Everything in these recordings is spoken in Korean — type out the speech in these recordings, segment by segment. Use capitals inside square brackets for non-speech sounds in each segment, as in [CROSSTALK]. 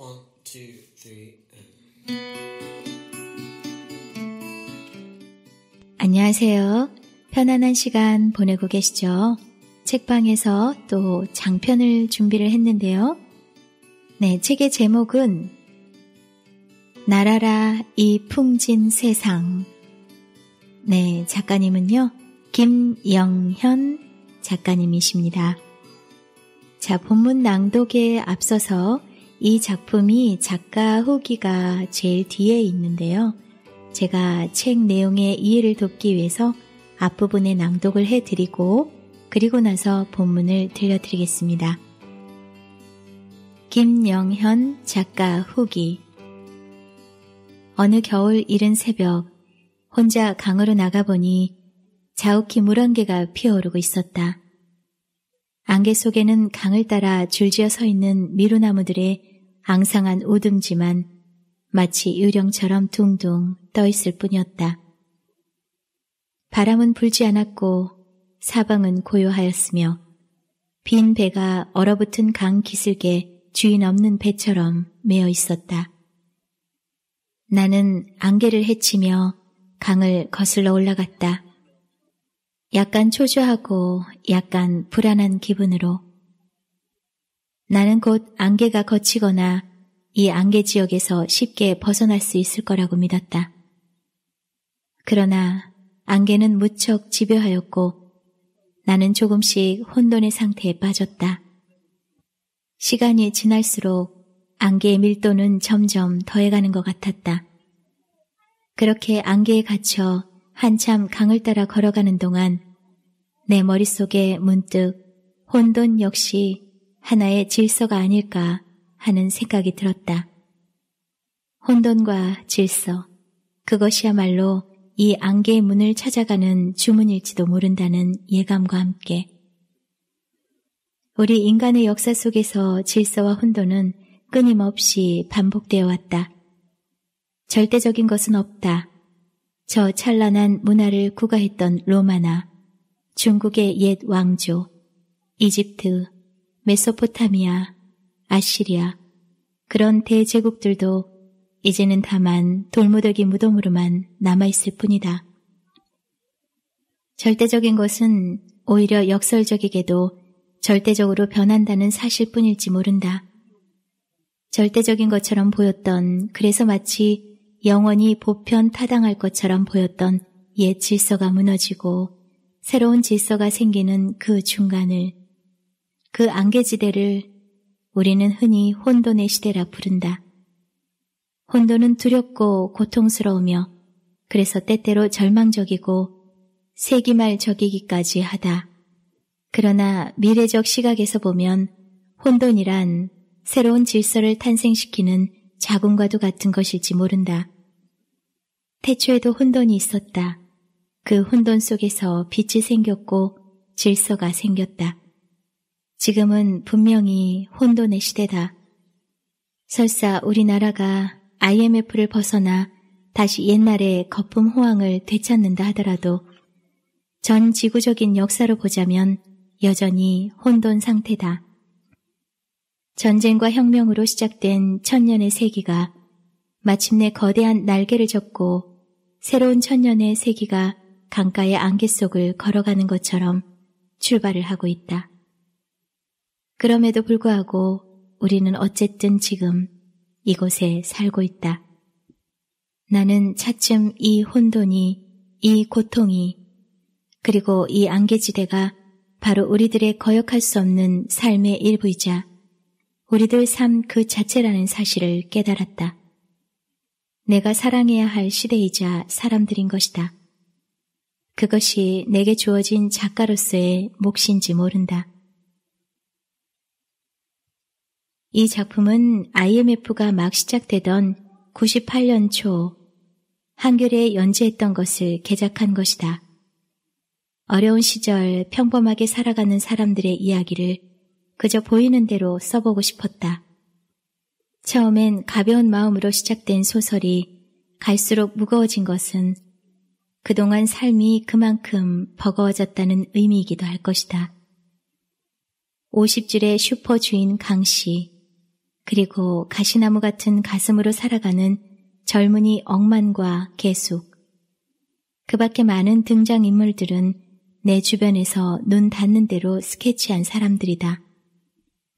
One, two, three, 안녕하세요. 편안한 시간 보내고 계시죠? 책방에서 또 장편을 준비를 했는데요. 네, 책의 제목은 나라라 이 풍진 세상. 네, 작가님은요, 김영현 작가님이십니다. 자, 본문 낭독에 앞서서 이 작품이 작가 후기가 제일 뒤에 있는데요. 제가 책 내용의 이해를 돕기 위해서 앞부분에 낭독을 해드리고 그리고 나서 본문을 들려드리겠습니다. 김영현 작가 후기 어느 겨울 이른 새벽 혼자 강으로 나가보니 자욱히 물안 개가 피어오르고 있었다. 안개 속에는 강을 따라 줄지어 서 있는 미루나무들의 앙상한 우듬지만 마치 유령처럼 둥둥 떠있을 뿐이었다. 바람은 불지 않았고 사방은 고요하였으며 빈 배가 얼어붙은 강 기슭에 주인 없는 배처럼 매어 있었다. 나는 안개를 헤치며 강을 거슬러 올라갔다. 약간 초조하고 약간 불안한 기분으로 나는 곧 안개가 거치거나 이 안개 지역에서 쉽게 벗어날 수 있을 거라고 믿었다. 그러나 안개는 무척 집요하였고 나는 조금씩 혼돈의 상태에 빠졌다. 시간이 지날수록 안개의 밀도는 점점 더해가는 것 같았다. 그렇게 안개에 갇혀 한참 강을 따라 걸어가는 동안 내 머릿속에 문득 혼돈 역시 하나의 질서가 아닐까 하는 생각이 들었다. 혼돈과 질서, 그것이야말로 이 안개의 문을 찾아가는 주문일지도 모른다는 예감과 함께 우리 인간의 역사 속에서 질서와 혼돈은 끊임없이 반복되어 왔다. 절대적인 것은 없다. 저 찬란한 문화를 구가했던 로마나 중국의 옛 왕조, 이집트, 메소포타미아, 아시리아 그런 대제국들도 이제는 다만 돌무더기 무덤으로만 남아있을 뿐이다. 절대적인 것은 오히려 역설적이게도 절대적으로 변한다는 사실뿐일지 모른다. 절대적인 것처럼 보였던 그래서 마치 영원히 보편 타당할 것처럼 보였던 옛 질서가 무너지고 새로운 질서가 생기는 그 중간을 그 안개지대를 우리는 흔히 혼돈의 시대라 부른다. 혼돈은 두렵고 고통스러우며 그래서 때때로 절망적이고 세기말 적이기까지 하다. 그러나 미래적 시각에서 보면 혼돈이란 새로운 질서를 탄생시키는 자궁과도 같은 것일지 모른다. 태초에도 혼돈이 있었다. 그 혼돈 속에서 빛이 생겼고 질서가 생겼다. 지금은 분명히 혼돈의 시대다. 설사 우리나라가 IMF를 벗어나 다시 옛날의 거품 호황을 되찾는다 하더라도 전 지구적인 역사로 보자면 여전히 혼돈 상태다. 전쟁과 혁명으로 시작된 천년의 세기가 마침내 거대한 날개를 접고 새로운 천년의 세기가 강가의 안개 속을 걸어가는 것처럼 출발을 하고 있다. 그럼에도 불구하고 우리는 어쨌든 지금 이곳에 살고 있다. 나는 차츰 이 혼돈이, 이 고통이, 그리고 이 안개지대가 바로 우리들의 거역할 수 없는 삶의 일부이자 우리들 삶 그 자체라는 사실을 깨달았다. 내가 사랑해야 할 시대이자 사람들인 것이다. 그것이 내게 주어진 작가로서의 몫인지 모른다. 이 작품은 IMF가 막 시작되던 98년 초 한겨레 연재했던 것을 개작한 것이다. 어려운 시절 평범하게 살아가는 사람들의 이야기를 그저 보이는 대로 써보고 싶었다. 처음엔 가벼운 마음으로 시작된 소설이 갈수록 무거워진 것은 그동안 삶이 그만큼 버거워졌다는 의미이기도 할 것이다. 50줄의 슈퍼주인 강씨 그리고 가시나무 같은 가슴으로 살아가는 젊은이 억만과 계숙그 밖에 많은 등장인물들은 내 주변에서 눈 닿는 대로 스케치한 사람들이다.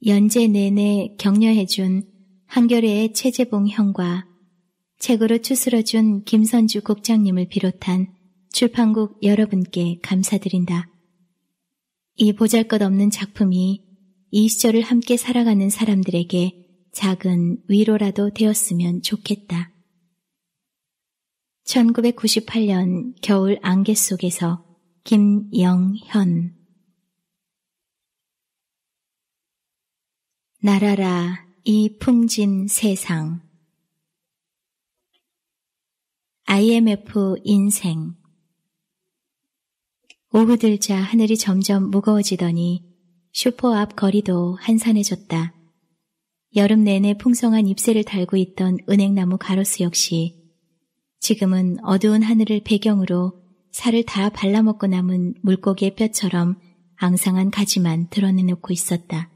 연재 내내 격려해준 한겨레의 최재봉 형과 책으로 추스러준 김선주 국장님을 비롯한 출판국 여러분께 감사드린다. 이 보잘것없는 작품이 이 시절을 함께 살아가는 사람들에게 작은 위로라도 되었으면 좋겠다. 1998년 겨울 안개 속에서 김영현 날아라 이 풍진 세상 IMF 인생 오후 들자 하늘이 점점 무거워지더니 슈퍼 앞 거리도 한산해졌다. 여름 내내 풍성한 잎새를 달고 있던 은행나무 가로수 역시 지금은 어두운 하늘을 배경으로 살을 다 발라먹고 남은 물고기의 뼈처럼 앙상한 가지만 드러내놓고 있었다.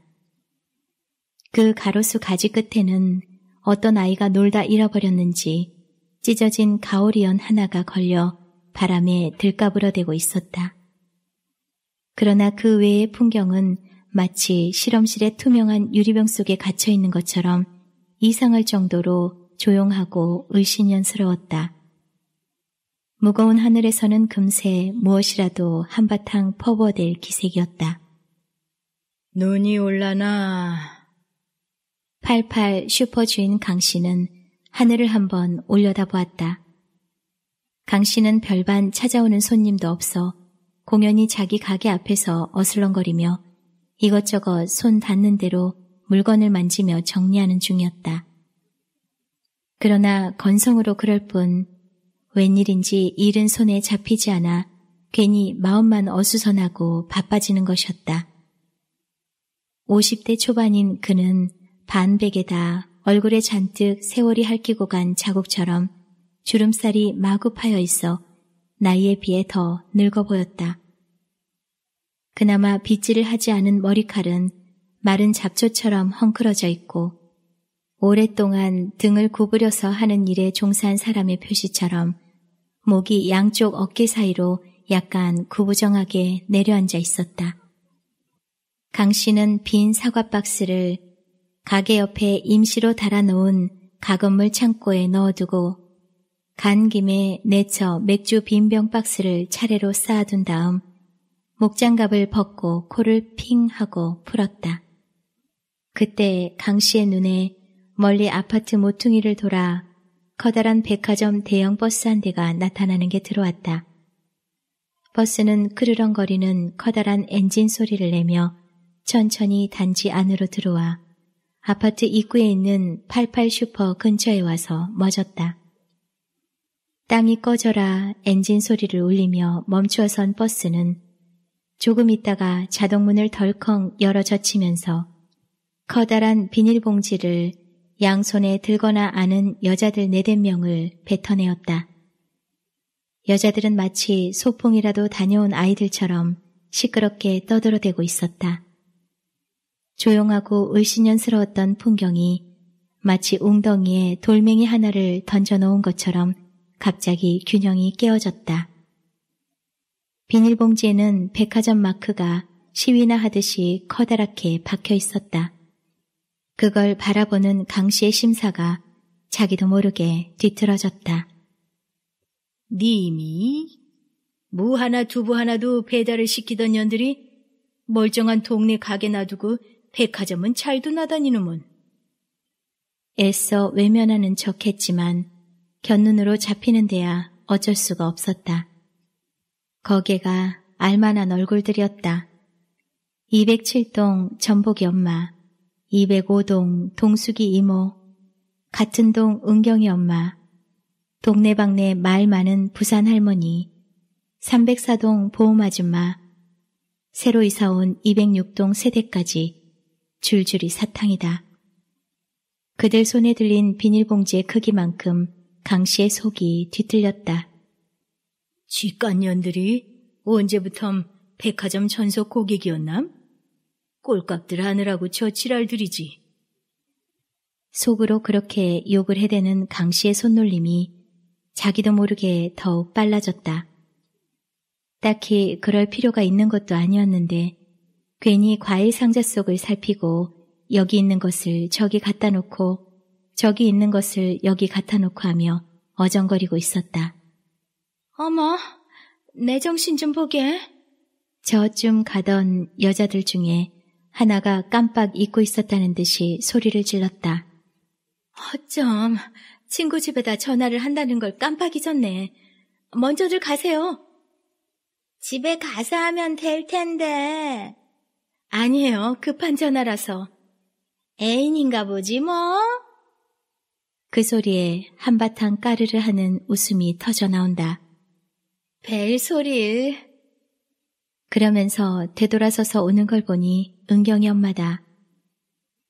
그 가로수 가지 끝에는 어떤 아이가 놀다 잃어버렸는지 찢어진 가오리연 하나가 걸려 바람에 들까불어대고 있었다. 그러나 그 외의 풍경은 마치 실험실의 투명한 유리병 속에 갇혀 있는 것처럼 이상할 정도로 조용하고 을신연스러웠다 무거운 하늘에서는 금세 무엇이라도 한바탕 퍼버될 기색이었다. 눈이 올라나. 88 슈퍼주인 강 씨는 하늘을 한번 올려다보았다. 강 씨는 별반 찾아오는 손님도 없어 공연이 자기 가게 앞에서 어슬렁거리며 이것저것 손 닿는 대로 물건을 만지며 정리하는 중이었다. 그러나 건성으로 그럴 뿐 웬일인지 일은 손에 잡히지 않아 괜히 마음만 어수선하고 바빠지는 것이었다. 50대 초반인 그는 반백에다 얼굴에 잔뜩 세월이 핥히고 간 자국처럼 주름살이 마구 파여 있어 나이에 비해 더 늙어 보였다. 그나마 빗질을 하지 않은 머리칼은 마른 잡초처럼 헝클어져 있고 오랫동안 등을 구부려서 하는 일에 종사한 사람의 표시처럼 목이 양쪽 어깨 사이로 약간 구부정하게 내려앉아 있었다. 강 씨는 빈 사과 박스를 가게 옆에 임시로 달아놓은 가건물 창고에 넣어두고 간 김에 내쳐 맥주 빈 병 박스를 차례로 쌓아둔 다음 목장갑을 벗고 코를 핑 하고 풀었다. 그때 강 씨의 눈에 멀리 아파트 모퉁이를 돌아 커다란 백화점 대형 버스 한 대가 나타나는 게 들어왔다. 버스는 크르렁거리는 커다란 엔진 소리를 내며 천천히 단지 안으로 들어와 아파트 입구에 있는 88 슈퍼 근처에 와서 멎었다. 땅이 꺼져라 엔진 소리를 울리며 멈추어 선 버스는 조금 있다가 자동문을 덜컹 열어 젖히면서 커다란 비닐봉지를 양손에 들거나 아는 여자들 네댓 명을 뱉어내었다. 여자들은 마치 소풍이라도 다녀온 아이들처럼 시끄럽게 떠들어대고 있었다. 조용하고 을신년스러웠던 풍경이 마치 웅덩이에 돌멩이 하나를 던져놓은 것처럼 갑자기 균형이 깨어졌다. 비닐봉지에는 백화점 마크가 시위나 하듯이 커다랗게 박혀 있었다. 그걸 바라보는 강 씨의 심사가 자기도 모르게 뒤틀어졌다. 님이? 무 하나 두부 하나도 배달을 시키던 년들이 멀쩡한 동네 가게 놔두고 백화점은 잘도 나다니는문. 애써 외면하는 척 했지만 견눈으로 잡히는 데야 어쩔 수가 없었다. 거기가 알만한 얼굴들이었다. 207동 전복이 엄마, 205동 동숙이 이모, 같은 동 은경이 엄마, 동네방네 말 많은 부산 할머니, 304동 보험 아줌마, 새로 이사온 206동 세대까지 줄줄이 사탕이다. 그들 손에 들린 비닐봉지의 크기만큼 강 씨의 속이 뒤틀렸다. 쥐깐년들이 언제부턴 백화점 전속 고객이었남? 꼴값들 하느라고 저 지랄들이지. 속으로 그렇게 욕을 해대는 강 씨의 손놀림이 자기도 모르게 더욱 빨라졌다. 딱히 그럴 필요가 있는 것도 아니었는데 괜히 과일 상자 속을 살피고 여기 있는 것을 저기 갖다 놓고 저기 있는 것을 여기 갖다 놓고 하며 어정거리고 있었다. 어머, 내 정신 좀 보게. 저쯤 가던 여자들 중에 하나가 깜빡 잊고 있었다는 듯이 소리를 질렀다. 어쩜 친구 집에다 전화를 한다는 걸 깜빡 잊었네. 먼저들 가세요. 집에 가서 하면 될 텐데. 아니에요. 급한 전화라서. 애인인가 보지 뭐. 그 소리에 한바탕 까르르 하는 웃음이 터져 나온다. 벨소리 그러면서 되돌아서서 오는 걸 보니 은경이 엄마다.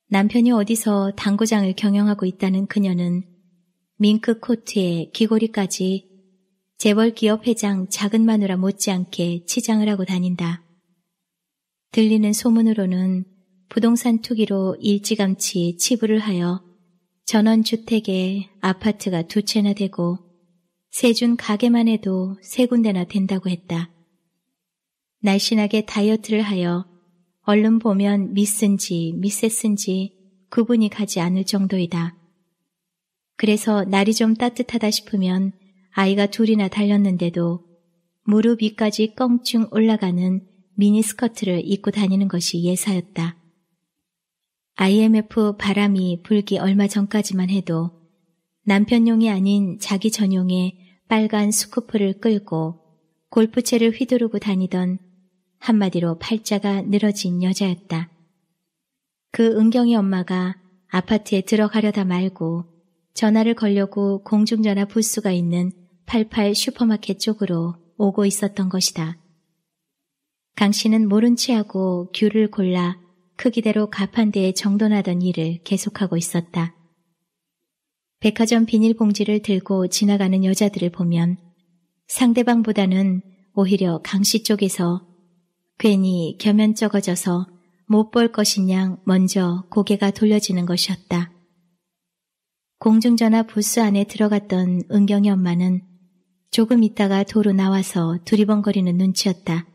남편이 어디서 당구장을 경영하고 있다는 그녀는 밍크 코트에 귀고리까지 재벌 기업 회장 작은 마누라 못지않게 치장을 하고 다닌다. 들리는 소문으로는 부동산 투기로 일찌감치 치부를 하여 전원주택에 아파트가 두 채나 되고 세준 가게만 해도 세 군데나 된다고 했다. 날씬하게 다이어트를 하여 얼른 보면 미스인지 미세스인지 구분이 가지 않을 정도이다. 그래서 날이 좀 따뜻하다 싶으면 아이가 둘이나 달렸는데도 무릎 위까지 껑충 올라가는 미니스커트를 입고 다니는 것이 예사였다. IMF 바람이 불기 얼마 전까지만 해도 남편용이 아닌 자기 전용의 빨간 스쿠프를 끌고 골프채를 휘두르고 다니던 한마디로 팔자가 늘어진 여자였다. 그 은경이 엄마가 아파트에 들어가려다 말고 전화를 걸려고 공중전화 부스가 있는 88 슈퍼마켓 쪽으로 오고 있었던 것이다. 강 씨는 모른 채하고 귤을 골라 크기대로 가판대에 정돈하던 일을 계속하고 있었다. 백화점 비닐봉지를 들고 지나가는 여자들을 보면 상대방보다는 오히려 강씨 쪽에서 괜히 겸연쩍어져서 못 볼것이양 먼저 고개가 돌려지는 것이었다. 공중전화 부스 안에 들어갔던 은경이 엄마는 조금 있다가 도로 나와서 두리번거리는 눈치였다.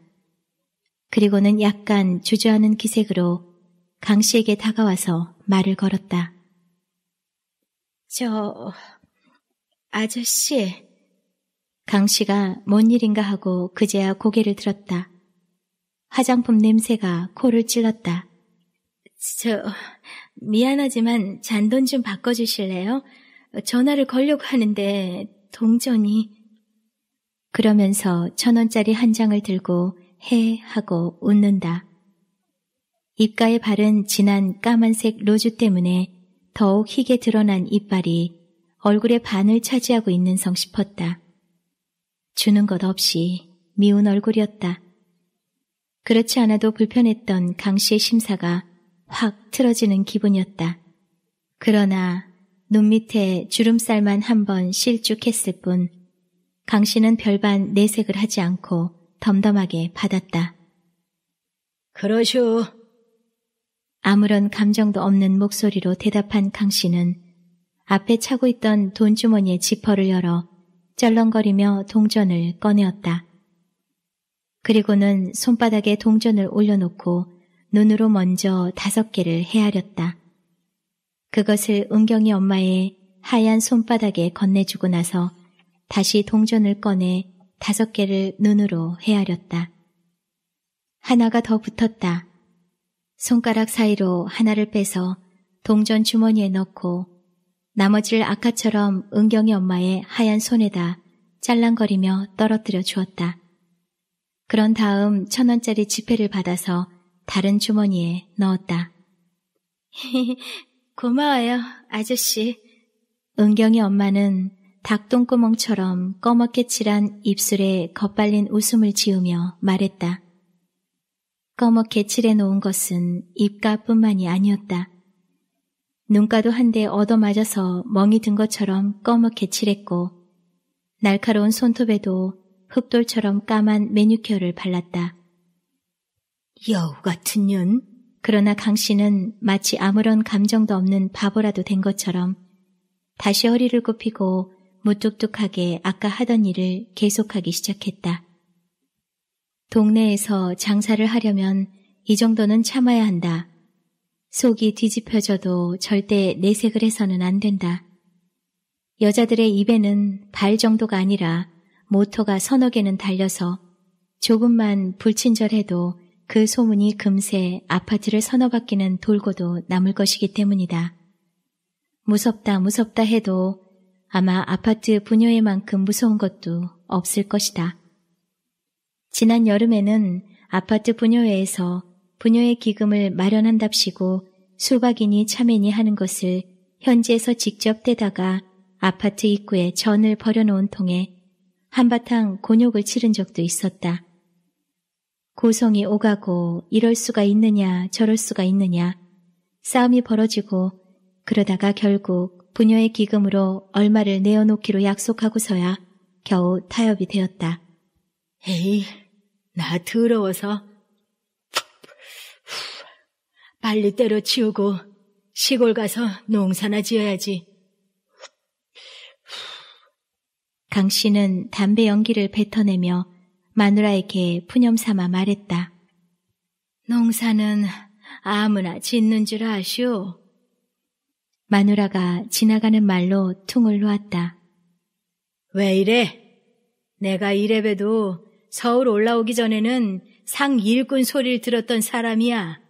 그리고는 약간 주저하는 기색으로 강 씨에게 다가와서 말을 걸었다. 저, 아저씨. 강 씨가 뭔 일인가 하고 그제야 고개를 들었다. 화장품 냄새가 코를 찔렀다. 저, 미안하지만 잔돈 좀 바꿔주실래요? 전화를 걸려고 하는데 동전이... 그러면서 천 원짜리 한 장을 들고 해 하고 웃는다. 입가에 바른 진한 까만색 로즈 때문에 더욱 희게 드러난 이빨이 얼굴의 반을 차지하고 있는 성 싶었다. 주는 것 없이 미운 얼굴이었다. 그렇지 않아도 불편했던 강 씨의 심사가 확 틀어지는 기분이었다. 그러나 눈 밑에 주름살만 한번 실쭉했을 뿐, 강 씨는 별반 내색을 하지 않고 덤덤하게 받았다. 그러슈. 아무런 감정도 없는 목소리로 대답한 강 씨는 앞에 차고 있던 돈주머니의 지퍼를 열어 쩔렁거리며 동전을 꺼내었다. 그리고는 손바닥에 동전을 올려놓고 눈으로 먼저 다섯 개를 헤아렸다. 그것을 은경이 엄마의 하얀 손바닥에 건네주고 나서 다시 동전을 꺼내 다섯 개를 눈으로 헤아렸다. 하나가 더 붙었다. 손가락 사이로 하나를 빼서 동전 주머니에 넣고 나머지를 아까처럼 은경이 엄마의 하얀 손에다 짤랑거리며 떨어뜨려 주었다. 그런 다음 천 원짜리 지폐를 받아서 다른 주머니에 넣었다. [LAUGHS] 고마워요, 아저씨. 은경이 엄마는 닭똥구멍처럼 꺼멓게 칠한 입술에 겉발린 웃음을 지으며 말했다. 꺼멓게 칠해놓은 것은 입가뿐만이 아니었다. 눈가도 한 대 얻어맞아서 멍이 든 것처럼 꺼멓게 칠했고 날카로운 손톱에도 흑돌처럼 까만 메뉴큐어를 발랐다. 여우 같은 년. 그러나 강 씨는 마치 아무런 감정도 없는 바보라도 된 것처럼 다시 허리를 굽히고 무뚝뚝하게 아까 하던 일을 계속하기 시작했다. 동네에서 장사를 하려면 이 정도는 참아야 한다. 속이 뒤집혀져도 절대 내색을 해서는 안 된다. 여자들의 입에는 발 정도가 아니라 모터가 서너 개는 달려서 조금만 불친절해도 그 소문이 금세 아파트를 서너 바퀴는 돌고도 남을 것이기 때문이다. 무섭다 무섭다 해도 아마 아파트 분녀의 만큼 무서운 것도 없을 것이다. 지난 여름에는 아파트 분여회에서 분녀의 기금을 마련한답시고 수박이니 참이니 하는 것을 현지에서 직접 떼다가 아파트 입구에 전을 버려놓은 통에 한바탕 곤욕을 치른 적도 있었다. 고성이 오가고 이럴 수가 있느냐 저럴 수가 있느냐 싸움이 벌어지고 그러다가 결국 부녀의 기금으로 얼마를 내어놓기로 약속하고서야 겨우 타협이 되었다. 에이 나 더러워서 빨리 때려치우고 시골 가서 농사나 지어야지. 강 씨는 담배 연기를 뱉어내며 마누라에게 푸념 삼아 말했다. 농사는 아무나 짓는 줄 아시오. 마누라가 지나가는 말로 퉁을 놓았다. 왜 이래? 내가 이래봬도 서울 올라오기 전에는 상 일꾼 소리를 들었던 사람이야.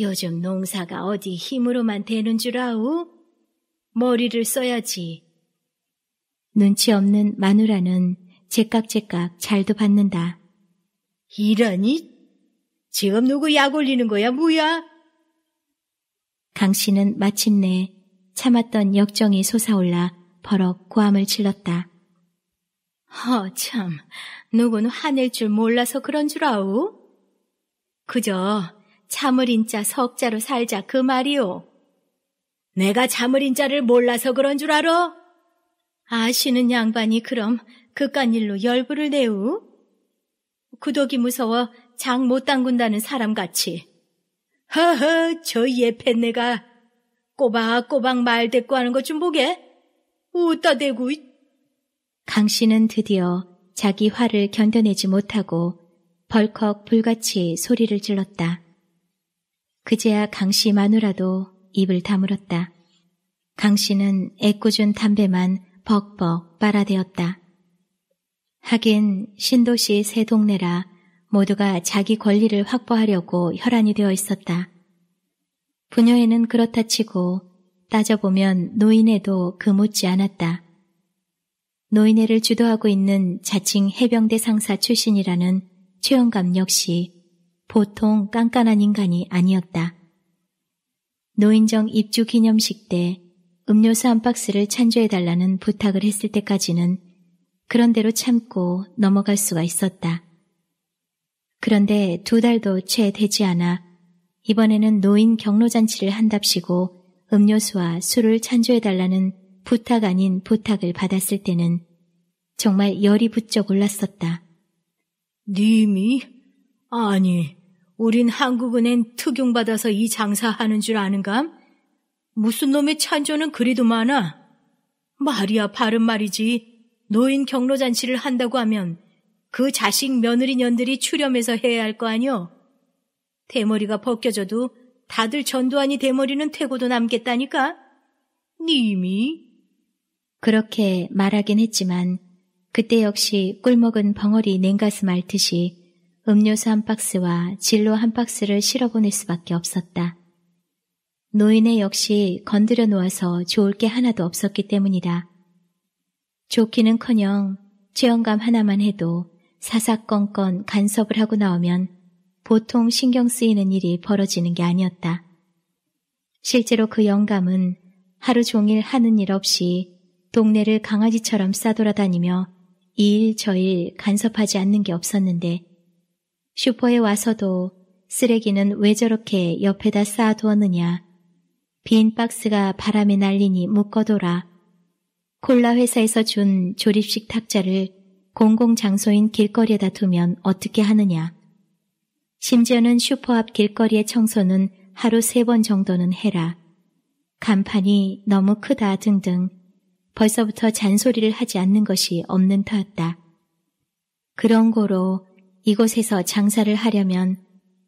요즘 농사가 어디 힘으로만 되는 줄 아우? 머리를 써야지. 눈치 없는 마누라는 제깍제깍 잘도 받는다. 이러니? 지금 누구 약 올리는 거야, 뭐야? 강 씨는 마침내 참았던 역정이 솟아올라 버럭 고함을 질렀다. 허, 참. 누군 화낼 줄 몰라서 그런 줄 아우? 그저 자물인자 석자로 살자 그 말이오. 내가 자물인자를 몰라서 그런 줄 알아? 아시는 양반이 그럼 그깟 일로 열불을 내우? 구독이 무서워 장 못담군다는 사람같이. 허허 저 예패 내가 꼬박꼬박 말 대꾸하는 것 좀 보게. 웃다 대고. 강 씨는 드디어 자기 화를 견뎌내지 못하고 벌컥 불같이 소리를 질렀다. 그제야 강씨 마누라도 입을 다물었다. 강씨는 애꿎은 담배만 벅벅 빨아대었다. 하긴 신도시 새 동네라 모두가 자기 권리를 확보하려고 혈안이 되어 있었다. 부녀에는 그렇다 치고 따져보면 노인에도 그 못지 않았다. 노인회를 주도하고 있는 자칭 해병대 상사 출신이라는 최영감 역시 보통 깐깐한 인간이 아니었다. 노인정 입주 기념식 때 음료수 한 박스를 찬조해달라는 부탁을 했을 때까지는 그런대로 참고 넘어갈 수가 있었다. 그런데 두 달도 채 되지 않아 이번에는 노인 경로잔치를 한답시고 음료수와 술을 찬조해달라는 부탁 아닌 부탁을 받았을 때는 정말 열이 부쩍 올랐었다. 님이? 아니, 우린 한국은행 특용받아서 이 장사하는 줄 아는감? 무슨 놈의 찬조는 그리도 많아? 말이야, 바른 말이지. 노인 경로잔치를 한다고 하면 그 자식 며느리 년들이 출렴해서 해야 할 거 아니오? 대머리가 벗겨져도 다들 전두환이 대머리는 태고도 남겠다니까? 님이? 그렇게 말하긴 했지만 그때 역시 꿀먹은 벙어리 냉가슴 알듯이 음료수 한 박스와 진로 한 박스를 실어보낼 수밖에 없었다. 노인의 역시 건드려 놓아서 좋을 게 하나도 없었기 때문이다. 좋기는커녕 체험감 하나만 해도 사사건건 간섭을 하고 나오면 보통 신경 쓰이는 일이 벌어지는 게 아니었다. 실제로 그 영감은 하루 종일 하는 일 없이 동네를 강아지처럼 싸돌아다니며 이일저일 간섭하지 않는 게 없었는데 슈퍼에 와서도 쓰레기는 왜 저렇게 옆에다 쌓아두었느냐. 빈 박스가 바람에 날리니 묶어둬라. 콜라 회사에서 준 조립식 탁자를 공공장소인 길거리에다 두면 어떻게 하느냐. 심지어는 슈퍼 앞 길거리의 청소는 하루 세 번 정도는 해라. 간판이 너무 크다 등등 벌써부터 잔소리를 하지 않는 것이 없는 터였다. 그런 고로 이곳에서 장사를 하려면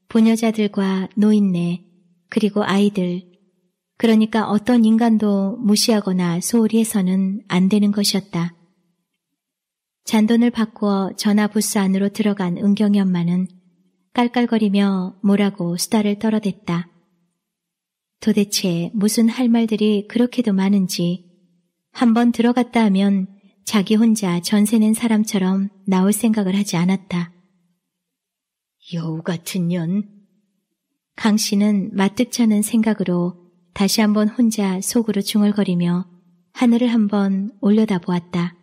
부녀자들과 노인네 그리고 아이들 그러니까 어떤 인간도 무시하거나 소홀히 해서는 안 되는 것이었다. 잔돈을 바꾸어 전화부스 안으로 들어간 은경이 엄마는 깔깔거리며 뭐라고 수다를 떨어댔다. 도대체 무슨 할 말들이 그렇게도 많은지 한번 들어갔다 하면 자기 혼자 전세낸 사람처럼 나올 생각을 하지 않았다. 여우 같은 년. 강 씨는 마뜩찮은 생각으로 다시 한번 혼자 속으로 중얼거리며 하늘을 한번 올려다 보았다.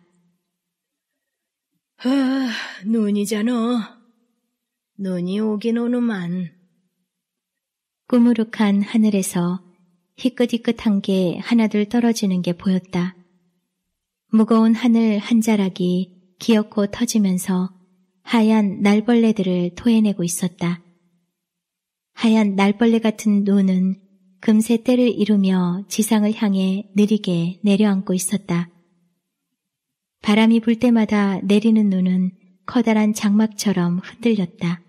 아, 눈이잖아. 눈이 오긴 오는만 꾸무룩한 하늘에서 희끗희끗한 게 하나둘 떨어지는 게 보였다. 무거운 하늘 한 자락이 기어코 터지면서 하얀 날벌레들을 토해내고 있었다. 하얀 날벌레 같은 눈은 금세 때를 이루며 지상을 향해 느리게 내려앉고 있었다. 바람이 불 때마다 내리는 눈은 커다란 장막처럼 흔들렸다.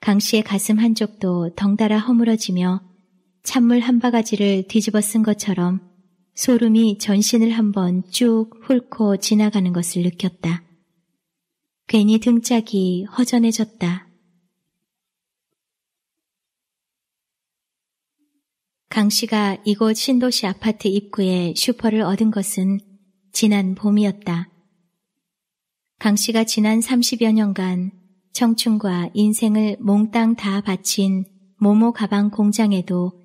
강 씨의 가슴 한쪽도 덩달아 허물어지며 찬물 한 바가지를 뒤집어 쓴 것처럼 소름이 전신을 한번 쭉 훑고 지나가는 것을 느꼈다. 괜히 등짝이 허전해졌다. 강 씨가 이곳 신도시 아파트 입구에 슈퍼를 얻은 것은 지난 봄이었다. 강 씨가 지난 30여 년간 청춘과 인생을 몽땅 다 바친 모모 가방 공장에도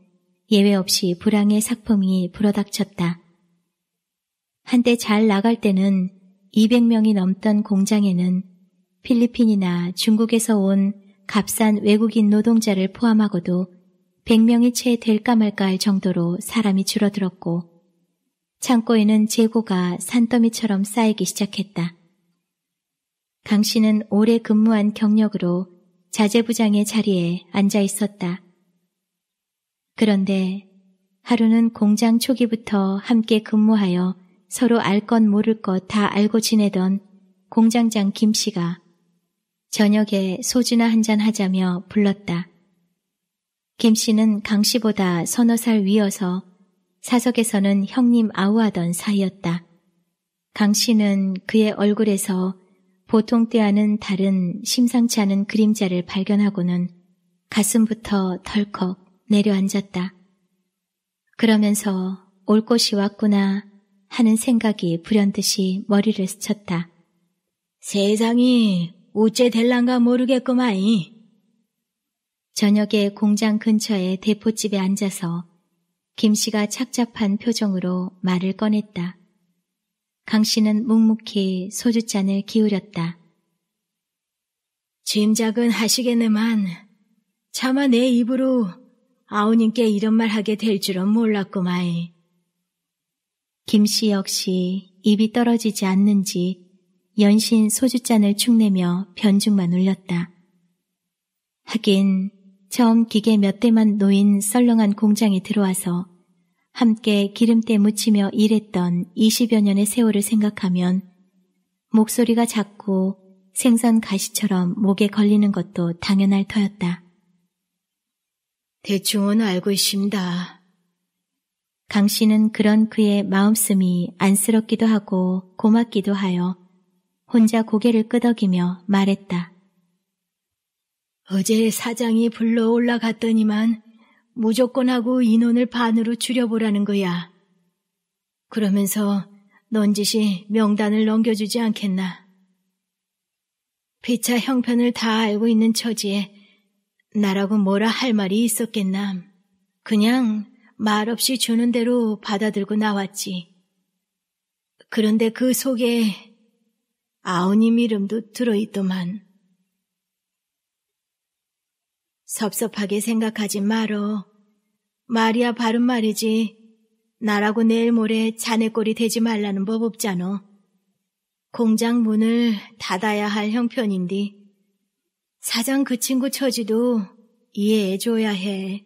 예외 없이 불황의 사풍이 불어닥쳤다. 한때 잘 나갈 때는 200명이 넘던 공장에는 필리핀이나 중국에서 온 값싼 외국인 노동자를 포함하고도 100명이 채 될까 말까 할 정도로 사람이 줄어들었고 창고에는 재고가 산더미처럼 쌓이기 시작했다. 강 씨는 오래 근무한 경력으로 자재부장의 자리에 앉아 있었다. 그런데 하루는 공장 초기부터 함께 근무하여 서로 알 것 모를 것 다 알고 지내던 공장장 김 씨가 저녁에 소주나 한잔 하자며 불렀다. 김 씨는 강 씨보다 서너 살 위여서 사석에서는 형님 아우하던 사이였다. 강 씨는 그의 얼굴에서 보통 때와는 다른 심상치 않은 그림자를 발견하고는 가슴부터 덜컥 내려앉았다. 그러면서 올 곳이 왔구나 하는 생각이 불현듯이 머리를 스쳤다. 세상이 우째 될랑가 모르겠구마이. 저녁에 공장 근처의 대포집에 앉아서 김 씨가 착잡한 표정으로 말을 꺼냈다. 강 씨는 묵묵히 소주잔을 기울였다. 짐작은 하시겠네만 차마 내 입으로 아우님께 이런 말 하게 될 줄은 몰랐고마이 김씨 역시 입이 떨어지지 않는지 연신 소주잔을 축내며 변죽만 울렸다. 하긴 처음 기계 몇 대만 놓인 썰렁한 공장에 들어와서 함께 기름때 묻히며 일했던 20여 년의 세월을 생각하면 목소리가 작고 생선 가시처럼 목에 걸리는 것도 당연할 터였다. 대충은 알고 있습니다. 강 씨는 그런 그의 마음씀이 안쓰럽기도 하고 고맙기도 하여 혼자 고개를 끄덕이며 말했다. 어제 사장이 불러 올라갔더니만 무조건 하고 인원을 반으로 줄여보라는 거야. 그러면서 넌지시 명단을 넘겨주지 않겠나. 피차 형편을 다 알고 있는 처지에 나라고 뭐라 할 말이 있었겠나. 그냥 말없이 주는 대로 받아들고 나왔지. 그런데 그 속에 아우님 이름도 들어있더만. 섭섭하게 생각하지 말어. 말이야 바른 말이지. 나라고 내일 모레 자네 꼴이 되지 말라는 법 없잖아. 공장 문을 닫아야 할 형편인디. 사장 그 친구 처지도 이해해줘야 해.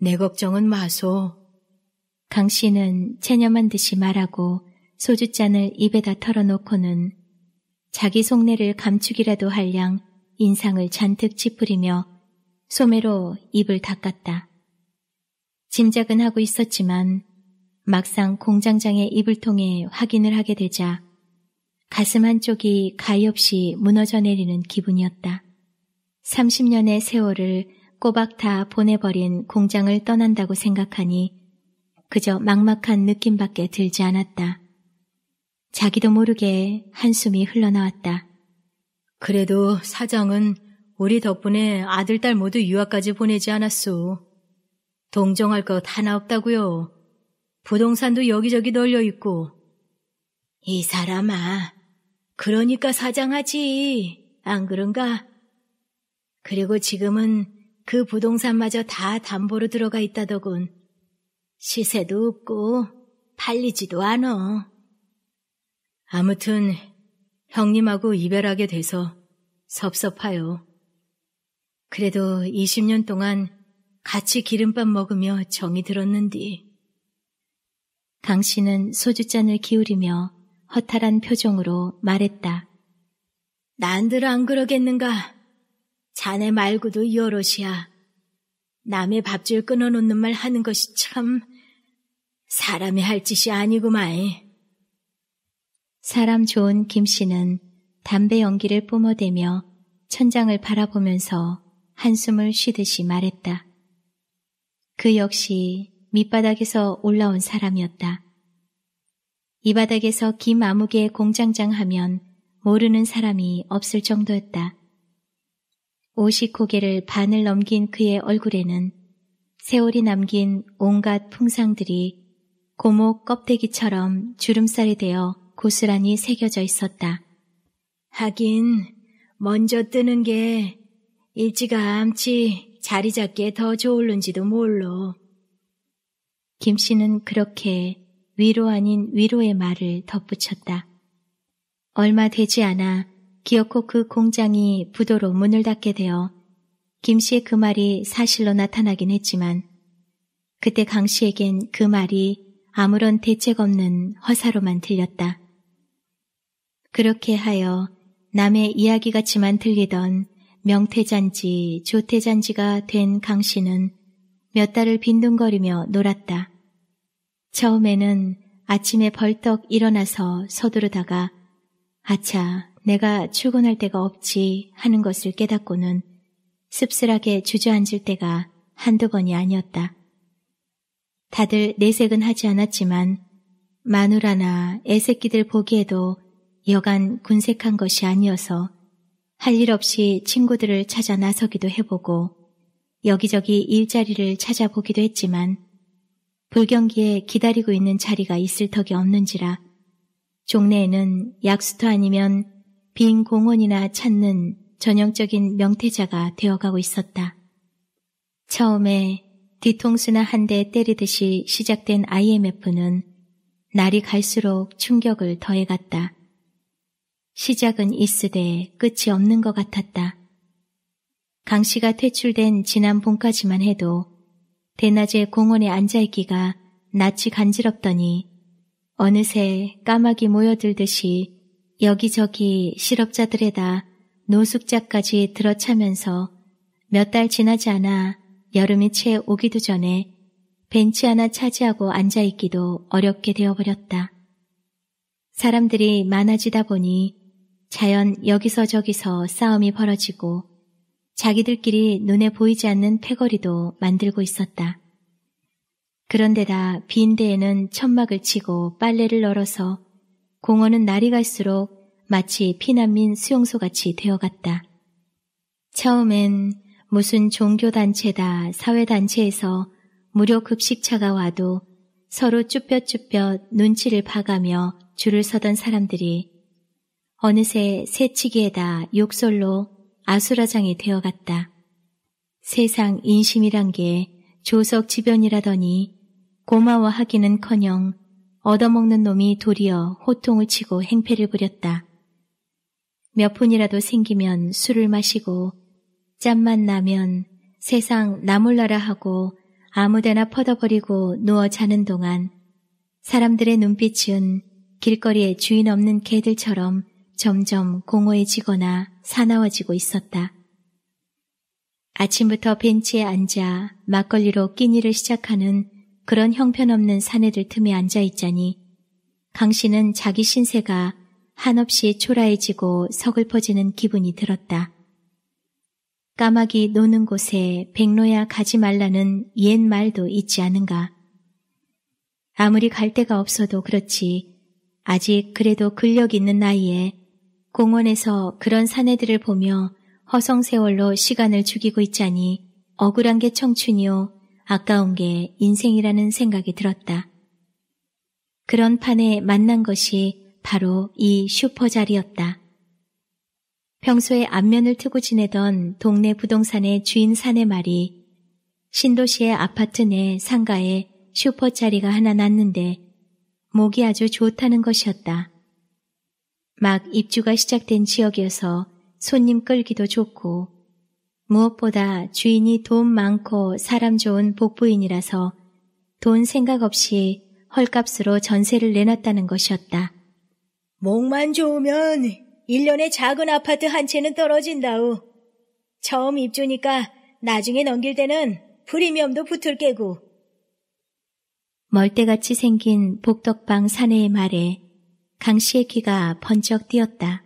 내 걱정은 마소. 강 씨는 체념한 듯이 말하고 소주잔을 입에다 털어놓고는 자기 속내를 감추기라도 할 양 인상을 잔뜩 찌푸리며 소매로 입을 닦았다. 짐작은 하고 있었지만 막상 공장장의 입을 통해 확인을 하게 되자 가슴 한쪽이 가엾이 무너져 내리는 기분이었다. 30년의 세월을 꼬박 다 보내버린 공장을 떠난다고 생각하니 그저 막막한 느낌밖에 들지 않았다. 자기도 모르게 한숨이 흘러나왔다. 그래도 사정은 우리 덕분에 아들, 딸 모두 유학까지 보내지 않았소. 동정할 것 하나 없다고요. 부동산도 여기저기 널려 있고. 이 사람아, 그러니까 사장하지. 안 그런가? 그리고 지금은 그 부동산마저 다 담보로 들어가 있다더군. 시세도 없고 팔리지도 않어. 아무튼 형님하고 이별하게 돼서 섭섭하요. 그래도 20년 동안 같이 기름밥 먹으며 정이 들었는디. 당신은 소주잔을 기울이며 허탈한 표정으로 말했다. 난들 안 그러겠는가? 자네 말고도 여럿이야. 남의 밥줄 끊어놓는 말 하는 것이 참 사람이 할 짓이 아니구만. 사람 좋은 김 씨는 담배 연기를 뿜어대며 천장을 바라보면서 한숨을 쉬듯이 말했다. 그 역시 밑바닥에서 올라온 사람이었다. 이 바닥에서 김아무개 공장장 하면 모르는 사람이 없을 정도였다. 오십 고개를 반을 넘긴 그의 얼굴에는 세월이 남긴 온갖 풍상들이 고목 껍데기처럼 주름살이되어 고스란히 새겨져 있었다. 하긴 먼저 뜨는 게 일찌감치 자리 잡기에 더 좋을는지도 몰로. 김 씨는 그렇게 위로 아닌 위로의 말을 덧붙였다. 얼마 되지 않아 기어코 그 공장이 부도로 문을 닫게 되어 김 씨의 그 말이 사실로 나타나긴 했지만 그때 강 씨에겐 그 말이 아무런 대책 없는 허사로만 들렸다. 그렇게 하여 남의 이야기같지만 들리던 명태잔지 조태잔지가 된 강 씨는 몇 달을 빈둥거리며 놀았다. 처음에는 아침에 벌떡 일어나서 서두르다가 아차, 내가 출근할 데가 없지 하는 것을 깨닫고는 씁쓸하게 주저앉을 때가 한두 번이 아니었다. 다들 내색은 하지 않았지만 마누라나 애새끼들 보기에도 여간 군색한 것이 아니어서 할 일 없이 친구들을 찾아 나서기도 해보고 여기저기 일자리를 찾아보기도 했지만 불경기에 기다리고 있는 자리가 있을 턱이 없는지라 종래에는 약수터 아니면 빈 공원이나 찾는 전형적인 명태자가 되어가고 있었다. 처음에 뒤통수나 한 대 때리듯이 시작된 IMF는 날이 갈수록 충격을 더해갔다. 시작은 있으되 끝이 없는 것 같았다. 강 씨가 퇴출된 지난 봄까지만 해도 대낮에 공원에 앉아있기가 낯이 간지럽더니 어느새 까마귀 모여들듯이 여기저기 실업자들에다 노숙자까지 들어차면서 몇 달 지나지 않아 여름이 채 오기도 전에 벤치 하나 차지하고 앉아있기도 어렵게 되어버렸다. 사람들이 많아지다 보니 자연 여기서 저기서 싸움이 벌어지고 자기들끼리 눈에 보이지 않는 패거리도 만들고 있었다. 그런데다 빈 데에는 천막을 치고 빨래를 널어서 공원은 날이 갈수록 마치 피난민 수용소같이 되어갔다. 처음엔 무슨 종교단체다 사회단체에서 무료 급식차가 와도 서로 쭈뼛쭈뼛 눈치를 파가며 줄을 서던 사람들이 어느새 새치기에다 욕설로 아수라장이 되어갔다. 세상 인심이란 게 조석 지변이라더니 고마워하기는커녕 얻어먹는 놈이 도리어 호통을 치고 행패를 부렸다. 몇 푼이라도 생기면 술을 마시고 짬만 나면 세상 나몰라라 하고 아무데나 퍼덕거리고 누워 자는 동안 사람들의 눈빛은 길거리에 주인 없는 개들처럼 점점 공허해지거나 사나워지고 있었다. 아침부터 벤치에 앉아 막걸리로 끼니를 시작하는 그런 형편없는 사내들 틈에 앉아 있자니 강 씨는 자기 신세가 한없이 초라해지고 서글퍼지는 기분이 들었다. 까마귀 노는 곳에 백로야 가지 말라는 옛 말도 있지 않은가. 아무리 갈 데가 없어도 그렇지 아직 그래도 근력 있는 나이에 공원에서 그런 사내들을 보며 허성세월로 시간을 죽이고 있자니 억울한 게 청춘이요 아까운 게 인생이라는 생각이 들었다. 그런 판에 만난 것이 바로 이 슈퍼 자리였다. 평소에 안면을 트고 지내던 동네 부동산의 주인 사내 말이 신도시의 아파트 내 상가에 슈퍼 자리가 하나 났는데 목이 아주 좋다는 것이었다. 막 입주가 시작된 지역이어서 손님 끌기도 좋고 무엇보다 주인이 돈 많고 사람 좋은 복부인이라서 돈 생각 없이 헐값으로 전세를 내놨다는 것이었다. 목만 좋으면 1년에 작은 아파트 한 채는 떨어진다우. 처음 입주니까 나중에 넘길 때는 프리미엄도 붙을 게고. 멀대같이 생긴 복덕방 사내의 말에 강 씨의 귀가 번쩍 뛰었다.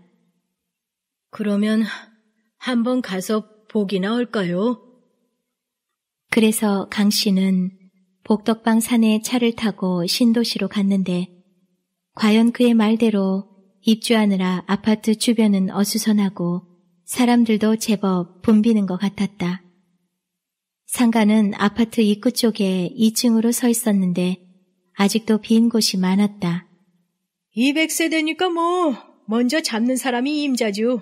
그러면 한번 가서 복이나 올까요? 그래서 강 씨는 복덕방 산에 차를 타고 신도시로 갔는데 과연 그의 말대로 입주하느라 아파트 주변은 어수선하고 사람들도 제법 붐비는 것 같았다. 상가는 아파트 입구 쪽에 2층으로 서 있었는데 아직도 빈 곳이 많았다. 2 0 0세되니까뭐 먼저 잡는 사람이 임자주.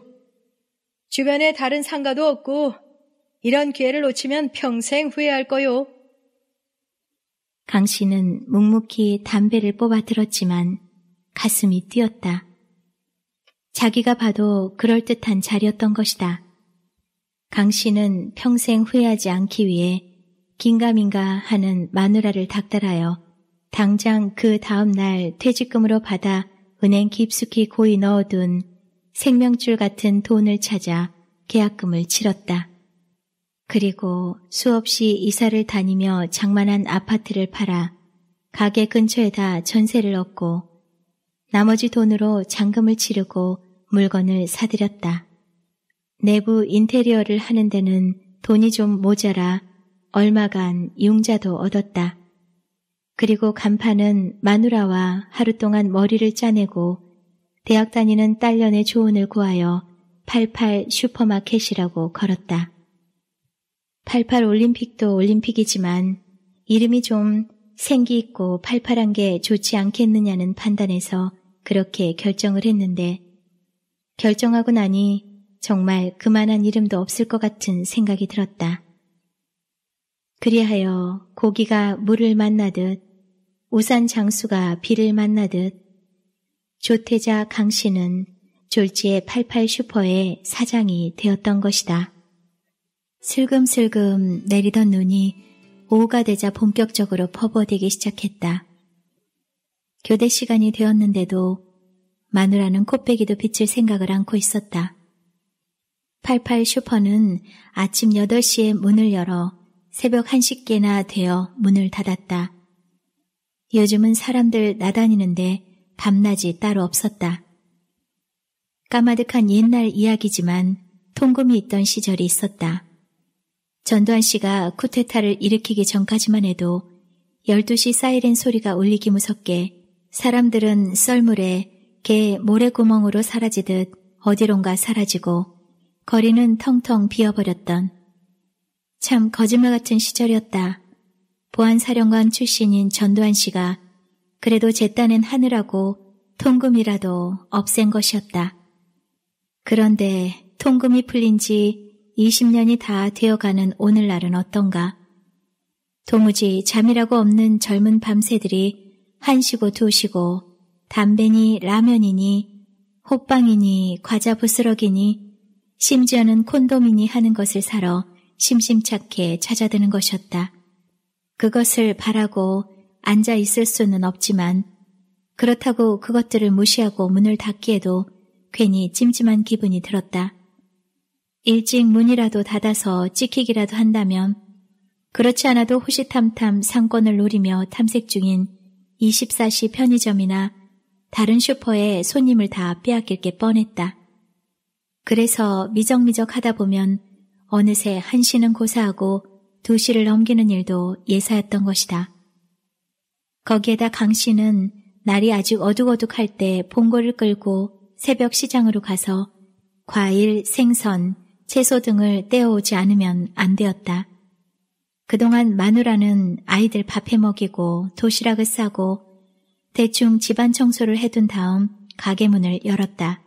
주변에 다른 상가도 없고 이런 기회를 놓치면 평생 후회할 거요. 강 씨는 묵묵히 담배를 뽑아들었지만 가슴이 뛰었다. 자기가 봐도 그럴듯한 자리였던 것이다. 강 씨는 평생 후회하지 않기 위해 긴가민가 하는 마누라를 닥달하여 당장 그 다음 날 퇴직금으로 받아 은행 깊숙이 고이 넣어둔 생명줄 같은 돈을 찾아 계약금을 치렀다. 그리고 수없이 이사를 다니며 장만한 아파트를 팔아 가게 근처에다 전세를 얻고 나머지 돈으로 잔금을 치르고 물건을 사들였다. 내부 인테리어를 하는 데는 돈이 좀 모자라 얼마간 융자도 얻었다. 그리고 간판은 마누라와 하루 동안 머리를 짜내고 대학 다니는 딸년의 조언을 구하여 88 슈퍼마켓이라고 걸었다. 88 올림픽도 올림픽이지만 이름이 좀 생기 있고 팔팔한 게 좋지 않겠느냐는 판단에서 그렇게 결정을 했는데 결정하고 나니 정말 그만한 이름도 없을 것 같은 생각이 들었다. 그리하여 고기가 물을 만나듯 우산 장수가 비를 만나듯 조태자 강 씨는 졸지의 88 슈퍼의 사장이 되었던 것이다. 슬금슬금 내리던 눈이 오후가 되자 본격적으로 퍼버되기 시작했다. 교대 시간이 되었는데도 마누라는 코빼기도 비칠 생각을 안고 있었다. 88 슈퍼는 아침 8시에 문을 열어 새벽 1시께나 되어 문을 닫았다. 요즘은 사람들 나다니는데 밤낮이 따로 없었다. 까마득한 옛날 이야기지만 통금이 있던 시절이 있었다. 전두환 씨가 쿠테타를 일으키기 전까지만 해도 12시 사이렌 소리가 울리기 무섭게 사람들은 썰물에 개 모래구멍으로 사라지듯 어디론가 사라지고 거리는 텅텅 비어버렸던 참 거짓말 같은 시절이었다. 보안사령관 출신인 전두환 씨가 그래도 제 딴은 하느라고 통금이라도 없앤 것이었다. 그런데 통금이 풀린 지 20년이 다 되어가는 오늘날은 어떤가? 도무지 잠이라고 없는 젊은 밤새들이 한시고 두시고 담배니 라면이니 호빵이니 과자 부스러기니 심지어는 콘돔이니 하는 것을 사러 심심찮게 찾아드는 것이었다. 그것을 바라고 앉아 있을 수는 없지만 그렇다고 그것들을 무시하고 문을 닫기에도 괜히 찜찜한 기분이 들었다. 일찍 문이라도 닫아서 찍히기라도 한다면 그렇지 않아도 호시탐탐 상권을 노리며 탐색 중인 24시 편의점이나 다른 슈퍼에 손님을 다 빼앗길 게 뻔했다. 그래서 미적미적 하다 보면 어느새 한시는 고사하고 도시를 넘기는 일도 예사였던 것이다. 거기에다 강 씨는 날이 아직 어둑어둑할 때 봉고를 끌고 새벽 시장으로 가서 과일, 생선, 채소 등을 떼어오지 않으면 안 되었다. 그동안 마누라는 아이들 밥해 먹이고 도시락을 싸고 대충 집안 청소를 해둔 다음 가게 문을 열었다.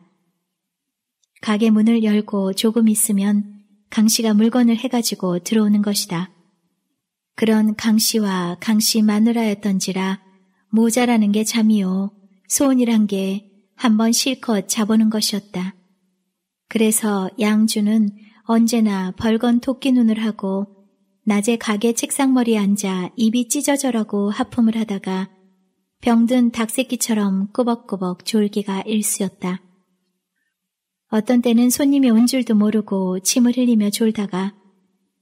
가게 문을 열고 조금 있으면 강 씨가 물건을 해가지고 들어오는 것이다. 그런 강 씨와 강씨 마누라였던지라 모자라는 게 잠이요. 소원이란 게 한 번 실컷 잡아는 것이었다. 그래서 양주는 언제나 벌건 토끼 눈을 하고 낮에 가게 책상머리에 앉아 입이 찢어져라고 하품을 하다가 병든 닭새끼처럼 꾸벅꾸벅 졸기가 일쑤였다. 어떤 때는 손님이 온 줄도 모르고 침을 흘리며 졸다가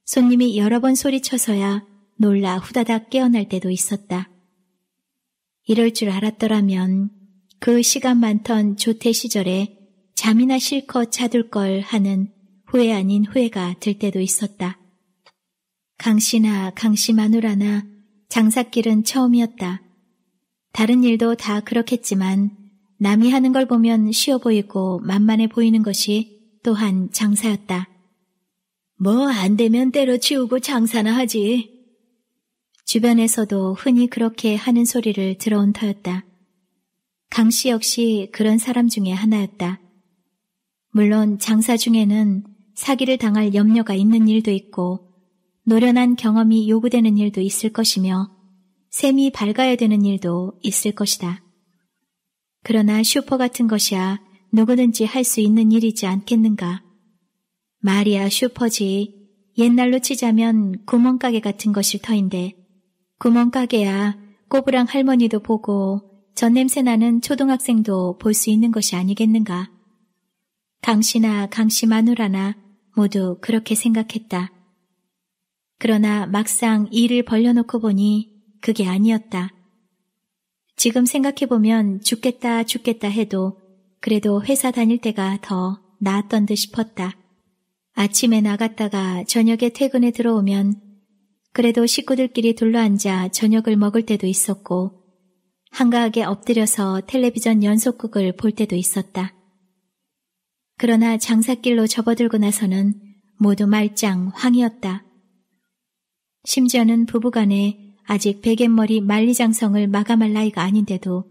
손님이 여러 번 소리쳐서야 놀라 후다닥 깨어날 때도 있었다. 이럴 줄 알았더라면 그 시간 많던 조퇴 시절에 잠이나 실컷 자둘 걸 하는 후회 아닌 후회가 들 때도 있었다. 강씨나 강씨 마누라나 장사길은 처음이었다. 다른 일도 다 그렇겠지만 남이 하는 걸 보면 쉬워 보이고 만만해 보이는 것이 또한 장사였다. 뭐 안 되면 때려치우고 장사나 하지. 주변에서도 흔히 그렇게 하는 소리를 들어온 터였다. 강 씨 역시 그런 사람 중에 하나였다. 물론 장사 중에는 사기를 당할 염려가 있는 일도 있고 노련한 경험이 요구되는 일도 있을 것이며 셈이 밝아야 되는 일도 있을 것이다. 그러나 슈퍼 같은 것이야 누구든지 할 수 있는 일이지 않겠는가. 말이야 슈퍼지. 옛날로 치자면 구멍가게 같은 것일 터인데 구멍가게야 꼬부랑 할머니도 보고 전 냄새나는 초등학생도 볼 수 있는 것이 아니겠는가. 강씨나 강씨 마누라나 모두 그렇게 생각했다. 그러나 막상 일을 벌려놓고 보니 그게 아니었다. 지금 생각해보면 죽겠다 죽겠다 해도 그래도 회사 다닐 때가 더 나았던 듯 싶었다. 아침에 나갔다가 저녁에 퇴근에 들어오면 그래도 식구들끼리 둘러앉아 저녁을 먹을 때도 있었고 한가하게 엎드려서 텔레비전 연속극을 볼 때도 있었다. 그러나 장사길로 접어들고 나서는 모두 말짱 황이었다. 심지어는 부부간에 아직 베갯머리 만리장성을 마감할 나이가 아닌데도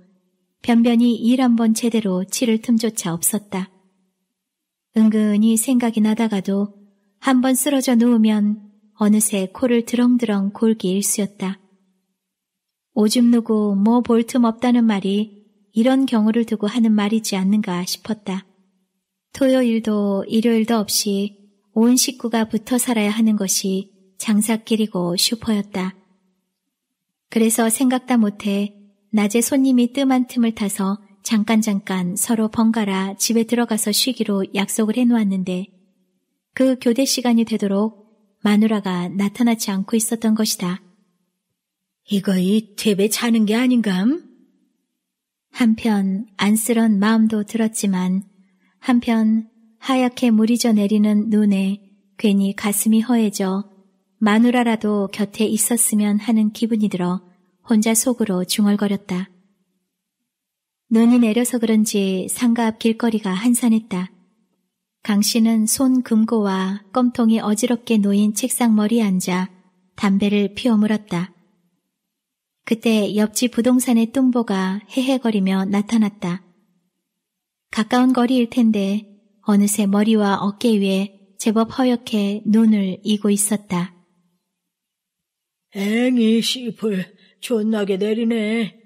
변변히 일한번 제대로 치를 틈조차 없었다. 은근히 생각이 나다가도 한 번 쓰러져 누우면 어느새 코를 드렁드렁 골기 일쑤였다. 오줌 누고 뭐 볼 틈 없다는 말이 이런 경우를 두고 하는 말이지 않는가 싶었다. 토요일도 일요일도 없이 온 식구가 붙어 살아야 하는 것이 장사길이고 슈퍼였다. 그래서 생각다 못해 낮에 손님이 뜸한 틈을 타서 잠깐 잠깐 서로 번갈아 집에 들어가서 쉬기로 약속을 해놓았는데 그 교대 시간이 되도록 마누라가 나타나지 않고 있었던 것이다. 이거이 퇴배 자는 게 아닌감? 한편 안쓰런 마음도 들었지만 한편 하얗게 무리져 내리는 눈에 괜히 가슴이 허해져 마누라라도 곁에 있었으면 하는 기분이 들어 혼자 속으로 중얼거렸다. 눈이 내려서 그런지 상가 앞 길거리가 한산했다. 강 씨는 손 금고와 껌통이 어지럽게 놓인 책상 머리에 앉아 담배를 피워 물었다. 그때 옆집 부동산의 뚱보가 헤헤거리며 나타났다. 가까운 거리일 텐데 어느새 머리와 어깨 위에 제법 허옇게 눈을 이고 있었다. 앵이 씨풀 존나게 내리네.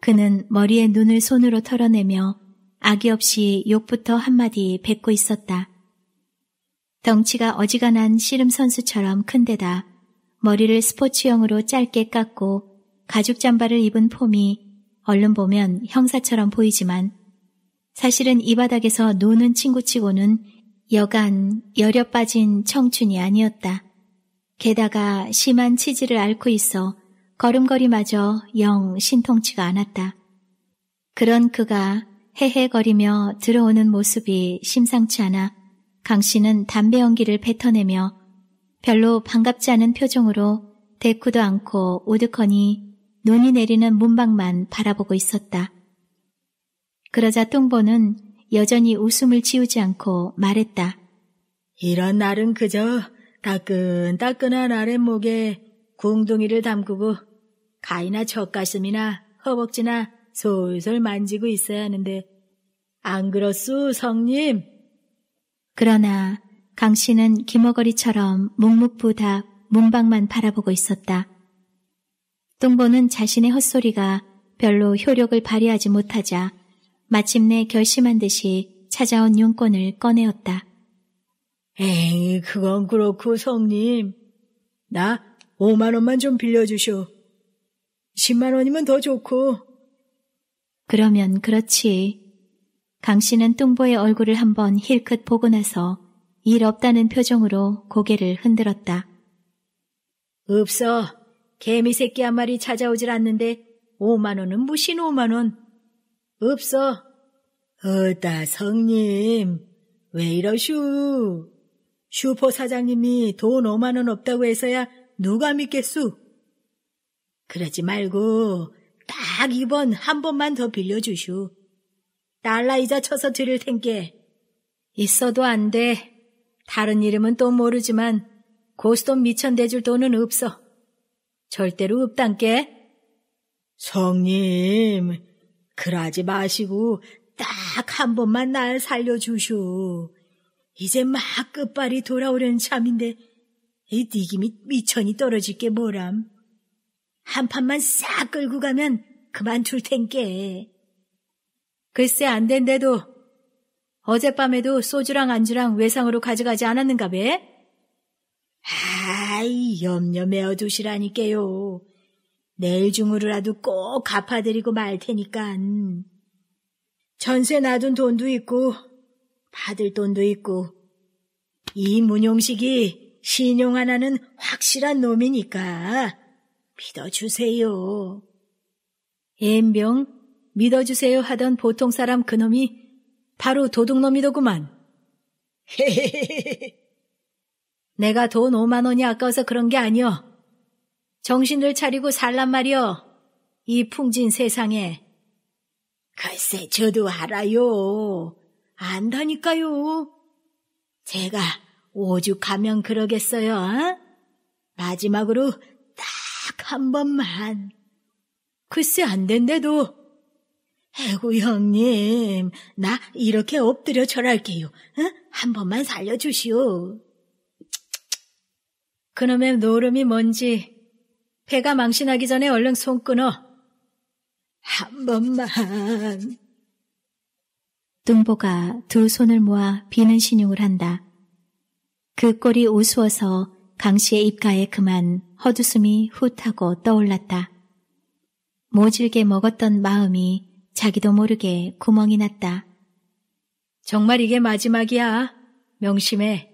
그는 머리에 눈을 손으로 털어내며 아기 없이 욕부터 한마디 뱉고 있었다. 덩치가 어지간한 씨름 선수처럼 큰데다 머리를 스포츠형으로 짧게 깎고 가죽 잠바를 입은 폼이 얼른 보면 형사처럼 보이지만 사실은 이 바닥에서 노는 친구치고는 여간 여려 빠진 청춘이 아니었다. 게다가 심한 치질을 앓고 있어 걸음걸이마저 영 신통치가 않았다. 그런 그가 헤헤거리며 들어오는 모습이 심상치 않아 강 씨는 담배 연기를 뱉어내며 별로 반갑지 않은 표정으로 대꾸도 않고 오드커니 눈이 내리는 문방만 바라보고 있었다. 그러자 뚱보는 여전히 웃음을 지우지 않고 말했다. 이런 날은 그저 따끈따끈한 아랫목에 궁둥이를 담그고 가이나 젖가슴이나 허벅지나 솔솔 만지고 있어야 하는데 안 그렇소 성님? 그러나 강 씨는 김어거리처럼 묵묵부다 문방만 바라보고 있었다. 똥보는 자신의 헛소리가 별로 효력을 발휘하지 못하자 마침내 결심한 듯이 찾아온 용건을 꺼내었다. 에이, 그건 그렇고 성님. 나 5만 원만 좀빌려주시 10만 원이면 더 좋고. 그러면 그렇지. 강 씨는 뚱보의 얼굴을 한번 힐끗 보고 나서 일 없다는 표정으로 고개를 흔들었다. 없어. 개미 새끼 한 마리 찾아오질 않는데 5만 원은 무신 5만 원. 없어. 어따 성님 왜 이러슈. 슈퍼 사장님이 돈 5만원 없다고 해서야 누가 믿겠수? 그러지 말고 딱 이번 한 번만 더 빌려주슈. 달라 이자 쳐서 드릴 텐께. 있어도 안 돼. 다른 이름은 또 모르지만 고스톱 미천 대줄 돈은 없어. 절대로 없단께. 성님, 그러지 마시고 딱 한 번만 날 살려주슈. 이제 막 끝발이 돌아오려는 참인데 이 디김이 미천이 떨어질 게 뭐람. 한 판만 싹 끌고 가면 그만둘 텐께. 글쎄 안 된대도 어젯밤에도 소주랑 안주랑 외상으로 가져가지 않았는가 배? 아이 염려 메어두시라니께요. 내일 중으로라도 꼭 갚아드리고 말 테니깐. 전세 놔둔 돈도 있고 받을 돈도 있고 이 문용식이 신용 하나는 확실한 놈이니까 믿어주세요. 엠병 믿어주세요 하던 보통 사람 그놈이 바로 도둑놈이더구만. [LAUGHS] 내가 돈 5만 원이 아까워서 그런 게 아니여. 정신을 차리고 살란 말이여. 이 풍진 세상에. 글쎄 저도 알아요. 안다니까요. 제가 오죽하면 그러겠어요. 어? 마지막으로 딱 한 번만. 글쎄 안 된대도. 에구 형님, 나 이렇게 엎드려 절할게요. 어? 한 번만 살려주시오. 그놈의 노름이 뭔지 배가 망신하기 전에 얼른 손 끊어. 한 번만. 둥보가두 손을 모아 비는 신용을 한다. 그 꼴이 우스워서 강씨의 입가에 그만 헛웃음이 훗하고 떠올랐다. 모질게 먹었던 마음이 자기도 모르게 구멍이 났다. 정말 이게 마지막이야. 명심해.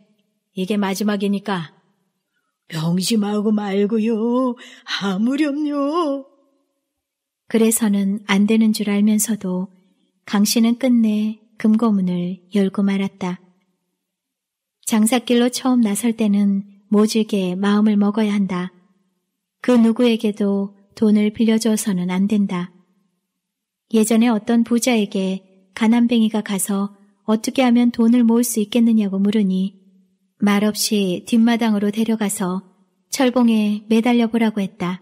이게 마지막이니까. 명심하고 말고요. 아무렴요. 그래서는 안 되는 줄 알면서도 강 씨는 끝내 금고문을 열고 말았다. 장사길로 처음 나설 때는 모질게 마음을 먹어야 한다. 그 누구에게도 돈을 빌려줘서는 안 된다. 예전에 어떤 부자에게 가난뱅이가 가서 어떻게 하면 돈을 모을 수 있겠느냐고 물으니 말없이 뒷마당으로 데려가서 철봉에 매달려 보라고 했다.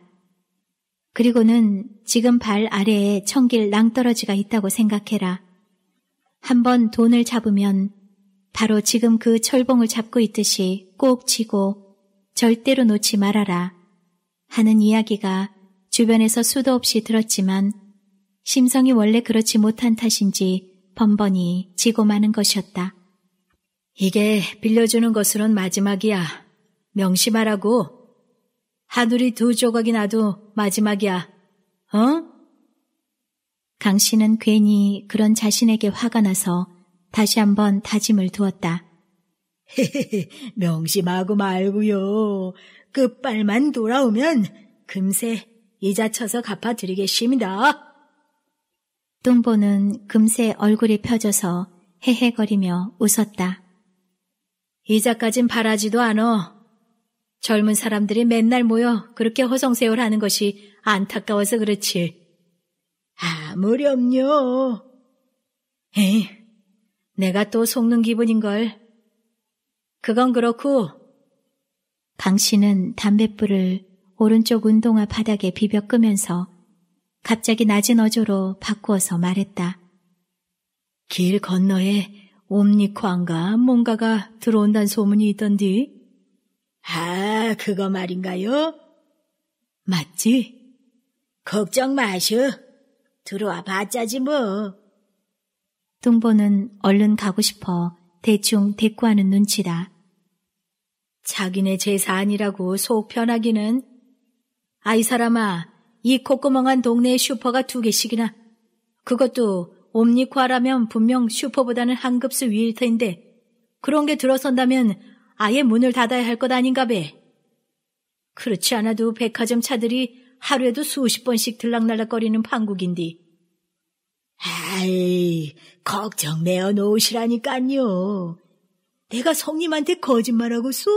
그리고는 지금 발 아래에 청길 낭떠러지가 있다고 생각해라. 한번 돈을 잡으면 바로 지금 그 철봉을 잡고 있듯이 꼭 쥐고 절대로 놓지 말아라. 하는 이야기가 주변에서 수도 없이 들었지만 심성이 원래 그렇지 못한 탓인지 번번이 지고 마는 것이었다. 이게 빌려주는 것으론 마지막이야. 명심하라고. 하늘이 두 조각이 나도 마지막이야. 어? 강 씨는 괜히 그런 자신에게 화가 나서 다시 한번 다짐을 두었다. [LAUGHS] 명심하고 말고요. 끝발만 돌아오면 금세 이자 쳐서 갚아드리겠습니다. 뚱보는 금세 얼굴이 펴져서 헤헤거리며 웃었다. 이자까진 바라지도 않어. 젊은 사람들이 맨날 모여 그렇게 허송세월하는 것이 안타까워서 그렇지. 아무렴요. 에이, 내가 또 속는 기분인걸. 그건 그렇고. 강 씨는 담뱃불을 오른쪽 운동화 바닥에 비벼 끄면서 갑자기 낮은 어조로 바꾸어서 말했다. 길 건너에 옴니코안가 뭔가가 들어온단 소문이 있던디. 아, 그거 말인가요? 맞지? 걱정 마셔. 들어와 봤자지 뭐. 똥보는 얼른 가고 싶어 대충 대꾸하는 눈치다. 자기네 제사 아니라고 속 편하기는. 아이 사람아, 이 콧구멍한 동네에 슈퍼가 두 개씩이나. 그것도 옴니쿠아라면 분명 슈퍼보다는 한 급수 위일 터인데 그런 게 들어선다면 아예 문을 닫아야 할 것 아닌가 배. 그렇지 않아도 백화점 차들이 하루에도 수십 번씩 들락날락거리는 판국인디. 아이, 걱정 메어 놓으시라니깐요. 내가 성님한테 거짓말하고 쏘.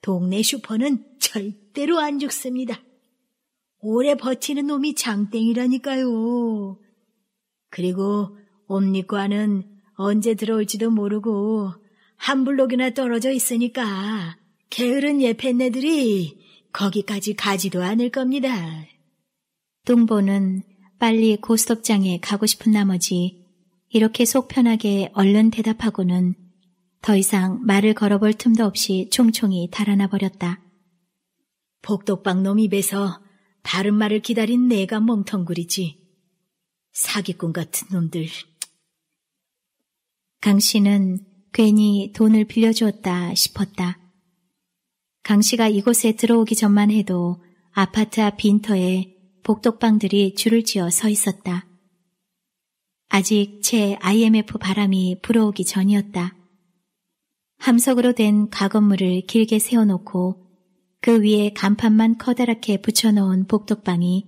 동네 슈퍼는 절대로 안 죽습니다. 오래 버티는 놈이 장땡이라니까요. 그리고 옴니과는 언제 들어올지도 모르고 한 블록이나 떨어져 있으니까 게으른 예팬네들이 거기까지 가지도 않을 겁니다. 동보는 빨리 고스톱장에 가고 싶은 나머지 이렇게 속 편하게 얼른 대답하고는 더 이상 말을 걸어볼 틈도 없이 총총히 달아나 버렸다. 복독방 놈 입에서 바른 말을 기다린 내가 멍텅구리지. 사기꾼 같은 놈들. 강 씨는 괜히 돈을 빌려주었다 싶었다. 강 씨가 이곳에 들어오기 전만 해도 아파트 앞 빈터에 복덕방들이 줄을 지어 서 있었다. 아직 제 IMF 바람이 불어오기 전이었다. 함석으로 된 가건물을 길게 세워놓고 그 위에 간판만 커다랗게 붙여놓은 복덕방이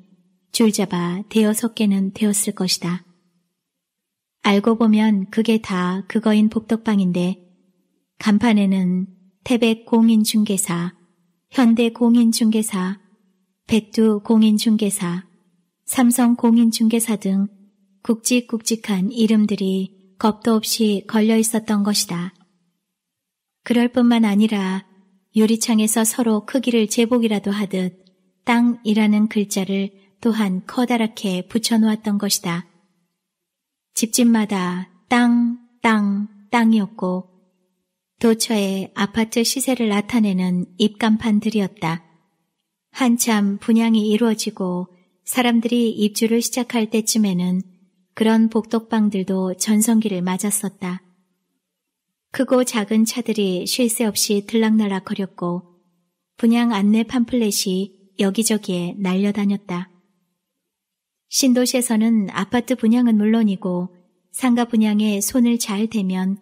줄잡아 대여섯 개는 되었을 것이다. 알고 보면 그게 다 그거인 복덕방인데 간판에는 태백 공인중개사, 현대 공인중개사, 백두 공인중개사, 삼성 공인중개사 등 굵직굵직한 이름들이 겁도 없이 걸려 있었던 것이다. 그럴 뿐만 아니라 유리창에서 서로 크기를 제복이라도 하듯 땅이라는 글자를 또한 커다랗게 붙여놓았던 것이다. 집집마다 땅, 땅, 땅이었고 도처에 아파트 시세를 나타내는 입간판들이었다. 한참 분양이 이루어지고 사람들이 입주를 시작할 때쯤에는 그런 복덕방들도 전성기를 맞았었다. 크고 작은 차들이 쉴 새 없이 들락날락 거렸고 분양 안내 팜플렛이 여기저기에 날려다녔다. 신도시에서는 아파트 분양은 물론이고 상가 분양에 손을 잘 대면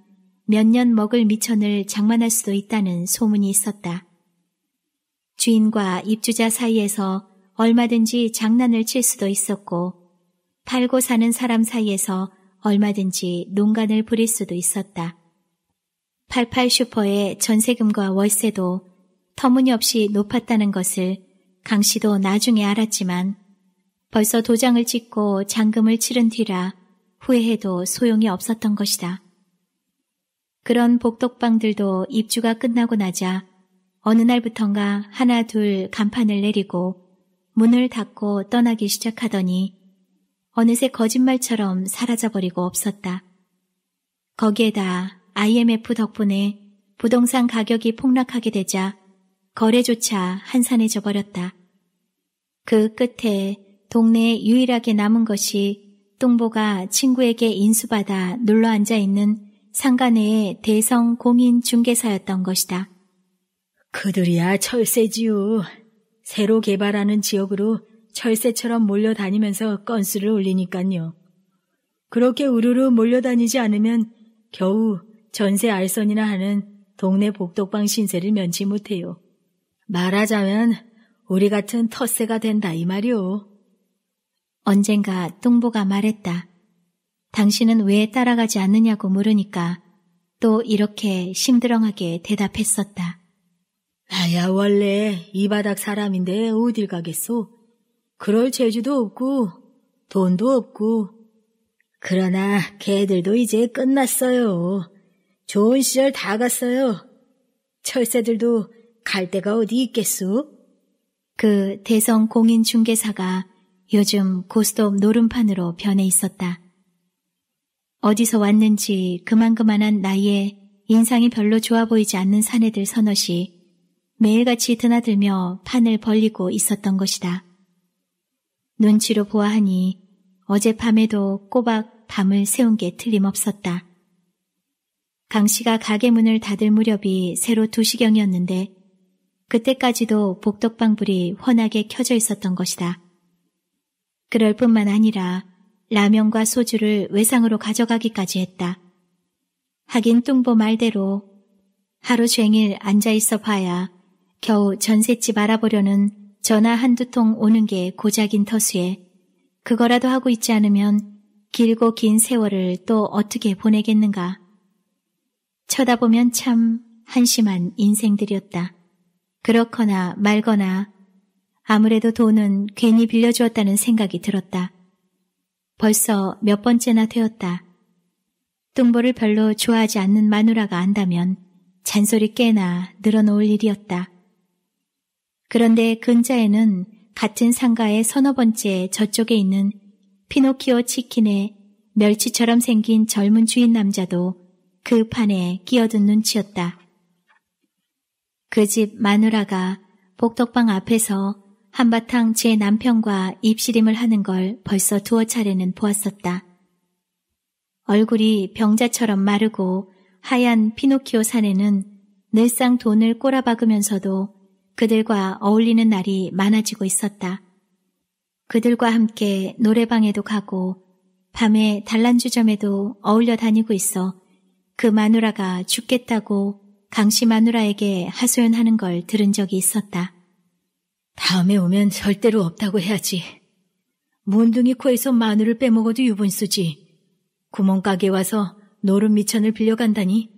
몇 년 먹을 미천을 장만할 수도 있다는 소문이 있었다. 주인과 입주자 사이에서 얼마든지 장난을 칠 수도 있었고 팔고 사는 사람 사이에서 얼마든지 농간을 부릴 수도 있었다. 88 슈퍼의 전세금과 월세도 터무니없이 높았다는 것을 강 씨도 나중에 알았지만 벌써 도장을 찍고 잔금을 치른 뒤라 후회해도 소용이 없었던 것이다. 그런 복덕방들도 입주가 끝나고 나자 어느 날부턴가 하나 둘 간판을 내리고 문을 닫고 떠나기 시작하더니 어느새 거짓말처럼 사라져버리고 없었다. 거기에다 IMF 덕분에 부동산 가격이 폭락하게 되자 거래조차 한산해져 버렸다. 그 끝에 동네에 유일하게 남은 것이 똥보가 친구에게 인수받아 눌러 앉아 있는 상가 내의 대성 공인 중개사였던 것이다. 그들이야 철새지요. 새로 개발하는 지역으로 철새처럼 몰려다니면서 건수를 올리니깐요. 그렇게 우르르 몰려다니지 않으면 겨우 전세 알선이나 하는 동네 복덕방 신세를 면치 못해요. 말하자면 우리 같은 텃세가 된다 이 말이오. 언젠가 똥보가 말했다. 당신은 왜 따라가지 않느냐고 물으니까 또 이렇게 심드렁하게 대답했었다. 나야 원래 이 바닥 사람인데 어딜 가겠소? 그럴 재주도 없고 돈도 없고 그러나 개들도 이제 끝났어요. 좋은 시절 다 갔어요. 철새들도 갈 데가 어디 있겠소? 그 대성 공인 중개사가 요즘 고스톱 노름판으로 변해 있었다. 어디서 왔는지 그만그만한 나이에 인상이 별로 좋아 보이지 않는 사내들 서너시 매일같이 드나들며 판을 벌리고 있었던 것이다. 눈치로 보아하니 어젯밤에도 꼬박 밤을 세운게 틀림없었다. 강 씨가 가게 문을 닫을 무렵이 새로 두시경이었는데 그때까지도 복덕방 불이 훤하게 켜져 있었던 것이다. 그럴 뿐만 아니라 라면과 소주를 외상으로 가져가기까지 했다. 하긴 뚱보 말대로 하루 종일 앉아 있어 봐야 겨우 전셋집 알아보려는 전화 한두 통 오는 게 고작인 터수에 그거라도 하고 있지 않으면 길고 긴 세월을 또 어떻게 보내겠는가. 쳐다보면 참 한심한 인생들이었다. 그렇거나 말거나 아무래도 돈은 괜히 빌려주었다는 생각이 들었다. 벌써 몇 번째나 되었다. 뚱보를 별로 좋아하지 않는 마누라가 안다면 잔소리 깨나 늘어놓을 일이었다. 그런데 근자에는 같은 상가의 서너 번째 저쪽에 있는 피노키오 치킨에 멸치처럼 생긴 젊은 주인 남자도 그 판에 끼어든 눈치였다. 그 집 마누라가 복덕방 앞에서 한바탕 제 남편과 입시림을 하는 걸 벌써 두어 차례는 보았었다. 얼굴이 병자처럼 마르고 하얀 피노키오 산에는 늘상 돈을 꼬라박으면서도 그들과 어울리는 날이 많아지고 있었다. 그들과 함께 노래방에도 가고 밤에 단란주점에도 어울려 다니고 있어 그 마누라가 죽겠다고 강씨 마누라에게 하소연하는 걸 들은 적이 있었다. 다음에 오면 절대로 없다고 해야지. 문둥이 코에서 마늘을 빼먹어도 유분수지. 구멍가게 와서 노름 미천을 빌려간다니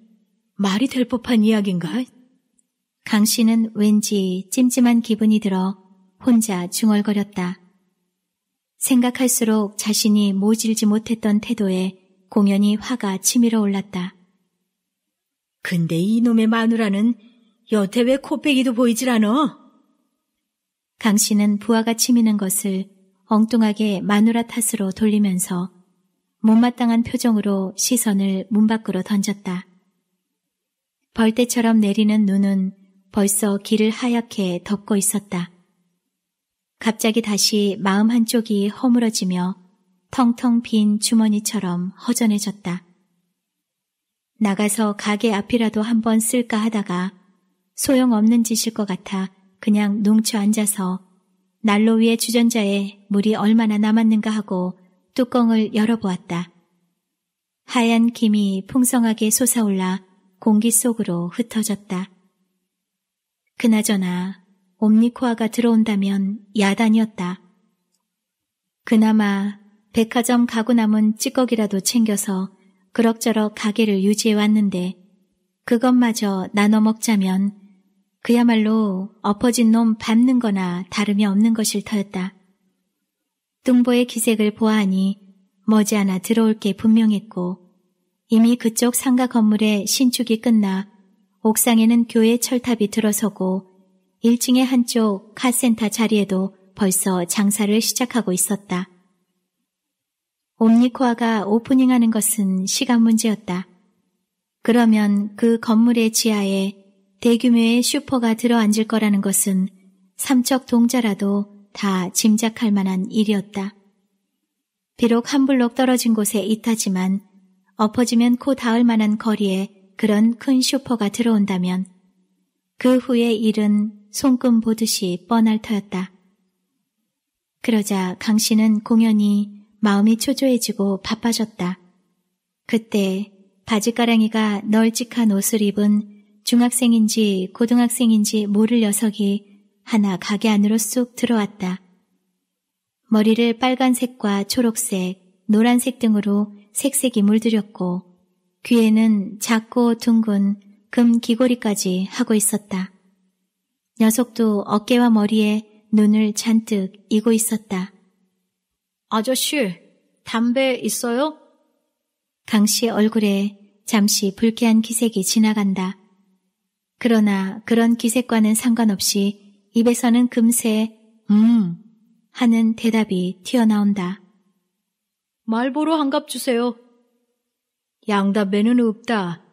말이 될 법한 이야기인가? 강 씨는 왠지 찜찜한 기분이 들어 혼자 중얼거렸다. 생각할수록 자신이 모질지 못했던 태도에 공연히 화가 치밀어 올랐다. 근데 이놈의 마누라는 여태 왜 코빼기도 보이질 않어 강 씨는 부하가 치미는 것을 엉뚱하게 마누라 탓으로 돌리면서 못마땅한 표정으로 시선을 문 밖으로 던졌다. 벌떼처럼 내리는 눈은 벌써 길을 하얗게 덮고 있었다. 갑자기 다시 마음 한쪽이 허물어지며 텅텅 빈 주머니처럼 허전해졌다. 나가서 가게 앞이라도 한번 쓸까 하다가 소용없는 짓일 것 같아 그냥 농초 앉아서 난로 위에 주전자에 물이 얼마나 남았는가 하고 뚜껑을 열어보았다. 하얀 김이 풍성하게 솟아올라 공기 속으로 흩어졌다. 그나저나 옴니코아가 들어온다면 야단이었다. 그나마 백화점 가구 남은 찌꺼기라도 챙겨서 그럭저럭 가게를 유지해 왔는데 그것마저 나눠 먹자면 그야말로 엎어진 놈 밟는 거나 다름이 없는 것일 터였다. 뚱보의 기색을 보아하니 머지않아 들어올 게 분명했고 이미 그쪽 상가 건물의 신축이 끝나 옥상에는 교회 철탑이 들어서고 1층의 한쪽 카센터 자리에도 벌써 장사를 시작하고 있었다. 옴니코아가 오프닝하는 것은 시간 문제였다. 그러면 그 건물의 지하에 대규모의 슈퍼가 들어앉을 거라는 것은 삼척 동자라도 다 짐작할 만한 일이었다. 비록 한 블록 떨어진 곳에 있다지만 엎어지면 코 닿을 만한 거리에 그런 큰 슈퍼가 들어온다면 그 후의 일은 손금 보듯이 뻔할 터였다. 그러자 강 씨는 공연히 마음이 초조해지고 바빠졌다. 그때 바지가랑이가 널찍한 옷을 입은 중학생인지 고등학생인지 모를 녀석이 하나 가게 안으로 쑥 들어왔다. 머리를 빨간색과 초록색, 노란색 등으로 색색이 물들였고 귀에는 작고 둥근 금 귀고리까지 하고 있었다. 녀석도 어깨와 머리에 눈을 잔뜩 이고 있었다. 아저씨, 담배 있어요? 강 씨 얼굴에 잠시 불쾌한 기색이 지나간다. 그러나 그런 기색과는 상관없이 입에서는 금세 음 하는 대답이 튀어나온다. 말보로 한갑 주세요. 양답에는 없다.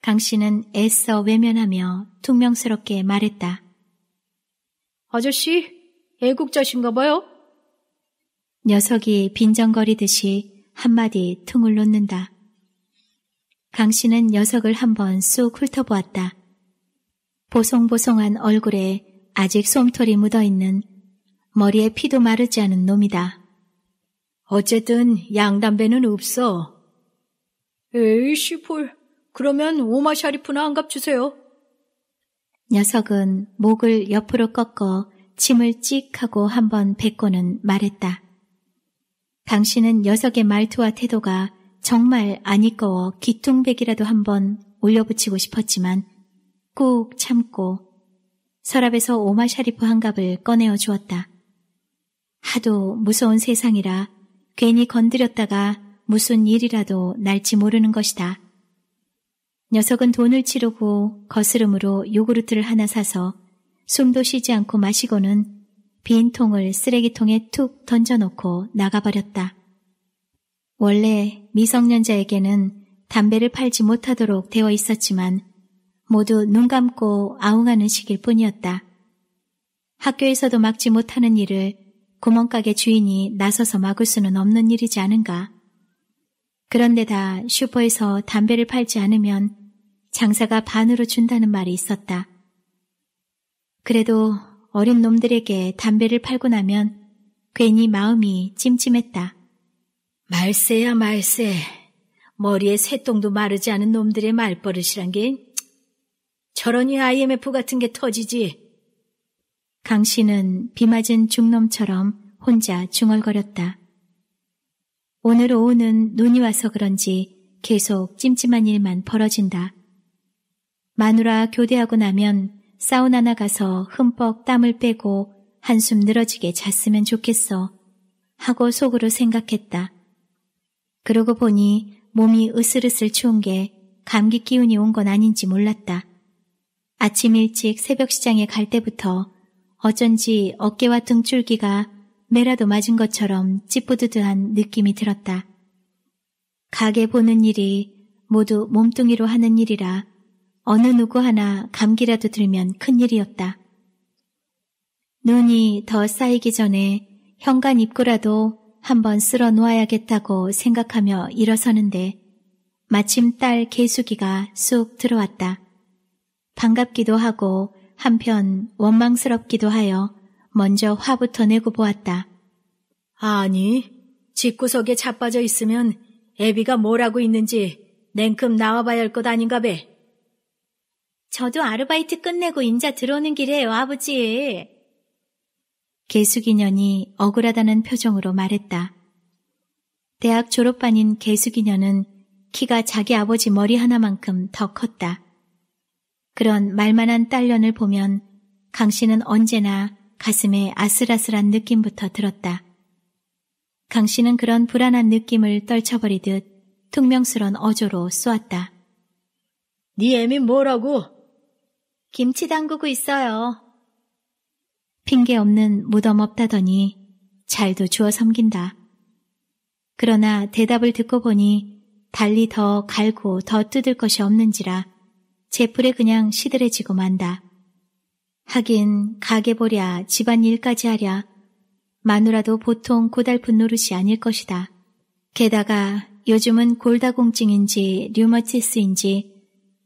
강 씨는 애써 외면하며 퉁명스럽게 말했다. 아저씨, 애국자신가 봐요? 녀석이 빈정거리듯이 한마디 퉁을 놓는다. 강 씨는 녀석을 한번 쑥 훑어보았다. 보송보송한 얼굴에 아직 솜털이 묻어있는 머리에 피도 마르지 않은 놈이다. 어쨌든 양담배는 없어. 에이씨 폴, 그러면 오마 샤리프나 한갑 주세요. 녀석은 목을 옆으로 꺾어 침을 찍 하고 한 번 뱉고는 말했다. 강 씨는 녀석의 말투와 태도가 정말 아니꺼워 기통백이라도 한번 올려붙이고 싶었지만 꾹 참고 서랍에서 오마 샤리프 한갑을 꺼내어 주었다. 하도 무서운 세상이라 괜히 건드렸다가 무슨 일이라도 날지 모르는 것이다. 녀석은 돈을 치르고 거스름으로 요구르트를 하나 사서 숨도 쉬지 않고 마시고는 빈 통을 쓰레기통에 툭 던져놓고 나가버렸다. 원래 미성년자에게는 담배를 팔지 못하도록 되어 있었지만 모두 눈 감고 아웅하는 식일 뿐이었다. 학교에서도 막지 못하는 일을 구멍가게 주인이 나서서 막을 수는 없는 일이지 않은가. 그런데다 슈퍼에서 담배를 팔지 않으면 장사가 반으로 준다는 말이 있었다. 그래도 어린 놈들에게 담배를 팔고 나면 괜히 마음이 찜찜했다. 말세야 말세. 머리에 새똥도 마르지 않은 놈들의 말버릇이란 게 저런이 IMF 같은 게 터지지. 강 씨는 비 맞은 중놈처럼 혼자 중얼거렸다. 오늘 오후는 눈이 와서 그런지 계속 찜찜한 일만 벌어진다. 마누라 교대하고 나면 사우나나 가서 흠뻑 땀을 빼고 한숨 늘어지게 잤으면 좋겠어 하고 속으로 생각했다. 그러고 보니 몸이 으슬으슬 추운 게 감기 기운이 온 건 아닌지 몰랐다. 아침 일찍 새벽 시장에 갈 때부터 어쩐지 어깨와 등줄기가 매라도 맞은 것처럼 찌뿌드드한 느낌이 들었다. 가게 보는 일이 모두 몸뚱이로 하는 일이라 어느 누구 하나 감기라도 들면 큰일이었다. 눈이 더 쌓이기 전에 현관 입구라도 한번 쓸어 놓아야겠다고 생각하며 일어서는데 마침 딸계수기가쑥 들어왔다. 반갑기도 하고 한편 원망스럽기도 하여 먼저 화부터 내고 보았다. 아니, 집구석에 자빠져 있으면 애비가 뭘하고 있는지 냉큼 나와봐야 할 것 아닌가 배. 저도 아르바이트 끝내고 인자 들어오는 길에요, 아버지. 개숙이년이 억울하다는 표정으로 말했다. 대학 졸업반인 개숙이년은 키가 자기 아버지 머리 하나만큼 더 컸다. 그런 말만한 딸년을 보면 강 씨는 언제나 가슴에 아슬아슬한 느낌부터 들었다. 강 씨는 그런 불안한 느낌을 떨쳐버리듯 퉁명스런 어조로 쏘았다. 네 애미 뭐라고? 김치 담그고 있어요. 핑계 없는 무덤 없다더니 잘도 주어 섬긴다. 그러나 대답을 듣고 보니 달리 더 갈고 더 뜯을 것이 없는지라 제풀에 그냥 시들해지고 만다. 하긴 가게 보랴 집안일까지 하랴 마누라도 보통 고달픈 노릇이 아닐 것이다. 게다가 요즘은 골다공증인지 류머티스인지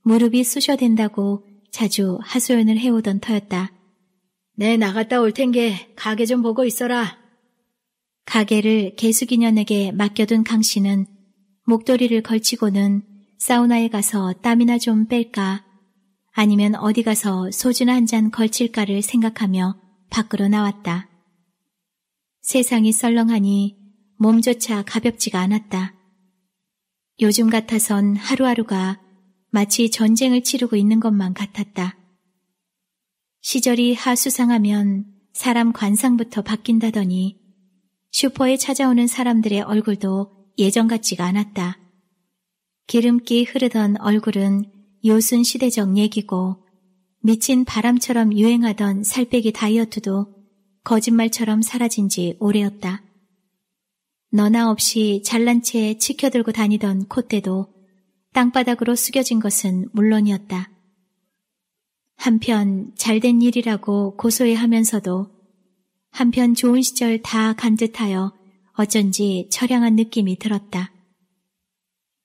무릎이 쑤셔된다고 자주 하소연을 해오던 터였다. 내 나갔다 올 텐 게 가게 좀 보고 있어라. 가게를 개수기년에게 맡겨둔 강 씨는 목도리를 걸치고는 사우나에 가서 땀이나 좀 뺄까 아니면 어디 가서 소주나 한 잔 걸칠까를 생각하며 밖으로 나왔다. 세상이 썰렁하니 몸조차 가볍지가 않았다. 요즘 같아선 하루하루가 마치 전쟁을 치르고 있는 것만 같았다. 시절이 하수상하면 사람 관상부터 바뀐다더니 슈퍼에 찾아오는 사람들의 얼굴도 예전 같지가 않았다. 기름기 흐르던 얼굴은 요순 시대적 얘기고 미친 바람처럼 유행하던 살빼기 다이어트도 거짓말처럼 사라진 지 오래였다. 너나 없이 잘난 채 치켜들고 다니던 콧대도 땅바닥으로 숙여진 것은 물론이었다. 한편 잘된 일이라고 고소해하면서도 한편 좋은 시절 다 간 듯하여 어쩐지 처량한 느낌이 들었다.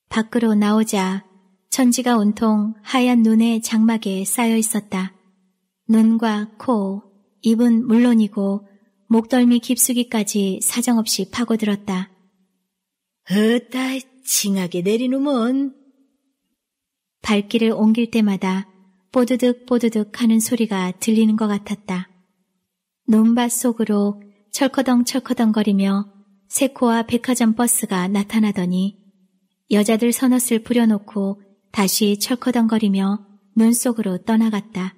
밖으로 나오자 천지가 온통 하얀 눈의 장막에 쌓여 있었다. 눈과 코, 입은 물론이고 목덜미 깊숙이까지 사정없이 파고들었다. 어따 징하게 내리누먼. 발길을 옮길 때마다 뽀드득 뽀드득 하는 소리가 들리는 것 같았다. 논밭 속으로 철커덩 철커덩거리며 세코와 백화점 버스가 나타나더니 여자들 선옷을 부려놓고 다시 철커덩거리며 눈 속으로 떠나갔다.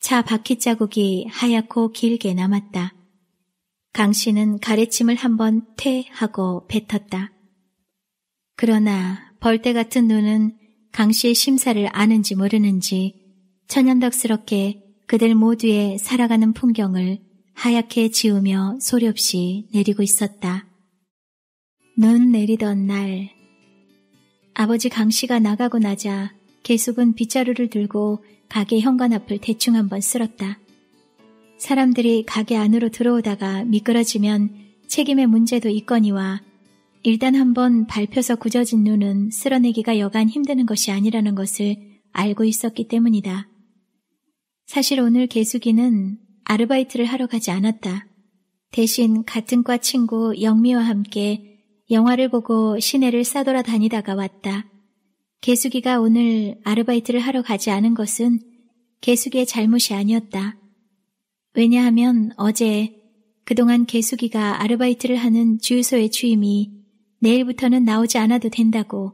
차 바퀴 자국이 하얗고 길게 남았다. 강 씨는 가래침을 한번 퇴 하고 뱉었다. 그러나 벌떼 같은 눈은 강 씨의 심사를 아는지 모르는지 천연덕스럽게 그들 모두의 살아가는 풍경을 하얗게 지우며 소리 없이 내리고 있었다. 눈 내리던 날 아버지 강 씨가 나가고 나자 계숙은 빗자루를 들고 가게 현관 앞을 대충 한번 쓸었다. 사람들이 가게 안으로 들어오다가 미끄러지면 책임의 문제도 있거니와 일단 한번 밟혀서 굳어진 눈은 쓸어내기가 여간 힘드는 것이 아니라는 것을 알고 있었기 때문이다. 사실 오늘 개숙이는 아르바이트를 하러 가지 않았다. 대신 같은 과 친구 영미와 함께 영화를 보고 시내를 싸돌아 다니다가 왔다. 개숙이가 오늘 아르바이트를 하러 가지 않은 것은 개숙이의 잘못이 아니었다. 왜냐하면 어제 그동안 개숙이가 아르바이트를 하는 주유소의 취임이 내일부터는 나오지 않아도 된다고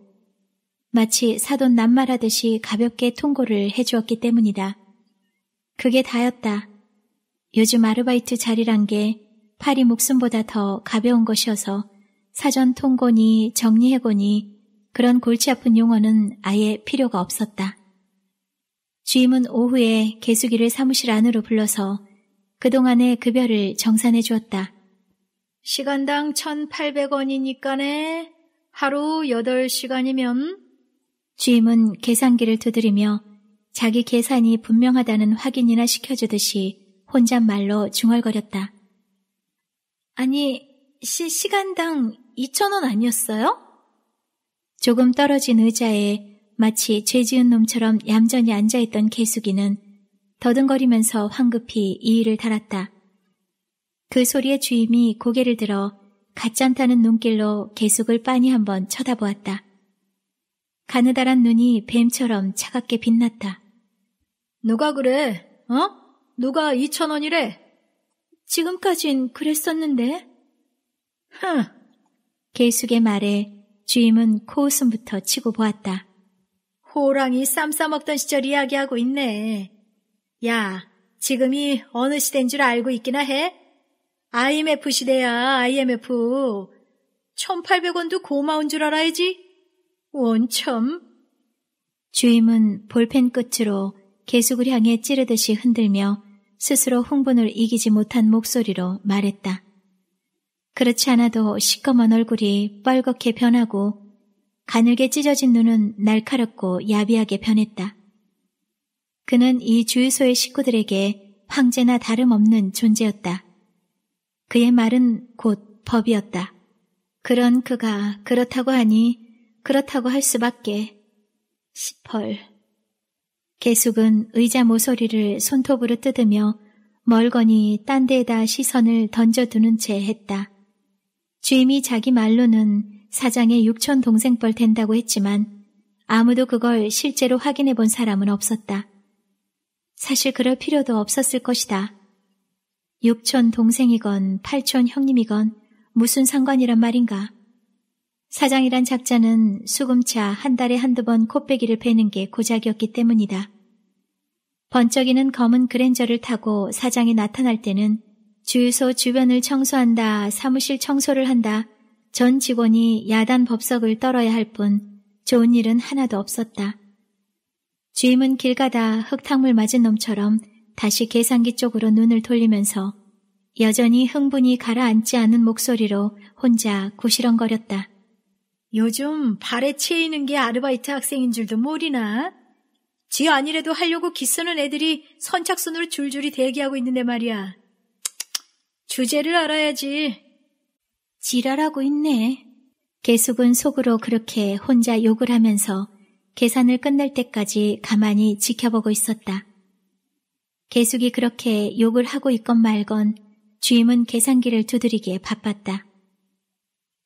마치 사돈 낱말하듯이 가볍게 통고를 해주었기 때문이다. 그게 다였다. 요즘 아르바이트 자리란 게 파리 목숨보다 더 가벼운 것이어서 사전 통고니 정리해고니 그런 골치 아픈 용어는 아예 필요가 없었다. 주임은 오후에 개수기를 사무실 안으로 불러서 그동안의 급여를 정산해 주었다. 시간당 1,800원이니까네. 하루 8시간이면 주임은 계산기를 두드리며 자기 계산이 분명하다는 확인이나 시켜주듯이 혼잣말로 중얼거렸다. 아니, 시, 시간당 2천원 아니었어요? 조금 떨어진 의자에 마치 죄 지은 놈처럼 얌전히 앉아있던 개숙이는 더듬거리면서 황급히 이의를 달았다. 그소리에 주임이 고개를 들어 가짠타는 눈길로 계숙을 빤히 한번 쳐다보았다. 가느다란 눈이 뱀처럼 차갑게 빛났다. 누가 그래? 어? 누가 2천 원이래? 지금까진 그랬었는데. 흥! 계숙의 말에 주임은 코웃음부터 치고 보았다. 호랑이 쌈 싸먹던 시절 이야기하고 있네. 야, 지금이 어느 시대인 줄 알고 있기나 해? IMF 시대야, IMF. 1800원도 고마운 줄 알아야지. 원첨. 주임은 볼펜 끝으로 계속을 향해 찌르듯이 흔들며 스스로 흥분을 이기지 못한 목소리로 말했다. 그렇지 않아도 시꺼먼 얼굴이 빨갛게 변하고 가늘게 찢어진 눈은 날카롭고 야비하게 변했다. 그는 이 주유소의 식구들에게 황제나 다름없는 존재였다. 그의 말은 곧 법이었다. 그런 그가 그렇다고 하니 그렇다고 할 수밖에. 시펄. 계숙은 의자 모서리를 손톱으로 뜯으며 멀거니 딴 데에다 시선을 던져두는 채 했다. 주임이 자기 말로는 사장의 육촌 동생뻘 된다고 했지만 아무도 그걸 실제로 확인해 본 사람은 없었다. 사실 그럴 필요도 없었을 것이다. 육촌 동생이건 팔촌 형님이건 무슨 상관이란 말인가. 사장이란 작자는 수금차 한 달에 한두 번 코빼기를 베는 게 고작이었기 때문이다. 번쩍이는 검은 그랜저를 타고 사장이 나타날 때는 주유소 주변을 청소한다, 사무실 청소를 한다, 전 직원이 야단 법석을 떨어야 할 뿐 좋은 일은 하나도 없었다. 주임은 길 가다 흙탕물 맞은 놈처럼 다시 계산기 쪽으로 눈을 돌리면서 여전히 흥분이 가라앉지 않은 목소리로 혼자 구시렁거렸다. 요즘 발에 채이는 게 아르바이트 학생인 줄도 모르나? 지 아니래도 하려고 기쓰는 애들이 선착순으로 줄줄이 대기하고 있는데 말이야. 주제를 알아야지. 지랄하고 있네. 개숙은 속으로 그렇게 혼자 욕을 하면서 계산을 끝낼 때까지 가만히 지켜보고 있었다. 계숙이 그렇게 욕을 하고 있건 말건 주임은 계산기를 두드리기에 바빴다.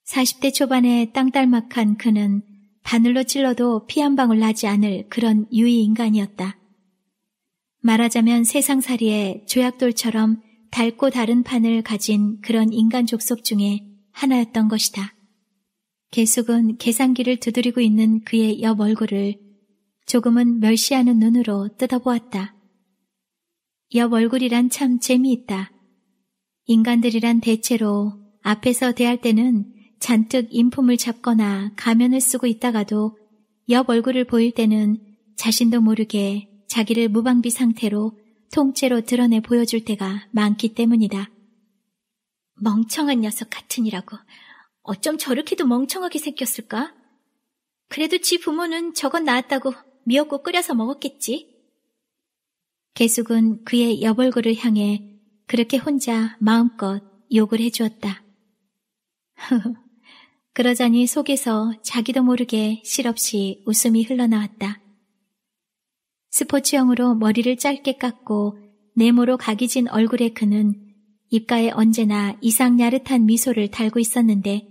40대 초반의 땅딸막한 그는 바늘로 찔러도 피 한 방울 나지 않을 그런 유의인간이었다. 말하자면 세상살이에 조약돌처럼 닳고 다른 판을 가진 그런 인간 족속 중에 하나였던 것이다. 계숙은 계산기를 두드리고 있는 그의 옆 얼굴을 조금은 멸시하는 눈으로 뜯어보았다. 옆 얼굴이란 참 재미있다. 인간들이란 대체로 앞에서 대할 때는 잔뜩 인품을 잡거나 가면을 쓰고 있다가도 옆 얼굴을 보일 때는 자신도 모르게 자기를 무방비 상태로 통째로 드러내 보여줄 때가 많기 때문이다. 멍청한 녀석 같으니라고. 어쩜 저렇게도 멍청하게 생겼을까? 그래도 지 부모는 저건 나았다고 미역국 끓여서 먹었겠지. 계숙은 그의 여벌구를 향해 그렇게 혼자 마음껏 욕을 해주었다. [LAUGHS] 그러자니 속에서 자기도 모르게 실없이 웃음이 흘러나왔다. 스포츠형으로 머리를 짧게 깎고 네모로 각이진 얼굴의 그는 입가에 언제나 이상 야릇한 미소를 달고 있었는데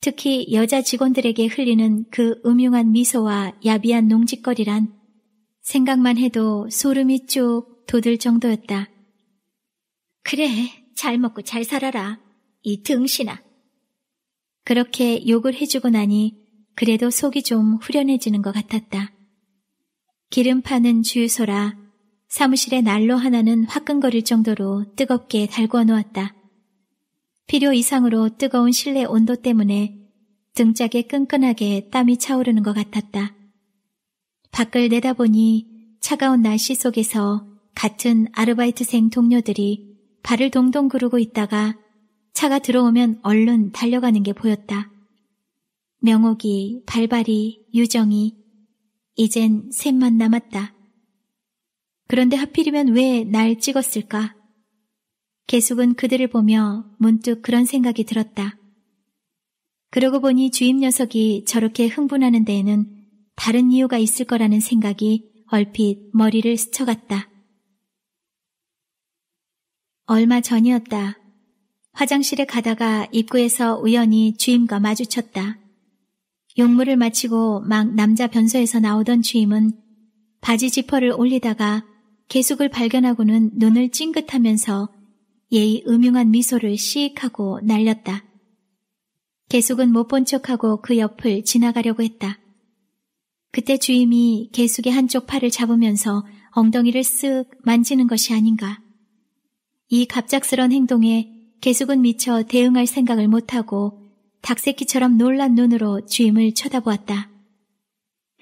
특히 여자 직원들에게 흘리는 그 음흉한 미소와 야비한 농짓거리란 생각만 해도 소름이 쭉 돋을 정도였다. 그래, 잘 먹고 잘 살아라. 이 등신아. 그렇게 욕을 해주고 나니 그래도 속이 좀 후련해지는 것 같았다. 기름 파는 주유소라 사무실의 난로 하나는 화끈거릴 정도로 뜨겁게 달궈 놓았다. 필요 이상으로 뜨거운 실내 온도 때문에 등짝에 끈끈하게 땀이 차오르는 것 같았다. 밖을 내다보니 차가운 날씨 속에서 같은 아르바이트생 동료들이 발을 동동 구르고 있다가 차가 들어오면 얼른 달려가는 게 보였다. 명옥이, 발발이, 유정이 이젠 셋만 남았다. 그런데 하필이면 왜 날 찍었을까? 계숙은 그들을 보며 문득 그런 생각이 들었다. 그러고 보니 주임 녀석이 저렇게 흥분하는 데에는 다른 이유가 있을 거라는 생각이 얼핏 머리를 스쳐갔다. 얼마 전이었다. 화장실에 가다가 입구에서 우연히 주임과 마주쳤다. 용무를 마치고 막 남자 변소에서 나오던 주임은 바지 지퍼를 올리다가 계숙을 발견하고는 눈을 찡긋하면서 예의 음흉한 미소를 씩 하고 날렸다. 계숙은 못 본 척하고 그 옆을 지나가려고 했다. 그때 주임이 개숙의 한쪽 팔을 잡으면서 엉덩이를 쓱 만지는 것이 아닌가. 이 갑작스런 행동에 개숙은 미처 대응할 생각을 못하고 닭새끼처럼 놀란 눈으로 주임을 쳐다보았다.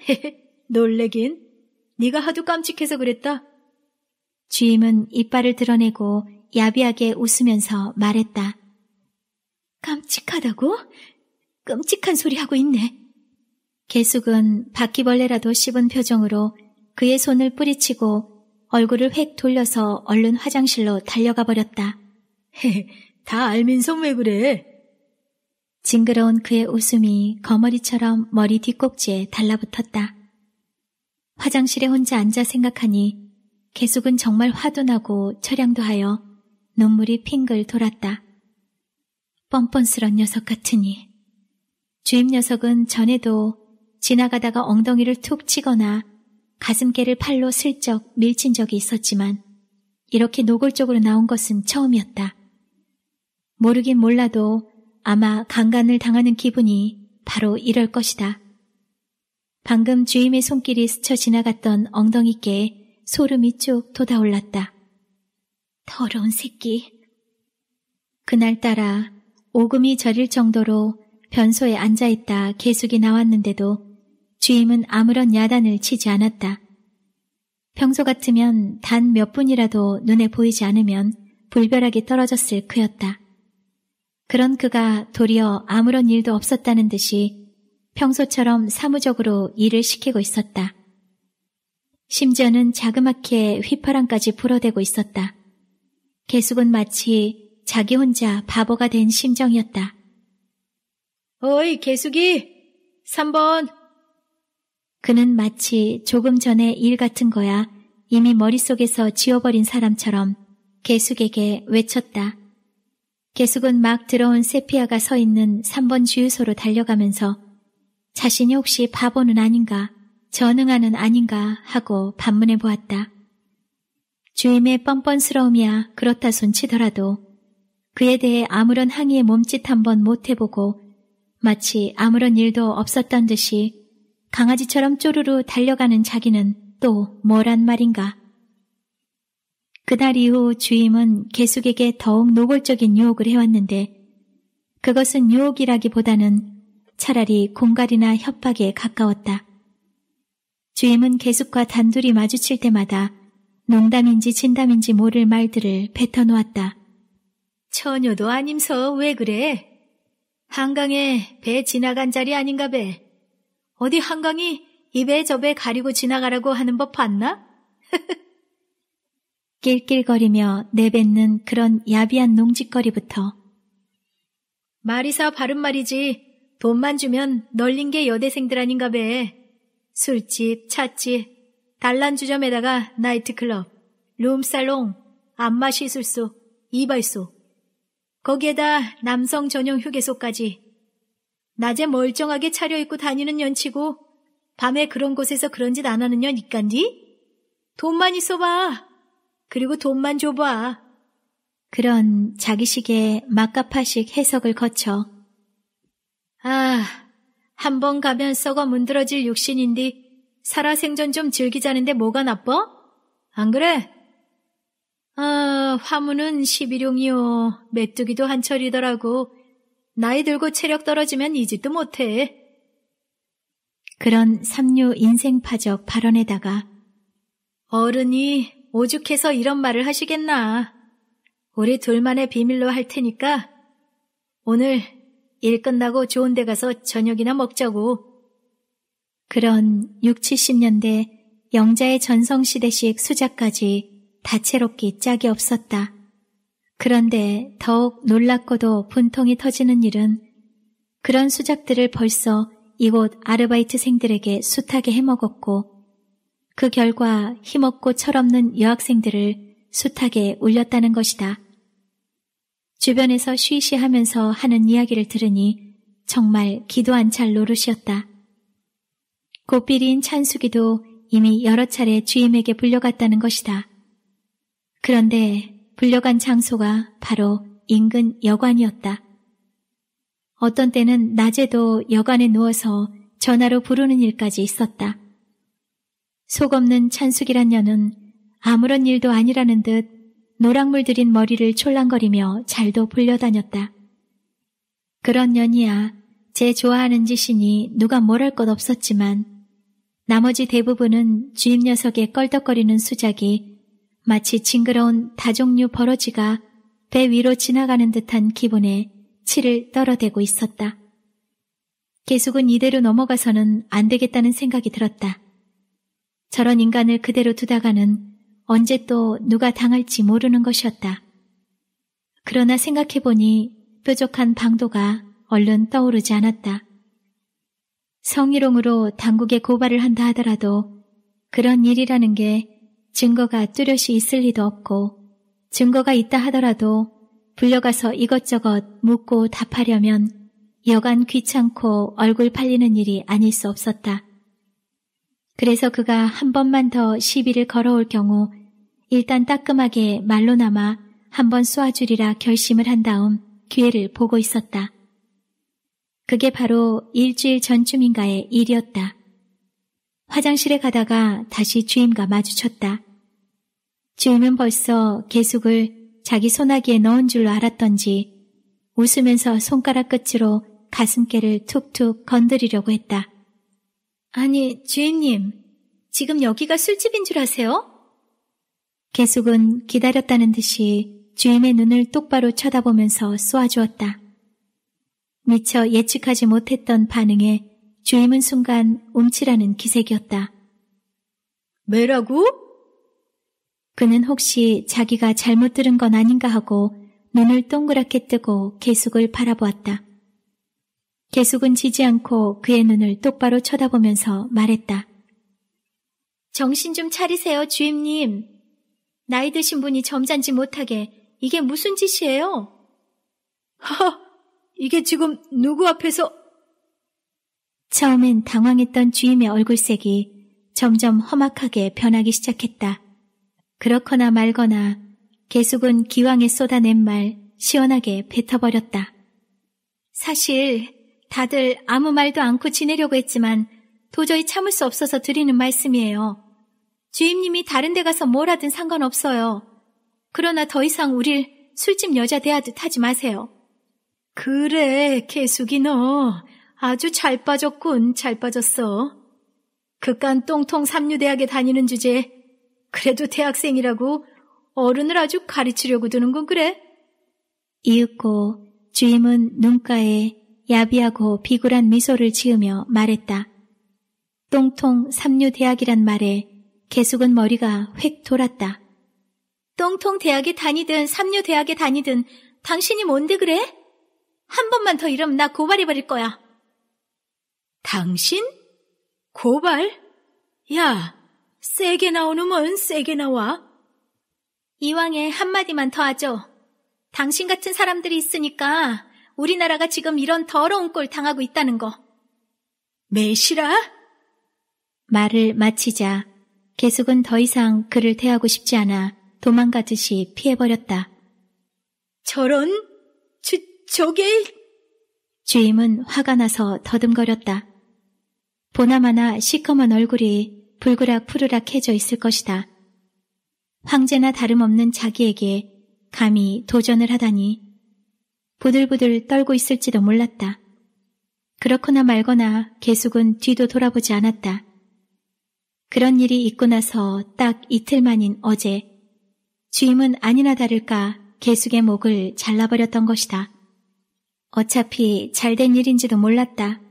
헤헤, [LAUGHS] 놀래긴? 네가 하도 깜찍해서 그랬다. 주임은 이빨을 드러내고 야비하게 웃으면서 말했다. 깜찍하다고? 끔찍한 소리 하고 있네. 개숙은 바퀴벌레라도 씹은 표정으로 그의 손을 뿌리치고 얼굴을 획 돌려서 얼른 화장실로 달려가 버렸다. 다 알면서 왜 그래? 징그러운 그의 웃음이 거머리처럼 머리 뒤꼭지에 달라붙었다. 화장실에 혼자 앉아 생각하니 개숙은 정말 화도 나고 철양도 하여 눈물이 핑글 돌았다. 뻔뻔스런 녀석 같으니. 주임 녀석은 전에도 지나가다가 엉덩이를 툭 치거나 가슴께를 팔로 슬쩍 밀친 적이 있었지만 이렇게 노골적으로 나온 것은 처음이었다. 모르긴 몰라도 아마 강간을 당하는 기분이 바로 이럴 것이다. 방금 주임의 손길이 스쳐 지나갔던 엉덩이께 소름이 쭉 돋아올랐다. 더러운 새끼. 그날따라 오금이 저릴 정도로 변소에 앉아있다 계속이 나왔는데도 주임은 아무런 야단을 치지 않았다. 평소 같으면 단 몇 분이라도 눈에 보이지 않으면 불벼락이 떨어졌을 그였다. 그런 그가 도리어 아무런 일도 없었다는 듯이 평소처럼 사무적으로 일을 시키고 있었다. 심지어는 자그맣게 휘파람까지 불어대고 있었다. 개숙은 마치 자기 혼자 바보가 된 심정이었다. 어이, 개숙이! 3번! 그는 마치 조금 전에 일 같은 거야 이미 머릿속에서 지워버린 사람처럼 계숙에게 외쳤다. 계숙은 막 들어온 세피아가 서 있는 3번 주유소로 달려가면서 자신이 혹시 바보는 아닌가, 전응하는 아닌가 하고 반문해 보았다. 주임의 뻔뻔스러움이야 그렇다 손치더라도 그에 대해 아무런 항의의 몸짓 한 번 못 해보고 마치 아무런 일도 없었던 듯이 강아지처럼 쪼르르 달려가는 자기는 또 뭐란 말인가. 그날 이후 주임은 계숙에게 더욱 노골적인 유혹을 해왔는데 그것은 유혹이라기보다는 차라리 공갈이나 협박에 가까웠다. 주임은 계숙과 단둘이 마주칠 때마다 농담인지 진담인지 모를 말들을 뱉어놓았다. 처녀도 아님서 왜 그래? 한강에 배 지나간 자리 아닌가 배. 어디 한강이 입에 접에 가리고 지나가라고 하는 법 봤나? [LAUGHS] 낄낄거리며 내뱉는 그런 야비한 농짓거리부터 말이사 바른 말이지 돈만 주면 널린 게 여대생들 아닌가 배 술집, 찻집, 단란주점에다가 나이트클럽, 룸살롱, 안마시술소, 이발소 거기에다 남성 전용 휴게소까지 낮에 멀쩡하게 차려입고 다니는 년치고 밤에 그런 곳에서 그런 짓 안 하는 년이깐디 돈만 있어봐. 그리고 돈만 줘봐. 그런 자기식의 막가파식 해석을 거쳐 아, 한 번 가면 썩어 문드러질 육신인데 살아생전 좀 즐기자는데 뭐가 나빠? 안 그래? 아, 화무는 1 1용이요 메뚜기도 한철이더라고. 나이 들고 체력 떨어지면 이 짓도 못해. 그런 삼류 인생파적 발언에다가 어른이 오죽해서 이런 말을 하시겠나. 우리 둘만의 비밀로 할 테니까 오늘 일 끝나고 좋은 데 가서 저녁이나 먹자고. 그런 6, 70년대 영자의 전성시대식 수작까지 다채롭기 짝이 없었다. 그런데 더욱 놀랍고도 분통이 터지는 일은 그런 수작들을 벌써 이곳 아르바이트생들에게 숱하게 해먹었고 그 결과 힘없고 철없는 여학생들을 숱하게 울렸다는 것이다. 주변에서 쉬쉬하면서 하는 이야기를 들으니 정말 기도 안찰 노릇이었다. 고삐리인 찬숙이도 이미 여러 차례 주임에게 불려갔다는 것이다. 그런데 불려간 장소가 바로 인근 여관이었다. 어떤 때는 낮에도 여관에 누워서 전화로 부르는 일까지 있었다. 속없는 찬숙이란 녀는 아무런 일도 아니라는 듯 노랑물 들인 머리를 촐랑거리며 잘도 불려다녔다. 그런 년이야 제 좋아하는 짓이니 누가 뭐랄 것 없었지만 나머지 대부분은 주임 녀석의 껄떡거리는 수작이 마치 징그러운 다종류 버러지가 배 위로 지나가는 듯한 기분에 치를 떨어대고 있었다. 계속은 이대로 넘어가서는 안 되겠다는 생각이 들었다. 저런 인간을 그대로 두다가는 언제 또 누가 당할지 모르는 것이었다. 그러나 생각해보니 뾰족한 방도가 얼른 떠오르지 않았다. 성희롱으로 당국에 고발을 한다 하더라도 그런 일이라는 게 증거가 뚜렷이 있을 리도 없고 증거가 있다 하더라도 불려가서 이것저것 묻고 답하려면 여간 귀찮고 얼굴 팔리는 일이 아닐 수 없었다. 그래서 그가 한 번만 더 시비를 걸어올 경우 일단 따끔하게 말로나마 한번 쏘아주리라 결심을 한 다음 기회를 보고 있었다. 그게 바로 일주일 전쯤인가의 일이었다. 화장실에 가다가 다시 주임과 마주쳤다. 주임은 벌써 개숙을 자기 소나기에 넣은 줄로 알았던지 웃으면서 손가락 끝으로 가슴께를 툭툭 건드리려고 했다. 아니, 주임님, 지금 여기가 술집인 줄 아세요? 개숙은 기다렸다는 듯이 주임의 눈을 똑바로 쳐다보면서 쏘아주었다. 미처 예측하지 못했던 반응에 주임은 순간 움츠라는 기색이었다. 매라고? 그는 혹시 자기가 잘못 들은 건 아닌가 하고 눈을 동그랗게 뜨고 계숙을 바라보았다. 계숙은 지지 않고 그의 눈을 똑바로 쳐다보면서 말했다. 정신 좀 차리세요, 주임님. 나이 드신 분이 점잖지 못하게 이게 무슨 짓이에요? 허, 이게 지금 누구 앞에서 처음엔 당황했던 주임의 얼굴색이 점점 험악하게 변하기 시작했다. 그렇거나 말거나 계숙은 기왕에 쏟아낸 말 시원하게 뱉어버렸다. 사실 다들 아무 말도 않고 지내려고 했지만 도저히 참을 수 없어서 드리는 말씀이에요. 주임님이 다른 데 가서 뭘 하든 상관없어요. 그러나 더 이상 우릴 술집 여자 대하듯 하지 마세요. 그래, 개숙이 너. 아주 잘 빠졌군, 잘 빠졌어. 그깟 똥통 삼류대학에 다니는 주제에 그래도 대학생이라고 어른을 아주 가르치려고 두는건 그래. 이윽고 주임은 눈가에 야비하고 비굴한 미소를 지으며 말했다. 똥통 삼류대학이란 말에 계숙은 머리가 휙 돌았다. 똥통 대학에 다니든 삼류 대학에 다니든 당신이 뭔데 그래? 한 번만 더 이러면 나 고발해버릴 거야. 당신? 고발? 야, 세게 나오는은 세게 나와. 이왕에 한마디만 더 하죠. 당신 같은 사람들이 있으니까 우리나라가 지금 이런 더러운 꼴 당하고 있다는 거. 매시라? 말을 마치자 계숙은 더 이상 그를 대하고 싶지 않아 도망가듯이 피해버렸다. 저런? 저, 저게? 주임은 화가 나서 더듬거렸다. 보나마나 시커먼 얼굴이 불그락 푸르락해져 있을 것이다. 황제나 다름없는 자기에게 감히 도전을 하다니 부들부들 떨고 있을지도 몰랐다. 그렇거나 말거나 계숙은 뒤도 돌아보지 않았다. 그런 일이 있고 나서 딱 이틀 만인 어제 주임은 아니나 다를까 계숙의 목을 잘라버렸던 것이다. 어차피 잘된 일인지도 몰랐다.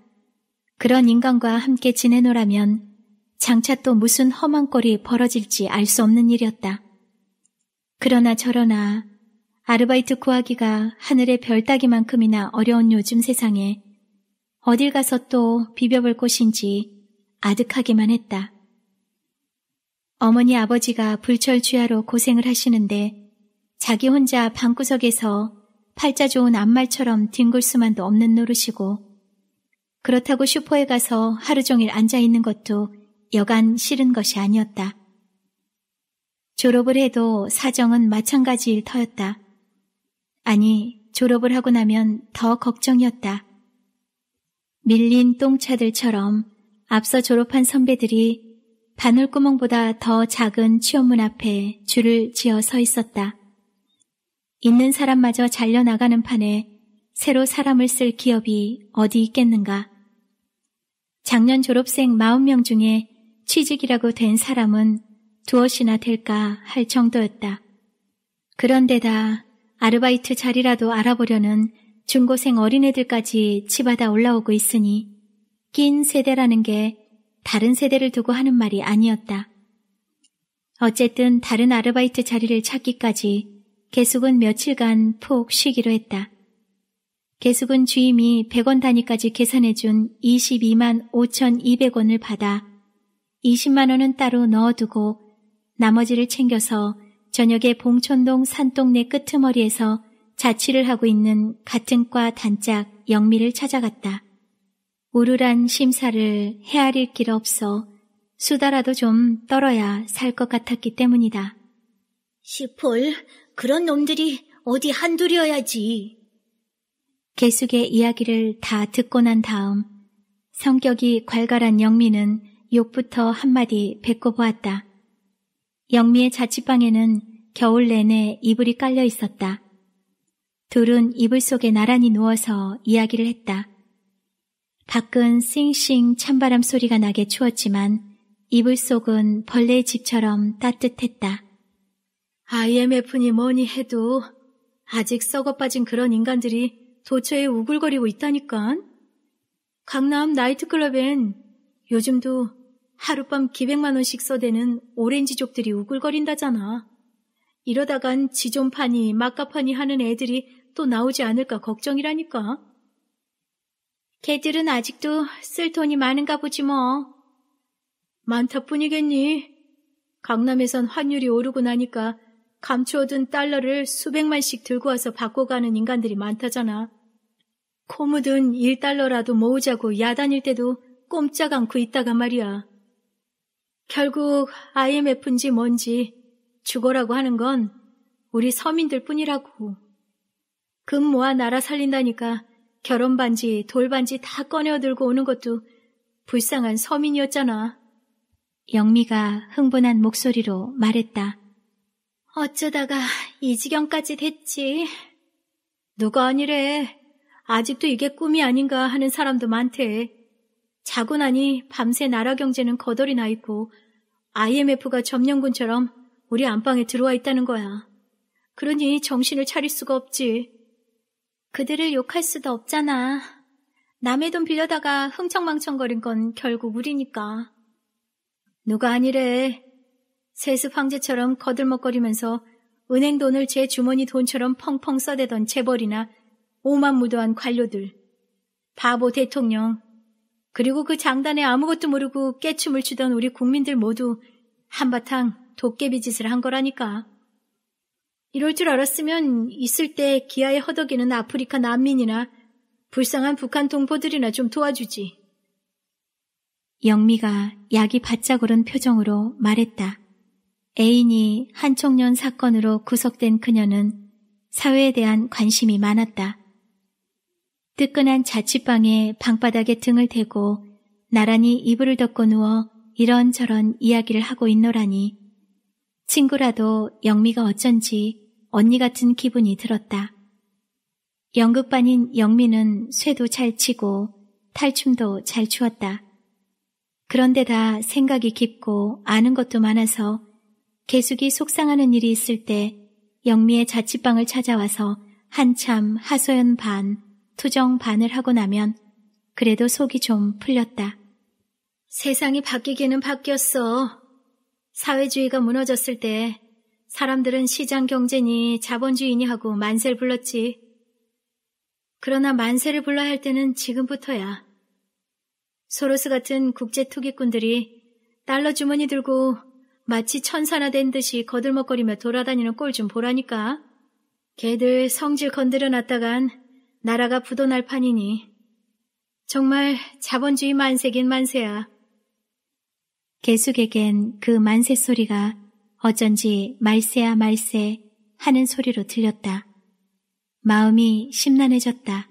그런 인간과 함께 지내노라면 장차 또 무슨 험한 꼴이 벌어질지 알 수 없는 일이었다. 그러나 저러나 아르바이트 구하기가 하늘의 별 따기만큼이나 어려운 요즘 세상에 어딜 가서 또 비벼볼 곳인지 아득하기만 했다. 어머니 아버지가 불철주야로 고생을 하시는데 자기 혼자 방구석에서 팔자 좋은 암말처럼 뒹굴 수만도 없는 노릇이고 그렇다고 슈퍼에 가서 하루 종일 앉아 있는 것도 여간 싫은 것이 아니었다. 졸업을 해도 사정은 마찬가지일 터였다. 아니, 졸업을 하고 나면 더 걱정이었다. 밀린 똥차들처럼 앞서 졸업한 선배들이 바늘구멍보다 더 작은 취업문 앞에 줄을 지어 서 있었다. 있는 사람마저 잘려나가는 판에 새로 사람을 쓸 기업이 어디 있겠는가. 작년 졸업생 40명 중에 취직이라고 된 사람은 두엇이나 될까 할 정도였다. 그런데다 아르바이트 자리라도 알아보려는 중고생 어린애들까지 치받아 올라오고 있으니 낀 세대라는 게 다른 세대를 두고 하는 말이 아니었다. 어쨌든 다른 아르바이트 자리를 찾기까지 계속은 며칠간 푹 쉬기로 했다. 계숙은 주임이 100원 단위까지 계산해준 22만 5,200원을 받아 20만 원은 따로 넣어두고 나머지를 챙겨서 저녁에 봉천동 산동네 끄트머리에서 자취를 하고 있는 같은 과 단짝 영미를 찾아갔다. 우르란 심사를 헤아릴 길 없어 수다라도 좀 떨어야 살 것 같았기 때문이다. 시폴, 그런 놈들이 어디 한둘이어야지. 계숙의 이야기를 다 듣고 난 다음 성격이 괄괄한 영미는 욕부터 한마디 뱉고 보았다. 영미의 자취방에는 겨울 내내 이불이 깔려 있었다. 둘은 이불 속에 나란히 누워서 이야기를 했다. 밖은 씽씽 찬바람 소리가 나게 추웠지만 이불 속은 벌레의 집처럼 따뜻했다. IMF니 뭐니 해도 아직 썩어빠진 그런 인간들이 도처에 우글거리고 있다니깐. 강남 나이트클럽엔 요즘도 하룻밤 기백만 원씩 써대는 오렌지족들이 우글거린다잖아. 이러다간 지존파니 막가파니 하는 애들이 또 나오지 않을까 걱정이라니까. 걔들은 아직도 쓸 돈이 많은가 보지 뭐. 많다 뿐이겠니? 강남에선 환율이 오르고 나니까 감추어둔 달러를 수백만씩 들고 와서 바꿔가는 인간들이 많다잖아. 코 묻은 1달러라도 모으자고 야단일 때도 꼼짝 않고 있다가 말이야. 결국 IMF인지 뭔지 죽어라고 하는 건 우리 서민들 뿐이라고. 금 모아 나라 살린다니까 결혼 반지, 돌 반지 다 꺼내어 들고 오는 것도 불쌍한 서민이었잖아. 영미가 흥분한 목소리로 말했다. 어쩌다가 이 지경까지 됐지. 누가 아니래. 아직도 이게 꿈이 아닌가 하는 사람도 많대. 자고 나니 밤새 나라 경제는 거덜이 나 있고 IMF가 점령군처럼 우리 안방에 들어와 있다는 거야. 그러니 정신을 차릴 수가 없지. 그들을 욕할 수도 없잖아. 남의 돈 빌려다가 흥청망청거린 건 결국 우리니까. 누가 아니래. 세습 황제처럼 거들먹거리면서 은행 돈을 제 주머니 돈처럼 펑펑 써대던 재벌이나 오만무도한 관료들, 바보 대통령, 그리고 그 장단에 아무것도 모르고 깨춤을 추던 우리 국민들 모두 한바탕 도깨비 짓을 한 거라니까. 이럴 줄 알았으면 있을 때 기아에 허덕이는 아프리카 난민이나 불쌍한 북한 동포들이나 좀 도와주지. 영미가 약이 바짝 오른 표정으로 말했다. 애인이 한총련 사건으로 구속된 그녀는 사회에 대한 관심이 많았다. 뜨끈한 자취방에 방바닥에 등을 대고 나란히 이불을 덮고 누워 이런저런 이야기를 하고 있노라니 친구라도 영미가 어쩐지 언니 같은 기분이 들었다. 연극반인 영미는 쇠도 잘 치고 탈춤도 잘 추었다. 그런데다 생각이 깊고 아는 것도 많아서 계숙이 속상하는 일이 있을 때 영미의 자취방을 찾아와서 한참 하소연 반, 투정 반을 하고 나면 그래도 속이 좀 풀렸다. 세상이 바뀌기는 바뀌었어. 사회주의가 무너졌을 때 사람들은 시장 경제니 자본주의니 하고 만세를 불렀지. 그러나 만세를 불러야 할 때는 지금부터야. 소로스 같은 국제 투기꾼들이 달러 주머니 들고 마치 천사나 된 듯이 거들먹거리며 돌아다니는 꼴 좀 보라니까. 걔들 성질 건드려 놨다간 나라가 부도날 판이니. 정말 자본주의 만세긴 만세야. 개숙에겐 그 만세 소리가 어쩐지 말세야 말세 하는 소리로 들렸다. 마음이 심란해졌다.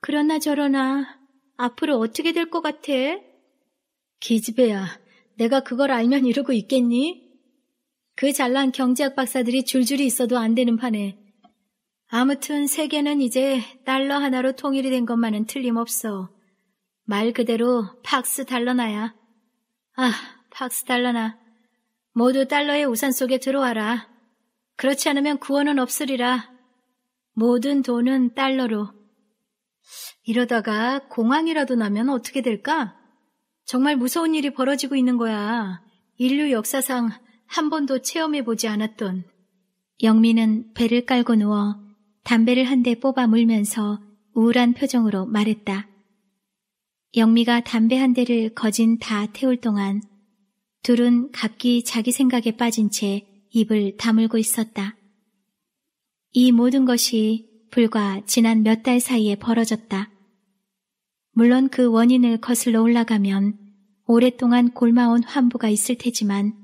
그러나 저러나 앞으로 어떻게 될 것 같아? 기집애야, 내가 그걸 알면 이러고 있겠니? 그 잘난 경제학 박사들이 줄줄이 있어도 안 되는 판에. 아무튼 세계는 이제 달러 하나로 통일이 된 것만은 틀림없어. 말 그대로 팍스 달러나야. 아, 팍스 달러나. 모두 달러의 우산 속에 들어와라. 그렇지 않으면 구원은 없으리라. 모든 돈은 달러로. 이러다가 공황이라도 나면 어떻게 될까? 정말 무서운 일이 벌어지고 있는 거야. 인류 역사상 한 번도 체험해보지 않았던. 영미는 배를 깔고 누워 담배를 한 대 뽑아 물면서 우울한 표정으로 말했다. 영미가 담배 한 대를 거진 다 태울 동안 둘은 각기 자기 생각에 빠진 채 입을 다물고 있었다. 이 모든 것이 불과 지난 몇 달 사이에 벌어졌다. 물론 그 원인을 거슬러 올라가면 오랫동안 골마온 환부가 있을 테지만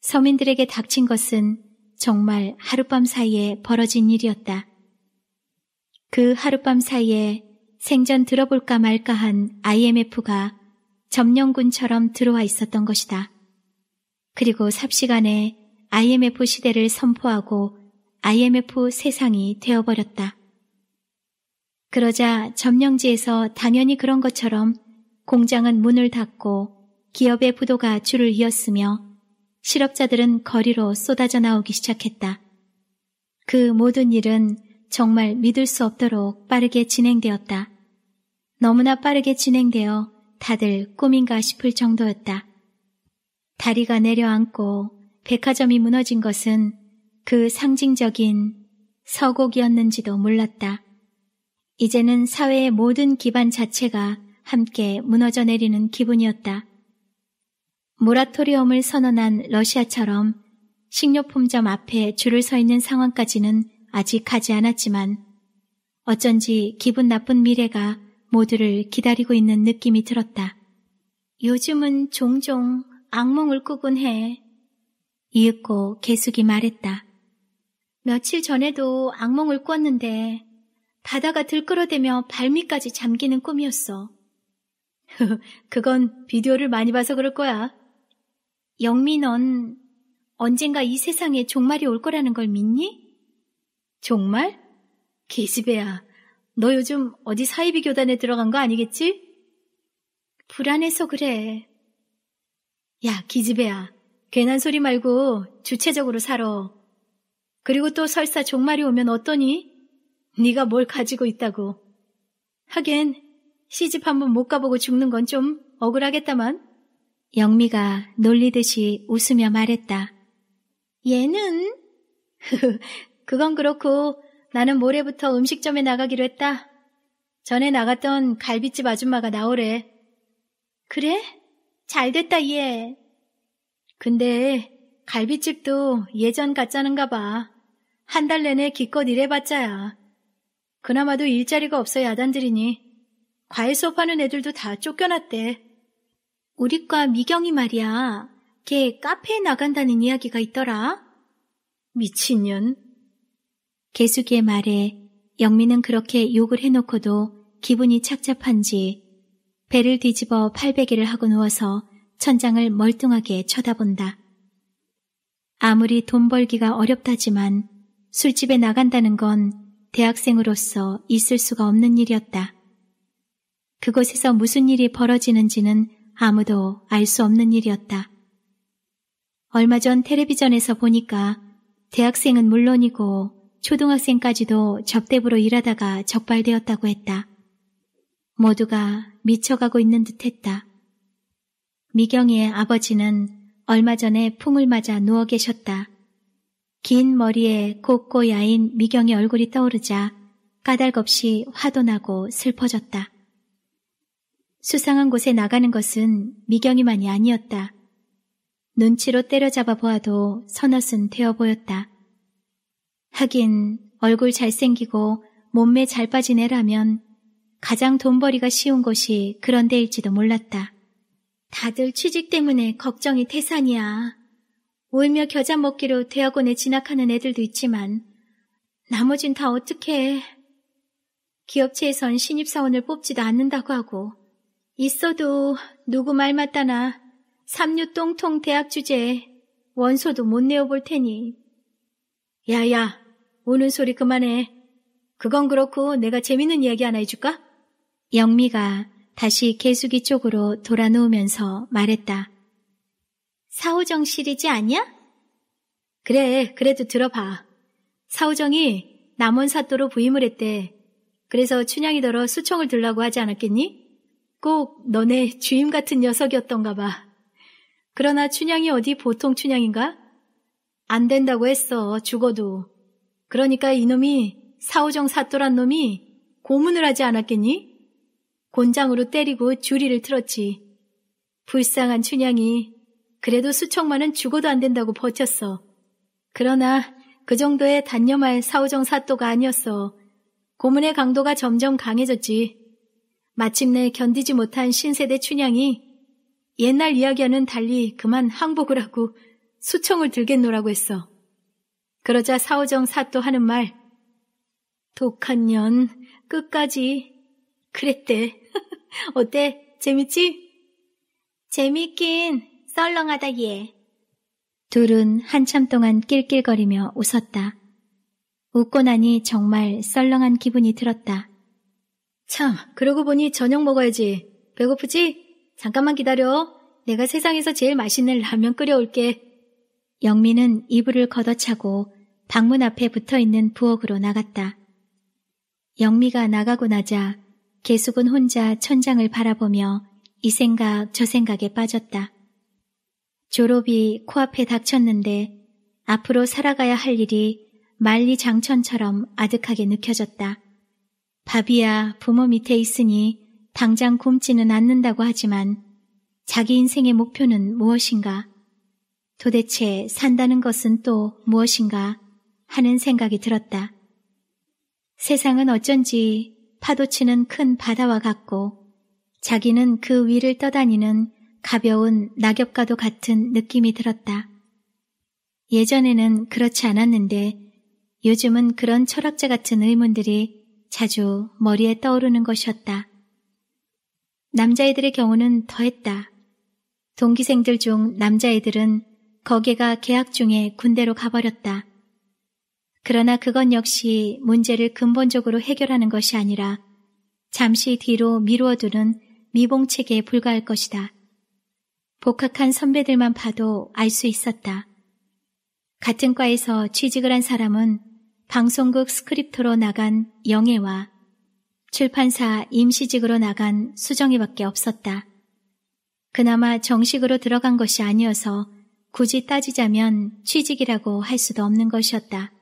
서민들에게 닥친 것은 정말 하룻밤 사이에 벌어진 일이었다. 그 하룻밤 사이에 생전 들어볼까 말까 한 IMF가 점령군처럼 들어와 있었던 것이다. 그리고 삽시간에 IMF 시대를 선포하고 IMF 세상이 되어버렸다. 그러자 점령지에서 당연히 그런 것처럼 공장은 문을 닫고 기업의 부도가 줄을 이었으며 실업자들은 거리로 쏟아져 나오기 시작했다. 그 모든 일은 정말 믿을 수 없도록 빠르게 진행되었다. 너무나 빠르게 진행되어 다들 꿈인가 싶을 정도였다. 다리가 내려앉고 백화점이 무너진 것은 그 상징적인 서곡이었는지도 몰랐다. 이제는 사회의 모든 기반 자체가 함께 무너져 내리는 기분이었다. 모라토리엄을 선언한 러시아처럼 식료품점 앞에 줄을 서 있는 상황까지는 아직 가지 않았지만 어쩐지 기분 나쁜 미래가 모두를 기다리고 있는 느낌이 들었다. 요즘은 종종 악몽을 꾸곤 해. 이윽고 개숙이 말했다. 며칠 전에도 악몽을 꿨는데 바다가 들끓어대며 발밑까지 잠기는 꿈이었어. [LAUGHS] 그건 비디오를 많이 봐서 그럴 거야. 영미 넌 언젠가 이 세상에 종말이 올 거라는 걸 믿니? 종말? 개집애야. 너 요즘 어디 사이비 교단에 들어간 거 아니겠지? 불안해서 그래. 야, 기집애야. 괜한 소리 말고 주체적으로 살아. 그리고 또 설사 종말이 오면 어떠니? 네가 뭘 가지고 있다고. 하긴 시집 한번 못 가보고 죽는 건 좀 억울하겠다만. 영미가 놀리듯이 웃으며 말했다. 얘는? [LAUGHS] 그건 그렇고 나는 모레부터 음식점에 나가기로 했다. 전에 나갔던 갈비집 아줌마가 나오래. 그래? 잘 됐다, 얘. 근데 갈비집도 예전 같잖은가 봐. 한 달 내내 기껏 일해봤자야. 그나마도 일자리가 없어 야단들이니 과외 수업하는 애들도 다 쫓겨났대. 우리 과 미경이 말이야. 걔 카페에 나간다는 이야기가 있더라. 미친년. 개숙의 말에 영미는 그렇게 욕을 해놓고도 기분이 착잡한지 배를 뒤집어 팔베개를 하고 누워서 천장을 멀뚱하게 쳐다본다. 아무리 돈 벌기가 어렵다지만 술집에 나간다는 건 대학생으로서 있을 수가 없는 일이었다. 그곳에서 무슨 일이 벌어지는지는 아무도 알 수 없는 일이었다. 얼마 전 텔레비전에서 보니까 대학생은 물론이고 초등학생까지도 접대부로 일하다가 적발되었다고 했다. 모두가 미쳐가고 있는 듯했다. 미경의 아버지는 얼마 전에 풍을 맞아 누워 계셨다. 긴 머리에 곱고 야인 미경의 얼굴이 떠오르자 까닭없이 화도 나고 슬퍼졌다. 수상한 곳에 나가는 것은 미경이만이 아니었다. 눈치로 때려잡아 보아도 서너순 되어 보였다. 하긴 얼굴 잘생기고 몸매 잘 빠진 애라면 가장 돈벌이가 쉬운 곳이 그런 데일지도 몰랐다. 다들 취직 때문에 걱정이 태산이야. 울며 겨자 먹기로 대학원에 진학하는 애들도 있지만 나머진 다 어떻게 해. 기업체에선 신입사원을 뽑지도 않는다고 하고 있어도 누구 말 맞다나 삼류 똥통 대학 주제에 원소도 못 내어볼 테니. 야야, 우는 소리 그만해. 그건 그렇고 내가 재밌는 이야기 하나 해줄까? 영미가 다시 개수기 쪽으로 돌아누우면서 말했다. 사우정 시리지 아니야? 그래, 그래도 들어봐. 사우정이 남원사또로 부임을 했대. 그래서 춘향이더러 수청을 들라고 하지 않았겠니? 꼭 너네 주임 같은 녀석이었던가 봐. 그러나 춘향이 어디 보통 춘향인가? 안 된다고 했어, 죽어도. 그러니까 이놈이 사우정 사또란 놈이 고문을 하지 않았겠니? 곤장으로 때리고 주리를 틀었지. 불쌍한 춘향이 그래도 수청만은 죽어도 안 된다고 버텼어. 그러나 그 정도의 단념할 사오정 사또가 아니었어. 고문의 강도가 점점 강해졌지. 마침내 견디지 못한 신세대 춘향이 옛날 이야기와는 달리 그만 항복을 하고 수청을 들겠노라고 했어. 그러자 사오정 사또 하는 말 독한 년 끝까지 그랬대. [LAUGHS] 어때? 재밌지? 재밌긴 썰렁하다 얘. 예. 둘은 한참 동안 낄낄거리며 웃었다. 웃고 나니 정말 썰렁한 기분이 들었다. 참, 그러고 보니 저녁 먹어야지. 배고프지? 잠깐만 기다려. 내가 세상에서 제일 맛있는 라면 끓여올게. 영민은 이불을 걷어차고 방문 앞에 붙어 있는 부엌으로 나갔다. 영미가 나가고 나자 계숙은 혼자 천장을 바라보며 이 생각 저 생각에 빠졌다. 졸업이 코앞에 닥쳤는데 앞으로 살아가야 할 일이 만리장천처럼 아득하게 느껴졌다. 밥이야 부모 밑에 있으니 당장 굶지는 않는다고 하지만 자기 인생의 목표는 무엇인가? 도대체 산다는 것은 또 무엇인가? 하는 생각이 들었다. 세상은 어쩐지 파도치는 큰 바다와 같고 자기는 그 위를 떠다니는 가벼운 낙엽과도 같은 느낌이 들었다. 예전에는 그렇지 않았는데 요즘은 그런 철학자 같은 의문들이 자주 머리에 떠오르는 것이었다. 남자애들의 경우는 더했다. 동기생들 중 남자애들은 거기가 계약 중에 군대로 가버렸다. 그러나 그건 역시 문제를 근본적으로 해결하는 것이 아니라 잠시 뒤로 미루어두는 미봉책에 불과할 것이다. 복학한 선배들만 봐도 알 수 있었다. 같은 과에서 취직을 한 사람은 방송국 스크립터로 나간 영애와 출판사 임시직으로 나간 수정이밖에 없었다. 그나마 정식으로 들어간 것이 아니어서 굳이 따지자면 취직이라고 할 수도 없는 것이었다.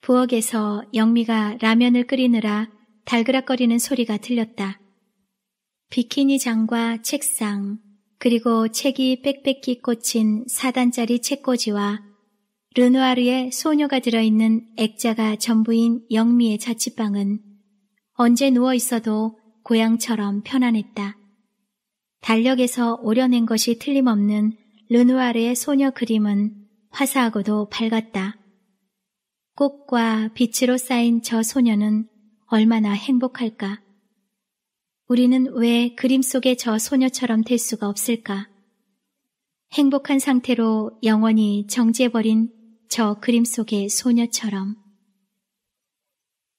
부엌에서 영미가 라면을 끓이느라 달그락거리는 소리가 들렸다. 비키니 장과 책상, 그리고 책이 빽빽히 꽂힌 4단짜리 책꽂이와 르누아르의 소녀가 들어있는 액자가 전부인 영미의 자취방은 언제 누워 있어도 고향처럼 편안했다. 달력에서 오려낸 것이 틀림없는 르누아르의 소녀 그림은 화사하고도 밝았다. 꽃과 빛으로 쌓인 저 소녀는 얼마나 행복할까. 우리는 왜 그림 속의 저 소녀처럼 될 수가 없을까? 행복한 상태로 영원히 정지해버린 저 그림 속의 소녀처럼.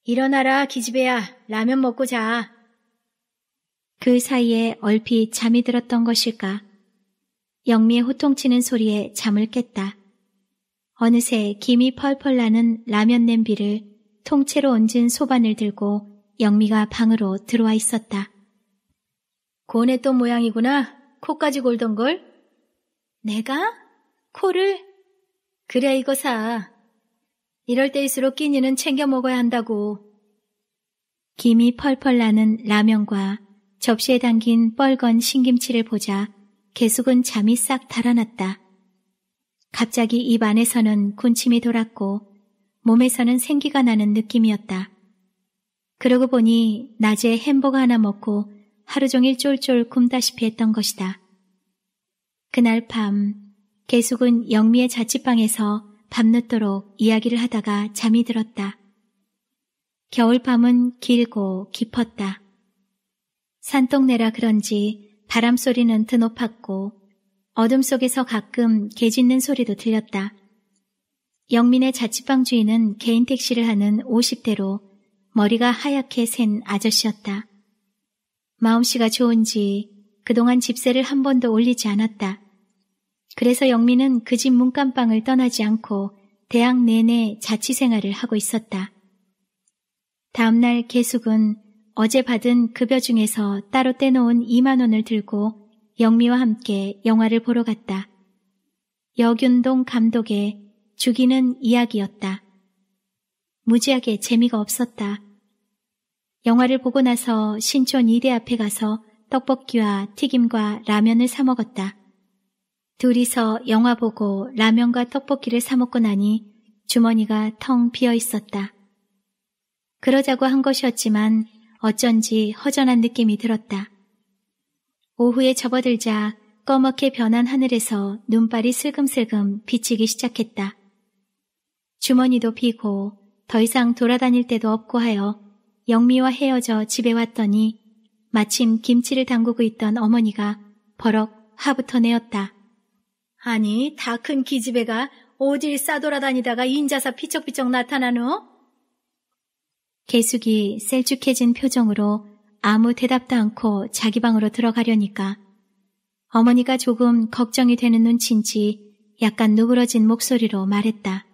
일어나라, 기집애야. 라면 먹고 자. 그 사이에 얼핏 잠이 들었던 것일까? 영미의 호통치는 소리에 잠을 깼다. 어느새 김이 펄펄 나는 라면 냄비를 통째로 얹은 소반을 들고 영미가 방으로 들어와 있었다. 고뇌했던 모양이구나. 코까지 골던 걸. 내가? 코를? 그래, 이거 사. 이럴 때일수록 끼니는 챙겨 먹어야 한다고. 김이 펄펄 나는 라면과 접시에 담긴 뻘건 신김치를 보자 개숙은 잠이 싹 달아났다. 갑자기 입 안에서는 군침이 돌았고 몸에서는 생기가 나는 느낌이었다. 그러고 보니 낮에 햄버거 하나 먹고 하루 종일 쫄쫄 굶다시피 했던 것이다. 그날 밤 계숙은 영미의 자취방에서 밤늦도록 이야기를 하다가 잠이 들었다. 겨울밤은 길고 깊었다. 산동네라 그런지 바람 소리는 드높았고 어둠 속에서 가끔 개 짖는 소리도 들렸다. 영민의 자취방 주인은 개인 택시를 하는 50대로 머리가 하얗게 센 아저씨였다. 마음씨가 좋은지 그동안 집세를 한 번도 올리지 않았다. 그래서 영미는 그 집 문간방을 떠나지 않고 대학 내내 자취 생활을 하고 있었다. 다음날 계숙은 어제 받은 급여 중에서 따로 떼놓은 2만 원을 들고 영미와 함께 영화를 보러 갔다. 여균동 감독의 죽이는 이야기였다. 무지하게 재미가 없었다. 영화를 보고 나서 신촌 이대 앞에 가서 떡볶이와 튀김과 라면을 사 먹었다. 둘이서 영화 보고 라면과 떡볶이를 사 먹고 나니 주머니가 텅 비어 있었다. 그러자고 한 것이었지만 어쩐지 허전한 느낌이 들었다. 오후에 접어들자 꺼멓게 변한 하늘에서 눈발이 슬금슬금 비치기 시작했다. 주머니도 비고 더 이상 돌아다닐 데도 없고 하여 영미와 헤어져 집에 왔더니 마침 김치를 담그고 있던 어머니가 버럭 화부터 내었다. 아니, 다 큰 기집애가 어딜 싸돌아다니다가 인자사 피쩍피쩍 나타나노? 개숙이 셀쭉해진 표정으로 아무 대답도 않고 자기 방으로 들어가려니까 어머니가 조금 걱정이 되는 눈치인지 약간 누그러진 목소리로 말했다.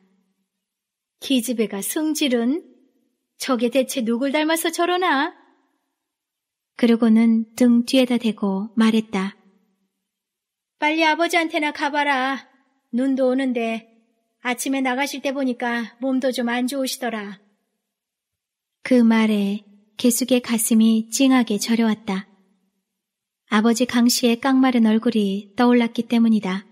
기집애가 승질은 저게 대체 누굴 닮아서 저러나? 그러고는 등 뒤에다 대고 말했다. 빨리 아버지한테나 가봐라. 눈도 오는데 아침에 나가실 때 보니까 몸도 좀 안 좋으시더라. 그 말에 개숙의 가슴이 찡하게 저려왔다. 아버지 강 씨의 깡마른 얼굴이 떠올랐기 때문이다.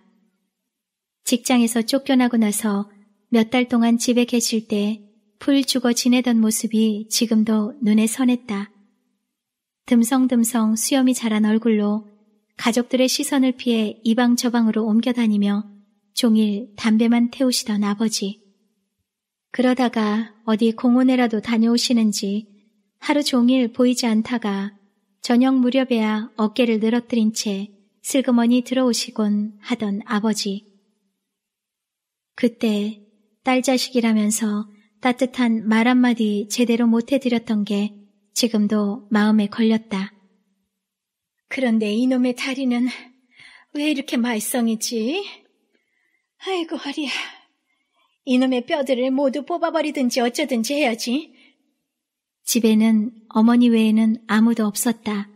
직장에서 쫓겨나고 나서 몇 달 동안 집에 계실 때풀 죽어 지내던 모습이 지금도 눈에 선했다. 듬성듬성 수염이 자란 얼굴로 가족들의 시선을 피해 이방저방으로 옮겨다니며 종일 담배만 태우시던 아버지. 그러다가 어디 공원에라도 다녀오시는지 하루 종일 보이지 않다가 저녁 무렵에야 어깨를 늘어뜨린 채 슬그머니 들어오시곤 하던 아버지. 그때 딸 자식이라면서 따뜻한 말 한마디 제대로 못해드렸던 게 지금도 마음에 걸렸다. 그런데 이놈의 다리는 왜 이렇게 말썽이지? 아이고 허리야. 이놈의 뼈들을 모두 뽑아버리든지 어쩌든지 해야지. 집에는 어머니 외에는 아무도 없었다.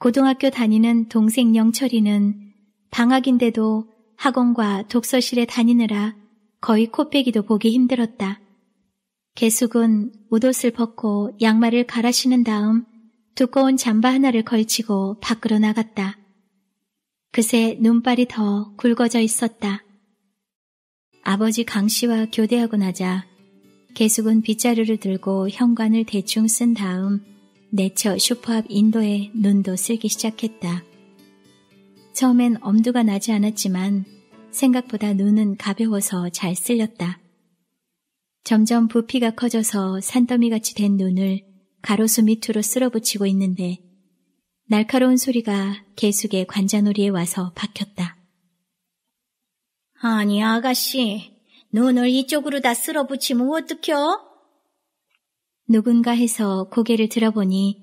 고등학교 다니는 동생 영철이는 방학인데도 학원과 독서실에 다니느라 거의 코빼기도 보기 힘들었다. 개숙은 옷옷을 벗고 양말을 갈아 신은 다음 두꺼운 잠바 하나를 걸치고 밖으로 나갔다. 그새 눈발이 더 굵어져 있었다. 아버지 강 씨와 교대하고 나자 개숙은 빗자루를 들고 현관을 대충 쓴 다음 내처 슈퍼 앞 인도에 눈도 쓸기 시작했다. 처음엔 엄두가 나지 않았지만 생각보다 눈은 가벼워서 잘 쓸렸다. 점점 부피가 커져서 산더미같이 된 눈을 가로수 밑으로 쓸어붙이고 있는데 날카로운 소리가 계숙의 관자놀이에 와서 박혔다. 아니 아가씨, 눈을 이쪽으로 다 쓸어붙이면 어떡혀? 누군가 해서 고개를 들어보니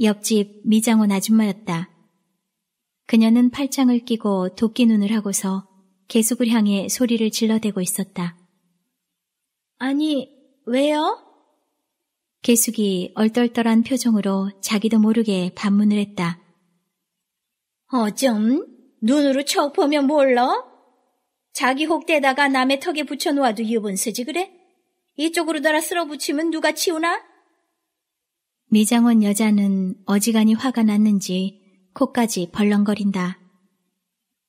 옆집 미장원 아줌마였다. 그녀는 팔짱을 끼고 도끼 눈을 하고서 계숙을 향해 소리를 질러대고 있었다. 아니, 왜요? 개숙이 얼떨떨한 표정으로 자기도 모르게 반문을 했다. 어쩜? 눈으로 척 보면 몰라? 자기 혹대다가 남의 턱에 붙여놓아도 유분쓰지 그래? 이쪽으로 달아 쓸어붙이면 누가 치우나? 미장원 여자는 어지간히 화가 났는지 코까지 벌렁거린다.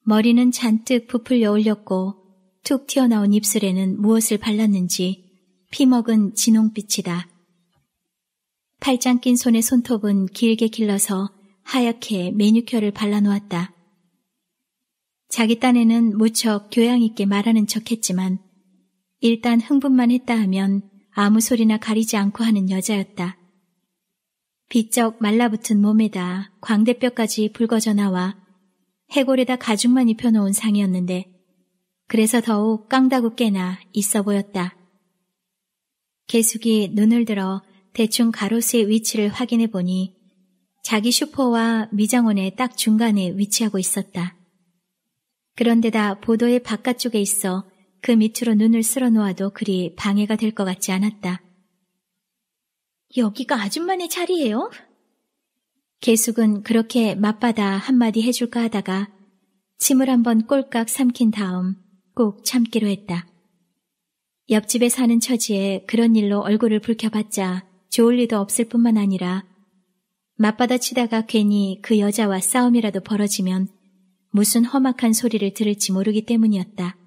머리는 잔뜩 부풀려 올렸고 툭 튀어나온 입술에는 무엇을 발랐는지 피먹은 진홍빛이다. 팔짱 낀 손의 손톱은 길게 길러서 하얗게 메뉴큐어를 발라놓았다. 자기 딴에는 무척 교양있게 말하는 척했지만 일단 흥분만 했다 하면 아무 소리나 가리지 않고 하는 여자였다. 비쩍 말라붙은 몸에다 광대뼈까지 붉어져 나와 해골에다 가죽만 입혀놓은 상이었는데 그래서 더욱 깡다구 깨나 있어 보였다. 개숙이 눈을 들어 대충 가로수의 위치를 확인해 보니 자기 슈퍼와 미장원의 딱 중간에 위치하고 있었다. 그런데다 보도의 바깥쪽에 있어 그 밑으로 눈을 쓸어 놓아도 그리 방해가 될 것 같지 않았다. 여기가 아줌마네 자리예요? 계숙은 그렇게 맞받아 한마디 해줄까 하다가 침을 한번 꼴깍 삼킨 다음 꼭 참기로 했다. 옆집에 사는 처지에 그런 일로 얼굴을 붉혀봤자 좋을 리도 없을 뿐만 아니라 맞받아 치다가 괜히 그 여자와 싸움이라도 벌어지면 무슨 험악한 소리를 들을지 모르기 때문이었다.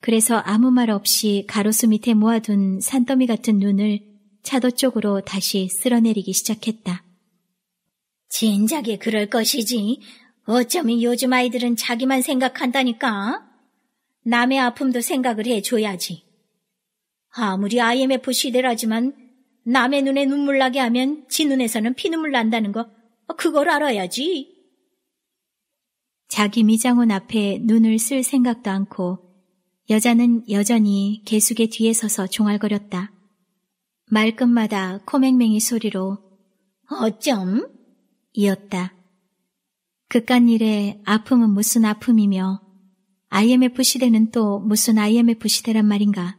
그래서 아무 말 없이 가로수 밑에 모아둔 산더미 같은 눈을 차도 쪽으로 다시 쓸어내리기 시작했다. 진작에 그럴 것이지 어쩌면 요즘 아이들은 자기만 생각한다니까. 남의 아픔도 생각을 해줘야지. 아무리 IMF 시대라지만 남의 눈에 눈물 나게 하면 지 눈에서는 피눈물 난다는 거, 그걸 알아야지. 자기 미장원 앞에 눈을 쓸 생각도 않고 여자는 여전히 개숙의 뒤에 서서 종알거렸다. 말끝마다 코맹맹이 소리로 어쩜? 이었다. 극한 일에 아픔은 무슨 아픔이며 IMF 시대는 또 무슨 IMF 시대란 말인가.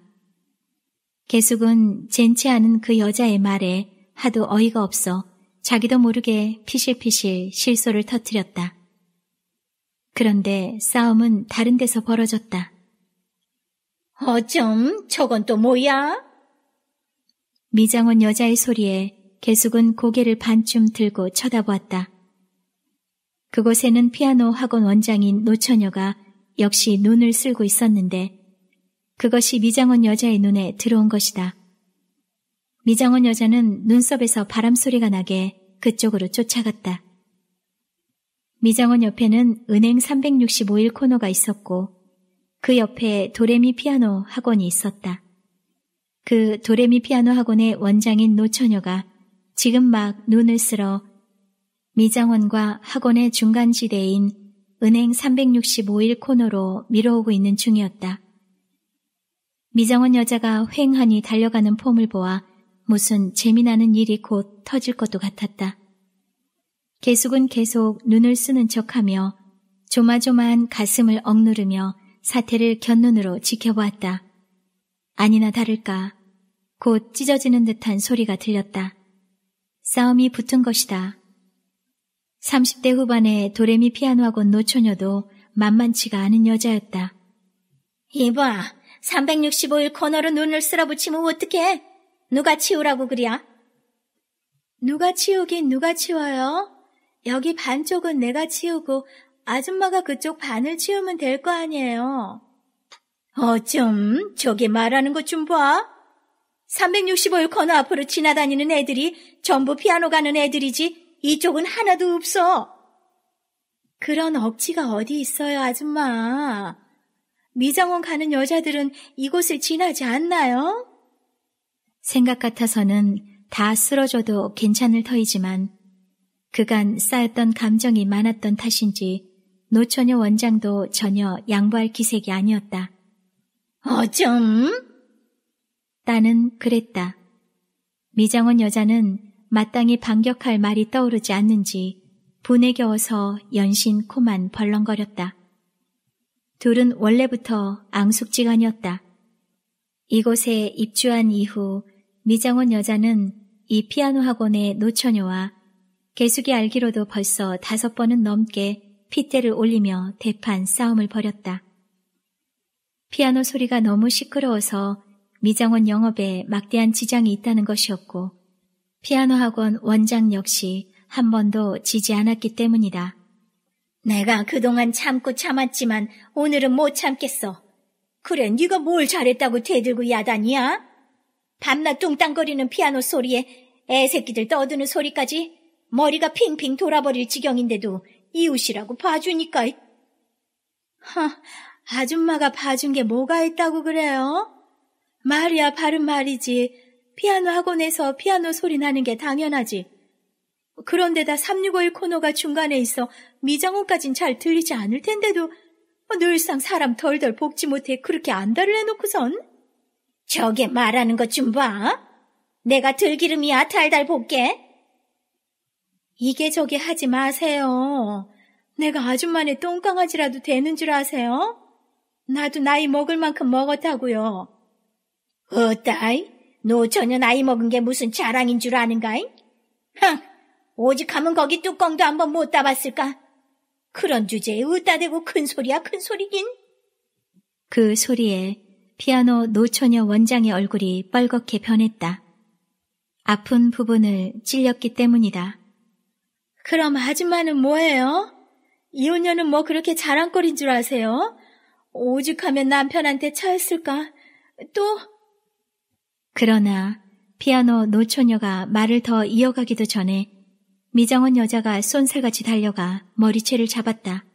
계숙은 젠치 않은 그 여자의 말에 하도 어이가 없어 자기도 모르게 피실피실 실소를 터뜨렸다. 그런데 싸움은 다른 데서 벌어졌다. 어쩜 저건 또 뭐야? 미장원 여자의 소리에 계숙은 고개를 반쯤 들고 쳐다보았다. 그곳에는 피아노 학원 원장인 노처녀가 역시 눈을 쓸고 있었는데 그것이 미장원 여자의 눈에 들어온 것이다. 미장원 여자는 눈썹에서 바람 소리가 나게 그쪽으로 쫓아갔다. 미장원 옆에는 은행 365일 코너가 있었고 그 옆에 도레미 피아노 학원이 있었다. 그 도레미 피아노 학원의 원장인 노처녀가 지금 막 눈을 쓸어 미장원과 학원의 중간지대인 은행 365일 코너로 밀어오고 있는 중이었다. 미장원 여자가 휑하니 달려가는 폼을 보아 무슨 재미나는 일이 곧 터질 것도 같았다. 계숙은 계속 눈을 쓰는 척하며 조마조마한 가슴을 억누르며 사태를 견눈으로 지켜보았다. 아니나 다를까 곧 찢어지는 듯한 소리가 들렸다. 싸움이 붙은 것이다. 30대 후반의 도레미 피아노 학원 노처녀도 만만치가 않은 여자였다. 이봐, 365일 코너로 눈을 쓸어붙이면 어떡해? 누가 치우라고 그랴? 누가 치우긴 누가 치워요? 여기 반쪽은 내가 치우고 아줌마가 그쪽 반을 치우면 될 거 아니에요. 어쩜 저게 말하는 것 좀 봐. 365일 코너 앞으로 지나다니는 애들이 전부 피아노 가는 애들이지 이쪽은 하나도 없어. 그런 억지가 어디 있어요, 아줌마. 미장원 가는 여자들은 이곳을 지나지 않나요? 생각 같아서는 다 쓰러져도 괜찮을 터이지만 그간 쌓였던 감정이 많았던 탓인지 노처녀 원장도 전혀 양보할 기색이 아니었다. 어쩜? 나는 그랬다. 미장원 여자는 마땅히 반격할 말이 떠오르지 않는지 분에 겨워서 연신 코만 벌렁거렸다. 둘은 원래부터 앙숙지간이었다. 이곳에 입주한 이후 미장원 여자는 이 피아노 학원의 노처녀와 개숙이 알기로도 벌써 다섯 번은 넘게 핏대를 올리며 대판 싸움을 벌였다. 피아노 소리가 너무 시끄러워서 미장원 영업에 막대한 지장이 있다는 것이었고 피아노 학원 원장 역시 한 번도 지지 않았기 때문이다. 내가 그동안 참고 참았지만 오늘은 못 참겠어. 그래, 네가 뭘 잘했다고 대들고 야단이야? 밤낮 뚱땅거리는 피아노 소리에 애새끼들 떠드는 소리까지 머리가 핑핑 돌아버릴 지경인데도 이웃이라고 봐주니까. 하, 아줌마가 봐준 게 뭐가 있다고 그래요? 말이야, 바른 말이지. 피아노 학원에서 피아노 소리 나는 게 당연하지. 그런데다 365일 코너가 중간에 있어 미장원까진 잘 들리지 않을 텐데도 늘상 사람 덜덜 볶지 못해 그렇게 안달을 해놓고선 저게 말하는 것 좀 봐. 내가 들기름이야 달달 볶게. 이게 저게 하지 마세요. 내가 아줌마네 똥강아지라도 되는 줄 아세요? 나도 나이 먹을 만큼 먹었다고요. 어따이? 노처녀 나이 먹은 게 무슨 자랑인 줄 아는가잉? 흥! 오직 하면 거기 뚜껑도 한번 못 따봤을까? 그런 주제에 으따대고 큰 소리야 큰 소리긴. 그 소리에 피아노 노처녀 원장의 얼굴이 빨갛게 변했다. 아픈 부분을 찔렸기 때문이다. 그럼 아줌마는 뭐예요? 이혼녀는 뭐 그렇게 자랑거린 줄 아세요? 오죽하면 남편한테 차였을까? 또 그러나 피아노 노처녀가 말을 더 이어가기도 전에 미장원 여자가 손살같이 달려가 머리채를 잡았다.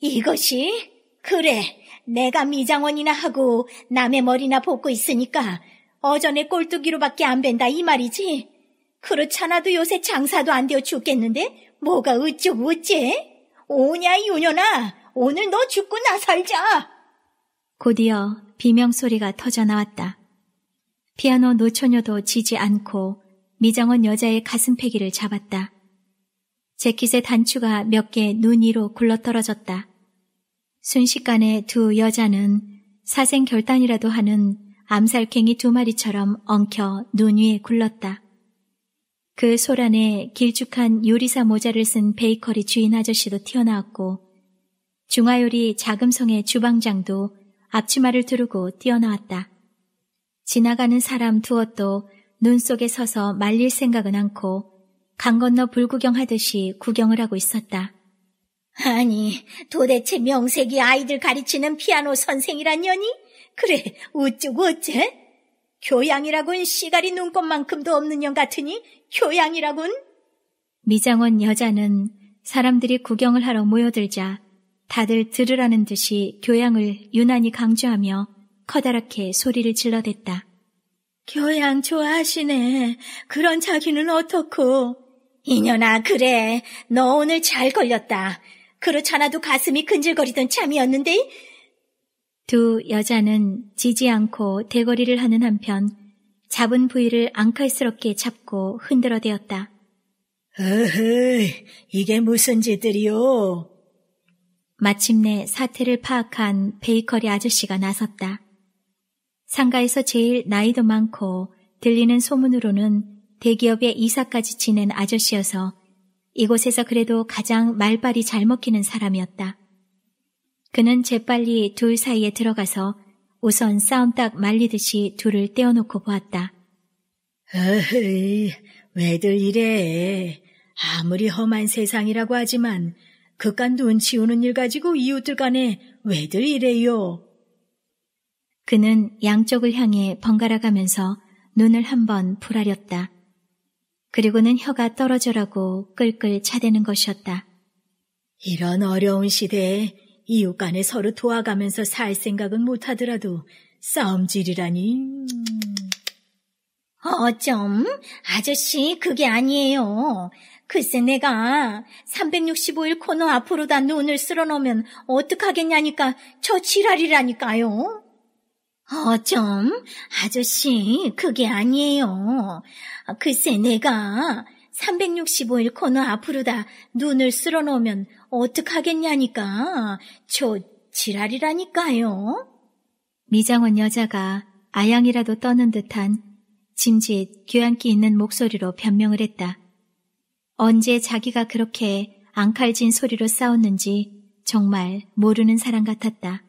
이것이? 그래, 내가 미장원이나 하고 남의 머리나 볶고 있으니까 어전에 꼴뚜기로밖에 안 뵌다 이 말이지? 그렇잖아도 요새 장사도 안 되어 죽겠는데 뭐가 어쩌고 어째? 오냐 유녀나 오늘 너 죽고 나 살자! 곧이어 비명소리가 터져나왔다. 피아노 노처녀도 지지 않고 미정원 여자의 가슴패기를 잡았다. 재킷의 단추가 몇 개 눈 위로 굴러떨어졌다. 순식간에 두 여자는 사생 결단이라도 하는 암살캥이 두 마리처럼 엉켜 눈 위에 굴렀다. 그 소란에 길쭉한 요리사 모자를 쓴 베이커리 주인 아저씨도 튀어나왔고 중화요리 자금성의 주방장도 앞치마를 두르고 뛰어나왔다. 지나가는 사람 두었도눈 속에 서서 말릴 생각은 않고 강 건너 불구경하듯이 구경을 하고 있었다. 아니, 도대체 명색이 아이들 가르치는 피아노 선생이란년이 그래, 어쩌고 어째? 교양이라곤 시가리 눈꽃만큼도 없는 년 같으니 교양이라곤? 미장원 여자는 사람들이 구경을 하러 모여들자 다들 들으라는 듯이 교양을 유난히 강조하며 커다랗게 소리를 질러댔다. 교양 좋아하시네. 그런 자기는 어떻고. 이년아, 그래. 너 오늘 잘 걸렸다. 그렇잖아도 가슴이 근질거리던 참이었는데? 두 여자는 지지 않고 대거리를 하는 한편 잡은 부위를 앙칼스럽게 잡고 흔들어대었다. 어허, 이게 무슨 짓들이오? 마침내 사태를 파악한 베이커리 아저씨가 나섰다. 상가에서 제일 나이도 많고 들리는 소문으로는 대기업의 이사까지 지낸 아저씨여서 이곳에서 그래도 가장 말빨이 잘 먹히는 사람이었다. 그는 재빨리 둘 사이에 들어가서 우선 싸움딱 말리듯이 둘을 떼어놓고 보았다. 어이, 왜들 이래. 아무리 험한 세상이라고 하지만 그깟 눈치우는 일 가지고 이웃들 간에 왜들 이래요. 그는 양쪽을 향해 번갈아 가면서 눈을 한 번 부라렸다. 그리고는 혀가 떨어져라고 끌끌 차대는 것이었다. 이런 어려운 시대에 이웃 간에 서로 도와가면서 살 생각은 못하더라도 싸움질이라니. 어, 어쩜 아저씨 그게 아니에요. 글쎄 내가 365일 코너 앞으로다 눈을 쓸어놓으면 어떡하겠냐니까 저 지랄이라니까요. 어쩜, 아저씨, 그게 아니에요. 글쎄, 내가 365일 코너 앞으로다 눈을 쓸어 놓으면 어떡하겠냐니까. 저 지랄이라니까요. 미장원 여자가 아양이라도 떠는 듯한 짐짓 교양기 있는 목소리로 변명을 했다. 언제 자기가 그렇게 앙칼진 소리로 싸웠는지 정말 모르는 사람 같았다.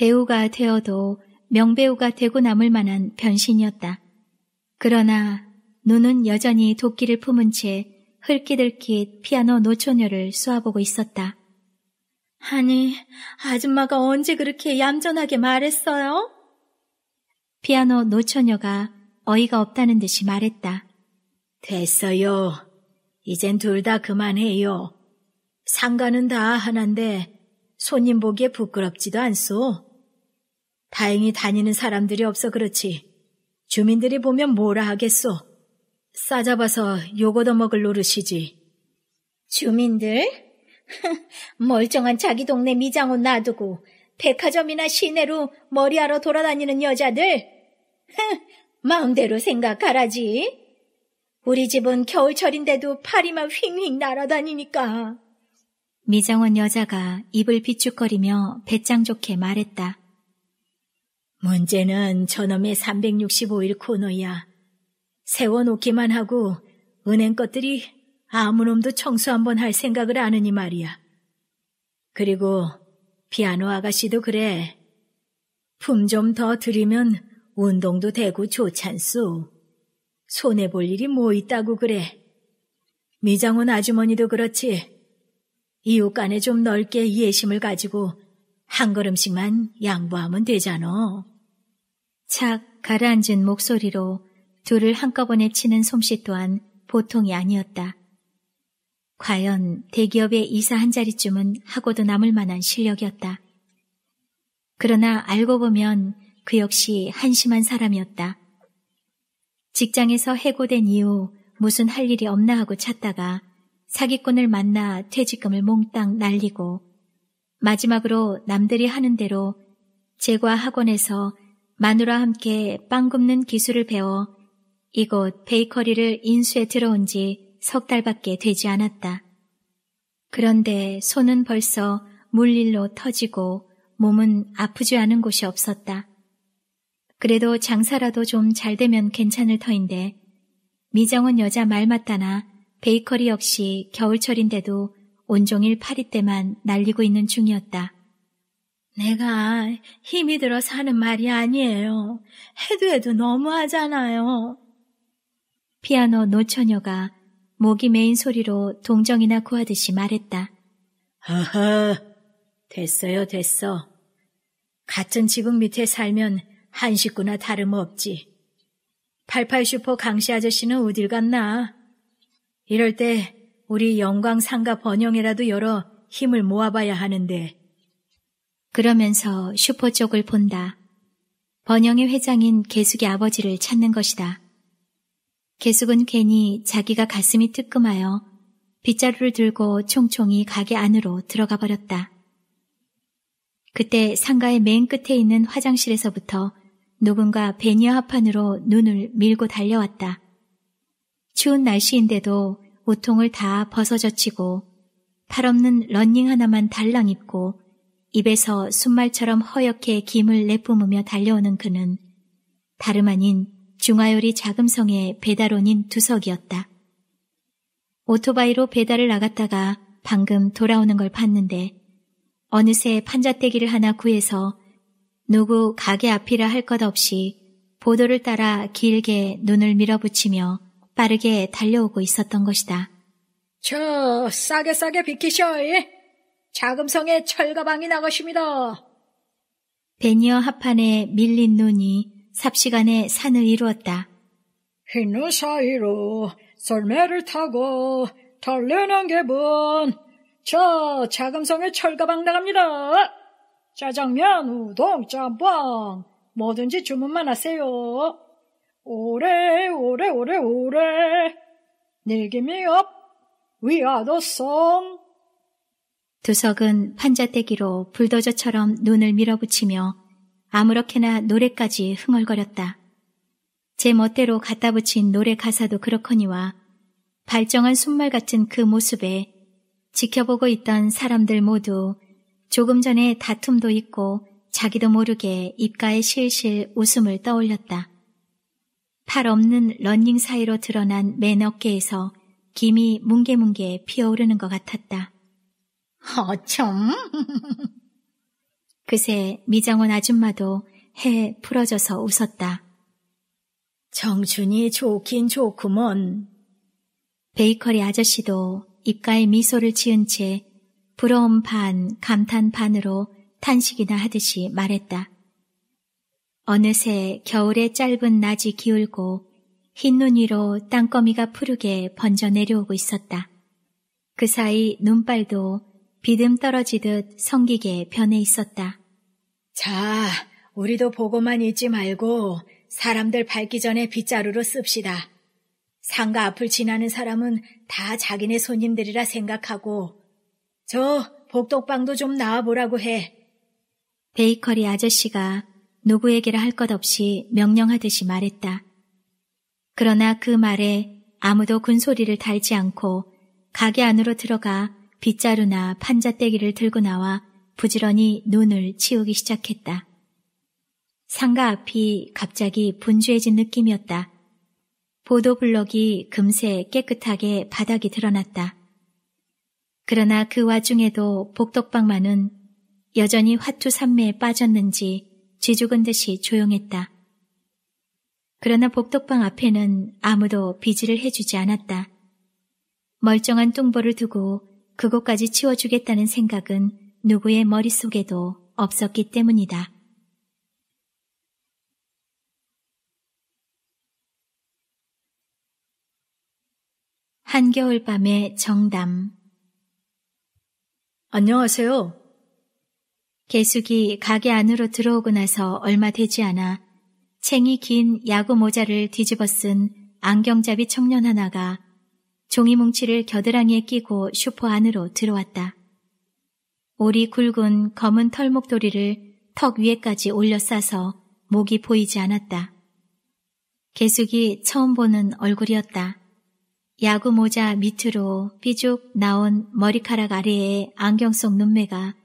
배우가 되어도 명배우가 되고 남을 만한 변신이었다. 그러나 눈은 여전히 도끼를 품은 채 흘끼들끼 피아노 노처녀를 쏘아보고 있었다. 아니, 아줌마가 언제 그렇게 얌전하게 말했어요? 피아노 노처녀가 어이가 없다는 듯이 말했다. 됐어요. 이젠 둘 다 그만해요. 상가는 다 하나인데 손님 보기에 부끄럽지도 않소. 다행히 다니는 사람들이 없어 그렇지. 주민들이 보면 뭐라 하겠소. 싸잡아서 욕얻어 먹을 노릇이지. 주민들? [LAUGHS] 멀쩡한 자기 동네 미장원 놔두고 백화점이나 시내로 머리하러 돌아다니는 여자들? [LAUGHS] 마음대로 생각하라지. 우리 집은 겨울철인데도 파리만 휙휙 날아다니니까. 미장원 여자가 입을 비축거리며 배짱 좋게 말했다. 문제는 저놈의 365일 코너야. 세워놓기만 하고 은행 것들이 아무 놈도 청소 한번 할 생각을 안 하니 말이야. 그리고 피아노 아가씨도 그래. 품 좀 더 들이면 운동도 되고 좋찬소. 손해볼 일이 뭐 있다고 그래. 미장원 아주머니도 그렇지. 이웃 간에 좀 넓게 예심을 가지고 한 걸음씩만 양보하면 되잖아. 착 가라앉은 목소리로 둘을 한꺼번에 치는 솜씨 또한 보통이 아니었다. 과연 대기업의 이사 한 자리쯤은 하고도 남을 만한 실력이었다. 그러나 알고 보면 그 역시 한심한 사람이었다. 직장에서 해고된 이후 무슨 할 일이 없나 하고 찾다가 사기꾼을 만나 퇴직금을 몽땅 날리고 마지막으로 남들이 하는 대로 제과 학원에서 마누라 함께 빵 굽는 기술을 배워 이곳 베이커리를 인수에 들어온 지 석 달밖에 되지 않았다. 그런데 손은 벌써 물일로 터지고 몸은 아프지 않은 곳이 없었다. 그래도 장사라도 좀 잘 되면 괜찮을 터인데 미정은 여자 말 맞다나 베이커리 역시 겨울철인데도 온종일 파리때만 날리고 있는 중이었다. 내가 힘이 들어서 하는 말이 아니에요. 해도 해도 너무하잖아요. 피아노 노처녀가 목이 메인 소리로 동정이나 구하듯이 말했다. 하하, 됐어요, 됐어. 같은 지붕 밑에 살면 한 식구나 다름없지. 88 슈퍼 강씨 아저씨는 어딜 갔나? 이럴 때 우리 영광상가 번영이라도 열어 힘을 모아봐야 하는데 그러면서 슈퍼 쪽을 본다. 번영의 회장인 개숙의 아버지를 찾는 것이다. 개숙은 괜히 자기가 가슴이 뜨끔하여 빗자루를 들고 총총히 가게 안으로 들어가 버렸다. 그때 상가의 맨 끝에 있는 화장실에서부터 누군가 베니어 하판으로 눈을 밀고 달려왔다. 추운 날씨인데도 옷통을 다 벗어젖히고 팔 없는 런닝 하나만 달랑 입고 입에서 순말처럼 허옇게 김을 내뿜으며 달려오는 그는 다름 아닌 중화요리 자금성의 배달원인 두석이었다. 오토바이로 배달을 나갔다가 방금 돌아오는 걸 봤는데 어느새 판자떼기를 하나 구해서 누구 가게 앞이라 할 것 없이 보도를 따라 길게 눈을 밀어붙이며 빠르게 달려오고 있었던 것이다. 저 싸게 싸게 비키셔이. 예? 자금성의 철가방이 나가십니다. 베니어 하판에 밀린 눈이 삽시간에 산을 이루었다. 흰 눈 사이로 썰매를 타고 달래는 개분 저 자금성의 철가방 나갑니다. 짜장면, 우동, 짬뽕 뭐든지 주문만 하세요. 오래 오래 오래 오래 늘김이 없 위아더 송 두석은 판자떼기로 불도저처럼 눈을 밀어붙이며 아무렇게나 노래까지 흥얼거렸다. 제 멋대로 갖다 붙인 노래 가사도 그렇거니와 발정한 순말 같은 그 모습에 지켜보고 있던 사람들 모두 조금 전에 다툼도 있고 자기도 모르게 입가에 실실 웃음을 떠올렸다. 팔 없는 런닝 사이로 드러난 맨 어깨에서 김이 뭉게뭉게 피어오르는 것 같았다. 어쩜? [LAUGHS] 그새 미장원 아줌마도 해 풀어져서 웃었다. 정준이 좋긴 좋구먼. 베이커리 아저씨도 입가에 미소를 지은 채 부러움 반, 감탄 반으로 탄식이나 하듯이 말했다. 어느새 겨울의 짧은 낮이 기울고 흰눈 위로 땅거미가 푸르게 번져 내려오고 있었다. 그 사이 눈발도 비듬 떨어지듯 성기게 변해 있었다. 자, 우리도 보고만 있지 말고 사람들 밝기 전에 빗자루로 씁시다. 상가 앞을 지나는 사람은 다 자기네 손님들이라 생각하고 저 복덕방도 좀 나와보라고 해. 베이커리 아저씨가 누구에게라 할 것 없이 명령하듯이 말했다. 그러나 그 말에 아무도 군소리를 달지 않고 가게 안으로 들어가 빗자루나 판자떼기를 들고 나와 부지런히 눈을 치우기 시작했다. 상가 앞이 갑자기 분주해진 느낌이었다. 보도블럭이 금세 깨끗하게 바닥이 드러났다. 그러나 그 와중에도 복덕방만은 여전히 화투산매에 빠졌는지 쥐죽은 듯이 조용했다. 그러나 복덕방 앞에는 아무도 비지를 해주지 않았다. 멀쩡한 뚱보를 두고 그것까지 치워주겠다는 생각은 누구의 머릿속에도 없었기 때문이다. 한겨울 밤의 정담 안녕하세요. 개숙이 가게 안으로 들어오고 나서 얼마 되지 않아 챙이 긴 야구 모자를 뒤집어 쓴 안경잡이 청년 하나가 종이 뭉치를 겨드랑이에 끼고 슈퍼 안으로 들어왔다. 오리 굵은 검은 털목도리를 턱 위에까지 올려 싸서 목이 보이지 않았다. 개숙이 처음 보는 얼굴이었다. 야구 모자 밑으로 삐죽 나온 머리카락 아래에 안경 속 눈매가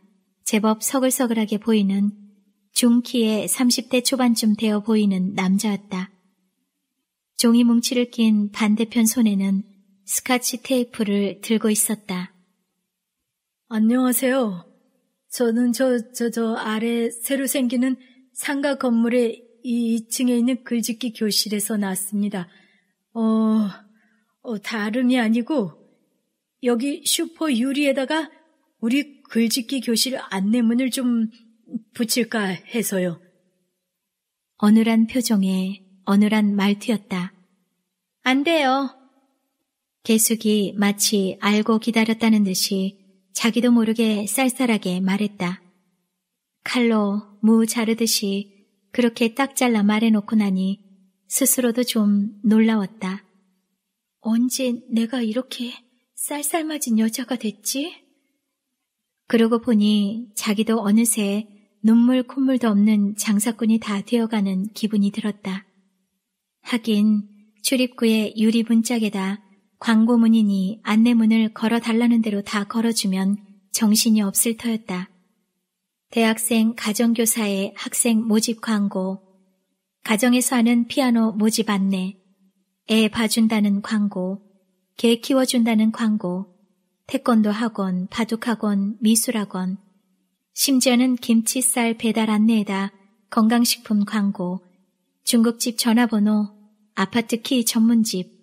제법 서글서글하게 보이는 중키에 30대 초반쯤 되어 보이는 남자였다. 종이 뭉치를 낀 반대편 손에는 스카치 테이프를 들고 있었다. 안녕하세요. 저는 저, 저, 저 아래 새로 생기는 상가 건물의 이 2층에 있는 글짓기 교실에서 나왔습니다. 어, 어, 다름이 아니고, 여기 슈퍼 유리에다가 우리 글짓기 교실 안내문을 좀 붙일까 해서요. 어눌한 표정에 어눌한 말투였다. 안 돼요. 개숙이 마치 알고 기다렸다는 듯이 자기도 모르게 쌀쌀하게 말했다. 칼로 무 자르듯이 그렇게 딱 잘라 말해놓고 나니 스스로도 좀 놀라웠다. 언제 내가 이렇게 쌀쌀맞은 여자가 됐지? 그러고 보니 자기도 어느새 눈물 콧물도 없는 장사꾼이 다 되어가는 기분이 들었다. 하긴 출입구의 유리 문짝에다 광고문이니 안내문을 걸어달라는 대로 다 걸어주면 정신이 없을 터였다. 대학생 가정교사의 학생 모집 광고, 가정에서 하는 피아노 모집 안내, 애 봐준다는 광고, 개 키워준다는 광고, 태권도 학원, 바둑학원, 미술학원, 심지어는 김치쌀 배달 안내에다 건강식품 광고, 중국집 전화번호, 아파트 키 전문집,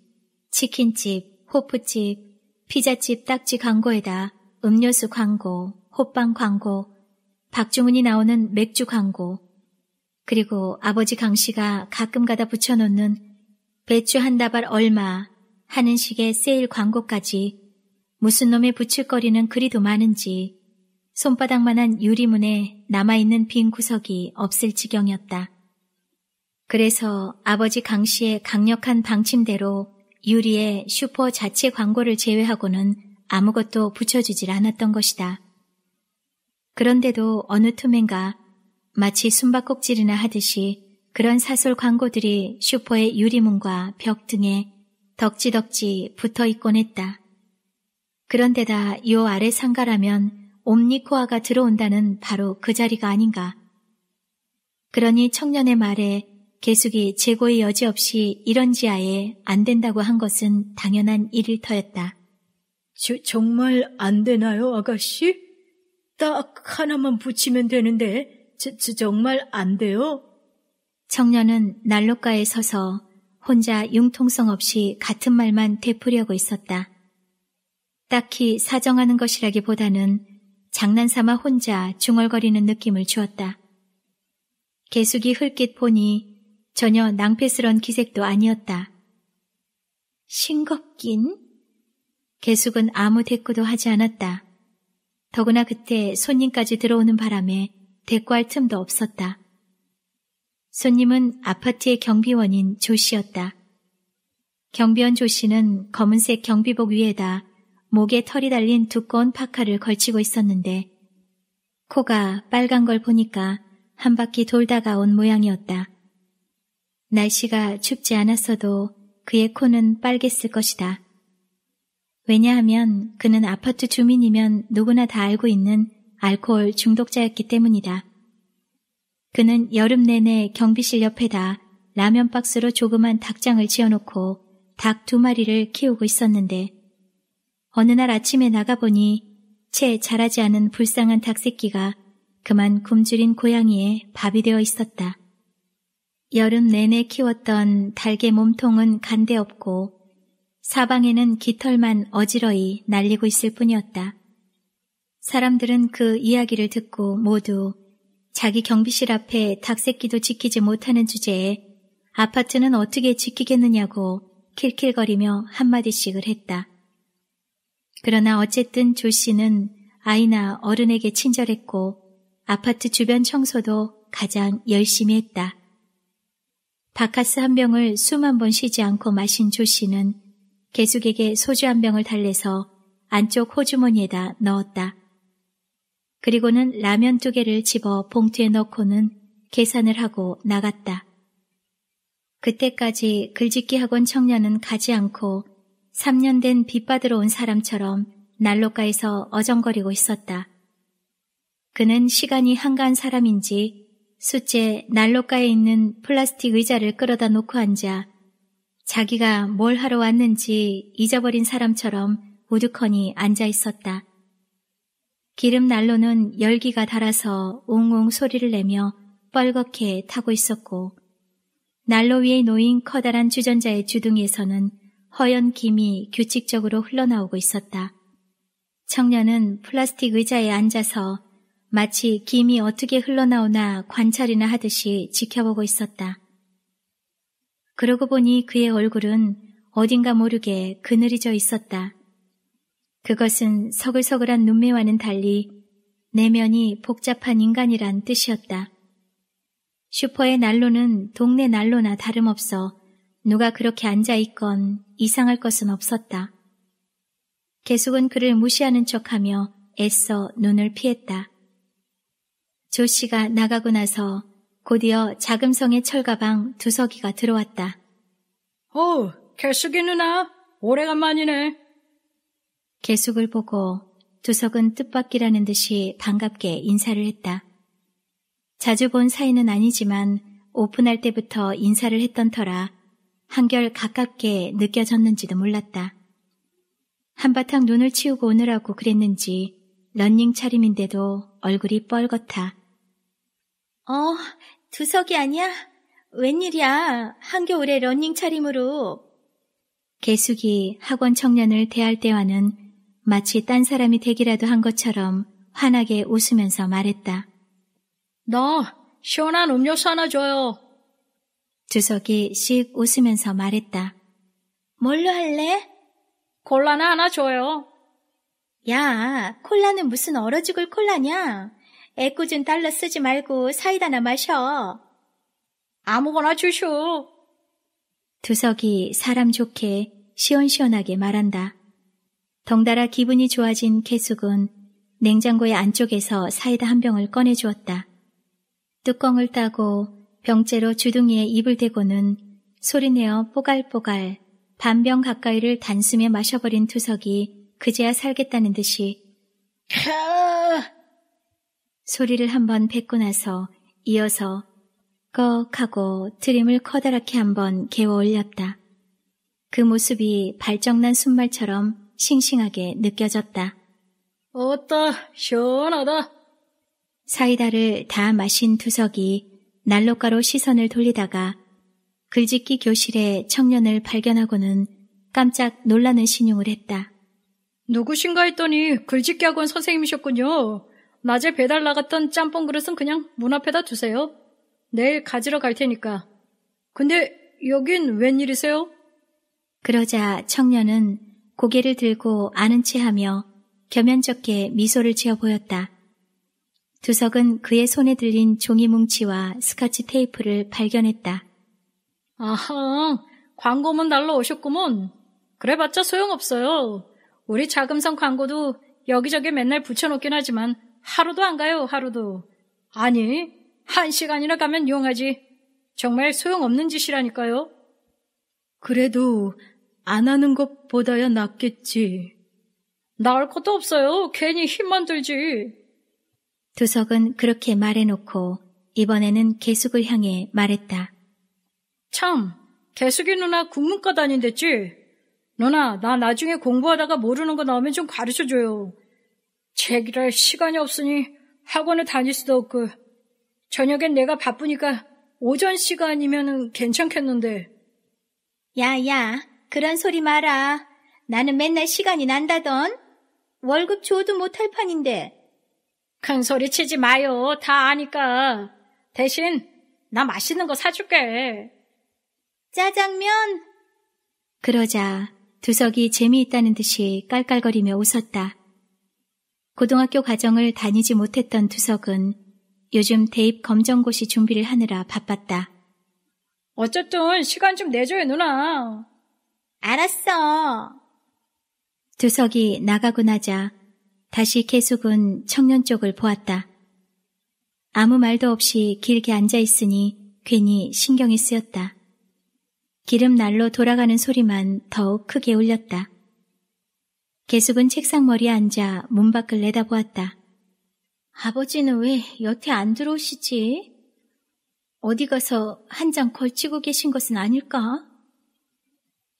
치킨집, 호프집, 피자집 딱지 광고에다 음료수 광고, 호빵 광고, 박중훈이 나오는 맥주 광고, 그리고 아버지 강 씨가 가끔 가다 붙여놓는 배추 한 다발 얼마 하는 식의 세일 광고까지 무슨 놈의 부칠거리는 그리도 많은지 손바닥만한 유리문에 남아있는 빈 구석이 없을 지경이었다. 그래서 아버지 강 씨의 강력한 방침대로 유리에 슈퍼 자체 광고를 제외하고는 아무것도 붙여주질 않았던 것이다. 그런데도 어느 투맨가 마치 숨바꼭질이나 하듯이 그런 사설 광고들이 슈퍼의 유리문과 벽 등에 덕지덕지 붙어 있곤 했다. 그런데다 요 아래 상가라면 옴니코아가 들어온다는 바로 그 자리가 아닌가. 그러니 청년의 말에 계숙이 재고의 여지 없이 이런 지하에 안 된다고 한 것은 당연한 일일 터였다. 저, 정말 안 되나요, 아가씨? 딱 하나만 붙이면 되는데, 저, 저 정말 안 돼요? 청년은 난로가에 서서 혼자 융통성 없이 같은 말만 되풀이하고 있었다. 딱히 사정하는 것이라기보다는 장난삼아 혼자 중얼거리는 느낌을 주었다. 개숙이 흘낏 보니 전혀 낭패스런 기색도 아니었다. 싱겁긴? 개숙은 아무 대꾸도 하지 않았다. 더구나 그때 손님까지 들어오는 바람에 대꾸할 틈도 없었다. 손님은 아파트의 경비원인 조 씨였다. 경비원 조 씨는 검은색 경비복 위에다 목에 털이 달린 두꺼운 파카를 걸치고 있었는데 코가 빨간 걸 보니까 한 바퀴 돌다가 온 모양이었다. 날씨가 춥지 않았어도 그의 코는 빨갰을 것이다. 왜냐하면 그는 아파트 주민이면 누구나 다 알고 있는 알코올 중독자였기 때문이다. 그는 여름 내내 경비실 옆에다 라면 박스로 조그만 닭장을 지어놓고 닭 두 마리를 키우고 있었는데 어느 날 아침에 나가보니 채 자라지 않은 불쌍한 닭 새끼가 그만 굶주린 고양이에 밥이 되어 있었다. 여름 내내 키웠던 달개 몸통은 간대 없고 사방에는 깃털만 어지러이 날리고 있을 뿐이었다. 사람들은 그 이야기를 듣고 모두 자기 경비실 앞에 닭새끼도 지키지 못하는 주제에 아파트는 어떻게 지키겠느냐고 킬킬거리며 한마디씩을 했다. 그러나 어쨌든 조 씨는 아이나 어른에게 친절했고 아파트 주변 청소도 가장 열심히 했다. 바카스 한 병을 수만 번 쉬지 않고 마신 조 씨는 계숙에게 소주 한 병을 달래서 안쪽 호주머니에다 넣었다. 그리고는 라면 두 개를 집어 봉투에 넣고는 계산을 하고 나갔다. 그때까지 글짓기 학원 청년은 가지 않고 3년 된빚 받으러 온 사람처럼 난로가에서 어정거리고 있었다. 그는 시간이 한가한 사람인지 수째 난로가에 있는 플라스틱 의자를 끌어다 놓고 앉아 자기가 뭘 하러 왔는지 잊어버린 사람처럼 우두커니 앉아 있었다. 기름 난로는 열기가 달아서 웅웅 소리를 내며 뻘겋게 타고 있었고 난로 위에 놓인 커다란 주전자의 주둥이에서는 허연 김이 규칙적으로 흘러나오고 있었다. 청년은 플라스틱 의자에 앉아서 마치 김이 어떻게 흘러나오나 관찰이나 하듯이 지켜보고 있었다. 그러고 보니 그의 얼굴은 어딘가 모르게 그늘이져 있었다. 그것은 서글서글한 눈매와는 달리 내면이 복잡한 인간이란 뜻이었다. 슈퍼의 난로는 동네 난로나 다름없어 누가 그렇게 앉아있건 이상할 것은 없었다. 계속은 그를 무시하는 척하며 애써 눈을 피했다. 조 씨가 나가고 나서 곧이어 자금성의 철가방 두석이가 들어왔다. 오, 어, 개숙이 누나, 오래간만이네. 개숙을 보고 두석은 뜻밖이라는 듯이 반갑게 인사를 했다. 자주 본 사이는 아니지만 오픈할 때부터 인사를 했던 터라 한결 가깝게 느껴졌는지도 몰랐다. 한바탕 눈을 치우고 오느라고 그랬는지 런닝 차림인데도 얼굴이 뻘겋다. 어, 두석이 아니야? 웬일이야? 한겨울에 러닝 차림으로. 개숙이 학원 청년을 대할 때와는 마치 딴 사람이 되기라도 한 것처럼 환하게 웃으면서 말했다. 너 시원한 음료수 하나 줘요. 두석이씩 웃으면서 말했다. 뭘로 할래? 콜라나 하나 줘요. 야, 콜라는 무슨 얼어 죽을 콜라냐? 애꿎은 달러 쓰지 말고 사이다나 마셔. 아무거나 주쇼. 두석이 사람 좋게 시원시원하게 말한다. 덩달아 기분이 좋아진 개숙은 냉장고의 안쪽에서 사이다 한 병을 꺼내주었다. 뚜껑을 따고 병째로 주둥이에 입을 대고는 소리내어 뽀갈뽀갈 반병 가까이를 단숨에 마셔버린 두석이 그제야 살겠다는 듯이 소리를 한번 뱉고 나서 이어서 꺽 하고 트림을 커다랗게 한번 개워 올렸다. 그 모습이 발정난 순말처럼 싱싱하게 느껴졌다. 어따 시원하다. 사이다를 다 마신 두석이 난로가로 시선을 돌리다가 글짓기 교실에 청년을 발견하고는 깜짝 놀라는 신용을 했다. 누구신가 했더니 글짓기 학원 선생님이셨군요. 낮에 배달 나갔던 짬뽕 그릇은 그냥 문 앞에다 두세요. 내일 가지러 갈 테니까. 근데 여긴 웬일이세요? 그러자 청년은 고개를 들고 아는 체하며 겸연쩍게 미소를 지어 보였다. 두석은 그의 손에 들린 종이 뭉치와 스카치 테이프를 발견했다. 아하, 광고문 날러 오셨구먼. 그래봤자 소용없어요. 우리 자금성 광고도 여기저기 맨날 붙여놓긴 하지만 하루도 안 가요, 하루도. 아니, 한 시간이나 가면 용하지. 정말 소용없는 짓이라니까요. 그래도 안 하는 것보다야 낫겠지. 나올 것도 없어요. 괜히 힘만 들지. 두석은 그렇게 말해놓고 이번에는 개숙을 향해 말했다. 참, 개숙이 누나 국문과 다닌댔지? 누나, 나 나중에 공부하다가 모르는 거 나오면 좀 가르쳐줘요. 제기랄 시간이 없으니 학원을 다닐 수도 없고 저녁엔 내가 바쁘니까 오전 시간이면 괜찮겠는데. 야야 그런 소리 마라. 나는 맨날 시간이 난다던. 월급 줘도 못할 판인데. 큰 소리 치지 마요. 다 아니까. 대신 나 맛있는 거 사줄게. 짜장면! 그러자 두석이 재미있다는 듯이 깔깔거리며 웃었다. 고등학교 과정을 다니지 못했던 두석은 요즘 대입 검정고시 준비를 하느라 바빴다. 어쨌든 시간 좀 내줘요, 누나. 알았어. 두석이 나가고 나자 다시 계숙은 청년 쪽을 보았다. 아무 말도 없이 길게 앉아 있으니 괜히 신경이 쓰였다. 기름 날로 돌아가는 소리만 더욱 크게 울렸다. 계숙은 책상머리에 앉아 문 밖을 내다보았다. 아버지는 왜 여태 안 들어오시지? 어디 가서 한 장 걸치고 계신 것은 아닐까?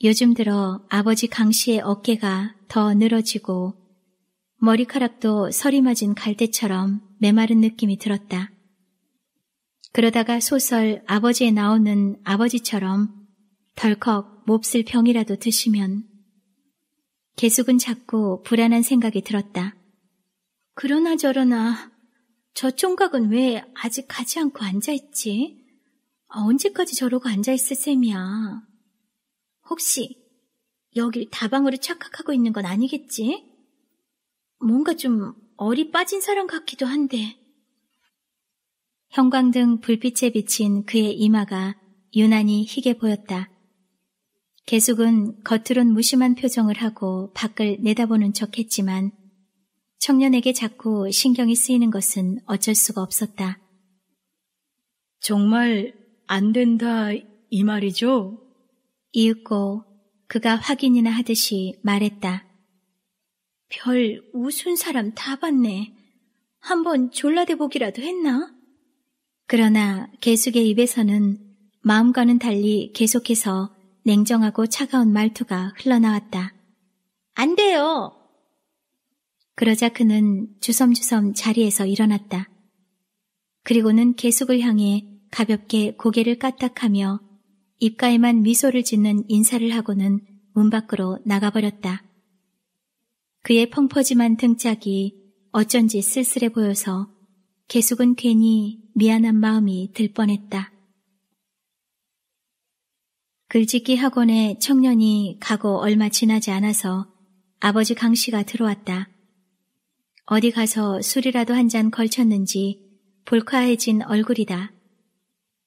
요즘 들어 아버지 강 씨의 어깨가 더 늘어지고 머리카락도 서리 맞은 갈대처럼 메마른 느낌이 들었다. 그러다가 소설 아버지에 나오는 아버지처럼 덜컥 몹쓸 병이라도 드시면 계숙은 자꾸 불안한 생각이 들었다. 그러나 저러나 저 총각은 왜 아직 가지 않고 앉아있지? 아, 언제까지 저러고 앉아있을 셈이야. 혹시 여길 다방으로 착각하고 있는 건 아니겠지? 뭔가 좀 얼이 빠진 사람 같기도 한데. 형광등 불빛에 비친 그의 이마가 유난히 희게 보였다. 계숙은 겉으론 무심한 표정을 하고 밖을 내다보는 척 했지만 청년에게 자꾸 신경이 쓰이는 것은 어쩔 수가 없었다. 정말 안 된다 이 말이죠? 이윽고 그가 확인이나 하듯이 말했다. 별우스 사람 다 봤네. 한번 졸라대 보기라도 했나? 그러나 계숙의 입에서는 마음과는 달리 계속해서 냉정하고 차가운 말투가 흘러나왔다. 안 돼요! 그러자 그는 주섬주섬 자리에서 일어났다. 그리고는 계숙을 향해 가볍게 고개를 까딱하며 입가에만 미소를 짓는 인사를 하고는 문 밖으로 나가버렸다. 그의 펑퍼짐한 등짝이 어쩐지 쓸쓸해 보여서 계숙은 괜히 미안한 마음이 들 뻔했다. 글짓기 학원에 청년이 가고 얼마 지나지 않아서 아버지 강 씨가 들어왔다. 어디 가서 술이라도 한 잔 걸쳤는지 볼카해진 얼굴이다.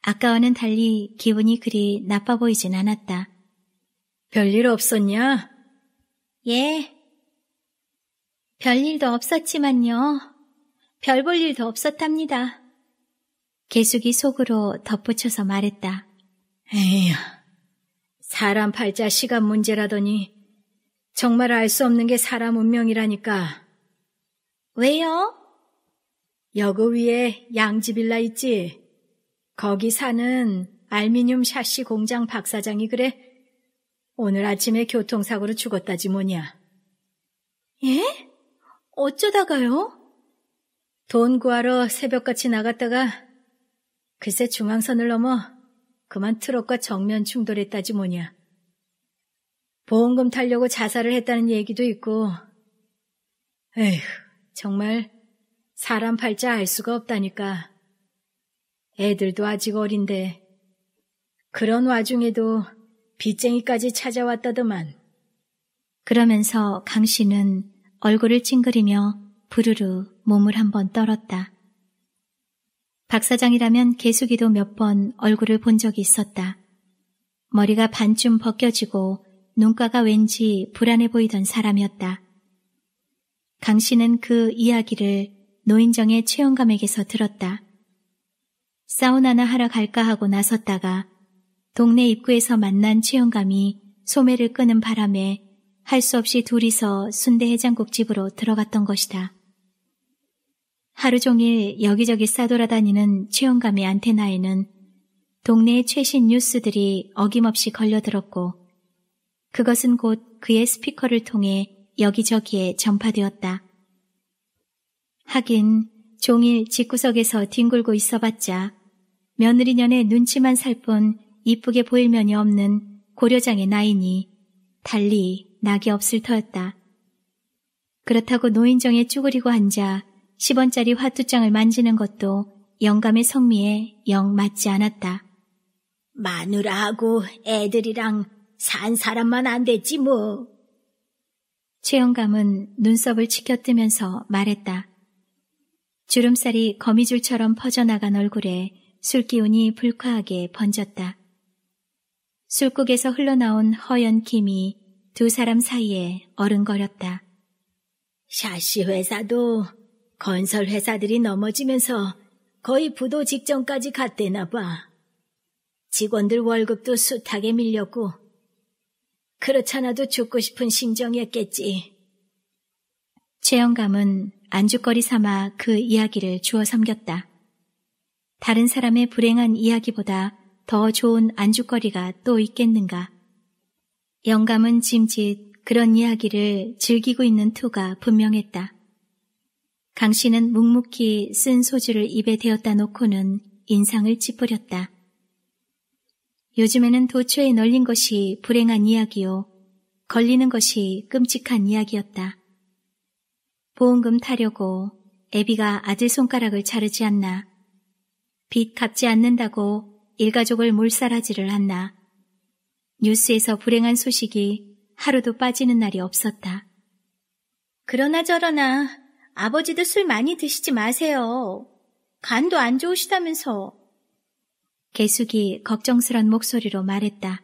아까와는 달리 기분이 그리 나빠 보이진 않았다. 별일 없었냐? 예. 별일도 없었지만요. 별 볼 일도 없었답니다. 개숙이 속으로 덧붙여서 말했다. 에휴, 사람 팔자 시간 문제라더니 정말 알 수 없는 게 사람 운명이라니까. 왜요? 여그 위에 양지빌라 있지? 거기 사는 알미늄 샤시 공장 박사장이 그래. 오늘 아침에 교통사고로 죽었다지 뭐냐. 예? 어쩌다가요? 돈 구하러 새벽같이 나갔다가 글쎄 중앙선을 넘어 그만 트럭과 정면 충돌했다지 뭐냐. 보험금 타려고 자살을 했다는 얘기도 있고, 에휴, 정말 사람 팔자 알 수가 없다니까. 애들도 아직 어린데, 그런 와중에도 빚쟁이까지 찾아왔다더만. 그러면서 강 씨는 얼굴을 찡그리며 부르르 몸을 한번 떨었다. 박 사장이라면 개수기도 몇 번 얼굴을 본 적이 있었다. 머리가 반쯤 벗겨지고 눈가가 왠지 불안해 보이던 사람이었다. 강 씨는 그 이야기를 노인정의 최영감에게서 들었다. 사우나나 하러 갈까 하고 나섰다가 동네 입구에서 만난 최영감이 소매를 끄는 바람에 할 수 없이 둘이서 순대 해장국집으로 들어갔던 것이다. 하루 종일 여기저기 싸돌아다니는 최영감의 안테나에는 동네의 최신 뉴스들이 어김없이 걸려들었고 그것은 곧 그의 스피커를 통해 여기저기에 전파되었다. 하긴 종일 집구석에서 뒹굴고 있어봤자 며느리년의 눈치만 살 뿐 이쁘게 보일 면이 없는 고려장의 나이니 달리 낙이 없을 터였다. 그렇다고 노인정에 쭈그리고 앉아 10원짜리 화투장을 만지는 것도 영감의 성미에 영 맞지 않았다. 마누라하고 애들이랑 산 사람만 안 됐지 뭐. 최영감은 눈썹을 치켜뜨면서 말했다. 주름살이 거미줄처럼 퍼져나간 얼굴에 술기운이 불쾌하게 번졌다. 술국에서 흘러나온 허연 김이 두 사람 사이에 어른거렸다. 샤시 회사도 건설 회사들이 넘어지면서 거의 부도 직전까지 갔대나 봐. 직원들 월급도 숱하게 밀렸고, 그렇잖아도 죽고 싶은 심정이었겠지. 최영감은 안주거리 삼아 그 이야기를 주워 섬겼다 다른 사람의 불행한 이야기보다 더 좋은 안주거리가 또 있겠는가. 영감은 짐짓 그런 이야기를 즐기고 있는 투가 분명했다. 강 씨는 묵묵히 쓴 소주를 입에 대었다 놓고는 인상을 찌푸렸다. 요즘에는 도처에 널린 것이 불행한 이야기요. 걸리는 것이 끔찍한 이야기였다. 보험금 타려고 애비가 아들 손가락을 자르지 않나. 빚 갚지 않는다고 일가족을 몰살하지를 않나. 뉴스에서 불행한 소식이 하루도 빠지는 날이 없었다. 그러나 저러나 아버지도 술 많이 드시지 마세요. 간도 안 좋으시다면서. 개숙이 걱정스런 목소리로 말했다.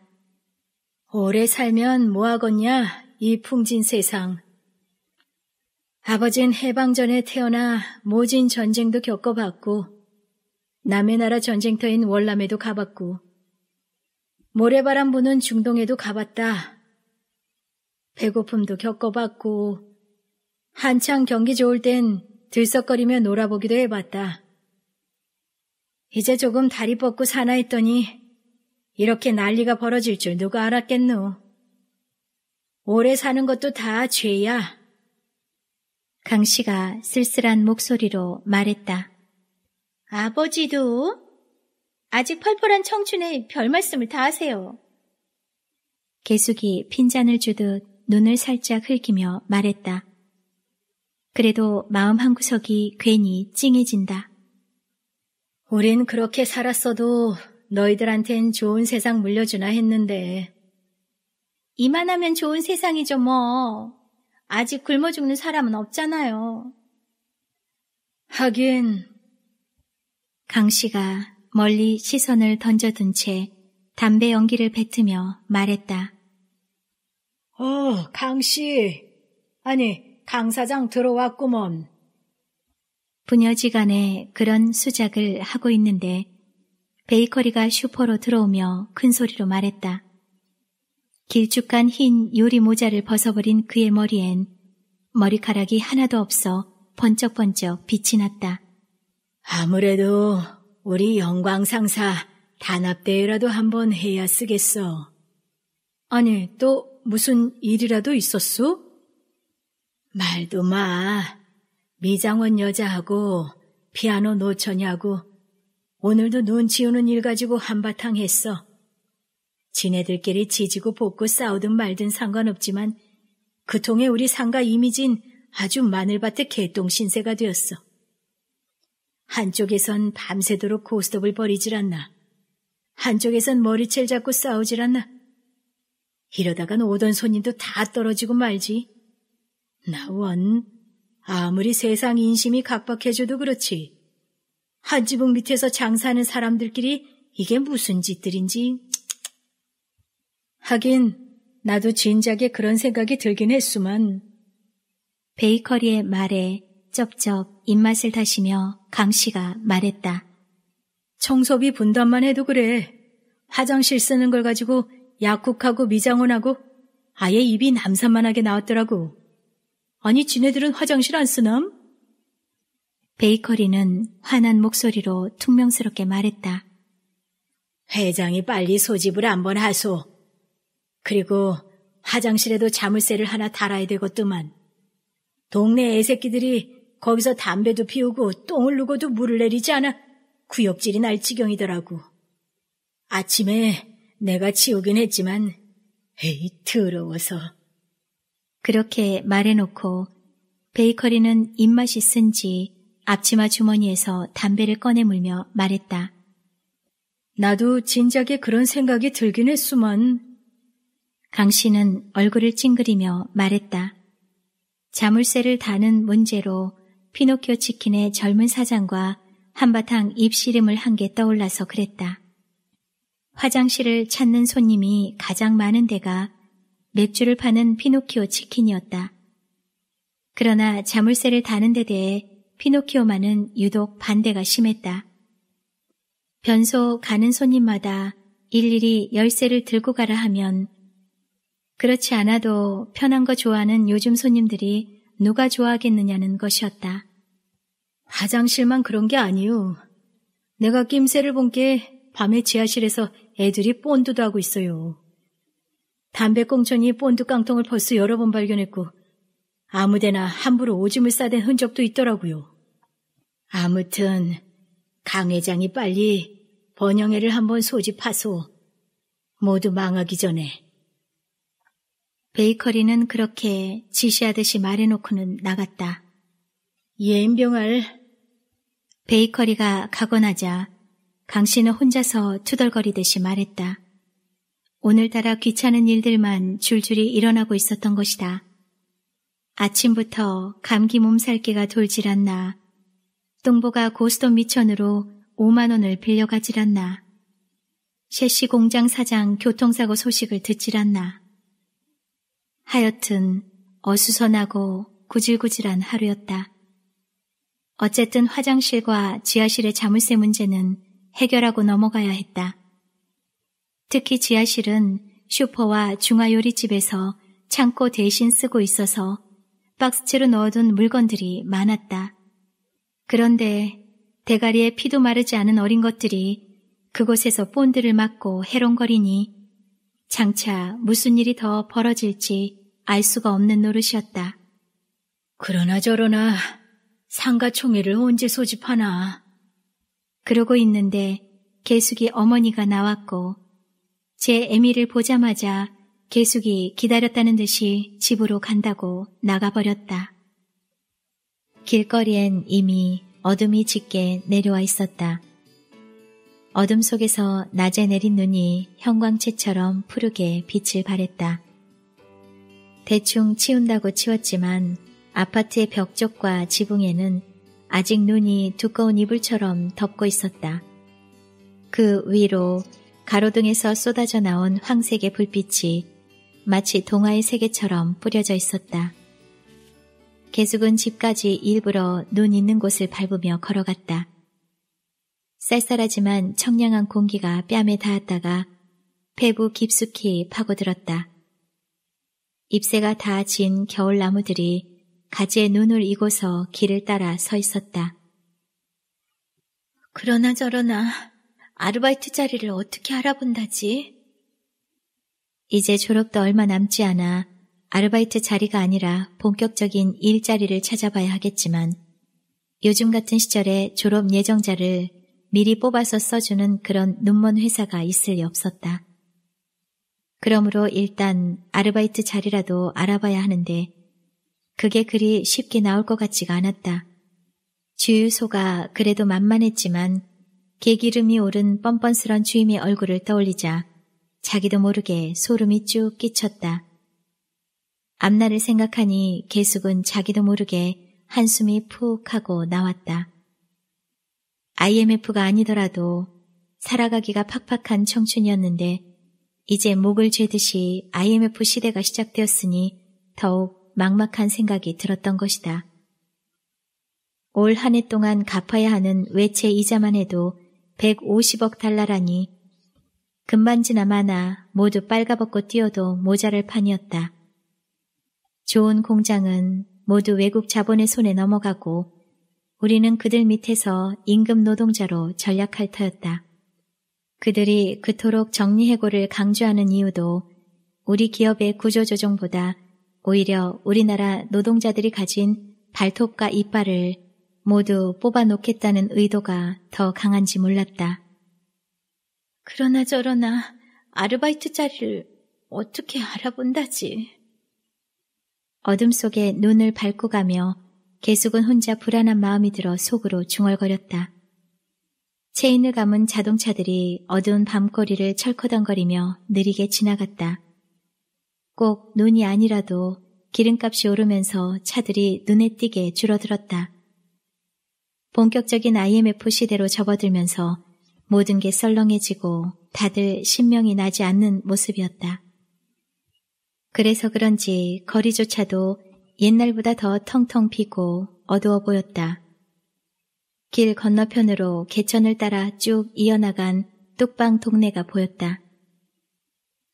오래 살면 뭐하겠냐, 이 풍진 세상. 아버진 해방 전에 태어나 모진 전쟁도 겪어봤고, 남의 나라 전쟁터인 월남에도 가봤고, 모래바람 부는 중동에도 가봤다. 배고픔도 겪어봤고, 한창 경기 좋을 땐 들썩거리며 놀아보기도 해봤다. 이제 조금 다리 뻗고 사나 했더니 이렇게 난리가 벌어질 줄 누가 알았겠노. 오래 사는 것도 다 죄야. 강 씨가 쓸쓸한 목소리로 말했다. 아버지도 아직 펄펄한 청춘에 별 말씀을 다 하세요. 개숙이 핀잔을 주듯 눈을 살짝 흘기며 말했다. 그래도 마음 한구석이 괜히 찡해진다. 우린 그렇게 살았어도 너희들한텐 좋은 세상 물려주나 했는데. 이만하면 좋은 세상이죠, 뭐. 아직 굶어 죽는 사람은 없잖아요. 하긴. 강 씨가 멀리 시선을 던져둔 채 담배 연기를 뱉으며 말했다. 어, 강 씨. 아니, 강사장 들어왔구먼. 부녀지간에 그런 수작을 하고 있는데 베이커리가 슈퍼로 들어오며 큰 소리로 말했다. 길쭉한 흰 요리 모자를 벗어버린 그의 머리엔 머리카락이 하나도 없어 번쩍번쩍 빛이 났다. 아무래도 우리 영광상사 단합대회라도 한번 해야 쓰겠어. 아니, 또 무슨 일이라도 있었소? 말도 마. 미장원 여자하고 피아노 노처냐고 오늘도 눈 치우는 일 가지고 한바탕 했어. 지네들끼리 지지고 볶고 싸우든 말든 상관없지만 그 통에 우리 상가 이미진 아주 마늘밭의 개똥 신세가 되었어. 한쪽에선 밤새도록 고스톱을 버리질 않나. 한쪽에선 머리채를 잡고 싸우질 않나. 이러다간 오던 손님도 다 떨어지고 말지. 나원, 아무리 세상 인심이 각박해져도 그렇지. 한 지붕 밑에서 장사하는 사람들끼리 이게 무슨 짓들인지. 하긴 나도 진작에 그런 생각이 들긴 했수만. 베이커리의 말에 쩝쩝 입맛을 다시며 강 씨가 말했다. 청소비 분담만 해도 그래. 화장실 쓰는 걸 가지고 약국하고 미장원하고 아예 입이 남산만하게 나왔더라고. 아니, 지네들은 화장실 안 쓰남? 베이커리는 환한 목소리로 퉁명스럽게 말했다. 회장이 빨리 소집을 한번 하소. 그리고 화장실에도 자물쇠를 하나 달아야 되겠더만. 동네 애새끼들이 거기서 담배도 피우고 똥을 누고도 물을 내리지 않아 구역질이 날 지경이더라고. 아침에 내가 치우긴 했지만 에이 더러워서. 그렇게 말해놓고 베이커리는 입맛이 쓴지 앞치마 주머니에서 담배를 꺼내 물며 말했다. 나도 진작에 그런 생각이 들긴 했수만. 강 씨는 얼굴을 찡그리며 말했다. 자물쇠를 다는 문제로 피노키오 치킨의 젊은 사장과 한바탕 입씨름을 한 게 떠올라서 그랬다. 화장실을 찾는 손님이 가장 많은 데가 맥주를 파는 피노키오 치킨이었다. 그러나 자물쇠를 다는 데 대해 피노키오만은 유독 반대가 심했다. 변소 가는 손님마다 일일이 열쇠를 들고 가라 하면 그렇지 않아도 편한 거 좋아하는 요즘 손님들이 누가 좋아하겠느냐는 것이었다. 화장실만 그런 게아니오 내가 낌새를 본 게 밤에 지하실에서 애들이 본드도 하고 있어요. 담배꽁초니 본드 깡통을 벌써 여러 번 발견했고 아무데나 함부로 오줌을 싸댄 흔적도 있더라고요. 아무튼 강 회장이 빨리 번영회를 한번 소집하소. 모두 망하기 전에. 베이커리는 그렇게 지시하듯이 말해놓고는 나갔다. 예인병을 베이커리가 가고 하자강 씨는 혼자서 투덜거리듯이 말했다. 오늘따라 귀찮은 일들만 줄줄이 일어나고 있었던 것이다. 아침부터 감기 몸살기가 돌질 않나. 똥보가 고스톱 미천으로 5만 원을 빌려가질 않나. 셰시 공장 사장 교통사고 소식을 듣질 않나. 하여튼 어수선하고 구질구질한 하루였다. 어쨌든 화장실과 지하실의 자물쇠 문제는 해결하고 넘어가야 했다. 특히 지하실은 슈퍼와 중화요리집에서 창고 대신 쓰고 있어서 박스채로 넣어둔 물건들이 많았다. 그런데 대가리에 피도 마르지 않은 어린 것들이 그곳에서 본드를 맞고 해롱거리니 장차 무슨 일이 더 벌어질지 알 수가 없는 노릇이었다. 그러나 저러나 상가 총회를 언제 소집하나. 그러고 있는데 계숙이 어머니가 나왔고 제 애미를 보자마자 계숙이 기다렸다는 듯이 집으로 간다고 나가버렸다. 길거리엔 이미 어둠이 짙게 내려와 있었다. 어둠 속에서 낮에 내린 눈이 형광채처럼 푸르게 빛을 발했다. 대충 치운다고 치웠지만 아파트의 벽 쪽과 지붕에는 아직 눈이 두꺼운 이불처럼 덮고 있었다. 그 위로 가로등에서 쏟아져 나온 황색의 불빛이 마치 동화의 세계처럼 뿌려져 있었다. 계숙은 집까지 일부러 눈 있는 곳을 밟으며 걸어갔다. 쌀쌀하지만 청량한 공기가 뺨에 닿았다가 폐부 깊숙이 파고들었다. 잎새가 다진 겨울나무들이 가지에 눈을 이고서 길을 따라 서 있었다. 그러나 저러나 아르바이트 자리를 어떻게 알아본다지? 이제 졸업도 얼마 남지 않아 아르바이트 자리가 아니라 본격적인 일자리를 찾아봐야 하겠지만 요즘 같은 시절에 졸업 예정자를 미리 뽑아서 써주는 그런 눈먼 회사가 있을 리 없었다. 그러므로 일단 아르바이트 자리라도 알아봐야 하는데 그게 그리 쉽게 나올 것 같지가 않았다. 주유소가 그래도 만만했지만 개기름이 오른 뻔뻔스런 주임의 얼굴을 떠올리자 자기도 모르게 소름이 쭉 끼쳤다. 앞날을 생각하니 개숙은 자기도 모르게 한숨이 푹 하고 나왔다. IMF가 아니더라도 살아가기가 팍팍한 청춘이었는데 이제 목을 죄듯이 IMF 시대가 시작되었으니 더욱 막막한 생각이 들었던 것이다. 올 한 해 동안 갚아야 하는 외채 이자만 해도 150억 달러라니 금반지나 마나 모두 빨가벗고 뛰어도 모자를 판이었다. 좋은 공장은 모두 외국 자본의 손에 넘어가고 우리는 그들 밑에서 임금 노동자로 전략할 터였다. 그들이 그토록 정리해고를 강조하는 이유도 우리 기업의 구조조정보다 오히려 우리나라 노동자들이 가진 발톱과 이빨을 모두 뽑아놓겠다는 의도가 더 강한지 몰랐다. 그러나 저러나 아르바이트 자리를 어떻게 알아본다지. 어둠 속에 눈을 밟고 가며 계숙은 혼자 불안한 마음이 들어 속으로 중얼거렸다. 체인을 감은 자동차들이 어두운 밤거리를 철커덩거리며 느리게 지나갔다. 꼭 눈이 아니라도 기름값이 오르면서 차들이 눈에 띄게 줄어들었다. 본격적인 IMF 시대로 접어들면서 모든 게 썰렁해지고 다들 신명이 나지 않는 모습이었다. 그래서 그런지 거리조차도 옛날보다 더 텅텅 비고 어두워 보였다. 길 건너편으로 개천을 따라 쭉 이어나간 뚝방 동네가 보였다.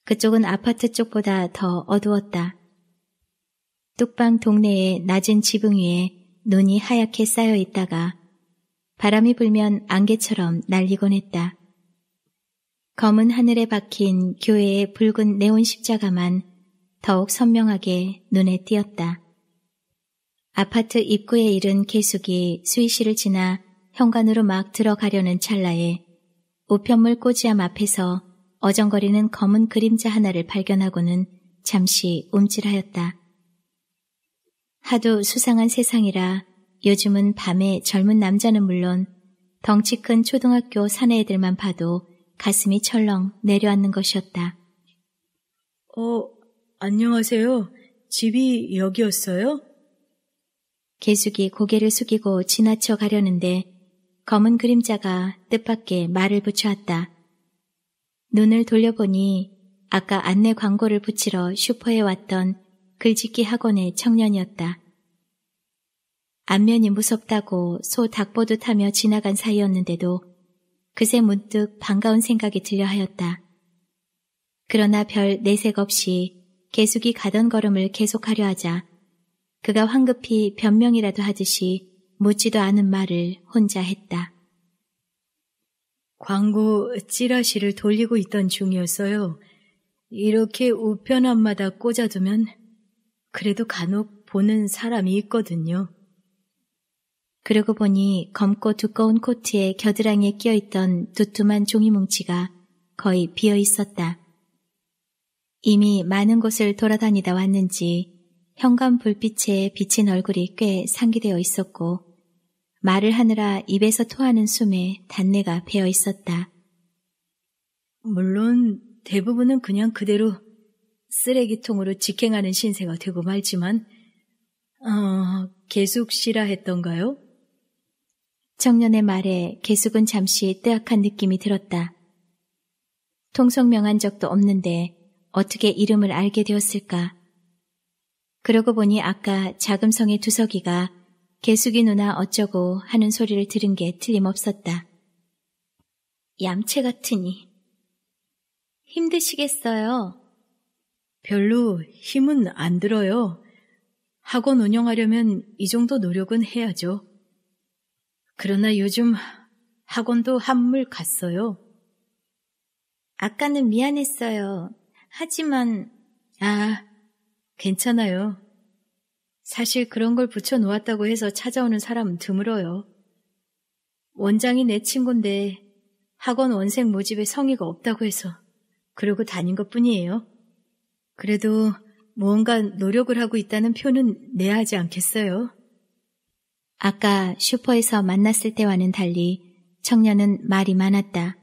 그쪽은 아파트 쪽보다 더 어두웠다. 뚝방 동네의 낮은 지붕 위에 눈이 하얗게 쌓여 있다가 바람이 불면 안개처럼 날리곤 했다. 검은 하늘에 박힌 교회의 붉은 네온 십자가만 더욱 선명하게 눈에 띄었다. 아파트 입구에 이른 개숙이 수의실을 지나 현관으로 막 들어가려는 찰나에 우편물 꼬지함 앞에서 어정거리는 검은 그림자 하나를 발견하고는 잠시 움찔하였다. 하도 수상한 세상이라 요즘은 밤에 젊은 남자는 물론 덩치 큰 초등학교 사내애들만 봐도 가슴이 철렁 내려앉는 것이었다. 어, 안녕하세요. 집이 여기였어요? 개숙이 고개를 숙이고 지나쳐 가려는데 검은 그림자가 뜻밖의 말을 붙여왔다. 눈을 돌려보니 아까 안내 광고를 붙이러 슈퍼에 왔던 글짓기 학원의 청년이었다. 안면이 무섭다고 소 닭보듯 하며 지나간 사이였는데도 그새 문득 반가운 생각이 들려 하였다. 그러나 별 내색 없이 계숙이 가던 걸음을 계속하려 하자 그가 황급히 변명이라도 하듯이 묻지도 않은 말을 혼자 했다. 광고 찌라시를 돌리고 있던 중이었어요. 이렇게 우편 함마다 꽂아두면 그래도 간혹 보는 사람이 있거든요. 그러고 보니 검고 두꺼운 코트에 겨드랑이에 끼어있던 두툼한 종이 뭉치가 거의 비어 있었다. 이미 많은 곳을 돌아다니다 왔는지 현관 불빛에 비친 얼굴이 꽤 상기되어 있었고 말을 하느라 입에서 토하는 숨에 단내가 배어 있었다. 물론 대부분은 그냥 그대로 쓰레기통으로 직행하는 신세가 되고 말지만 어, 계속 싫라했던가요 청년의 말에 계숙은 잠시 뜨악한 느낌이 들었다. 통성명한 적도 없는데 어떻게 이름을 알게 되었을까? 그러고 보니 아까 자금성의 두석이가 개숙이 누나 어쩌고 하는 소리를 들은 게 틀림없었다. 얌체 같으니. 힘드시겠어요? 별로 힘은 안 들어요. 학원 운영하려면 이 정도 노력은 해야죠. 그러나 요즘 학원도 한물 갔어요. 아까는 미안했어요. 하지만, 아, 괜찮아요. 사실 그런 걸 붙여놓았다고 해서 찾아오는 사람 드물어요. 원장이 내 친구인데 학원 원생 모집에 성의가 없다고 해서 그러고 다닌 것 뿐이에요. 그래도 무언가 노력을 하고 있다는 표는 내야 하지 않겠어요? 아까 슈퍼에서 만났을 때와는 달리 청년은 말이 많았다.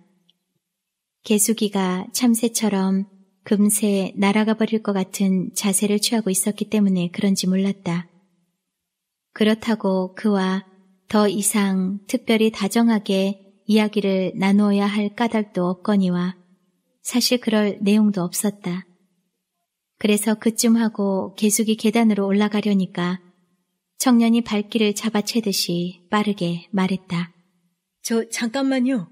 개수기가 참새처럼 금세 날아가 버릴 것 같은 자세를 취하고 있었기 때문에 그런지 몰랐다. 그렇다고 그와 더 이상 특별히 다정하게 이야기를 나누어야 할 까닭도 없거니와 사실 그럴 내용도 없었다. 그래서 그쯤 하고 개숙이 계단으로 올라가려니까 청년이 발길을 잡아채듯이 빠르게 말했다. 저 잠깐만요.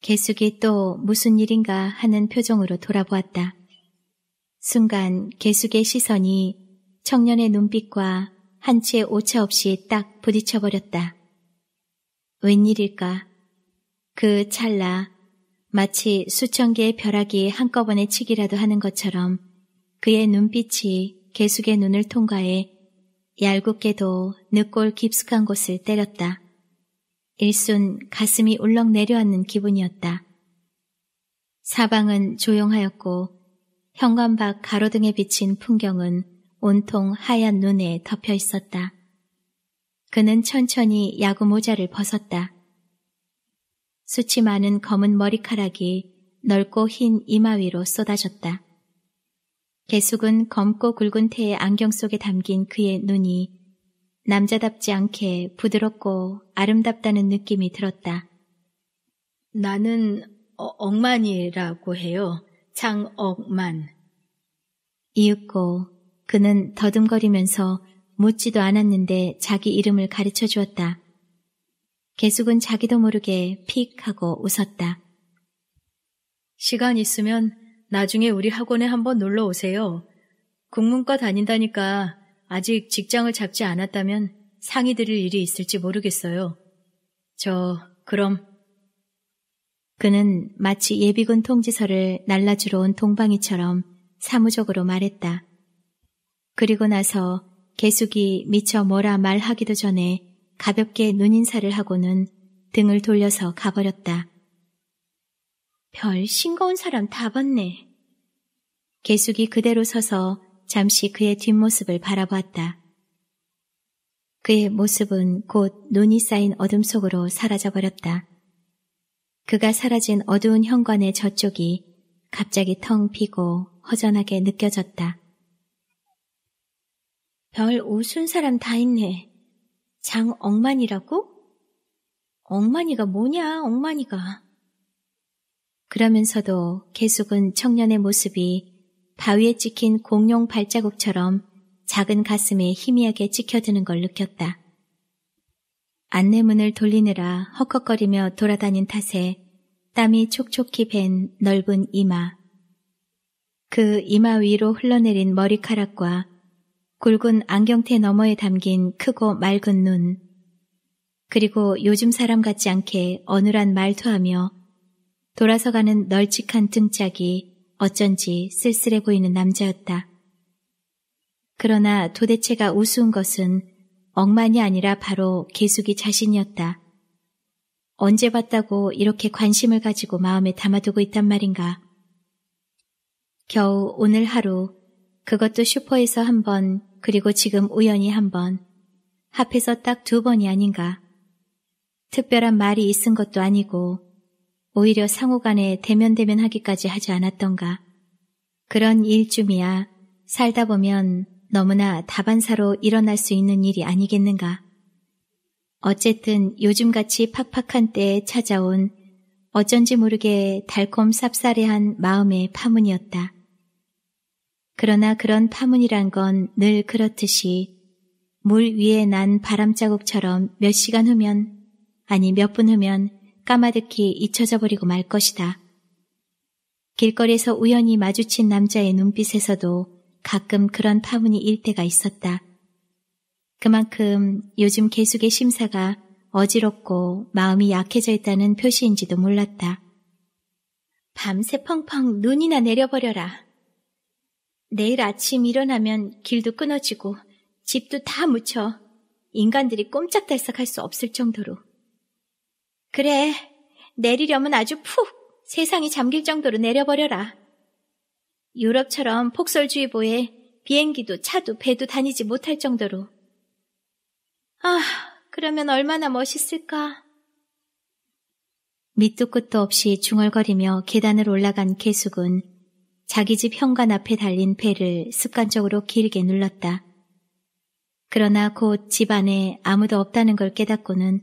개숙이 또 무슨 일인가 하는 표정으로 돌아보았다. 순간 개숙의 시선이 청년의 눈빛과 한치의 오차 없이 딱 부딪혀버렸다. 웬일일까? 그 찰나 마치 수천 개의 벼락이 한꺼번에 치기라도 하는 것처럼 그의 눈빛이 개숙의 눈을 통과해 얄궂게도 늑골 깊숙한 곳을 때렸다. 일순 가슴이 울렁 내려앉는 기분이었다. 사방은 조용하였고 현관 밖 가로등에 비친 풍경은 온통 하얀 눈에 덮여 있었다. 그는 천천히 야구 모자를 벗었다. 수치 많은 검은 머리카락이 넓고 흰 이마 위로 쏟아졌다. 개숙은 검고 굵은 태의 안경 속에 담긴 그의 눈이 남자답지 않게 부드럽고 아름답다는 느낌이 들었다. 나는 어, 억만이라고 해요. 장억만. 이윽고 그는 더듬거리면서 묻지도 않았는데 자기 이름을 가르쳐 주었다. 개숙은 자기도 모르게 픽 하고 웃었다. 시간 있으면 나중에 우리 학원에 한번 놀러 오세요. 국문과 다닌다니까 아직 직장을 잡지 않았다면 상의 드릴 일이 있을지 모르겠어요. 저, 그럼. 그는 마치 예비군 통지서를 날라주러 온 동방이처럼 사무적으로 말했다. 그리고 나서 개숙이 미처 뭐라 말하기도 전에 가볍게 눈인사를 하고는 등을 돌려서 가버렸다. 별 싱거운 사람 다 봤네. 개숙이 그대로 서서 잠시 그의 뒷모습을 바라보았다. 그의 모습은 곧 눈이 쌓인 어둠 속으로 사라져버렸다. 그가 사라진 어두운 현관의 저쪽이 갑자기 텅 비고 허전하게 느껴졌다. 별우스 사람 다 있네. 장 엉만이라고? 엉만이가 뭐냐, 엉만이가. 그러면서도 계속은 청년의 모습이 바위에 찍힌 공룡 발자국처럼 작은 가슴에 희미하게 찍혀드는 걸 느꼈다. 안내문을 돌리느라 헉헉거리며 돌아다닌 탓에 땀이 촉촉히 밴 넓은 이마. 그 이마 위로 흘러내린 머리카락과 굵은 안경테 너머에 담긴 크고 맑은 눈. 그리고 요즘 사람 같지 않게 어눌한 말투하며 돌아서 가는 널찍한 등짝이 어쩐지 쓸쓸해 보이는 남자였다. 그러나 도대체가 우스운 것은 억만이 아니라 바로 계숙이 자신이었다. 언제 봤다고 이렇게 관심을 가지고 마음에 담아두고 있단 말인가. 겨우 오늘 하루 그것도 슈퍼에서 한 번, 그리고 지금 우연히 한 번, 합해서 딱 두 번이 아닌가. 특별한 말이 있은 것도 아니고 오히려 상호 간에 대면대면 하기까지 하지 않았던가. 그런 일쯤이야 살다 보면 너무나 다반사로 일어날 수 있는 일이 아니겠는가. 어쨌든 요즘같이 팍팍한 때에 찾아온 어쩐지 모르게 달콤 쌉싸래한 마음의 파문이었다. 그러나 그런 파문이란 건 늘 그렇듯이 물 위에 난 바람자국처럼 몇 시간 후면 아니 몇 분 후면 까마득히 잊혀져 버리고 말 것이다. 길거리에서 우연히 마주친 남자의 눈빛에서도 가끔 그런 파문이 일 때가 있었다. 그만큼 요즘 계숙의 심사가 어지럽고 마음이 약해져 있다는 표시인지도 몰랐다. 밤새 펑펑 눈이나 내려버려라. 내일 아침 일어나면 길도 끊어지고 집도 다 묻혀 인간들이 꼼짝달싹할 수 없을 정도로 그래, 내리려면 아주 푹 세상이 잠길 정도로 내려버려라. 유럽처럼 폭설주의보에 비행기도 차도 배도 다니지 못할 정도로. 아, 그러면 얼마나 멋있을까? 밑도 끝도 없이 중얼거리며 계단을 올라간 개숙은 자기 집 현관 앞에 달린 배를 습관적으로 길게 눌렀다. 그러나 곧 집 안에 아무도 없다는 걸 깨닫고는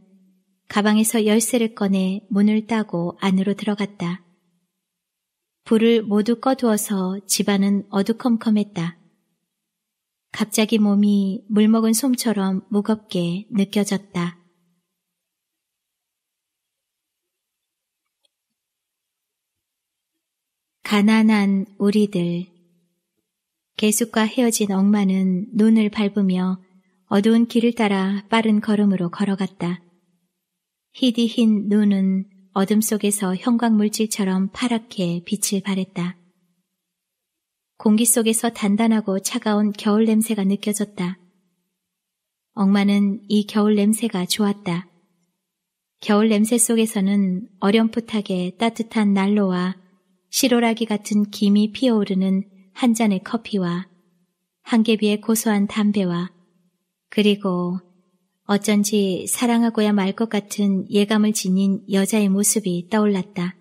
가방에서 열쇠를 꺼내 문을 따고 안으로 들어갔다. 불을 모두 꺼두어서 집안은 어두컴컴했다. 갑자기 몸이 물먹은 솜처럼 무겁게 느껴졌다. 가난한 우리들 계숙과 헤어진 엉마는 눈을 밟으며 어두운 길을 따라 빠른 걸음으로 걸어갔다. 희디 흰 눈은 어둠 속에서 형광물질처럼 파랗게 빛을 발했다. 공기 속에서 단단하고 차가운 겨울 냄새가 느껴졌다. 엉마는 이 겨울 냄새가 좋았다. 겨울 냄새 속에서는 어렴풋하게 따뜻한 난로와 시로라기 같은 김이 피어오르는 한 잔의 커피와 한개비의 고소한 담배와 그리고 어쩐지 사랑하고야 말 것 같은 예감을 지닌 여자의 모습이 떠올랐다.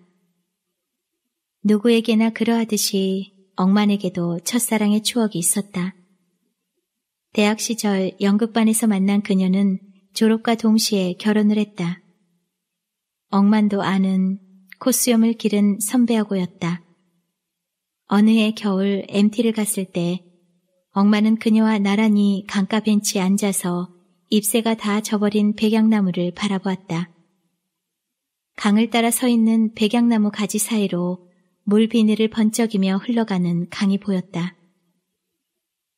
누구에게나 그러하듯이 억만에게도 첫사랑의 추억이 있었다. 대학 시절 연극반에서 만난 그녀는 졸업과 동시에 결혼을 했다. 억만도 아는 코수염을 기른 선배하고였다. 어느 해 겨울 MT를 갔을 때 억만은 그녀와 나란히 강가 벤치에 앉아서 잎새가 다 져버린 백양나무를 바라보았다. 강을 따라 서 있는 백양나무 가지 사이로 물 비늘을 번쩍이며 흘러가는 강이 보였다.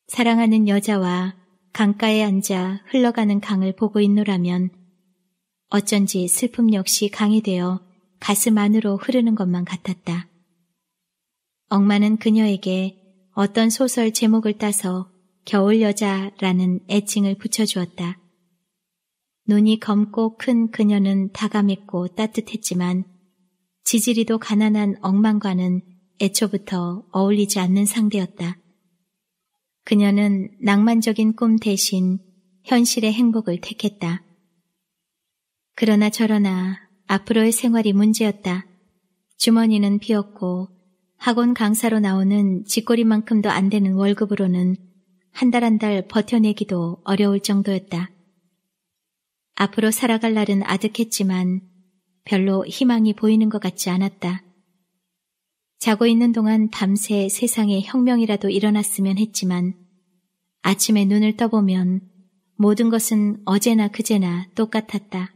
사랑하는 여자와 강가에 앉아 흘러가는 강을 보고 있노라면 어쩐지 슬픔 역시 강이 되어 가슴 안으로 흐르는 것만 같았다. 억마는 그녀에게 어떤 소설 제목을 따서 겨울 여자라는 애칭을 붙여주었다. 눈이 검고 큰 그녀는 다감했고 따뜻했지만 지지리도 가난한 엉망과는 애초부터 어울리지 않는 상대였다. 그녀는 낭만적인 꿈 대신 현실의 행복을 택했다. 그러나 저러나 앞으로의 생활이 문제였다. 주머니는 비었고 학원 강사로 나오는 짓거리만큼도 안 되는 월급으로는 한 달 한달 한달 버텨내기도 어려울 정도였다. 앞으로 살아갈 날은 아득했지만 별로 희망이 보이는 것 같지 않았다. 자고 있는 동안 밤새 세상에 혁명이라도 일어났으면 했지만 아침에 눈을 떠보면 모든 것은 어제나 그제나 똑같았다.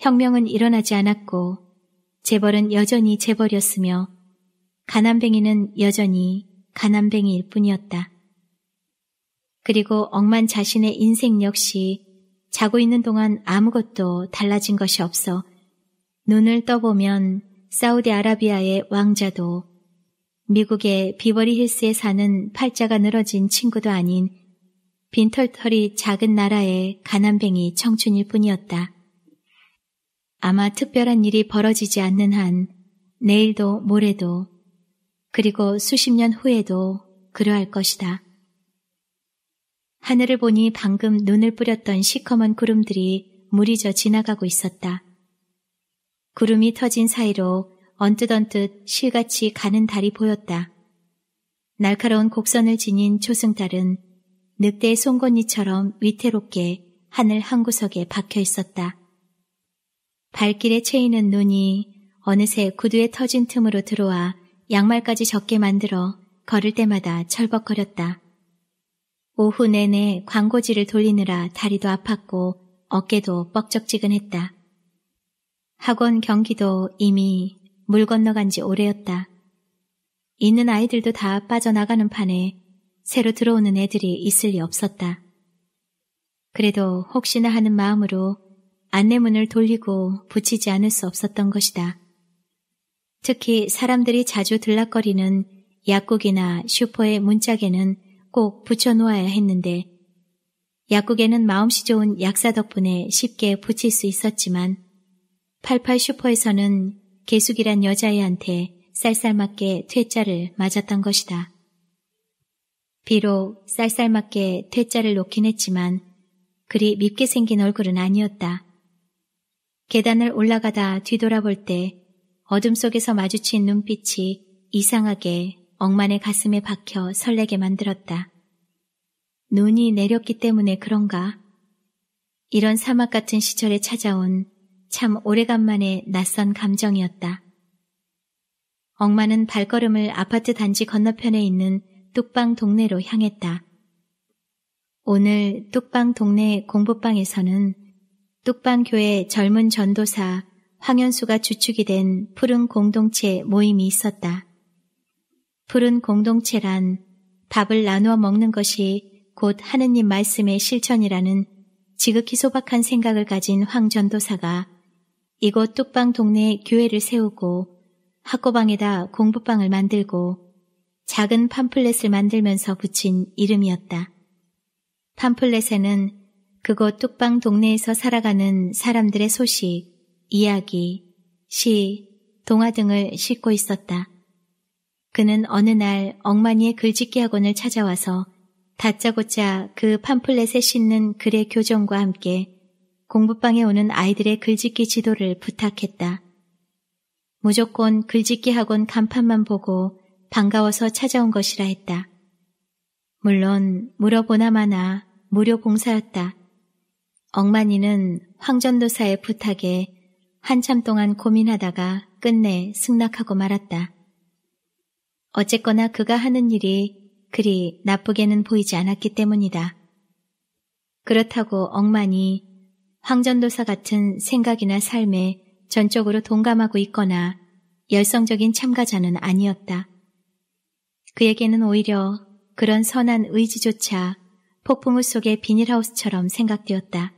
혁명은 일어나지 않았고 재벌은 여전히 재벌이었으며 가난뱅이는 여전히 가난뱅이일 뿐이었다. 그리고 억만 자신의 인생 역시 자고 있는 동안 아무것도 달라진 것이 없어 눈을 떠보면 사우디아라비아의 왕자도 미국의 비버리 힐스에 사는 팔자가 늘어진 친구도 아닌 빈털털이 작은 나라의 가난뱅이 청춘일 뿐이었다. 아마 특별한 일이 벌어지지 않는 한 내일도 모레도 그리고 수십 년 후에도 그러할 것이다. 하늘을 보니 방금 눈을 뿌렸던 시커먼 구름들이 무리져 지나가고 있었다. 구름이 터진 사이로 언뜻언뜻 실같이 가는 달이 보였다. 날카로운 곡선을 지닌 초승달은 늑대의 송곳니처럼 위태롭게 하늘 한 구석에 박혀 있었다. 발길에 채이는 눈이 어느새 구두에 터진 틈으로 들어와 양말까지 적게 만들어 걸을 때마다 철벅거렸다. 오후 내내 광고지를 돌리느라 다리도 아팠고 어깨도 뻑적지근했다. 학원 경기도 이미 물 건너간 지 오래였다. 있는 아이들도 다 빠져나가는 판에 새로 들어오는 애들이 있을 리 없었다. 그래도 혹시나 하는 마음으로 안내문을 돌리고 붙이지 않을 수 없었던 것이다. 특히 사람들이 자주 들락거리는 약국이나 슈퍼의 문짝에는 꼭 붙여놓아야 했는데 약국에는 마음씨 좋은 약사 덕분에 쉽게 붙일 수 있었지만 88 슈퍼에서는 개숙이란 여자애한테 쌀쌀맞게 퇴짜를 맞았던 것이다. 비록 쌀쌀맞게 퇴짜를 놓긴 했지만 그리 밉게 생긴 얼굴은 아니었다. 계단을 올라가다 뒤돌아볼 때 어둠 속에서 마주친 눈빛이 이상하게 억만의 가슴에 박혀 설레게 만들었다. 눈이 내렸기 때문에 그런가? 이런 사막 같은 시절에 찾아온 참 오래간만에 낯선 감정이었다. 엉마는 발걸음을 아파트 단지 건너편에 있는 뚝방 동네로 향했다. 오늘 뚝방 동네 공부방에서는 뚝방 교회 젊은 전도사 황현수가 주축이 된 푸른 공동체 모임이 있었다. 푸른 공동체란 밥을 나누어 먹는 것이 곧 하느님 말씀의 실천이라는 지극히 소박한 생각을 가진 황 전도사가 이곳 뚝방 동네에 교회를 세우고 학고방에다 공부방을 만들고 작은 팜플렛을 만들면서 붙인 이름이었다. 팜플렛에는 그곳 뚝방 동네에서 살아가는 사람들의 소식, 이야기, 시, 동화 등을 싣고 있었다. 그는 어느 날 엉마니의 글짓기 학원을 찾아와서 다짜고짜 그 팜플렛에 싣는 글의 교정과 함께 공부방에 오는 아이들의 글짓기 지도를 부탁했다. 무조건 글짓기 학원 간판만 보고 반가워서 찾아온 것이라 했다. 물론 물어보나마나 무료 공사였다. 엉마니는 황전도사의 부탁에 한참 동안 고민하다가 끝내 승낙하고 말았다. 어쨌거나 그가 하는 일이 그리 나쁘게는 보이지 않았기 때문이다. 그렇다고 엉만이 황전도사 같은 생각이나 삶에 전적으로 동감하고 있거나 열성적인 참가자는 아니었다. 그에게는 오히려 그런 선한 의지조차 폭풍우 속의 비닐하우스처럼 생각되었다.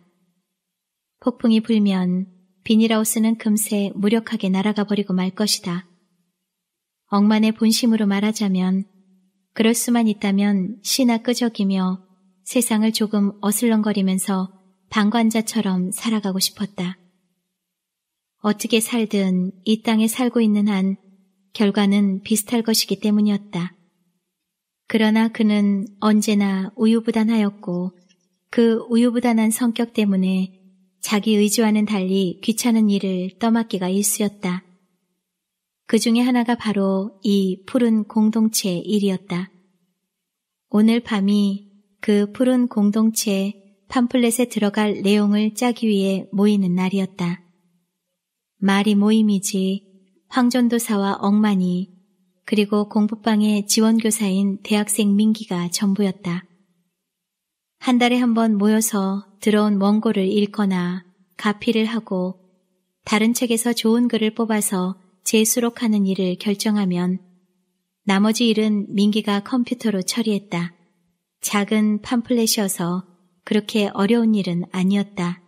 폭풍이 불면 비닐하우스는 금세 무력하게 날아가 버리고 말 것이다. 억만의 본심으로 말하자면 그럴 수만 있다면 시나 끄적이며 세상을 조금 어슬렁거리면서 방관자처럼 살아가고 싶었다. 어떻게 살든 이 땅에 살고 있는 한 결과는 비슷할 것이기 때문이었다. 그러나 그는 언제나 우유부단하였고 그 우유부단한 성격 때문에 자기 의지와는 달리 귀찮은 일을 떠맡기가 일쑤였다. 그 중에 하나가 바로 이 푸른 공동체의 일이었다. 오늘 밤이 그 푸른 공동체 팜플렛에 들어갈 내용을 짜기 위해 모이는 날이었다. 말이 모임이지 황전도사와 억만이 그리고 공부방의 지원교사인 대학생 민기가 전부였다. 한 달에 한 번 모여서 들어온 원고를 읽거나 가피를 하고 다른 책에서 좋은 글을 뽑아서 재수록 하는 일을 결정하면 나머지 일은 민기가 컴퓨터로 처리했다. 작은 팜플렛이어서 그렇게 어려운 일은 아니었다.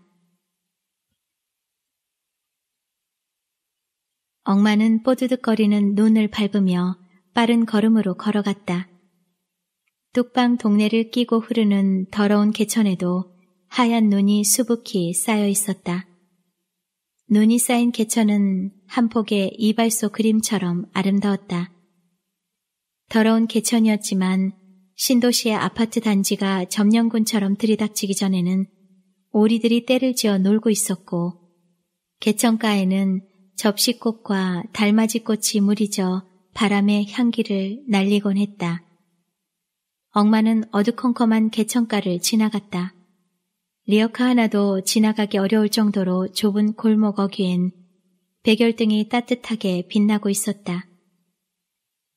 엉마는 뽀드득거리는 눈을 밟으며 빠른 걸음으로 걸어갔다. 뚝방 동네를 끼고 흐르는 더러운 개천에도 하얀 눈이 수북히 쌓여 있었다. 눈이 쌓인 개천은 한 폭의 이발소 그림처럼 아름다웠다. 더러운 개천이었지만 신도시의 아파트 단지가 점령군처럼 들이닥치기 전에는 오리들이 떼를 지어 놀고 있었고 개천가에는 접시꽃과 달맞이꽃이 무리져 바람의 향기를 날리곤 했다. 엉마는 어두컴컴한 개천가를 지나갔다. 리어카 하나도 지나가기 어려울 정도로 좁은 골목 어귀엔 백열등이 따뜻하게 빛나고 있었다.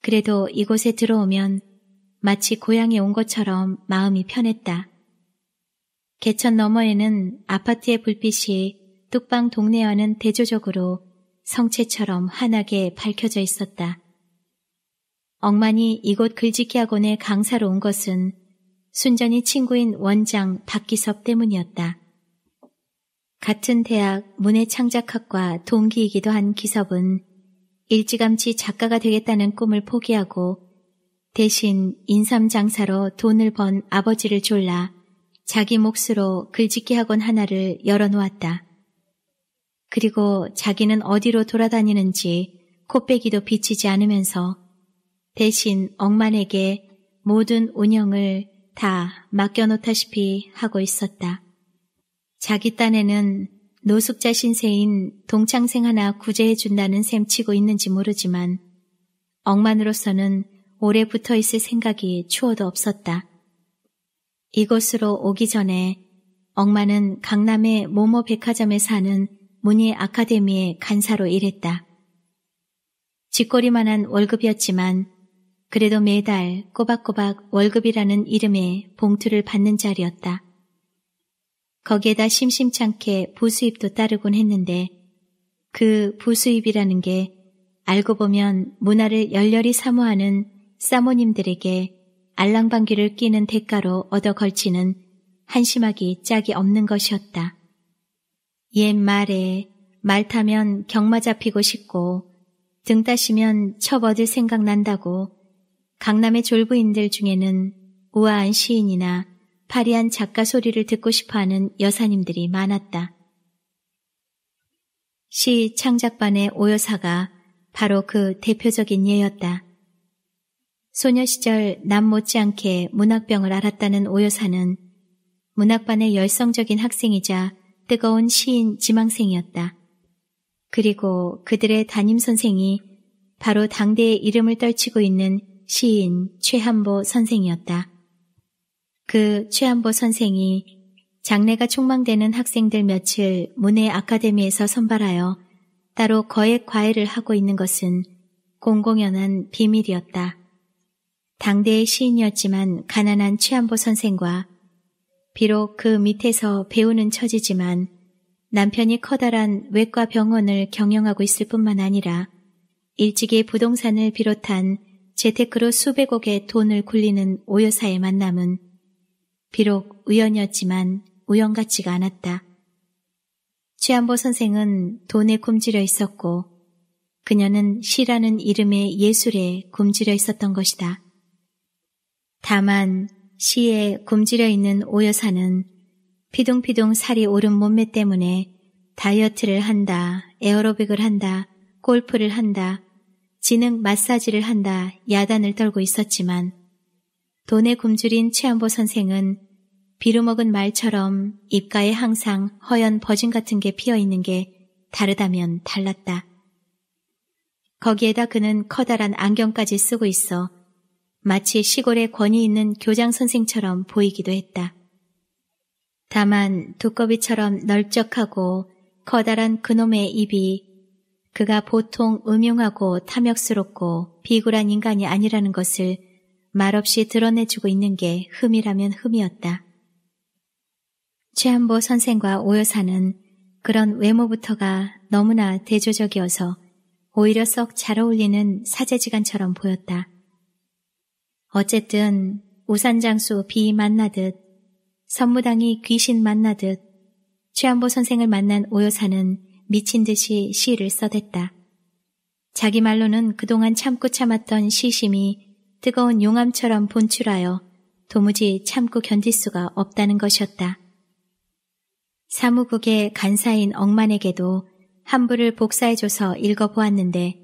그래도 이곳에 들어오면 마치 고향에 온 것처럼 마음이 편했다. 개천 너머에는 아파트의 불빛이 뚝방 동네와는 대조적으로 성체처럼 환하게 밝혀져 있었다. 억만이 이곳 글짓기 학원에 강사로 온 것은 순전히 친구인 원장 박기섭 때문이었다. 같은 대학 문예창작학과 동기이기도 한 기섭은 일찌감치 작가가 되겠다는 꿈을 포기하고 대신 인삼장사로 돈을 번 아버지를 졸라 자기 몫으로 글짓기 학원 하나를 열어놓았다. 그리고 자기는 어디로 돌아다니는지 코빼기도 비치지 않으면서 대신 억만에게 모든 운영을 다 맡겨놓다시피 하고 있었다. 자기 딴에는 노숙자 신세인 동창생 하나 구제해준다는 셈 치고 있는지 모르지만 억만으로서는 오래 붙어 있을 생각이 추워도 없었다. 이곳으로 오기 전에 억만은 강남의 모모 백화점에 사는 문희 아카데미의 간사로 일했다. 쥐꼬리만한 월급이었지만 그래도 매달 꼬박꼬박 월급이라는 이름의 봉투를 받는 자리였다. 거기에다 심심찮게 부수입도 따르곤 했는데 그 부수입이라는 게 알고 보면 문화를 열렬히 사모하는 사모님들에게 알랑방귀를 끼는 대가로 얻어 걸치는 한심하기 짝이 없는 것이었다. 옛말에 말 타면 경마 잡히고 싶고 등 따시면 첩 얻을 생각 난다고 강남의 졸부인들 중에는 우아한 시인이나 파리한 작가 소리를 듣고 싶어하는 여사님들이 많았다. 시 창작반의 오여사가 바로 그 대표적인 예였다. 소녀 시절 남 못지않게 문학병을 앓았다는 오여사는 문학반의 열성적인 학생이자 뜨거운 시인 지망생이었다. 그리고 그들의 담임 선생이 바로 당대의 이름을 떨치고 있는 시인 최한보 선생이었다. 그 최한보 선생이 장래가 촉망되는 학생들 며칠 문해 아카데미에서 선발하여 따로 거액 과외를 하고 있는 것은 공공연한 비밀이었다. 당대의 시인이었지만 가난한 최한보 선생과 비록 그 밑에서 배우는 처지지만 남편이 커다란 외과 병원을 경영하고 있을 뿐만 아니라 일찍이 부동산을 비롯한 재테크로 수백억의 돈을 굴리는 오여사의 만남은 비록 우연이었지만 우연 같지가 않았다. 취한보 선생은 돈에 굶주려 있었고 그녀는 시라는 이름의 예술에 굶주려 있었던 것이다. 다만 시에 굶주려 있는 오여사는 피둥피둥 살이 오른 몸매 때문에 다이어트를 한다, 에어로빅을 한다, 골프를 한다, 지능 마사지를 한다 야단을 떨고 있었지만 돈에 굶주린 최안보 선생은 비루먹은 말처럼 입가에 항상 허연 버진 같은 게 피어있는 게 다르다면 달랐다. 거기에다 그는 커다란 안경까지 쓰고 있어 마치 시골에 권위 있는 교장 선생처럼 보이기도 했다. 다만 두꺼비처럼 널쩍하고 커다란 그놈의 입이 그가 보통 음흉하고 탐욕스럽고 비굴한 인간이 아니라는 것을 말없이 드러내주고 있는 게 흠이라면 흠이었다. 최한보 선생과 오여사는 그런 외모부터가 너무나 대조적이어서 오히려 썩 잘 어울리는 사제지간처럼 보였다. 어쨌든 우산장수 비 만나듯 선무당이 귀신 만나듯 최한보 선생을 만난 오여사는 미친 듯이 시를 써댔다. 자기 말로는 그동안 참고 참았던 시심이 뜨거운 용암처럼 본출하여 도무지 참고 견딜 수가 없다는 것이었다. 사무국의 간사인 억만에게도 한부를 복사해줘서 읽어보았는데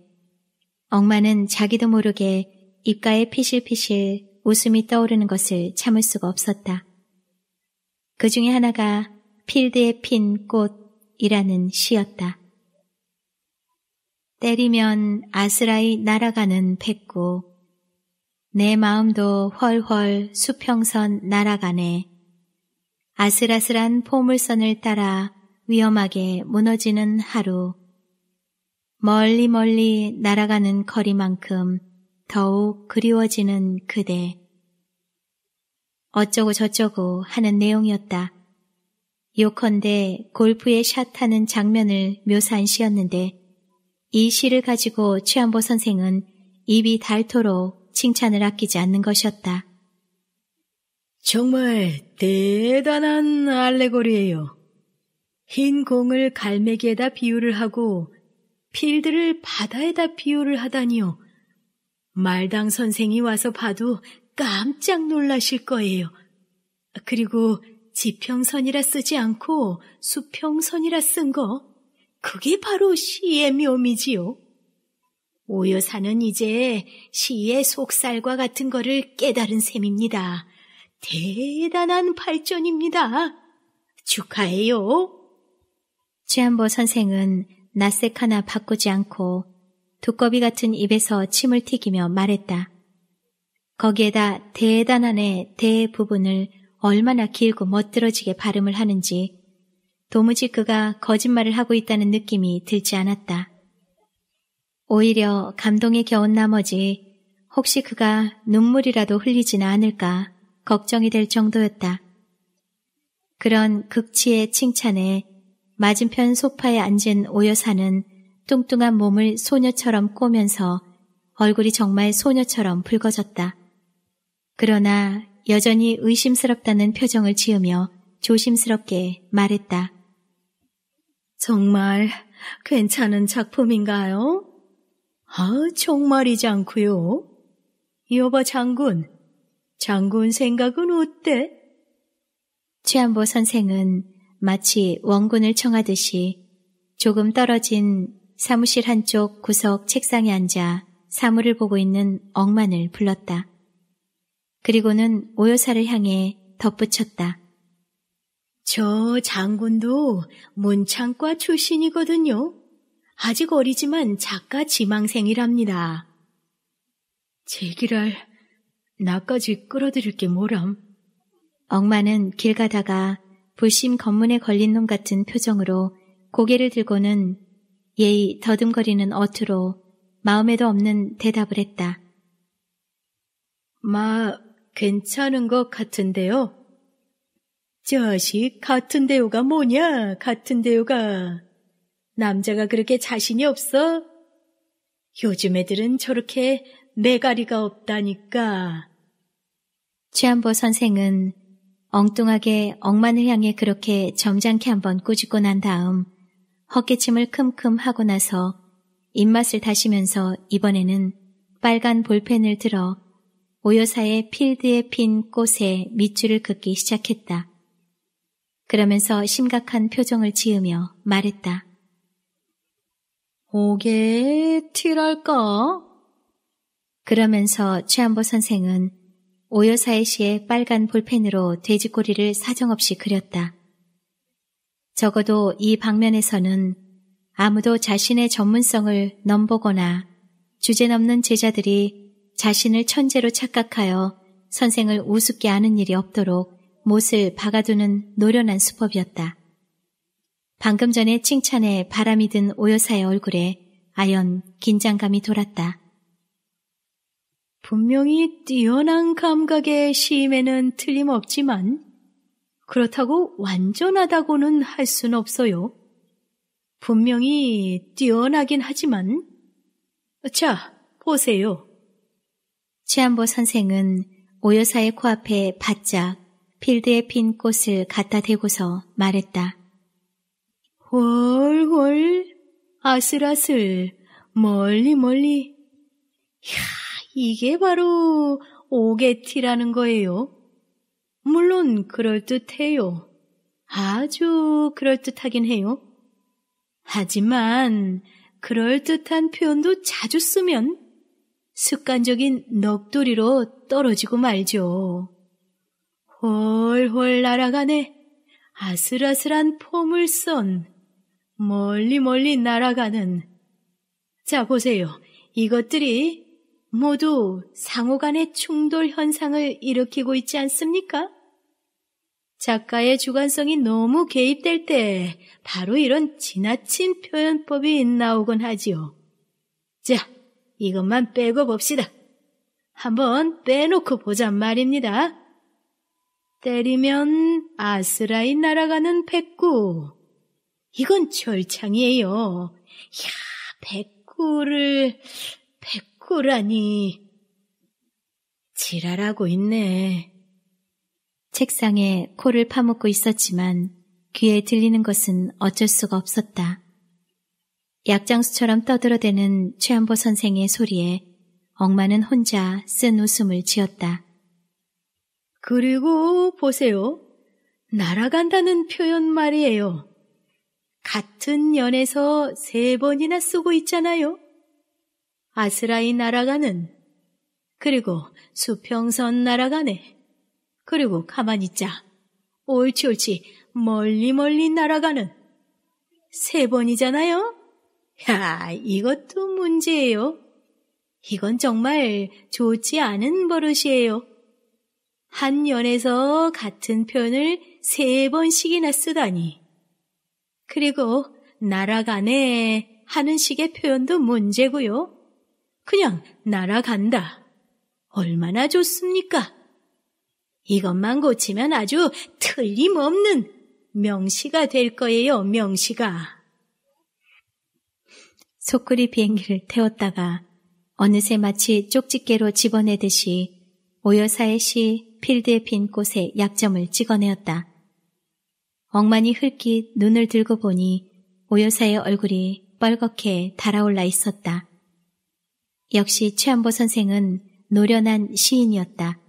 억만은 자기도 모르게 입가에 피실피실 웃음이 떠오르는 것을 참을 수가 없었다. 그 중에 하나가 필드에 핀꽃 이라는 시였다. 때리면 아스라이 날아가는 백구. 내 마음도 헐헐 수평선 날아가네. 아슬아슬한 포물선을 따라 위험하게 무너지는 하루. 멀리 멀리 날아가는 거리만큼 더욱 그리워지는 그대. 어쩌고 저쩌고 하는 내용이었다. 요컨대 골프의 샷하는 장면을 묘사한 시였는데 이 시를 가지고 최한보 선생은 입이 닳도록 칭찬을 아끼지 않는 것이었다. 정말 대단한 알레고리예요. 흰 공을 갈매기에다 비유를 하고 필드를 바다에다 비유를 하다니요. 말당 선생이 와서 봐도 깜짝 놀라실 거예요. 그리고 지평선이라 쓰지 않고 수평선이라 쓴 거, 그게 바로 시의 묘미지요. 오요사는 이제 시의 속살과 같은 거를 깨달은 셈입니다. 대단한 발전입니다. 축하해요. 쥐안보 선생은 낯색 하나 바꾸지 않고 두꺼비 같은 입에서 침을 튀기며 말했다. 거기에다 대단한의 대부분을 얼마나 길고 멋들어지게 발음을 하는지 도무지 그가 거짓말을 하고 있다는 느낌이 들지 않았다. 오히려 감동에 겨운 나머지 혹시 그가 눈물이라도 흘리지는 않을까 걱정이 될 정도였다. 그런 극치의 칭찬에 맞은편 소파에 앉은 오여사는 뚱뚱한 몸을 소녀처럼 꼬면서 얼굴이 정말 소녀처럼 붉어졌다. 그러나 여전히 의심스럽다는 표정을 지으며 조심스럽게 말했다. 정말 괜찮은 작품인가요? 아, 정말이지 않고요. 여봐 장군, 장군 생각은 어때? 최안보 선생은 마치 원군을 청하듯이 조금 떨어진 사무실 한쪽 구석 책상에 앉아 사물을 보고 있는 엉만을 불렀다. 그리고는 오요사를 향해 덧붙였다. 저 장군도 문창과 출신이거든요. 아직 어리지만 작가 지망생이랍니다. 제기랄, 나까지 끌어들일 게 뭐람? 억마는 길 가다가 불심 건문에 걸린 놈 같은 표정으로 고개를 들고는 예의 더듬거리는 어투로 마음에도 없는 대답을 했다. 마, 괜찮은 것 같은데요. 자식, 같은대우가 뭐냐, 같은대우가 남자가 그렇게 자신이 없어? 요즘 애들은 저렇게 매가리가 없다니까. 최한보 선생은 엉뚱하게 엉만을 향해 그렇게 점잖게 한번 꾸짖고 난 다음 헛기침을 큼큼 하고 나서 입맛을 다시면서 이번에는 빨간 볼펜을 들어 오여사의 필드에 핀 꽃에 밑줄을 긋기 시작했다. 그러면서 심각한 표정을 지으며 말했다. 오게 티랄까? 그러면서 최한보 선생은 오여사의 시에 빨간 볼펜으로 돼지꼬리를 사정없이 그렸다. 적어도 이 방면에서는 아무도 자신의 전문성을 넘보거나 주제넘는 제자들이 자신을 천재로 착각하여 선생을 우습게 아는 일이 없도록 못을 박아두는 노련한 수법이었다. 방금 전에 칭찬에 바람이 든 오여사의 얼굴에 아연 긴장감이 돌았다. 분명히 뛰어난 감각의 시임에는 틀림없지만 그렇다고 완전하다고는 할 순 없어요. 분명히 뛰어나긴 하지만 자, 보세요. 최한보 선생은 오여사의 코앞에 바짝 필드에 핀 꽃을 갖다 대고서 말했다. 훨훨 아슬아슬 멀리 멀리 이야 이게 바로 오게티라는 거예요. 물론 그럴듯해요. 아주 그럴듯하긴 해요. 하지만 그럴듯한 표현도 자주 쓰면 습관적인 넋두리로 떨어지고 말죠. 홀홀 날아가네. 아슬아슬한 포물선. 멀리 멀리 날아가는. 자, 보세요. 이것들이 모두 상호 간의 충돌 현상을 일으키고 있지 않습니까? 작가의 주관성이 너무 개입될 때 바로 이런 지나친 표현법이 나오곤 하지요. 자, 이것만 빼고 봅시다. 한번 빼놓고 보자 말입니다. 때리면 아스라이 날아가는 백구. 이건 절창이에요 야, 백구를, 백구라니. 지랄하고 있네. 책상에 코를 파묻고 있었지만 귀에 들리는 것은 어쩔 수가 없었다. 약장수처럼 떠들어대는 최안보 선생의 소리에 엉마는 혼자 쓴 웃음을 지었다. 그리고 보세요. 날아간다는 표현 말이에요. 같은 연에서 세 번이나 쓰고 있잖아요. 아스라이 날아가는, 그리고 수평선 날아가네. 그리고 가만히 있자. 옳지 옳지 멀리 멀리 날아가는. 세 번이잖아요. 야, 이것도 문제예요. 이건 정말 좋지 않은 버릇이에요. 한 연에서 같은 표현을 세 번씩이나 쓰다니. 그리고 날아가네 하는 식의 표현도 문제고요. 그냥 날아간다. 얼마나 좋습니까? 이것만 고치면 아주 틀림없는 명시가 될 거예요, 명시가. 소쿠리 비행기를 태웠다가 어느새 마치 쪽집게로 집어내듯이 오여사의 시 필드에 빈 곳에 약점을 찍어내었다. 엉망이 흘낏 눈을 들고 보니 오여사의 얼굴이 뻘겋게 달아올라 있었다. 역시 최안보 선생은 노련한 시인이었다.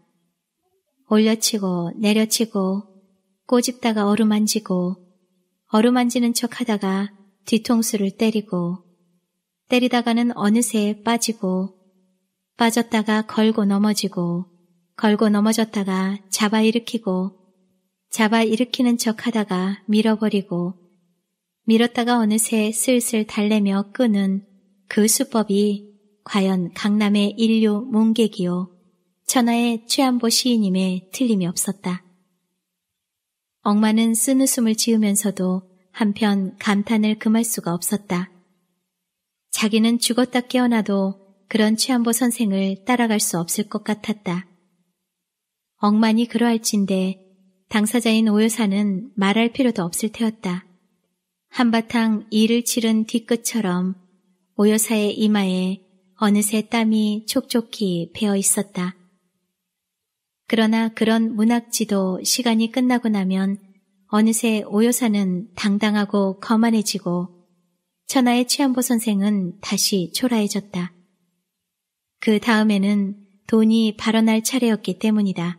올려치고 내려치고 꼬집다가 어루만지고 어루만지는 척하다가 뒤통수를 때리고 때리다가는 어느새 빠지고 빠졌다가 걸고 넘어지고 걸고 넘어졌다가 잡아 일으키고 잡아 일으키는 척 하다가 밀어버리고 밀었다가 어느새 슬슬 달래며 끄는 그 수법이 과연 강남의 인류 몽객이요 천하의 최안보 시인임에 틀림이 없었다. 억마는 쓴 웃음을 지으면서도 한편 감탄을 금할 수가 없었다. 자기는 죽었다 깨어나도 그런 취한보 선생을 따라갈 수 없을 것 같았다. 억만이 그러할진데 당사자인 오여사는 말할 필요도 없을 테였다. 한바탕 일을 치른 뒤끝처럼 오여사의 이마에 어느새 땀이 촉촉히 배어 있었다. 그러나 그런 문학지도 시간이 끝나고 나면 어느새 오여사는 당당하고 거만해지고 천하의 취한보 선생은 다시 초라해졌다. 그 다음에는 돈이 발언할 차례였기 때문이다.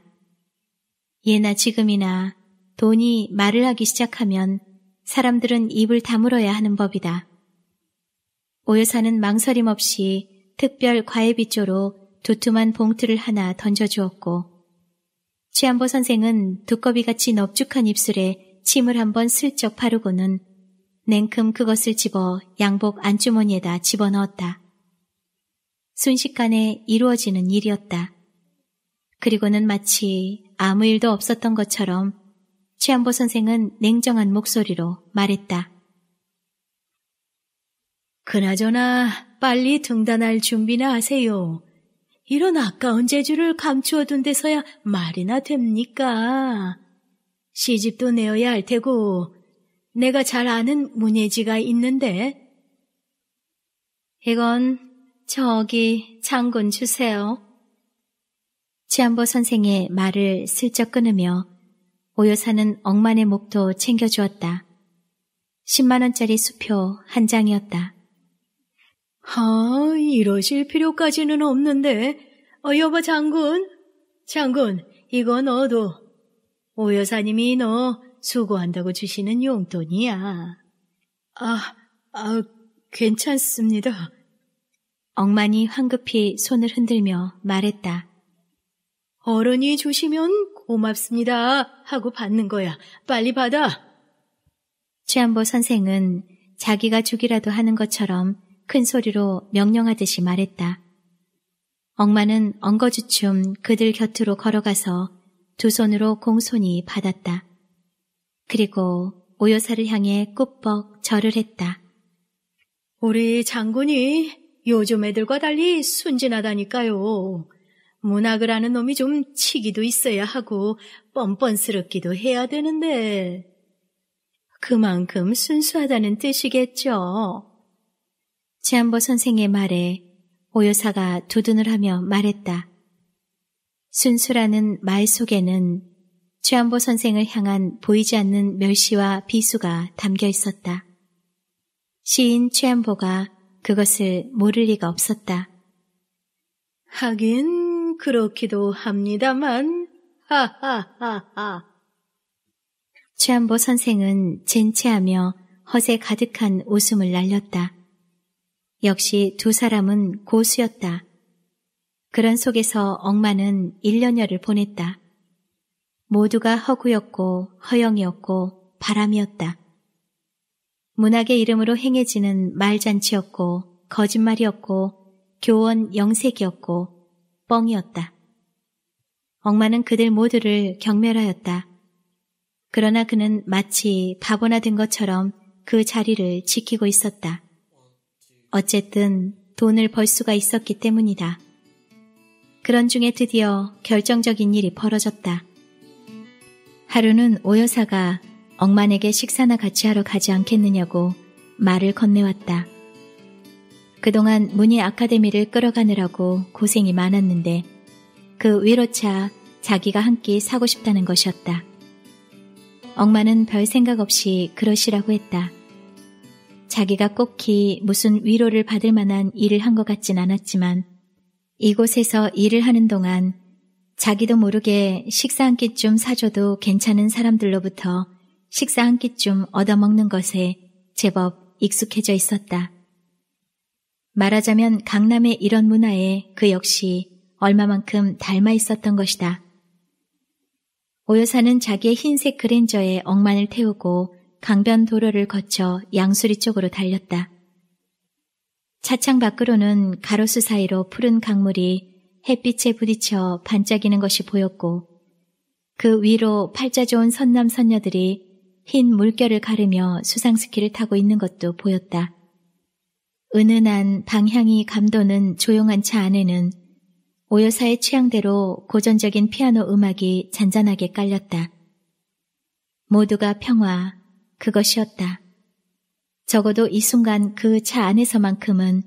예나 지금이나 돈이 말을 하기 시작하면 사람들은 입을 다물어야 하는 법이다. 오 여사는 망설임 없이 특별 과외비조로 두툼한 봉투를 하나 던져주었고 취한보 선생은 두꺼비같이 넙죽한 입술에 침을 한번 슬쩍 바르고는 냉큼 그것을 집어 양복 안주머니에다 집어넣었다. 순식간에 이루어지는 일이었다. 그리고는 마치 아무 일도 없었던 것처럼 최안보 선생은 냉정한 목소리로 말했다. 그나저나 빨리 등단할 준비나 하세요. 이런 아까운 재주를 감추어둔 데서야 말이나 됩니까? 시집도 내어야 할 테고 내가 잘 아는 문예지가 있는데. 이건 저기 장군 주세요. 치안보 선생의 말을 슬쩍 끊으며 오여사는 억만의 목도 챙겨주었다. 10만원짜리 수표 한 장이었다. 아, 이러실 필요까지는 없는데. 어, 여보 장군. 장군, 이건 어도 오여사님이 너 수고한다고 주시는 용돈이야. 아, 아, 괜찮습니다. 엉만이 황급히 손을 흔들며 말했다. 어른이 주시면 고맙습니다 하고 받는 거야. 빨리 받아. 최안보 선생은 자기가 죽이라도 하는 것처럼 큰 소리로 명령하듯이 말했다. 엉마는 엉거주춤 그들 곁으로 걸어가서 두 손으로 공손히 받았다. 그리고 오요사를 향해 꾸벅 절을 했다. 우리 장군이 요즘 애들과 달리 순진하다니까요. 문학을 하는 놈이 좀 치기도 있어야 하고 뻔뻔스럽기도 해야 되는데 그만큼 순수하다는 뜻이겠죠. 지한보 선생의 말에 오요사가 두둔을 하며 말했다. 순수라는 말 속에는 최안보 선생을 향한 보이지 않는 멸시와 비수가 담겨 있었다. 시인 최안보가 그것을 모를 리가 없었다. 하긴 그렇기도 합니다만 하하하하 최안보 선생은 젠체하며 허세 가득한 웃음을 날렸다. 역시 두 사람은 고수였다. 그런 속에서 억마는 1년여를 보냈다. 모두가 허구였고 허영이었고 바람이었다. 문학의 이름으로 행해지는 말잔치였고 거짓말이었고 교원 영색이었고 뻥이었다. 억마는 그들 모두를 경멸하였다. 그러나 그는 마치 바보나 된 것처럼 그 자리를 지키고 있었다. 어쨌든 돈을 벌 수가 있었기 때문이다. 그런 중에 드디어 결정적인 일이 벌어졌다. 하루는 오 여사가 억만에게 식사나 같이 하러 가지 않겠느냐고 말을 건네왔다. 그동안 문예 아카데미를 끌어가느라고 고생이 많았는데 그 위로차 자기가 한끼 사고 싶다는 것이었다. 억마는별 생각 없이 그러시라고 했다. 자기가 꼭히 무슨 위로를 받을 만한 일을 한 것 같진 않았지만 이곳에서 일을 하는 동안 자기도 모르게 식사 한 끼쯤 사줘도 괜찮은 사람들로부터 식사 한 끼쯤 얻어먹는 것에 제법 익숙해져 있었다. 말하자면 강남의 이런 문화에 그 역시 얼마만큼 닮아 있었던 것이다. 오여사는 자기의 흰색 그랜저에 억만을 태우고 강변 도로를 거쳐 양수리 쪽으로 달렸다. 차창 밖으로는 가로수 사이로 푸른 강물이 햇빛에 부딪혀 반짝이는 것이 보였고 그 위로 팔자 좋은 선남 선녀들이 흰 물결을 가르며 수상스키를 타고 있는 것도 보였다. 은은한 방향이 감도는 조용한 차 안에는 오여사의 취향대로 고전적인 피아노 음악이 잔잔하게 깔렸다. 모두가 평화, 그것이었다. 적어도 이 순간 그 차 안에서만큼은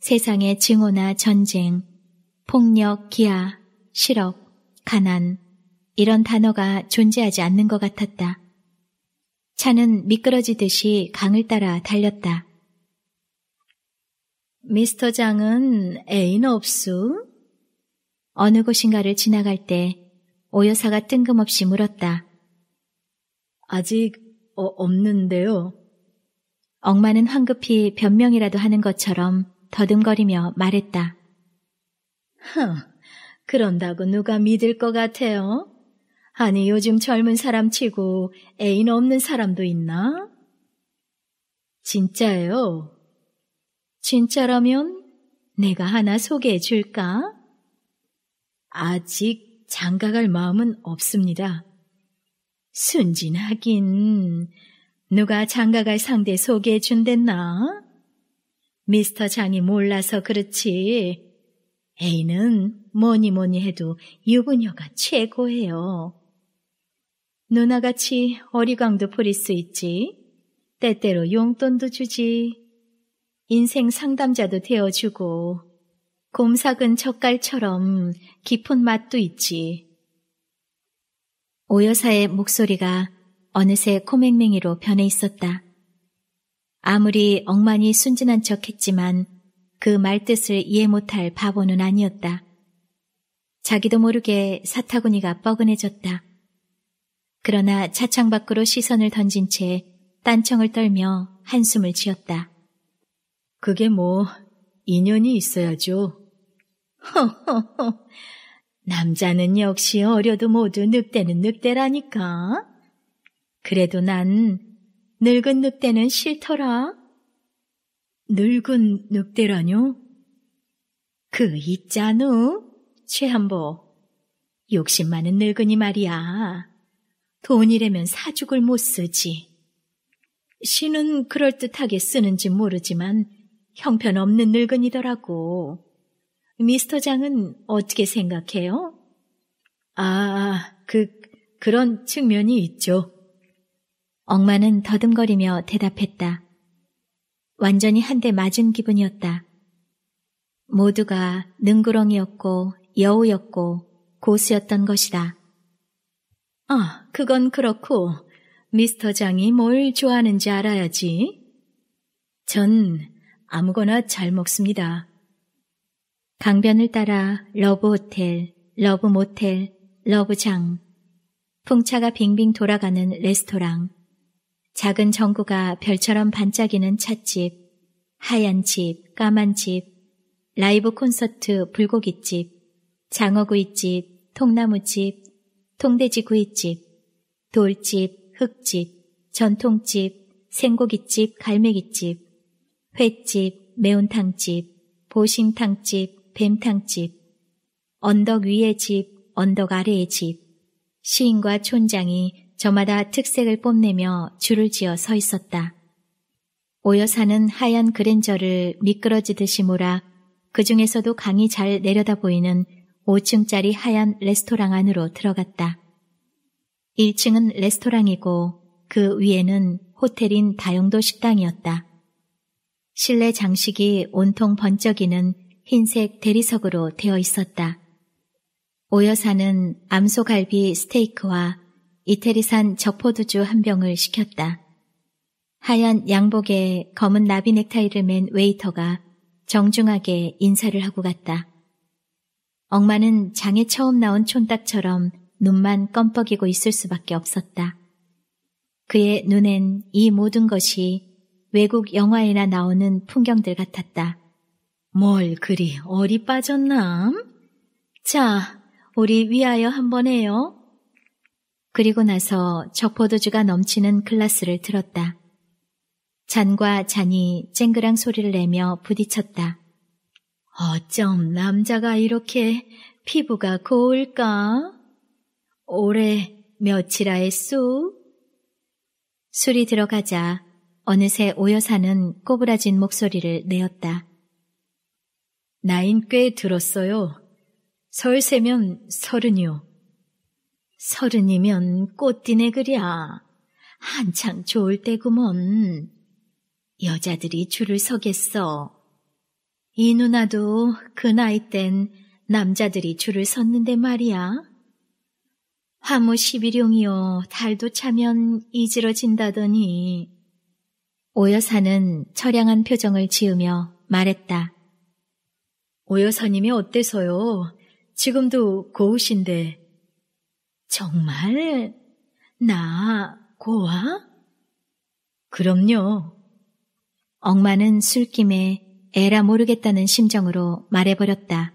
세상의 증오나 전쟁, 폭력, 기아, 실업, 가난 이런 단어가 존재하지 않는 것 같았다. 차는 미끄러지듯이 강을 따라 달렸다. 미스터 장은 애인 없수? 어느 곳인가를 지나갈 때 오여사가 뜬금없이 물었다. 아직 어, 없는데요. 억마는 황급히 변명이라도 하는 것처럼 더듬거리며 말했다. 흥, 그런다고 누가 믿을 것 같아요? 아니, 요즘 젊은 사람 치고 애인 없는 사람도 있나? 진짜예요. 진짜라면 내가 하나 소개해 줄까? 아직 장가갈 마음은 없습니다. 순진하긴. 누가 장가갈 상대 소개해 준댔나? 미스터 장이 몰라서 그렇지. A는 뭐니 뭐니 해도 유부녀가 최고예요. 누나같이 어리광도 부릴 수 있지. 때때로 용돈도 주지. 인생 상담자도 되어주고 곰삭은 젓갈처럼 깊은 맛도 있지. 오여사의 목소리가 어느새 코맹맹이로 변해 있었다. 아무리 엉망이 순진한 척 했지만 그 말뜻을 이해 못할 바보는 아니었다. 자기도 모르게 사타구니가 뻐근해졌다. 그러나 차창 밖으로 시선을 던진 채 딴청을 떨며 한숨을 지었다. 그게 뭐 인연이 있어야죠. 허허허 남자는 역시 어려도 모두 늑대는 늑대라니까. 그래도 난 늙은 늑대는 싫더라. 늙은 늑대라뇨? 그 있잖우, 최한보. 욕심 많은 늙은이 말이야. 돈이라면 사죽을 못 쓰지. 신은 그럴듯하게 쓰는지 모르지만 형편없는 늙은이더라고. 미스터 장은 어떻게 생각해요? 아, 그, 그런 측면이 있죠. 엉마는 더듬거리며 대답했다. 완전히 한 대 맞은 기분이었다. 모두가 능구렁이였고 여우였고 고수였던 것이다. 아, 그건 그렇고 미스터 장이 뭘 좋아하는지 알아야지. 전 아무거나 잘 먹습니다. 강변을 따라 러브 호텔, 러브 모텔, 러브 장, 풍차가 빙빙 돌아가는 레스토랑, 작은 정구가 별처럼 반짝이는 찻집, 하얀 집, 까만 집, 라이브 콘서트 불고기집, 장어구이집, 통나무집, 통돼지구이집, 돌집, 흙집, 전통집, 생고기집, 갈매기집, 횟집, 매운탕집, 보신탕집, 뱀탕집, 언덕 위의 집, 언덕 아래의 집, 시인과 촌장이 저마다 특색을 뽐내며 줄을 지어 서 있었다. 오여사는 하얀 그랜저를 미끄러지듯이 몰아 그 중에서도 강이 잘 내려다 보이는 5층짜리 하얀 레스토랑 안으로 들어갔다. 1층은 레스토랑이고 그 위에는 호텔인 다용도 식당이었다. 실내 장식이 온통 번쩍이는 흰색 대리석으로 되어 있었다. 오여사는 암소갈비 스테이크와 이태리산 적포두주한 병을 시켰다. 하얀 양복에 검은 나비 넥타이를 맨 웨이터가 정중하게 인사를 하고 갔다. 엄마는 장에 처음 나온 촌딱처럼 눈만 껌뻑이고 있을 수밖에 없었다. 그의 눈엔 이 모든 것이 외국 영화에나 나오는 풍경들 같았다. 뭘 그리 어리 빠졌남 자, 우리 위하여 한번 해요. 그리고 나서 적포도주가 넘치는 클라스를 들었다. 잔과 잔이 쨍그랑 소리를 내며 부딪혔다. 어쩜 남자가 이렇게 피부가 고울까? 올해 며칠아에 쏘? 술이 들어가자 어느새 오여사는 꼬부라진 목소리를 내었다. 나인 꽤 들었어요. 설 세면 서른이요. 서른이면 꽃띠네 그랴. 한창 좋을 때구먼. 여자들이 줄을 서겠어. 이 누나도 그 나이 땐 남자들이 줄을 섰는데 말이야. 화무 1 1용이요 달도 차면 이지러진다더니 오여사는 처량한 표정을 지으며 말했다. 오여사님이 어때서요? 지금도 고우신데 정말? 나 고아? 그럼요. 억마는 술김에 에라 모르겠다는 심정으로 말해버렸다.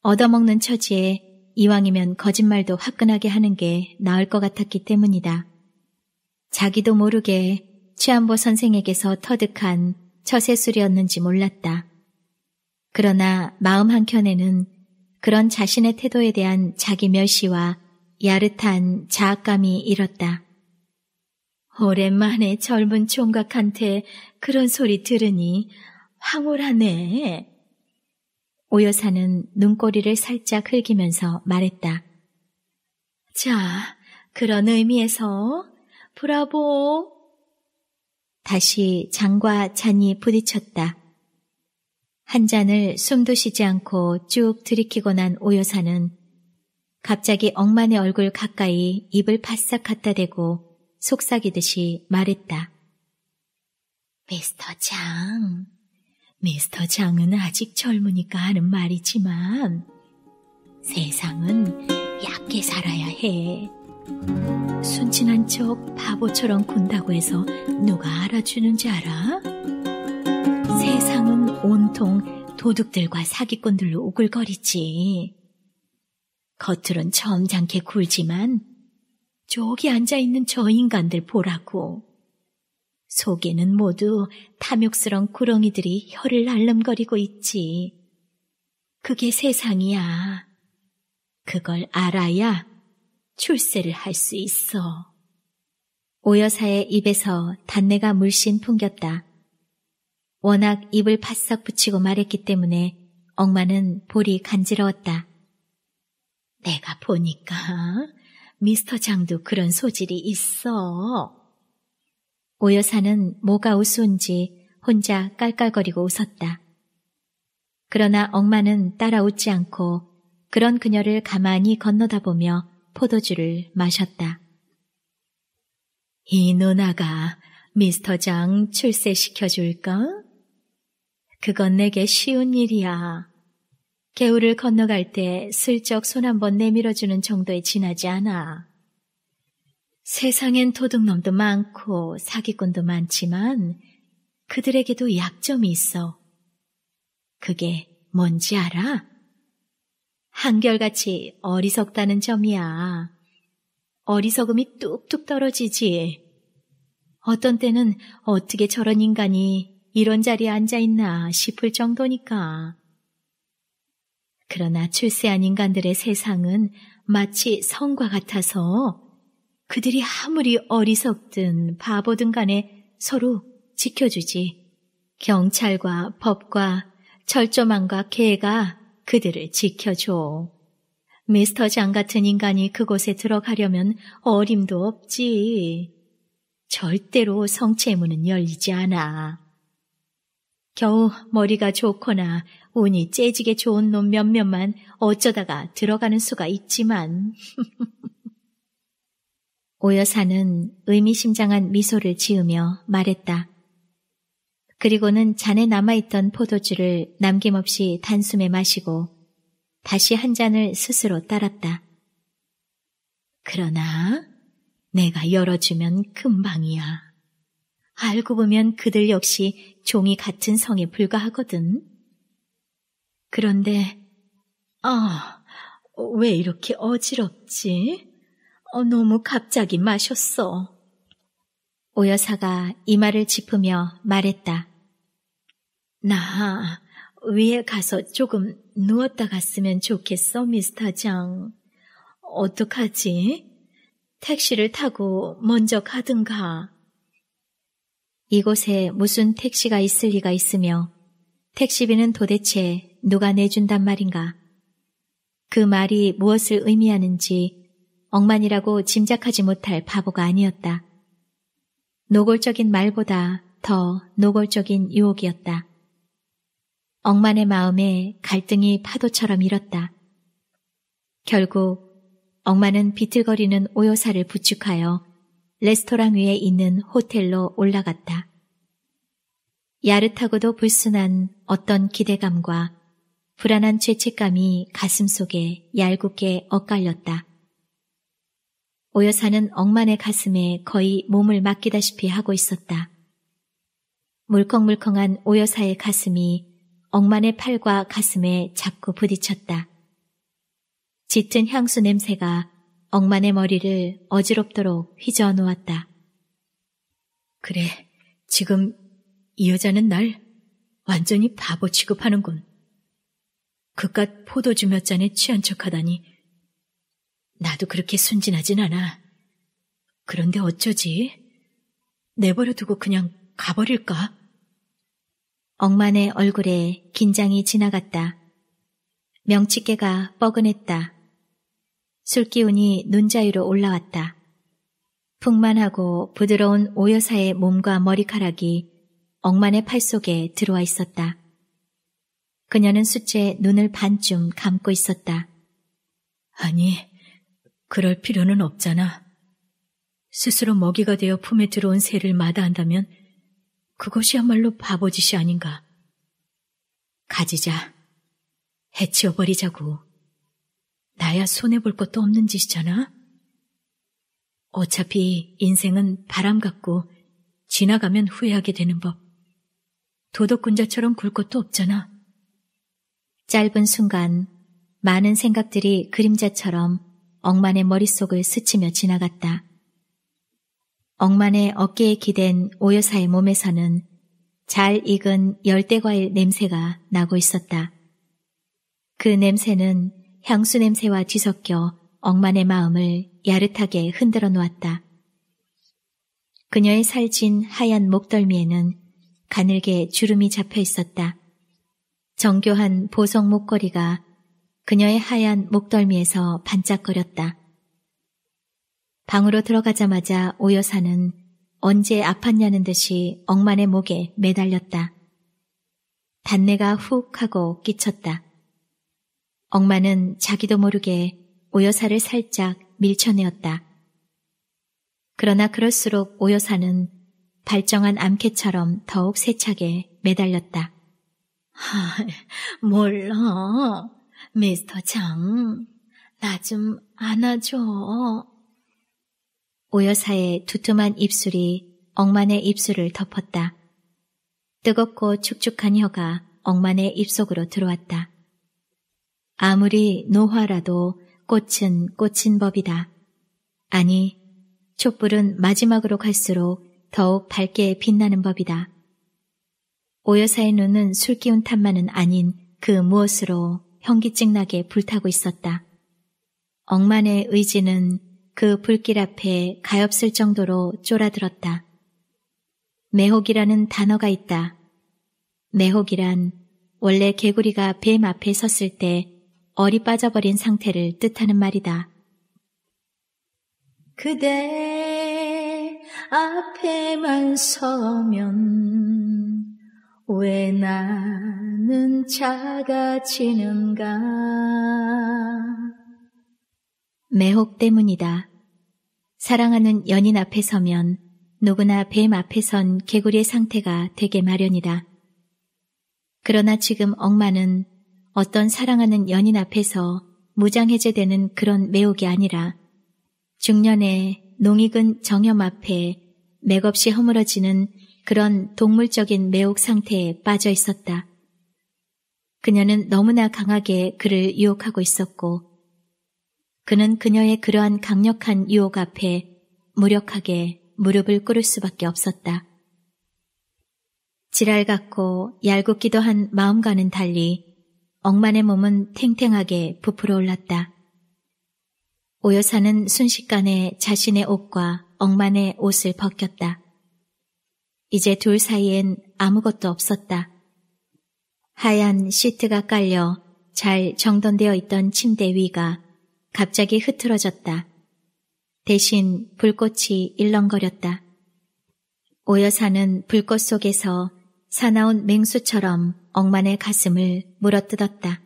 얻어먹는 처지에 이왕이면 거짓말도 화끈하게 하는 게 나을 것 같았기 때문이다. 자기도 모르게 취안보 선생에게서 터득한 처세술이었는지 몰랐다. 그러나 마음 한켠에는 그런 자신의 태도에 대한 자기 멸시와 야릇한 자악감이 일었다. 오랜만에 젊은 총각한테 그런 소리 들으니 황홀하네. 오여사는 눈꼬리를 살짝 흘기면서 말했다. 자, 그런 의미에서 브라보. 다시 장과 잔이 부딪혔다. 한 잔을 숨도 쉬지 않고 쭉 들이키고 난 오여사는 갑자기 억만의 얼굴 가까이 입을 바싹 갖다 대고 속삭이듯이 말했다. 미스터 장, 미스터 장은 아직 젊으니까 하는 말이지만 세상은 약게 살아야 해. 순진한 척 바보처럼 군다고 해서 누가 알아주는지 알아? 세상은 온통 도둑들과 사기꾼들로 오글거리지. 겉으론 점잖게 굴지만 저기 앉아있는 저 인간들 보라고. 속에는 모두 탐욕스런 구렁이들이 혀를 날름거리고 있지. 그게 세상이야. 그걸 알아야 출세를 할 수 있어. 오여사의 입에서 단내가 물씬 풍겼다. 워낙 입을 바싹 붙이고 말했기 때문에 억마는 볼이 간지러웠다. 내가 보니까 미스터 장도 그런 소질이 있어. 오 여사는 뭐가 우스운지 혼자 깔깔거리고 웃었다. 그러나 엉마는 따라 웃지 않고 그런 그녀를 가만히 건너다 보며 포도주를 마셨다. 이 누나가 미스터 장 출세시켜줄까? 그건 내게 쉬운 일이야. 개울을 건너갈 때 슬쩍 손 한번 내밀어주는 정도에 지나지 않아. 세상엔 도둑놈도 많고 사기꾼도 많지만 그들에게도 약점이 있어. 그게 뭔지 알아? 한결같이 어리석다는 점이야. 어리석음이 뚝뚝 떨어지지. 어떤 때는 어떻게 저런 인간이 이런 자리에 앉아있나 싶을 정도니까. 그러나 출세한 인간들의 세상은 마치 성과 같아서 그들이 아무리 어리석든 바보든 간에 서로 지켜주지. 경찰과 법과 철조망과 개가 그들을 지켜줘. 미스터 장 같은 인간이 그곳에 들어가려면 어림도 없지. 절대로 성체문은 열리지 않아. 겨우 머리가 좋거나 운이 째지게 좋은 놈 몇몇만 어쩌다가 들어가는 수가 있지만. [LAUGHS] 오여사는 의미심장한 미소를 지으며 말했다. 그리고는 잔에 남아있던 포도주를 남김없이 단숨에 마시고 다시 한 잔을 스스로 따랐다. 그러나 내가 열어주면 금방이야. 알고 보면 그들 역시 종이 같은 성에 불과하거든. 그런데, 아, 왜 이렇게 어지럽지? 어, 너무 갑자기 마셨어. 오여사가 이 말을 짚으며 말했다. 나 위에 가서 조금 누웠다 갔으면 좋겠어, 미스터 장. 어떡하지? 택시를 타고 먼저 가든가. 이곳에 무슨 택시가 있을 리가 있으며 택시비는 도대체 누가 내준단 말인가. 그 말이 무엇을 의미하는지 엉만이라고 짐작하지 못할 바보가 아니었다. 노골적인 말보다 더 노골적인 유혹이었다. 엉만의 마음에 갈등이 파도처럼 일었다. 결국 엉만은 비틀거리는 오요사를 부축하여 레스토랑 위에 있는 호텔로 올라갔다. 야릇하고도 불순한 어떤 기대감과 불안한 죄책감이 가슴 속에 얄궂게 엇갈렸다. 오여사는 억만의 가슴에 거의 몸을 맡기다시피 하고 있었다. 물컹물컹한 오여사의 가슴이 억만의 팔과 가슴에 자꾸 부딪혔다. 짙은 향수 냄새가 억만의 머리를 어지럽도록 휘저어 놓았다. 그래, 지금 이 여자는 날 완전히 바보 취급하는군. 그깟 포도주 몇 잔에 취한 척하다니 나도 그렇게 순진하진 않아. 그런데 어쩌지? 내버려 두고 그냥 가버릴까? 억만의 얼굴에 긴장이 지나갔다. 명치깨가 뻐근했다. 술기운이 눈자위로 올라왔다. 풍만하고 부드러운 오여사의 몸과 머리카락이 억만의 팔 속에 들어와 있었다. 그녀는 숫째 눈을 반쯤 감고 있었다. 아니, 그럴 필요는 없잖아. 스스로 먹이가 되어 품에 들어온 새를 마다한다면 그것이야말로 바보짓이 아닌가. 가지자, 해치워버리자고. 나야 손해볼 것도 없는 짓이잖아. 어차피 인생은 바람 같고 지나가면 후회하게 되는 법. 도덕군자처럼 굴 것도 없잖아. 짧은 순간 많은 생각들이 그림자처럼 억만의 머릿속을 스치며 지나갔다. 억만의 어깨에 기댄 오여사의 몸에서는 잘 익은 열대과일 냄새가 나고 있었다. 그 냄새는 향수 냄새와 뒤섞여 억만의 마음을 야릇하게 흔들어 놓았다. 그녀의 살진 하얀 목덜미에는 가늘게 주름이 잡혀 있었다. 정교한 보석 목걸이가 그녀의 하얀 목덜미에서 반짝거렸다. 방으로 들어가자마자 오 여사는 언제 아팠냐는 듯이 억만의 목에 매달렸다. 단내가 훅 하고 끼쳤다. 엄마는 자기도 모르게 오여사를 살짝 밀쳐내었다. 그러나 그럴수록 오여사는 발정한 암캐처럼 더욱 세차게 매달렸다. 하, 몰라. 미스터 장, 나 좀 안아줘. 오여사의 두툼한 입술이 억만의 입술을 덮었다. 뜨겁고 축축한 혀가 억만의 입속으로 들어왔다. 아무리 노화라도 꽃은 꽃인 법이다. 아니, 촛불은 마지막으로 갈수록 더욱 밝게 빛나는 법이다. 오여사의 눈은 술기운 탓만은 아닌 그 무엇으로 현기증 나게 불타고 있었다. 억만의 의지는 그 불길 앞에 가엾을 정도로 쫄아들었다. 매혹이라는 단어가 있다. 매혹이란 원래 개구리가 뱀 앞에 섰을 때 어리 빠져버린 상태를 뜻하는 말이다. 그대 앞에만 서면 왜 나는 작아지는가? 매혹 때문이다. 사랑하는 연인 앞에 서면 누구나 뱀 앞에 선 개구리의 상태가 되게 마련이다. 그러나 지금 억마는 어떤 사랑하는 연인 앞에서 무장해제되는 그런 매혹이 아니라 중년의 농익은 정염 앞에 맥없이 허물어지는 그런 동물적인 매혹 상태에 빠져 있었다. 그녀는 너무나 강하게 그를 유혹하고 있었고 그는 그녀의 그러한 강력한 유혹 앞에 무력하게 무릎을 꿇을 수밖에 없었다. 지랄 같고 얄궂기도 한 마음과는 달리 억만의 몸은 탱탱하게 부풀어 올랐다. 오여사는 순식간에 자신의 옷과 억만의 옷을 벗겼다. 이제 둘 사이엔 아무것도 없었다. 하얀 시트가 깔려 잘 정돈되어 있던 침대 위가 갑자기 흐트러졌다. 대신 불꽃이 일렁거렸다. 오여사는 불꽃 속에서 사나운 맹수처럼 억만의 가슴을 물어뜯었다.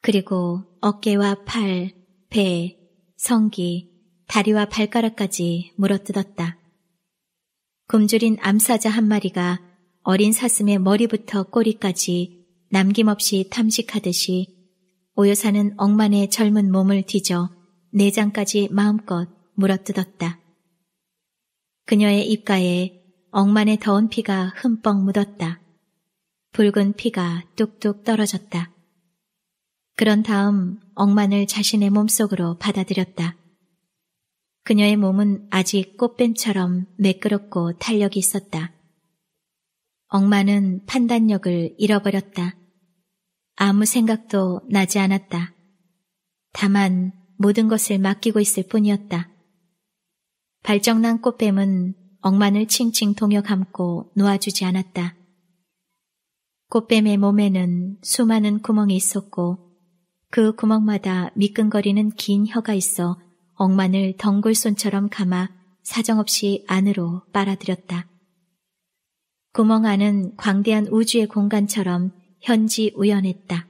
그리고 어깨와 팔, 배, 성기, 다리와 발가락까지 물어뜯었다. 굶주린 암사자 한 마리가 어린 사슴의 머리부터 꼬리까지 남김없이 탐식하듯이 오여사는 억만의 젊은 몸을 뒤져 내장까지 마음껏 물어뜯었다. 그녀의 입가에 억만의 더운 피가 흠뻑 묻었다. 붉은 피가 뚝뚝 떨어졌다. 그런 다음 억만을 자신의 몸속으로 받아들였다. 그녀의 몸은 아직 꽃뱀처럼 매끄럽고 탄력이 있었다. 억만은 판단력을 잃어버렸다. 아무 생각도 나지 않았다. 다만 모든 것을 맡기고 있을 뿐이었다. 발정난 꽃뱀은 억만을 칭칭 동여 감고 놓아주지 않았다. 꽃뱀의 몸에는 수많은 구멍이 있었고 그 구멍마다 미끈거리는 긴 혀가 있어 억만을 덩굴손처럼 감아 사정없이 안으로 빨아들였다. 구멍 안은 광대한 우주의 공간처럼 현지 우연했다.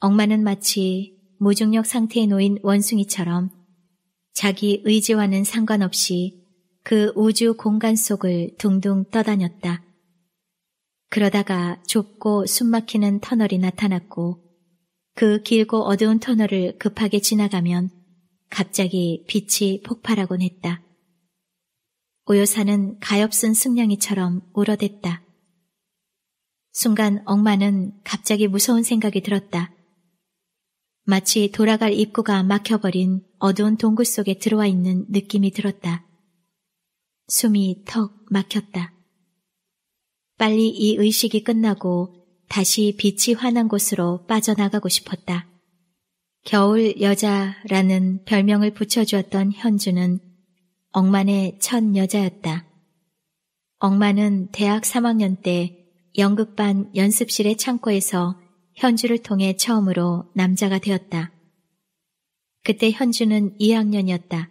억만은 마치 무중력 상태에 놓인 원숭이처럼 자기 의지와는 상관없이 그 우주 공간 속을 둥둥 떠다녔다. 그러다가 좁고 숨막히는 터널이 나타났고 그 길고 어두운 터널을 급하게 지나가면 갑자기 빛이 폭발하곤 했다. 오요사는 가엾은 승냥이처럼 울어댔다. 순간 억마는 갑자기 무서운 생각이 들었다. 마치 돌아갈 입구가 막혀버린 어두운 동굴 속에 들어와 있는 느낌이 들었다. 숨이 턱 막혔다. 빨리 이 의식이 끝나고 다시 빛이 환한 곳으로 빠져나가고 싶었다. 겨울 여자라는 별명을 붙여주었던 현주는 억만의 첫 여자였다. 억만은 대학 3학년 때 연극반 연습실의 창고에서 현주를 통해 처음으로 남자가 되었다. 그때 현주는 2학년이었다.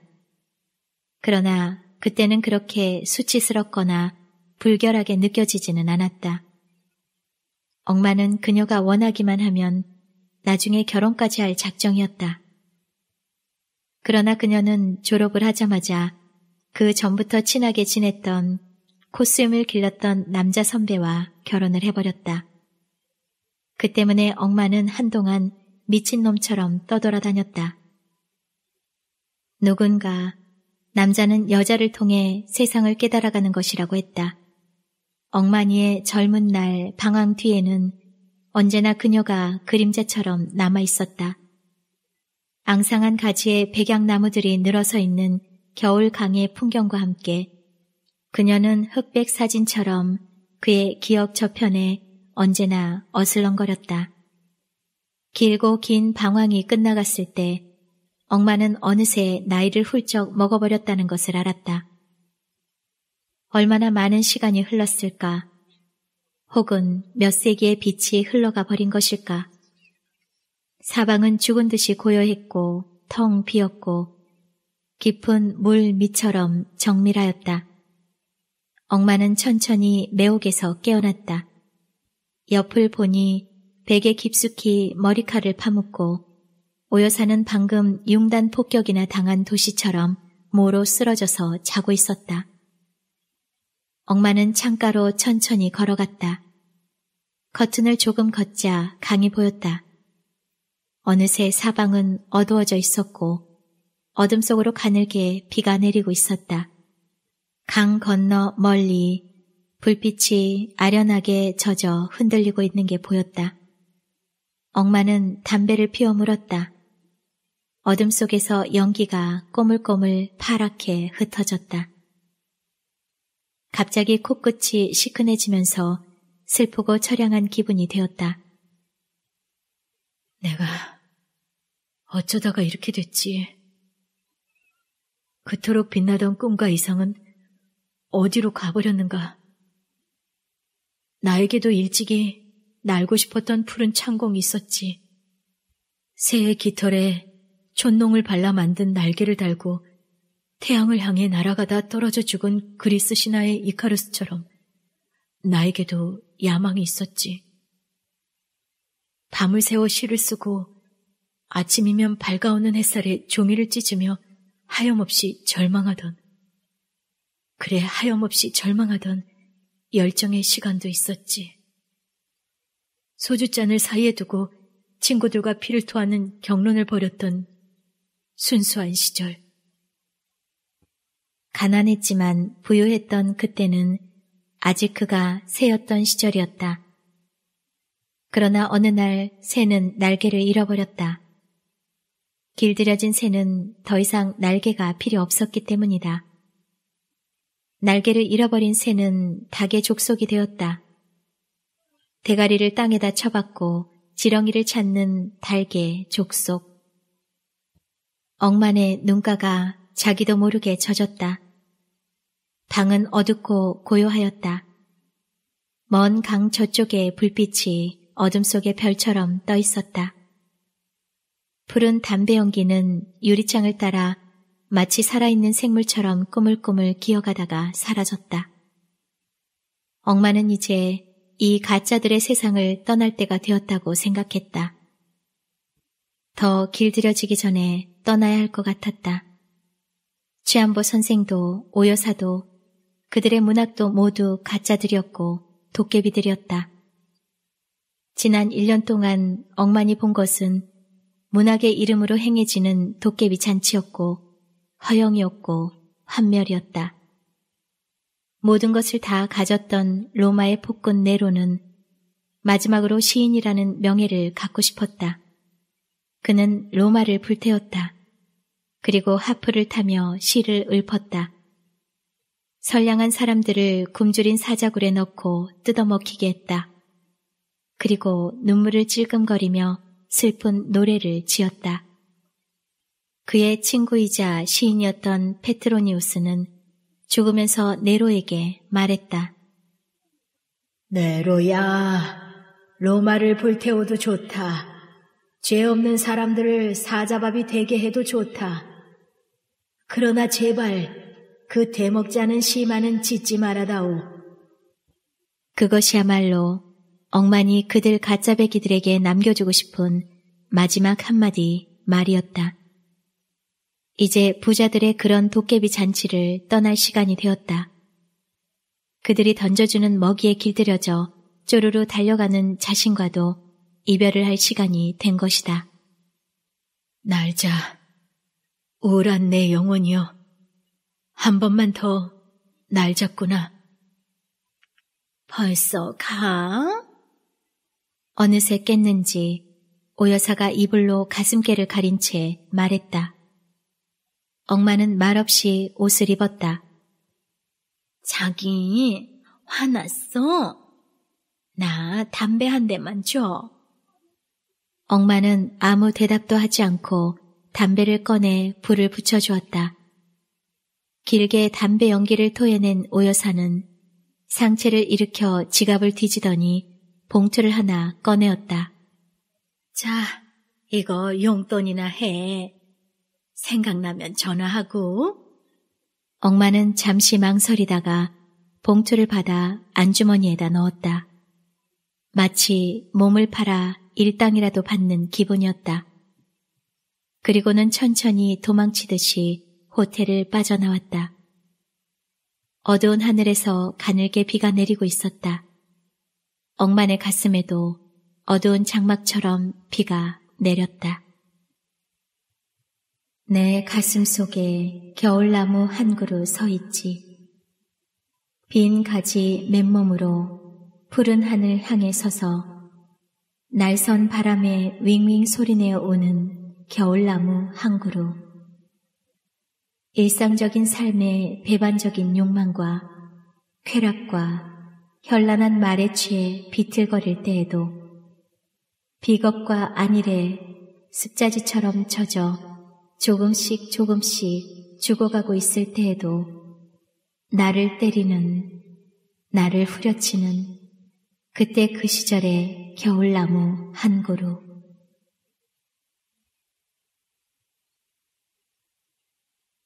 그러나 그때는 그렇게 수치스럽거나 불결하게 느껴지지는 않았다. 엄마는 그녀가 원하기만 하면 나중에 결혼까지 할 작정이었다. 그러나 그녀는 졸업을 하자마자 그 전부터 친하게 지냈던 코스염을 길렀던 남자 선배와 결혼을 해버렸다. 그 때문에 엉마는 한동안 미친놈처럼 떠돌아다녔다. 누군가 남자는 여자를 통해 세상을 깨달아가는 것이라고 했다. 억만이의 젊은 날 방황 뒤에는 언제나 그녀가 그림자처럼 남아 있었다. 앙상한 가지의 백양나무들이 늘어서 있는 겨울 강의 풍경과 함께 그녀는 흑백 사진처럼 그의 기억 저편에 언제나 어슬렁거렸다. 길고 긴 방황이 끝나갔을 때 엉마는 어느새 나이를 훌쩍 먹어버렸다는 것을 알았다. 얼마나 많은 시간이 흘렀을까? 혹은 몇 세기의 빛이 흘러가 버린 것일까? 사방은 죽은 듯이 고요했고 텅 비었고 깊은 물 밑처럼 정밀하였다. 억마는 천천히 매혹에서 깨어났다. 옆을 보니 베개 깊숙이 머리칼을 파묻고 오여사는 방금 융단 폭격이나 당한 도시처럼 모로 쓰러져서 자고 있었다. 엄마는 창가로 천천히 걸어갔다. 커튼을 조금 걷자 강이 보였다. 어느새 사방은 어두워져 있었고 어둠 속으로 가늘게 비가 내리고 있었다. 강 건너 멀리 불빛이 아련하게 젖어 흔들리고 있는 게 보였다. 엄마는 담배를 피워 물었다. 어둠 속에서 연기가 꼬물꼬물 파랗게 흩어졌다. 갑자기 코끝이 시큰해지면서 슬프고 처량한 기분이 되었다. 내가 어쩌다가 이렇게 됐지. 그토록 빛나던 꿈과 이상은 어디로 가버렸는가. 나에게도 일찍이 날고 싶었던 푸른 창공이 있었지. 새해 깃털에 촌농을 발라 만든 날개를 달고 태양을 향해 날아가다 떨어져 죽은 그리스 신화의 이카루스처럼 나에게도 야망이 있었지. 밤을 새워 시를 쓰고 아침이면 밝아오는 햇살에 종이를 찢으며 하염없이 절망하던 그래 하염없이 절망하던 열정의 시간도 있었지. 소주잔을 사이에 두고 친구들과 피를 토하는 경론을 벌였던 순수한 시절. 가난했지만 부유했던 그때는 아직 그가 새였던 시절이었다. 그러나 어느 날 새는 날개를 잃어버렸다. 길들여진 새는 더 이상 날개가 필요 없었기 때문이다. 날개를 잃어버린 새는 닭의 족속이 되었다. 대가리를 땅에다 쳐박고 지렁이를 찾는 달개 족속. 억만의 눈가가 자기도 모르게 젖었다. 방은 어둡고 고요하였다. 먼 강 저쪽에 불빛이 어둠 속에 별처럼 떠 있었다. 푸른 담배 연기는 유리창을 따라 마치 살아있는 생물처럼 꾸물꾸물 기어가다가 사라졌다. 억마는 이제 이 가짜들의 세상을 떠날 때가 되었다고 생각했다. 더 길들여지기 전에 떠나야 할 것 같았다. 취안보 선생도 오여사도 그들의 문학도 모두 가짜들이었고 도깨비들이었다. 지난 1년 동안 엉만이 본 것은 문학의 이름으로 행해지는 도깨비 잔치였고 허영이었고 환멸이었다. 모든 것을 다 가졌던 로마의 폭군 네로는 마지막으로 시인이라는 명예를 갖고 싶었다. 그는 로마를 불태웠다. 그리고 하프를 타며 시를 읊었다. 선량한 사람들을 굶주린 사자굴에 넣고 뜯어먹히게 했다. 그리고 눈물을 찔끔거리며 슬픈 노래를 지었다. 그의 친구이자 시인이었던 페트로니우스는 죽으면서 네로에게 말했다. 네로야, 로마를 불태워도 좋다. 죄 없는 사람들을 사자밥이 되게 해도 좋다. 그러나 제발 그 대먹자는 시마는 짓지 말아다오. 그것이야말로 엉만이 그들 가짜배기들에게 남겨주고 싶은 마지막 한마디 말이었다. 이제 부자들의 그런 도깨비 잔치를 떠날 시간이 되었다. 그들이 던져주는 먹이에 길들여져 쪼르르 달려가는 자신과도 이별을 할 시간이 된 것이다. 날자. 우울한 내 영혼이여. 한 번만 더 날 잡구나. 벌써 가? 어느새 깼는지 오여사가 이불로 가슴깨를 가린 채 말했다. 엄마는 말없이 옷을 입었다. 자기, 화났어? 나 담배 한 대만 줘. 엄마는 아무 대답도 하지 않고 담배를 꺼내 불을 붙여주었다. 길게 담배 연기를 토해낸 오여사는 상체를 일으켜 지갑을 뒤지더니 봉투를 하나 꺼내었다. 자, 이거 용돈이나 해. 생각나면 전화하고. 엄마는 잠시 망설이다가 봉투를 받아 안주머니에다 넣었다. 마치 몸을 팔아 일당이라도 받는 기분이었다. 그리고는 천천히 도망치듯이 호텔을 빠져나왔다. 어두운 하늘에서 가늘게 비가 내리고 있었다. 억만의 가슴에도 어두운 장막처럼 비가 내렸다. 내 가슴 속에 겨울나무 한 그루 서 있지. 빈 가지 맨몸으로 푸른 하늘 향해 서서 날선 바람에 윙윙 소리내어 오는 겨울나무 한 그루. 일상적인 삶의 배반적인 욕망과 쾌락과 현란한 말에 취해 비틀거릴 때에도 비겁과 안일에 습자지처럼 젖어 조금씩 조금씩 죽어가고 있을 때에도 나를 때리는, 나를 후려치는 그때 그 시절의 겨울나무 한 그루.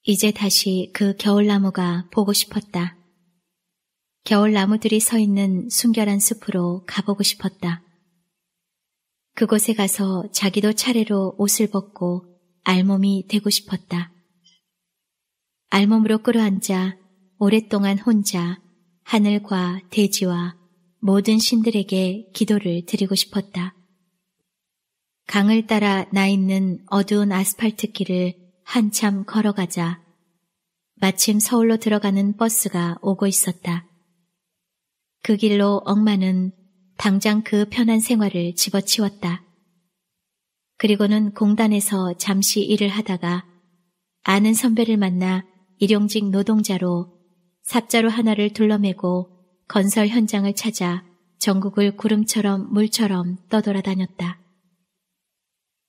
이제 다시 그 겨울나무가 보고 싶었다. 겨울나무들이 서 있는 순결한 숲으로 가보고 싶었다. 그곳에 가서 자기도 차례로 옷을 벗고 알몸이 되고 싶었다. 알몸으로 끌어앉아 오랫동안 혼자 하늘과 대지와 모든 신들에게 기도를 드리고 싶었다. 강을 따라 나 있는 어두운 아스팔트 길을 한참 걸어가자 마침 서울로 들어가는 버스가 오고 있었다. 그 길로 엄마는 당장 그 편한 생활을 집어치웠다. 그리고는 공단에서 잠시 일을 하다가 아는 선배를 만나 일용직 노동자로 삽자루 하나를 둘러매고 건설 현장을 찾아 전국을 구름처럼 물처럼 떠돌아다녔다.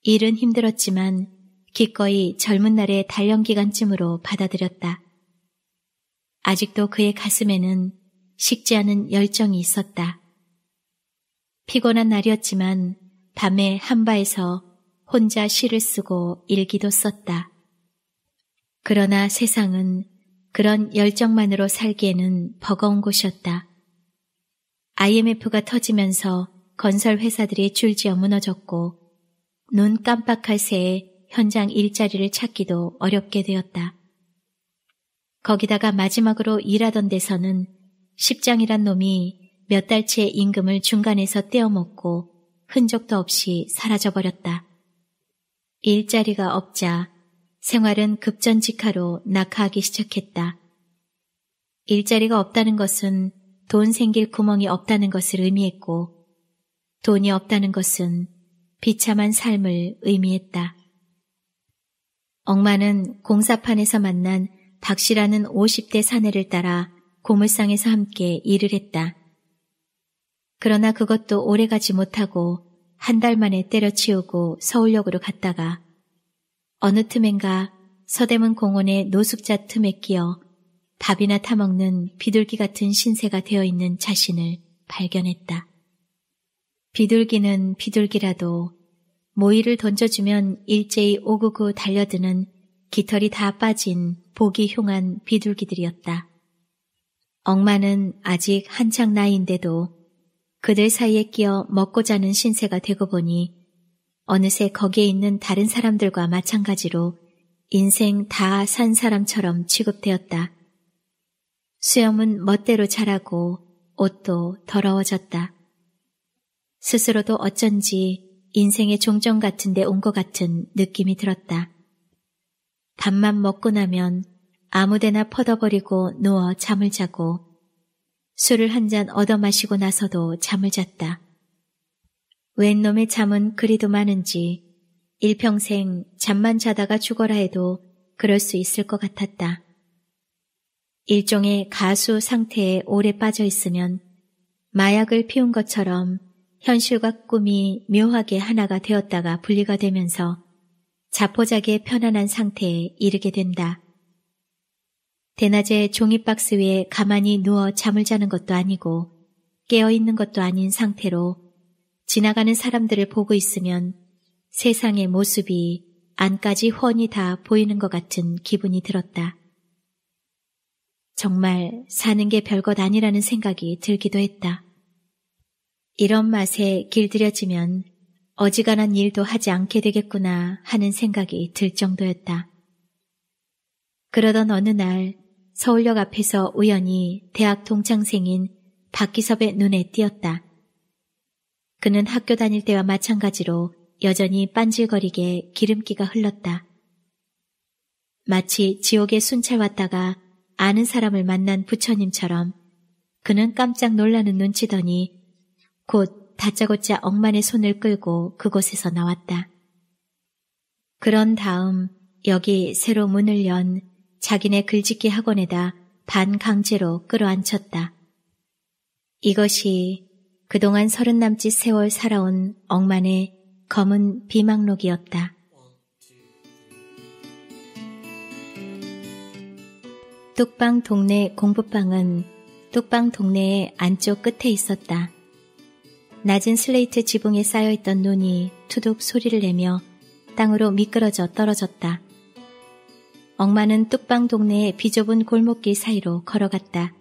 일은 힘들었지만 기꺼이 젊은 날의 단련기간쯤으로 받아들였다. 아직도 그의 가슴에는 식지 않은 열정이 있었다. 피곤한 날이었지만 밤에 한바에서 혼자 시를 쓰고 일기도 썼다. 그러나 세상은 그런 열정만으로 살기에는 버거운 곳이었다. IMF가 터지면서 건설회사들이 줄지어 무너졌고 눈 깜빡할 새에 현장 일자리를 찾기도 어렵게 되었다. 거기다가 마지막으로 일하던 데서는 십장이란 놈이 몇 달치의 임금을 중간에서 떼어먹고 흔적도 없이 사라져버렸다. 일자리가 없자 생활은 급전직하로 낙하하기 시작했다. 일자리가 없다는 것은 돈 생길 구멍이 없다는 것을 의미했고 돈이 없다는 것은 비참한 삶을 의미했다. 억마는 공사판에서 만난 박씨라는 50대 사내를 따라 고물상에서 함께 일을 했다. 그러나 그것도 오래가지 못하고 한 달 만에 때려치우고 서울역으로 갔다가 어느 틈엔가 서대문 공원의 노숙자 틈에 끼어 밥이나 타먹는 비둘기 같은 신세가 되어 있는 자신을 발견했다. 비둘기는 비둘기라도 모이를 던져주면 일제히 오구구 달려드는 깃털이 다 빠진 보기 흉한 비둘기들이었다. 억마는 아직 한창 나이인데도 그들 사이에 끼어 먹고 자는 신세가 되고 보니 어느새 거기에 있는 다른 사람들과 마찬가지로 인생 다 산 사람처럼 취급되었다. 수염은 멋대로 자라고 옷도 더러워졌다. 스스로도 어쩐지 인생의 종전 같은데 온 것 같은 느낌이 들었다. 밥만 먹고 나면 아무데나 퍼더버리고 누워 잠을 자고 술을 한 잔 얻어 마시고 나서도 잠을 잤다. 웬 놈의 잠은 그리도 많은지 일평생 잠만 자다가 죽어라 해도 그럴 수 있을 것 같았다. 일종의 가수 상태에 오래 빠져 있으면 마약을 피운 것처럼 현실과 꿈이 묘하게 하나가 되었다가 분리가 되면서 자포자기의 편안한 상태에 이르게 된다. 대낮에 종이박스 위에 가만히 누워 잠을 자는 것도 아니고 깨어있는 것도 아닌 상태로 지나가는 사람들을 보고 있으면 세상의 모습이 안까지 훤히 다 보이는 것 같은 기분이 들었다. 정말 사는 게 별것 아니라는 생각이 들기도 했다. 이런 맛에 길들여지면 어지간한 일도 하지 않게 되겠구나 하는 생각이 들 정도였다. 그러던 어느 날 서울역 앞에서 우연히 대학 동창생인 박기섭의 눈에 띄었다. 그는 학교 다닐 때와 마찬가지로 여전히 빤질거리게 기름기가 흘렀다. 마치 지옥의 순찰 왔다가 아는 사람을 만난 부처님처럼 그는 깜짝 놀라는 눈치더니 곧 다짜고짜 억만의 손을 끌고 그곳에서 나왔다. 그런 다음 여기 새로 문을 연 자기네 글짓기 학원에다 반강제로 끌어안쳤다. 이것이 그동안 서른 남짓 세월 살아온 억만의 검은 비망록이었다. 뚝방 동네 공부방은 뚝방 동네의 안쪽 끝에 있었다. 낮은 슬레이트 지붕에 쌓여있던 눈이 투둑 소리를 내며 땅으로 미끄러져 떨어졌다. 엉마는 뚝방 동네의 비좁은 골목길 사이로 걸어갔다.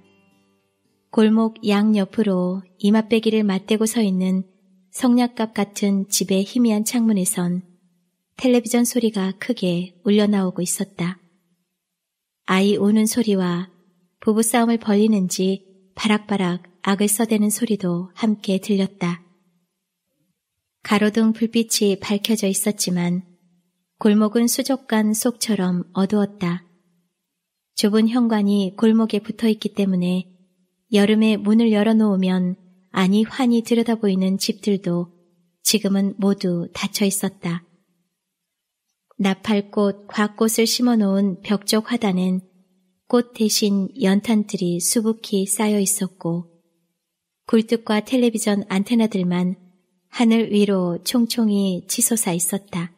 골목 양옆으로 이마빼기를 맞대고 서 있는 성냥갑 같은 집의 희미한 창문에선 텔레비전 소리가 크게 울려나오고 있었다. 아이 우는 소리와 부부싸움을 벌리는지 바락바락 악을 써대는 소리도 함께 들렸다. 가로등 불빛이 밝혀져 있었지만 골목은 수족관 속처럼 어두웠다. 좁은 현관이 골목에 붙어 있기 때문에 여름에 문을 열어놓으면 아니 환히 들여다보이는 집들도 지금은 모두 닫혀 있었다. 나팔꽃, 과꽃을 심어놓은 벽쪽 화단엔 꽃 대신 연탄들이 수북히 쌓여 있었고 굴뚝과 텔레비전 안테나들만 하늘 위로 총총히 치솟아 있었다.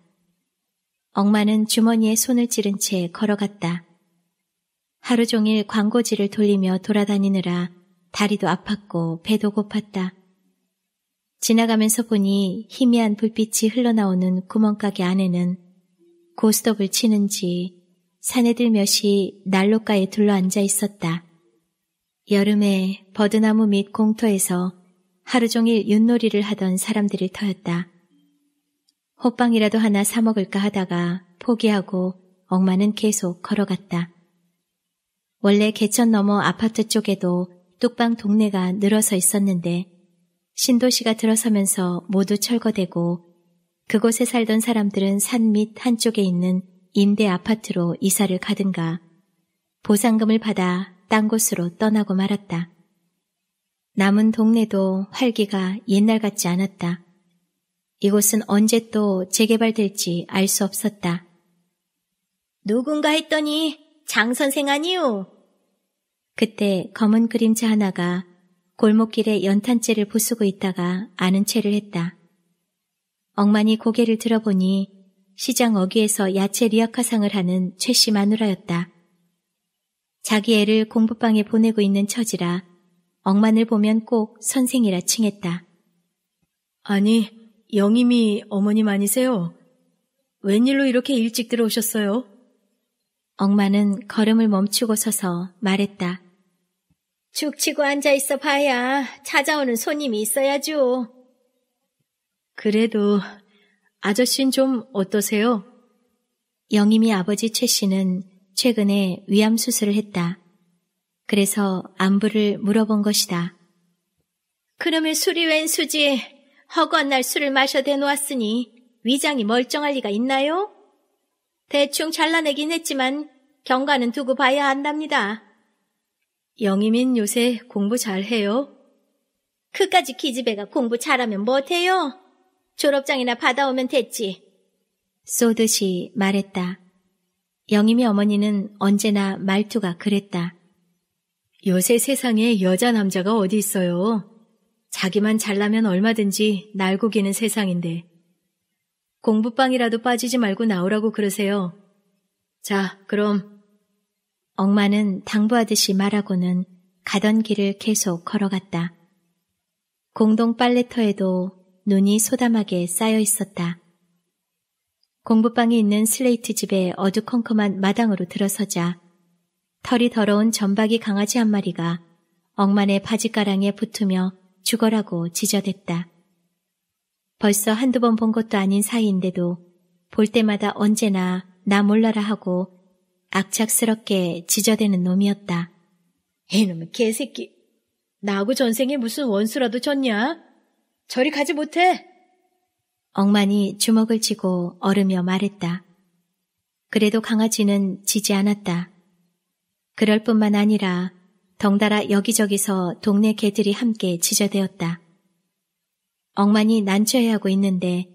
억마는 주머니에 손을 찌른 채 걸어갔다. 하루 종일 광고지를 돌리며 돌아다니느라 다리도 아팠고 배도 고팠다. 지나가면서 보니 희미한 불빛이 흘러나오는 구멍가게 안에는 고스톱을 치는지 사내들 몇이 난로가에 둘러앉아 있었다. 여름에 버드나무 및 공터에서 하루 종일 윷놀이를 하던 사람들을 터였다. 호빵이라도 하나 사 먹을까 하다가 포기하고 억마는 계속 걸어갔다. 원래 개천 너머 아파트 쪽에도 뚝방 동네가 늘어서 있었는데 신도시가 들어서면서 모두 철거되고 그곳에 살던 사람들은 산 밑 한쪽에 있는 임대 아파트로 이사를 가든가 보상금을 받아 딴 곳으로 떠나고 말았다. 남은 동네도 활기가 옛날 같지 않았다. 이곳은 언제 또 재개발될지 알 수 없었다. 누군가 했더니 장선생 아니오 그때 검은 그림자 하나가 골목길에 연탄재를 부수고 있다가 아는 채를 했다. 엉만이 고개를 들어보니 시장 어귀에서 야채 리어카상을 하는 최 씨 마누라였다. 자기 애를 공부방에 보내고 있는 처지라 엉만을 보면 꼭 선생이라 칭했다. 아니, 영임이 어머님 아니세요? 웬일로 이렇게 일찍 들어오셨어요? 엉마는 걸음을 멈추고 서서 말했다. 죽치고 앉아있어 봐야 찾아오는 손님이 있어야죠. 그래도 아저씨는 좀 어떠세요? 영임이 아버지 최 씨는 최근에 위암 수술을 했다. 그래서 안부를 물어본 것이다. 그러면 술이 웬 수지? 허구한 날 술을 마셔 대놓았으니 위장이 멀쩡할 리가 있나요? 대충 잘라내긴 했지만 경과는 두고 봐야 한답니다. 영희민 요새 공부 잘해요? 그까지 기집애가 공부 잘하면 못해요? 뭐 졸업장이나 받아오면 됐지. 쏘듯이 말했다. 영임이 어머니는 언제나 말투가 그랬다. 요새 세상에 여자 남자가 어디 있어요. 자기만 잘나면 얼마든지 날고기는 세상인데. 공부방이라도 빠지지 말고 나오라고 그러세요. 자, 그럼. 억마는 당부하듯이 말하고는 가던 길을 계속 걸어갔다. 공동 빨래터에도 눈이 소담하게 쌓여 있었다. 공부방이 있는 슬레이트 집에 어두컴컴한 마당으로 들어서자 털이 더러운 점박이 강아지 한 마리가 억만의 바지가랑에 붙으며 죽어라고 지저댔다. 벌써 한두 번 본 것도 아닌 사이인데도 볼 때마다 언제나 나 몰라라 하고 악착스럽게 지저대는 놈이었다. 이놈의 개새끼. 나하고 전생에 무슨 원수라도 졌냐? 저리 가지 못해. 엉만이 주먹을 쥐고 얼으며 말했다. 그래도 강아지는 지지 않았다. 그럴 뿐만 아니라 덩달아 여기저기서 동네 개들이 함께 지저대었다. 엉만이 난처해하고 있는데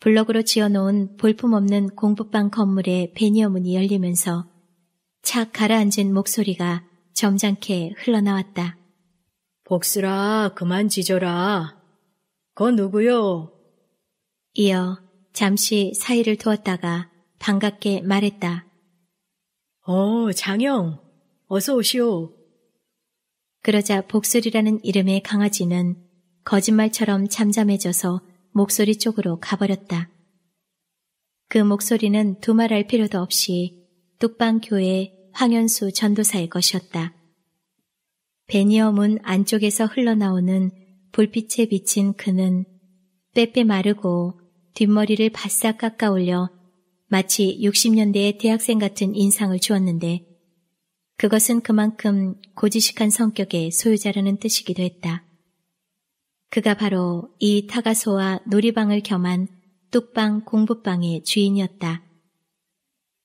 블럭으로 지어놓은 볼품없는 공부방 건물의 베니어문이 열리면서 착 가라앉은 목소리가 점잖게 흘러나왔다. 복수라 그만 지져라. 그 누구요? 이어 잠시 사이를 두었다가 반갑게 말했다. 어, 장영, 어서 오시오. 그러자 복술이라는 이름의 강아지는 거짓말처럼 잠잠해져서 목소리 쪽으로 가버렸다. 그 목소리는 두말할 필요도 없이 뚝방교회 황현수 전도사의 것이었다. 베니어 문 안쪽에서 흘러나오는 불빛에 비친 그는 빼빼 마르고 뒷머리를 바싹 깎아 올려 마치 60년대의 대학생 같은 인상을 주었는데 그것은 그만큼 고지식한 성격의 소유자라는 뜻이기도 했다. 그가 바로 이 타가소와 놀이방을 겸한 뚝방 공부방의 주인이었다.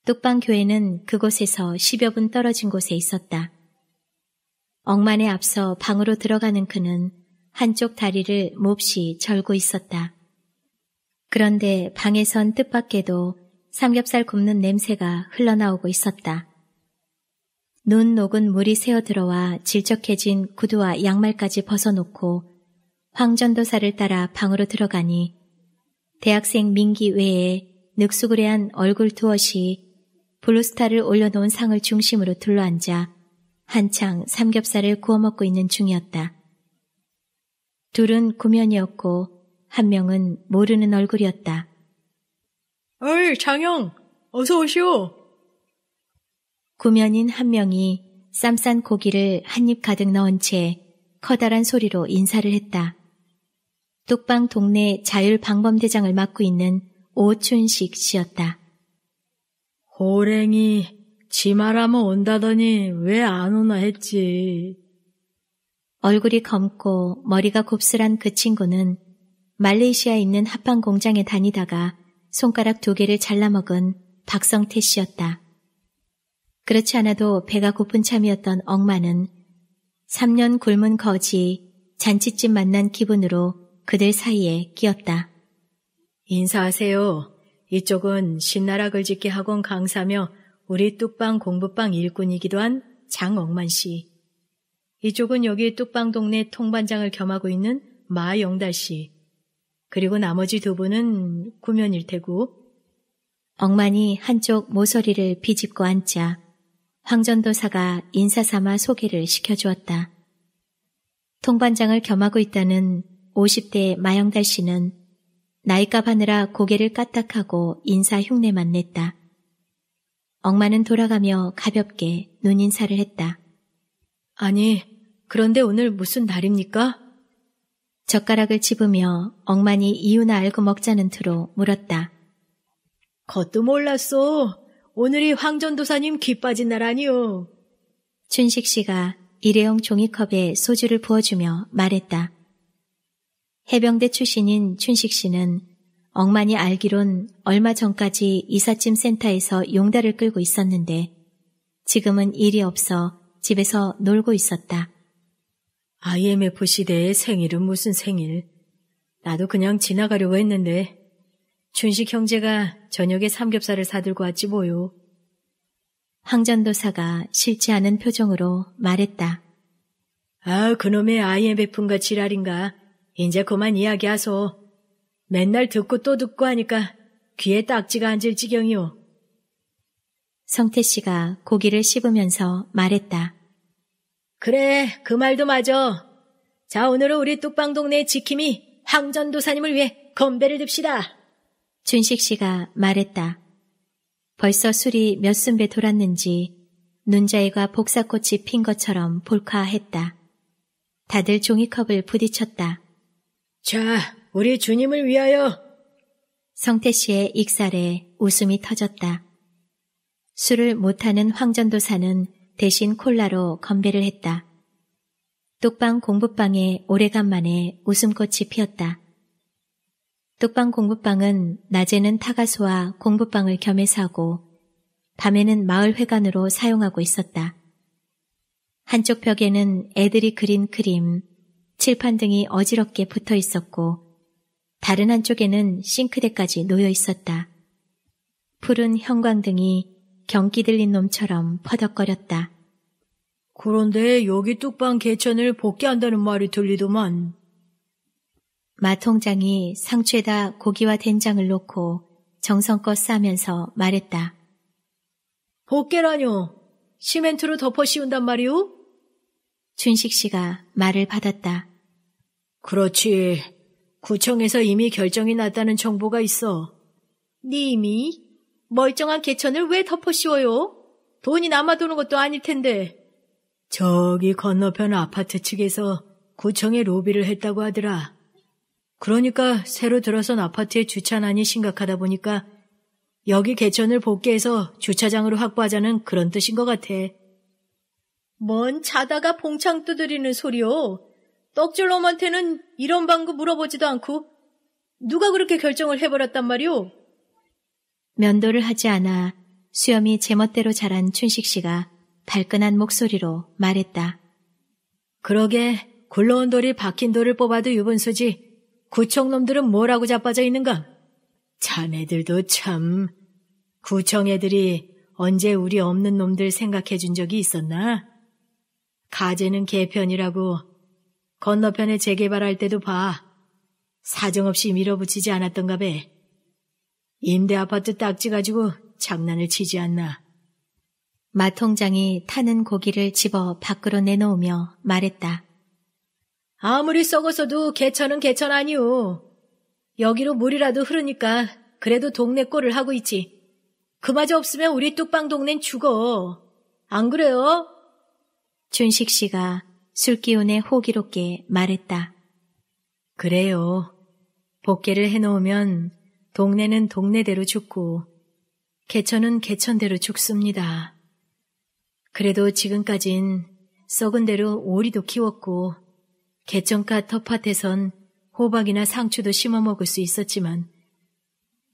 뚝방 교회는 그곳에서 10여 분 떨어진 곳에 있었다. 억만에 앞서 방으로 들어가는 그는 한쪽 다리를 몹시 절고 있었다. 그런데 방에선 뜻밖에도 삼겹살 굽는 냄새가 흘러나오고 있었다. 눈 녹은 물이 새어 들어와 질적해진 구두와 양말까지 벗어놓고 황전도사를 따라 방으로 들어가니 대학생 민기 외에 늑수그레한 얼굴 두엇이 블루스타를 올려놓은 상을 중심으로 둘러앉아 한창 삼겹살을 구워 먹고 있는 중이었다. 둘은 구면이었고 한 명은 모르는 얼굴이었다. 어이, 장영! 어서 오시오! 구면인 한 명이 쌈싼 고기를 한 입 가득 넣은 채 커다란 소리로 인사를 했다. 뚝방 동네 자율방범대장을 맡고 있는 오춘식 씨였다. 호랭이, 지말하면 온다더니 왜 안 오나 했지. 얼굴이 검고 머리가 곱슬한 그 친구는 말레이시아에 있는 합판 공장에 다니다가 손가락 두 개를 잘라먹은 박성태 씨였다. 그렇지 않아도 배가 고픈 참이었던 엉마는 3년 굶은 거지 잔치집 만난 기분으로 그들 사이에 끼었다. 인사하세요. 이쪽은 신나라 글짓기 학원 강사며 우리 뚝방 공부방 일꾼이기도 한 장억만 씨. 이쪽은 여기 뚝방 동네 통반장을 겸하고 있는 마영달 씨. 그리고 나머지 두 분은 구면일 테고. 엉만이 한쪽 모서리를 비집고 앉자 황전도사가 인사삼아 소개를 시켜주었다. 통반장을 겸하고 있다는 50대 마영달 씨는 나이값 하느라 고개를 까딱하고 인사 흉내만 냈다. 엉마는 돌아가며 가볍게 눈인사를 했다. 아니, 그런데 오늘 무슨 날입니까? 젓가락을 집으며 엉만이 이유나 알고 먹자는 투로 물었다. 것도 몰랐어. 오늘이 황전도사님 귀 빠진 날 아니오. 춘식 씨가 일회용 종이컵에 소주를 부어주며 말했다. 해병대 출신인 춘식 씨는 엉만이 알기론 얼마 전까지 이삿짐 센터에서 용달을 끌고 있었는데 지금은 일이 없어 집에서 놀고 있었다. IMF 시대의 생일은 무슨 생일. 나도 그냥 지나가려고 했는데 준식 형제가 저녁에 삼겹살을 사들고 왔지 뭐요. 황전도사가 싫지 않은 표정으로 말했다. 아, 그놈의 IMF인가 지랄인가. 이제 그만 이야기하소. 맨날 듣고 또 듣고 하니까 귀에 딱지가 앉을 지경이오. 성태 씨가 고기를 씹으면서 말했다. 그래, 그 말도 맞어 자, 오늘은 우리 뚝방 동네 지킴이 황전도사님을 위해 건배를 듭시다. 준식 씨가 말했다. 벌써 술이 몇 순배 돌았는지 눈자이가 복사꽃이 핀 것처럼 볼카했다. 다들 종이컵을 부딪혔다. 자, 우리 주님을 위하여! 성태 씨의 익살에 웃음이 터졌다. 술을 못하는 황전도사는 대신 콜라로 건배를 했다. 뚝방 공부방에 오래간만에 웃음꽃이 피었다. 뚝방 공부방은 낮에는 타가소와 공부방을 겸해서 하고 밤에는 마을 회관으로 사용하고 있었다. 한쪽 벽에는 애들이 그린 그림, 칠판 등이 어지럽게 붙어 있었고 다른 한쪽에는 싱크대까지 놓여 있었다. 푸른 형광등이 경기 들린 놈처럼 퍼덕거렸다. 그런데 여기 뚝방 개천을 복귀한다는 말이 들리더만. 마통장이 상추에다 고기와 된장을 놓고 정성껏 싸면서 말했다. 복개라뇨. 시멘트로 덮어 씌운단 말이오? 준식 씨가 말을 받았다. 그렇지. 구청에서 이미 결정이 났다는 정보가 있어. 님이? 멀쩡한 개천을 왜 덮어 씌워요? 돈이 남아도는 것도 아닐 텐데. 저기 건너편 아파트 측에서 구청에 로비를 했다고 하더라. 그러니까 새로 들어선 아파트의 주차난이 심각하다 보니까 여기 개천을 복개해서 주차장으로 확보하자는 그런 뜻인 것 같아. 뭔 자다가 봉창 두드리는 소리요. 떡줄놈한테는 이런 방구 물어보지도 않고 누가 그렇게 결정을 해버렸단 말이오? 면도를 하지 않아 수염이 제멋대로 자란 춘식 씨가 발끈한 목소리로 말했다. 그러게 굴러온 돌이 박힌 돌을 뽑아도 유분수지 구청놈들은 뭐라고 자빠져 있는가? 자네들도 참 구청 애들이 언제 우리 없는 놈들 생각해 준 적이 있었나? 가재는 개편이라고 건너편에 재개발할 때도 봐 사정없이 밀어붙이지 않았던가 배 임대 아파트 딱지 가지고 장난을 치지 않나. 마통장이 타는 고기를 집어 밖으로 내놓으며 말했다. 아무리 썩어서도 개천은 개천 아니오. 여기로 물이라도 흐르니까 그래도 동네 꼴을 하고 있지. 그마저 없으면 우리 뚝방 동넨 죽어. 안 그래요? 준식 씨가 술기운에 호기롭게 말했다. 그래요. 복개를 해놓으면 동네는 동네대로 죽고 개천은 개천대로 죽습니다. 그래도 지금까진 썩은 대로 오리도 키웠고 개천가 텃밭에선 호박이나 상추도 심어 먹을 수 있었지만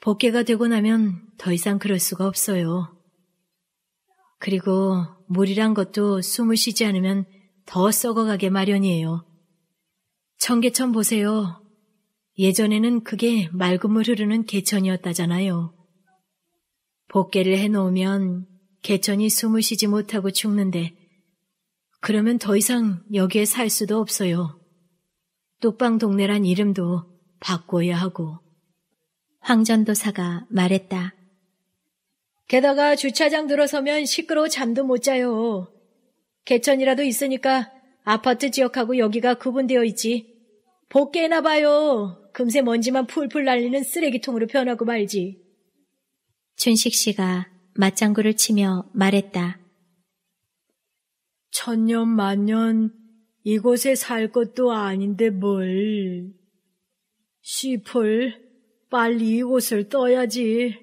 복개가 되고 나면 더 이상 그럴 수가 없어요. 그리고 물이란 것도 숨을 쉬지 않으면 더 썩어가게 마련이에요. 청계천 보세요. 예전에는 그게 맑음을 흐르는 개천이었다잖아요. 복개를 해놓으면 개천이 숨을 쉬지 못하고 죽는데 그러면 더 이상 여기에 살 수도 없어요. 뚝방 동네란 이름도 바꿔야 하고. 황전도사가 말했다. 게다가 주차장 들어서면 시끄러워 잠도 못 자요. 개천이라도 있으니까 아파트 지역하고 여기가 구분되어 있지. 복개나 봐요. 금세 먼지만 풀풀 날리는 쓰레기통으로 변하고 말지. 준식 씨가 맞장구를 치며 말했다. 천년 만년 이곳에 살 것도 아닌데 뭘. 시풀, 빨리 이곳을 떠야지.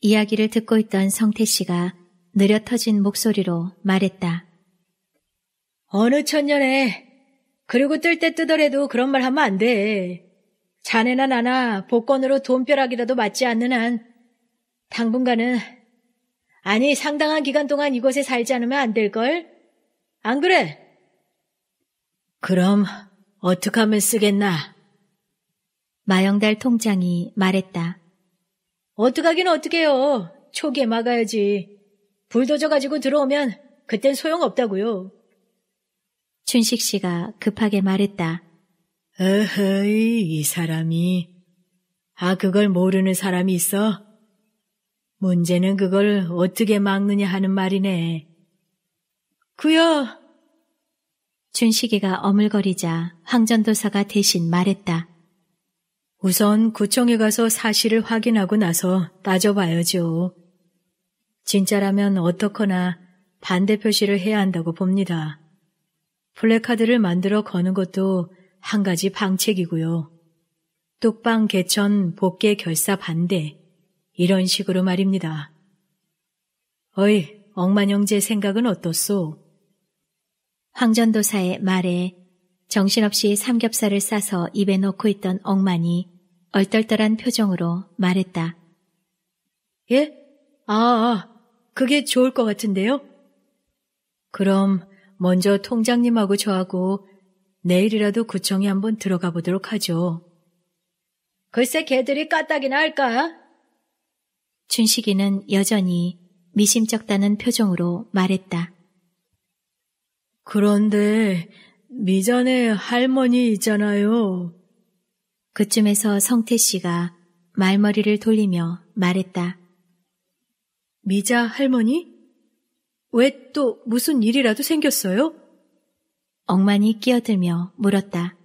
이야기를 듣고 있던 성태 씨가 느려 터진 목소리로 말했다. 어느 천년에 그리고 뜰 때 뜨더라도 그런 말 하면 안 돼. 자네나 나나 복권으로 돈벼락이라도 맞지 않는 한 당분간은 아니 상당한 기간 동안 이곳에 살지 않으면 안 될걸? 안 그래? 그럼 어떻게 하면 쓰겠나? 마영달 통장이 말했다. 어떡하긴 어떡해요. 초기에 막아야지. 불도저 가지고 들어오면 그땐 소용없다고요. 춘식 씨가 급하게 말했다. 어허이, 이 사람이. 아, 그걸 모르는 사람이 있어? 문제는 그걸 어떻게 막느냐 하는 말이네. 구여! 준식이가 어물거리자 황전도사가 대신 말했다. 우선 구청에 가서 사실을 확인하고 나서 따져봐야죠. 진짜라면 어떻거나 반대 표시를 해야 한다고 봅니다. 블랙카드를 만들어 거는 것도 한 가지 방책이고요. 뚝방 개천 복개 결사 반대 이런 식으로 말입니다. 어이 억만영제 생각은 어떻소? 황전도사의 말에 정신없이 삼겹살을 싸서 입에 넣고 있던 억만이 얼떨떨한 표정으로 말했다. 예? 아, 그게 좋을 것 같은데요? 그럼 먼저 통장님하고 저하고 내일이라도 구청에 한번 들어가 보도록 하죠. 글쎄 걔들이 까딱이나 할까? 춘식이는 여전히 미심쩍다는 표정으로 말했다. 그런데 미전에 할머니 있잖아요. 그쯤에서 성태 씨가 말머리를 돌리며 말했다. 미자 할머니? 왜또 무슨 일이라도 생겼어요? 엉만이 끼어들며 물었다.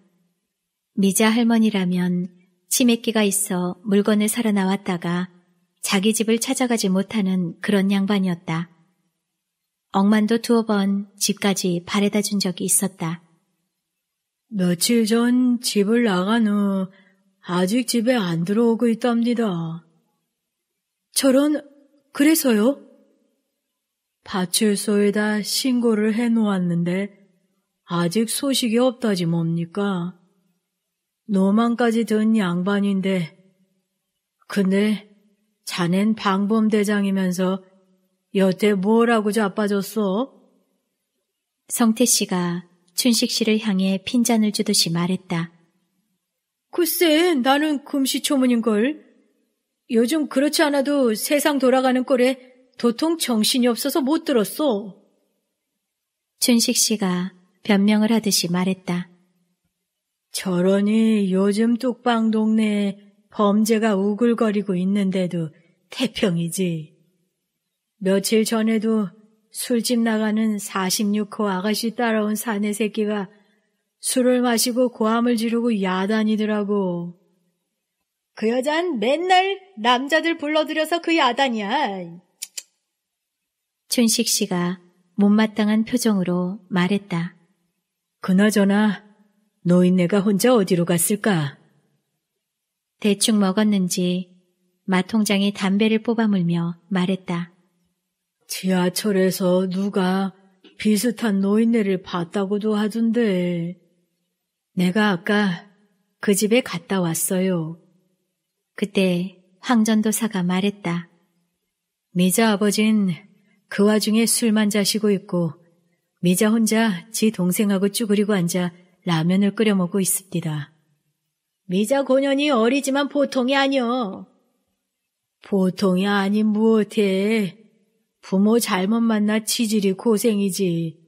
미자 할머니라면 치매기가 있어 물건을 사러 나왔다가 자기 집을 찾아가지 못하는 그런 양반이었다. 엉만도 두어 번 집까지 바래다 준 적이 있었다. 며칠 전 집을 나간 후 아직 집에 안 들어오고 있답니다. 저런, 그래서요? 파출소에다 신고를 해 놓았는데 아직 소식이 없다지 뭡니까? 노망까지 든 양반인데. 근데 자넨 방범대장이면서 여태 뭐라고 자빠졌어? 성태 씨가 춘식 씨를 향해 핀잔을 주듯이 말했다. 글쎄, 나는 금시초문인걸. 요즘 그렇지 않아도 세상 돌아가는 꼴에 도통 정신이 없어서 못 들었어. 춘식 씨가 변명을 하듯이 말했다. 저러니 요즘 뚝방 동네에 범죄가 우글거리고 있는데도 태평이지. 며칠 전에도 술집 나가는 46호 아가씨 따라온 사내 새끼가 술을 마시고 고함을 지르고 야단이더라고. 그 여잔 맨날 남자들 불러들여서 그 야단이야. 춘식 씨가 못마땅한 표정으로 말했다. 그나저나 노인네가 혼자 어디로 갔을까? 대충 먹었는지 마통장에 담배를 뽑아물며 말했다. 지하철에서 누가 비슷한 노인네를 봤다고도 하던데. 내가 아까 그 집에 갔다 왔어요. 그때 황전도사가 말했다. 미자 아버진 그 와중에 술만 자시고 있고 미자 혼자 지 동생하고 쭈그리고 앉아 라면을 끓여 먹고 있습니다. 미자 고년이 어리지만 보통이 아니여. 보통이 아닌 무엇해. 부모 잘못 만나 치질이 고생이지.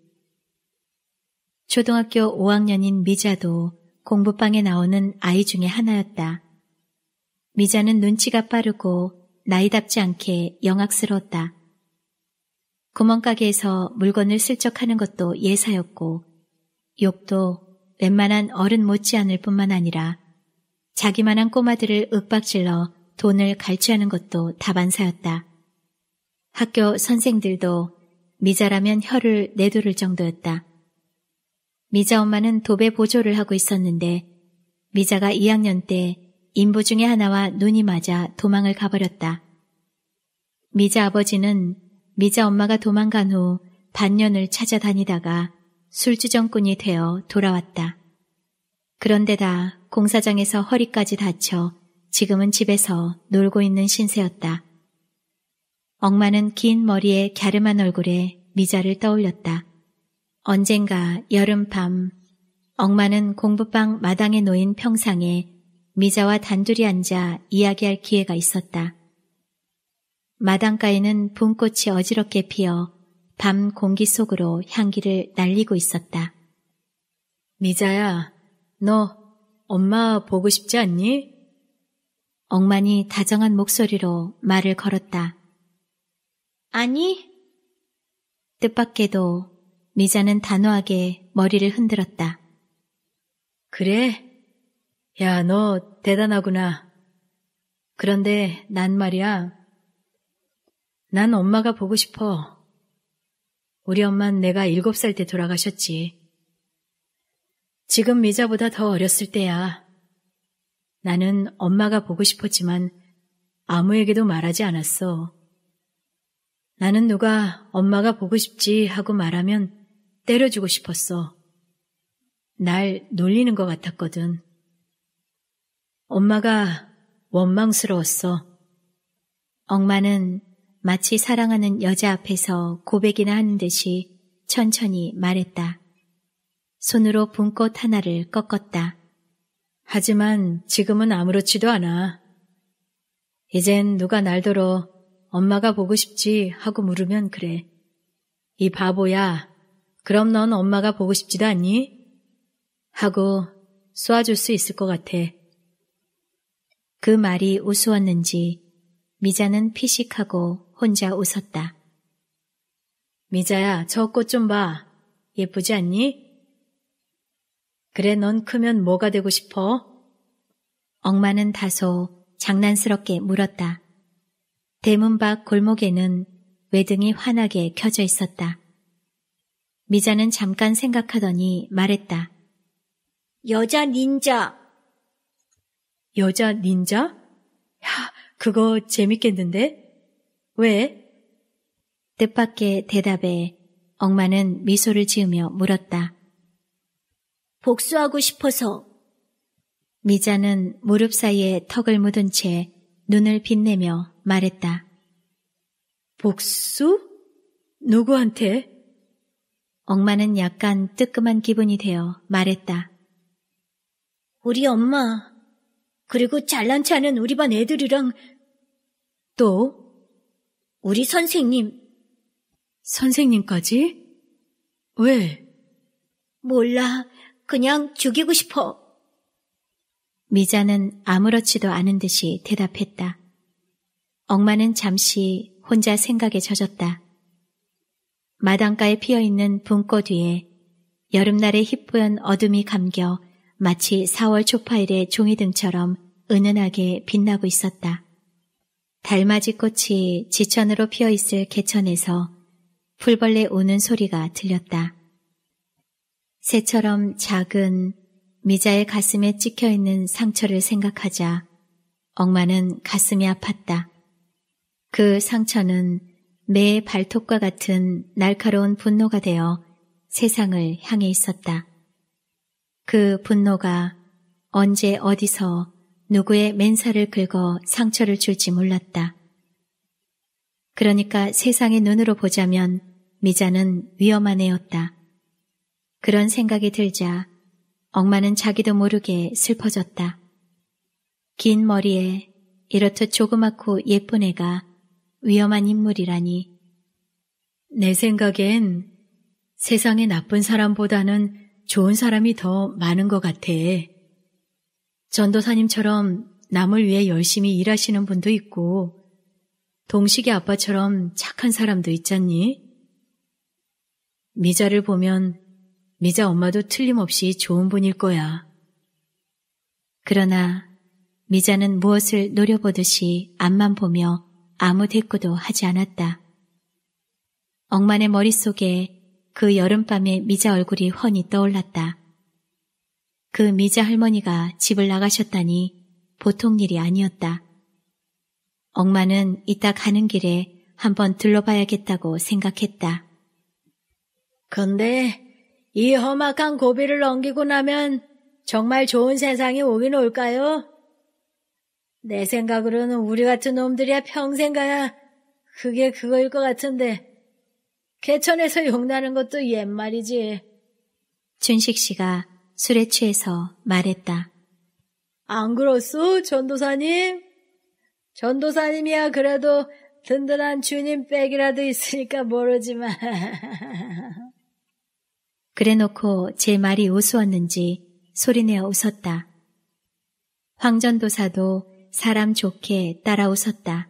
초등학교 5학년인 미자도 공부방에 나오는 아이 중에 하나였다. 미자는 눈치가 빠르고 나이답지 않게 영악스러웠다. 구멍가게에서 물건을 슬쩍 하는 것도 예사였고 욕도 웬만한 어른 못지않을 뿐만 아니라 자기만한 꼬마들을 윽박질러 돈을 갈취하는 것도 다반사였다. 학교 선생들도 미자라면 혀를 내두를 정도였다. 미자 엄마는 도배 보조를 하고 있었는데 미자가 2학년 때 인부 중의 하나와 눈이 맞아 도망을 가버렸다. 미자 아버지는 미자 엄마가 도망간 후 반년을 찾아다니다가 술주정꾼이 되어 돌아왔다. 그런데다 공사장에서 허리까지 다쳐 지금은 집에서 놀고 있는 신세였다. 억마는 긴 머리에 갸름한 얼굴에 미자를 떠올렸다. 언젠가 여름밤 억마는 공부방 마당에 놓인 평상에 미자와 단둘이 앉아 이야기할 기회가 있었다. 마당가에는 봄꽃이 어지럽게 피어 밤 공기 속으로 향기를 날리고 있었다. 미자야, 너 엄마 보고 싶지 않니? 엉만이 다정한 목소리로 말을 걸었다. 아니. 뜻밖에도 미자는 단호하게 머리를 흔들었다. 그래? 야, 너 대단하구나. 그런데 난 말이야. 난 엄마가 보고 싶어. 우리 엄만 내가 일곱 살 때 돌아가셨지. 지금 미자보다 더 어렸을 때야. 나는 엄마가 보고 싶었지만 아무에게도 말하지 않았어. 나는 누가 엄마가 보고 싶지 하고 말하면 때려주고 싶었어. 날 놀리는 것 같았거든. 엄마가 원망스러웠어. 엄마는 마치 사랑하는 여자 앞에서 고백이나 하는 듯이 천천히 말했다. 손으로 붕꽃 하나를 꺾었다. 하지만 지금은 아무렇지도 않아. 이젠 누가 날더러 엄마가 보고 싶지 하고 물으면 그래. 이 바보야, 그럼 넌 엄마가 보고 싶지도 않니? 하고 쏘아줄 수 있을 것 같아. 그 말이 우스웠는지 미자는 피식하고 혼자 웃었다. 미자야, 저 꽃 좀 봐. 예쁘지 않니? 그래, 넌 크면 뭐가 되고 싶어? 엄마는 다소 장난스럽게 물었다. 대문 밖 골목에는 외등이 환하게 켜져 있었다. 미자는 잠깐 생각하더니 말했다. 여자 닌자. 여자 닌자? 야, 그거 재밌겠는데? 왜? 뜻밖의 대답에 억마는 미소를 지으며 물었다. 복수하고 싶어서. 미자는 무릎 사이에 턱을 묻은 채 눈을 빛내며 말했다. 복수? 누구한테? 억마는 약간 뜨끔한 기분이 되어 말했다. 우리 엄마, 그리고 잘난 체하는 우리 반 애들이랑 또 우리 선생님. 선생님까지? 왜? 몰라. 그냥 죽이고 싶어. 미자는 아무렇지도 않은 듯이 대답했다. 억마는 잠시 혼자 생각에 젖었다. 마당가에 피어있는 bun꽃 위에 여름날의 희뿌연 어둠이 감겨 마치 4월 초파일의 종이등처럼 은은하게 빛나고 있었다. 달맞이 꽃이 지천으로 피어 있을 개천에서 풀벌레 우는 소리가 들렸다. 새처럼 작은 미자의 가슴에 찍혀 있는 상처를 생각하자 억마는 가슴이 아팠다. 그 상처는 매 발톱과 같은 날카로운 분노가 되어 세상을 향해 있었다. 그 분노가 언제 어디서 누구의 맨살을 긁어 상처를 줄지 몰랐다. 그러니까 세상의 눈으로 보자면 미자는 위험한 애였다. 그런 생각이 들자 억마는 자기도 모르게 슬퍼졌다. 긴 머리에 이렇듯 조그맣고 예쁜 애가 위험한 인물이라니. 내 생각엔 세상에 나쁜 사람보다는 좋은 사람이 더 많은 것 같아. 전도사님처럼 남을 위해 열심히 일하시는 분도 있고, 동식이 아빠처럼 착한 사람도 있잖니? 미자를 보면 미자 엄마도 틀림없이 좋은 분일 거야. 그러나 미자는 무엇을 노려보듯이 앞만 보며 아무 대꾸도 하지 않았다. 엉만의 머릿속에 그 여름밤의 미자 얼굴이 훤히 떠올랐다. 그 미자 할머니가 집을 나가셨다니 보통 일이 아니었다. 엄마는 이따 가는 길에 한번 들러봐야겠다고 생각했다. 근데 이 험악한 고비를 넘기고 나면 정말 좋은 세상이 오긴 올까요? 내 생각으로는 우리 같은 놈들이야 평생 가야 그게 그거일 것 같은데 개천에서 욕나는 것도 옛말이지. 준식 씨가 술에 취해서 말했다. 안 그렇소, 전도사님? 전도사님이야 그래도 든든한 주님 백이라도 있으니까 모르지만. [LAUGHS] 그래놓고 제 말이 우스웠는지 소리내어 웃었다. 황전도사도 사람 좋게 따라 웃었다.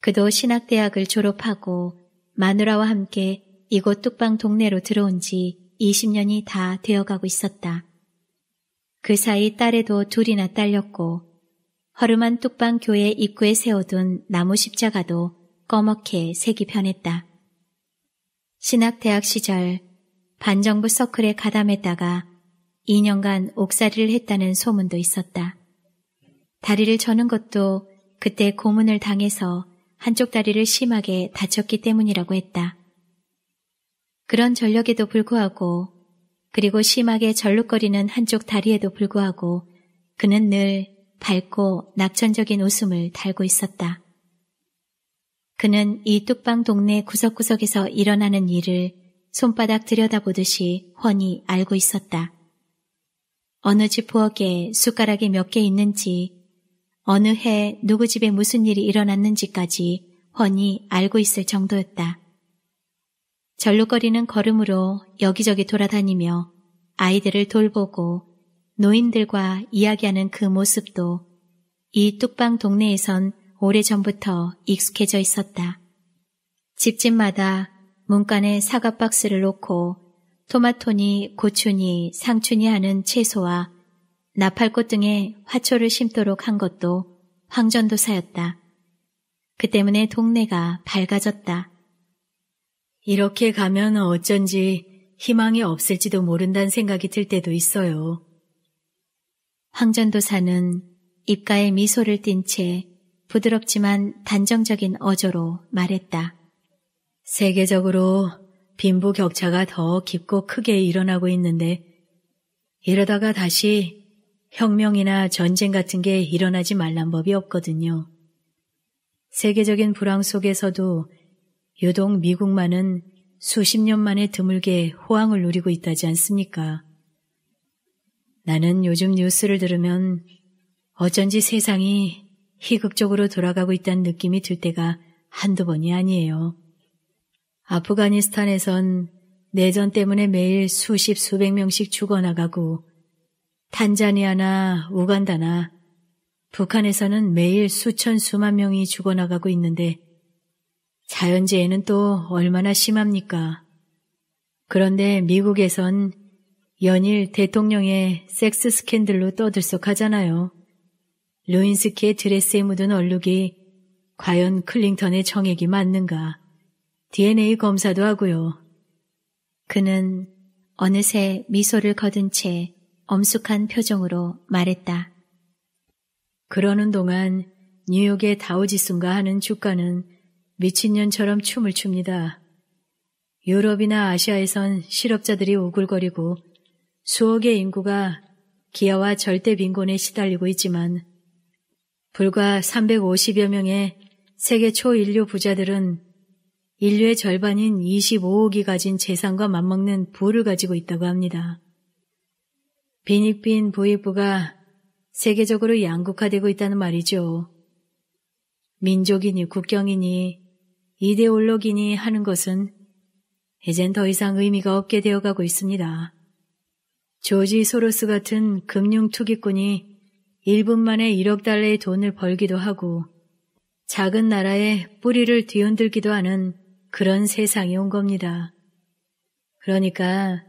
그도 신학대학을 졸업하고 마누라와 함께 이곳 뚝방 동네로 들어온 지 20년이 다 되어가고 있었다. 그 사이 딸에도 둘이나 딸렸고 허름한 뚝방 교회 입구에 세워둔 나무 십자가도 꺼멓게 색이 변했다. 신학대학 시절 반정부 서클에 가담했다가 2년간 옥살이를 했다는 소문도 있었다. 다리를 저는 것도 그때 고문을 당해서 한쪽 다리를 심하게 다쳤기 때문이라고 했다. 그런 전력에도 불구하고 그리고 심하게 절룩거리는 한쪽 다리에도 불구하고 그는 늘 밝고 낙천적인 웃음을 달고 있었다. 그는 이 뚝방 동네 구석구석에서 일어나는 일을 손바닥 들여다보듯이 훤히 알고 있었다. 어느 집 부엌에 숟가락이 몇 개 있는지, 어느 해 누구 집에 무슨 일이 일어났는지까지 훤히 알고 있을 정도였다. 절룩거리는 걸음으로 여기저기 돌아다니며 아이들을 돌보고 노인들과 이야기하는 그 모습도 이 뚝방 동네에선 오래전부터 익숙해져 있었다. 집집마다 문간에 사과 박스를 놓고 토마토니 고추니 상추니 하는 채소와 나팔꽃 등의 화초를 심도록 한 것도 황전도사였다. 그 때문에 동네가 밝아졌다. 이렇게 가면 어쩐지 희망이 없을지도 모른다는 생각이 들 때도 있어요. 황전도사는 입가에 미소를 띤 채 부드럽지만 단정적인 어조로 말했다. 세계적으로 빈부 격차가 더 깊고 크게 일어나고 있는데 이러다가 다시 혁명이나 전쟁 같은 게 일어나지 말란 법이 없거든요. 세계적인 불황 속에서도 유독 미국만은 수십 년 만에 드물게 호황을 누리고 있다지 않습니까? 나는 요즘 뉴스를 들으면 어쩐지 세상이 희극적으로 돌아가고 있다는 느낌이 들 때가 한두 번이 아니에요. 아프가니스탄에선 내전 때문에 매일 수십 수백 명씩 죽어나가고 탄자니아나 우간다나 북한에서는 매일 수천 수만 명이 죽어나가고 있는데 자연재해는 또 얼마나 심합니까? 그런데 미국에선 연일 대통령의 섹스 스캔들로 떠들썩하잖아요. 루인스키의 드레스에 묻은 얼룩이 과연 클링턴의 정액이 맞는가? DNA 검사도 하고요. 그는 어느새 미소를 거둔 채 엄숙한 표정으로 말했다. 그러는 동안 뉴욕의 다우지순가 하는 주가는 미친년처럼 춤을 춥니다. 유럽이나 아시아에선 실업자들이 오글거리고 수억의 인구가 기아와 절대 빈곤에 시달리고 있지만 불과 350여 명의 세계 초인류 부자들은 인류의 절반인 25억이 가진 재산과 맞먹는 부를 가지고 있다고 합니다. 빈익빈 부익부가 세계적으로 양극화되고 있다는 말이죠. 민족이니 국경이니 이데올로기니 하는 것은 이젠 더 이상 의미가 없게 되어가고 있습니다. 조지 소로스 같은 금융 투기꾼이 1분 만에 1억 달러의 돈을 벌기도 하고 작은 나라의 뿌리를 뒤흔들기도 하는 그런 세상이 온 겁니다. 그러니까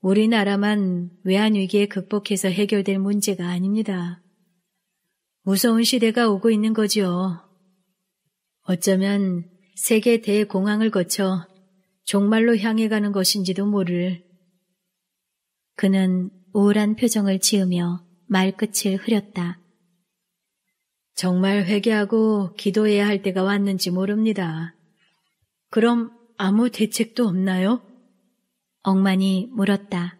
우리나라만 외환위기에 극복해서 해결될 문제가 아닙니다. 무서운 시대가 오고 있는 거지요. 어쩌면 세계 대공항을 거쳐 종말로 향해 가는 것인지도 모를 그는 우울한 표정을 지으며 말끝을 흐렸다. 정말 회개하고 기도해야 할 때가 왔는지 모릅니다. 그럼 아무 대책도 없나요? 엉만이 물었다.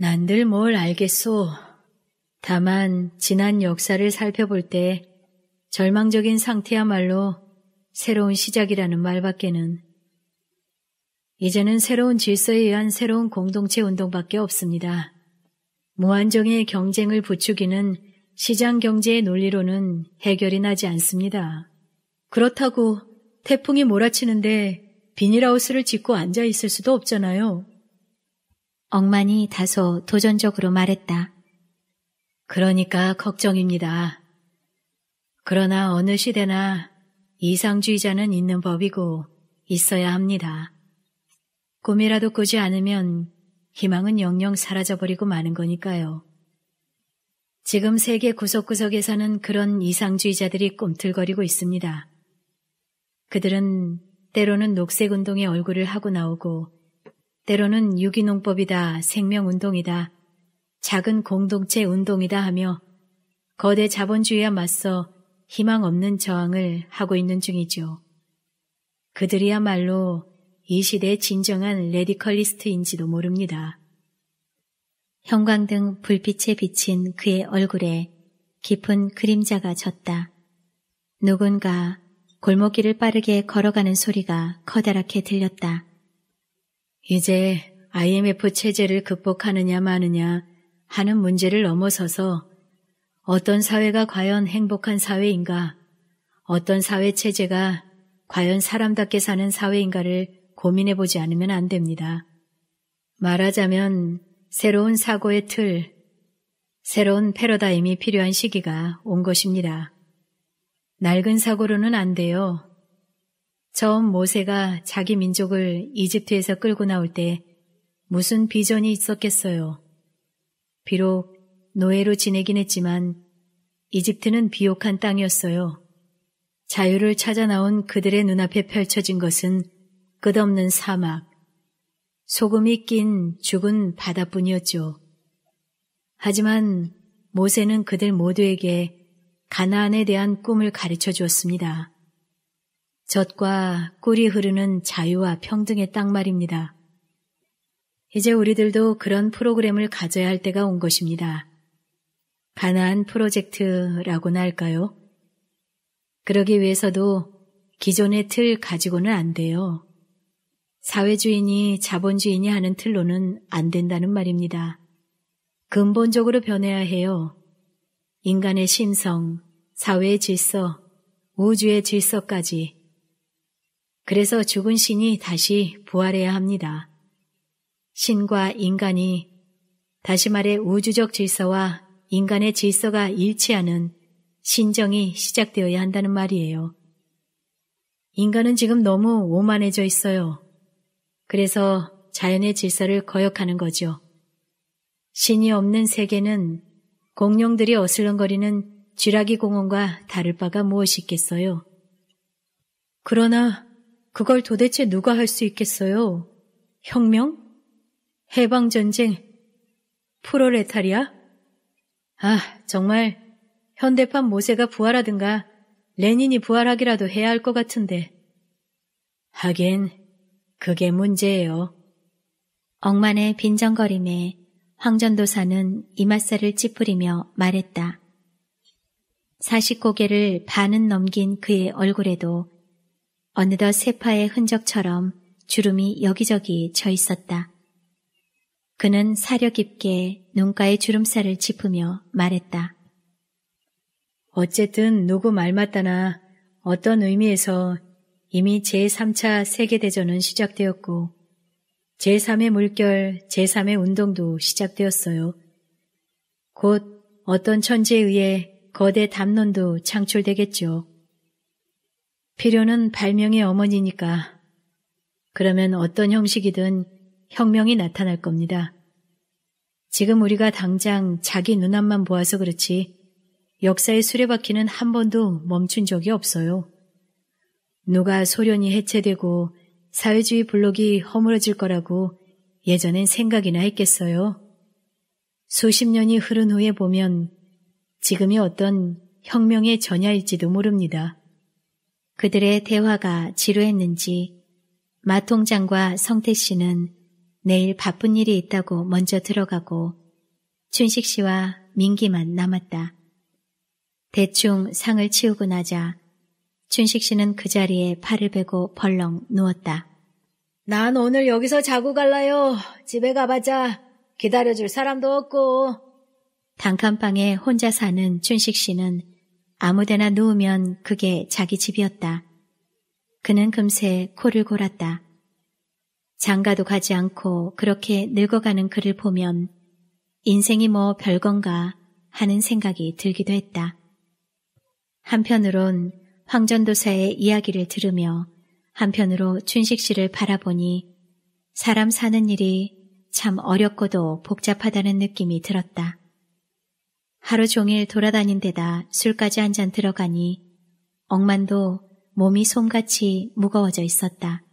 난들 뭘 알겠소. 다만 지난 역사를 살펴볼 때 절망적인 상태야말로 새로운 시작이라는 말밖에는 이제는 새로운 질서에 의한 새로운 공동체 운동밖에 없습니다. 무한정의 경쟁을 부추기는 시장 경제의 논리로는 해결이 나지 않습니다. 그렇다고 태풍이 몰아치는데 비닐하우스를 짓고 앉아 있을 수도 없잖아요. 억만이 다소 도전적으로 말했다. 그러니까 걱정입니다. 그러나 어느 시대나 이상주의자는 있는 법이고 있어야 합니다. 꿈이라도 꾸지 않으면 희망은 영영 사라져버리고 마는 거니까요. 지금 세계 구석구석에서는 그런 이상주의자들이 꿈틀거리고 있습니다. 그들은 때로는 녹색 운동의 얼굴을 하고 나오고 때로는 유기농법이다, 생명운동이다, 작은 공동체 운동이다 하며 거대 자본주의와 맞서 희망 없는 저항을 하고 있는 중이죠. 그들이야말로 이 시대의 진정한 레디컬리스트인지도 모릅니다. 형광등 불빛에 비친 그의 얼굴에 깊은 그림자가 졌다. 누군가 골목길을 빠르게 걸어가는 소리가 커다랗게 들렸다. 이제 IMF 체제를 극복하느냐 마느냐 하는 문제를 넘어서서 어떤 사회가 과연 행복한 사회인가, 어떤 사회 체제가 과연 사람답게 사는 사회인가를 고민해 보지 않으면 안 됩니다. 말하자면 새로운 사고의 틀, 새로운 패러다임이 필요한 시기가 온 것입니다. 낡은 사고로는 안 돼요. 처음 모세가 자기 민족을 이집트에서 끌고 나올 때 무슨 비전이 있었겠어요. 비록 노예로 지내긴 했지만 이집트는 비옥한 땅이었어요. 자유를 찾아 나온 그들의 눈앞에 펼쳐진 것은 끝없는 사막, 소금이 낀 죽은 바다뿐이었죠. 하지만 모세는 그들 모두에게 가나안에 대한 꿈을 가르쳐 주었습니다. 젖과 꿀이 흐르는 자유와 평등의 땅 말입니다. 이제 우리들도 그런 프로그램을 가져야 할 때가 온 것입니다. 가난안 프로젝트라고나 할까요? 그러기 위해서도 기존의 틀 가지고는 안 돼요. 사회주의니 자본주의니 하는 틀로는 안 된다는 말입니다. 근본적으로 변해야 해요. 인간의 심성, 사회의 질서, 우주의 질서까지. 그래서 죽은 신이 다시 부활해야 합니다. 신과 인간이 다시 말해 우주적 질서와 인간의 질서가 일치하는 신정이 시작되어야 한다는 말이에요. 인간은 지금 너무 오만해져 있어요. 그래서 자연의 질서를 거역하는 거죠. 신이 없는 세계는 공룡들이 어슬렁거리는 쥐라기 공원과 다를 바가 무엇이 있겠어요. 그러나 그걸 도대체 누가 할 수 있겠어요? 혁명? 해방전쟁? 프로레타리아 아, 정말 현대판 모세가 부활하든가 레닌이 부활하기라도 해야 할 것 같은데. 하긴 그게 문제예요. 억만의 빈정거림에 황전도사는 이맛살을 찌푸리며 말했다. 사0 고개를 반은 넘긴 그의 얼굴에도 어느덧 세파의 흔적처럼 주름이 여기저기 져 있었다. 그는 사려 깊게 눈가의 주름살을 짚으며 말했다. 어쨌든 누구 말 맞다나 어떤 의미에서 이미 제3차 세계대전은 시작되었고 제3의 물결, 제3의 운동도 시작되었어요. 곧 어떤 천재에 의해 거대 담론도 창출되겠죠. 필요는 발명의 어머니니까. 그러면 어떤 형식이든 혁명이 나타날 겁니다. 지금 우리가 당장 자기 눈앞만 보아서 그렇지 역사의 수레바퀴는 한 번도 멈춘 적이 없어요. 누가 소련이 해체되고 사회주의 블록이 허물어질 거라고 예전엔 생각이나 했겠어요. 수십 년이 흐른 후에 보면 지금이 어떤 혁명의 전야일지도 모릅니다. 그들의 대화가 지루했는지 마통장과 성태 씨는 내일 바쁜 일이 있다고 먼저 들어가고 춘식 씨와 민기만 남았다. 대충 상을 치우고 나자 춘식 씨는 그 자리에 팔을 베고 벌렁 누웠다. 난 오늘 여기서 자고 갈라요. 집에 가봐자 기다려줄 사람도 없고. 단칸방에 혼자 사는 춘식 씨는 아무데나 누우면 그게 자기 집이었다. 그는 금세 코를 골았다. 장가도 가지 않고 그렇게 늙어가는 그를 보면 인생이 뭐 별건가 하는 생각이 들기도 했다. 한편으론 황전도사의 이야기를 들으며 한편으로 춘식 씨를 바라보니 사람 사는 일이 참 어렵고도 복잡하다는 느낌이 들었다. 하루 종일 돌아다닌 데다 술까지 한 잔 들어가니 억만도 몸이 솜같이 무거워져 있었다.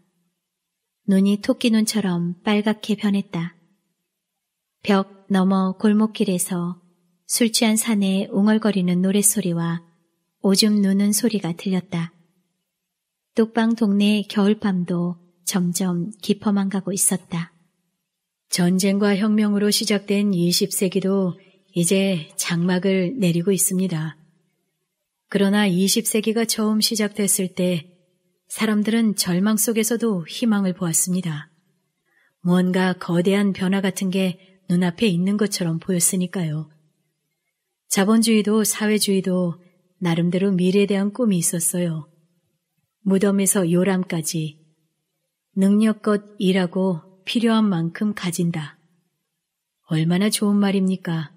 눈이 토끼 눈처럼 빨갛게 변했다. 벽 너머 골목길에서 술 취한 사내의 웅얼거리는 노랫소리와 오줌 누는 소리가 들렸다. 뚝방 동네의 겨울밤도 점점 깊어만 가고 있었다. 전쟁과 혁명으로 시작된 20세기도 이제 장막을 내리고 있습니다. 그러나 20세기가 처음 시작됐을 때 사람들은 절망 속에서도 희망을 보았습니다. 무언가 거대한 변화 같은 게 눈앞에 있는 것처럼 보였으니까요. 자본주의도 사회주의도 나름대로 미래에 대한 꿈이 있었어요. 무덤에서 요람까지 능력껏 일하고 필요한 만큼 가진다. 얼마나 좋은 말입니까?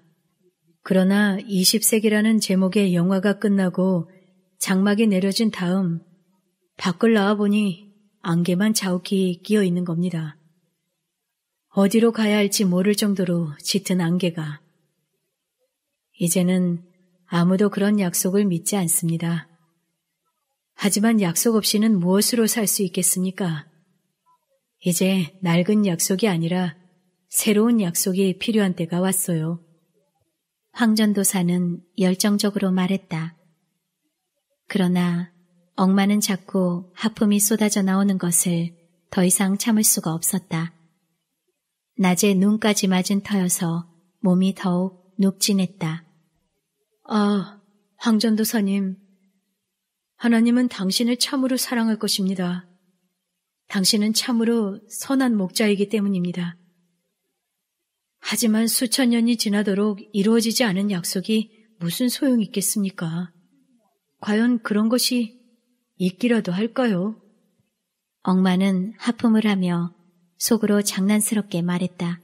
그러나 20세기라는 제목의 영화가 끝나고 장막이 내려진 다음 밖을 나와보니 안개만 자욱히 끼어 있는 겁니다. 어디로 가야 할지 모를 정도로 짙은 안개가. 이제는 아무도 그런 약속을 믿지 않습니다. 하지만 약속 없이는 무엇으로 살 수 있겠습니까? 이제 낡은 약속이 아니라 새로운 약속이 필요한 때가 왔어요. 황전도사는 열정적으로 말했다. 그러나 억마는 자꾸 하품이 쏟아져 나오는 것을 더 이상 참을 수가 없었다. 낮에 눈까지 맞은 터여서 몸이 더욱 눅진했다. 아, 황전도사님. 하나님은 당신을 참으로 사랑할 것입니다. 당신은 참으로 선한 목자이기 때문입니다. 하지만 수천 년이 지나도록 이루어지지 않은 약속이 무슨 소용이 있겠습니까? 과연 그런 것이 있기라도 할까요? 억마는 하품을 하며 속으로 장난스럽게 말했다.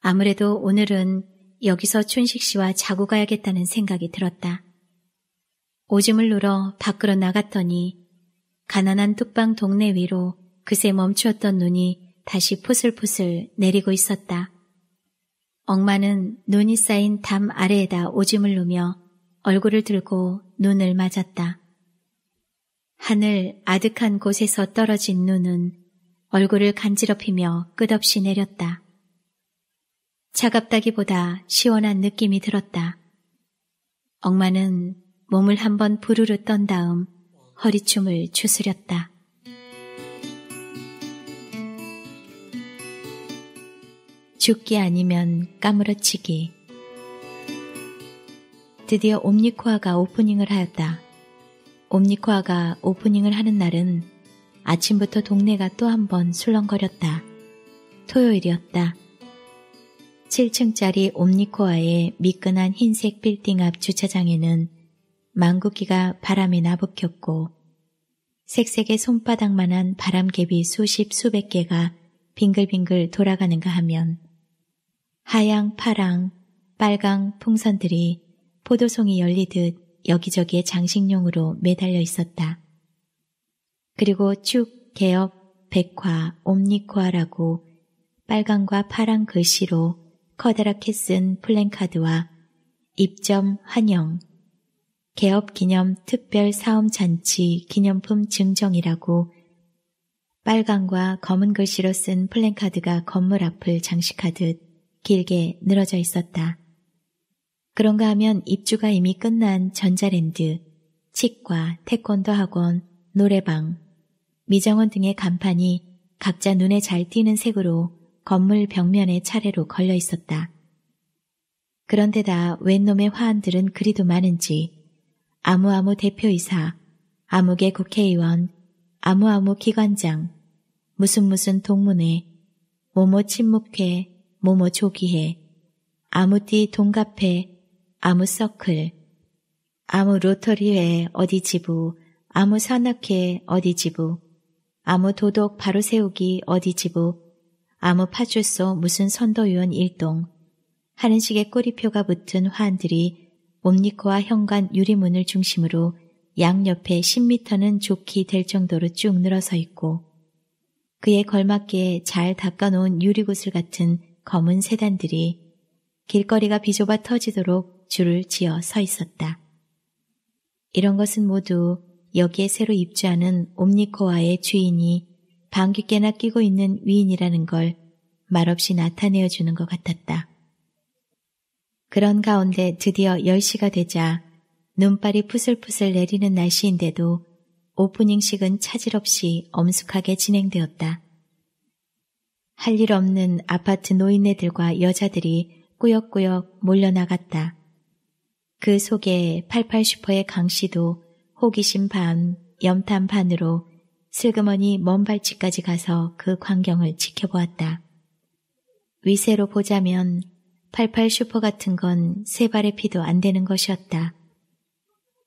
아무래도 오늘은 여기서 춘식 씨와 자고 가야겠다는 생각이 들었다. 오줌을 누러 밖으로 나갔더니 가난한 뚝방 동네 위로 그새 멈추었던 눈이 다시 포슬포슬 내리고 있었다. 억마는 눈이 쌓인 담 아래에다 오줌을 누며 얼굴을 들고 눈을 맞았다. 하늘 아득한 곳에서 떨어진 눈은 얼굴을 간지럽히며 끝없이 내렸다. 차갑다기보다 시원한 느낌이 들었다. 억마는 몸을 한번 부르르 떤 다음 허리춤을 추스렸다. 죽기 아니면 까무러치기. 드디어 옴니코아가 오프닝을 하였다. 옴니코아가 오프닝을 하는 날은 아침부터 동네가 또 한 번 술렁거렸다. 토요일이었다. 7층짜리 옴니코아의 미끈한 흰색 빌딩 앞 주차장에는 망국기가 바람에 나부켰고 색색의 손바닥만한 바람개비 수십 수백 개가 빙글빙글 돌아가는가 하면 하양, 파랑, 빨강 풍선들이 포도송이 열리듯 여기저기에 장식용으로 매달려 있었다. 그리고 축, 개업, 백화, 옴니코아라고 빨강과 파랑 글씨로 커다랗게 쓴 플랜카드와 입점 환영, 개업 기념 특별 사업 잔치 기념품 증정이라고 빨강과 검은 글씨로 쓴 플랜카드가 건물 앞을 장식하듯 길게 늘어져 있었다. 그런가 하면 입주가 이미 끝난 전자랜드, 치과, 태권도 학원, 노래방, 미정원 등의 간판이 각자 눈에 잘 띄는 색으로 건물 벽면에 차례로 걸려 있었다. 그런데다 웬놈의 화환들은 그리도 많은지 아무아무 대표이사, 아무개 국회의원, 아무아무 기관장, 무슨 무슨 동문회, 모모 친목회, 모모 조기회, 아무띠 동갑회, 아무 서클, 아무 로터리회 어디 지부, 아무 산악회 어디 지부, 아무 도덕 바로 세우기 어디 지부, 아무 파출소 무슨 선도위원 일동, 하는 식의 꼬리표가 붙은 화안들이 옴니코와 현관 유리문을 중심으로 양옆에 1 0미터는 좋게 될 정도로 쭉 늘어서 있고 그에 걸맞게 잘 닦아놓은 유리구슬 같은 검은 세단들이 길거리가 비좁아 터지도록 줄을 지어 서 있었다. 이런 것은 모두 여기에 새로 입주하는 옴니코아의 주인이 방귀깨나 끼고 있는 위인이라는 걸 말없이 나타내어 주는 것 같았다. 그런 가운데 드디어 10시가 되자 눈발이 푸슬푸슬 내리는 날씨인데도 오프닝식은 차질 없이 엄숙하게 진행되었다. 할 일 없는 아파트 노인네들과 여자들이 꾸역꾸역 몰려나갔다. 그 속에 88슈퍼의 강씨도 호기심 반, 염탐 반으로 슬그머니 먼 발치까지 가서 그 광경을 지켜보았다. 위세로 보자면 88슈퍼 같은 건세 발의 피도 안 되는 것이었다.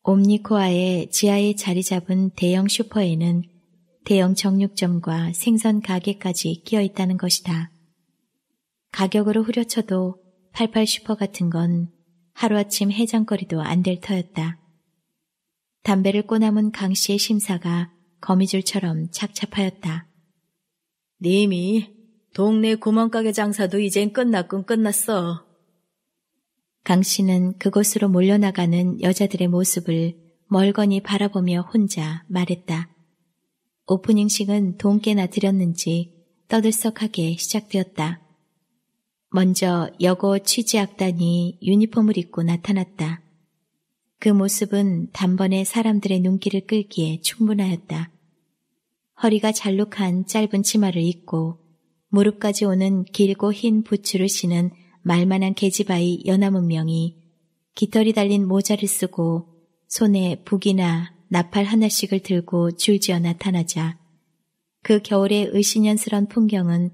옴니코아의 지하에 자리 잡은 대형 슈퍼에는 대형 정육점과 생선 가게까지 끼어 있다는 것이다. 가격으로 후려쳐도 88 슈퍼 같은 건 하루아침 해장거리도 안 될 터였다. 담배를 꼬남은 강 씨의 심사가 거미줄처럼 착잡하였다. 님이 동네 구멍가게 장사도 이젠 끝났군 끝났어. 강 씨는 그곳으로 몰려나가는 여자들의 모습을 멀거니 바라보며 혼자 말했다. 오프닝식은 돈께나 드렸는지 떠들썩하게 시작되었다. 먼저 여고 취재학단이 유니폼을 입고 나타났다. 그 모습은 단번에 사람들의 눈길을 끌기에 충분하였다. 허리가 잘록한 짧은 치마를 입고 무릎까지 오는 길고 흰 부츠를 신은 말만한 계집아이 연하문명이 깃털이 달린 모자를 쓰고 손에 북이나 나팔 하나씩을 들고 줄지어 나타나자 그 겨울의 의신연스러운 풍경은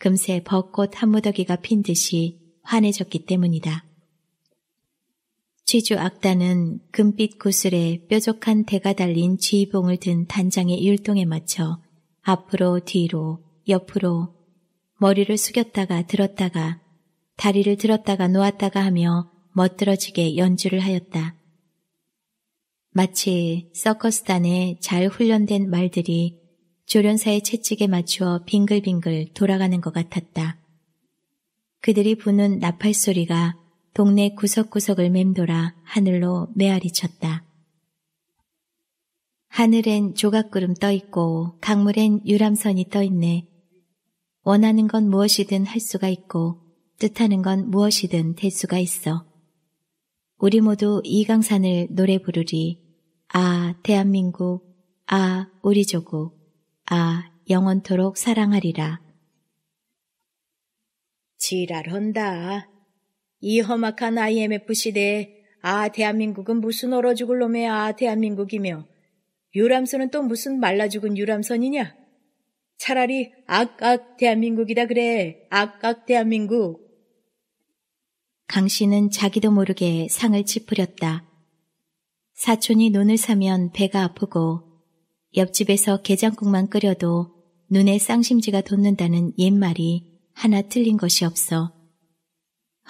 금세 벚꽃 한 무더기가 핀 듯이 환해졌기 때문이다. 취주 악단은 금빛 구슬에 뾰족한 대가 달린 지휘봉을 든 단장의 율동에 맞춰 앞으로 뒤로 옆으로 머리를 숙였다가 들었다가 다리를 들었다가 놓았다가 하며 멋들어지게 연주를 하였다. 마치 서커스단에 잘 훈련된 말들이 조련사의 채찍에 맞추어 빙글빙글 돌아가는 것 같았다. 그들이 부는 나팔 소리가 동네 구석구석을 맴돌아 하늘로 메아리쳤다. 하늘엔 조각구름 떠있고 강물엔 유람선이 떠있네. 원하는 건 무엇이든 할 수가 있고 뜻하는 건 무엇이든 될 수가 있어. 우리 모두 이강산을 노래 부르리. 아, 대한민국. 아, 우리 조국. 아 영원토록 사랑하리라. 지랄한다. 이 험악한 IMF 시대에 아 대한민국은 무슨 얼어 죽을 놈의 아 대한민국이며 유람선은 또 무슨 말라 죽은 유람선이냐? 차라리 악악 대한민국이다 그래. 악악 대한민국. 강 씨는 자기도 모르게 상을 찌푸렸다. 사촌이 눈을 사면 배가 아프고 옆집에서 게장국만 끓여도 눈에 쌍심지가 돋는다는 옛말이 하나 틀린 것이 없어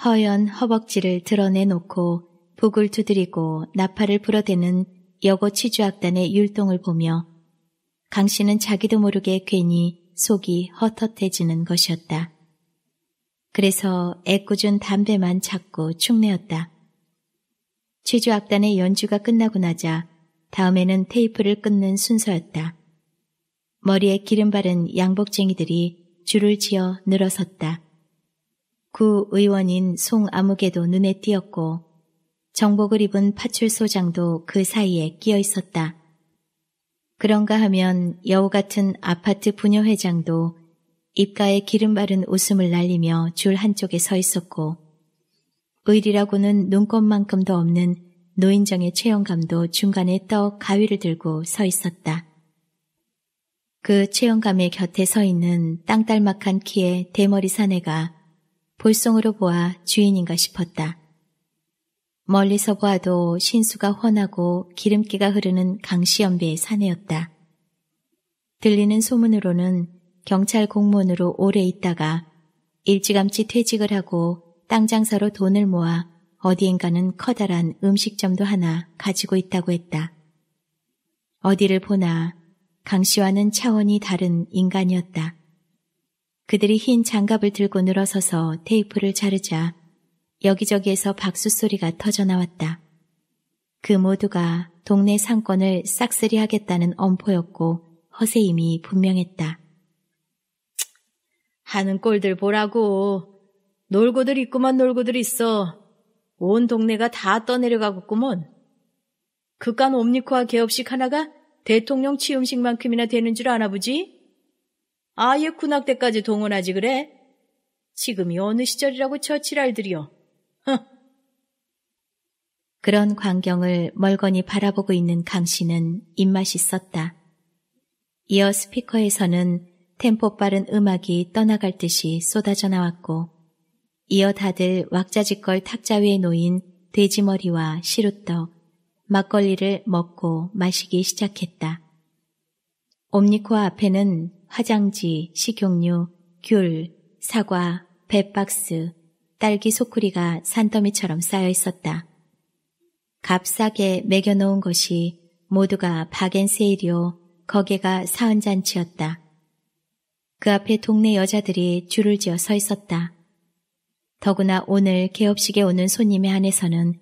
허연 허벅지를 드러내놓고 북을 두드리고 나팔을 불어대는 여고 취주악단의 율동을 보며 강 씨는 자기도 모르게 괜히 속이 헛헛해지는 것이었다. 그래서 애꿎은 담배만 찾고 축내었다. 취주악단의 연주가 끝나고 나자 다음에는 테이프를 끊는 순서였다. 머리에 기름 바른 양복쟁이들이 줄을 지어 늘어섰다. 구 의원인 송아무개도 눈에 띄었고 정복을 입은 파출소장도 그 사이에 끼어 있었다. 그런가 하면 여우 같은 아파트 부녀회장도 입가에 기름 바른 웃음을 날리며 줄 한쪽에 서 있었고 의리라고는 눈꽃만큼도 없는 노인정의 최영감도 중간에 떡 가위를 들고 서 있었다. 그 최영감의 곁에 서 있는 땅딸막한 키의 대머리 사내가 볼송으로 보아 주인인가 싶었다. 멀리서 보아도 신수가 훤하고 기름기가 흐르는 강시연배의 사내였다. 들리는 소문으로는 경찰 공무원으로 오래 있다가 일찌감치 퇴직을 하고 땅 장사로 돈을 모아 어디엔가는 커다란 음식점도 하나 가지고 있다고 했다. 어디를 보나 강 씨와는 차원이 다른 인간이었다. 그들이 흰 장갑을 들고 늘어서서 테이프를 자르자 여기저기에서 박수 소리가 터져나왔다. 그 모두가 동네 상권을 싹쓸이 하겠다는 엄포였고 허세임이 분명했다. 하는 꼴들 보라고. 놀고들 있고만 놀고들 있어. 온 동네가 다 떠내려가겠구먼. 그깟 옴니코와 개업식 하나가 대통령 취임식만큼이나 되는 줄 아나 보지? 아예 군악대까지 동원하지 그래? 지금이 어느 시절이라고 처칠할들이여. 그런 광경을 멀거니 바라보고 있는 강 씨는 입맛이 썼다. 이어 스피커에서는 템포 빠른 음악이 떠나갈 듯이 쏟아져 나왔고 이어 다들 왁자지껄 탁자 위에 놓인 돼지머리와 시루떡, 막걸리를 먹고 마시기 시작했다. 옴니코 앞에는 화장지, 식용유, 귤, 사과, 배박스, 딸기 소쿠리가 산더미처럼 쌓여 있었다. 값싸게 매겨놓은 것이 모두가 박앤세일이오거기가 사은잔치였다. 그 앞에 동네 여자들이 줄을 지어 서 있었다. 더구나 오늘 개업식에 오는 손님에 한해서는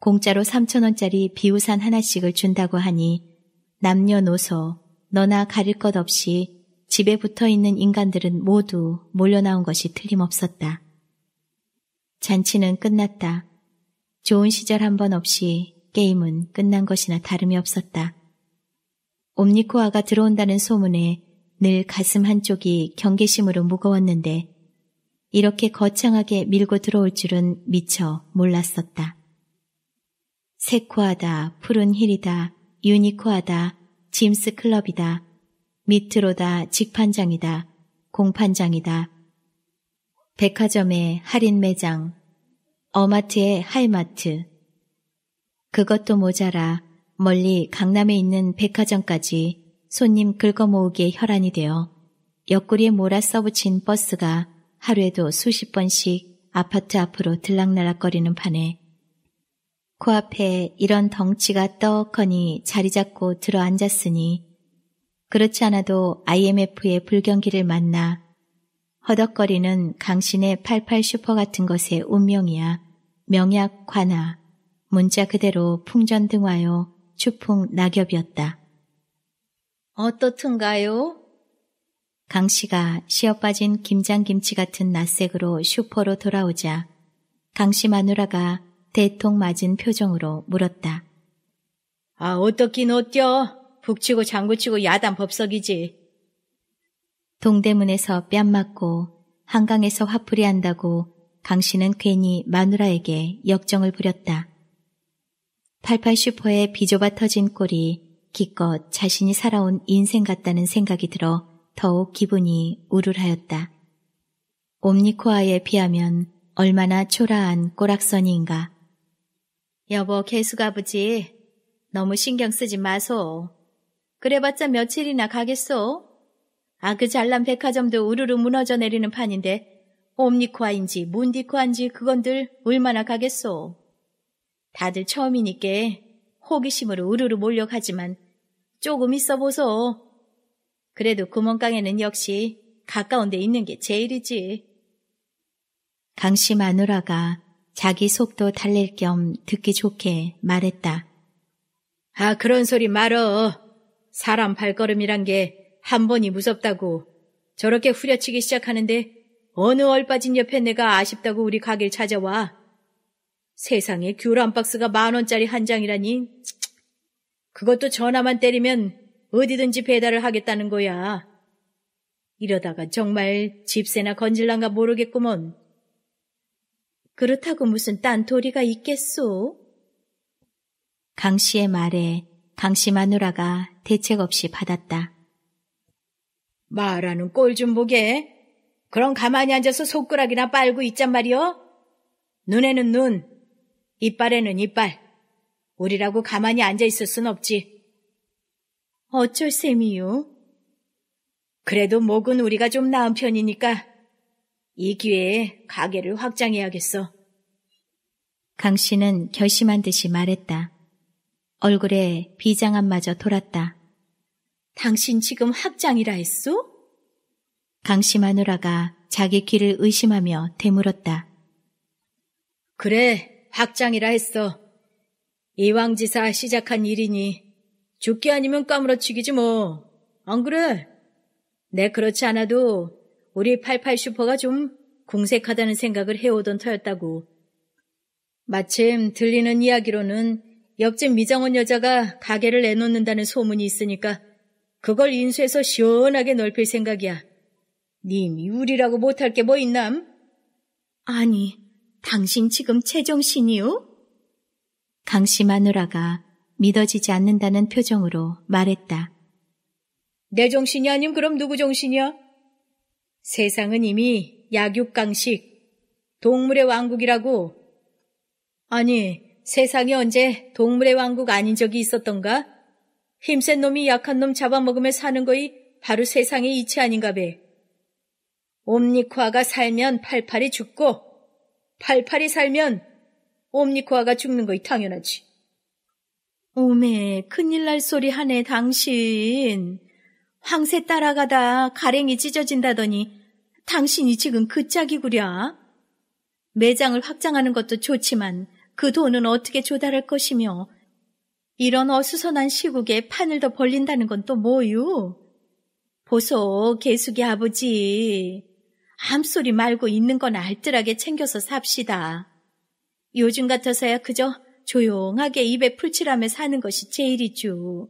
공짜로 3천원짜리 비우산 하나씩을 준다고 하니 남녀노소 너나 가릴 것 없이 집에 붙어 있는 인간들은 모두 몰려나온 것이 틀림없었다. 잔치는 끝났다. 좋은 시절 한 번 없이 게임은 끝난 것이나 다름이 없었다. 옴니코아가 들어온다는 소문에 늘 가슴 한쪽이 경계심으로 무거웠는데 이렇게 거창하게 밀고 들어올 줄은 미처 몰랐었다. 세코하다, 푸른 힐이다, 유니코하다, 짐스 클럽이다, 밑으로다, 직판장이다, 공판장이다, 백화점의 할인 매장, 어마트의 하이마트. 그것도 모자라 멀리 강남에 있는 백화점까지 손님 긁어모으기에 혈안이 되어 옆구리에 몰아 써붙인 버스가 하루에도 수십 번씩 아파트 앞으로 들락날락거리는 판에 코앞에 그 이런 덩치가 떡하니 자리 잡고 들어앉았으니 그렇지 않아도 IMF의 불경기를 만나 허덕거리는 강신의 88 슈퍼 같은 것의 운명이야 명약 관아 문자 그대로 풍전등화요 추풍 낙엽이었다. 어떻든가요? 강 씨가 시어 빠진 김장김치 같은 낯색으로 슈퍼로 돌아오자 강씨 마누라가 대통 맞은 표정으로 물었다. 아, 어떻긴 어때요? 북치고 장구치고 야단 법석이지. 동대문에서 뺨 맞고 한강에서 화풀이 한다고 강 씨는 괜히 마누라에게 역정을 부렸다. 88 슈퍼의 비좁아 터진 꼴이 기껏 자신이 살아온 인생 같다는 생각이 들어 더욱 기분이 우울하였다. 옴니코아에 비하면 얼마나 초라한 꼬락선인가. 여보, 개수가부지. 너무 신경 쓰지 마소. 그래봤자 며칠이나 가겠소? 아, 그 잘난 백화점도 우르르 무너져 내리는 판인데 옴니코아인지 문디코아인지 그건들 얼마나 가겠소? 다들 처음이니께 호기심으로 우르르 몰려가지만 조금 있어보소. 그래도 구멍강에는 역시 가까운 데 있는 게 제일이지. 강씨 마누라가 자기 속도 달랠 겸 듣기 좋게 말했다. 아, 그런 소리 말어. 사람 발걸음이란 게 한 번이 무섭다고. 저렇게 후려치기 시작하는데 어느 얼빠진 옆에 내가 아쉽다고 우리 가게를 찾아와. 세상에 귤 한 박스가 만 원짜리 한 장이라니. 그것도 전화만 때리면 어디든지 배달을 하겠다는 거야. 이러다가 정말 집세나 건질란가 모르겠구먼. 그렇다고 무슨 딴도리가 있겠소? 강 씨의 말에 강씨 마누라가 대책 없이 받았다. 말하는 꼴 좀 보게. 그럼 가만히 앉아서 손가락이나 빨고 있잔 말이여? 눈에는 눈, 이빨에는 이빨. 우리라고 가만히 앉아 있을 순 없지. 어쩔 셈이요? 그래도 목은 우리가 좀 나은 편이니까 이 기회에 가게를 확장해야겠어. 강 씨는 결심한 듯이 말했다. 얼굴에 비장함마저 돌았다. 당신 지금 확장이라 했소? 강씨 마누라가 자기 귀를 의심하며 되물었다. 그래, 확장이라 했어. 이왕지사 시작한 일이니 죽기 아니면 까무러치기지 뭐. 안 그래? 내 네, 그렇지 않아도 우리 88 슈퍼가 좀 궁색하다는 생각을 해오던 터였다고. 마침 들리는 이야기로는 옆집 미장원 여자가 가게를 내놓는다는 소문이 있으니까 그걸 인수해서 시원하게 넓힐 생각이야. 님이 우리라고 못할 게 뭐 있남? 아니, 당신 지금 최정신이요 강씨 마누라가 믿어지지 않는다는 표정으로 말했다. 내 정신이 아님 그럼 누구 정신이야? 세상은 이미 약육강식, 동물의 왕국이라고. 아니, 세상에 언제 동물의 왕국 아닌 적이 있었던가? 힘센 놈이 약한 놈 잡아먹으며 사는 거이 바로 세상의 이치 아닌가 배. 옴니코아가 살면 팔팔이 죽고, 팔팔이 살면 옴니코아가 죽는 거이 당연하지. 오메, 큰일 날 소리 하네, 당신. 황새 따라가다 가랭이 찢어진다더니 당신이 지금 그 짝이구랴. 매장을 확장하는 것도 좋지만 그 돈은 어떻게 조달할 것이며 이런 어수선한 시국에 판을 더 벌린다는 건 또 뭐유? 보소, 개숙이 아버지. 암소리 말고 있는 건 알뜰하게 챙겨서 삽시다. 요즘 같아서야 그저 조용하게 입에 풀칠하며 사는 것이 제일이죠.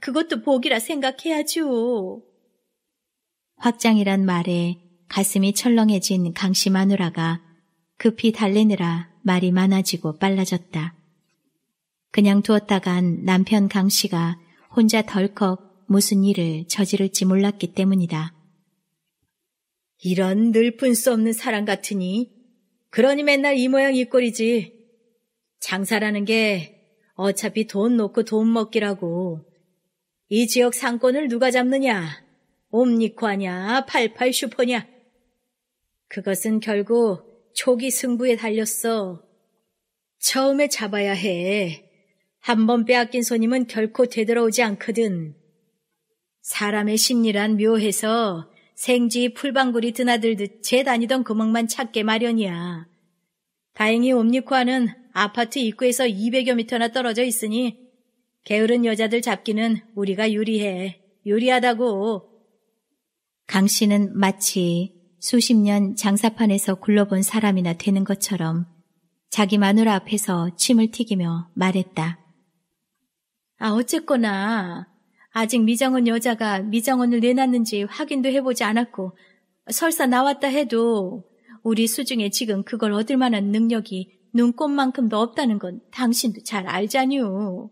그것도 복이라 생각해야죠. 확장이란 말에 가슴이 철렁해진 강씨 마누라가 급히 달래느라 말이 많아지고 빨라졌다. 그냥 두었다 간 남편 강씨가 혼자 덜컥 무슨 일을 저지를지 몰랐기 때문이다. 이런 늘푼수 없는 사람 같으니 그러니 맨날 이 모양 이 꼴이지 장사라는 게 어차피 돈 놓고 돈 먹기라고. 이 지역 상권을 누가 잡느냐? 옴니코냐 팔팔 슈퍼냐? 그것은 결국 초기 승부에 달렸어. 처음에 잡아야 해. 한 번 빼앗긴 손님은 결코 되돌아오지 않거든. 사람의 심리란 묘해서 생지 풀방구리 드나들듯 재다니던 구멍만 찾게 마련이야. 다행히 옴니코아는 아파트 입구에서 200여 미터나 떨어져 있으니 게으른 여자들 잡기는 우리가 유리해. 유리하다고. 강 씨는 마치 수십 년 장사판에서 굴러본 사람이나 되는 것처럼 자기 마누라 앞에서 침을 튀기며 말했다. 아, 어쨌거나 아직 미정원 여자가 미정원을 내놨는지 확인도 해보지 않았고 설사 나왔다 해도 우리 수중에 지금 그걸 얻을 만한 능력이 눈꽃만큼도 없다는 건 당신도 잘 알잖요.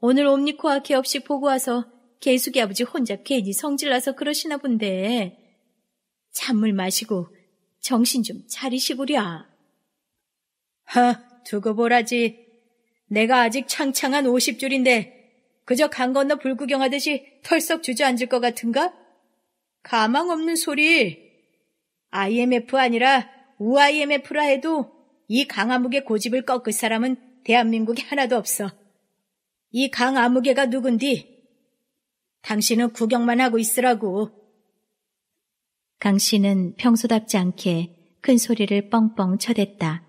오늘 옴니코와 개업식 보고 와서 개숙이 아버지 혼자 괜히 성질나서 그러시나 본데 찬물 마시고 정신 좀 차리시구랴. 하, 두고 보라지. 내가 아직 창창한 50줄인데 그저 강 건너 불 구경하듯이 털썩 주저앉을 것 같은가? 가망 없는 소리. IMF 아니라 u i m f 라 해도 이 강아무개 고집을 꺾을 사람은 대한민국에 하나도 없어. 이 강아무개가 누군디? 당신은 구경만 하고 있으라고. 강 씨는 평소답지 않게 큰 소리를 뻥뻥 쳐댔다.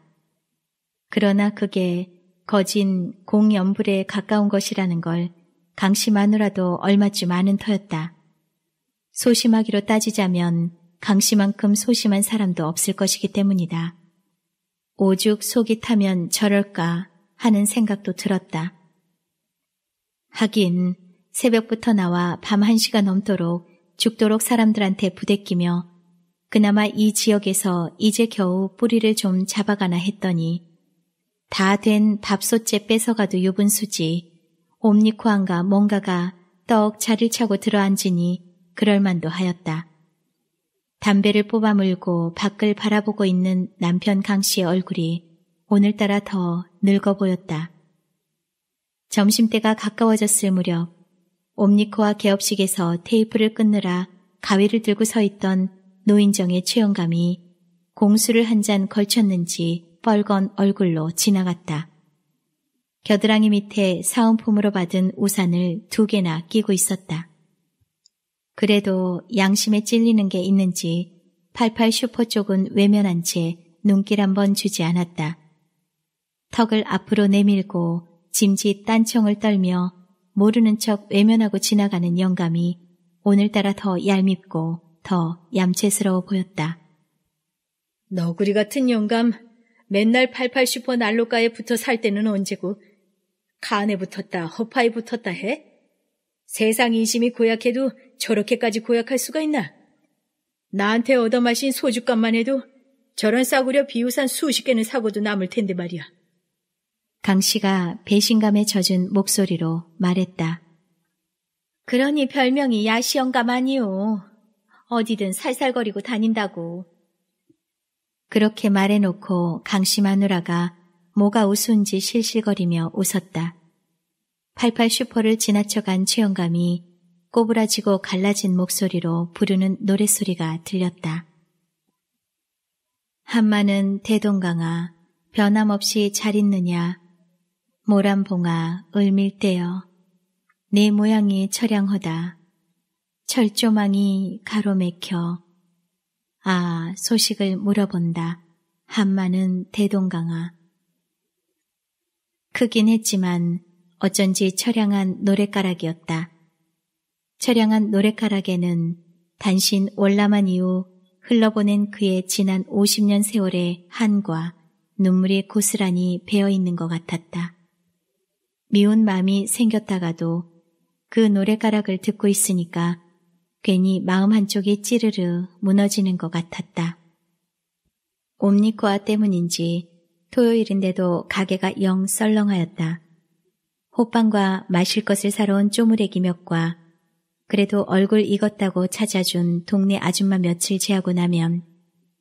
그러나 그게 거진 공연불에 가까운 것이라는 걸강 씨만으로라도 얼마쯤 아는 터였다. 소심하기로 따지자면 강 씨만큼 소심한 사람도 없을 것이기 때문이다. 오죽 속이 타면 저럴까 하는 생각도 들었다. 하긴 새벽부터 나와 밤 1시가 넘도록 죽도록 사람들한테 부대끼며 그나마 이 지역에서 이제 겨우 뿌리를 좀 잡아가나 했더니 다 된 밥솥째 뺏어가도 유분수지 옴니코안과 뭔가가 떡 자리를 차고 들어앉으니 그럴만도 하였다. 담배를 뽑아 물고 밖을 바라보고 있는 남편 강 씨의 얼굴이 오늘따라 더 늙어 보였다. 점심때가 가까워졌을 무렵 옴니코와 개업식에서 테이프를 끊느라 가위를 들고 서 있던 노인정의 최영감이 공수를 한 잔 걸쳤는지 뻘건 얼굴로 지나갔다. 겨드랑이 밑에 사은품으로 받은 우산을 두 개나 끼고 있었다. 그래도 양심에 찔리는 게 있는지 88 슈퍼 쪽은 외면한 채 눈길 한번 주지 않았다. 턱을 앞으로 내밀고 짐짓 딴청을 떨며 모르는 척 외면하고 지나가는 영감이 오늘따라 더 얄밉고 더 얌체스러워 보였다. 너구리 같은 영감, 맨날 88 슈퍼 난로가에 붙어 살 때는 언제고 간에 붙었다 허파에 붙었다 해? 세상 인심이 고약해도 저렇게까지 고약할 수가 있나? 나한테 얻어마신 소주값만 해도 저런 싸구려 비우산 수십 개는 사고도 남을 텐데 말이야. 강 씨가 배신감에 젖은 목소리로 말했다. 그러니 별명이 야시영감 아니오. 어디든 살살거리고 다닌다고. 그렇게 말해놓고 강씨 마누라가 뭐가 우스운지 실실거리며 웃었다. 88 슈퍼를 지나쳐간 최영감이 꼬부라지고 갈라진 목소리로 부르는 노랫소리가 들렸다. 한마는 대동강아 변함없이 잘 있느냐 모란봉아 을밀대여 내 모양이 철양허다 철조망이 가로맥혀 아 소식을 물어본다 한마는 대동강아 크긴 했지만 어쩐지 철양한 노랫가락이었다. 처량한 노래카락에는 단신 월남한 이후 흘러보낸 그의 지난 50년 세월의 한과 눈물이 고스란히 배어있는 것 같았다. 미운 마음이 생겼다가도 그 노래가락을 듣고 있으니까 괜히 마음 한쪽이 찌르르 무너지는 것 같았다. 옴니코아 때문인지 토요일인데도 가게가 영 썰렁하였다. 호빵과 마실 것을 사러 온 쪼무레기 몇과 그래도 얼굴 익었다고 찾아준 동네 아줌마 며칠 지하고 나면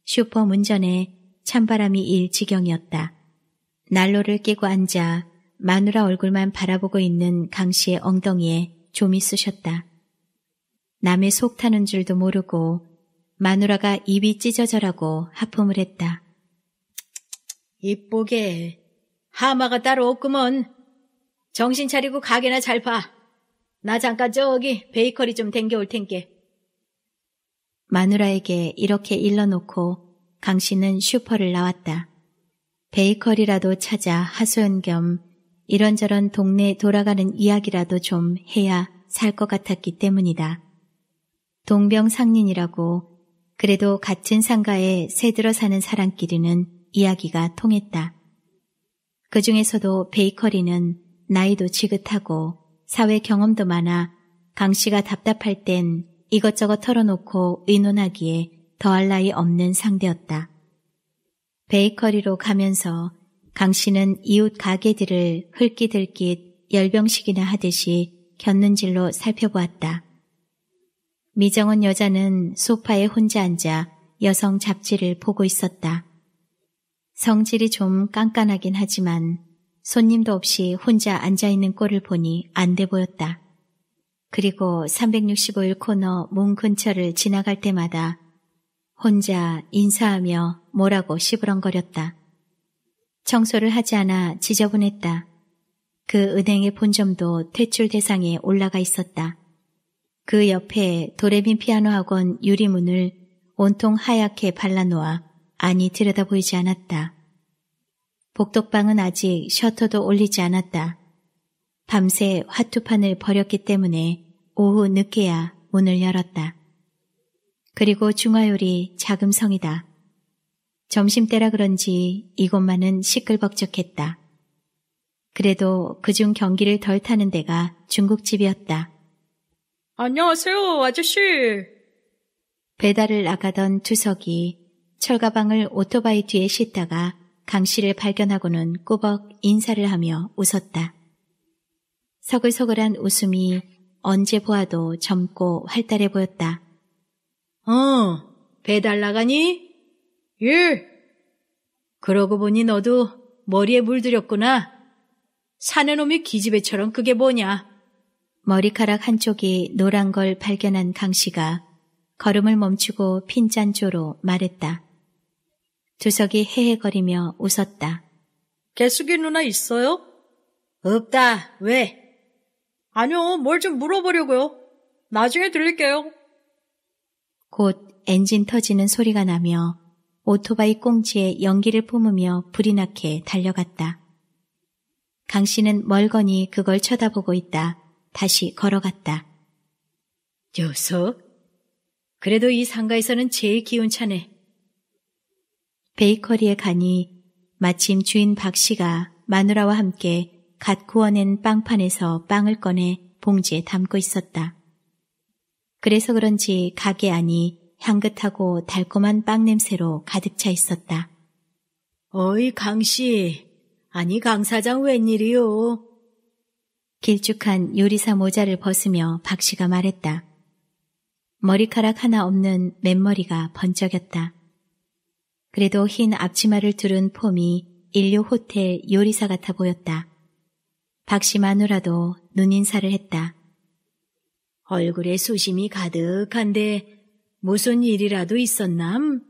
슈퍼 문전에 찬바람이 일 지경이었다. 난로를 깨고 앉아 마누라 얼굴만 바라보고 있는 강 씨의 엉덩이에 좀이 쑤셨다. 남의 속 타는 줄도 모르고 마누라가 입이 찢어져라고 하품을 했다. 이쁘게 하마가 따로 없구먼. 정신 차리고 가게나 잘 봐. 나 잠깐 저기 베이커리 좀 댕겨올 텐게. 마누라에게 이렇게 일러놓고 강 씨는 슈퍼를 나왔다. 베이커리라도 찾아 하소연 겸 이런저런 동네 돌아가는 이야기라도 좀 해야 살 것 같았기 때문이다. 동병상린이라고 그래도 같은 상가에 새들어 사는 사람끼리는 이야기가 통했다. 그 중에서도 베이커리는 나이도 지긋하고 사회 경험도 많아 강 씨가 답답할 땐 이것저것 털어놓고 의논하기에 더할 나위 없는 상대였다. 베이커리로 가면서 강 씨는 이웃 가게들을 흘기들끼 열병식이나 하듯이 곁눈질로 살펴보았다. 미정은 여자는 소파에 혼자 앉아 여성 잡지를 보고 있었다. 성질이 좀 깐깐하긴 하지만 손님도 없이 혼자 앉아있는 꼴을 보니 안 돼 보였다. 그리고 365일 코너 문 근처를 지나갈 때마다 혼자 인사하며 뭐라고 시부렁거렸다. 청소를 하지 않아 지저분했다. 그 은행의 본점도 퇴출 대상에 올라가 있었다. 그 옆에 도레민 피아노 학원 유리문을 온통 하얗게 발라놓아 아니 들여다보이지 않았다. 복덕방은 아직 셔터도 올리지 않았다. 밤새 화투판을 버렸기 때문에 오후 늦게야 문을 열었다. 그리고 중화요리 자금성이다. 점심때라 그런지 이곳만은 시끌벅적했다. 그래도 그중 경기를 덜 타는 데가 중국집이었다. 안녕하세요, 아저씨. 배달을 나가던 투석이 철가방을 오토바이 뒤에 싣다가 강 씨를 발견하고는 꼬벅 인사를 하며 웃었다. 서글서글한 웃음이 언제 보아도 젊고 활달해 보였다. 어, 배달 나가니? 예. 그러고 보니 너도 머리에 물들였구나. 사는 놈이 기지배처럼 그게 뭐냐. 머리카락 한쪽이 노란 걸 발견한 강 씨가 걸음을 멈추고 핀잔조로 말했다. 조석이 헤헤거리며 웃었다. 개숙이 누나 있어요? 없다. 왜? 아니요. 뭘 좀 물어보려고요. 나중에 들릴게요. 곧 엔진 터지는 소리가 나며 오토바이 꽁지에 연기를 뿜으며 불이 나게 달려갔다. 강 씨는 멀거니 그걸 쳐다보고 있다. 다시 걸어갔다. 여서? 그래도 이 상가에서는 제일 기운차네. 베이커리에 가니 마침 주인 박 씨가 마누라와 함께 갓 구워낸 빵판에서 빵을 꺼내 봉지에 담고 있었다. 그래서 그런지 가게 안이 향긋하고 달콤한 빵 냄새로 가득 차 있었다. 어이 강씨, 아니 강 사장 웬일이요? 길쭉한 요리사 모자를 벗으며 박 씨가 말했다. 머리카락 하나 없는 맨머리가 번쩍였다. 그래도 흰 앞치마를 두른 폼이 인류 호텔 요리사 같아 보였다. 박씨 마누라도 눈인사를 했다. 얼굴에 수심이 가득한데 무슨 일이라도 있었남?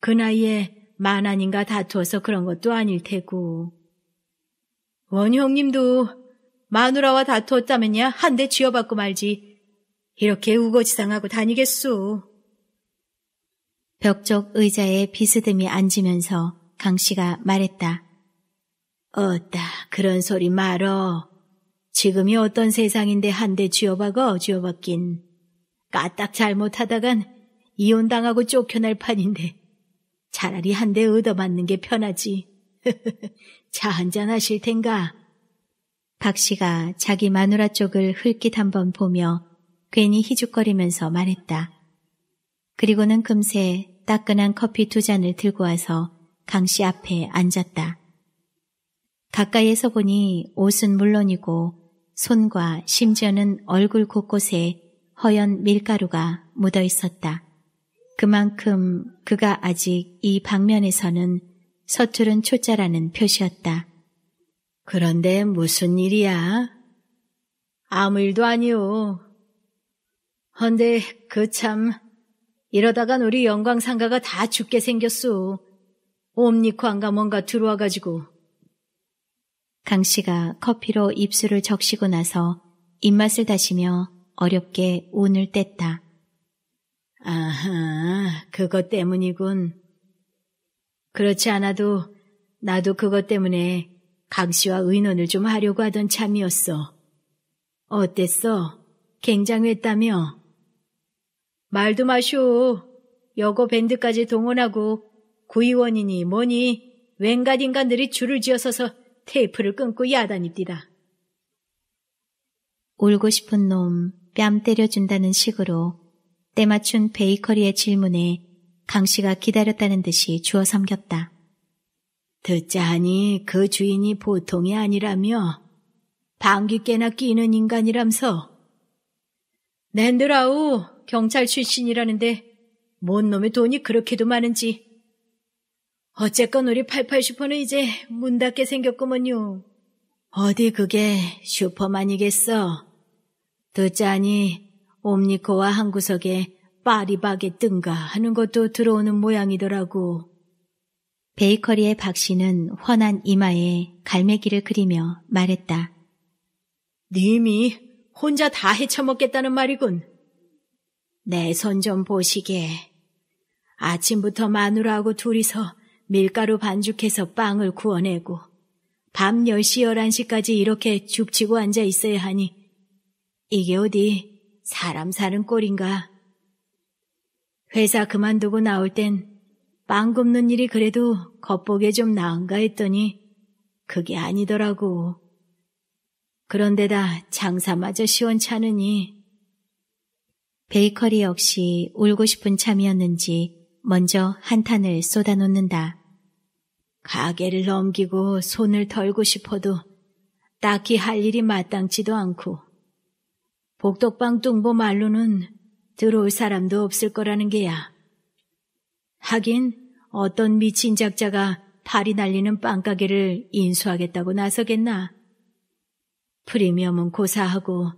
그 나이에 만한인가 다투어서 그런 것도 아닐 테고. 원형님도 마누라와 다투었다면야 한 대 쥐어받고 말지. 이렇게 우거지상하고 다니겠소. 벽쪽 의자에 비스듬히 앉으면서 강 씨가 말했다. 어따 그런 소리 말어. 지금이 어떤 세상인데 한 대 쥐어박어 쥐어박긴. 까딱 잘못하다간 이혼당하고 쫓겨날 판인데 차라리 한 대 얻어맞는 게 편하지. [LAUGHS] 차 한잔 하실 텐가. 박 씨가 자기 마누라 쪽을 흘낏 한번 보며 괜히 희죽거리면서 말했다. 그리고는 금세 따끈한 커피 두 잔을 들고 와서 강 씨 앞에 앉았다. 가까이에서 보니 옷은 물론이고 손과 심지어는 얼굴 곳곳에 허연 밀가루가 묻어 있었다. 그만큼 그가 아직 이 방면에서는 서투른 초짜라는 표시였다. 그런데 무슨 일이야? 아무 일도 아니오. 헌데 그참 이러다간 우리 영광상가가 다 죽게 생겼소. 옴니콘가 뭔가 들어와가지고. 강 씨가 커피로 입술을 적시고 나서 입맛을 다시며 어렵게 운을 뗐다. 아하, 그것 때문이군. 그렇지 않아도 나도 그것 때문에 강 씨와 의논을 좀 하려고 하던 참이었어. 어땠어? 굉장했다며? 말도 마쇼. 여고 밴드까지 동원하고 구의원이니 뭐니 웬갓 인간들이 줄을 지어서서 테이프를 끊고 야단입디다. 울고 싶은 놈 뺨 때려준다는 식으로 때맞춘 베이커리의 질문에 강 씨가 기다렸다는 듯이 주워 삼겼다. 듣자 하니 그 주인이 보통이 아니라며 방귀깨나 끼는 인간이람서. 낸드라우 경찰 출신이라는데 뭔 놈의 돈이 그렇게도 많은지. 어쨌건 우리 88 슈퍼는 이제 문 닫게 생겼구먼요. 어디 그게 슈퍼만이겠어. 듣자니 옴니코와 한 구석에 파리바게뜬가 하는 것도 들어오는 모양이더라고. 베이커리의 박 씨는 훤한 이마에 갈매기를 그리며 말했다. 님이 혼자 다 헤쳐먹겠다는 말이군. 내손좀 보시게. 아침부터 마누라하고 둘이서 밀가루 반죽해서 빵을 구워내고 밤 10시, 11시까지 이렇게 죽치고 앉아 있어야 하니 이게 어디 사람 사는 꼴인가. 회사 그만두고 나올 땐 빵 굽는 일이 그래도 겉보기에 좀 나은가 했더니 그게 아니더라고. 그런데다 장사마저 시원찮으니 베이커리 역시 울고 싶은 참이었는지 먼저 한탄을 쏟아놓는다. 가게를 넘기고 손을 덜고 싶어도 딱히 할 일이 마땅치도 않고 복덕방 뚱보 말로는 들어올 사람도 없을 거라는 게야. 하긴 어떤 미친 작자가 팔이 날리는 빵가게를 인수하겠다고 나서겠나. 프리미엄은 고사하고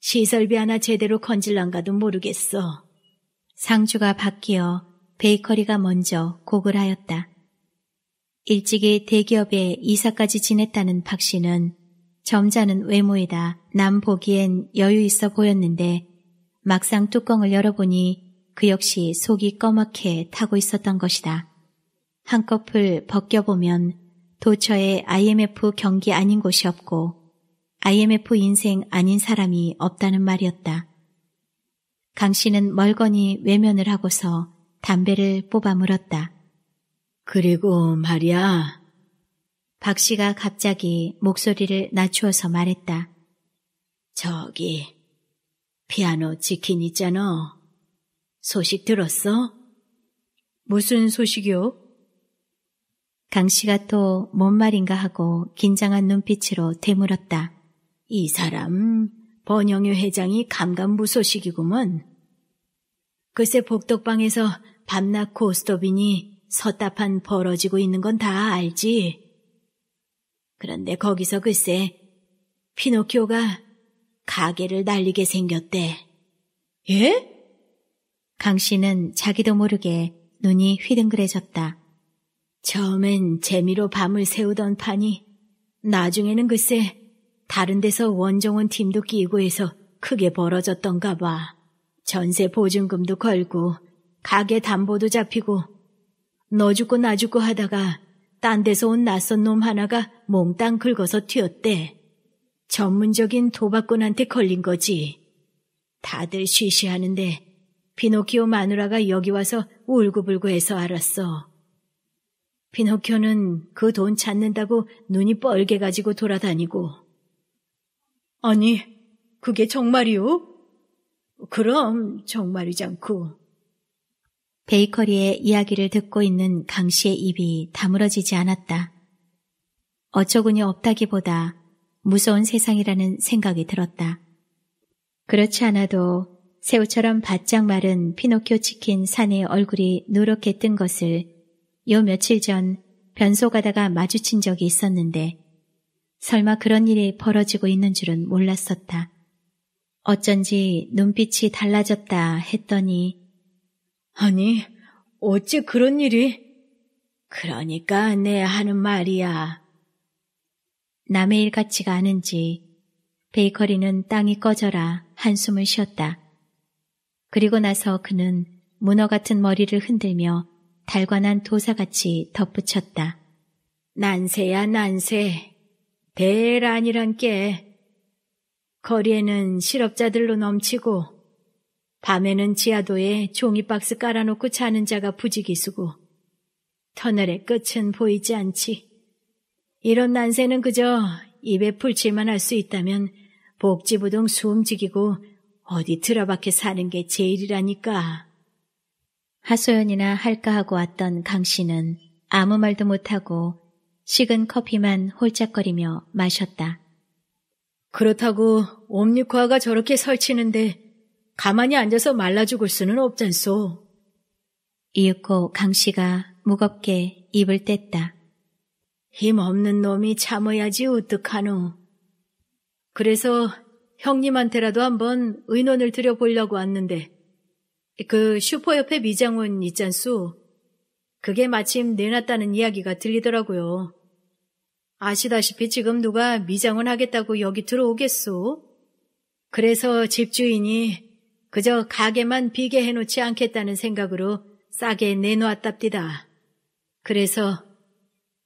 시설비 하나 제대로 건질랑가도 모르겠어. 상주가 바뀌어 베이커리가 먼저 곡을 하였다. 일찍이 대기업에 이사까지 지냈다는 박 씨는 점잖은 외모에다 남 보기엔 여유 있어 보였는데 막상 뚜껑을 열어보니 그 역시 속이 꺼멓게 타고 있었던 것이다. 한꺼풀 벗겨보면 도처에 IMF 경기 아닌 곳이 없고 IMF 인생 아닌 사람이 없다는 말이었다. 강 씨는 멀거니 외면을 하고서 담배를 뽑아 물었다. 그리고 말이야. 박 씨가 갑자기 목소리를 낮추어서 말했다. 저기, 피아노 지킨 있잖아. 소식 들었어? 무슨 소식이요? 강 씨가 또 뭔 말인가 하고 긴장한 눈빛으로 되물었다. 이 사람 번영회 회장이 감감무소식이구먼. 글쎄 복덕방에서 밤낮 고스톱이니 서답한 벌어지고 있는 건 다 알지. 그런데 거기서 글쎄 피노키오가 가게를 날리게 생겼대. 예? 강 씨는 자기도 모르게 눈이 휘둥그레졌다. 처음엔 재미로 밤을 새우던 판이 나중에는 글쎄 다른 데서 원정원 팀도 끼고 해서 크게 벌어졌던가 봐. 전세 보증금도 걸고 가게 담보도 잡히고 너 죽고 나 죽고 하다가 딴 데서 온 낯선 놈 하나가 몽땅 긁어서 튀었대. 전문적인 도박꾼한테 걸린 거지. 다들 쉬쉬하는데 피노키오 마누라가 여기 와서 울고불고 해서 알았어. 피노키오는 그 돈 찾는다고 눈이 뻘개 가지고 돌아다니고 아니, 그게 정말이오? 그럼 정말이지 않고. 베이커리의 이야기를 듣고 있는 강 씨의 입이 다물어지지 않았다. 어처구니 없다기보다 무서운 세상이라는 생각이 들었다. 그렇지 않아도 새우처럼 바짝 마른 피노키오 치킨 사내의 얼굴이 노랗게뜬 것을 요 며칠 전 변소 가다가 마주친 적이 있었는데 설마 그런 일이 벌어지고 있는 줄은 몰랐었다. 어쩐지 눈빛이 달라졌다 했더니 아니, 어찌 그런 일이? 그러니까 내 하는 말이야. 남의 일 같지가 않은지 베이커리는 땅이 꺼져라 한숨을 쉬었다. 그리고 나서 그는 문어 같은 머리를 흔들며 달관한 도사같이 덧붙였다. 난세야 난세. 대란이란게 거리에는 실업자들로 넘치고 밤에는 지하도에 종이박스 깔아놓고 자는 자가 부지기수고 터널의 끝은 보이지 않지. 이런 난세는 그저 입에 풀칠만 할 수 있다면 복지부동 숨죽이고 어디 들어박혀 사는 게 제일이라니까. 하소연이나 할까 하고 왔던 강 씨는 아무 말도 못하고 식은 커피만 홀짝거리며 마셨다. 그렇다고 옴니코아가 저렇게 설치는데 가만히 앉아서 말라 죽을 수는 없잖소. 이윽고 강씨가 무겁게 입을 뗐다. 힘없는 놈이 참어야지 우뚝하노. 그래서 형님한테라도 한번 의논을 드려보려고 왔는데 그 슈퍼 옆에 미장원 있잖소. 그게 마침 내놨다는 이야기가 들리더라고요. 아시다시피 지금 누가 미장을 하겠다고 여기 들어오겠소? 그래서 집주인이 그저 가게만 비게 해놓지 않겠다는 생각으로 싸게 내놓았답디다. 그래서,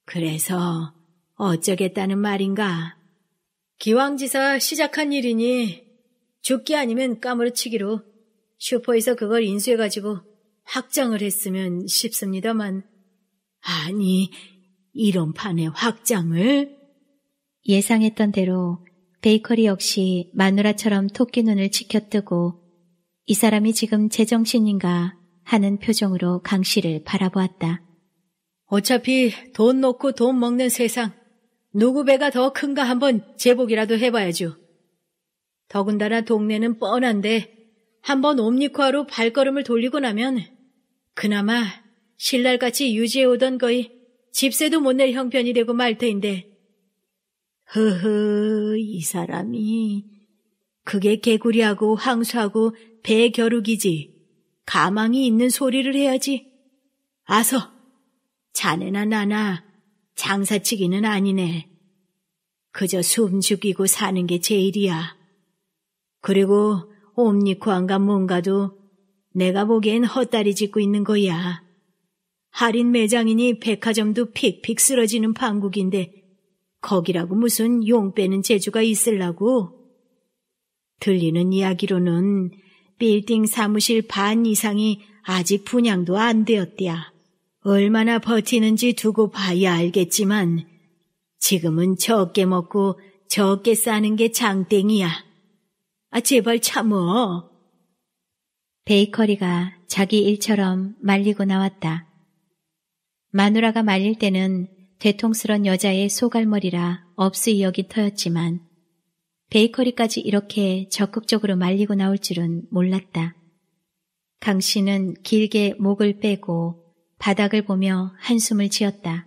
그래서 어쩌겠다는 말인가. 기왕지사 시작한 일이니 죽기 아니면 까무러치기로 슈퍼에서 그걸 인수해가지고 확장을 했으면 싶습니다만. 아니, 이런 판의 확장을 예상했던 대로 베이커리 역시 마누라처럼 토끼 눈을 치켜뜨고 이 사람이 지금 제정신인가 하는 표정으로 강 씨를 바라보았다. 어차피 돈 놓고 돈 먹는 세상 누구 배가 더 큰가 한번 제복이라도 해봐야죠. 더군다나 동네는 뻔한데 한번 옴니코아로 발걸음을 돌리고 나면 그나마 신랄같이 유지해오던 거의 집세도 못 낼 형편이 되고 말 테인데. 허허, 이 사람이 그게 개구리하고 황수하고 배 겨루기지. 가망이 있는 소리를 해야지. 아서, 자네나 나나 장사치기는 아니네. 그저 숨 죽이고 사는 게 제일이야. 그리고 옴니코안가 뭔가도 내가 보기엔 헛다리 짚고 있는 거야. 할인 매장이니 백화점도 픽픽 쓰러지는 판국인데 거기라고 무슨 용 빼는 재주가 있을라고? 들리는 이야기로는 빌딩 사무실 반 이상이 아직 분양도 안 되었대야. 얼마나 버티는지 두고 봐야 알겠지만 지금은 적게 먹고 적게 싸는 게 장땡이야. 아 제발 참어. 베이커리가 자기 일처럼 말리고 나왔다. 마누라가 말릴 때는 대통스런 여자의 소갈머리라 없수이 여기 터였지만 베이커리까지 이렇게 적극적으로 말리고 나올 줄은 몰랐다. 강 씨는 길게 목을 빼고 바닥을 보며 한숨을 지었다.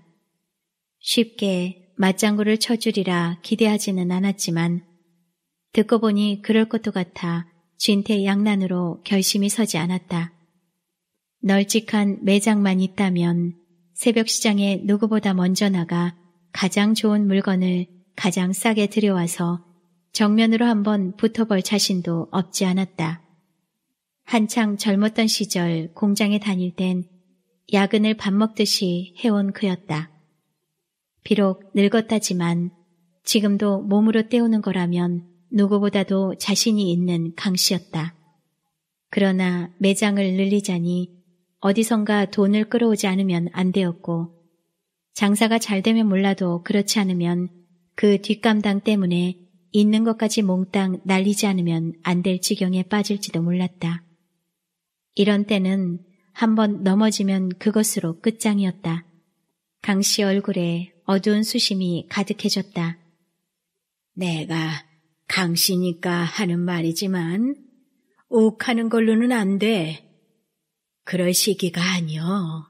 쉽게 맞장구를 쳐주리라 기대하지는 않았지만 듣고 보니 그럴 것도 같아 진퇴양난으로 결심이 서지 않았다. 널찍한 매장만 있다면 새벽 시장에 누구보다 먼저 나가 가장 좋은 물건을 가장 싸게 들여와서 정면으로 한번 붙어볼 자신도 없지 않았다. 한창 젊었던 시절 공장에 다닐 땐 야근을 밥 먹듯이 해온 그였다. 비록 늙었다지만 지금도 몸으로 때우는 거라면 누구보다도 자신이 있는 강 씨였다. 그러나 매장을 늘리자니 어디선가 돈을 끌어오지 않으면 안 되었고 장사가 잘 되면 몰라도 그렇지 않으면 그 뒷감당 때문에 있는 것까지 몽땅 날리지 않으면 안 될 지경에 빠질지도 몰랐다. 이런 때는 한번 넘어지면 그것으로 끝장이었다. 강 씨 얼굴에 어두운 수심이 가득해졌다. 내가 강 씨니까 하는 말이지만 욱하는 걸로는 안 돼. 그럴 시기가 아니요.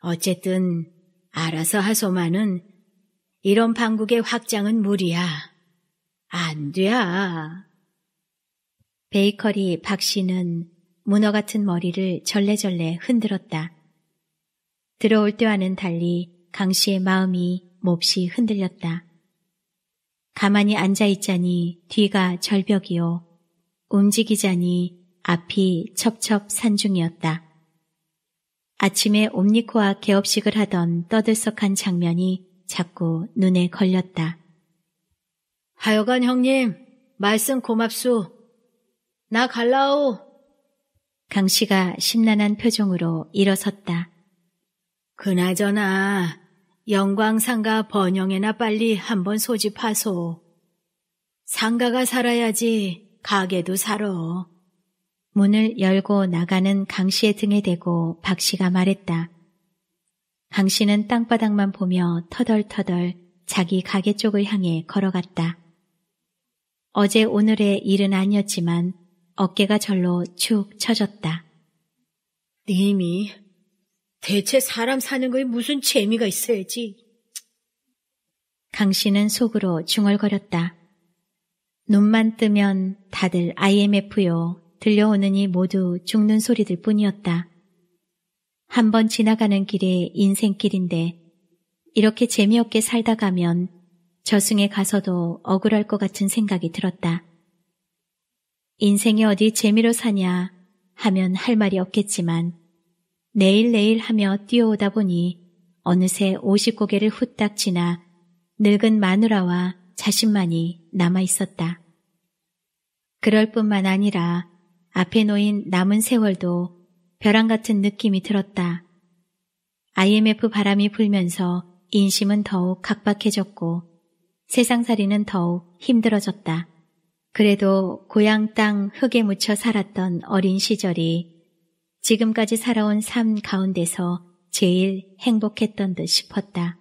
어쨌든 알아서 하소마는 이런 방국의 확장은 무리야. 안 돼야. 베이커리 박 씨는 문어 같은 머리를 절레절레 흔들었다. 들어올 때와는 달리 강 씨의 마음이 몹시 흔들렸다. 가만히 앉아있자니 뒤가 절벽이요. 움직이자니 앞이 첩첩산중이었다. 아침에 옴니코와 개업식을 하던 떠들썩한 장면이 자꾸 눈에 걸렸다. 하여간 형님, 말씀 고맙소. 나 갈라오. 강 씨가 심란한 표정으로 일어섰다. 그나저나 영광상가 번영에나 빨리 한번 소집하소. 상가가 살아야지 가게도 살어. 문을 열고 나가는 강 씨의 등에 대고 박 씨가 말했다. 강 씨는 땅바닥만 보며 터덜터덜 자기 가게 쪽을 향해 걸어갔다. 어제 오늘의 일은 아니었지만 어깨가 절로 축 처졌다. 님이 대체 사람 사는 거에 무슨 재미가 있어야지. 강 씨는 속으로 중얼거렸다. 눈만 뜨면 다들 IMF요, 들려오느니 모두 죽는 소리들 뿐이었다. 한 번 지나가는 길이 인생길인데 이렇게 재미없게 살다 가면 저승에 가서도 억울할 것 같은 생각이 들었다. 인생이 어디 재미로 사냐 하면 할 말이 없겠지만 내일 내일 하며 뛰어오다 보니 어느새 50고개를 후딱 지나 늙은 마누라와 자신만이 남아 있었다. 그럴 뿐만 아니라 앞에 놓인 남은 세월도 벼랑 같은 느낌이 들었다. IMF 바람이 불면서 인심은 더욱 각박해졌고 세상살이는 더욱 힘들어졌다. 그래도 고향 땅 흙에 묻혀 살았던 어린 시절이 지금까지 살아온 삶 가운데서 제일 행복했던 듯 싶었다.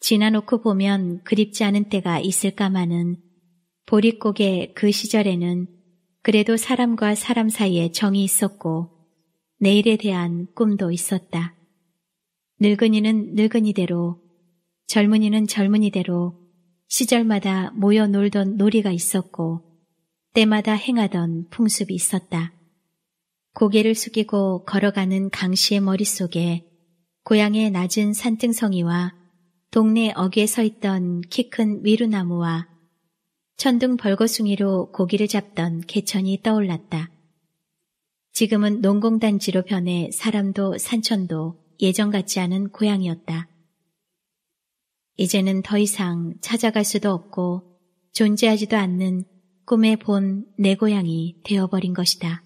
지나놓고 보면 그립지 않은 때가 있을까마는 보릿고개 그 시절에는 그래도 사람과 사람 사이에 정이 있었고 내일에 대한 꿈도 있었다. 늙은이는 늙은이대로 젊은이는 젊은이대로 시절마다 모여 놀던 놀이가 있었고 때마다 행하던 풍습이 있었다. 고개를 숙이고 걸어가는 강씨의 머릿속에 고향의 낮은 산등성이와 동네 어귀에 서 있던 키 큰 위루나무와 천둥 벌거숭이로 고기를 잡던 개천이 떠올랐다. 지금은 농공단지로 변해 사람도 산천도 예전 같지 않은 고향이었다. 이제는 더 이상 찾아갈 수도 없고 존재하지도 않는 꿈에 본 내 고향이 되어버린 것이다.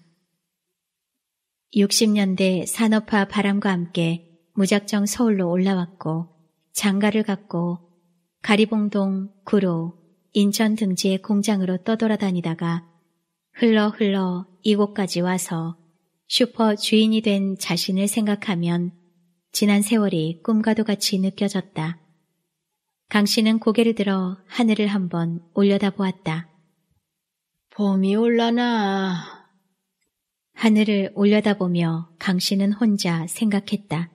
60년대 산업화 바람과 함께 무작정 서울로 올라왔고 장가를 갔고 가리봉동, 구로, 인천 등지의 공장으로 떠돌아다니다가 흘러 흘러 이곳까지 와서 슈퍼 주인이 된 자신을 생각하면 지난 세월이 꿈과도 같이 느껴졌다. 강 씨는 고개를 들어 하늘을 한번 올려다보았다. 봄이 올라나. 하늘을 올려다보며 강 씨는 혼자 생각했다.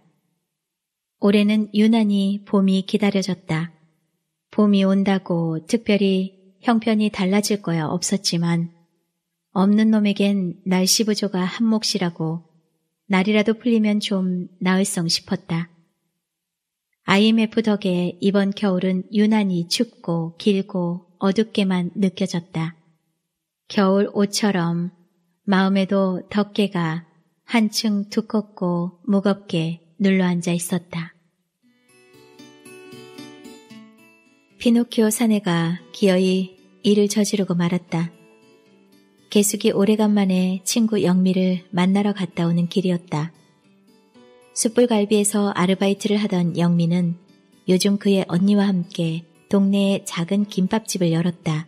올해는 유난히 봄이 기다려졌다. 봄이 온다고 특별히 형편이 달라질 거야 없었지만 없는 놈에겐 날씨 부조가 한몫이라고 날이라도 풀리면 좀 나을성 싶었다. IMF 덕에 이번 겨울은 유난히 춥고 길고 어둡게만 느껴졌다. 겨울 옷처럼 마음에도 덮개가 한층 두껍고 무겁게 눌러앉아 있었다. 피노키오 사내가 기어이 일을 저지르고 말았다. 개숙이 오래간만에 친구 영미를 만나러 갔다 오는 길이었다. 숯불갈비에서 아르바이트를 하던 영미는 요즘 그의 언니와 함께 동네에 작은 김밥집을 열었다.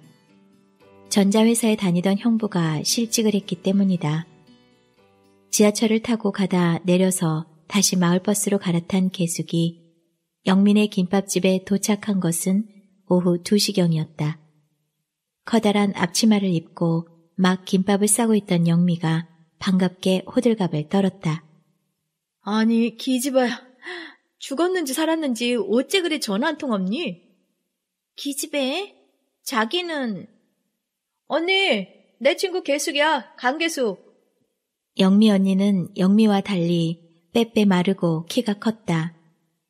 전자회사에 다니던 형부가 실직을 했기 때문이다. 지하철을 타고 가다 내려서 다시 마을버스로 갈아탄 개숙이 영민의 김밥집에 도착한 것은 오후 2시경이었다. 커다란 앞치마를 입고 막 김밥을 싸고 있던 영미가 반갑게 호들갑을 떨었다. 아니, 기집애야. 죽었는지 살았는지 어째 그리 전화 한 통 없니? 기집애? 자기는? 언니, 내 친구 개숙이야. 강개숙. 영미 언니는 영미와 달리 빼빼 마르고 키가 컸다.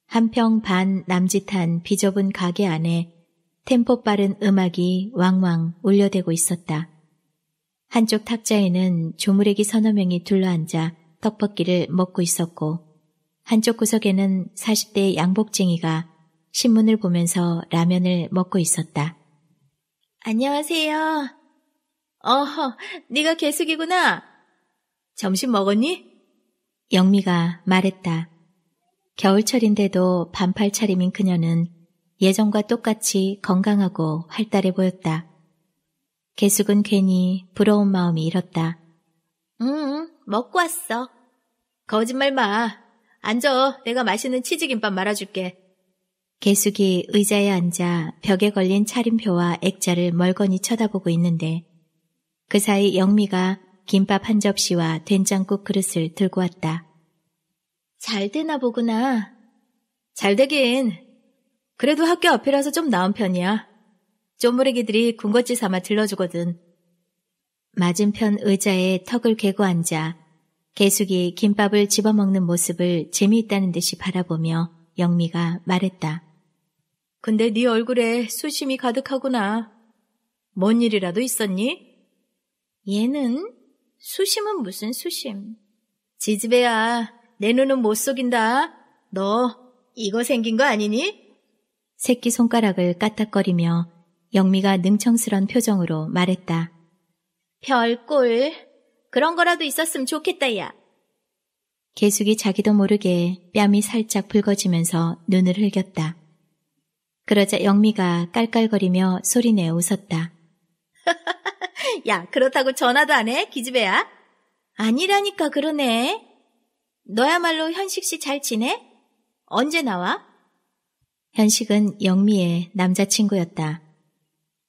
한평 반 남짓한 비좁은 가게 안에 템포 빠른 음악이 왕왕 울려대고 있었다. 한쪽 탁자에는 조무래기 서너 명이 둘러앉아 떡볶이를 먹고 있었고 한쪽 구석에는 40대 양복쟁이가 신문을 보면서 라면을 먹고 있었다. 안녕하세요. 어허, 네가 개숙이구나 점심 먹었니? 영미가 말했다. 겨울철인데도 반팔 차림인 그녀는 예전과 똑같이 건강하고 활달해 보였다. 개숙은 괜히 부러운 마음이 일었다. 응, 응, 먹고 왔어. 거짓말 마. 앉아. 내가 맛있는 치즈김밥 말아줄게. 개숙이 의자에 앉아 벽에 걸린 차림표와 액자를 멀거니 쳐다보고 있는데 그 사이 영미가 김밥 한 접시와 된장국 그릇을 들고 왔다. 잘 되나 보구나. 잘 되긴 그래도 학교 앞이라서 좀 나은 편이야. 쪼무레기들이 군것질 삼아 들러주거든. 맞은편 의자에 턱을 괴고 앉아 개숙이 김밥을 집어먹는 모습을 재미있다는 듯이 바라보며 영미가 말했다. 근데 네 얼굴에 수심이 가득하구나. 뭔 일이라도 있었니? 얘는? 수심은 무슨 수심? 지지배야, 내 눈은 못 속인다. 너 이거 생긴 거 아니니? 새끼 손가락을 까딱거리며 영미가 능청스런 표정으로 말했다. 별꼴. 그런 거라도 있었으면 좋겠다, 야. 개숙이 자기도 모르게 뺨이 살짝 붉어지면서 눈을 흘겼다. 그러자 영미가 깔깔거리며 소리내 웃었다. [LAUGHS] 야, 그렇다고 전화도 안 해? 기집애야? 아니라니까 그러네. 너야말로 현식 씨 잘 지내? 언제 나와? 현식은 영미의 남자친구였다.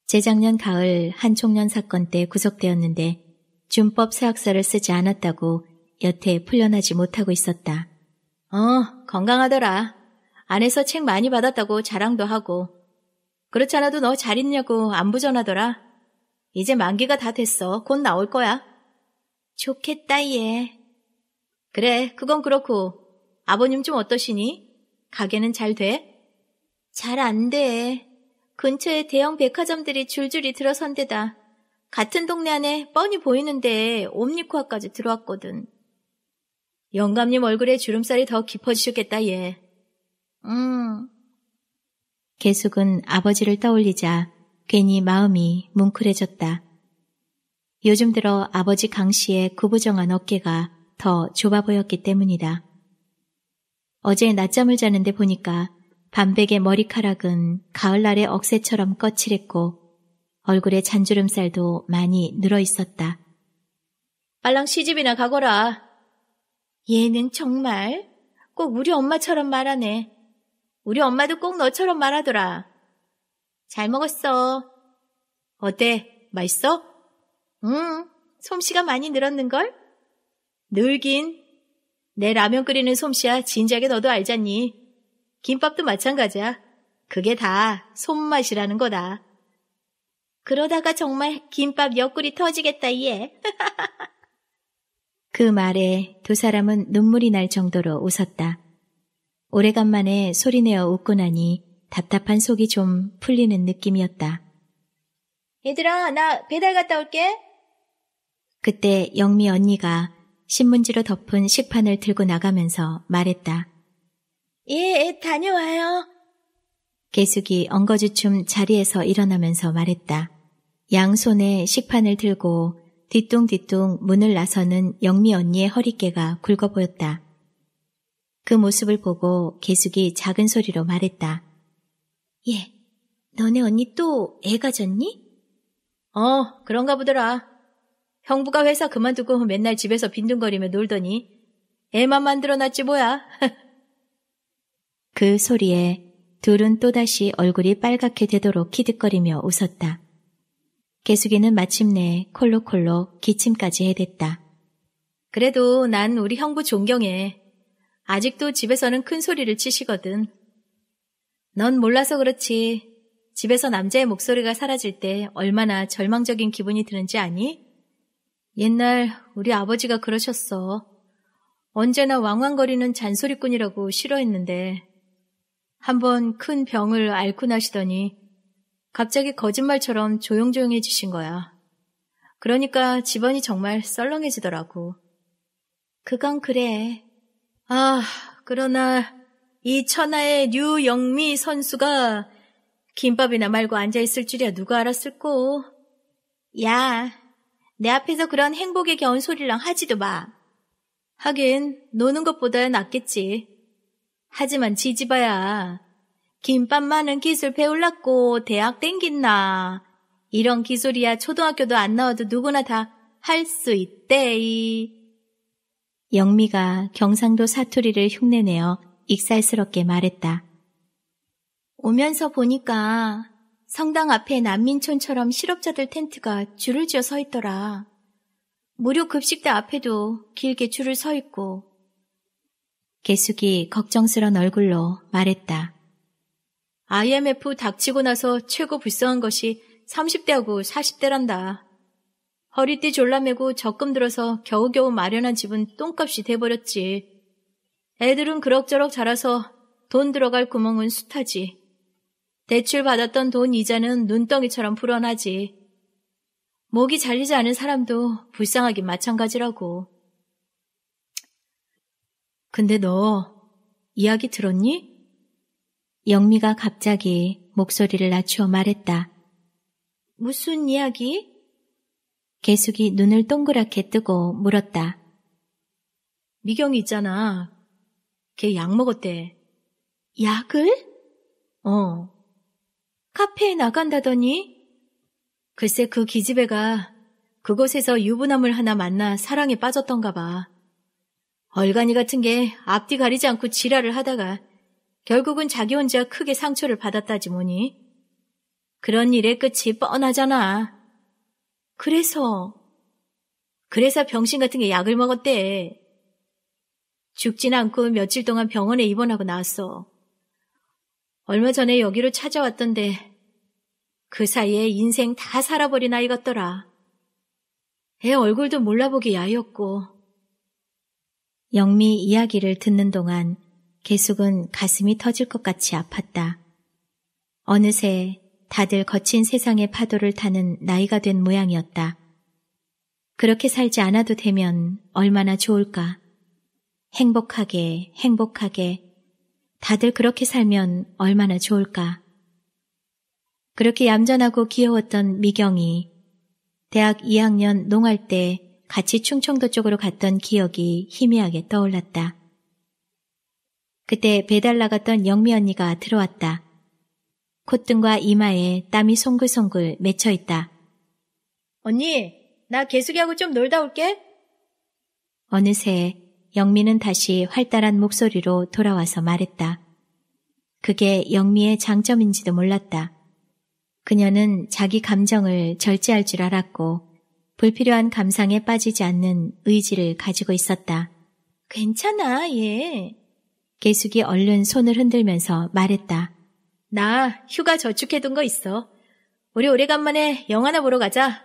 재작년 가을 한 총련 사건 때 구속되었는데 준법 사학서를 쓰지 않았다고 여태 풀려나지 못하고 있었다. 어, 건강하더라. 안에서 책 많이 받았다고 자랑도 하고. 그렇잖아도너 잘 있냐고 안부 전하더라. 이제 만기가 다 됐어. 곧 나올 거야. 좋겠다, 얘. 그래, 그건 그렇고. 아버님 좀 어떠시니? 가게는 잘 돼? 잘안 돼. 근처에 대형 백화점들이 줄줄이 들어선 데다 같은 동네 안에 뻔히 보이는데 옴니코아까지 들어왔거든. 영감님 얼굴에 주름살이 더 깊어지셨겠다, 얘. 음. 계숙은 아버지를 떠올리자 괜히 마음이 뭉클해졌다. 요즘 들어 아버지 강 씨의 구부정한 어깨가 더 좁아 보였기 때문이다. 어제 낮잠을 자는데 보니까 반백의 머리카락은 가을날의 억새처럼 거칠했고 얼굴에 잔주름살도 많이 늘어 있었다. 빨랑 시집이나 가거라. 얘는 정말 꼭 우리 엄마처럼 말하네. 우리 엄마도 꼭 너처럼 말하더라. 잘 먹었어. 어때? 맛있어? 응, 솜씨가 많이 늘었는걸? 늘긴. 내 라면 끓이는 솜씨야 진작에 너도 알잖니. 김밥도 마찬가지야. 그게 다 손맛이라는 거다. 그러다가 정말 김밥 옆구리 터지겠다, 얘. [LAUGHS] 그 말에 두 사람은 눈물이 날 정도로 웃었다. 오래간만에 소리내어 웃고 나니 답답한 속이 좀 풀리는 느낌이었다. 얘들아, 나 배달 갔다 올게. 그때 영미 언니가 신문지로 덮은 식판을 들고 나가면서 말했다. 예, 예, 다녀와요. 개숙이 엉거주춤 자리에서 일어나면서 말했다. 양손에 식판을 들고 뒤뚱뒤뚱 문을 나서는 영미 언니의 허리깨가 굵어 보였다. 그 모습을 보고 개숙이 작은 소리로 말했다. 예, 너네 언니 또애 가졌니? 어, 그런가 보더라. 형부가 회사 그만두고 맨날 집에서 빈둥거리며 놀더니 애만 만들어놨지 뭐야. [LAUGHS] 그 소리에 둘은 또다시 얼굴이 빨갛게 되도록 키득거리며 웃었다. 개숙이는 마침내 콜록콜록 기침까지 해댔다. 그래도 난 우리 형부 존경해. 아직도 집에서는 큰 소리를 치시거든. 넌 몰라서 그렇지. 집에서 남자의 목소리가 사라질 때 얼마나 절망적인 기분이 드는지 아니? 옛날 우리 아버지가 그러셨어. 언제나 왕왕거리는 잔소리꾼이라고 싫어했는데 한번 큰 병을 앓고 나시더니 갑자기 거짓말처럼 조용조용해지신 거야. 그러니까 집안이 정말 썰렁해지더라고. 그건 그래. 아, 그러나 이 천하의 류영미 선수가 김밥이나 말고 앉아있을 줄이야 누가 알았을꼬. 야, 내 앞에서 그런 행복에 겨운 소리랑 하지도 마. 하긴 노는 것보다 낫겠지. 하지만 지지봐야 김밥만은 기술 배울랐고 대학 땡긴나 이런 기술이야 초등학교도 안 나와도 누구나 다 할 수 있대이. 영미가 경상도 사투리를 흉내내어 익살스럽게 말했다. 오면서 보니까 성당 앞에 난민촌처럼 실업자들 텐트가 줄을 지어 서 있더라. 무료 급식대 앞에도 길게 줄을 서 있고 개숙이 걱정스런 얼굴로 말했다. IMF 닥치고 나서 최고 불쌍한 것이 30대하고 40대란다. 허리띠 졸라매고 적금 들어서 겨우겨우 마련한 집은 똥값이 돼버렸지. 애들은 그럭저럭 자라서 돈 들어갈 구멍은 숱하지. 대출 받았던 돈 이자는 눈덩이처럼 불어나지. 목이 잘리지 않은 사람도 불쌍하기 마찬가지라고. 근데 너 이야기 들었니? 영미가 갑자기 목소리를 낮추어 말했다. 무슨 이야기? 개숙이 눈을 동그랗게 뜨고 물었다. 미경이 있잖아. 걔 약 먹었대. 약을? 어. 카페에 나간다더니? 글쎄 그 기집애가 그곳에서 유부남을 하나 만나 사랑에 빠졌던가 봐. 얼간이 같은 게 앞뒤 가리지 않고 지랄을 하다가 결국은 자기 혼자 크게 상처를 받았다지 뭐니. 그런 일의 끝이 뻔하잖아. 그래서, 그래서 병신 같은 게 약을 먹었대. 죽진 않고 며칠 동안 병원에 입원하고 나왔어. 얼마 전에 여기로 찾아왔던데 그 사이에 인생 다 살아버린 아이 같더라. 애 얼굴도 몰라보기 야였고 영미 이야기를 듣는 동안 계숙은 가슴이 터질 것 같이 아팠다. 어느새 다들 거친 세상의 파도를 타는 나이가 된 모양이었다. 그렇게 살지 않아도 되면 얼마나 좋을까. 행복하게, 행복하게. 다들 그렇게 살면 얼마나 좋을까. 그렇게 얌전하고 귀여웠던 미경이 대학 2학년 농할 때 같이 충청도 쪽으로 갔던 기억이 희미하게 떠올랐다. 그때 배달 나갔던 영미 언니가 들어왔다. 콧등과 이마에 땀이 송글송글 맺혀 있다. 언니, 나 개수기하고 좀 놀다 올게. 어느새 영미는 다시 활달한 목소리로 돌아와서 말했다. 그게 영미의 장점인지도 몰랐다. 그녀는 자기 감정을 절제할 줄 알았고 불필요한 감상에 빠지지 않는 의지를 가지고 있었다. 괜찮아, 예. 개숙이 얼른 손을 흔들면서 말했다. 나 휴가 저축해둔 거 있어. 우리 오래간만에 영화나 보러 가자.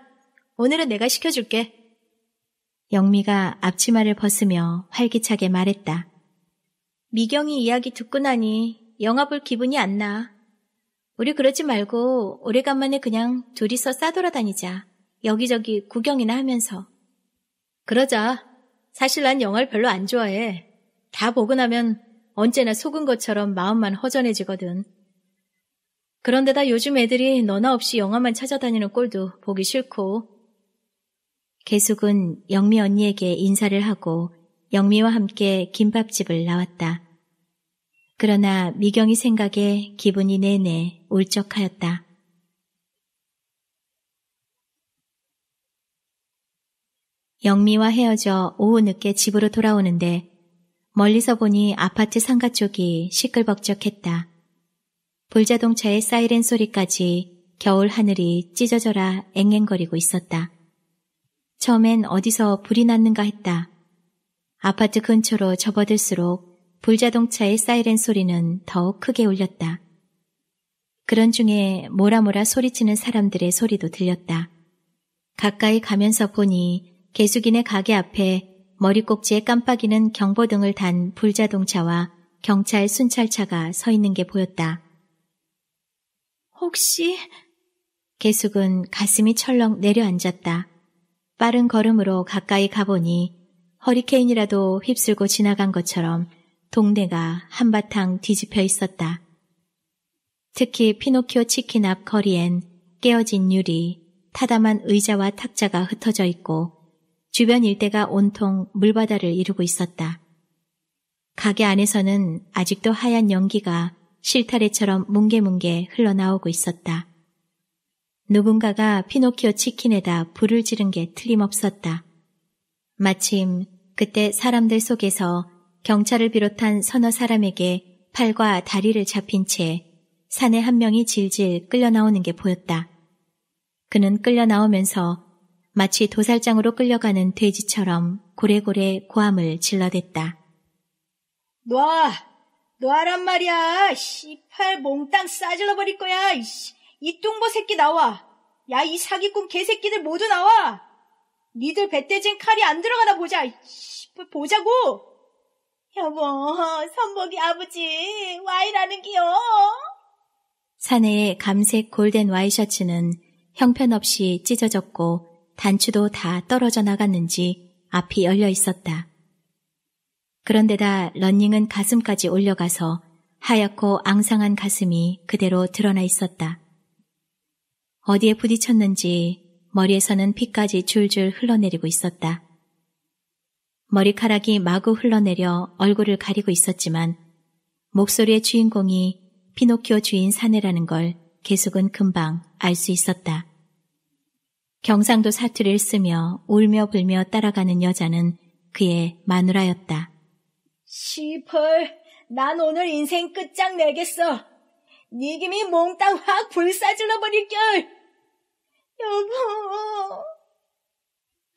오늘은 내가 시켜줄게. 영미가 앞치마를 벗으며 활기차게 말했다. 미경이 이야기 듣고 나니 영화 볼 기분이 안 나. 우리 그러지 말고 오래간만에 그냥 둘이서 싸돌아다니자. 여기저기 구경이나 하면서. 그러자. 사실 난 영화를 별로 안 좋아해. 다 보고 나면 언제나 속은 것처럼 마음만 허전해지거든. 그런데다 요즘 애들이 너나 없이 영화만 찾아다니는 꼴도 보기 싫고. 계숙은 영미 언니에게 인사를 하고 영미와 함께 김밥집을 나왔다. 그러나 미경이 생각에 기분이 내내 울적하였다. 영미와 헤어져 오후 늦게 집으로 돌아오는데 멀리서 보니 아파트 상가 쪽이 시끌벅적했다. 불자동차의 사이렌 소리까지 겨울 하늘이 찢어져라 앵앵거리고 있었다. 처음엔 어디서 불이 났는가 했다. 아파트 근처로 접어들수록 불자동차의 사이렌 소리는 더욱 크게 울렸다. 그런 중에 뭐라뭐라 소리치는 사람들의 소리도 들렸다. 가까이 가면서 보니 개숙인의 가게 앞에 머리꼭지에 깜빡이는 경보등을 단 불자동차와 경찰 순찰차가 서 있는 게 보였다. 혹시... 개숙은 가슴이 철렁 내려앉았다. 빠른 걸음으로 가까이 가보니 허리케인이라도 휩쓸고 지나간 것처럼 동네가 한바탕 뒤집혀 있었다. 특히 피노키오 치킨 앞 거리엔 깨어진 유리, 타담한 의자와 탁자가 흩어져 있고 주변 일대가 온통 물바다를 이루고 있었다. 가게 안에서는 아직도 하얀 연기가 실타래처럼 뭉게뭉게 흘러나오고 있었다. 누군가가 피노키오 치킨에다 불을 지른 게 틀림없었다. 마침 그때 사람들 속에서 경찰을 비롯한 서너 사람에게 팔과 다리를 잡힌 채 산에 한 명이 질질 끌려 나오는 게 보였다. 그는 끌려 나오면서 마치 도살장으로 끌려가는 돼지처럼 고래고래 고함을 질러댔다. 놔! 놔란 말이야! 씨팔 몽땅 싸질러 버릴 거야! 이 뚱보 새끼 나와! 야, 이 사기꾼 개새끼들 모두 나와! 니들 배때진 칼이 안 들어가나 보자! 보자고! 여보, 선복이 아버지, 와이라는 기요! 사내의 감색 골덴 와이셔츠는 형편없이 찢어졌고 단추도 다 떨어져 나갔는지 앞이 열려 있었다. 그런데다 런닝은 가슴까지 올려가서 하얗고 앙상한 가슴이 그대로 드러나 있었다. 어디에 부딪혔는지 머리에서는 피까지 줄줄 흘러내리고 있었다. 머리카락이 마구 흘러내려 얼굴을 가리고 있었지만 목소리의 주인공이 피노키오 주인 사내라는 걸 계속은 금방 알 수 있었다. 경상도 사투리를 쓰며 울며 불며 따라가는 여자는 그의 마누라였다. 시펄, 난 오늘 인생 끝장 내겠어. 니김이 네 몽땅 확 불사질러 버릴결. 여보.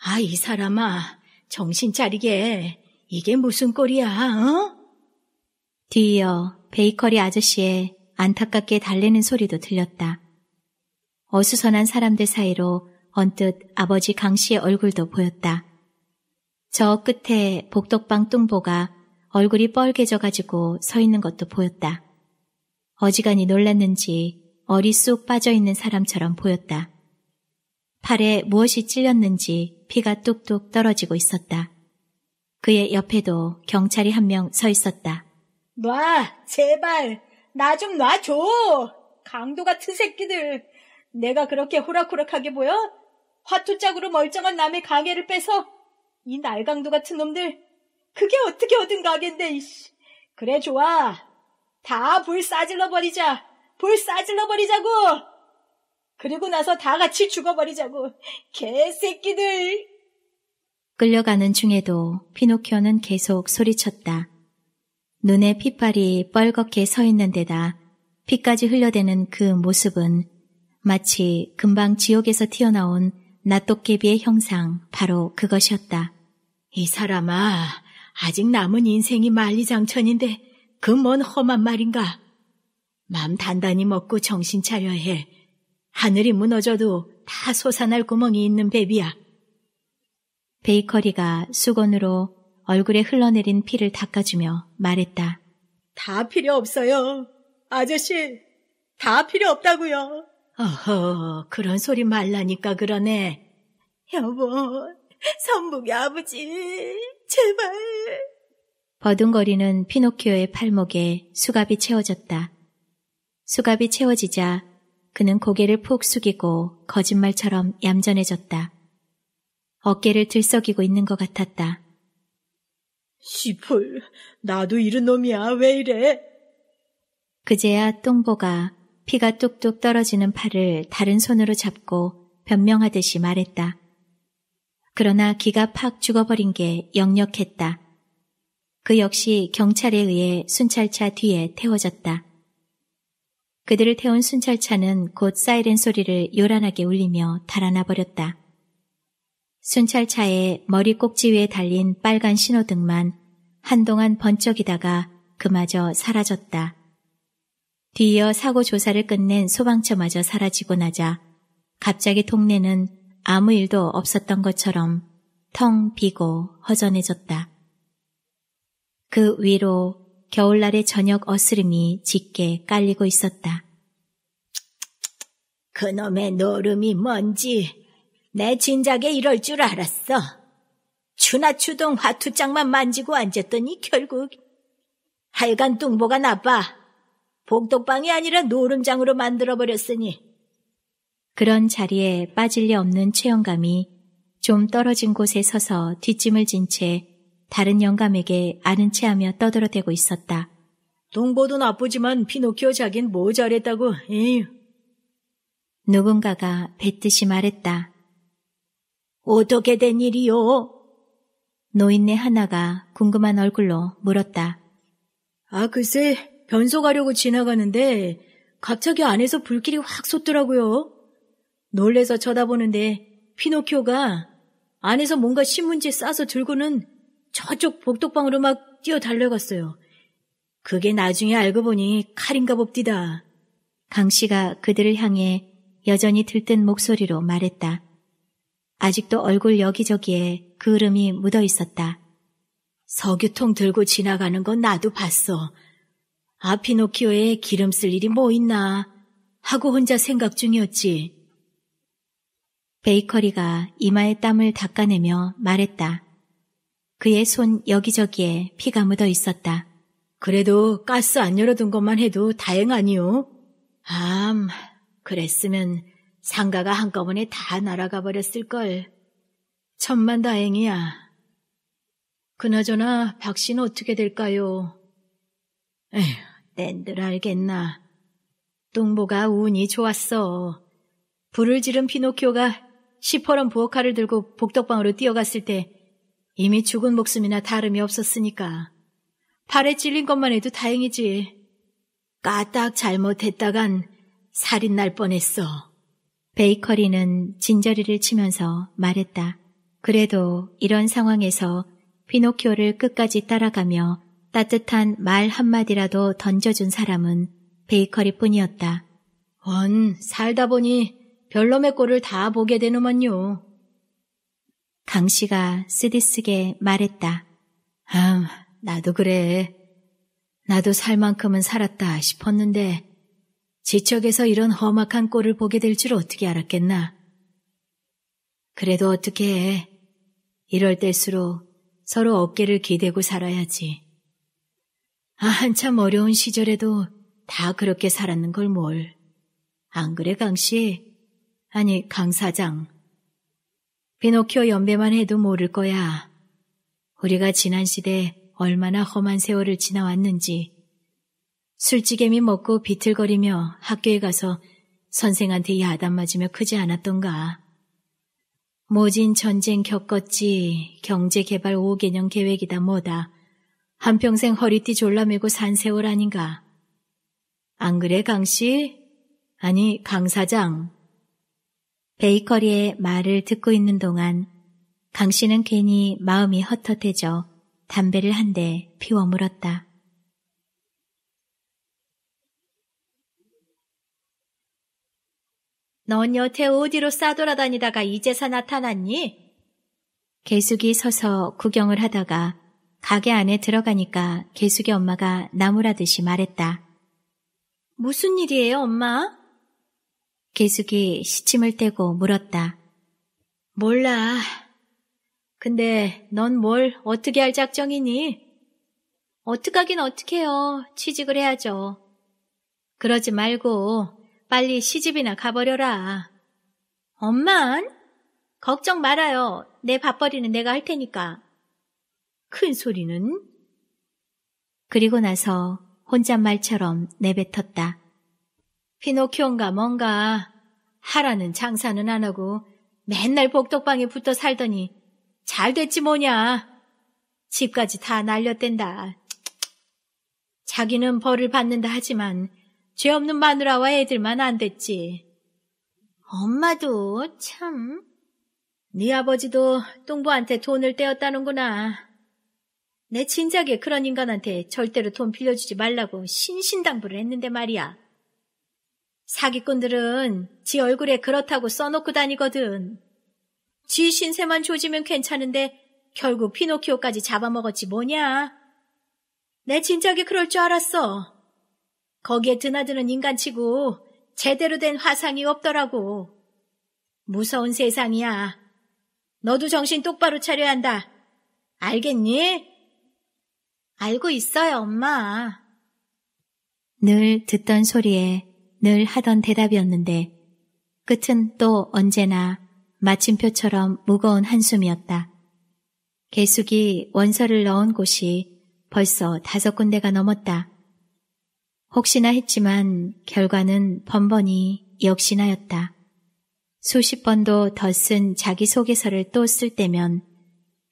아, 이 사람아. 정신 차리게. 이게 무슨 꼴이야, 어? 뒤이어 베이커리 아저씨의 안타깝게 달래는 소리도 들렸다. 어수선한 사람들 사이로 언뜻 아버지 강 씨의 얼굴도 보였다. 저 끝에 복덕방 뚱보가 얼굴이 뻘개져 가지고 서 있는 것도 보였다. 어지간히 놀랐는지 어리 쑥 빠져 있는 사람처럼 보였다. 팔에 무엇이 찔렸는지 피가 뚝뚝 떨어지고 있었다. 그의 옆에도 경찰이 한 명 서 있었다. 놔! 제발! 나 좀 놔줘! 강도 같은 새끼들! 내가 그렇게 호락호락하게 보여? 화투짝으로 멀쩡한 남의 가게를 빼서 이 날강도 같은 놈들 그게 어떻게 얻은 가게인데 이씨. 그래 좋아 다 불 싸질러 버리자 불 싸질러 버리자고 그리고 나서 다 같이 죽어버리자고 개새끼들 끌려가는 중에도 피노키오는 계속 소리쳤다 눈에 핏발이 뻘겋게 서 있는 데다 피까지 흘려대는 그 모습은 마치 금방 지옥에서 튀어나온 낫도깨비의 형상 바로 그것이었다. 이 사람아, 아직 남은 인생이 만리장천인데 그 뭔 험한 말인가? 맘 단단히 먹고 정신 차려야 해. 하늘이 무너져도 다 솟아날 구멍이 있는 베비야. 베이커리가 수건으로 얼굴에 흘러내린 피를 닦아주며 말했다. 다 필요 없어요. 아저씨, 다 필요 없다고요. 어허, 그런 소리 말라니까 그러네. 여보, 선북이 아버지, 제발. 버둥거리는 피노키오의 팔목에 수갑이 채워졌다. 수갑이 채워지자 그는 고개를 푹 숙이고 거짓말처럼 얌전해졌다. 어깨를 들썩이고 있는 것 같았다. 시풀, 나도 이런 놈이야, 왜 이래? 그제야 똥보가 피가 뚝뚝 떨어지는 팔을 다른 손으로 잡고 변명하듯이 말했다. 그러나 기가 팍 죽어버린 게 역력했다. 그 역시 경찰에 의해 순찰차 뒤에 태워졌다. 그들을 태운 순찰차는 곧 사이렌 소리를 요란하게 울리며 달아나 버렸다. 순찰차의 머리 꼭지 위에 달린 빨간 신호등만 한동안 번쩍이다가 그마저 사라졌다. 뒤이어 사고 조사를 끝낸 소방차마저 사라지고 나자 갑자기 동네는 아무 일도 없었던 것처럼 텅 비고 허전해졌다. 그 위로 겨울날의 저녁 어스름이 짙게 깔리고 있었다. 그놈의 노름이 뭔지 내 진작에 이럴 줄 알았어. 추나 추동 화투장만 만지고 앉았더니 결국 하여간 뚱보가 나빠. 복덕방이 아니라 노름장으로 만들어버렸으니. 그런 자리에 빠질 리 없는 최영감이 좀 떨어진 곳에 서서 뒷짐을 진 채 다른 영감에게 아는 체하며 떠들어대고 있었다. 동보도 나쁘지만 피노키오 자긴 뭐 잘했다고, 에휴. 누군가가 뱉듯이 말했다. 어떻게 된 일이요? 노인네 하나가 궁금한 얼굴로 물었다. 아, 글쎄, 변속하려고 지나가는데 갑자기 안에서 불길이 확 솟더라고요. 놀래서 쳐다보는데 피노키오가 안에서 뭔가 신문지 싸서 들고는 저쪽 복덕방으로 막 뛰어 달려갔어요. 그게 나중에 알고 보니 칼인가 봅디다. 강 씨가 그들을 향해 여전히 들뜬 목소리로 말했다. 아직도 얼굴 여기저기에 그을음이 묻어 있었다. 석유통 들고 지나가는 건 나도 봤어. 아 피노키오에 기름 쓸 일이 뭐 있나 하고 혼자 생각 중이었지. 베이커리가 이마에 땀을 닦아내며 말했다. 그의 손 여기저기에 피가 묻어 있었다. 그래도 가스 안 열어둔 것만 해도 다행 아니오? 암, 그랬으면 상가가 한꺼번에 다 날아가 버렸을 걸. 천만 다행이야. 그나저나 박 씨는 어떻게 될까요? 에휴, 앤들 알겠나. 똥보가 운이 좋았어. 불을 지른 피노키오가 시퍼런 부엌칼을 들고 복덕방으로 뛰어갔을 때 이미 죽은 목숨이나 다름이 없었으니까. 발에 찔린 것만 해도 다행이지. 까딱 잘못했다간 살인 날 뻔했어. 베이커리는 진저리를 치면서 말했다. 그래도 이런 상황에서 피노키오를 끝까지 따라가며 따뜻한 말 한마디라도 던져준 사람은 베이커리뿐이었다. 원, 살다 보니 별놈의 꼴을 다 보게 되는만요. 강 씨가 쓰디쓰게 말했다. 아, 나도 그래. 나도 살 만큼은 살았다 싶었는데 지척에서 이런 험악한 꼴을 보게 될 줄 어떻게 알았겠나. 그래도 어떻게 해. 이럴 때일수록 서로 어깨를 기대고 살아야지. 아, 한참 어려운 시절에도 다 그렇게 살았는 걸 뭘. 안 그래, 강 씨? 아니, 강 사장. 비노키오 연배만 해도 모를 거야. 우리가 지난 시대 얼마나 험한 세월을 지나왔는지. 술찌개미 먹고 비틀거리며 학교에 가서 선생한테 야단 맞으며 크지 않았던가. 모진 전쟁 겪었지, 경제개발 5개년 계획이다 뭐다. 한평생 허리띠 졸라매고 산 세월 아닌가. 안 그래, 강 씨? 아니, 강 사장. 베이커리의 말을 듣고 있는 동안 강 씨는 괜히 마음이 헛헛해져 담배를 한 대 피워 물었다. 넌 여태 어디로 싸돌아다니다가 이제서 나타났니? 계숙이 서서 구경을 하다가 가게 안에 들어가니까 개숙이 엄마가 나무라듯이 말했다. 무슨 일이에요, 엄마? 개숙이 시침을 떼고 물었다. 몰라. 근데 넌 뭘 어떻게 할 작정이니? 어떡하긴 어떡해요. 취직을 해야죠. 그러지 말고 빨리 시집이나 가버려라. 엄만? 걱정 말아요. 내 밥벌이는 내가 할 테니까. 큰 소리는? 그리고 나서 혼잣말처럼 내뱉었다. 피노키온가 뭔가 하라는 장사는 안 하고 맨날 복덕방에 붙어 살더니 잘 됐지 뭐냐. 집까지 다날렸댄다 자기는 벌을 받는다 하지만 죄 없는 마누라와 애들만 안 됐지. 엄마도 참. 네 아버지도 똥부한테 돈을 떼었다는구나. 내 진작에 그런 인간한테 절대로 돈 빌려주지 말라고 신신당부를 했는데 말이야. 사기꾼들은 지 얼굴에 그렇다고 써놓고 다니거든. 지 신세만 조지면 괜찮은데 결국 피노키오까지 잡아먹었지 뭐냐. 내 진작에 그럴 줄 알았어. 거기에 드나드는 인간치고 제대로 된 화상이 없더라고. 무서운 세상이야. 너도 정신 똑바로 차려야 한다. 알겠니? 알고 있어요, 엄마. 늘 듣던 소리에 늘 하던 대답이었는데 끝은 또 언제나 마침표처럼 무거운 한숨이었다. 개숙이 원서를 넣은 곳이 벌써 다섯 군데가 넘었다. 혹시나 했지만 결과는 번번이 역시나였다. 수십 번도 더 쓴 자기소개서를 또 쓸 때면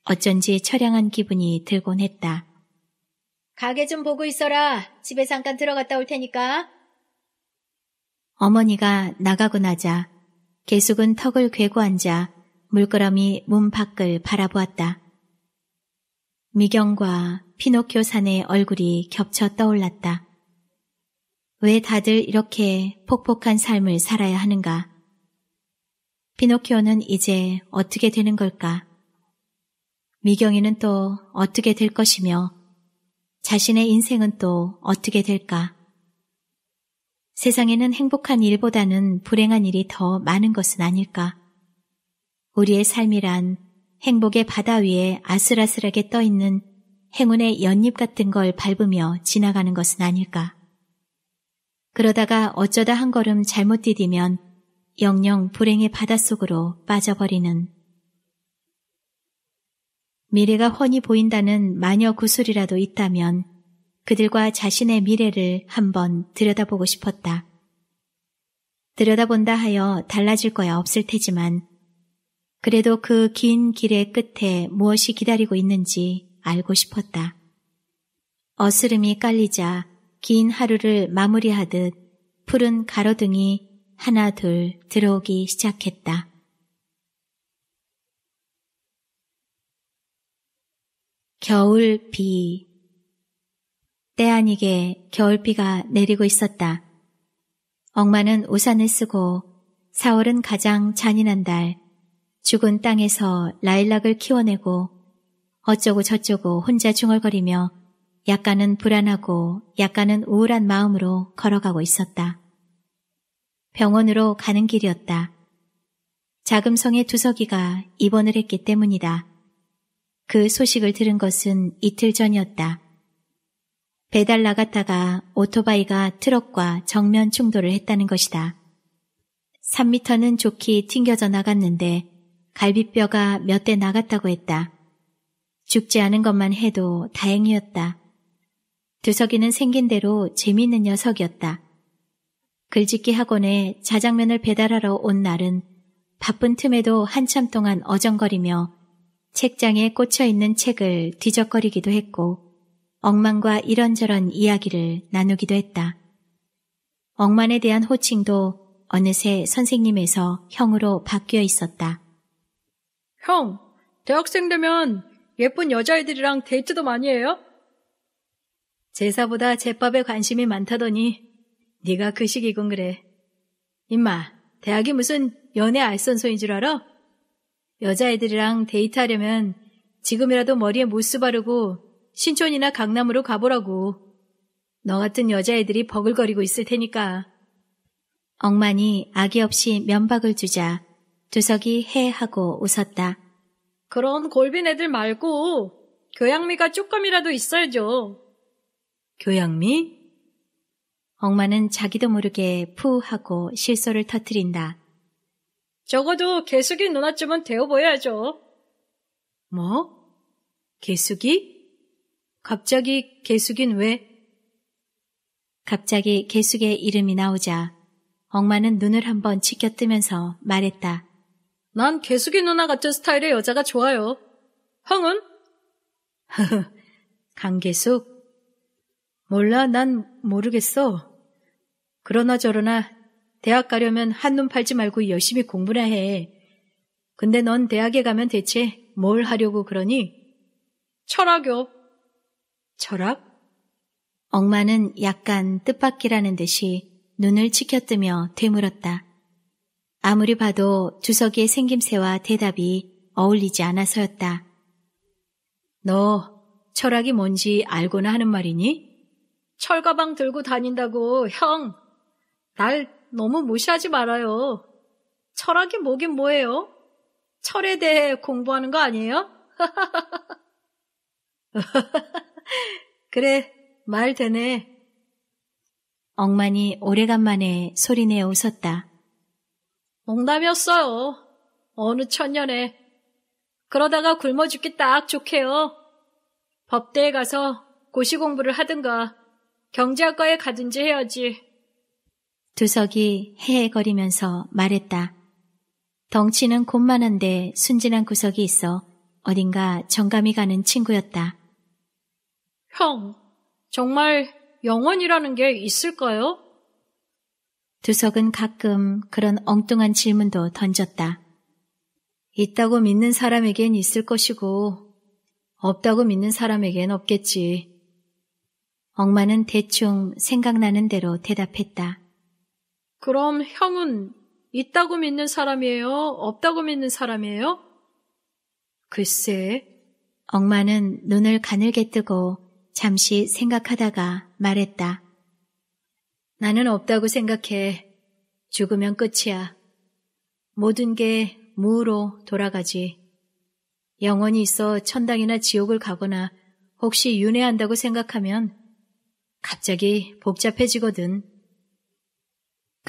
어쩐지 처량한 기분이 들곤 했다. 가게 좀 보고 있어라. 집에 잠깐 들어갔다 올 테니까. 어머니가 나가고 나자 계숙은 턱을 괴고 앉아 물끄러미 문 밖을 바라보았다. 미경과 피노키오 산의 얼굴이 겹쳐 떠올랐다. 왜 다들 이렇게 폭폭한 삶을 살아야 하는가? 피노키오는 이제 어떻게 되는 걸까? 미경이는 또 어떻게 될 것이며 자신의 인생은 또 어떻게 될까? 세상에는 행복한 일보다는 불행한 일이 더 많은 것은 아닐까? 우리의 삶이란 행복의 바다 위에 아슬아슬하게 떠 있는 행운의 연잎 같은 걸 밟으며 지나가는 것은 아닐까? 그러다가 어쩌다 한 걸음 잘못 디디면 영영 불행의 바닷속으로 빠져버리는 미래가 훤히 보인다는 마녀 구슬이라도 있다면 그들과 자신의 미래를 한번 들여다보고 싶었다. 들여다본다 하여 달라질 거야 없을 테지만 그래도 그 긴 길의 끝에 무엇이 기다리고 있는지 알고 싶었다. 어스름이 깔리자 긴 하루를 마무리하듯 푸른 가로등이 하나 둘 들어오기 시작했다. 겨울 비. 때 아니게 겨울비가 내리고 있었다. 엄마는 우산을 쓰고 4월은 가장 잔인한 달 죽은 땅에서 라일락을 키워내고 어쩌고 저쩌고 혼자 중얼거리며 약간은 불안하고 약간은 우울한 마음으로 걸어가고 있었다. 병원으로 가는 길이었다. 자금성의 두서기가 입원을 했기 때문이다. 그 소식을 들은 것은 이틀 전이었다. 배달 나갔다가 오토바이가 트럭과 정면 충돌을 했다는 것이다. 3미터는 좋게 튕겨져 나갔는데 갈비뼈가 몇 대 나갔다고 했다. 죽지 않은 것만 해도 다행이었다. 두석이는 생긴 대로 재미있는 녀석이었다. 글짓기 학원에 자장면을 배달하러 온 날은 바쁜 틈에도 한참 동안 어정거리며 책장에 꽂혀 있는 책을 뒤적거리기도 했고 억만과 이런저런 이야기를 나누기도 했다. 억만에 대한 호칭도 어느새 선생님에서 형으로 바뀌어 있었다. 형, 대학생 되면 예쁜 여자애들이랑 데이트도 많이 해요? 제사보다 제밥에 관심이 많다더니 네가 그 시기군 그래. 임마, 대학이 무슨 연애 알선소인 줄 알아? 여자애들이랑 데이트하려면 지금이라도 머리에 모스 바르고 신촌이나 강남으로 가보라고. 너 같은 여자애들이 버글거리고 있을 테니까. 엉만이 아기 없이 면박을 주자 두석이 해 하고 웃었다. 그런 골빈 애들 말고 교양미가 조금이라도 있어야죠. 교양미? 엉만은 자기도 모르게 푸 하고 실소를 터트린다. 적어도 개숙이 누나쯤은 되어 보여야죠. 뭐? 개숙이? 갑자기 개숙인 왜? 갑자기 개숙의 이름이 나오자 엄마는 눈을 한번 치켜뜨면서 말했다. 난 개숙이 누나 같은 스타일의 여자가 좋아요. 형은? 허허, 강개숙? 몰라, 난 모르겠어. 그러나 저러나 대학 가려면 한눈 팔지 말고 열심히 공부나 해. 근데 넌 대학에 가면 대체 뭘 하려고 그러니? 철학요. 철학? 억마는 약간 뜻밖이라는 듯이 눈을 치켜뜨며 되물었다. 아무리 봐도 주석이의 생김새와 대답이 어울리지 않아서였다. 너 철학이 뭔지 알고나 하는 말이니? 철가방 들고 다닌다고 형. 날 너무 무시하지 말아요. 철학이 뭐긴 뭐예요? 철에 대해 공부하는 거 아니에요? [LAUGHS] 그래, 말 되네. 엉만이 오래간만에 소리내어 웃었다. 농담이었어요. 어느 천년에. 그러다가 굶어 죽기 딱 좋게요. 법대에 가서 고시 공부를 하든가 경제학과에 가든지 해야지. 두석이 헤헤거리면서 말했다. 덩치는 곤만한데 순진한 구석이 있어 어딘가 정감이 가는 친구였다. 형, 정말 영원이라는 게 있을까요? 두석은 가끔 그런 엉뚱한 질문도 던졌다. 있다고 믿는 사람에겐 있을 것이고, 없다고 믿는 사람에겐 없겠지. 억마는 대충 생각나는 대로 대답했다. 그럼 형은 있다고 믿는 사람이에요? 없다고 믿는 사람이에요? 글쎄. 억마는 눈을 가늘게 뜨고 잠시 생각하다가 말했다. 나는 없다고 생각해. 죽으면 끝이야. 모든 게 무로 돌아가지. 영원히 있어 천당이나 지옥을 가거나 혹시 윤회한다고 생각하면 갑자기 복잡해지거든.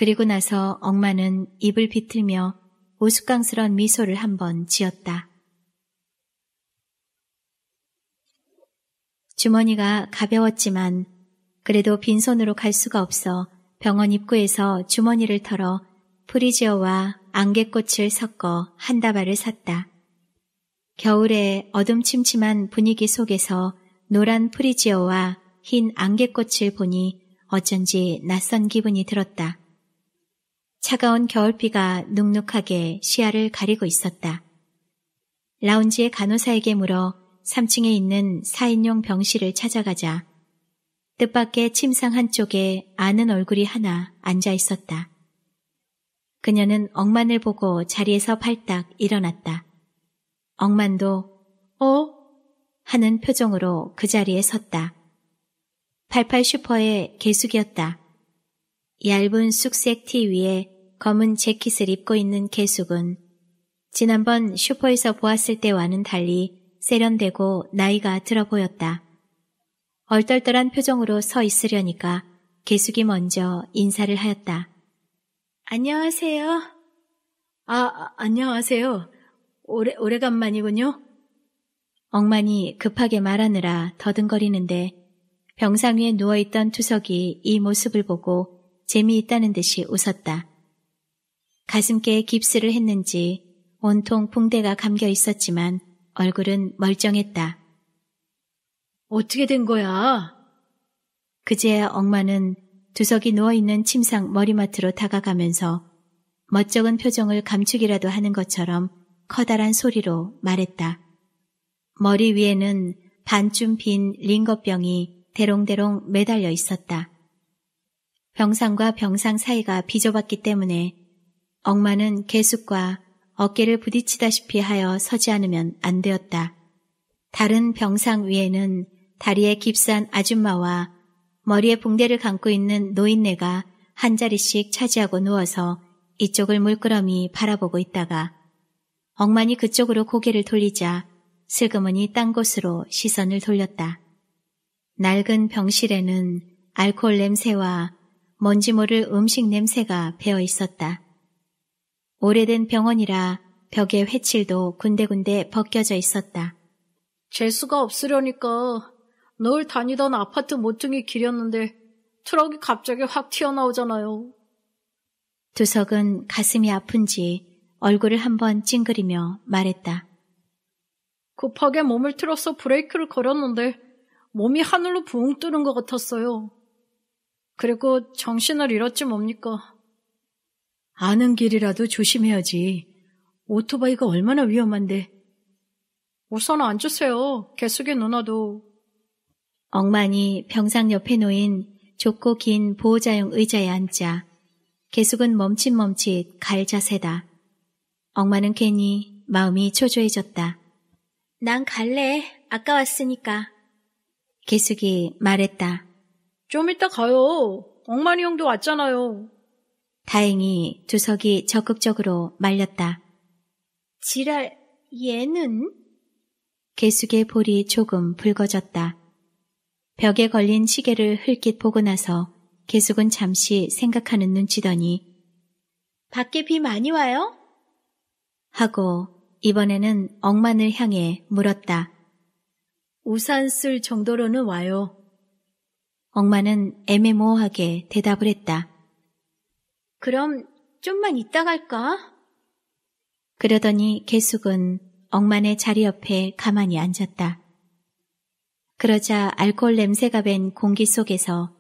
그리고 나서 엄마는 입을 비틀며 우스꽝스런 미소를 한번 지었다. 주머니가 가벼웠지만 그래도 빈손으로 갈 수가 없어 병원 입구에서 주머니를 털어 프리지어와 안개꽃을 섞어 한 다발을 샀다. 겨울에 어둠침침한 분위기 속에서 노란 프리지어와 흰 안개꽃을 보니 어쩐지 낯선 기분이 들었다. 차가운 겨울비가 눅눅하게 시야를 가리고 있었다. 라운지의 간호사에게 물어 3층에 있는 4인용 병실을 찾아가자 뜻밖의 침상 한쪽에 아는 얼굴이 하나 앉아 있었다. 그녀는 억만을 보고 자리에서 팔딱 일어났다. 억만도 어? 하는 표정으로 그 자리에 섰다. 88 슈퍼의 개숙이었다. 얇은 쑥색 티 위에 검은 재킷을 입고 있는 개숙은 지난번 슈퍼에서 보았을 때와는 달리 세련되고 나이가 들어 보였다. 얼떨떨한 표정으로 서 있으려니까 개숙이 먼저 인사를 하였다. 안녕하세요. 아, 아 안녕하세요. 오래, 오래간만이군요. 엉만이 급하게 말하느라 더듬거리는데 병상 위에 누워있던 투석이 이 모습을 보고 재미있다는 듯이 웃었다. 가슴께 깁스를 했는지 온통 붕대가 감겨 있었지만 얼굴은 멀쩡했다. 어떻게 된 거야? 그제야 엉마는 두석이 누워있는 침상 머리맡으로 다가가면서 멋쩍은 표정을 감추기라도 하는 것처럼 커다란 소리로 말했다. 머리 위에는 반쯤 빈 링거병이 대롱대롱 매달려 있었다. 병상과 병상 사이가 비좁았기 때문에 엉마는 계숙과 어깨를 부딪히다시피 하여 서지 않으면 안 되었다. 다른 병상 위에는 다리에 깁스한 아줌마와 머리에 붕대를 감고 있는 노인네가 한 자리씩 차지하고 누워서 이쪽을 물끄러미 바라보고 있다가 엉만이 그쪽으로 고개를 돌리자 슬그머니 딴 곳으로 시선을 돌렸다. 낡은 병실에는 알코올 냄새와 뭔지 모를 음식 냄새가 배어 있었다. 오래된 병원이라 벽에 회칠도 군데군데 벗겨져 있었다. 재수가 없으려니까 늘 다니던 아파트 모퉁이 길이었는데 트럭이 갑자기 확 튀어나오잖아요. 두석은 가슴이 아픈지 얼굴을 한번 찡그리며 말했다. 급하게 몸을 틀어서 브레이크를 걸었는데 몸이 하늘로 붕 뜨는 것 같았어요. 그리고 정신을 잃었지 뭡니까? 아는 길이라도 조심해야지. 오토바이가 얼마나 위험한데. 우선 앉으세요. 개숙이 누나도. 엉망이 병상 옆에 놓인 좁고 긴 보호자용 의자에 앉자 개숙은 멈칫멈칫 갈 자세다. 엉마는 괜히 마음이 초조해졌다. 난 갈래. 아까 왔으니까. 개숙이 말했다. 좀 이따 가요. 엉만이 형도 왔잖아요. 다행히 두석이 적극적으로 말렸다. 지랄, 얘는? 개숙의 볼이 조금 붉어졌다. 벽에 걸린 시계를 흘낏 보고 나서 개숙은 잠시 생각하는 눈치더니 밖에 비 많이 와요? 하고 이번에는 억만을 향해 물었다. 우산 쓸 정도로는 와요. 엄마는 애매모호하게 대답을 했다. 그럼 좀만 이따 갈까? 그러더니 개숙은 엉만의 자리 옆에 가만히 앉았다. 그러자 알코올 냄새가 밴 공기 속에서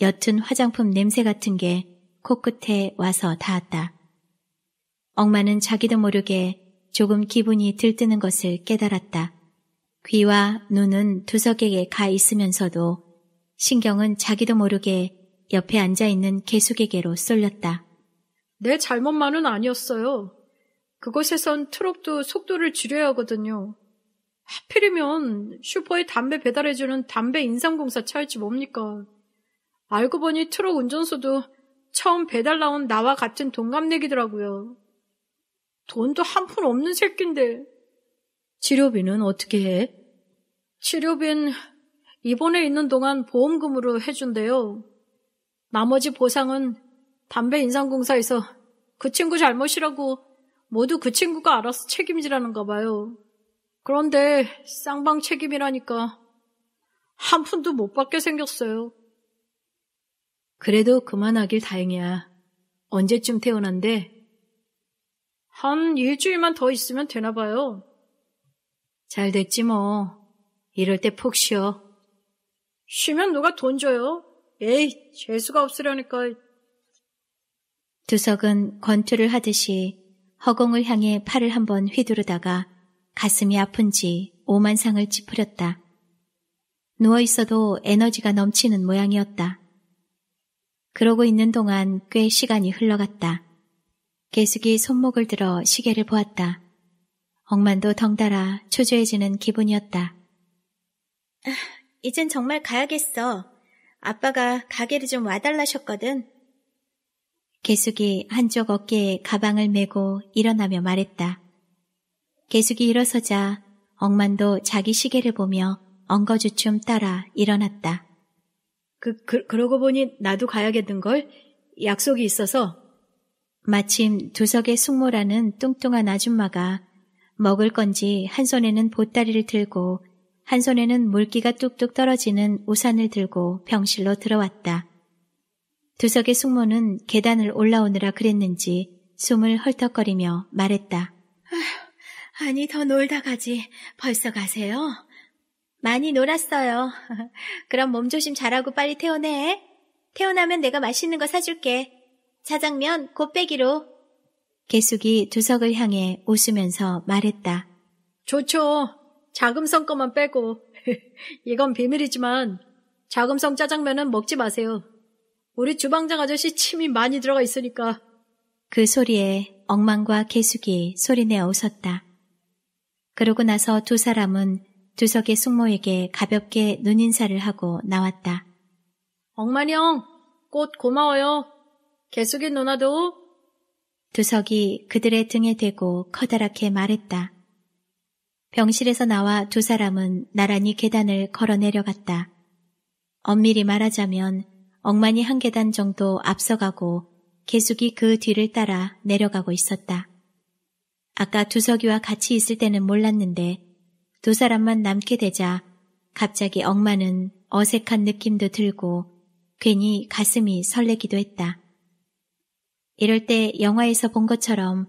옅은 화장품 냄새 같은 게 코끝에 와서 닿았다. 억만은 자기도 모르게 조금 기분이 들뜨는 것을 깨달았다. 귀와 눈은 두석에게 가 있으면서도 신경은 자기도 모르게 옆에 앉아있는 개숙에게로 쏠렸다. 내 잘못만은 아니었어요. 그곳에선 트럭도 속도를 줄여야 하거든요. 하필이면 슈퍼에 담배 배달해주는 담배 인상공사 차였지 뭡니까. 알고 보니 트럭 운전수도 처음 배달 나온 나와 같은 동갑내기더라고요. 돈도 한 푼 없는 새낀데. 치료비는 어떻게 해? 치료비는 입원해 있는 동안 보험금으로 해준대요. 나머지 보상은 담배 인상공사에서 그 친구 잘못이라고 모두 그 친구가 알아서 책임지라는가 봐요. 그런데 쌍방 책임이라니까 한 푼도 못 받게 생겼어요. 그래도 그만하길 다행이야. 언제쯤 태어난대? 한 일주일만 더 있으면 되나 봐요. 잘 됐지 뭐. 이럴 때 푹 쉬어. 쉬면 누가 돈 줘요? 에이, 재수가 없으려니까. 두석은 권투를 하듯이 허공을 향해 팔을 한 번 휘두르다가 가슴이 아픈지 오만상을 찌푸렸다. 누워 있어도 에너지가 넘치는 모양이었다. 그러고 있는 동안 꽤 시간이 흘러갔다. 계숙이 손목을 들어 시계를 보았다. 억만도 덩달아 초조해지는 기분이었다. 아, 이젠 정말 가야겠어. 아빠가 가게를 좀 와달라셨거든. 개숙이 한쪽 어깨에 가방을 메고 일어나며 말했다. 개숙이 일어서자 엉만도 자기 시계를 보며 엉거주춤 따라 일어났다. 그, 그, 그러고 보니 나도 가야겠는걸? 약속이 있어서. 마침 두석의 숙모라는 뚱뚱한 아줌마가 먹을 건지 한 손에는 보따리를 들고 한 손에는 물기가 뚝뚝 떨어지는 우산을 들고 병실로 들어왔다. 두석의 숙모는 계단을 올라오느라 그랬는지 숨을 헐떡거리며 말했다. 아니더 놀다 가지. 벌써 가세요? 많이 놀았어요. [LAUGHS] 그럼 몸조심 잘하고 빨리 태어내. 태어나면 내가 맛있는 거 사줄게. 자장면 곱빼기로. 개숙이 두석을 향해 웃으면서 말했다. 좋죠. 자금성 것만 빼고 [LAUGHS] 이건 비밀이지만 자금성 짜장면은 먹지 마세요. 우리 주방장 아저씨 침이 많이 들어가 있으니까. 그 소리에 엉망과 개숙이 소리내어 웃었다. 그러고 나서 두 사람은 두석의 숙모에게 가볍게 눈인사를 하고 나왔다. 엉만이 형, 꽃 고마워요. 개숙이 누나도. 두석이 그들의 등에 대고 커다랗게 말했다. 병실에서 나와 두 사람은 나란히 계단을 걸어 내려갔다. 엄밀히 말하자면 엉만이 한 계단 정도 앞서가고 계숙이 그 뒤를 따라 내려가고 있었다. 아까 두석이와 같이 있을 때는 몰랐는데 두 사람만 남게 되자 갑자기 엉마는 어색한 느낌도 들고 괜히 가슴이 설레기도 했다. 이럴 때 영화에서 본 것처럼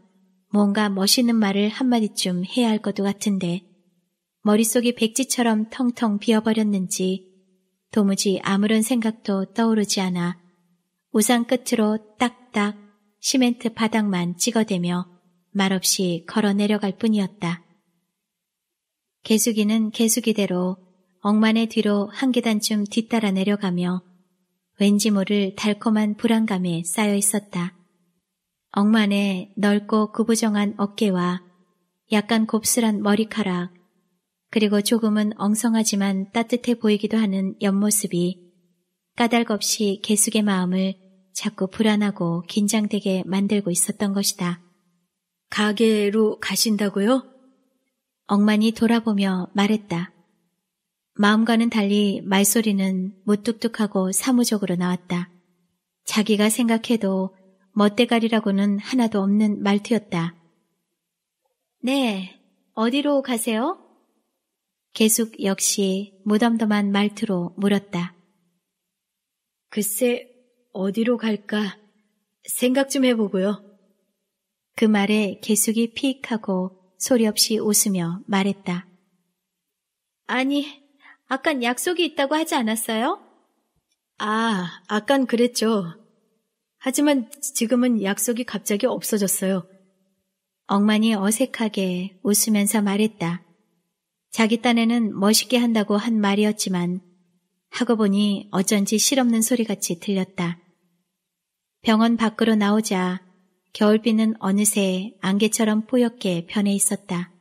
뭔가 멋있는 말을 한마디쯤 해야 할 것도 같은데 머릿속이 백지처럼 텅텅 비어버렸는지 도무지 아무런 생각도 떠오르지 않아 우산 끝으로 딱딱 시멘트 바닥만 찍어대며 말없이 걸어 내려갈 뿐이었다. 개수기는 개수기대로 억만의 뒤로 한 계단쯤 뒤따라 내려가며 왠지 모를 달콤한 불안감에 쌓여 있었다. 억만의 넓고 구부정한 어깨와 약간 곱슬한 머리카락, 그리고 조금은 엉성하지만 따뜻해 보이기도 하는 옆모습이 까닭없이 개숙의 마음을 자꾸 불안하고 긴장되게 만들고 있었던 것이다. 가게로 가신다고요? 억만이 돌아보며 말했다. 마음과는 달리 말소리는 무뚝뚝하고 사무적으로 나왔다. 자기가 생각해도 멋대가리라고는 하나도 없는 말투였다. 네, 어디로 가세요? 계숙 역시 무덤덤한 말투로 물었다. 글쎄, 어디로 갈까 생각 좀 해보고요. 그 말에 계숙이 피익하고 소리 없이 웃으며 말했다. 아니, 아깐 약속이 있다고 하지 않았어요? 아, 아깐 그랬죠. 하지만 지금은 약속이 갑자기 없어졌어요. 엉만이 어색하게 웃으면서 말했다. 자기 딴에는 멋있게 한다고 한 말이었지만 하고 보니 어쩐지 실없는 소리같이 들렸다. 병원 밖으로 나오자 겨울비는 어느새 안개처럼 뿌옇게 변해 있었다.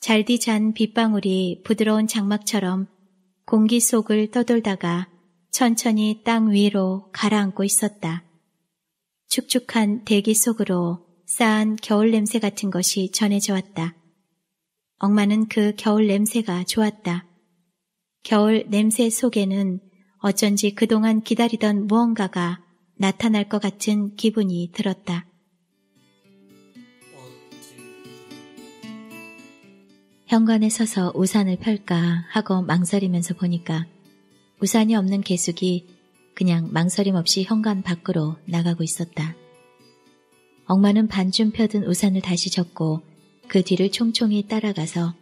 잘디 잔 빗방울이 부드러운 장막처럼 공기 속을 떠돌다가 천천히 땅 위로 가라앉고 있었다. 축축한 대기 속으로 싸한 겨울 냄새 같은 것이 전해져 왔다. 엄마는 그 겨울 냄새가 좋았다. 겨울 냄새 속에는 어쩐지 그동안 기다리던 무언가가 나타날 것 같은 기분이 들었다. 현관에 서서 우산을 펼까 하고 망설이면서 보니까 우산이 없는 개숙이 그냥 망설임 없이 현관 밖으로 나가고 있었다. 엄마는 반쯤 펴든 우산을 다시 접고 그 뒤를 총총히 따라가서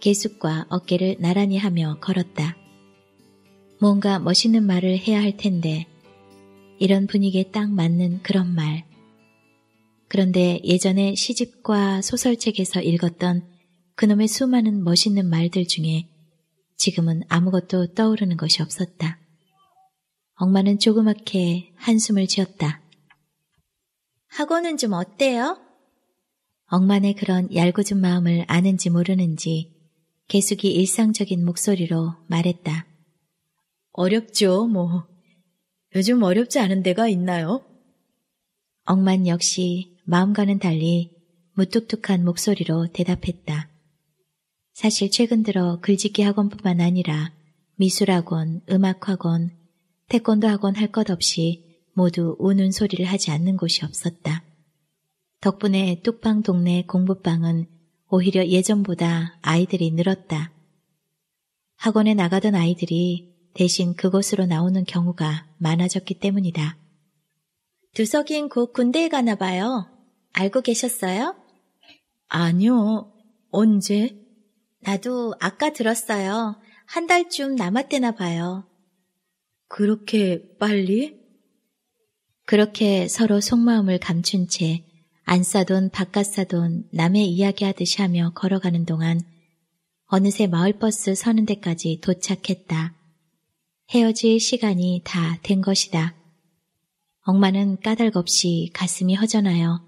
계숙과 어깨를 나란히 하며 걸었다. 뭔가 멋있는 말을 해야 할 텐데 이런 분위기에 딱 맞는 그런 말. 그런데 예전에 시집과 소설책에서 읽었던 그놈의 수많은 멋있는 말들 중에 지금은 아무것도 떠오르는 것이 없었다. 엄마는 조그맣게 한숨을 지었다. 학원은 좀 어때요? 억만의 그런 얄궂은 마음을 아는지 모르는지 개숙이 일상적인 목소리로 말했다. 어렵죠, 뭐. 요즘 어렵지 않은 데가 있나요? 억만 역시 마음과는 달리 무뚝뚝한 목소리로 대답했다. 사실 최근 들어 글짓기 학원뿐만 아니라 미술학원, 음악학원, 태권도 학원 할 것 없이 모두 우는 소리를 하지 않는 곳이 없었다. 덕분에 뚝방 동네 공부방은 오히려 예전보다 아이들이 늘었다. 학원에 나가던 아이들이 대신 그곳으로 나오는 경우가 많아졌기 때문이다. 두석인 곧 군대에 가나 봐요. 알고 계셨어요? 아니요. 언제? 나도 아까 들었어요. 한 달쯤 남았대나 봐요. 그렇게 빨리? 그렇게 서로 속마음을 감춘 채 안 싸돈 바깥 싸돈 남의 이야기하듯이 하며 걸어가는 동안 어느새 마을버스 서는 데까지 도착했다. 헤어질 시간이 다 된 것이다. 엄마는 까닭없이 가슴이 허전하여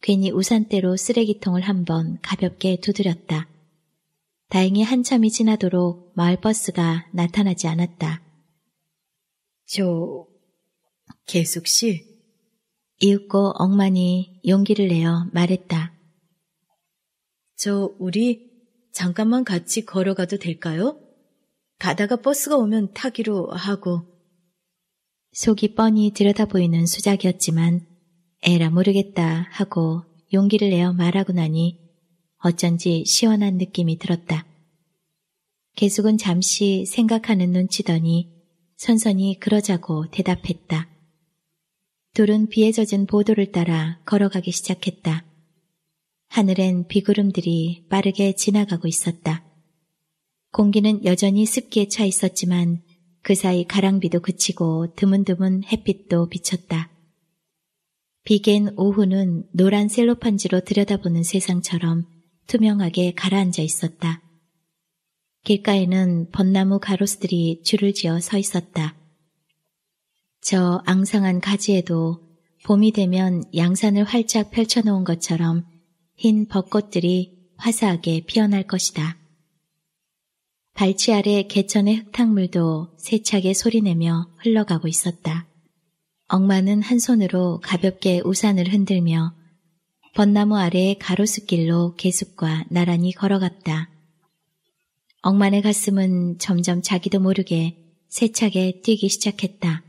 괜히 우산대로 쓰레기통을 한번 가볍게 두드렸다. 다행히 한참이 지나도록 마을버스가 나타나지 않았다. 저, 계숙 씨. 이윽고 엉만이 용기를 내어 말했다. 저, 우리 잠깐만 같이 걸어가도 될까요? 가다가 버스가 오면 타기로 하고. 속이 뻔히 들여다 보이는 수작이었지만, 에라 모르겠다 하고 용기를 내어 말하고 나니 어쩐지 시원한 느낌이 들었다. 계숙은 잠시 생각하는 눈치더니 선선히 그러자고 대답했다. 둘은 비에 젖은 보도를 따라 걸어가기 시작했다. 하늘엔 비구름들이 빠르게 지나가고 있었다. 공기는 여전히 습기에 차 있었지만 그 사이 가랑비도 그치고 드문드문 햇빛도 비쳤다. 비겐 오후는 노란 셀로판지로 들여다보는 세상처럼 투명하게 가라앉아 있었다. 길가에는 벚나무 가로수들이 줄을 지어 서 있었다. 저 앙상한 가지에도 봄이 되면 양산을 활짝 펼쳐놓은 것처럼 흰 벚꽃들이 화사하게 피어날 것이다. 발치 아래 개천의 흙탕물도 세차게 소리내며 흘러가고 있었다. 엉마는한 손으로 가볍게 우산을 흔들며 벚나무 아래 가로수길로 계숙과 나란히 걸어갔다. 억만의 가슴은 점점 자기도 모르게 세차게 뛰기 시작했다.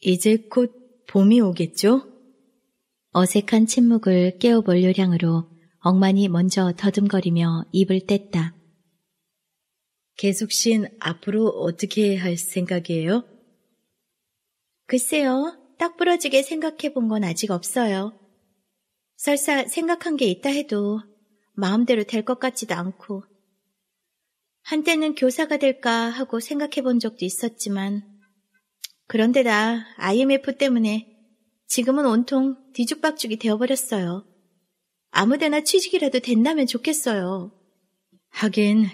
이제 곧 봄이 오겠죠? 어색한 침묵을 깨워볼 요량으로 억만이 먼저 더듬거리며 입을 뗐다. 계속신 앞으로 어떻게 할 생각이에요? 글쎄요, 딱 부러지게 생각해 본 건 아직 없어요. 설사 생각한 게 있다 해도 마음대로 될 것 같지도 않고 한때는 교사가 될까 하고 생각해 본 적도 있었지만 그런데 나 IMF 때문에 지금은 온통 뒤죽박죽이 되어버렸어요. 아무데나 취직이라도 된다면 좋겠어요. 하긴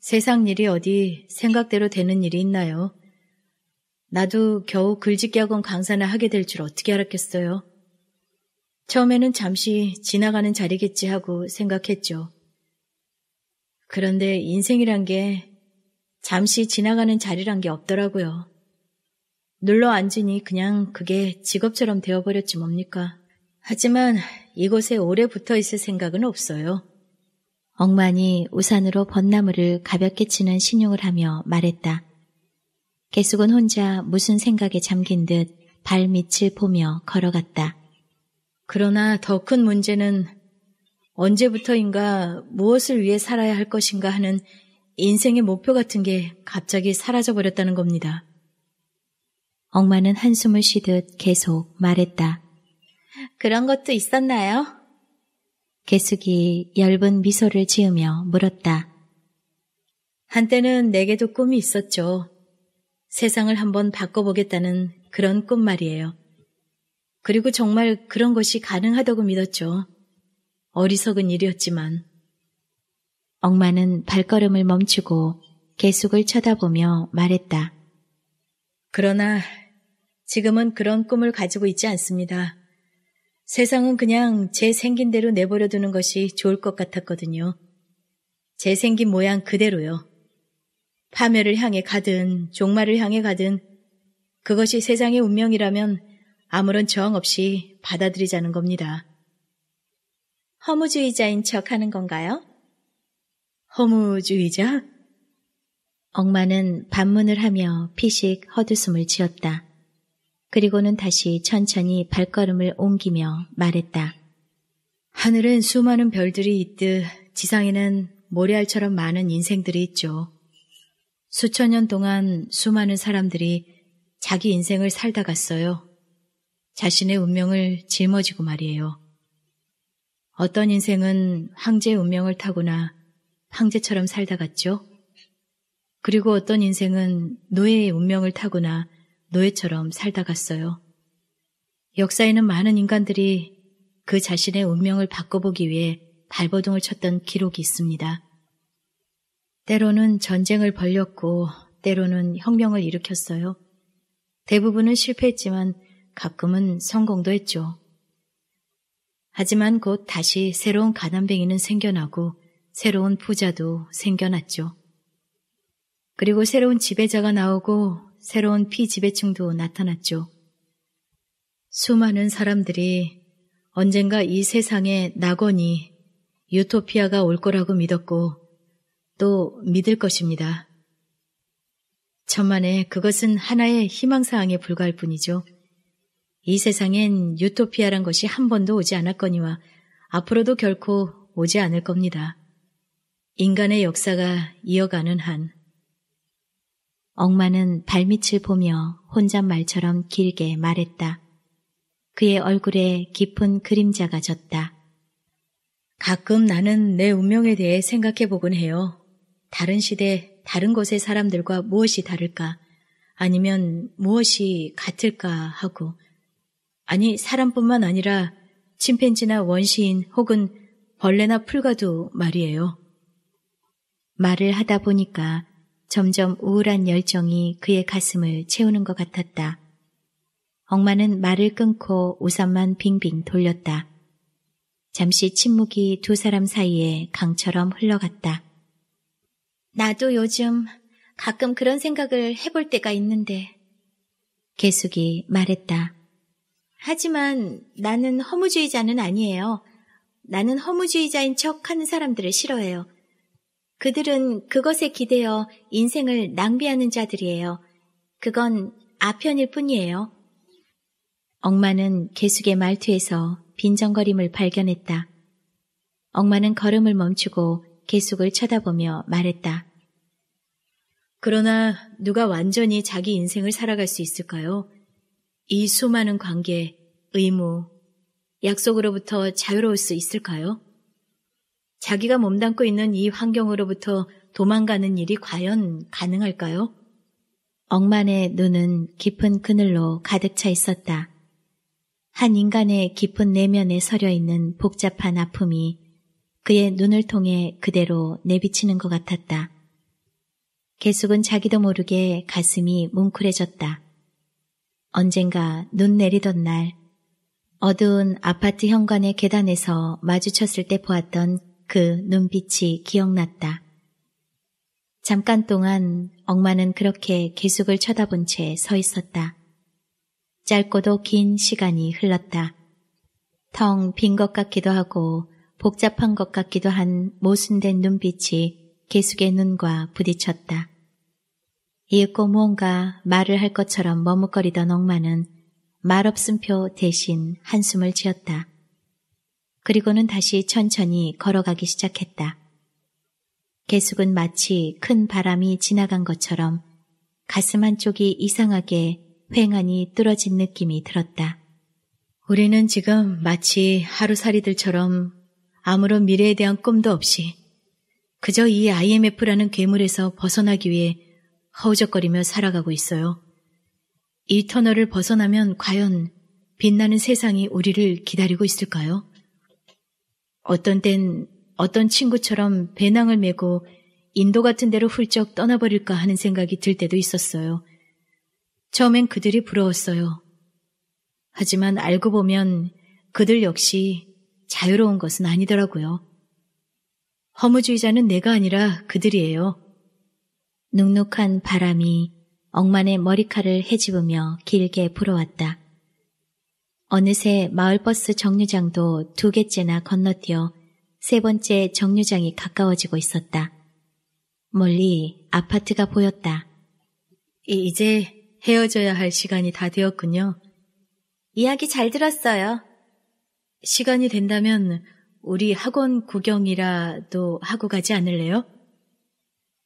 세상 일이 어디 생각대로 되는 일이 있나요? 나도 겨우 글짓기 학원 강사나 하게 될 줄 어떻게 알았겠어요. 처음에는 잠시 지나가는 자리겠지 하고 생각했죠. 그런데 인생이란 게 잠시 지나가는 자리란 게 없더라고요. 눌러 앉으니 그냥 그게 직업처럼 되어버렸지 뭡니까. 하지만 이곳에 오래 붙어 있을 생각은 없어요. 엉만이 우산으로 벚나무를 가볍게 치는 신용을 하며 말했다. 개숙은 혼자 무슨 생각에 잠긴 듯 발밑을 보며 걸어갔다. 그러나 더 큰 문제는 언제부터인가 무엇을 위해 살아야 할 것인가 하는 인생의 목표 같은 게 갑자기 사라져 버렸다는 겁니다. 엄마는 한숨을 쉬듯 계속 말했다. 그런 것도 있었나요? 개숙이 얇은 미소를 지으며 물었다. 한때는 내게도 꿈이 있었죠. 세상을 한번 바꿔보겠다는 그런 꿈 말이에요. 그리고 정말 그런 것이 가능하다고 믿었죠. 어리석은 일이었지만 억마는 발걸음을 멈추고 계숙을 쳐다보며 말했다. 그러나 지금은 그런 꿈을 가지고 있지 않습니다. 세상은 그냥 제 생긴 대로 내버려 두는 것이 좋을 것 같았거든요. 제 생긴 모양 그대로요. 파멸을 향해 가든 종말을 향해 가든 그것이 세상의 운명이라면 아무런 저항 없이 받아들이자는 겁니다. 허무주의자인 척 하는 건가요? 허무주의자? 억마는 반문을 하며 피식 헛웃음을 지었다. 그리고는 다시 천천히 발걸음을 옮기며 말했다. 하늘엔 수많은 별들이 있듯 지상에는 모래알처럼 많은 인생들이 있죠. 수천 년 동안 수많은 사람들이 자기 인생을 살다 갔어요. 자신의 운명을 짊어지고 말이에요. 어떤 인생은 황제의 운명을 타거나 황제처럼 살다 갔죠. 그리고 어떤 인생은 노예의 운명을 타거나 노예처럼 살다 갔어요. 역사에는 많은 인간들이 그 자신의 운명을 바꿔보기 위해 발버둥을 쳤던 기록이 있습니다. 때로는 전쟁을 벌렸고 때로는 혁명을 일으켰어요. 대부분은 실패했지만 가끔은 성공도 했죠. 하지만 곧 다시 새로운 가난뱅이는 생겨나고 새로운 부자도 생겨났죠. 그리고 새로운 지배자가 나오고 새로운 피지배층도 나타났죠. 수많은 사람들이 언젠가 이 세상에 낙원이 유토피아가 올 거라고 믿었고 또 믿을 것입니다. 천만에 그것은 하나의 희망사항에 불과할 뿐이죠. 이 세상엔 유토피아란 것이 한 번도 오지 않았거니와 앞으로도 결코 오지 않을 겁니다. 인간의 역사가 이어가는 한. 억마는 발밑을 보며 혼잣말처럼 길게 말했다. 그의 얼굴에 깊은 그림자가 졌다. 가끔 나는 내 운명에 대해 생각해 보곤 해요. 다른 시대, 다른 곳의 사람들과 무엇이 다를까, 아니면 무엇이 같을까 하고, 아니 사람뿐만 아니라 침팬지나 원시인 혹은 벌레나 풀과도 말이에요. 말을 하다 보니까 점점 우울한 열정이 그의 가슴을 채우는 것 같았다. 엄마는 말을 끊고 우산만 빙빙 돌렸다. 잠시 침묵이 두 사람 사이에 강처럼 흘러갔다. 나도 요즘 가끔 그런 생각을 해볼 때가 있는데. 계숙이 말했다. 하지만 나는 허무주의자는 아니에요. 나는 허무주의자인 척 하는 사람들을 싫어해요. 그들은 그것에 기대어 인생을 낭비하는 자들이에요. 그건 아편일 뿐이에요. 억마는 계숙의 말투에서 빈정거림을 발견했다. 억마는 걸음을 멈추고 계숙을 쳐다보며 말했다. 그러나 누가 완전히 자기 인생을 살아갈 수 있을까요? 이 수많은 관계, 의무, 약속으로부터 자유로울 수 있을까요? 자기가 몸담고 있는 이 환경으로부터 도망가는 일이 과연 가능할까요? 억만의 눈은 깊은 그늘로 가득 차 있었다. 한 인간의 깊은 내면에 서려 있는 복잡한 아픔이 그의 눈을 통해 그대로 내비치는 것 같았다. 계숙은 자기도 모르게 가슴이 뭉클해졌다. 언젠가 눈 내리던 날 어두운 아파트 현관의 계단에서 마주쳤을 때 보았던 그 눈빛이 기억났다. 잠깐 동안 엄마는 그렇게 계숙을 쳐다본 채 서 있었다. 짧고도 긴 시간이 흘렀다. 텅 빈 것 같기도 하고 복잡한 것 같기도 한 모순된 눈빛이 계숙의 눈과 부딪혔다. 이윽고 무언가 말을 할 것처럼 머뭇거리던 엉마는 말없음표 대신 한숨을 지었다. 그리고는 다시 천천히 걸어가기 시작했다. 개숙은 마치 큰 바람이 지나간 것처럼 가슴 한쪽이 이상하게 휑하니 뚫어진 느낌이 들었다. 우리는 지금 마치 하루살이들처럼 아무런 미래에 대한 꿈도 없이 그저 이 IMF라는 괴물에서 벗어나기 위해 허우적거리며 살아가고 있어요. 이 터널을 벗어나면 과연 빛나는 세상이 우리를 기다리고 있을까요? 어떤 땐 어떤 친구처럼 배낭을 메고 인도 같은 데로 훌쩍 떠나버릴까 하는 생각이 들 때도 있었어요. 처음엔 그들이 부러웠어요. 하지만 알고 보면 그들 역시 자유로운 것은 아니더라고요. 허무주의자는 내가 아니라 그들이에요. 눅눅한 바람이 억만의 머리카락을 헤집으며 길게 불어왔다. 어느새 마을버스 정류장도 두 개째나 건너뛰어 세 번째 정류장이 가까워지고 있었다. 멀리 아파트가 보였다. 이제 헤어져야 할 시간이 다 되었군요. 이야기 잘 들었어요. 시간이 된다면 우리 학원 구경이라도 하고 가지 않을래요?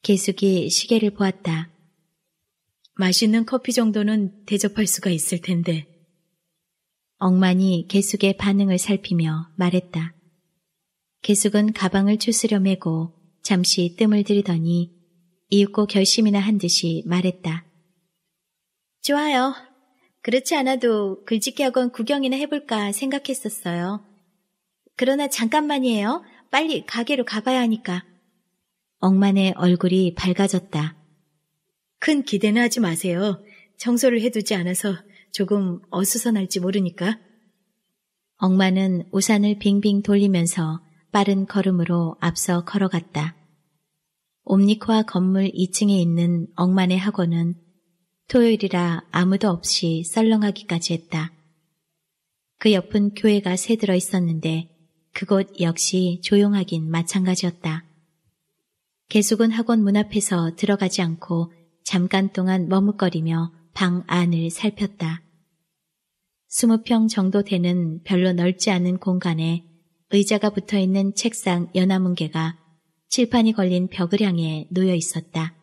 계숙이 시계를 보았다. 맛있는 커피 정도는 대접할 수가 있을 텐데. 엉만이 계숙의 반응을 살피며 말했다. 계숙은 가방을 추스려 메고 잠시 뜸을 들이더니 이윽고 결심이나 한 듯이 말했다. 좋아요. 그렇지 않아도 글짓기 학원 구경이나 해볼까 생각했었어요. 그러나 잠깐만이에요. 빨리 가게로 가봐야 하니까. 억만의 얼굴이 밝아졌다. 큰 기대는 하지 마세요. 청소를 해두지 않아서 조금 어수선할지 모르니까. 억만은 우산을 빙빙 돌리면서 빠른 걸음으로 앞서 걸어갔다. 옴니코아 건물 2층에 있는 억만의 학원은 토요일이라 아무도 없이 썰렁하기까지 했다. 그 옆은 교회가 새들어 있었는데 그곳 역시 조용하긴 마찬가지였다. 개숙은 학원 문 앞에서 들어가지 않고 잠깐 동안 머뭇거리며 방 안을 살폈다. 2 0평 정도 되는 별로 넓지 않은 공간에 의자가 붙어있는 책상 연화문개가 칠판이 걸린 벽을 향해 놓여 있었다.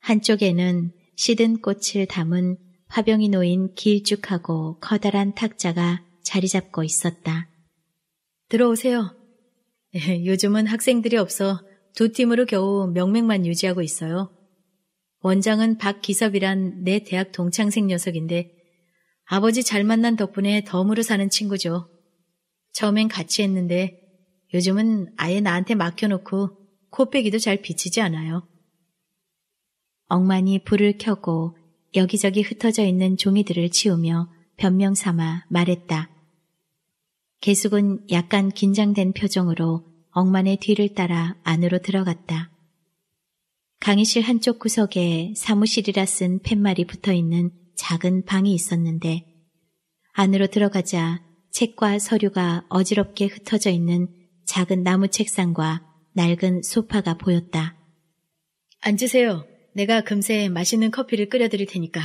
한쪽에는 시든 꽃을 담은 화병이 놓인 길쭉하고 커다란 탁자가 자리 잡고 있었다. 들어오세요. [LAUGHS] 요즘은 학생들이 없어 두 팀으로 겨우 명맥만 유지하고 있어요. 원장은 박기섭이란 내 대학 동창생 녀석인데 아버지 잘 만난 덕분에 덤으로 사는 친구죠. 처음엔 같이 했는데 요즘은 아예 나한테 맡겨놓고 코빼기도 잘 비치지 않아요. 엉망이 불을 켜고 여기저기 흩어져 있는 종이들을 치우며 변명 삼아 말했다. 계숙은 약간 긴장된 표정으로 억만의 뒤를 따라 안으로 들어갔다. 강의실 한쪽 구석에 사무실이라 쓴 팻말이 붙어있는 작은 방이 있었는데 안으로 들어가자 책과 서류가 어지럽게 흩어져 있는 작은 나무 책상과 낡은 소파가 보였다. 앉으세요. 내가 금세 맛있는 커피를 끓여드릴 테니까.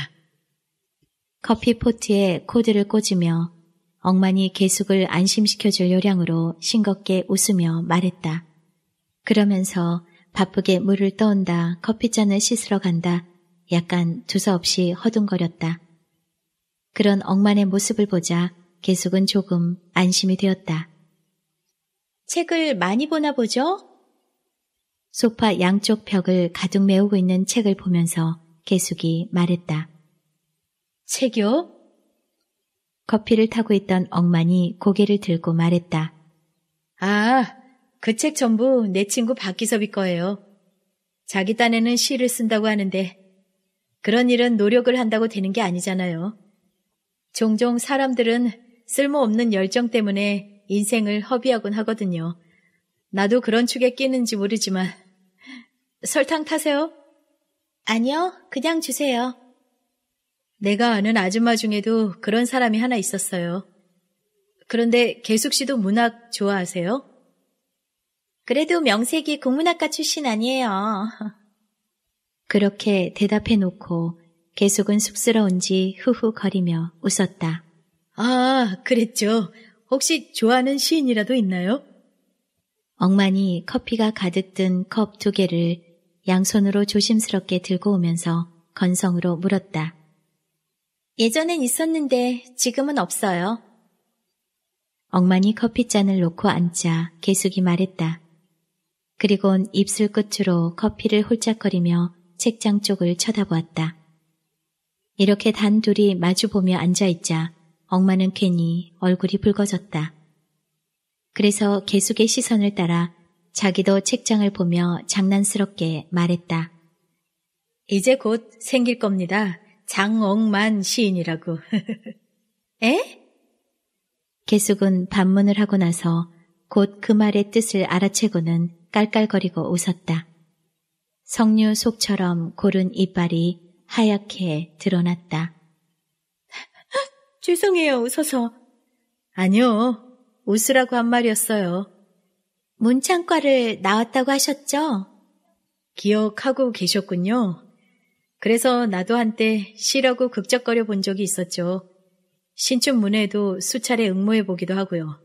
커피 포트에 코드를 꽂으며 엉만이 계숙을 안심시켜줄 요량으로 싱겁게 웃으며 말했다. 그러면서 바쁘게 물을 떠온다, 커피잔을 씻으러 간다, 약간 두서없이 허둥거렸다. 그런 억만의 모습을 보자 계숙은 조금 안심이 되었다. 책을 많이 보나 보죠? 소파 양쪽 벽을 가득 메우고 있는 책을 보면서 계숙이 말했다. 책이요? 커피를 타고 있던 엉만이 고개를 들고 말했다. 아, 그 책 전부 내 친구 박기섭이 거예요. 자기 딴에는 시를 쓴다고 하는데 그런 일은 노력을 한다고 되는 게 아니잖아요. 종종 사람들은 쓸모없는 열정 때문에 인생을 허비하곤 하거든요. 나도 그런 축에 끼는지 모르지만. 설탕 타세요? 아니요, 그냥 주세요. 내가 아는 아줌마 중에도 그런 사람이 하나 있었어요. 그런데 계숙 씨도 문학 좋아하세요? 그래도 명색이 국문학과 출신 아니에요. [LAUGHS] 그렇게 대답해 놓고 계속은 쑥스러운지 후후거리며 웃었다. 아, 그랬죠. 혹시 좋아하는 시인이라도 있나요? 엉만이 커피가 가득 든 컵 두 개를 양손으로 조심스럽게 들고 오면서 건성으로 물었다. 예전엔 있었는데 지금은 없어요. 엉만이 커피잔을 놓고 앉자 개숙이 말했다. 그리곤 입술 끝으로 커피를 홀짝거리며 책장 쪽을 쳐다보았다. 이렇게 단 둘이 마주보며 앉아있자 엉마는 괜히 얼굴이 붉어졌다. 그래서 개숙의 시선을 따라 자기도 책장을 보며 장난스럽게 말했다. 이제 곧 생길 겁니다. 장억만 시인이라고. [LAUGHS] 에? 개숙은 반문을 하고 나서 곧 그 말의 뜻을 알아채고는 깔깔거리고 웃었다. 석류 속처럼 고른 이빨이 하얗게 드러났다. [LAUGHS] 죄송해요, 웃어서. 아니요, 웃으라고 한 말이었어요. 문창과를 나왔다고 하셨죠? 기억하고 계셨군요. 그래서 나도 한때 시라고 극적거려 본 적이 있었죠. 신춘 문예도 수차례 응모해 보기도 하고요.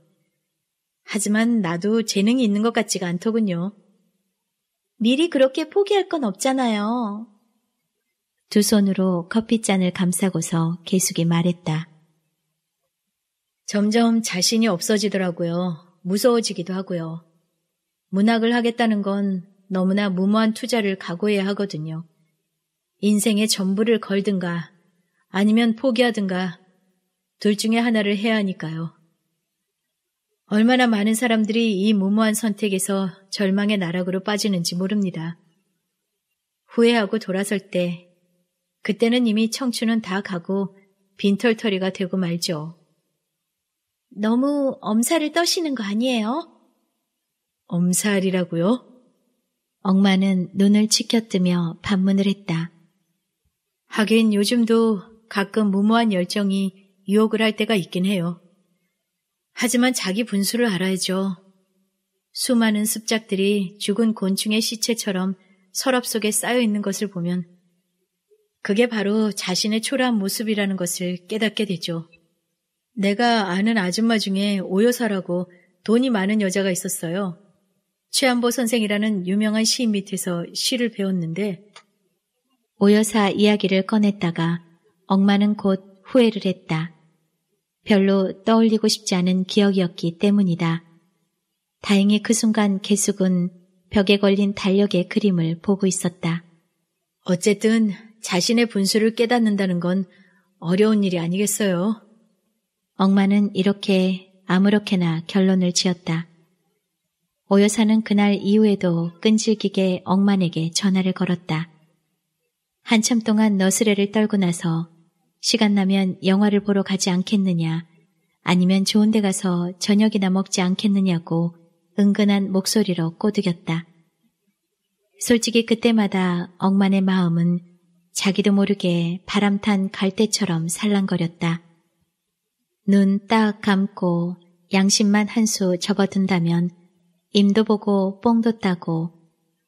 하지만 나도 재능이 있는 것 같지가 않더군요. 미리 그렇게 포기할 건 없잖아요. 두 손으로 커피잔을 감싸고서 계숙이 말했다. 점점 자신이 없어지더라고요. 무서워지기도 하고요. 문학을 하겠다는 건 너무나 무모한 투자를 각오해야 하거든요. 인생의 전부를 걸든가 아니면 포기하든가 둘 중에 하나를 해야 하니까요. 얼마나 많은 사람들이 이 무모한 선택에서 절망의 나락으로 빠지는지 모릅니다. 후회하고 돌아설 때, 그때는 이미 청춘은 다 가고 빈털터리가 되고 말죠. 너무 엄살을 떠시는 거 아니에요? 엄살이라고요? 엄마는 눈을 치켜뜨며 반문을 했다. 하긴 요즘도 가끔 무모한 열정이 유혹을 할 때가 있긴 해요. 하지만 자기 분수를 알아야죠. 수많은 습작들이 죽은 곤충의 시체처럼 서랍 속에 쌓여 있는 것을 보면 그게 바로 자신의 초라한 모습이라는 것을 깨닫게 되죠. 내가 아는 아줌마 중에 오요사라고 돈이 많은 여자가 있었어요. 최한보 선생이라는 유명한 시인 밑에서 시를 배웠는데 오여사 이야기를 꺼냈다가 억마는 곧 후회를 했다. 별로 떠올리고 싶지 않은 기억이었기 때문이다. 다행히 그 순간 개숙은 벽에 걸린 달력의 그림을 보고 있었다. 어쨌든 자신의 분수를 깨닫는다는 건 어려운 일이 아니겠어요. 억마는 이렇게 아무렇게나 결론을 지었다. 오여사는 그날 이후에도 끈질기게 억만에게 전화를 걸었다. 한참 동안 너스레를 떨고 나서 시간 나면 영화를 보러 가지 않겠느냐 아니면 좋은 데 가서 저녁이나 먹지 않겠느냐고 은근한 목소리로 꼬드겼다. 솔직히 그때마다 억만의 마음은 자기도 모르게 바람탄 갈대처럼 살랑거렸다. 눈 딱 감고 양심만 한 수 접어든다면 임도 보고 뽕도 따고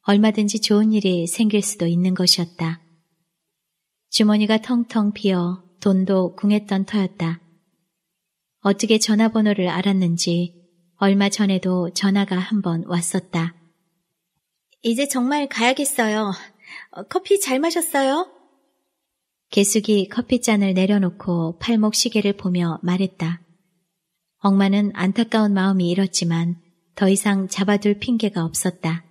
얼마든지 좋은 일이 생길 수도 있는 것이었다. 주머니가 텅텅 비어 돈도 궁했던 터였다. 어떻게 전화번호를 알았는지 얼마 전에도 전화가 한 번 왔었다. 이제 정말 가야겠어요. 어, 커피 잘 마셨어요? 개숙이 커피잔을 내려놓고 팔목 시계를 보며 말했다. 억마는 안타까운 마음이 잃었지만 더 이상 잡아둘 핑계가 없었다.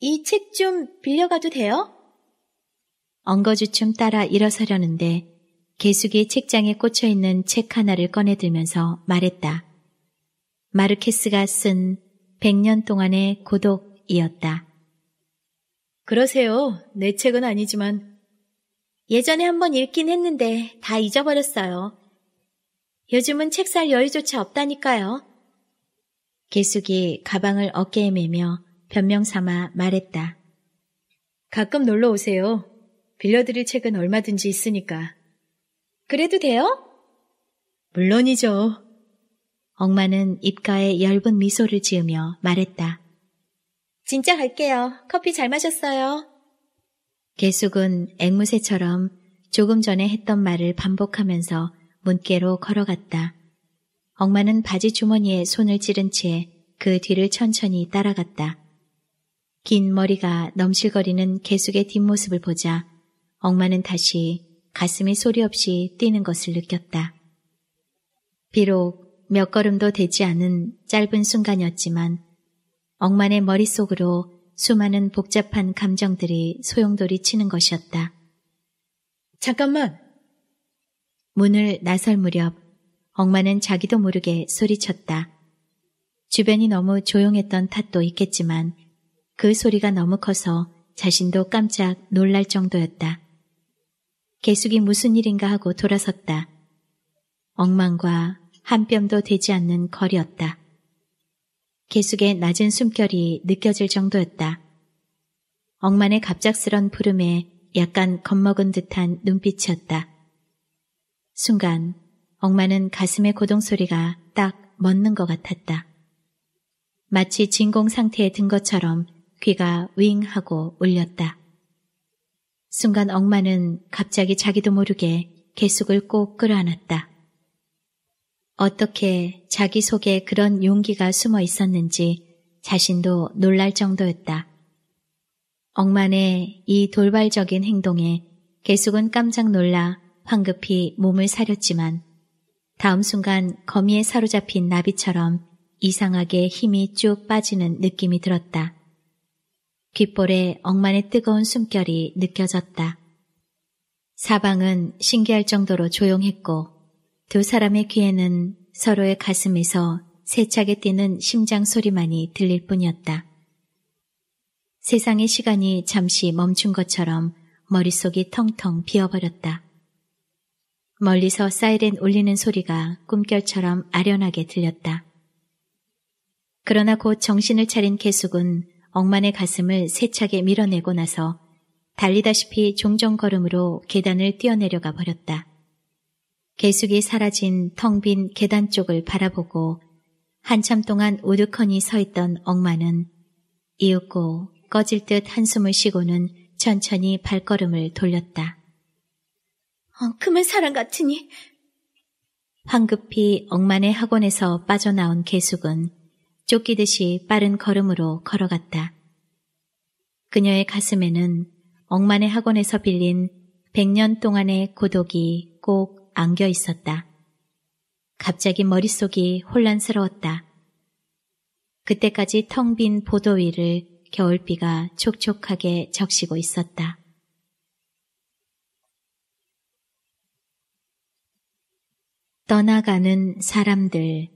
이 책 좀 빌려가도 돼요? 엉거주춤 따라 일어서려는데 개숙이 책장에 꽂혀있는 책 하나를 꺼내들면서 말했다. 마르케스가 쓴 100년 동안의 고독이었다. 그러세요. 내 책은 아니지만 예전에 한번 읽긴 했는데 다 잊어버렸어요. 요즘은 책 살 여유조차 없다니까요. 개숙이 가방을 어깨에 메며 변명 삼아 말했다. 가끔 놀러 오세요. 빌려드릴 책은 얼마든지 있으니까. 그래도 돼요? 물론이죠. 엄마는 입가에 얇은 미소를 지으며 말했다. 진짜 갈게요. 커피 잘 마셨어요. 개숙은 앵무새처럼 조금 전에 했던 말을 반복하면서 문께로 걸어갔다. 엄마는 바지 주머니에 손을 찌른 채 그 뒤를 천천히 따라갔다. 긴 머리가 넘실거리는 개숙의 뒷모습을 보자 엄마는 다시 가슴이 소리 없이 뛰는 것을 느꼈다. 비록 몇 걸음도 되지 않은 짧은 순간이었지만 억만의 머릿속으로 수많은 복잡한 감정들이 소용돌이 치는 것이었다. 잠깐만! 문을 나설 무렵 억만은 자기도 모르게 소리쳤다. 주변이 너무 조용했던 탓도 있겠지만 그 소리가 너무 커서 자신도 깜짝 놀랄 정도였다. 개숙이 무슨 일인가 하고 돌아섰다. 엉망과 한 뼘도 되지 않는 거리였다. 개숙의 낮은 숨결이 느껴질 정도였다. 엉만의 갑작스런 부름에 약간 겁먹은 듯한 눈빛이었다. 순간 엉만은 가슴의 고동소리가 딱 멎는 것 같았다. 마치 진공 상태에 든 것처럼 귀가 윙 하고 울렸다. 순간 억마는 갑자기 자기도 모르게 개숙을꼭 끌어안았다. 어떻게 자기 속에 그런 용기가 숨어 있었는지 자신도 놀랄 정도였다. 억만의 이 돌발적인 행동에 개숙은 깜짝 놀라 황급히 몸을 사렸지만 다음 순간 거미에 사로잡힌 나비처럼 이상하게 힘이 쭉 빠지는 느낌이 들었다. 귓볼에 억만의 뜨거운 숨결이 느껴졌다. 사방은 신기할 정도로 조용했고 두 사람의 귀에는 서로의 가슴에서 세차게 뛰는 심장 소리만이 들릴 뿐이었다. 세상의 시간이 잠시 멈춘 것처럼 머릿속이 텅텅 비어버렸다. 멀리서 사이렌 울리는 소리가 꿈결처럼 아련하게 들렸다. 그러나 곧 정신을 차린 개숙은 억만의 가슴을 세차게 밀어내고 나서 달리다시피 종종 걸음으로 계단을 뛰어내려가 버렸다. 계숙이 사라진 텅 빈 계단 쪽을 바라보고 한참 동안 우두커니 서 있던 억만은 이윽고 꺼질 듯 한숨을 쉬고는 천천히 발걸음을 돌렸다. 엉큼한 사람 같으니 황급히 억만의 학원에서 빠져나온 계숙은 쫓기듯이 빠른 걸음으로 걸어갔다. 그녀의 가슴에는 억만의 학원에서 빌린 100년 동안의 고독이 꼭 안겨 있었다. 갑자기 머릿속이 혼란스러웠다. 그때까지 텅 빈 보도 위를 겨울비가 촉촉하게 적시고 있었다. 떠나가는 사람들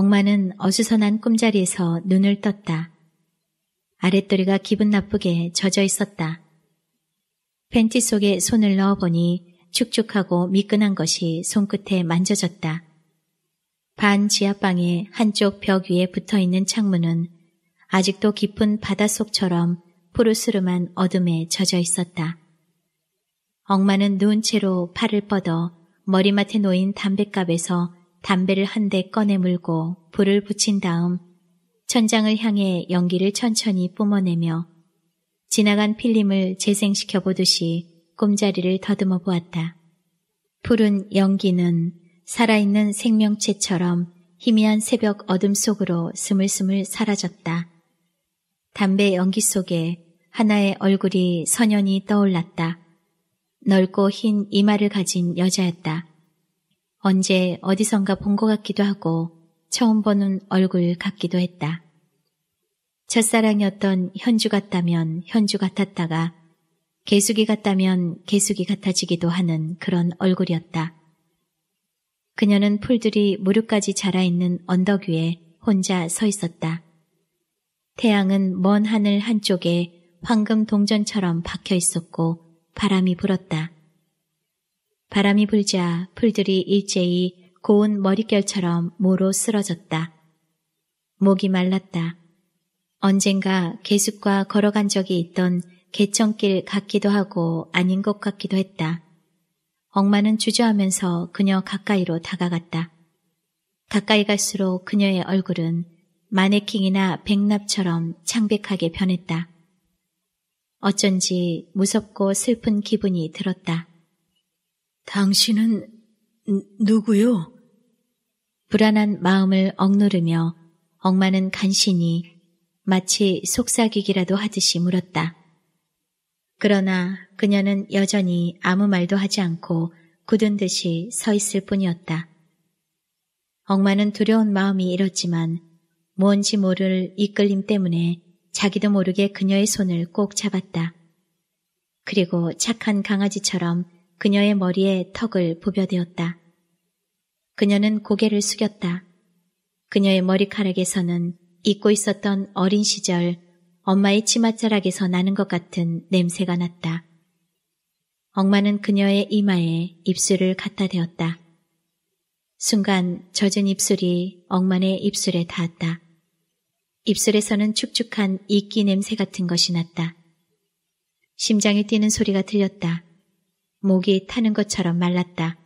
억마는 어수선한 꿈자리에서 눈을 떴다. 아랫도리가 기분 나쁘게 젖어 있었다. 팬티 속에 손을 넣어보니 축축하고 미끈한 것이 손끝에 만져졌다. 반 지하방의 한쪽 벽 위에 붙어있는 창문은 아직도 깊은 바닷속처럼 푸르스름한 어둠에 젖어 있었다. 억마는 누운 채로 팔을 뻗어 머리맡에 놓인 담뱃갑에서 담배를 한 대 꺼내 물고 불을 붙인 다음 천장을 향해 연기를 천천히 뿜어내며 지나간 필름을 재생시켜 보듯이 꿈자리를 더듬어 보았다. 푸른 연기는 살아있는 생명체처럼 희미한 새벽 어둠 속으로 스물스물 사라졌다. 담배 연기 속에 하나의 얼굴이 선연히 떠올랐다. 넓고 흰 이마를 가진 여자였다. 언제 어디선가 본 것 같기도 하고 처음 보는 얼굴 같기도 했다. 첫사랑이었던 현주 같다면 현주 같았다가 개숙이 같다면 개숙이 같아지기도 하는 그런 얼굴이었다. 그녀는 풀들이 무릎까지 자라있는 언덕 위에 혼자 서 있었다. 태양은 먼 하늘 한쪽에 황금 동전처럼 박혀 있었고 바람이 불었다. 바람이 불자 풀들이 일제히 고운 머릿결처럼 모로 쓰러졌다. 목이 말랐다. 언젠가 계숙과 걸어간 적이 있던 개천길 같기도 하고 아닌 것 같기도 했다. 엉마는 주저하면서 그녀 가까이로 다가갔다. 가까이 갈수록 그녀의 얼굴은 마네킹이나 백납처럼 창백하게 변했다. 어쩐지 무섭고 슬픈 기분이 들었다. 당신은 누구요? 불안한 마음을 억누르며 엉마는 간신히 마치 속삭이기라도 하듯이 물었다. 그러나 그녀는 여전히 아무 말도 하지 않고 굳은 듯이 서 있을 뿐이었다. 엉마는 두려운 마음이 이렇지만 뭔지 모를 이끌림 때문에 자기도 모르게 그녀의 손을 꼭 잡았다. 그리고 착한 강아지처럼 그녀의 머리에 턱을 부벼대었다. 그녀는 고개를 숙였다. 그녀의 머리카락에서는 잊고 있었던 어린 시절 엄마의 치맛자락에서 나는 것 같은 냄새가 났다. 엄마는 그녀의 이마에 입술을 갖다 대었다. 순간 젖은 입술이 엉만의 입술에 닿았다. 입술에서는 축축한 이끼 냄새 같은 것이 났다. 심장이 뛰는 소리가 들렸다. 목이 타는 것처럼 말랐다.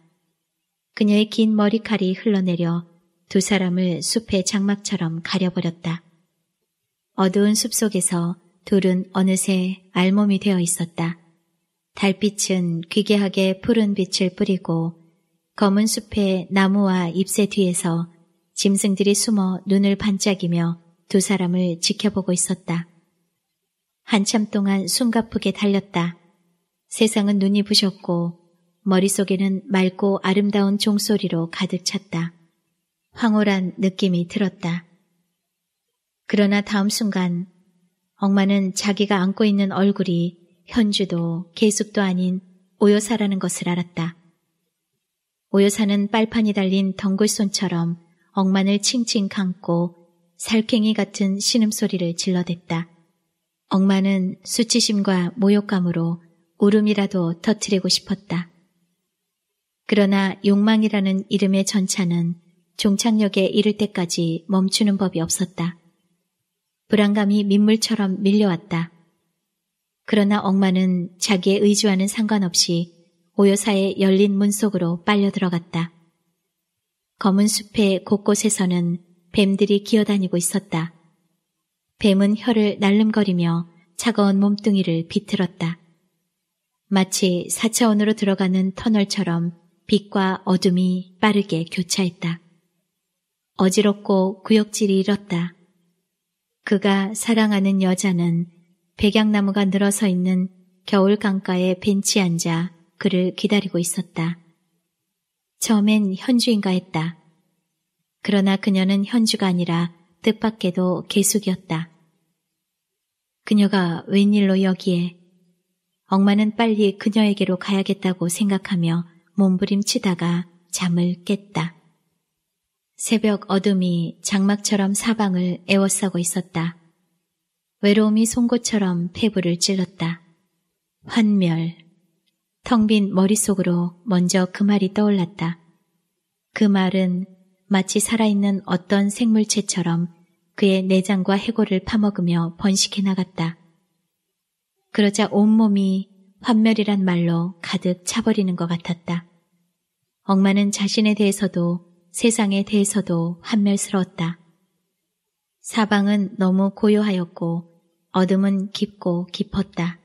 그녀의 긴 머리칼이 흘러내려 두 사람을 숲의 장막처럼 가려버렸다. 어두운 숲속에서 둘은 어느새 알몸이 되어 있었다. 달빛은 귀괴하게 푸른 빛을 뿌리고 검은 숲의 나무와 잎새 뒤에서 짐승들이 숨어 눈을 반짝이며 두 사람을 지켜보고 있었다. 한참 동안 숨가쁘게 달렸다. 세상은 눈이 부셨고 머릿속에는 맑고 아름다운 종소리로 가득 찼다. 황홀한 느낌이 들었다. 그러나 다음 순간 엄마는 자기가 안고 있는 얼굴이 현주도 계숙도 아닌 오여사라는 것을 알았다. 오여사는 빨판이 달린 덩굴손처럼 억만을 칭칭 감고 살쾡이 같은 신음소리를 질러댔다. 억만은 수치심과 모욕감으로 울음이라도 터트리고 싶었다. 그러나 욕망이라는 이름의 전차는 종착역에 이를 때까지 멈추는 법이 없었다. 불안감이 민물처럼 밀려왔다. 그러나 억마는 자기의 의지와는 상관없이 오요사의 열린 문 속으로 빨려 들어갔다. 검은 숲의 곳곳에서는 뱀들이 기어다니고 있었다. 뱀은 혀를 날름거리며 차가운 몸뚱이를 비틀었다. 마치 4차원으로 들어가는 터널처럼 빛과 어둠이 빠르게 교차했다. 어지럽고 구역질이 잃었다. 그가 사랑하는 여자는 백양나무가 늘어서 있는 겨울 강가에 벤치 앉아 그를 기다리고 있었다. 처음엔 현주인가 했다. 그러나 그녀는 현주가 아니라 뜻밖에도 계숙이었다 그녀가 웬일로 여기에 엄마는 빨리 그녀에게로 가야겠다고 생각하며 몸부림치다가 잠을 깼다. 새벽 어둠이 장막처럼 사방을 에워싸고 있었다. 외로움이 송곳처럼 폐부를 찔렀다. 환멸. 텅 빈 머릿속으로 먼저 그 말이 떠올랐다. 그 말은 마치 살아있는 어떤 생물체처럼 그의 내장과 해골을 파먹으며 번식해 나갔다. 그러자 온몸이 환멸이란 말로 가득 차버리는 것 같았다. 억마는 자신에 대해서도 세상에 대해서도 환멸스러웠다. 사방은 너무 고요하였고 어둠은 깊고 깊었다.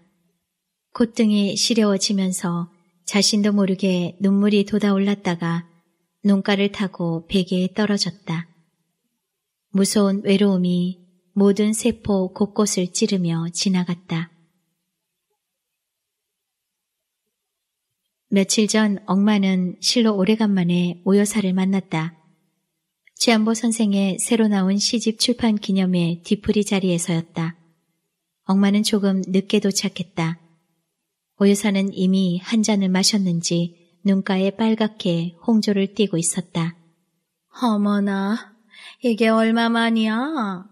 콧등이 시려워지면서 자신도 모르게 눈물이 돋아올랐다가 눈가를 타고 베개에 떨어졌다. 무서운 외로움이 모든 세포 곳곳을 찌르며 지나갔다. 며칠 전억마는 실로 오래간만에 오여사를 만났다. 최안보 선생의 새로 나온 시집 출판 기념회 뒤풀이 자리에서였다. 억마는 조금 늦게 도착했다. 오여사는 이미 한 잔을 마셨는지 눈가에 빨갛게 홍조를 띠고 있었다. 어머나, 이게 얼마만이야?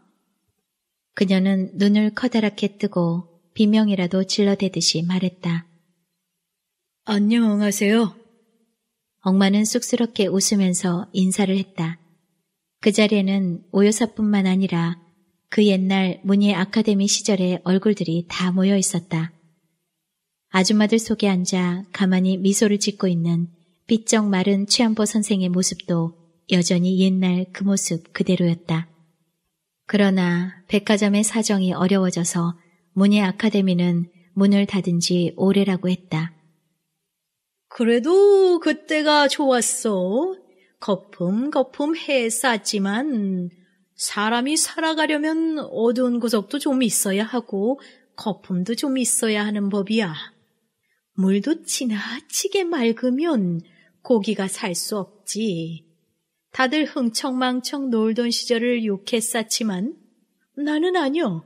그녀는 눈을 커다랗게 뜨고 비명이라도 질러대듯이 말했다. 안녕하세요. 억마는 쑥스럽게 웃으면서 인사를 했다. 그 자리에는 오여사뿐만 아니라 그 옛날 문예 아카데미 시절의 얼굴들이 다 모여 있었다. 아줌마들 속에 앉아 가만히 미소를 짓고 있는 삐쩍 마른 취안보 선생의 모습도 여전히 옛날 그 모습 그대로였다. 그러나 백화점의 사정이 어려워져서 문예 아카데미는 문을 닫은 지 오래라고 했다. 그래도 그때가 좋았어. 거품 거품 해 쌌지만 사람이 살아가려면 어두운 구석도 좀 있어야 하고 거품도 좀 있어야 하는 법이야. 물도 지나치게 맑으면 고기가 살 수 없지. 다들 흥청망청 놀던 시절을 욕했었지만 나는 아니요.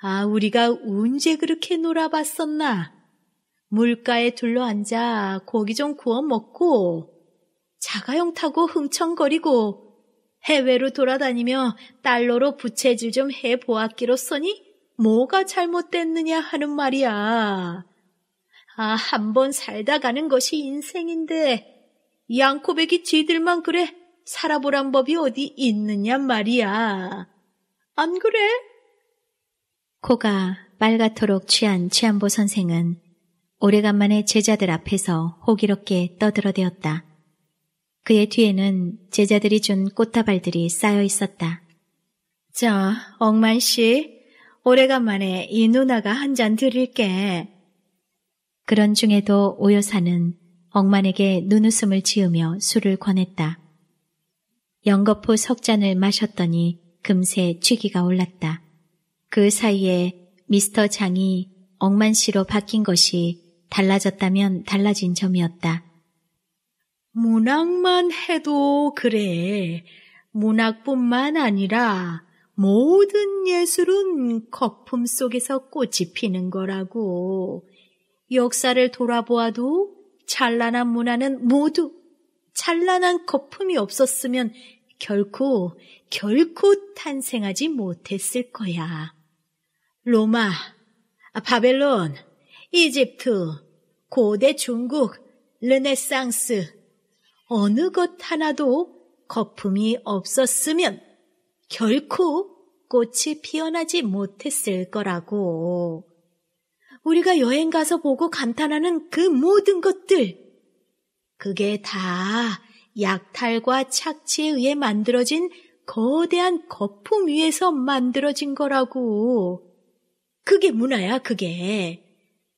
아, 우리가 언제 그렇게 놀아봤었나? 물가에 둘러앉아 고기 좀 구워 먹고 자가용 타고 흥청거리고 해외로 돌아다니며 달러로 부채질 좀 해보았기로서니 뭐가 잘못됐느냐 하는 말이야. 아, 한 번 살다 가는 것이 인생인데 양코백이 지들만 그래 살아보란 법이 어디 있느냐 말이야. 안 그래? 코가 빨갛도록 취한 취한보 선생은 오래간만에 제자들 앞에서 호기롭게 떠들어대었다. 그의 뒤에는 제자들이 준 꽃다발들이 쌓여 있었다. 자, 억만 씨, 오래간만에 이 누나가 한 잔 드릴게. 그런 중에도 오 여사는 억만에게 눈웃음을 지으며 술을 권했다. 연거푸 석 잔을 마셨더니 금세 취기가 올랐다. 그 사이에 미스터 장이 억만 씨로 바뀐 것이 달라졌다면 달라진 점이었다. 문학만 해도 그래. 문학뿐만 아니라 모든 예술은 거품 속에서 꽃이 피는 거라고. 역사를 돌아보아도 찬란한 문화는 모두 찬란한 거품이 없었으면 결코, 결코 탄생하지 못했을 거야. 로마, 바벨론, 이집트, 고대 중국, 르네상스, 어느 것 하나도 거품이 없었으면 결코 꽃이 피어나지 못했을 거라고. 우리가 여행 가서 보고 감탄하는 그 모든 것들, 그게 다 약탈과 착취에 의해 만들어진 거대한 거품 위에서 만들어진 거라고. 그게 문화야, 그게.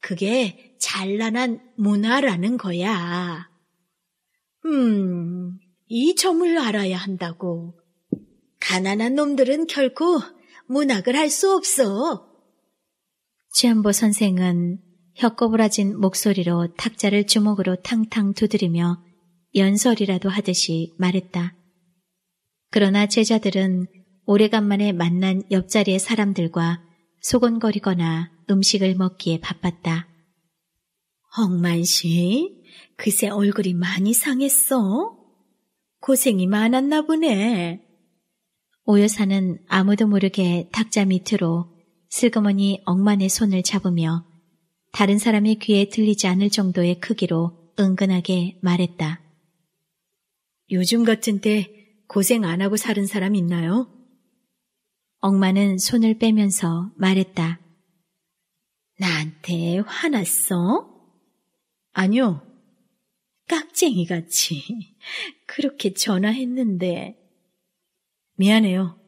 그게 잘난한 문화라는 거야. 음, 이 점을 알아야 한다고. 가난한 놈들은 결코 문학을 할 수 없어. 취안보 선생은 혀꼬부라진 목소리로 탁자를 주먹으로 탕탕 두드리며 연설이라도 하듯이 말했다. 그러나 제자들은 오래간만에 만난 옆자리의 사람들과 소곤거리거나 음식을 먹기에 바빴다. 엉만씨, 그새 얼굴이 많이 상했어? 고생이 많았나 보네. 오여사는 아무도 모르게 탁자 밑으로 슬그머니 억만의 손을 잡으며 다른 사람의 귀에 들리지 않을 정도의 크기로 은근하게 말했다. 요즘 같은 때 고생 안 하고 사는 사람 있나요? 엉마는 손을 빼면서 말했다. 나한테 화났어? 아니요. 깍쟁이 같이 그렇게 전화했는데 미안해요.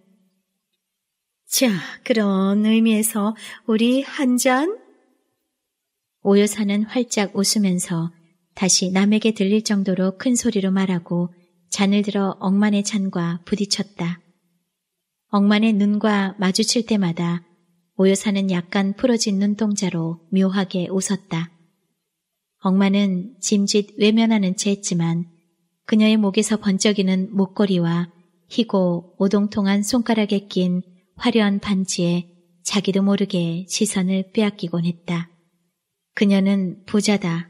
자, 그런 의미에서 우리 한 잔? 오여사는 활짝 웃으면서 다시 남에게 들릴 정도로 큰 소리로 말하고 잔을 들어 억만의 잔과 부딪혔다. 억만의 눈과 마주칠 때마다 오여사는 약간 풀어진 눈동자로 묘하게 웃었다. 억마는 짐짓 외면하는 채 했지만 그녀의 목에서 번쩍이는 목걸이와 희고 오동통한 손가락에 낀 화려한 반지에 자기도 모르게 시선을 빼앗기곤 했다. 그녀는 부자다.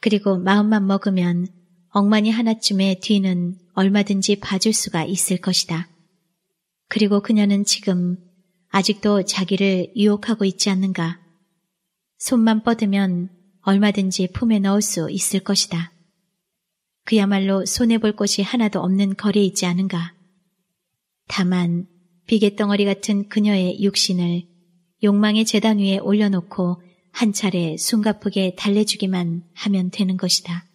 그리고 마음만 먹으면 억만이 하나쯤의 뒤는 얼마든지 봐줄 수가 있을 것이다. 그리고 그녀는 지금 아직도 자기를 유혹하고 있지 않는가. 손만 뻗으면 얼마든지 품에 넣을 수 있을 것이다. 그야말로 손해볼 곳이 하나도 없는 거리에 있지 않은가. 다만 비계덩어리 같은 그녀의 육신을 욕망의 재단 위에 올려놓고 한 차례 숨가쁘게 달래주기만 하면 되는 것이다.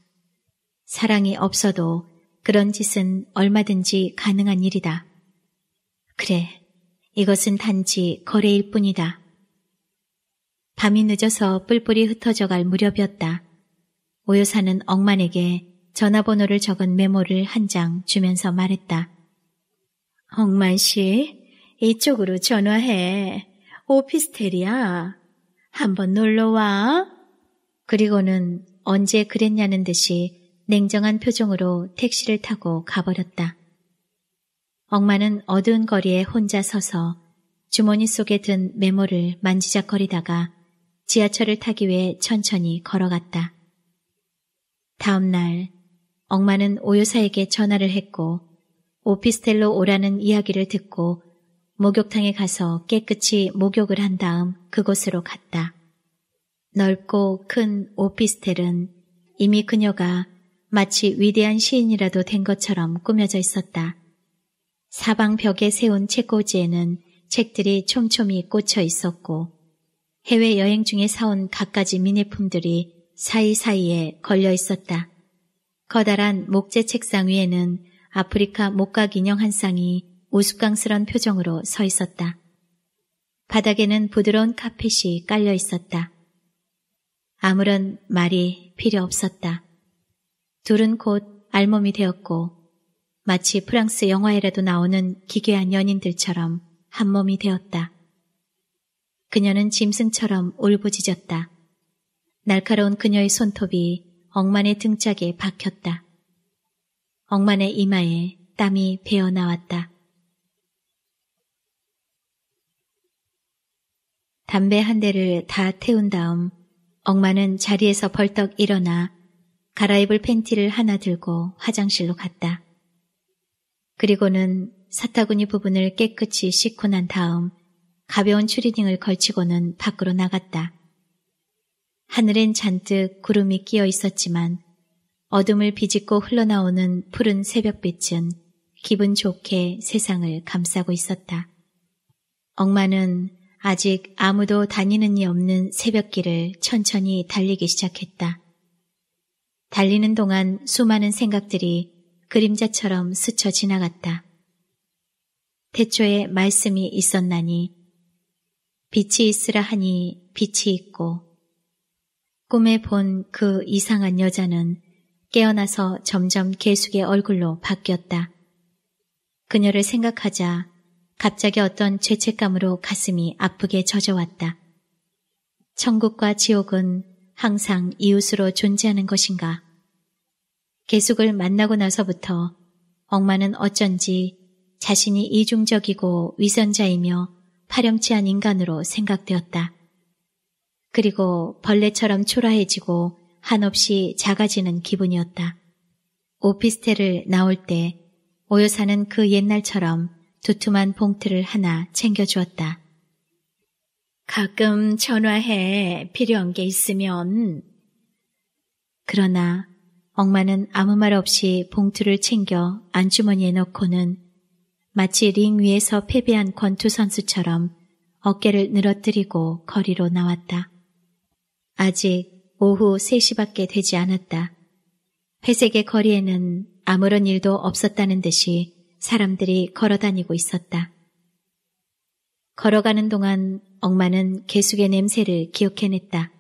사랑이 없어도 그런 짓은 얼마든지 가능한 일이다. 그래, 이것은 단지 거래일 뿐이다. 밤이 늦어서 뿔뿔이 흩어져 갈 무렵이었다. 오요사는 억만에게 전화번호를 적은 메모를 한 장 주면서 말했다. 억만 씨, 이쪽으로 전화해. 오피스텔이야. 한번 놀러와. 그리고는 언제 그랬냐는 듯이 냉정한 표정으로 택시를 타고 가버렸다. 엉마는 어두운 거리에 혼자 서서 주머니 속에 든 메모를 만지작거리다가 지하철을 타기 위해 천천히 걸어갔다. 다음 날 엄마는 오요사에게 전화를 했고 오피스텔로 오라는 이야기를 듣고 목욕탕에 가서 깨끗이 목욕을 한 다음 그곳으로 갔다. 넓고 큰 오피스텔은 이미 그녀가 마치 위대한 시인이라도 된 것처럼 꾸며져 있었다. 사방 벽에 세운 책꽂이에는 책들이 촘촘히 꽂혀 있었고 해외여행 중에 사온 갖가지 미니품들이 사이사이에 걸려 있었다. 커다란 목재 책상 위에는 아프리카 목각 인형 한 쌍이 우스꽝스런 표정으로 서 있었다. 바닥에는 부드러운 카펫이 깔려 있었다. 아무런 말이 필요 없었다. 둘은 곧 알몸이 되었고 마치 프랑스 영화에라도 나오는 기괴한 연인들처럼 한몸이 되었다. 그녀는 짐승처럼 울부짖었다. 날카로운 그녀의 손톱이 억만의 등짝에 박혔다. 억만의 이마에 땀이 배어 나왔다. 담배 한 대를 다 태운 다음 억만은 자리에서 벌떡 일어나 갈아입을 팬티를 하나 들고 화장실로 갔다. 그리고는 사타구니 부분을 깨끗이 씻고 난 다음 가벼운 추리닝을 걸치고는 밖으로 나갔다. 하늘엔 잔뜩 구름이 끼어 있었지만 어둠을 비집고 흘러나오는 푸른 새벽빛은 기분 좋게 세상을 감싸고 있었다. 억마는 아직 아무도 다니는 이 없는 새벽길을 천천히 달리기 시작했다. 달리는 동안 수많은 생각들이 그림자처럼 스쳐 지나갔다. 태초에 말씀이 있었나니 빛이 있으라 하니 빛이 있고 꿈에 본 그 이상한 여자는 깨어나서 점점 계숙의 얼굴로 바뀌었다. 그녀를 생각하자 갑자기 어떤 죄책감으로 가슴이 아프게 젖어왔다. 천국과 지옥은 항상 이웃으로 존재하는 것인가? 계숙을 만나고 나서부터 억마는 어쩐지 자신이 이중적이고 위선자이며 파렴치한 인간으로 생각되었다. 그리고 벌레처럼 초라해지고 한없이 작아지는 기분이었다. 오피스텔을 나올 때 오여사는 그 옛날처럼 두툼한 봉투를 하나 챙겨주었다. 가끔 전화해 필요한 게 있으면. 그러나 엄마는 아무 말 없이 봉투를 챙겨 안주머니에 넣고는 마치 링 위에서 패배한 권투 선수처럼 어깨를 늘어뜨리고 거리로 나왔다. 아직 오후 3시밖에 되지 않았다. 회색의 거리에는 아무런 일도 없었다는 듯이 사람들이 걸어다니고 있었다. 걸어가는 동안 엉마는 개숙의 냄새를 기억해냈다.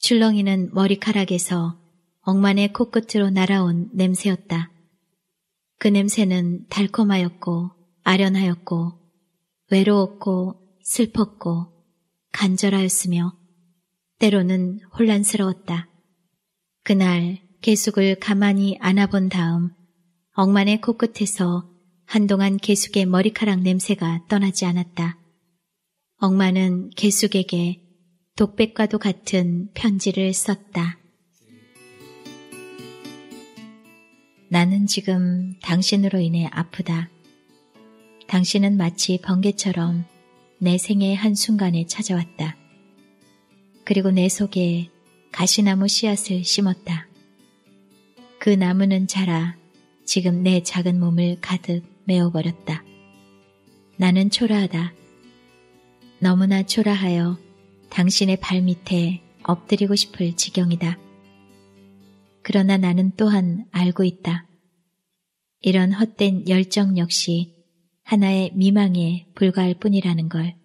출렁이는 머리카락에서 엉만의 코끝으로 날아온 냄새였다. 그 냄새는 달콤하였고 아련하였고 외로웠고 슬펐고 간절하였으며 때로는 혼란스러웠다. 그날 계숙을 가만히 안아본 다음 억만의 코끝에서 한동안 계숙의 머리카락 냄새가 떠나지 않았다. 억만은 계숙에게 독백과도 같은 편지를 썼다. 나는 지금 당신으로 인해 아프다. 당신은 마치 번개처럼 내 생의 한순간에 찾아왔다. 그리고 내 속에 가시나무 씨앗을 심었다. 그 나무는 자라 지금 내 작은 몸을 가득 메워버렸다 나는 초라하다. 너무나 초라하여 당신의 발밑에 엎드리고 싶을 지경이다. 그러나 나는 또한 알고 있다. 이런 헛된 열정 역시 하나의 미망에 불과할 뿐이라는 걸.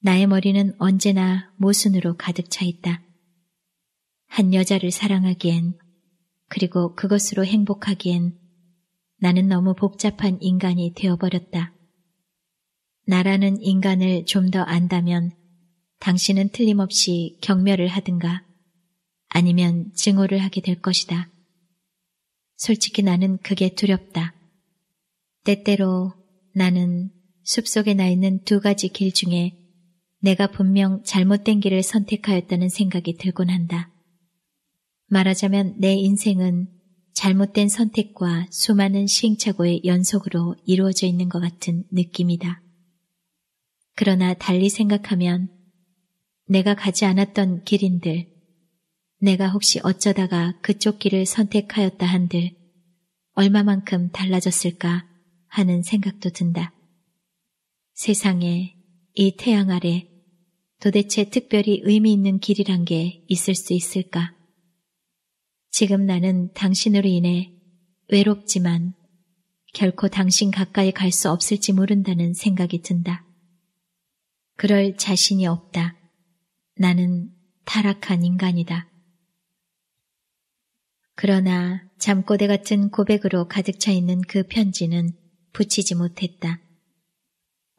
나의 머리는 언제나 모순으로 가득 차 있다. 한 여자를 사랑하기엔 그리고 그것으로 행복하기엔 나는 너무 복잡한 인간이 되어버렸다. 나라는 인간을 좀 더 안다면 당신은 틀림없이 경멸을 하든가 아니면 증오를 하게 될 것이다. 솔직히 나는 그게 두렵다. 때때로 나는 숲속에 나 있는 두 가지 길 중에 내가 분명 잘못된 길을 선택하였다는 생각이 들곤 한다. 말하자면 내 인생은 잘못된 선택과 수많은 시행착오의 연속으로 이루어져 있는 것 같은 느낌이다. 그러나 달리 생각하면 내가 가지 않았던 길인들, 내가 혹시 어쩌다가 그쪽 길을 선택하였다 한들 얼마만큼 달라졌을까 하는 생각도 든다. 세상에 이 태양 아래 도대체 특별히 의미 있는 길이란 게 있을 수 있을까? 지금 나는 당신으로 인해 외롭지만 결코 당신 가까이 갈 수 없을지 모른다는 생각이 든다. 그럴 자신이 없다. 나는 타락한 인간이다. 그러나 잠꼬대 같은 고백으로 가득 차 있는 그 편지는 붙이지 못했다.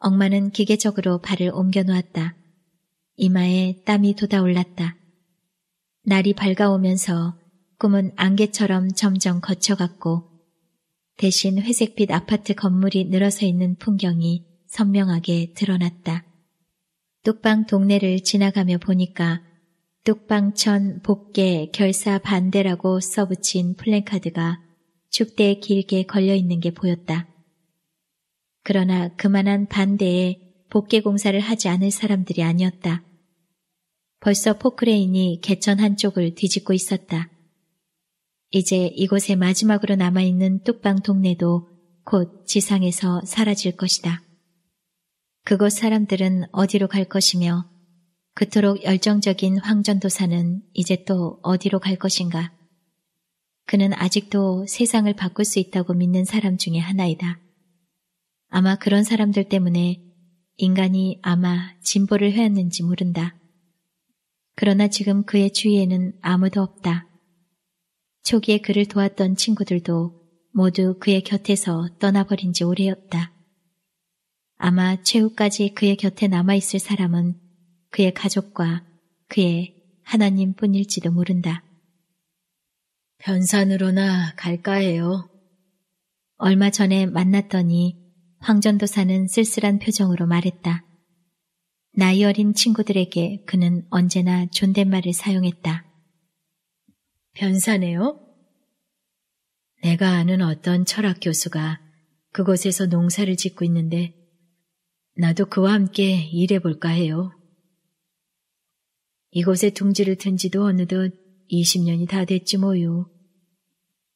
엄마는 기계적으로 발을 옮겨놓았다. 이마에 땀이 돋아올랐다. 날이 밝아오면서 꿈은 안개처럼 점점 거쳐갔고 대신 회색빛 아파트 건물이 늘어서 있는 풍경이 선명하게 드러났다. 뚝방 동네를 지나가며 보니까 뚝방천 복계 결사 반대라고 써붙인 플랜카드가 축대에 길게 걸려있는 게 보였다. 그러나 그만한 반대에 복개 공사를 하지 않을 사람들이 아니었다. 벌써 포크레인이 개천 한쪽을 뒤집고 있었다. 이제 이곳에 마지막으로 남아있는 뚝방 동네도 곧 지상에서 사라질 것이다. 그곳 사람들은 어디로 갈 것이며 그토록 열정적인 황전도사는 이제 또 어디로 갈 것인가? 그는 아직도 세상을 바꿀 수 있다고 믿는 사람 중에 하나이다. 아마 그런 사람들 때문에 인간이 아마 진보를 해왔는지 모른다. 그러나 지금 그의 주위에는 아무도 없다. 초기에 그를 도왔던 친구들도 모두 그의 곁에서 떠나버린 지 오래였다. 아마 최후까지 그의 곁에 남아있을 사람은 그의 가족과 그의 하나님 뿐일지도 모른다. 변산으로나 갈까 해요. 얼마 전에 만났더니 황전도사는 쓸쓸한 표정으로 말했다. 나이 어린 친구들에게 그는 언제나 존댓말을 사용했다. 변산에요? 내가 아는 어떤 철학 교수가 그곳에서 농사를 짓고 있는데 나도 그와 함께 일해볼까 해요. 이곳에 둥지를 튼 지도 어느덧 20년이 다 됐지 뭐요.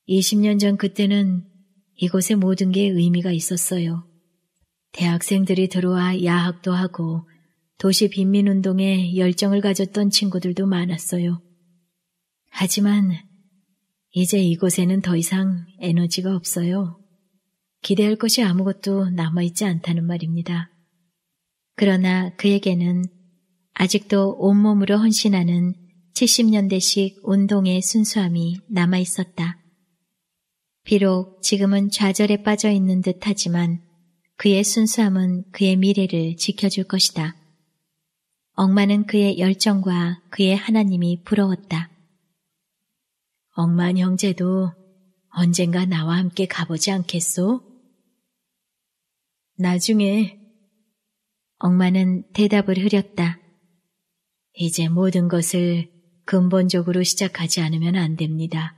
20년 전 그때는 이곳에 모든 게 의미가 있었어요. 대학생들이 들어와 야학도 하고 도시 빈민운동에 열정을 가졌던 친구들도 많았어요. 하지만 이제 이곳에는 더 이상 에너지가 없어요. 기대할 것이 아무것도 남아있지 않다는 말입니다. 그러나 그에게는 아직도 온몸으로 헌신하는 70년대식 운동의 순수함이 남아 있었다. 비록 지금은 좌절에 빠져 있는 듯 하지만 그의 순수함은 그의 미래를 지켜줄 것이다. 억마는 그의 열정과 그의 하나님이 부러웠다. 억만 형제도 언젠가 나와 함께 가보지 않겠소? 나중에 억마는 대답을 흐렸다. 이제 모든 것을 근본적으로 시작하지 않으면 안 됩니다.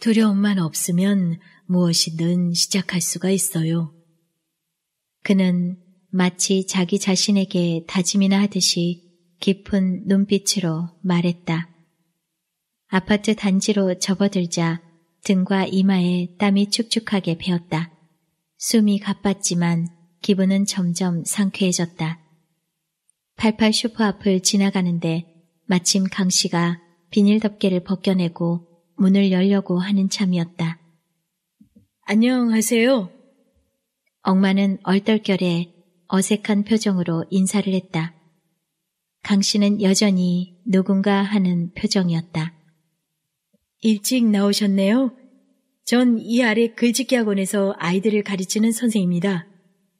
두려움만 없으면 무엇이든 시작할 수가 있어요. 그는 마치 자기 자신에게 다짐이나 하듯이 깊은 눈빛으로 말했다. 아파트 단지로 접어들자 등과 이마에 땀이 축축하게 배었다. 숨이 가빴지만 기분은 점점 상쾌해졌다. 88 슈퍼 앞을 지나가는데 마침 강 씨가 비닐 덮개를 벗겨내고 문을 열려고 하는 참이었다. 안녕하세요. 엄마는 얼떨결에 어색한 표정으로 인사를 했다. 강 씨는 여전히 누군가 하는 표정이었다. 일찍 나오셨네요. 전 이 아래 글짓기 학원에서 아이들을 가르치는 선생입니다.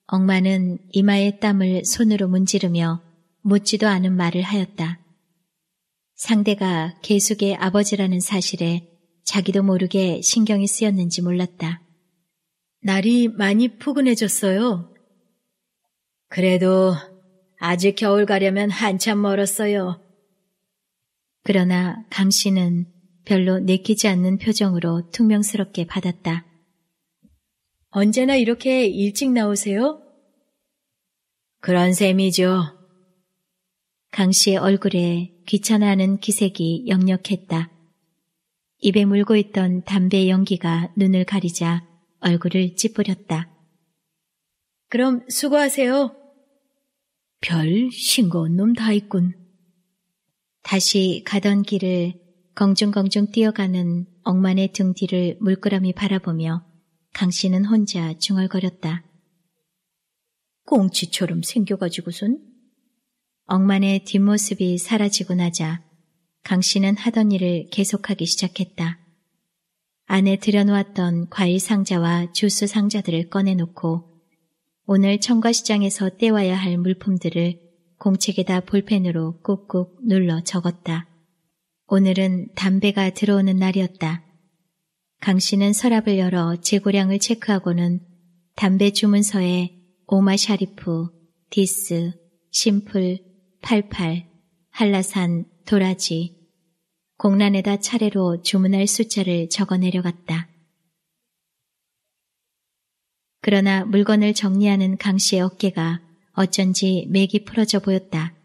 엄마는 이마에 땀을 손으로 문지르며 묻지도 않은 말을 하였다. 상대가 계숙의 아버지라는 사실에 자기도 모르게 신경이 쓰였는지 몰랐다. 날이 많이 포근해졌어요. 그래도 아직 겨울 가려면 한참 멀었어요. 그러나 강 씨는 별로 내키지 않는 표정으로 퉁명스럽게 받았다. 언제나 이렇게 일찍 나오세요? 그런 셈이죠. 강 씨의 얼굴에 귀찮아하는 기색이 역력했다. 입에 물고 있던 담배 연기가 눈을 가리자 얼굴을 찌푸렸다. 그럼 수고하세요. 별 싱거운 놈 다 있군. 다시 가던 길을 공중공중 뛰어가는 억만의 등 뒤를 물끄러미 바라보며 강 씨는 혼자 중얼거렸다. 꽁치처럼 생겨가지고선 억만의 뒷모습이 사라지고 나자 강 씨는 하던 일을 계속하기 시작했다. 안에 들여놓았던 과일 상자와 주스 상자들을 꺼내놓고 오늘 청과시장에서 떼와야 할 물품들을 공책에다 볼펜으로 꾹꾹 눌러 적었다. 오늘은 담배가 들어오는 날이었다. 강 씨는 서랍을 열어 재고량을 체크하고는 담배 주문서에 오마 샤리프, 디스, 심플, 88, 한라산, 도라지, 공란에다 차례로 주문할 숫자를 적어 내려갔다. 그러나 물건을 정리하는 강 씨의 어깨가 어쩐지 맥이 풀어져 보였다.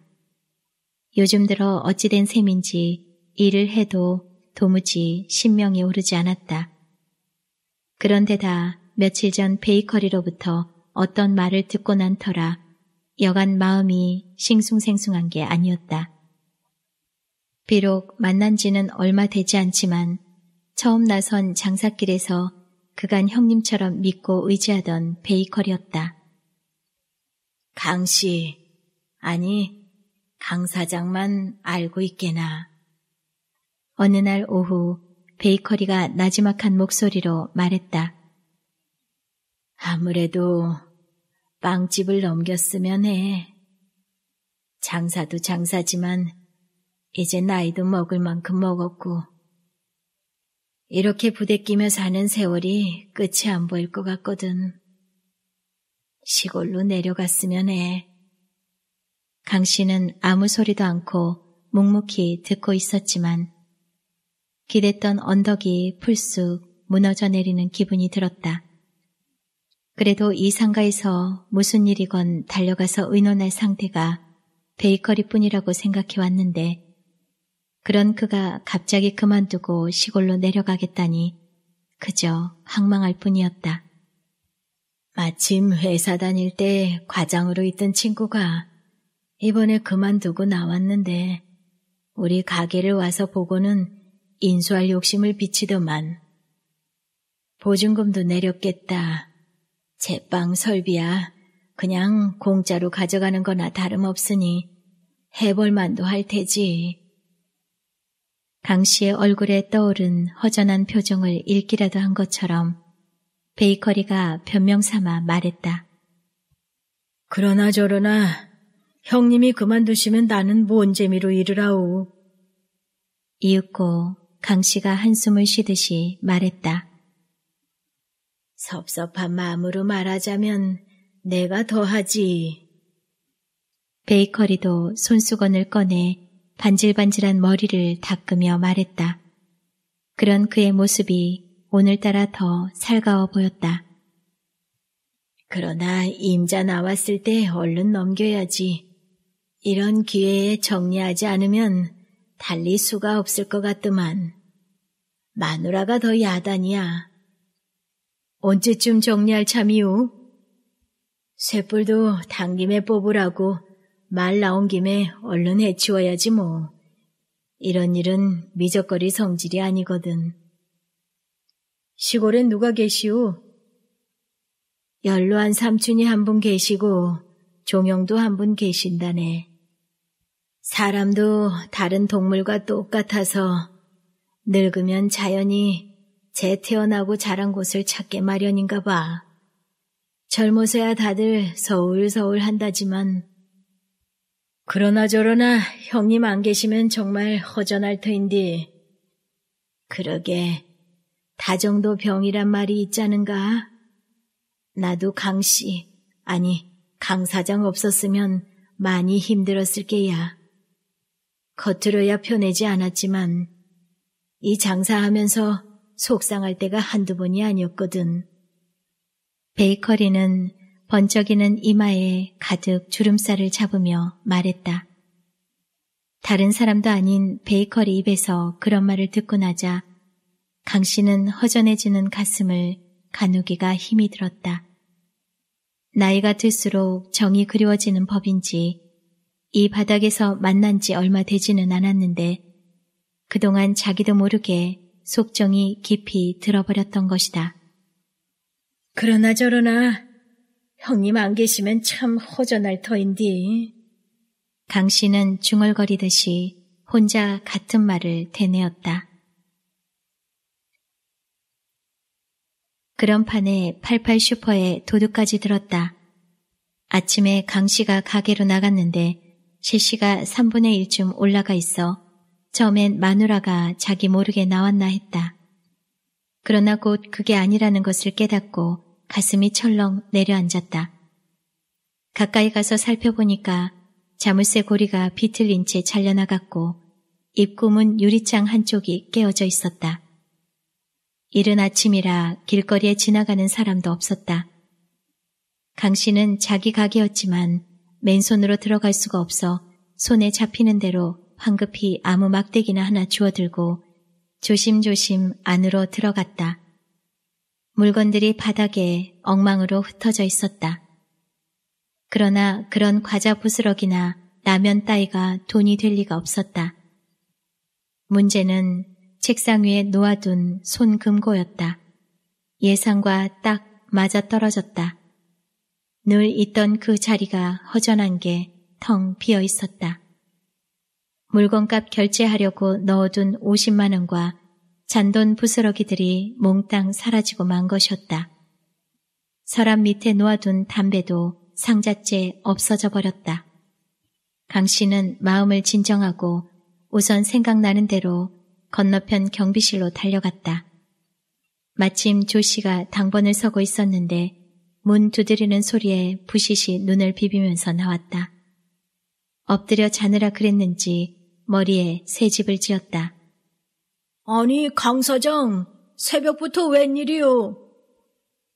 요즘 들어 어찌된 셈인지 일을 해도 도무지 신명이 오르지 않았다. 그런데다 며칠 전 베이커리로부터 어떤 말을 듣고 난 터라 여간 마음이 싱숭생숭한 게 아니었다. 비록 만난 지는 얼마 되지 않지만 처음 나선 장사길에서 그간 형님처럼 믿고 의지하던 베이커리였다 강씨, 아니, 강 사장만 알고 있게나. 어느 날 오후 베이커리가 나지막한 목소리로 말했다. 아무래도 빵집을 넘겼으면 해. 장사도 장사지만 이제 나이도 먹을 만큼 먹었고 이렇게 부대끼며 사는 세월이 끝이 안 보일 것 같거든. 시골로 내려갔으면 해. 강 씨는 아무 소리도 않고 묵묵히 듣고 있었지만 기댔던 언덕이 풀쑥 무너져 내리는 기분이 들었다. 그래도 이 상가에서 무슨 일이건 달려가서 의논할 상태가 베이커리뿐이라고 생각해 왔는데 그런 그가 갑자기 그만두고 시골로 내려가겠다니 그저 항망할 뿐이었다. 마침 회사 다닐 때 과장으로 있던 친구가 이번에 그만두고 나왔는데 우리 가게를 와서 보고는 인수할 욕심을 비치더만 보증금도 내렸겠다. 제빵 설비야. 그냥 공짜로 가져가는 거나 다름없으니 해볼 만도 할 테지. 강 씨의 얼굴에 떠오른 허전한 표정을 읽기라도 한 것처럼 베이커리가 변명 삼아 말했다. 그러나 저러나 형님이 그만두시면 나는 뭔 재미로 일을 하오. 이윽고 강 씨가 한숨을 쉬듯이 말했다. 섭섭한 마음으로 말하자면 내가 더하지. 베이커리도 손수건을 꺼내 반질반질한 머리를 닦으며 말했다. 그런 그의 모습이 오늘따라 더 살가워 보였다. 그러나 임자 나왔을 때 얼른 넘겨야지. 이런 기회에 정리하지 않으면 달리 수가 없을 것 같더만. 마누라가 더 야단이야. 언제쯤 정리할 참이오? 쇠뿔도 당김에 뽑으라고 말 나온 김에 얼른 해치워야지 뭐. 이런 일은 미적거리 성질이 아니거든. 시골엔 누가 계시오? 연로한 삼촌이 한 분 계시고 종영도 한 분 계신다네. 사람도 다른 동물과 똑같아서 늙으면 자연히 재태어나고 자란 곳을 찾게 마련인가 봐. 젊어서야 다들 서울 서울 한다지만 그러나 저러나 형님 안 계시면 정말 허전할 터인디. 그러게 다정도 병이란 말이 있자는가 나도 강씨 아니 강 사장 없었으면 많이 힘들었을 게야. 겉으로야 편내지 않았지만 이 장사하면서 속상할 때가 한두 번이 아니었거든. 베이커리는 번쩍이는 이마에 가득 주름살을 잡으며 말했다. 다른 사람도 아닌 베이커리 입에서 그런 말을 듣고 나자 강 씨는 허전해지는 가슴을 가누기가 힘이 들었다. 나이가 들수록 정이 그리워지는 법인지 이 바닥에서 만난 지 얼마 되지는 않았는데 그동안 자기도 모르게 속정이 깊이 들어버렸던 것이다. 그러나 저러나 형님 안 계시면 참 허전할 터인디. 강 씨는 중얼거리듯이 혼자 같은 말을 되뇌었다. 그런 판에 88 슈퍼에 도둑까지 들었다. 아침에 강 씨가 가게로 나갔는데 실씨가 3분의 1쯤 올라가 있어 처음엔 마누라가 자기 모르게 나왔나 했다. 그러나 곧 그게 아니라는 것을 깨닫고 가슴이 철렁 내려앉았다. 가까이 가서 살펴보니까 자물쇠 고리가 비틀린 채 잘려나갔고 입구문 유리창 한쪽이 깨어져 있었다. 이른 아침이라 길거리에 지나가는 사람도 없었다. 강 씨는 자기 가게였지만 맨손으로 들어갈 수가 없어 손에 잡히는 대로 황급히 아무 막대기나 하나 주워들고 조심조심 안으로 들어갔다. 물건들이 바닥에 엉망으로 흩어져 있었다. 그러나 그런 과자 부스러기나 라면 따위가 돈이 될 리가 없었다. 문제는 책상 위에 놓아둔 손금고였다. 예상과 딱 맞아떨어졌다. 늘 있던 그 자리가 허전한 게 텅 비어 있었다. 물건값 결제하려고 넣어둔 50만 원과 잔돈 부스러기들이 몽땅 사라지고 만 것이었다. 서랍 밑에 놓아둔 담배도 상자째 없어져 버렸다. 강 씨는 마음을 진정하고 우선 생각나는 대로 건너편 경비실로 달려갔다. 마침 조 씨가 당번을 서고 있었는데 문 두드리는 소리에 부시시 눈을 비비면서 나왔다. 엎드려 자느라 그랬는지 머리에 새 집을 지었다. 아니, 강 사장, 새벽부터 웬일이요?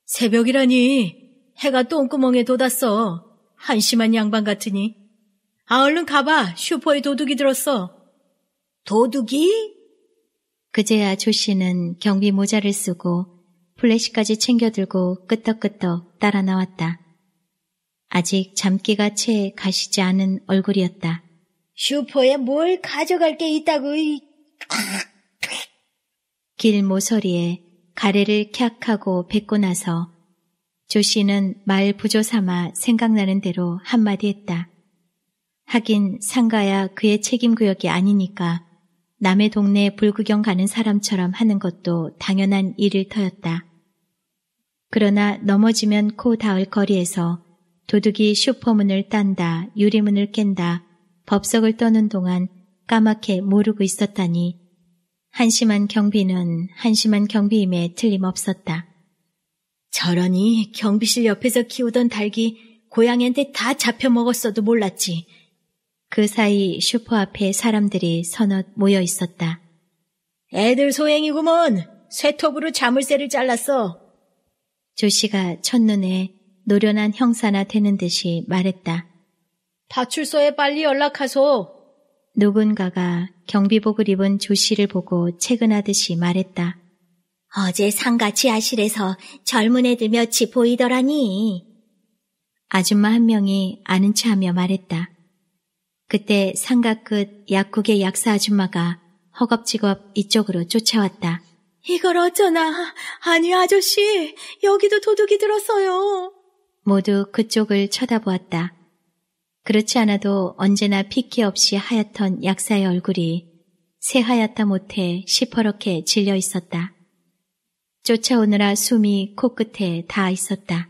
새벽이라니, 해가 똥구멍에 돋았어. 한심한 양반 같으니. 아, 얼른 가봐. 슈퍼에 도둑이 들었어. 도둑이? 그제야 조 씨는 경비 모자를 쓰고 플래시까지 챙겨들고 끄떡끄떡 따라 나왔다. 아직 잠기가 채 가시지 않은 얼굴이었다. 슈퍼에 뭘 가져갈 게 있다고. 아, 길 모서리에 가래를 캬 하고 뱉고 나서 조 씨는 말 부조 삼아 생각나는 대로 한마디 했다. 하긴 상가야 그의 책임 구역이 아니니까 남의 동네 불구경 가는 사람처럼 하는 것도 당연한 일을 터였다. 그러나 넘어지면 코 닿을 거리에서 도둑이 슈퍼문을 딴다, 유리문을 깬다, 법석을 떠는 동안 까맣게 모르고 있었다니 한심한 경비는 한심한 경비임에 틀림없었다. 저러니 경비실 옆에서 키우던 달기 고양이한테 다 잡혀먹었어도 몰랐지. 그 사이 슈퍼 앞에 사람들이 서넛 모여 있었다. 애들 소행이구먼. 쇠톱으로 자물쇠를 잘랐어. 조씨가 첫눈에 노련한 형사나 되는 듯이 말했다. 파출소에 빨리 연락하소. 누군가가 경비복을 입은 조 씨를 보고 채근하듯이 말했다. 어제 상가 지하실에서 젊은 애들 몇이 보이더라니. 아줌마 한 명이 아는 체하며 말했다. 그때 상가 끝 약국의 약사 아줌마가 허겁지겁 이쪽으로 쫓아왔다. 이걸 어쩌나. 아니 아저씨, 여기도 도둑이 들었어요. 모두 그쪽을 쳐다보았다. 그렇지 않아도 언제나 핏기 없이 하얗던 약사의 얼굴이 새하얗다 못해 시퍼렇게 질려 있었다. 쫓아오느라 숨이 코끝에 닿아 있었다.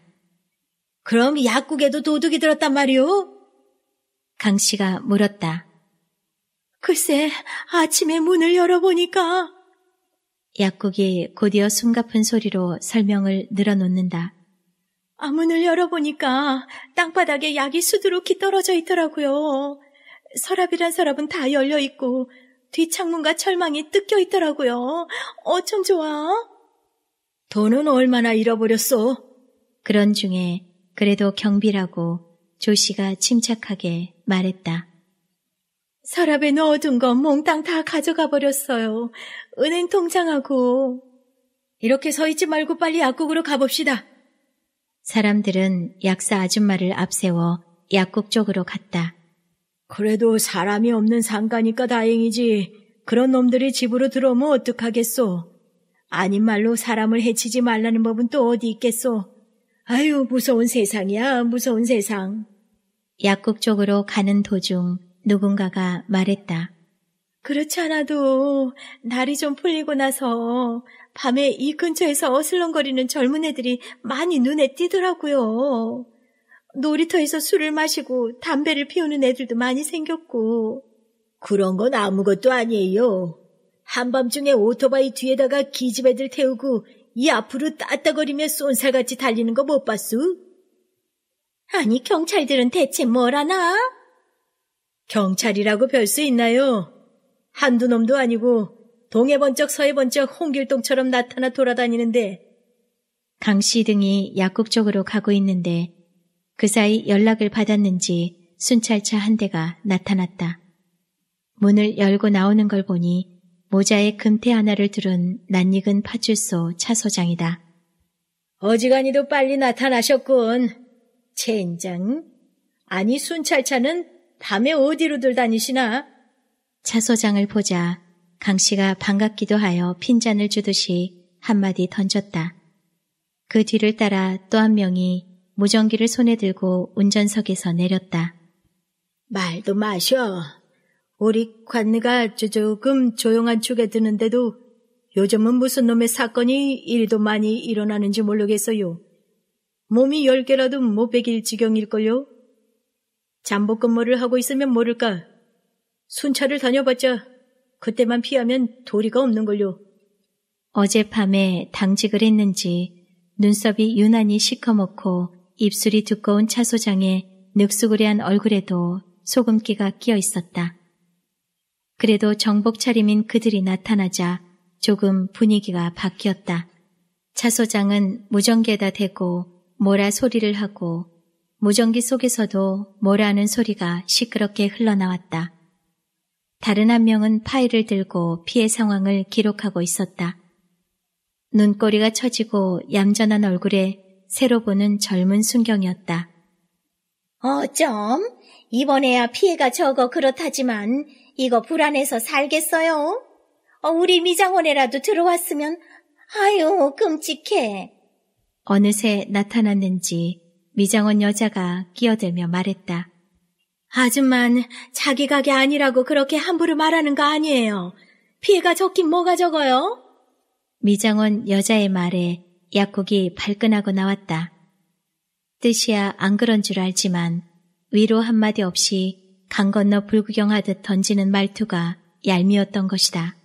그럼 약국에도 도둑이 들었단 말이오? 강 씨가 물었다. 글쎄, 아침에 문을 열어보니까. 약국이 곧이어 숨가쁜 소리로 설명을 늘어놓는다. 아, 문을 열어보니까 땅바닥에 약이 수두룩히 떨어져 있더라고요. 서랍이란 서랍은 다 열려 있고 뒷창문과 철망이 뜯겨 있더라고요. 어쩜 좋아? 돈은 얼마나 잃어버렸어? 그런 중에 그래도 경비라고 조 씨가 침착하게 말했다. 서랍에 넣어둔 건 몽땅 다 가져가 버렸어요. 은행 통장하고. 이렇게 서 있지 말고 빨리 약국으로 가봅시다. 사람들은 약사 아줌마를 앞세워 약국 쪽으로 갔다. 그래도 사람이 없는 상가니까 다행이지. 그런 놈들이 집으로 들어오면 어떡하겠소. 아닌 말로 사람을 해치지 말라는 법은 또 어디 있겠소. 아유, 무서운 세상이야, 무서운 세상. 약국 쪽으로 가는 도중 누군가가 말했다. 그렇지 않아도 날이 좀 풀리고 나서 밤에 이 근처에서 어슬렁거리는 젊은 애들이 많이 눈에 띄더라고요. 놀이터에서 술을 마시고 담배를 피우는 애들도 많이 생겼고. 그런 건 아무것도 아니에요. 한밤중에 오토바이 뒤에다가 기집애들 태우고 이 앞으로 따따거리며 쏜살같이 달리는 거 못 봤어? 아니 경찰들은 대체 뭘 하나? 경찰이라고 별 수 있나요? 한두 놈도 아니고 동해 번쩍 서해 번쩍 홍길동처럼 나타나 돌아다니는데 강씨 등이 약국 쪽으로 가고 있는데 그 사이 연락을 받았는지 순찰차 한 대가 나타났다. 문을 열고 나오는 걸 보니 모자에 금태 하나를 들은 낯익은 파출소 차소장이다. 어지간히도 빨리 나타나셨군. 체인장 아니 순찰차는 밤에 어디로들 다니시나? 차소장을 보자 강 씨가 반갑기도 하여 핀잔을 주듯이 한마디 던졌다. 그 뒤를 따라 또 한 명이 무전기를 손에 들고 운전석에서 내렸다. 말도 마셔. 우리 관느가 조금 조용한 축에 드는데도 요즘은 무슨 놈의 사건이 일도 많이 일어나는지 모르겠어요. 몸이 열 개라도 못 베길 지경일걸요? 잠복 근무를 하고 있으면 모를까. 순찰을 다녀봤자 그때만 피하면 도리가 없는걸요. 어젯밤에 당직을 했는지 눈썹이 유난히 시커멓고 입술이 두꺼운 차 소장의 늑수그레한 얼굴에도 소금기가 끼어 있었다. 그래도 정복 차림인 그들이 나타나자 조금 분위기가 바뀌었다. 차 소장은 무전기에다 대고 뭐라 소리를 하고 무전기 속에서도 뭐라는 소리가 시끄럽게 흘러나왔다. 다른 한 명은 파일을 들고 피해 상황을 기록하고 있었다. 눈꼬리가 처지고 얌전한 얼굴에 새로 보는 젊은 순경이었다. 어쩜? 이번에야 피해가 적어 그렇다지만 이거 불안해서 살겠어요? 어, 우리 미장원에라도 들어왔으면 아유 끔찍해. 어느새 나타났는지 미장원 여자가 끼어들며 말했다. 아줌만 자기 가게 아니라고 그렇게 함부로 말하는 거 아니에요. 피해가 적긴 뭐가 적어요? 미장원 여자의 말에 약국이 발끈하고 나왔다. 뜻이야 안 그런 줄 알지만 위로 한마디 없이 강 건너 불구경하듯 던지는 말투가 얄미웠던 것이다.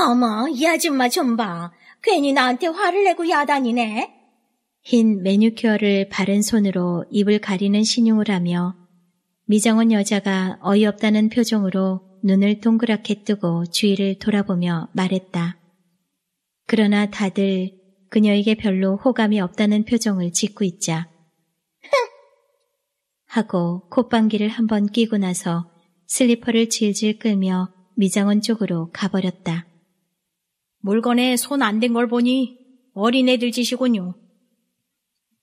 어머, 이 아줌마 좀 봐. 괜히 나한테 화를 내고 야단이네. 흰 매니큐어를 바른 손으로 입을 가리는 신용을 하며 미정은 여자가 어이없다는 표정으로 눈을 동그랗게 뜨고 주위를 돌아보며 말했다. 그러나 다들 그녀에게 별로 호감이 없다는 표정을 짓고 있자. [LAUGHS] 하고 콧방귀를 한번 끼고 나서 슬리퍼를 질질 끌며 미장원 쪽으로 가버렸다. 물건에 손 안 댄 걸 보니 어린애들 짓이군요.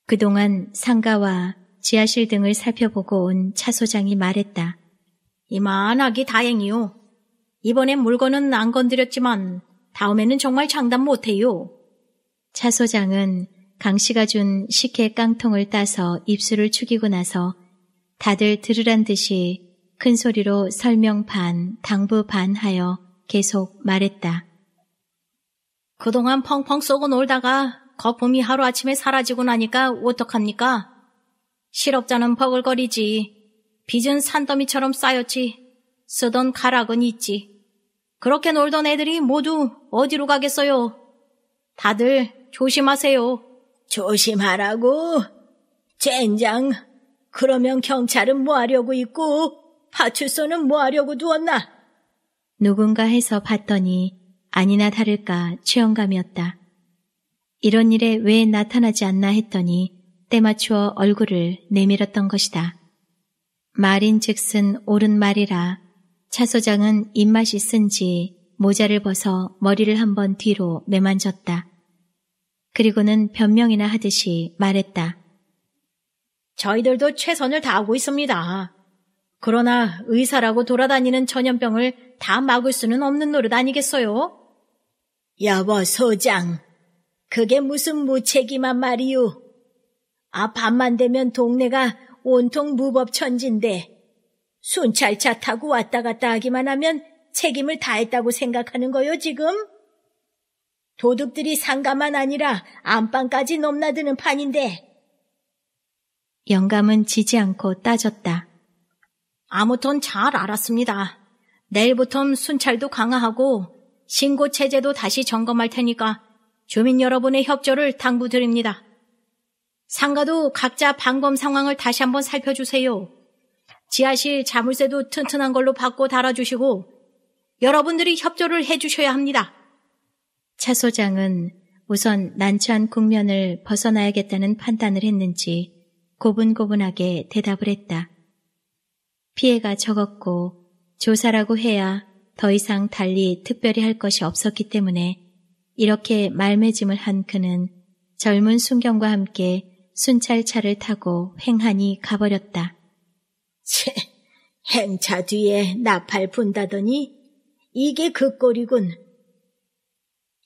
그동안 상가와 지하실 등을 살펴보고 온 차 소장이 말했다. 이만하기 다행이요. 이번엔 물건은 안 건드렸지만 다음에는 정말 장담 못해요. 차 소장은 강 씨가 준 식혜 깡통을 따서 입술을 축이고 나서 다들 들으란 듯이 큰 소리로 설명 반, 당부 반 하여 계속 말했다. 그동안 펑펑 쏘고 놀다가 거품이 하루아침에 사라지고 나니까 어떡합니까? 실업자는 버글거리지. 빚은 산더미처럼 쌓였지. 쓰던 가락은 있지. 그렇게 놀던 애들이 모두 어디로 가겠어요? 다들 조심하세요. 조심하라고? 젠장. 그러면 경찰은 뭐 하려고 있고, 파출소는 뭐 하려고 두었나? 누군가 해서 봤더니 아니나 다를까 최영감이었다. 이런 일에 왜 나타나지 않나 했더니 때맞추어 얼굴을 내밀었던 것이다. 말인 즉슨 옳은 말이라 차 소장은 입맛이 쓴지 모자를 벗어 머리를 한번 뒤로 매만졌다. 그리고는 변명이나 하듯이 말했다. 저희들도 최선을 다하고 있습니다. 그러나 의사라고 돌아다니는 전염병을 다 막을 수는 없는 노릇 아니겠어요? 여보 소장, 그게 무슨 무책임한 말이오. 아, 밤만 되면 동네가 온통 무법천지인데 순찰차 타고 왔다 갔다 하기만 하면 책임을 다했다고 생각하는 거요, 지금? 도둑들이 상가만 아니라 안방까지 넘나드는 판인데. 영감은 지지 않고 따졌다. 아무튼 잘 알았습니다. 내일부턴 순찰도 강화하고 신고 체제도 다시 점검할 테니까 주민 여러분의 협조를 당부드립니다. 상가도 각자 방범 상황을 다시 한번 살펴주세요. 지하실 자물쇠도 튼튼한 걸로 바꿔 달아주시고 여러분들이 협조를 해주셔야 합니다. 차 소장은 우선 난처한 국면을 벗어나야겠다는 판단을 했는지 고분고분하게 대답을 했다. 피해가 적었고 조사라고 해야 더 이상 달리 특별히 할 것이 없었기 때문에 이렇게 말매짐을 한 그는 젊은 순경과 함께 순찰차를 타고 횡하니 가버렸다. 채, 행차 뒤에 나팔 분다더니 이게 그 꼴이군.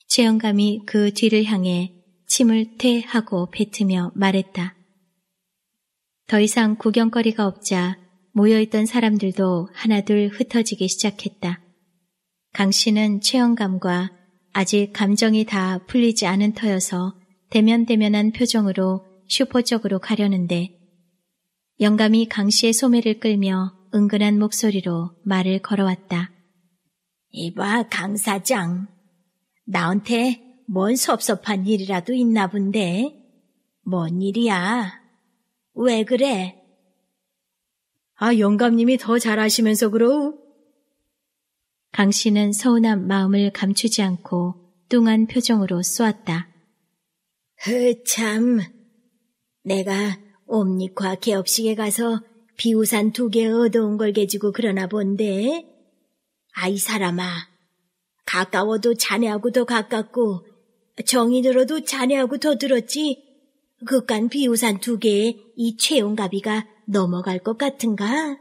최영감이 그 뒤를 향해 침을 퇴 하고 뱉으며 말했다. 더 이상 구경거리가 없자 모여있던 사람들도 하나둘 흩어지기 시작했다. 강 씨는 최영감과 아직 감정이 다 풀리지 않은 터여서 대면대면한 표정으로 슈퍼 쪽으로 가려는데 영감이 강 씨의 소매를 끌며 은근한 목소리로 말을 걸어왔다. 이봐, 강 사장. 나한테 뭔 섭섭한 일이라도 있나 본데. 뭔 일이야? 왜 그래? 아, 영감님이 더잘하시면서 그러우. 강 씨는 서운한 마음을 감추지 않고 뚱한 표정으로 쏘았다. 흐, 어, 참. 내가 옴니과 개업식에 가서 비우산 두개 얻어온 걸 개지고 그러나 본데. 아이 사람아, 가까워도 자네하고 더 가깝고 정이 들어도 자네하고 더 들었지. 그깟 비우산 두 개에 이최용갑이가 넘어갈 것 같은가?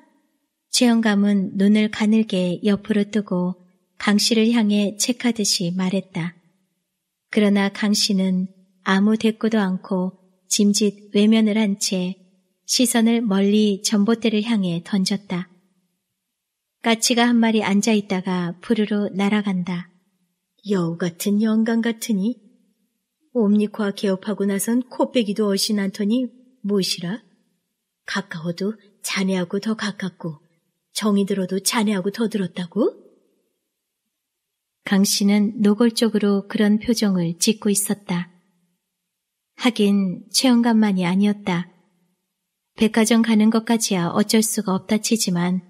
최영감은 눈을 가늘게 옆으로 뜨고 강 씨를 향해 책하듯이 말했다. 그러나 강 씨는 아무 대꾸도 않고 짐짓 외면을 한 채 시선을 멀리 전봇대를 향해 던졌다. 까치가 한 마리 앉아있다가 푸르르 날아간다. 여우 같은 영감 같으니 옴니코와 개업하고 나선 코빼기도 어신 않더니 무엇이라? 가까워도 자네하고 더 가깝고 정이 들어도 자네하고 더 들었다고? 강 씨는 노골적으로 그런 표정을 짓고 있었다. 하긴 체험관만이 아니었다. 백화점 가는 것까지야 어쩔 수가 없다 치지만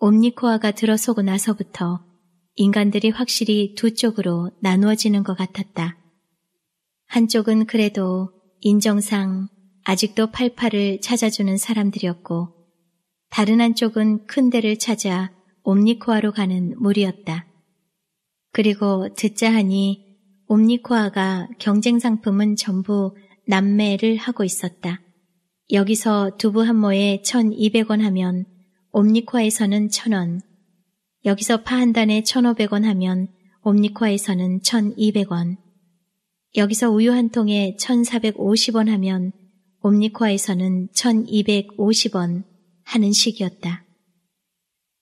옴니코아가 들어서고 나서부터 인간들이 확실히 두 쪽으로 나누어지는 것 같았다. 한쪽은 그래도 인정상 아직도 팔팔을 찾아주는 사람들이었고 다른 한쪽은 큰 데를 찾아 옴니코아로 가는 무리였다. 그리고 듣자 하니 옴니코아가 경쟁 상품은 전부 남매를 하고 있었다. 여기서 두부 한 모에 1,200원 하면 옴니코아에서는 1,000원, 여기서 파 한 단에 1,500원 하면 옴니코아에서는 1,200원, 여기서 우유 한 통에 1,450원 하면 옴니코아에서는 1,250원 하는 식이었다.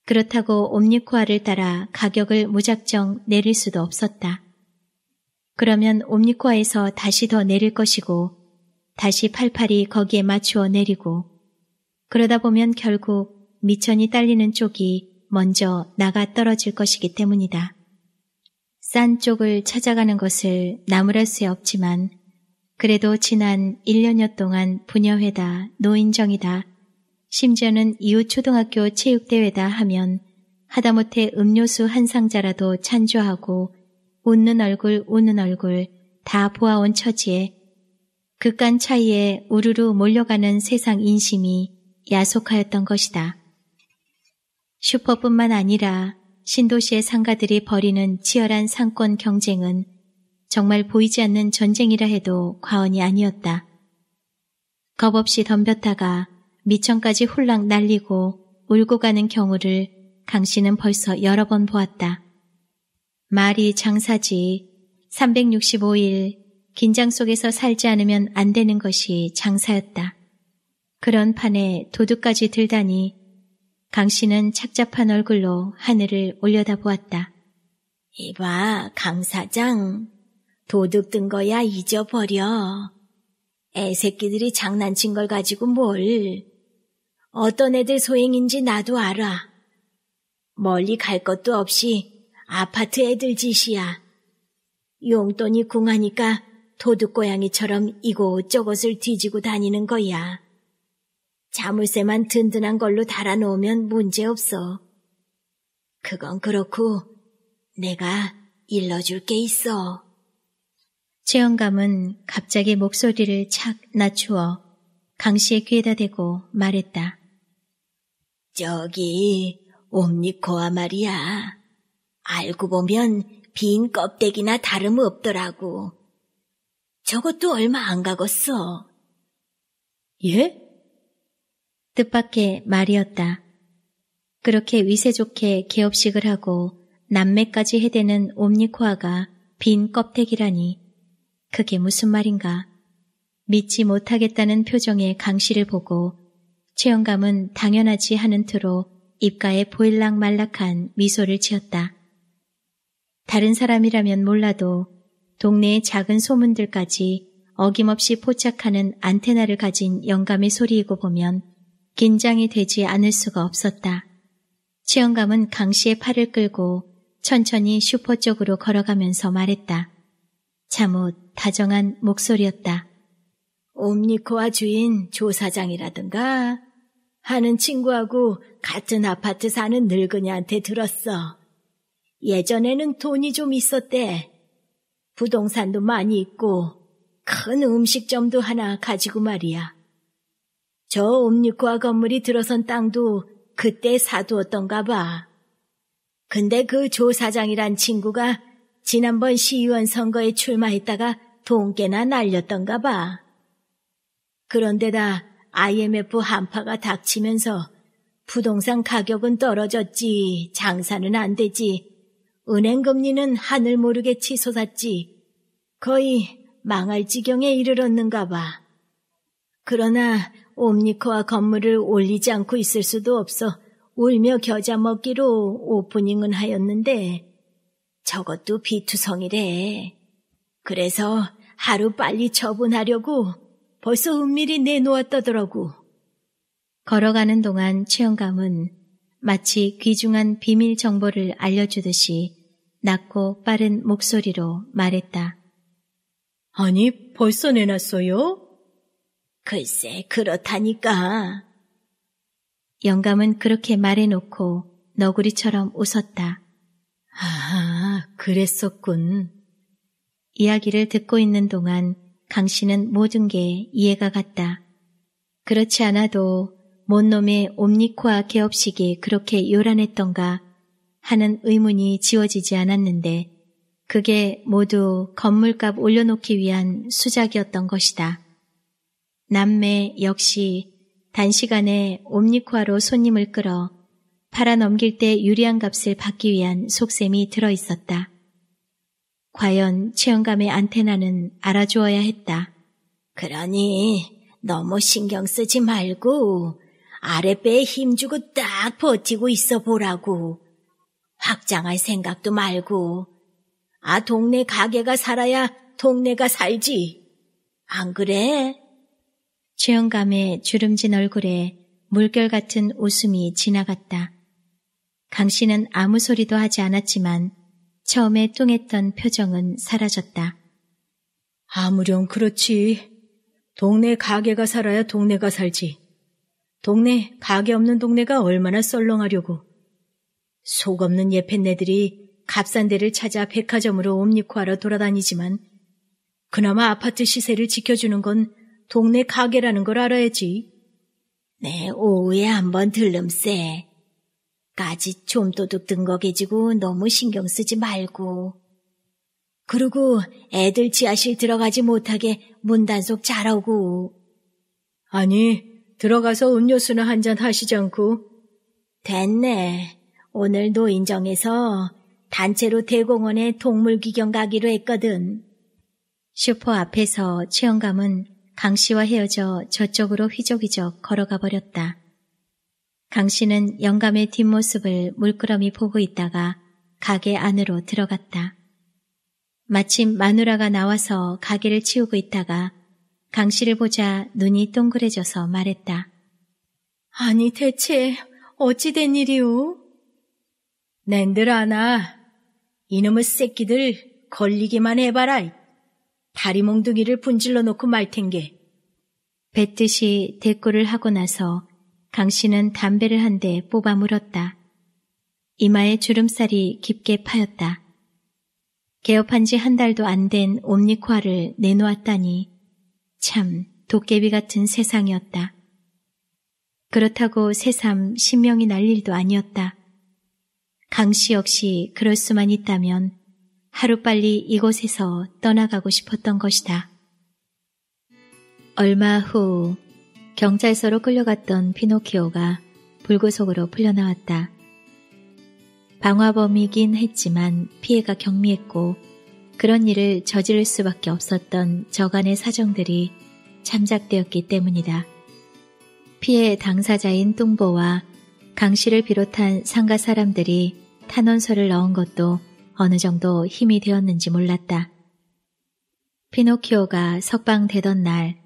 그렇다고 옴니코아를 따라 가격을 무작정 내릴 수도 없었다. 그러면 옴니코아에서 다시 더 내릴 것이고 다시 팔팔이 거기에 맞추어 내리고 그러다 보면 결국 미천이 딸리는 쪽이 먼저 나가 떨어질 것이기 때문이다. 싼 쪽을 찾아가는 것을 나무랄 수 없지만 그래도 지난 1년여 동안 부녀회다, 노인정이다, 심지어는 이웃 초등학교 체육대회다 하면 하다못해 음료수 한 상자라도 찬조하고 웃는 얼굴 우는 얼굴 다 보아온 처지에 극간 차이에 우르르 몰려가는 세상 인심이 야속하였던 것이다. 슈퍼뿐만 아니라 신도시의 상가들이 벌이는 치열한 상권 경쟁은 정말 보이지 않는 전쟁이라 해도 과언이 아니었다. 겁없이 덤볐다가 미천까지 훌랑 날리고 울고 가는 경우를 강 씨는 벌써 여러 번 보았다. 말이 장사지 365일 긴장 속에서 살지 않으면 안 되는 것이 장사였다. 그런 판에 도둑까지 들다니 강 씨는 착잡한 얼굴로 하늘을 올려다보았다. 이봐, 강 사장. 도둑 든 거야 잊어버려. 애새끼들이 장난친 걸 가지고 뭘. 어떤 애들 소행인지 나도 알아. 멀리 갈 것도 없이 아파트 애들 짓이야. 용돈이 궁하니까 도둑고양이처럼 이곳저곳을 뒤지고 다니는 거야. 자물쇠만 든든한 걸로 달아놓으면 문제없어. 그건 그렇고 내가 일러줄 게 있어. 최영감은 갑자기 목소리를 착 낮추어 강 씨의 귀에다 대고 말했다. 저기 옴니코아 말이야. 알고 보면 빈 껍데기나 다름없더라고. 저것도 얼마 안 가겄어. 예? 뜻밖의 말이었다. 그렇게 위세 좋게 개업식을 하고 남매까지 해대는 옴니코아가 빈 껍데기라니. 그게 무슨 말인가. 믿지 못하겠다는 표정의 강 씨를 보고 최영감은 당연하지 하는 투로 입가에 보일락 말락한 미소를 지었다. 다른 사람이라면 몰라도 동네의 작은 소문들까지 어김없이 포착하는 안테나를 가진 영감의 소리이고 보면 긴장이 되지 않을 수가 없었다. 치영감은 강 씨의 팔을 끌고 천천히 슈퍼 쪽으로 걸어가면서 말했다. 참못 다정한 목소리였다. 옴니코와 주인 조사장이라든가 하는 친구하고 같은 아파트 사는 늙은이한테 들었어. 예전에는 돈이 좀 있었대. 부동산도 많이 있고 큰 음식점도 하나 가지고 말이야. 저 옴니코아 건물이 들어선 땅도 그때 사두었던가 봐. 근데 그 조 사장이란 친구가 지난번 시의원 선거에 출마했다가 돈깨나 날렸던가 봐. 그런데다 IMF 한파가 닥치면서 부동산 가격은 떨어졌지 장사는 안 되지 은행 금리는 하늘 모르게 치솟았지 거의 망할 지경에 이르렀는가 봐. 그러나 옴니코와 건물을 올리지 않고 있을 수도 없어 울며 겨자 먹기로 오프닝은 하였는데 저것도 비투성이래. 그래서 하루 빨리 처분하려고 벌써 은밀히 내놓았다더라고 걸어가는 동안 최영감은 마치 귀중한 비밀 정보를 알려주듯이 낮고 빠른 목소리로 말했다. 아니, 벌써 내놨어요? 글쎄, 그렇다니까. 영감은 그렇게 말해놓고 너구리처럼 웃었다. 아, 그랬었군. 이야기를 듣고 있는 동안 강 씨는 모든 게 이해가 갔다. 그렇지 않아도 뭔 놈의 옴니코아 개업식이 그렇게 요란했던가 하는 의문이 지워지지 않았는데 그게 모두 건물값 올려놓기 위한 수작이었던 것이다. 남매 역시 단시간에 옴니코아로 손님을 끌어 팔아넘길 때 유리한 값을 받기 위한 속셈이 들어있었다. 과연 체험감의 안테나는 알아주어야 했다. 그러니 너무 신경 쓰지 말고 아랫배에 힘주고 딱 버티고 있어 보라고. 확장할 생각도 말고. 아, 동네 가게가 살아야 동네가 살지. 안 그래? 최영감의 주름진 얼굴에 물결 같은 웃음이 지나갔다. 강 씨는 아무 소리도 하지 않았지만 처음에 뚱했던 표정은 사라졌다. 아무렴 그렇지. 동네 가게가 살아야 동네가 살지. 동네, 가게 없는 동네가 얼마나 썰렁하려고. 속 없는 예팬네들이 값싼 데를 찾아 백화점으로 옴니코하러 돌아다니지만 그나마 아파트 시세를 지켜주는 건 동네 가게라는 걸 알아야지. 네, 오후에 한 번 들름세. 까지 좀도둑 든거계지고 너무 신경 쓰지 말고. 그러고 애들 지하실 들어가지 못하게 문단속 잘하고. 아니, 들어가서 음료수나 한잔 하시지 않고. 됐네. 오늘 노인정에서 단체로 대공원에 동물 구경 가기로 했거든. 슈퍼 앞에서 최영감은 강 씨와 헤어져 저쪽으로 휘적휘적 걸어가 버렸다. 강 씨는 영감의 뒷모습을 물끄러미 보고 있다가 가게 안으로 들어갔다. 마침 마누라가 나와서 가게를 치우고 있다가 강 씨를 보자 눈이 동그래져서 말했다. 아니 대체 어찌된 일이오? 낸들 아나 이놈의 새끼들 걸리기만 해봐라. 다리 몽둥이를 분질러 놓고 말 텐게. 뱉듯이 대꾸를 하고 나서 강 씨는 담배를 한 대 뽑아 물었다. 이마에 주름살이 깊게 파였다. 개업한 지 한 달도 안 된 옴니코아를 내놓았다니 참 도깨비 같은 세상이었다. 그렇다고 새삼 신명이 날 일도 아니었다. 강씨 역시 그럴 수만 있다면 하루빨리 이곳에서 떠나가고 싶었던 것이다. 얼마 후 경찰서로 끌려갔던 피노키오가 불구속으로 풀려나왔다. 방화범이긴 했지만 피해가 경미했고 그런 일을 저지를 수밖에 없었던 저간의 사정들이 참작되었기 때문이다. 피해 당사자인 뚱보와 강 씨를 비롯한 상가 사람들이 탄원서를 넣은 것도 어느 정도 힘이 되었는지 몰랐다. 피노키오가 석방되던 날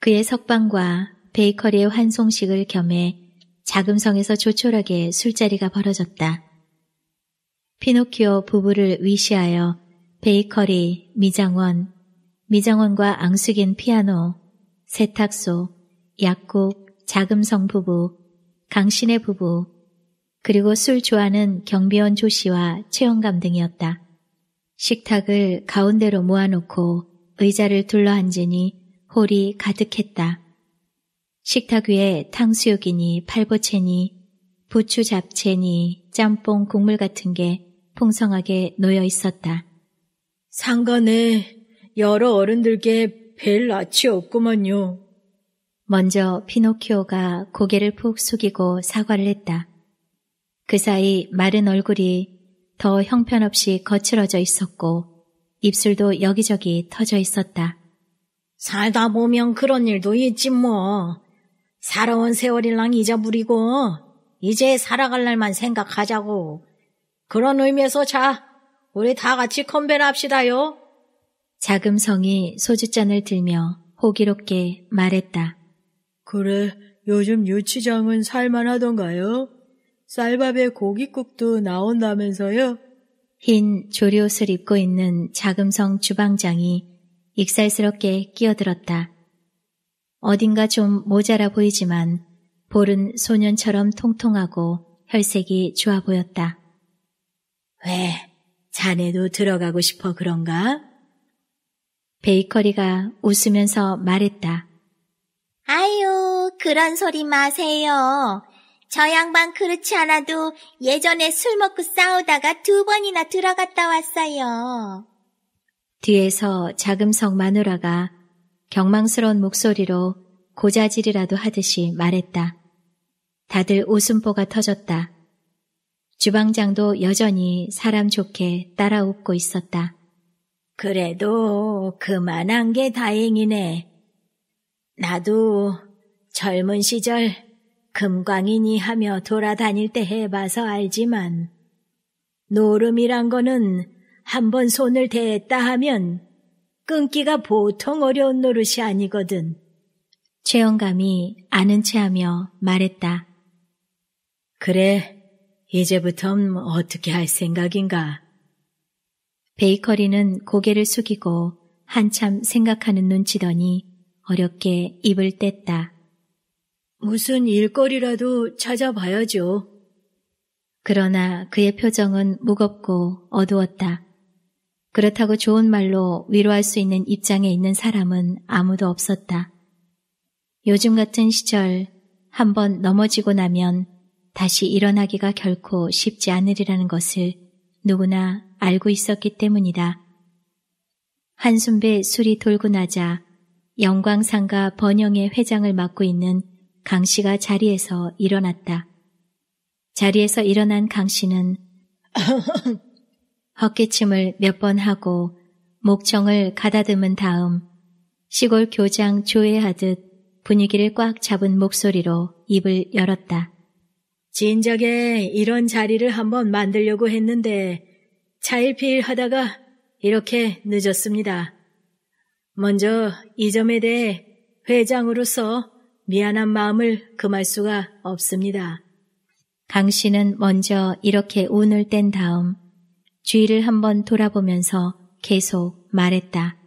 그의 석방과 베이커리의 환송식을 겸해 자금성에서 조촐하게 술자리가 벌어졌다. 피노키오 부부를 위시하여 베이커리, 미장원, 미장원과 앙숙인 피아노, 세탁소, 약국, 자금성 부부, 강신의 부부, 그리고 술 좋아하는 경비원 조씨와 채용감 등이었다. 식탁을 가운데로 모아놓고 의자를 둘러앉으니 홀이 가득했다. 식탁 위에 탕수육이니 팔보채니 부추 잡채니 짬뽕 국물 같은 게 풍성하게 놓여 있었다. 상관에 여러 어른들께 별 낯이 없구먼요 먼저 피노키오가 고개를 푹 숙이고 사과를 했다. 그 사이 마른 얼굴이 더 형편없이 거칠어져 있었고 입술도 여기저기 터져 있었다. 살다 보면 그런 일도 있지 뭐. 살아온 세월이랑 잊어버리고 이제 살아갈 날만 생각하자고. 그런 의미에서 자, 우리 다 같이 컴배나 합시다요. 자금성이 소주잔을 들며 호기롭게 말했다. 그래, 요즘 유치장은 살만하던가요? 쌀밥에 고깃국도 나온다면서요? 흰 조리옷을 입고 있는 자금성 주방장이 익살스럽게 끼어들었다. 어딘가 좀 모자라 보이지만 볼은 소년처럼 통통하고 혈색이 좋아 보였다. 왜 자네도 들어가고 싶어 그런가? 베이커리가 웃으면서 말했다. 아유, 그런 소리 마세요. 저 양반 그렇지 않아도 예전에 술 먹고 싸우다가 두 번이나 들어갔다 왔어요. 뒤에서 자금성 마누라가 경망스러운 목소리로 고자질이라도 하듯이 말했다. 다들 웃음보가 터졌다. 주방장도 여전히 사람 좋게 따라 웃고 있었다. 그래도 그만한 게 다행이네. 나도 젊은 시절 금광이니 하며 돌아다닐 때 해봐서 알지만 노름이란 거는 한번 손을 댔다 하면 끊기가 보통 어려운 노릇이 아니거든. 최영감이 아는 체하며 말했다. 그래, 이제부턴 뭐 어떻게 할 생각인가? 베이커리는 고개를 숙이고 한참 생각하는 눈치더니 어렵게 입을 뗐다. 무슨 일거리라도 찾아봐야죠. 그러나 그의 표정은 무겁고 어두웠다. 그렇다고 좋은 말로 위로할 수 있는 입장에 있는 사람은 아무도 없었다. 요즘 같은 시절 한 번 넘어지고 나면 다시 일어나기가 결코 쉽지 않으리라는 것을 누구나 알고 있었기 때문이다. 한순배 술이 돌고 나자 영광상가 번영의 회장을 맡고 있는 강 씨가 자리에서 일어났다. 자리에서 일어난 강 씨는 [LAUGHS] 헛기침을 몇 번 하고 목청을 가다듬은 다음 시골 교장 조회하듯 분위기를 꽉 잡은 목소리로 입을 열었다. 진작에 이런 자리를 한번 만들려고 했는데 차일피일 하다가 이렇게 늦었습니다. 먼저 이 점에 대해 회장으로서 미안한 마음을 금할 수가 없습니다. 강 씨는 먼저 이렇게 운을 뗀 다음 주위를 한번 돌아보면서 계속 말했다.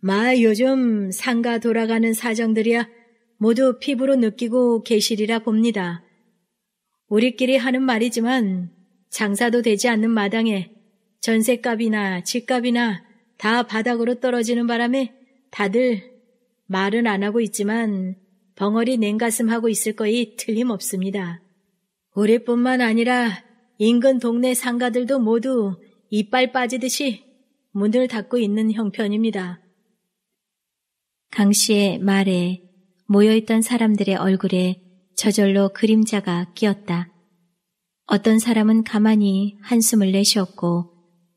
마 요즘 상가 돌아가는 사정들이야 모두 피부로 느끼고 계시리라 봅니다. 우리끼리 하는 말이지만 장사도 되지 않는 마당에 전세값이나 집값이나 다 바닥으로 떨어지는 바람에 다들 말은 안 하고 있지만 벙어리 냉가슴하고 있을 거이 틀림없습니다. 우리뿐만 아니라 인근 동네 상가들도 모두 이빨 빠지듯이 문을 닫고 있는 형편입니다. 강 씨의 말에 모여있던 사람들의 얼굴에 저절로 그림자가 끼었다. 어떤 사람은 가만히 한숨을 내쉬었고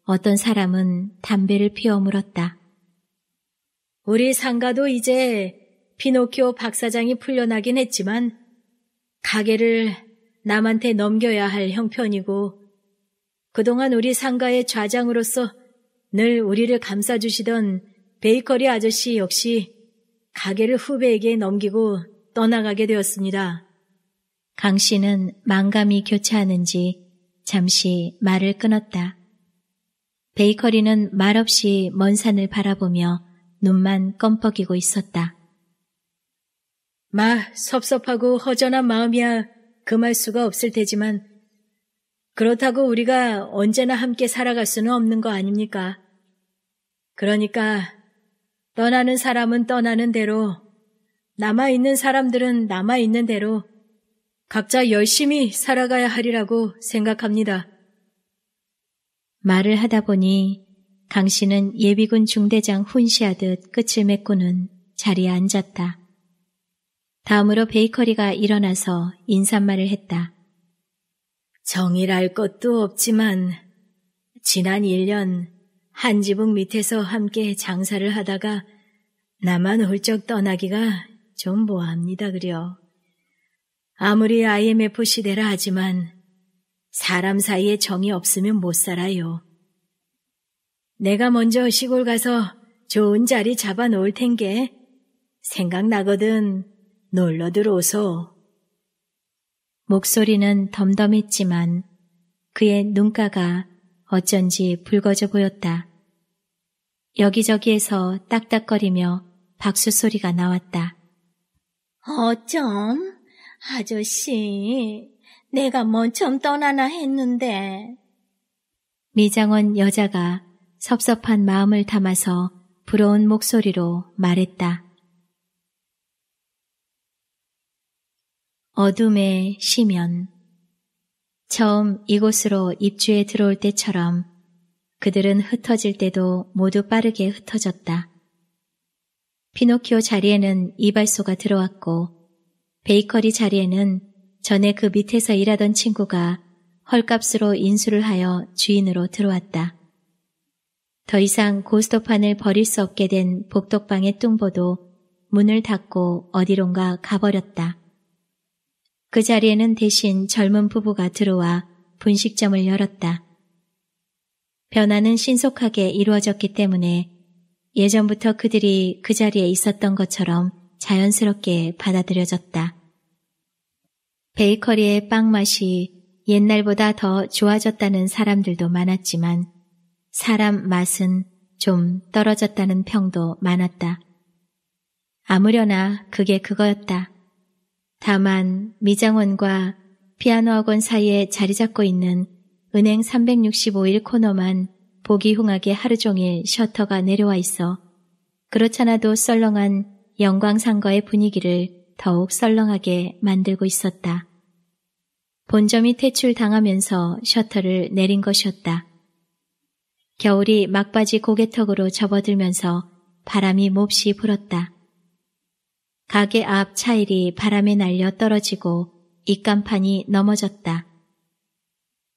어떤 사람은 담배를 피워 물었다. 우리 상가도 이제 피노키오 박사장이 풀려나긴 했지만 가게를 남한테 넘겨야 할 형편이고 그동안 우리 상가의 좌장으로서 늘 우리를 감싸주시던 베이커리 아저씨 역시 가게를 후배에게 넘기고 떠나가게 되었습니다. 강 씨는 망감이 교차하는지 잠시 말을 끊었다. 베이커리는 말없이 먼 산을 바라보며 눈만 껌뻑이고 있었다. 마, 섭섭하고 허전한 마음이야 금할 그 수가 없을 테지만 그렇다고 우리가 언제나 함께 살아갈 수는 없는 거 아닙니까? 그러니까 떠나는 사람은 떠나는 대로, 남아있는 사람들은 남아있는 대로 각자 열심히 살아가야 하리라고 생각합니다. 말을 하다 보니 강 씨는 예비군 중대장 훈시하듯 끝을 맺고는 자리에 앉았다. 다음으로 베이커리가 일어나서 인사말을 했다. 정의랄 것도 없지만 지난 1년 한 지붕 밑에서 함께 장사를 하다가 나만 훌쩍 떠나기가 좀 뭐합니다 그려. 아무리 IMF 시대라 하지만 사람 사이에 정이 없으면 못 살아요. 내가 먼저 시골 가서 좋은 자리 잡아 놓을 텐 게 생각나거든 놀러 들어오소. 목소리는 덤덤했지만 그의 눈가가 어쩐지 붉어져 보였다. 여기저기에서 딱딱거리며 박수 소리가 나왔다. 어쩜, 아저씨, 내가 먼 첨 떠나나 했는데. 미장원 여자가 섭섭한 마음을 담아서 부러운 목소리로 말했다. 어둠의 시면 처음 이곳으로 입주에 들어올 때처럼 그들은 흩어질 때도 모두 빠르게 흩어졌다. 피노키오 자리에는 이발소가 들어왔고 베이커리 자리에는 전에 그 밑에서 일하던 친구가 헐값으로 인수를 하여 주인으로 들어왔다. 더 이상 고스톱판을 버릴 수 없게 된 복덕방의 뚱보도 문을 닫고 어디론가 가버렸다. 그 자리에는 대신 젊은 부부가 들어와 분식점을 열었다. 변화는 신속하게 이루어졌기 때문에 예전부터 그들이 그 자리에 있었던 것처럼 자연스럽게 받아들여졌다. 베이커리의 빵 맛이 옛날보다 더 좋아졌다는 사람들도 많았지만 사람 맛은 좀 떨어졌다는 평도 많았다. 아무려나 그게 그거였다. 다만 미장원과 피아노 학원 사이에 자리 잡고 있는 은행 365일 코너만 보기 흉하게 하루 종일 셔터가 내려와 있어 그렇잖아도 썰렁한 영광상가의 분위기를 더욱 썰렁하게 만들고 있었다. 본점이 퇴출당하면서 셔터를 내린 것이었다. 겨울이 막바지 고개턱으로 접어들면서 바람이 몹시 불었다. 가게 앞 차일이 바람에 날려 떨어지고 입간판이 넘어졌다.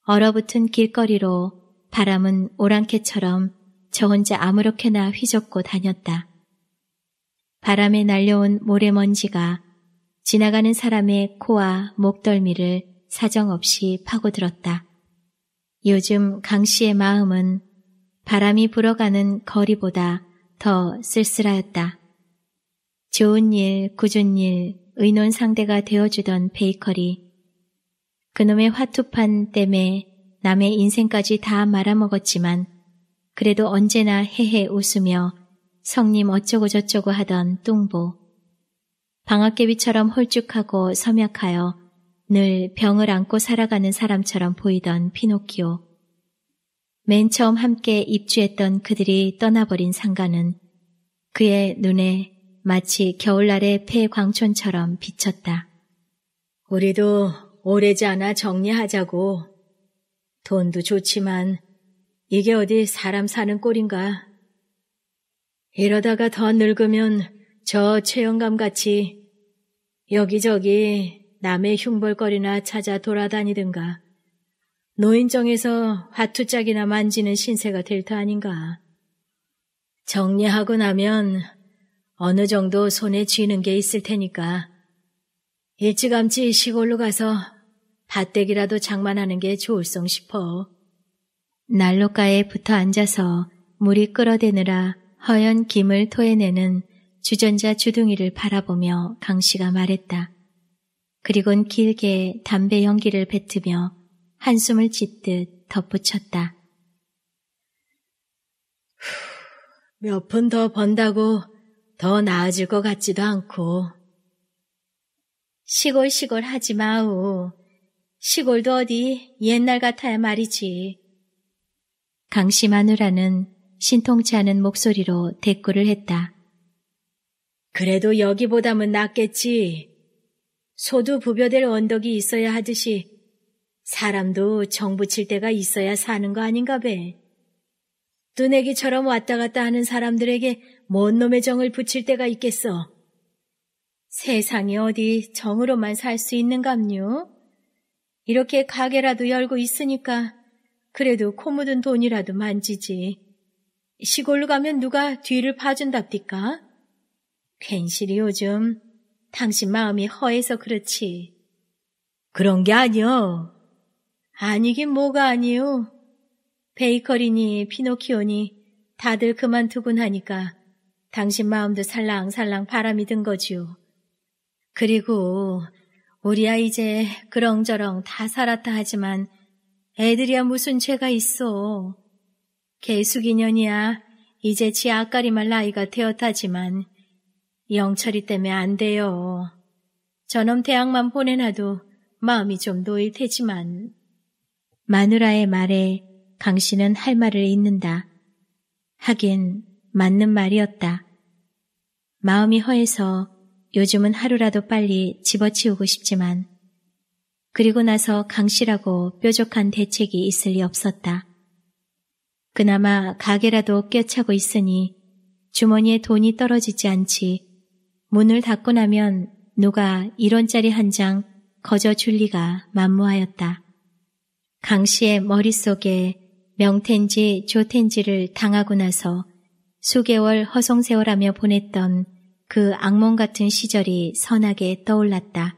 얼어붙은 길거리로 바람은 오랑캐처럼 저 혼자 아무렇게나 휘젓고 다녔다. 바람에 날려온 모래먼지가 지나가는 사람의 코와 목덜미를 사정없이 파고들었다. 요즘 강 씨의 마음은 바람이 불어가는 거리보다 더 쓸쓸하였다. 좋은 일, 꾸은 일, 의논 상대가 되어주던 베이커리. 그놈의 화투판 때문에 남의 인생까지 다 말아먹었지만 그래도 언제나 헤헤 웃으며 성님 어쩌고저쩌고 하던 뚱보. 방앗개비처럼 홀쭉하고 섬약하여 늘 병을 안고 살아가는 사람처럼 보이던 피노키오. 맨 처음 함께 입주했던 그들이 떠나버린 상가는 그의 눈에 마치 겨울날의 폐광촌처럼 비쳤다. 우리도 오래지 않아 정리하자고. 돈도 좋지만 이게 어디 사람 사는 꼴인가. 이러다가 더 늙으면 저 최영감 같이 여기저기 남의 흉벌거리나 찾아 돌아다니든가 노인정에서 화투짝이나 만지는 신세가 될 터 아닌가. 정리하고 나면 어느 정도 손에 쥐는 게 있을 테니까 일찌감치 시골로 가서 밭대기라도 장만하는 게 좋을성 싶어. 난로가에 붙어 앉아서 물이 끌어대느라 허연 김을 토해내는 주전자 주둥이를 바라보며 강 씨가 말했다. 그리곤 길게 담배 연기를 뱉으며 한숨을 짓듯 덧붙였다. 몇 푼 더 번다고 더 나아질 것 같지도 않고. 시골 시골 하지 마오. 시골도 어디 옛날 같아야 말이지. 강씨 마누라는 신통치 않은 목소리로 대꾸를 했다. 그래도 여기보다는 낫겠지. 소도 부벼될 언덕이 있어야 하듯이 사람도 정부칠 때가 있어야 사는 거 아닌가 배. 뜨내기처럼 왔다 갔다 하는 사람들에게 뭔 놈의 정을 붙일 때가 있겠어. 세상에 어디 정으로만 살 수 있는감요? 이렇게 가게라도 열고 있으니까 그래도 코 묻은 돈이라도 만지지. 시골로 가면 누가 뒤를 봐준답디까? 괜시리 요즘 당신 마음이 허해서 그렇지. 그런 게 아니여. 아니긴 뭐가 아니요. 베이커리니 피노키오니 다들 그만두곤 하니까 당신 마음도 살랑살랑 바람이 든 거지요. 그리고 우리야 이제 그렁저렁 다 살았다 하지만 애들이야 무슨 죄가 있어. 개수기년이야 이제 지 아까리말 나이가 되었다지만 영철이 때문에 안 돼요. 저놈 대학만 보내놔도 마음이 좀 놓일 테지만 마누라의 말에 강 씨는 할 말을 잊는다. 하긴 맞는 말이었다. 마음이 허해서 요즘은 하루라도 빨리 집어치우고 싶지만 그리고 나서 강 씨라고 뾰족한 대책이 있을 리 없었다. 그나마 가게라도 꿰차고 있으니 주머니에 돈이 떨어지지 않지 문을 닫고 나면 누가 1원짜리 한 장 거저 줄 리가 만무하였다. 강 씨의 머릿속에 명텐지 조텐지를 당하고 나서 수개월 허송세월하며 보냈던 그 악몽 같은 시절이 선하게 떠올랐다.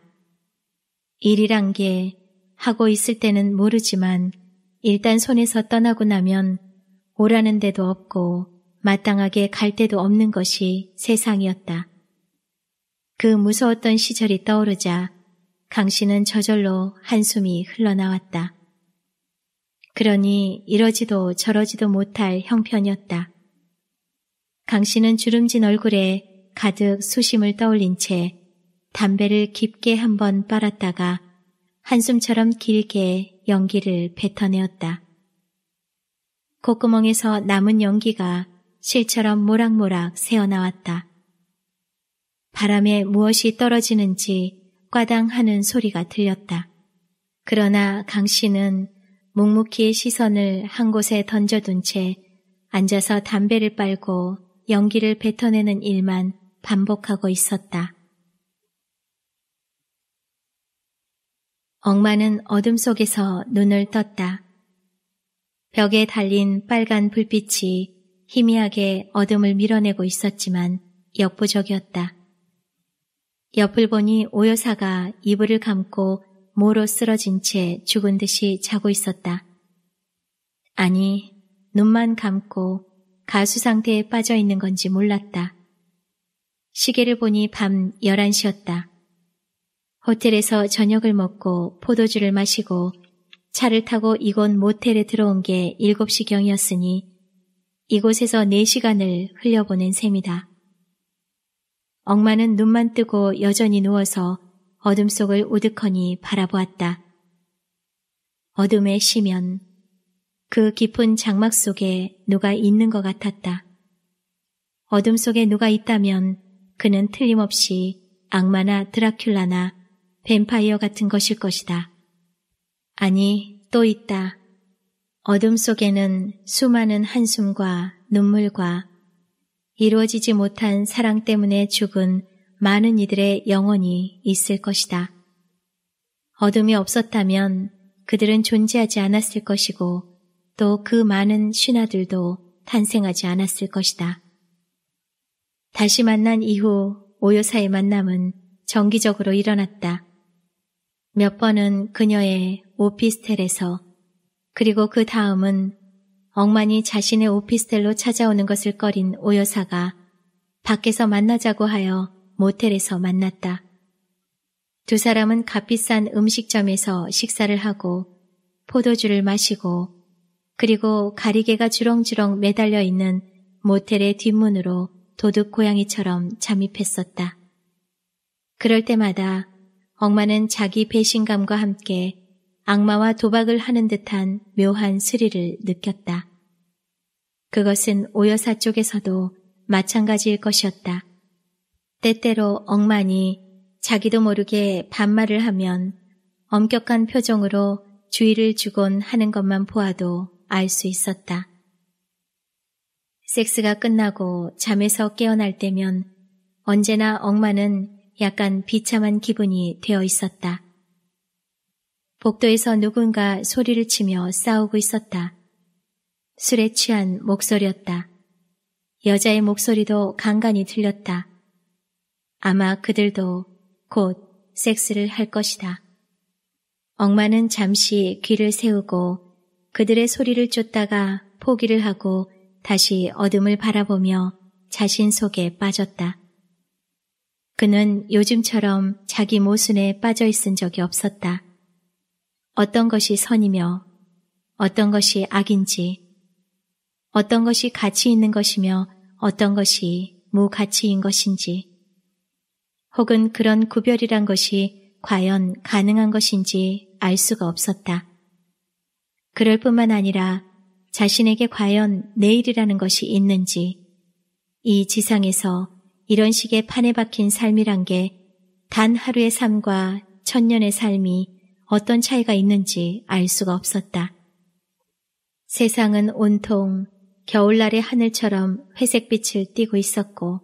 일이란 게 하고 있을 때는 모르지만 일단 손에서 떠나고 나면 오라는 데도 없고 마땅하게 갈 데도 없는 것이 세상이었다. 그 무서웠던 시절이 떠오르자 강 씨는 저절로 한숨이 흘러나왔다. 그러니 이러지도 저러지도 못할 형편이었다. 강 씨는 주름진 얼굴에 가득 수심을 떠올린 채 담배를 깊게 한 번 빨았다가 한숨처럼 길게 연기를 뱉어내었다. 콧구멍에서 남은 연기가 실처럼 모락모락 새어나왔다. 바람에 무엇이 떨어지는지 꽈당하는 소리가 들렸다. 그러나 강 씨는 묵묵히 시선을 한 곳에 던져둔 채 앉아서 담배를 빨고 연기를 뱉어내는 일만 반복하고 있었다. 엉마는 어둠 속에서 눈을 떴다. 벽에 달린 빨간 불빛이 희미하게 어둠을 밀어내고 있었지만 역부족이었다. 옆을 보니 오여사가 이불을 감고 모로 쓰러진 채 죽은 듯이 자고 있었다. 아니, 눈만 감고 가수 상태에 빠져 있는 건지 몰랐다. 시계를 보니 밤 11시였다. 호텔에서 저녁을 먹고 포도주를 마시고 차를 타고 이곳 모텔에 들어온 게 7시경이었으니 이곳에서 4시간을 흘려보낸 셈이다. 억마는 눈만 뜨고 여전히 누워서 어둠 속을 우두커니 바라보았다. 어둠에 쉬면 그 깊은 장막 속에 누가 있는 것 같았다. 어둠 속에 누가 있다면 그는 틀림없이 악마나 드라큘라나 뱀파이어 같은 것일 것이다. 아니, 또 있다. 어둠 속에는 수많은 한숨과 눈물과 이루어지지 못한 사랑 때문에 죽은 많은 이들의 영혼이 있을 것이다. 어둠이 없었다면 그들은 존재하지 않았을 것이고 또 그 많은 신하들도 탄생하지 않았을 것이다. 다시 만난 이후 오요사의 만남은 정기적으로 일어났다. 몇 번은 그녀의 오피스텔에서 그리고 그 다음은 엉만이 자신의 오피스텔로 찾아오는 것을 꺼린 오여사가 밖에서 만나자고 하여 모텔에서 만났다. 두 사람은 값비싼 음식점에서 식사를 하고 포도주를 마시고 그리고 가리개가 주렁주렁 매달려 있는 모텔의 뒷문으로 도둑 고양이처럼 잠입했었다. 그럴 때마다 엉마는 자기 배신감과 함께 악마와 도박을 하는 듯한 묘한 스릴을 느꼈다. 그것은 오여사 쪽에서도 마찬가지일 것이었다. 때때로 엉만이 자기도 모르게 반말을 하면 엄격한 표정으로 주의를 주곤 하는 것만 보아도 알 수 있었다. 섹스가 끝나고 잠에서 깨어날 때면 언제나 엉마는 약간 비참한 기분이 되어 있었다. 복도에서 누군가 소리를 치며 싸우고 있었다. 술에 취한 목소리였다. 여자의 목소리도 간간히 들렸다. 아마 그들도 곧 섹스를 할 것이다. 억마는 잠시 귀를 세우고 그들의 소리를 쫓다가 포기를 하고 다시 어둠을 바라보며 자신 속에 빠졌다. 그는 요즘처럼 자기 모순에 빠져 있은 적이 없었다. 어떤 것이 선이며 어떤 것이 악인지 어떤 것이 가치 있는 것이며 어떤 것이 무가치인 것인지 혹은 그런 구별이란 것이 과연 가능한 것인지 알 수가 없었다. 그럴 뿐만 아니라 자신에게 과연 내일이라는 것이 있는지 이 지상에서 이런 식의 판에 박힌 삶이란 게 단 하루의 삶과 천년의 삶이 어떤 차이가 있는지 알 수가 없었다. 세상은 온통 겨울날의 하늘처럼 회색빛을 띠고 있었고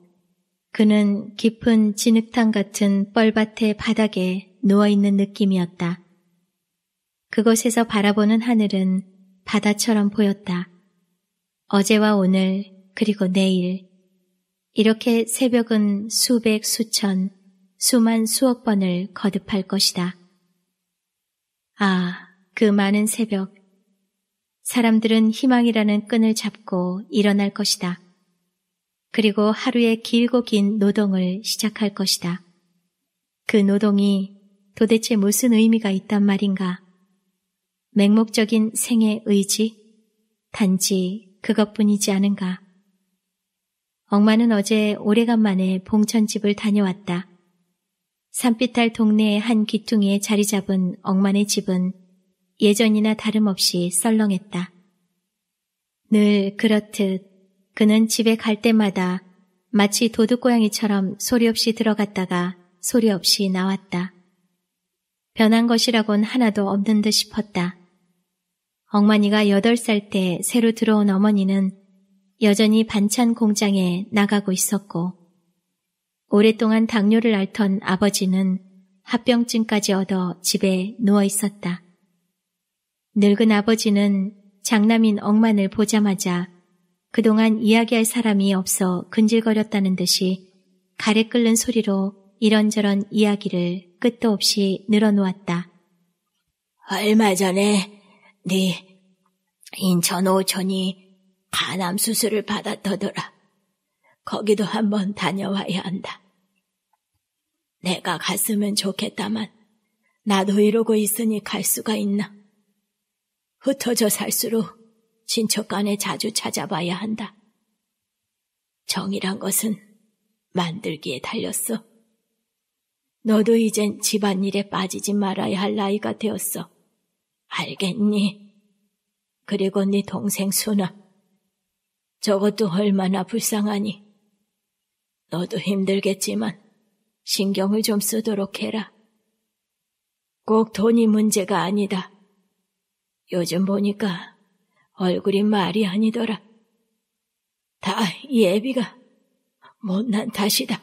그는 깊은 진흙탕 같은 뻘밭의 바닥에 누워있는 느낌이었다. 그곳에서 바라보는 하늘은 바다처럼 보였다. 어제와 오늘 그리고 내일 이렇게 새벽은 수백 수천 수만 수억 번을 거듭할 것이다. 아, 그 많은 새벽. 사람들은 희망이라는 끈을 잡고 일어날 것이다. 그리고 하루의 길고 긴 노동을 시작할 것이다. 그 노동이 도대체 무슨 의미가 있단 말인가? 맹목적인 생의 의지? 단지 그것뿐이지 않은가? 엄마는 어제 오래간만에 봉천집을 다녀왔다. 산비탈 동네의 한 귀퉁이에 자리 잡은 엉만의 집은 예전이나 다름없이 썰렁했다. 늘 그렇듯 그는 집에 갈 때마다 마치 도둑고양이처럼 소리 없이 들어갔다가 소리 없이 나왔다. 변한 것이라곤 하나도 없는 듯 싶었다. 엉만니가 여덟 살 때 새로 들어온 어머니는 여전히 반찬 공장에 나가고 있었고 오랫동안 당뇨를 앓던 아버지는 합병증까지 얻어 집에 누워 있었다. 늙은 아버지는 장남인 엉만을 보자마자 그동안 이야기할 사람이 없어 근질거렸다는 듯이 가래 끓는 소리로 이런저런 이야기를 끝도 없이 늘어놓았다. 얼마 전에 네 인천 오촌이 간암 수술을 받았더더라. 거기도 한번 다녀와야 한다. 내가 갔으면 좋겠다만 나도 이러고 있으니 갈 수가 있나. 흩어져 살수록 친척 간에 자주 찾아봐야 한다. 정이란 것은 만들기에 달렸어. 너도 이젠 집안일에 빠지지 말아야 할 나이가 되었어. 알겠니? 그리고 네 동생 수나. 저것도 얼마나 불쌍하니. 너도 힘들겠지만 신경을 좀 쓰도록 해라. 꼭 돈이 문제가 아니다. 요즘 보니까 얼굴이 말이 아니더라. 다 예비가 못난 뭐, 탓이다.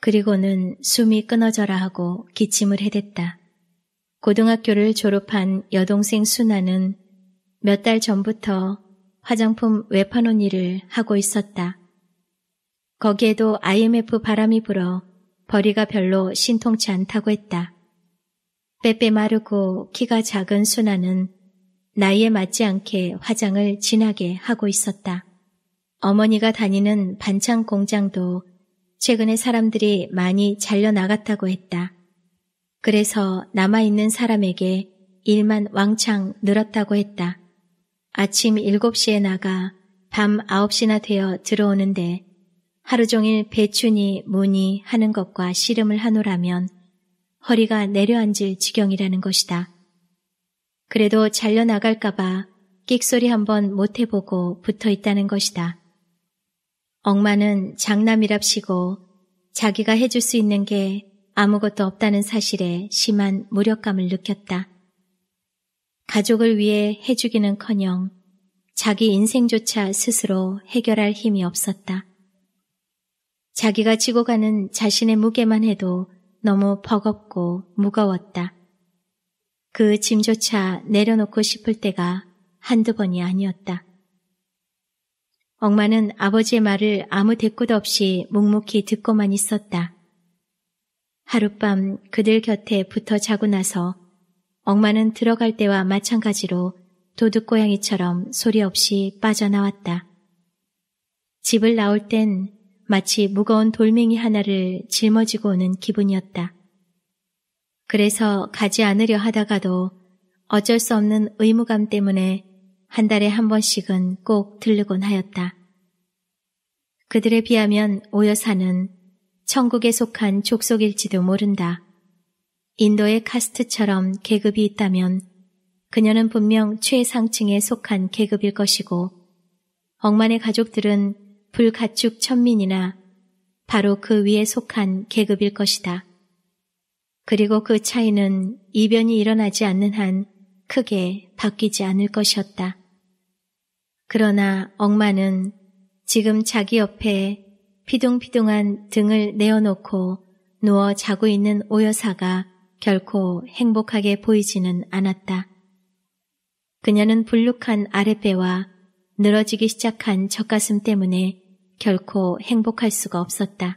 그리고는 숨이 끊어져라 하고 기침을 해댔다. 고등학교를 졸업한 여동생 순아는 몇 달 전부터 화장품 외판원 일을 하고 있었다. 거기에도 IMF 바람이 불어 벌리가 별로 신통치 않다고 했다. 빼빼 마르고 키가 작은 순나는 나이에 맞지 않게 화장을 진하게 하고 있었다. 어머니가 다니는 반창 공장도 최근에 사람들이 많이 잘려나갔다고 했다. 그래서 남아있는 사람에게 일만 왕창 늘었다고 했다. 아침 7시에 나가 밤 9시나 되어 들어오는데 하루 종일 배추니 무니 하는 것과 씨름을 하노라면 허리가 내려앉을 지경이라는 것이다. 그래도 잘려나갈까봐 끽소리 한번 못 해보고 붙어 있다는 것이다. 억마는 장남이랍시고 자기가 해줄 수 있는 게 아무것도 없다는 사실에 심한 무력감을 느꼈다. 가족을 위해 해주기는커녕 자기 인생조차 스스로 해결할 힘이 없었다. 자기가 지고 가는 자신의 무게만 해도 너무 버겁고 무거웠다. 그 짐조차 내려놓고 싶을 때가 한두 번이 아니었다. 엄마는 아버지의 말을 아무 대꾸도 없이 묵묵히 듣고만 있었다. 하룻밤 그들 곁에 붙어 자고 나서 엄마는 들어갈 때와 마찬가지로 도둑고양이처럼 소리 없이 빠져나왔다. 집을 나올 땐 마치 무거운 돌멩이 하나를 짊어지고 오는 기분이었다. 그래서 가지 않으려 하다가도 어쩔 수 없는 의무감 때문에 한 달에 한 번씩은 꼭 들르곤 하였다. 그들에 비하면 오여사는 천국에 속한 족속일지도 모른다. 인도의 카스트처럼 계급이 있다면 그녀는 분명 최상층에 속한 계급일 것이고 억만의 가족들은 불가축 천민이나 바로 그 위에 속한 계급일 것이다. 그리고 그 차이는 이변이 일어나지 않는 한 크게 바뀌지 않을 것이었다. 그러나 억마는 지금 자기 옆에 피둥피둥한 등을 내어놓고 누워 자고 있는 오여사가 결코 행복하게 보이지는 않았다. 그녀는 불룩한 아랫배와 늘어지기 시작한 젖가슴 때문에 결코 행복할 수가 없었다.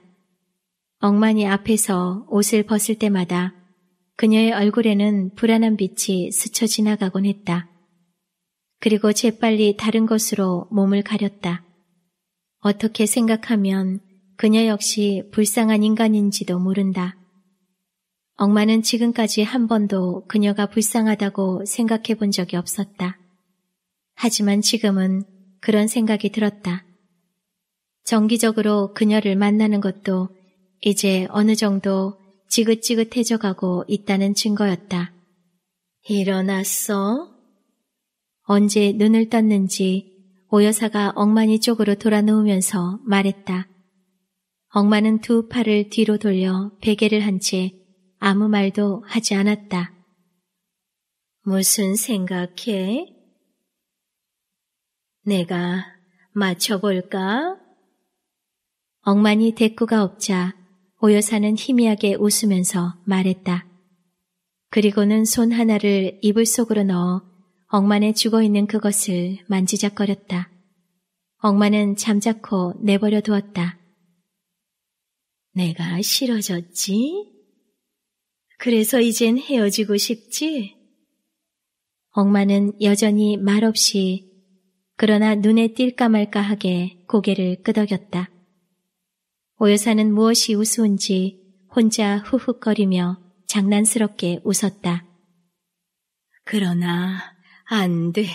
엉망이 앞에서 옷을 벗을 때마다 그녀의 얼굴에는 불안한 빛이 스쳐 지나가곤 했다. 그리고 재빨리 다른 것으로 몸을 가렸다. 어떻게 생각하면 그녀 역시 불쌍한 인간인지도 모른다. 엉마는 지금까지 한 번도 그녀가 불쌍하다고 생각해 본 적이 없었다. 하지만 지금은 그런 생각이 들었다. 정기적으로 그녀를 만나는 것도 이제 어느 정도 지긋지긋해져 가고 있다는 증거였다. 일어났어? 언제 눈을 떴는지 오여사가 엉만이 쪽으로 돌아누우면서 말했다. 엉마는두 팔을 뒤로 돌려 베개를 한 채 아무 말도 하지 않았다. 무슨 생각해? 내가 맞춰볼까? 엉망이 대꾸가 없자 오여사는 희미하게 웃으면서 말했다. 그리고는 손 하나를 이불 속으로 넣어 엉만에 죽어있는 그것을 만지작거렸다. 엉만은 잠자코 내버려 두었다. 내가 싫어졌지? 그래서 이젠 헤어지고 싶지? 엉마는 여전히 말없이 그러나 눈에 띌까 말까 하게 고개를 끄덕였다. 오여사는 무엇이 우스운지 혼자 후훅거리며 장난스럽게 웃었다. 그러나 안 돼.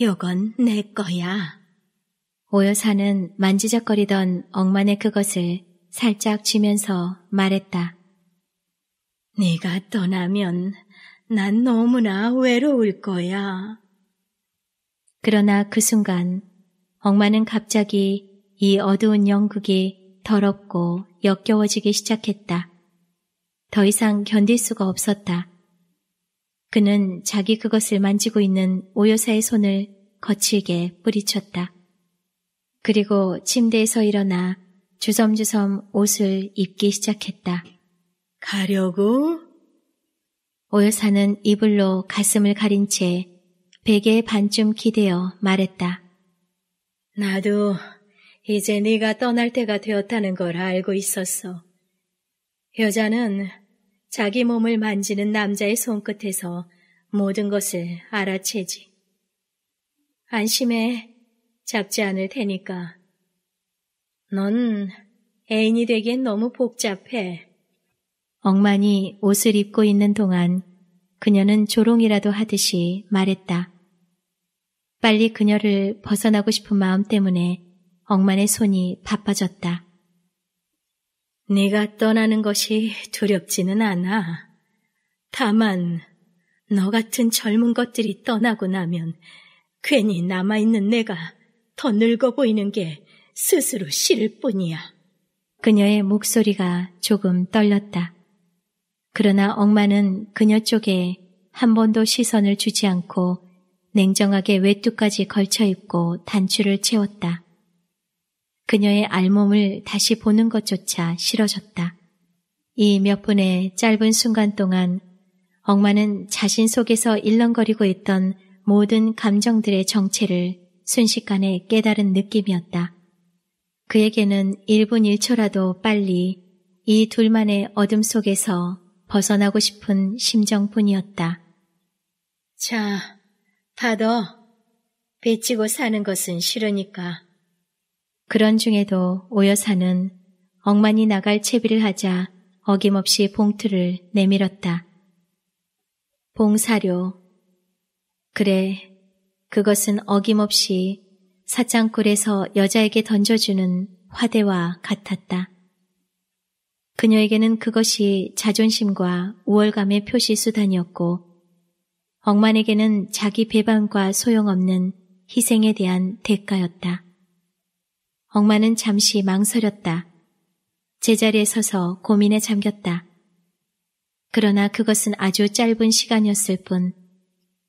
요건 내 거야. 오여사는 만지작거리던 억만의 그것을 살짝 쥐면서 말했다. 네가 떠나면 난 너무나 외로울 거야. 그러나 그 순간 엉마는 갑자기 이 어두운 영국이 더럽고 역겨워지기 시작했다. 더 이상 견딜 수가 없었다. 그는 자기 그것을 만지고 있는 오여사의 손을 거칠게 뿌리쳤다. 그리고 침대에서 일어나 주섬주섬 옷을 입기 시작했다. 가려고? 오여사는 이불로 가슴을 가린 채 베개 반쯤 기대어 말했다. 나도 이제 네가 떠날 때가 되었다는 걸 알고 있었어. 여자는 자기 몸을 만지는 남자의 손끝에서 모든 것을 알아채지. 안심해. 잡지 않을 테니까. 넌 애인이 되기엔 너무 복잡해. 엉만이 옷을 입고 있는 동안 그녀는 조롱이라도 하듯이 말했다. 빨리 그녀를 벗어나고 싶은 마음 때문에 억만의 손이 바빠졌다. 네가 떠나는 것이 두렵지는 않아. 다만 너 같은 젊은 것들이 떠나고 나면 괜히 남아있는 내가 더 늙어 보이는 게 스스로 싫을 뿐이야. 그녀의 목소리가 조금 떨렸다. 그러나 억만은 그녀 쪽에 한 번도 시선을 주지 않고 냉정하게 외투까지 걸쳐 입고 단추를 채웠다. 그녀의 알몸을 다시 보는 것조차 싫어졌다. 이 몇 분의 짧은 순간 동안 억마는 자신 속에서 일렁거리고 있던 모든 감정들의 정체를 순식간에 깨달은 느낌이었다. 그에게는 1분 1초라도 빨리 이 둘만의 어둠 속에서 벗어나고 싶은 심정뿐이었다. 자, 받아. 배치고 사는 것은 싫으니까. 그런 중에도 오여사는 억만이 나갈 채비를 하자 어김없이 봉투를 내밀었다. 봉사료. 그래, 그것은 어김없이 사장골에서 여자에게 던져주는 화대와 같았다. 그녀에게는 그것이 자존심과 우월감의 표시수단이었고 억만에게는 자기 배반과 소용없는 희생에 대한 대가였다. 억만은 잠시 망설였다. 제자리에 서서 고민에 잠겼다. 그러나 그것은 아주 짧은 시간이었을 뿐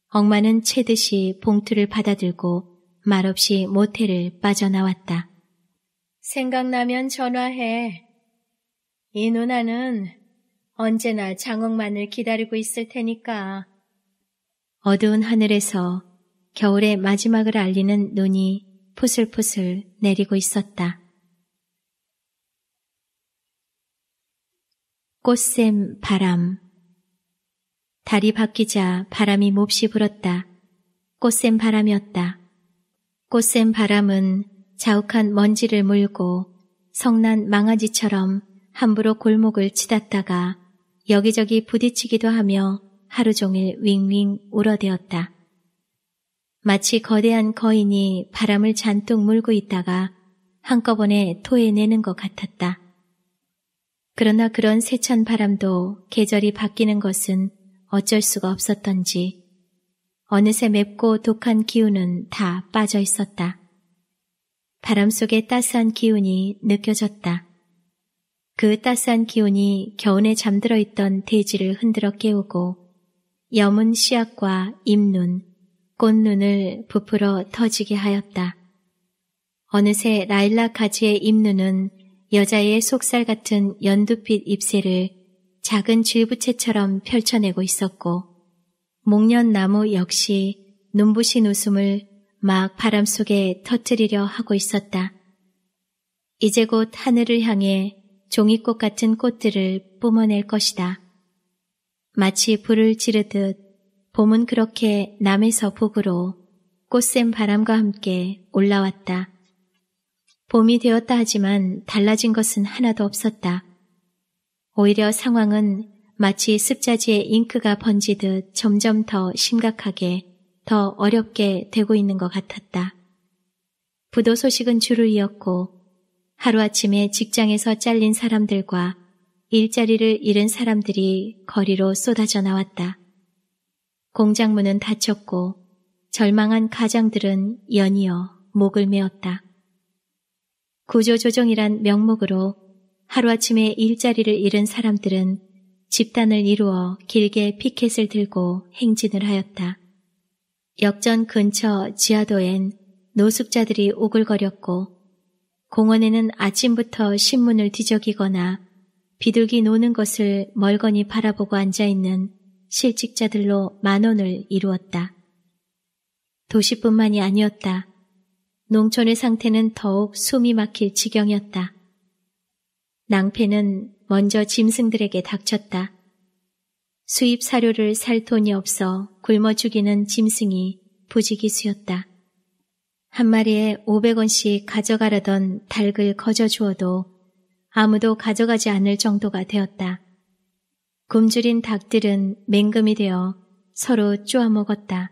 억만은 채듯이 봉투를 받아들고 말없이 모텔을 빠져나왔다. 생각나면 전화해. 이 누나는 언제나 장억만을 기다리고 있을 테니까 어두운 하늘에서 겨울의 마지막을 알리는 눈이 푸슬푸슬 내리고 있었다. 꽃샘 바람 달이 바뀌자 바람이 몹시 불었다. 꽃샘 바람이었다. 꽃샘 바람은 자욱한 먼지를 물고 성난 망아지처럼 함부로 골목을 치닫다가 여기저기 부딪히기도 하며 하루 종일 윙윙 울어대었다. 마치 거대한 거인이 바람을 잔뜩 물고 있다가 한꺼번에 토해내는 것 같았다. 그러나 그런 세찬 바람도 계절이 바뀌는 것은 어쩔 수가 없었던지 어느새 맵고 독한 기운은 다 빠져 있었다. 바람 속에 따스한 기운이 느껴졌다. 그 따스한 기운이 겨운에 잠들어 있던 대지를 흔들어 깨우고 염은 씨앗과 입눈, 꽃눈을 부풀어 터지게 하였다. 어느새 라일락 가지의 입눈은 여자의 속살 같은 연두빛 잎새를 작은 질부채처럼 펼쳐내고 있었고 목련나무 역시 눈부신 웃음을 막 바람 속에 터뜨리려 하고 있었다. 이제 곧 하늘을 향해 종이꽃 같은 꽃들을 뿜어낼 것이다. 마치 불을 지르듯 봄은 그렇게 남에서 북으로 꽃샘 바람과 함께 올라왔다. 봄이 되었다 하지만 달라진 것은 하나도 없었다. 오히려 상황은 마치 습자지에 잉크가 번지듯 점점 더 심각하게 더 어렵게 되고 있는 것 같았다. 부도 소식은 줄을 이었고 하루아침에 직장에서 잘린 사람들과 일자리를 잃은 사람들이 거리로 쏟아져 나왔다. 공장문은 닫혔고 절망한 가장들은 연이어 목을 메었다. 구조조정이란 명목으로 하루아침에 일자리를 잃은 사람들은 집단을 이루어 길게 피켓을 들고 행진을 하였다. 역전 근처 지하도엔 노숙자들이 오글거렸고 공원에는 아침부터 신문을 뒤적이거나 비둘기 노는 것을 멀거니 바라보고 앉아있는 실직자들로 만원을 이루었다. 도시뿐만이 아니었다. 농촌의 상태는 더욱 숨이 막힐 지경이었다. 낭패는 먼저 짐승들에게 닥쳤다. 수입 사료를 살 돈이 없어 굶어 죽이는 짐승이 부지기수였다. 한 마리에 500원씩 가져가려던 닭을 거저 주어도 아무도 가져가지 않을 정도가 되었다. 굶주린 닭들은 맹금이 되어 서로 쪼아먹었다.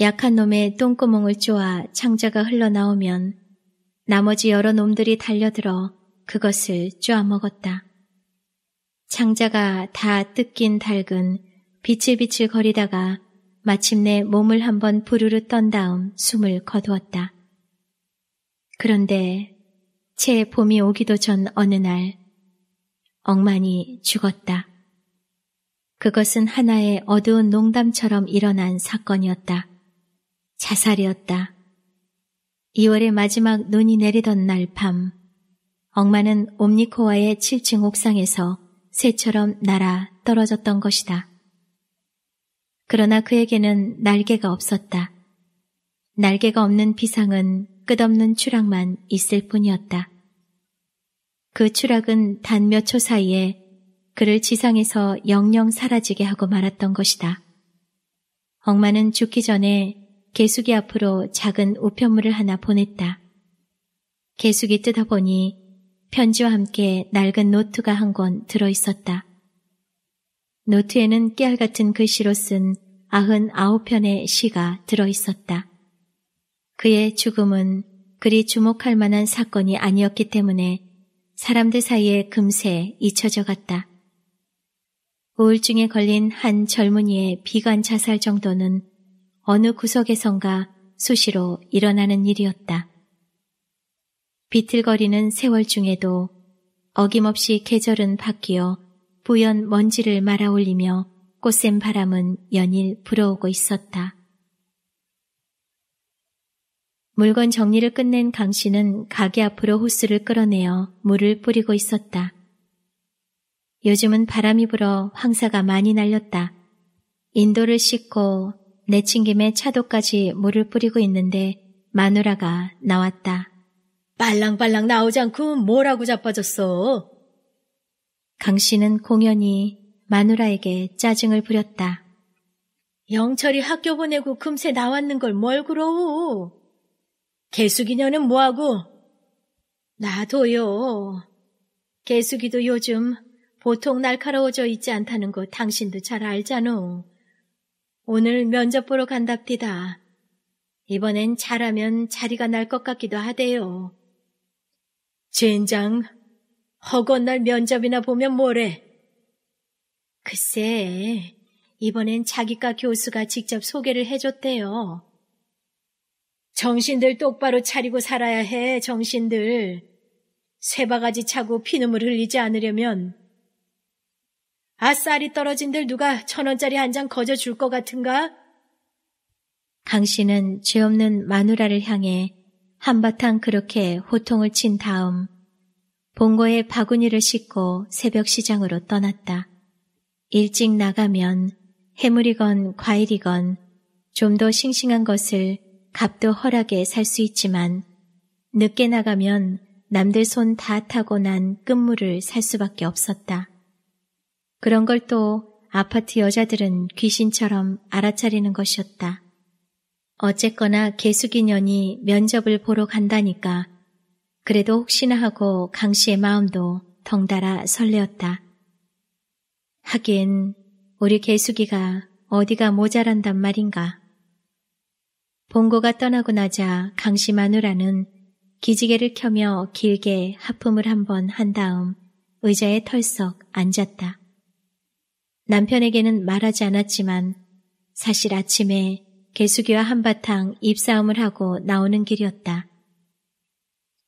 약한 놈의 똥구멍을 쪼아 창자가 흘러나오면 나머지 여러 놈들이 달려들어 그것을 쪼아먹었다. 창자가 다 뜯긴 닭은 비칠비칠 거리다가 마침내 몸을 한번 부르르 떤 다음 숨을 거두었다. 그런데 채 봄이 오기도 전 어느 날엉만이 죽었다. 그것은 하나의 어두운 농담처럼 일어난 사건이었다. 자살이었다. 2월의 마지막 눈이 내리던 날 밤, 억마는 옴니코와의 7층 옥상에서 새처럼 날아 떨어졌던 것이다. 그러나 그에게는 날개가 없었다. 날개가 없는 비상은 끝없는 추락만 있을 뿐이었다. 그 추락은 단 몇 초 사이에 그를 지상에서 영영 사라지게 하고 말았던 것이다. 엉마는 죽기 전에 개숙이 앞으로 작은 우편물을 하나 보냈다. 개숙이 뜯어보니 편지와 함께 낡은 노트가 한 권 들어있었다. 노트에는 깨알 같은 글씨로 쓴 아흔 아홉 편의 시가 들어있었다. 그의 죽음은 그리 주목할 만한 사건이 아니었기 때문에 사람들 사이에 금세 잊혀져 갔다. 우울증에 걸린 한 젊은이의 비관 자살 정도는 어느 구석에선가 수시로 일어나는 일이었다. 비틀거리는 세월 중에도 어김없이 계절은 바뀌어 부연 먼지를 말아올리며 꽃샘 바람은 연일 불어오고 있었다. 물건 정리를 끝낸 강 씨는 가게 앞으로 호스를 끌어내어 물을 뿌리고 있었다. 요즘은 바람이 불어 황사가 많이 날렸다. 인도를 씻고 내친김에 차도까지 물을 뿌리고 있는데 마누라가 나왔다. 빨랑빨랑 나오지 않고 뭐라고 자빠졌어? 강 씨는 공연히 마누라에게 짜증을 부렸다. 영철이 학교 보내고 금세 나왔는 걸 뭘 그러오? 개수기녀는 뭐하고? 나도요. 개수기도 요즘 보통 날카로워져 있지 않다는 거 당신도 잘알잖오 오늘 면접 보러 간답디다. 이번엔 잘하면 자리가 날 것 같기도 하대요. 젠장, 허건 날 면접이나 보면 뭐래? 글쎄, 이번엔 자기과 교수가 직접 소개를 해줬대요. 정신들 똑바로 차리고 살아야 해, 정신들. 새바가지 차고 피눈물 흘리지 않으려면 아싸리 떨어진들 누가 천 원짜리 한 장 거저 줄 것 같은가? 강 씨는 죄 없는 마누라를 향해 한바탕 그렇게 호통을 친 다음 본고에 바구니를 싣고 새벽 시장으로 떠났다. 일찍 나가면 해물이건 과일이건 좀 더 싱싱한 것을 값도 허락해살 수 있지만 늦게 나가면 남들 손 다 타고 난 끝물을 살 수밖에 없었다. 그런 걸 또 아파트 여자들은 귀신처럼 알아차리는 것이었다. 어쨌거나 개숙기년이 면접을 보러 간다니까 그래도 혹시나 하고 강 씨의 마음도 덩달아 설레었다. 하긴 우리 개숙이가 어디가 모자란단 말인가. 봉고가 떠나고 나자 강씨 마누라는 기지개를 켜며 길게 하품을 한 번 한 다음 의자에 털썩 앉았다. 남편에게는 말하지 않았지만 사실 아침에 개수기와 한바탕 입싸움을 하고 나오는 길이었다.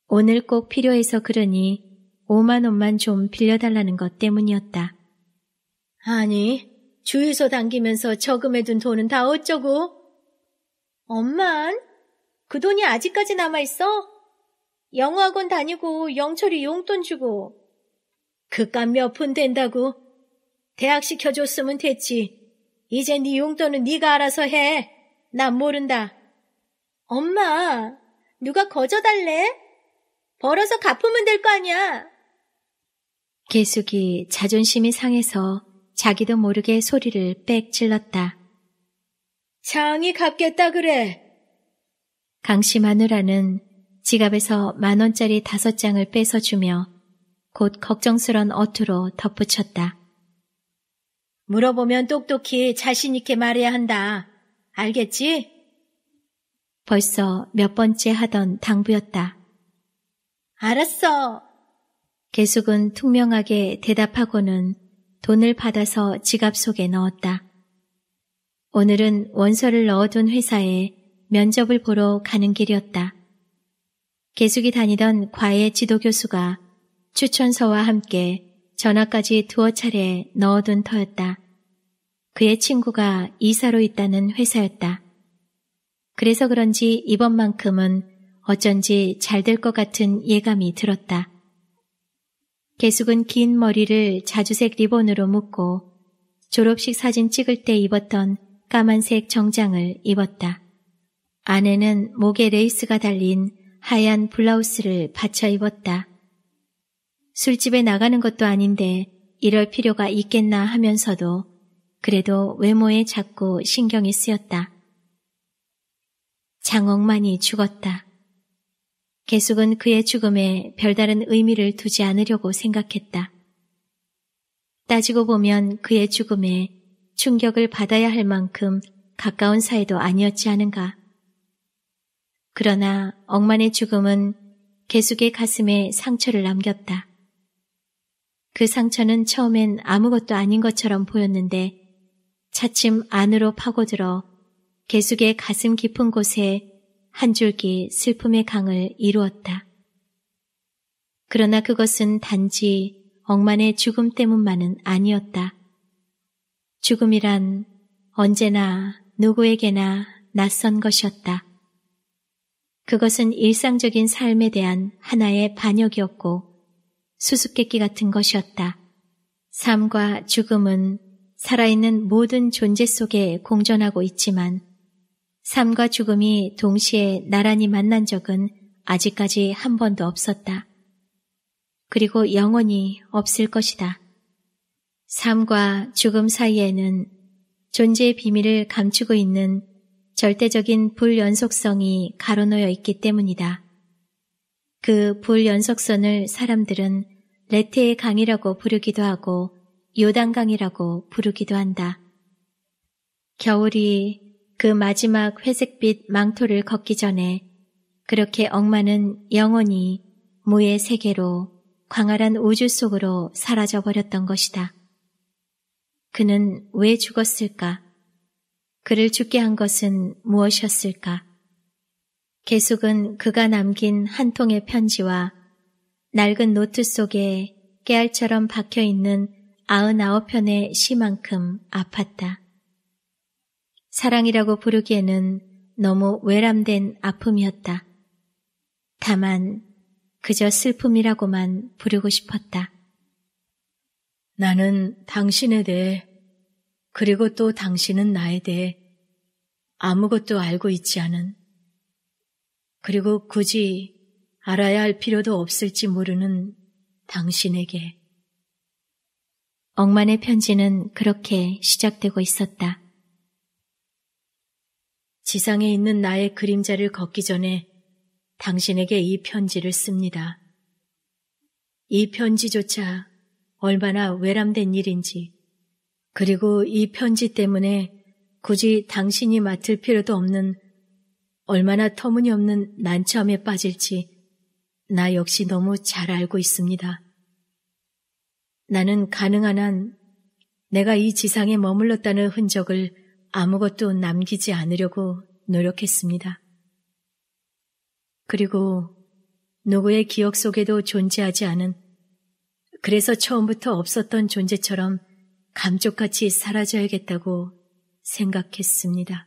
오늘 꼭 필요해서 그러니 5만 원만 좀 빌려달라는 것 때문이었다. 아니, 주유소 당기면서 저금해둔 돈은 다 어쩌고? 엄만? 그 돈이 아직까지 남아있어? 영어학원 다니고 영철이 용돈 주고. 그깟 몇 푼 된다고. 대학 시켜줬으면 됐지. 이제 네 용돈은 네가 알아서 해. 난 모른다. 엄마, 누가 거저달래? 벌어서 갚으면 될 거 아니야. 계숙이 자존심이 상해서 자기도 모르게 소리를 빽 질렀다. 장이 갚겠다 그래. 강씨 마누라는 지갑에서 만 원짜리 다섯 장을 뺏어 주며 곧 걱정스런 어투로 덧붙였다. 물어보면 똑똑히 자신 있게 말해야 한다. 알겠지? 벌써 몇 번째 하던 당부였다. 알았어. 계숙은 퉁명하게 대답하고는 돈을 받아서 지갑 속에 넣었다. 오늘은 원서를 넣어둔 회사에 면접을 보러 가는 길이었다. 계숙이 다니던 과외 지도 교수가 추천서와 함께 전화까지 두어 차례 넣어둔 터였다. 그의 친구가 이사로 있다는 회사였다. 그래서 그런지 이번만큼은 어쩐지 잘 될 것 같은 예감이 들었다. 계숙은 긴 머리를 자주색 리본으로 묶고 졸업식 사진 찍을 때 입었던 까만색 정장을 입었다. 아내는 목에 레이스가 달린 하얀 블라우스를 받쳐 입었다. 술집에 나가는 것도 아닌데 이럴 필요가 있겠나 하면서도 그래도 외모에 자꾸 신경이 쓰였다. 장옥만이 죽었다. 계숙은 그의 죽음에 별다른 의미를 두지 않으려고 생각했다. 따지고 보면 그의 죽음에 충격을 받아야 할 만큼 가까운 사이도 아니었지 않은가. 그러나 억만의 죽음은 개숙의 가슴에 상처를 남겼다. 그 상처는 처음엔 아무것도 아닌 것처럼 보였는데 차츰 안으로 파고들어 개숙의 가슴 깊은 곳에 한 줄기 슬픔의 강을 이루었다. 그러나 그것은 단지 억만의 죽음 때문만은 아니었다. 죽음이란 언제나 누구에게나 낯선 것이었다. 그것은 일상적인 삶에 대한 하나의 반역이었고 수수께끼 같은 것이었다. 삶과 죽음은 살아있는 모든 존재 속에 공존하고 있지만 삶과 죽음이 동시에 나란히 만난 적은 아직까지 한 번도 없었다. 그리고 영원히 없을 것이다. 삶과 죽음 사이에는 존재의 비밀을 감추고 있는 절대적인 불연속성이 가로놓여 있기 때문이다. 그 불연속선을 사람들은 레테의 강이라고 부르기도 하고 요단강이라고 부르기도 한다. 겨울이 그 마지막 회색빛 망토를 걷기 전에 그렇게 억마는 영원히 무의 세계로 광활한 우주 속으로 사라져 버렸던 것이다. 그는 왜 죽었을까? 그를 죽게 한 것은 무엇이었을까? 계속은 그가 남긴 한 통의 편지와 낡은 노트 속에 깨알처럼 박혀있는 아흔아홉 편의 시만큼 아팠다. 사랑이라고 부르기에는 너무 외람된 아픔이었다. 다만 그저 슬픔이라고만 부르고 싶었다. 나는 당신에 대해 그리고 또 당신은 나에 대해 아무것도 알고 있지 않은 그리고 굳이 알아야 할 필요도 없을지 모르는 당신에게 억만의 편지는 그렇게 시작되고 있었다. 지상에 있는 나의 그림자를 걷기 전에 당신에게 이 편지를 씁니다. 이 편지조차 얼마나 외람된 일인지, 그리고 이 편지 때문에 굳이 당신이 맡을 필요도 없는 얼마나 터무니없는 난처함에 빠질지 나 역시 너무 잘 알고 있습니다. 나는 가능한 한 내가 이 지상에 머물렀다는 흔적을 아무것도 남기지 않으려고 노력했습니다. 그리고 누구의 기억 속에도 존재하지 않은 그래서 처음부터 없었던 존재처럼 감쪽같이 사라져야겠다고 생각했습니다.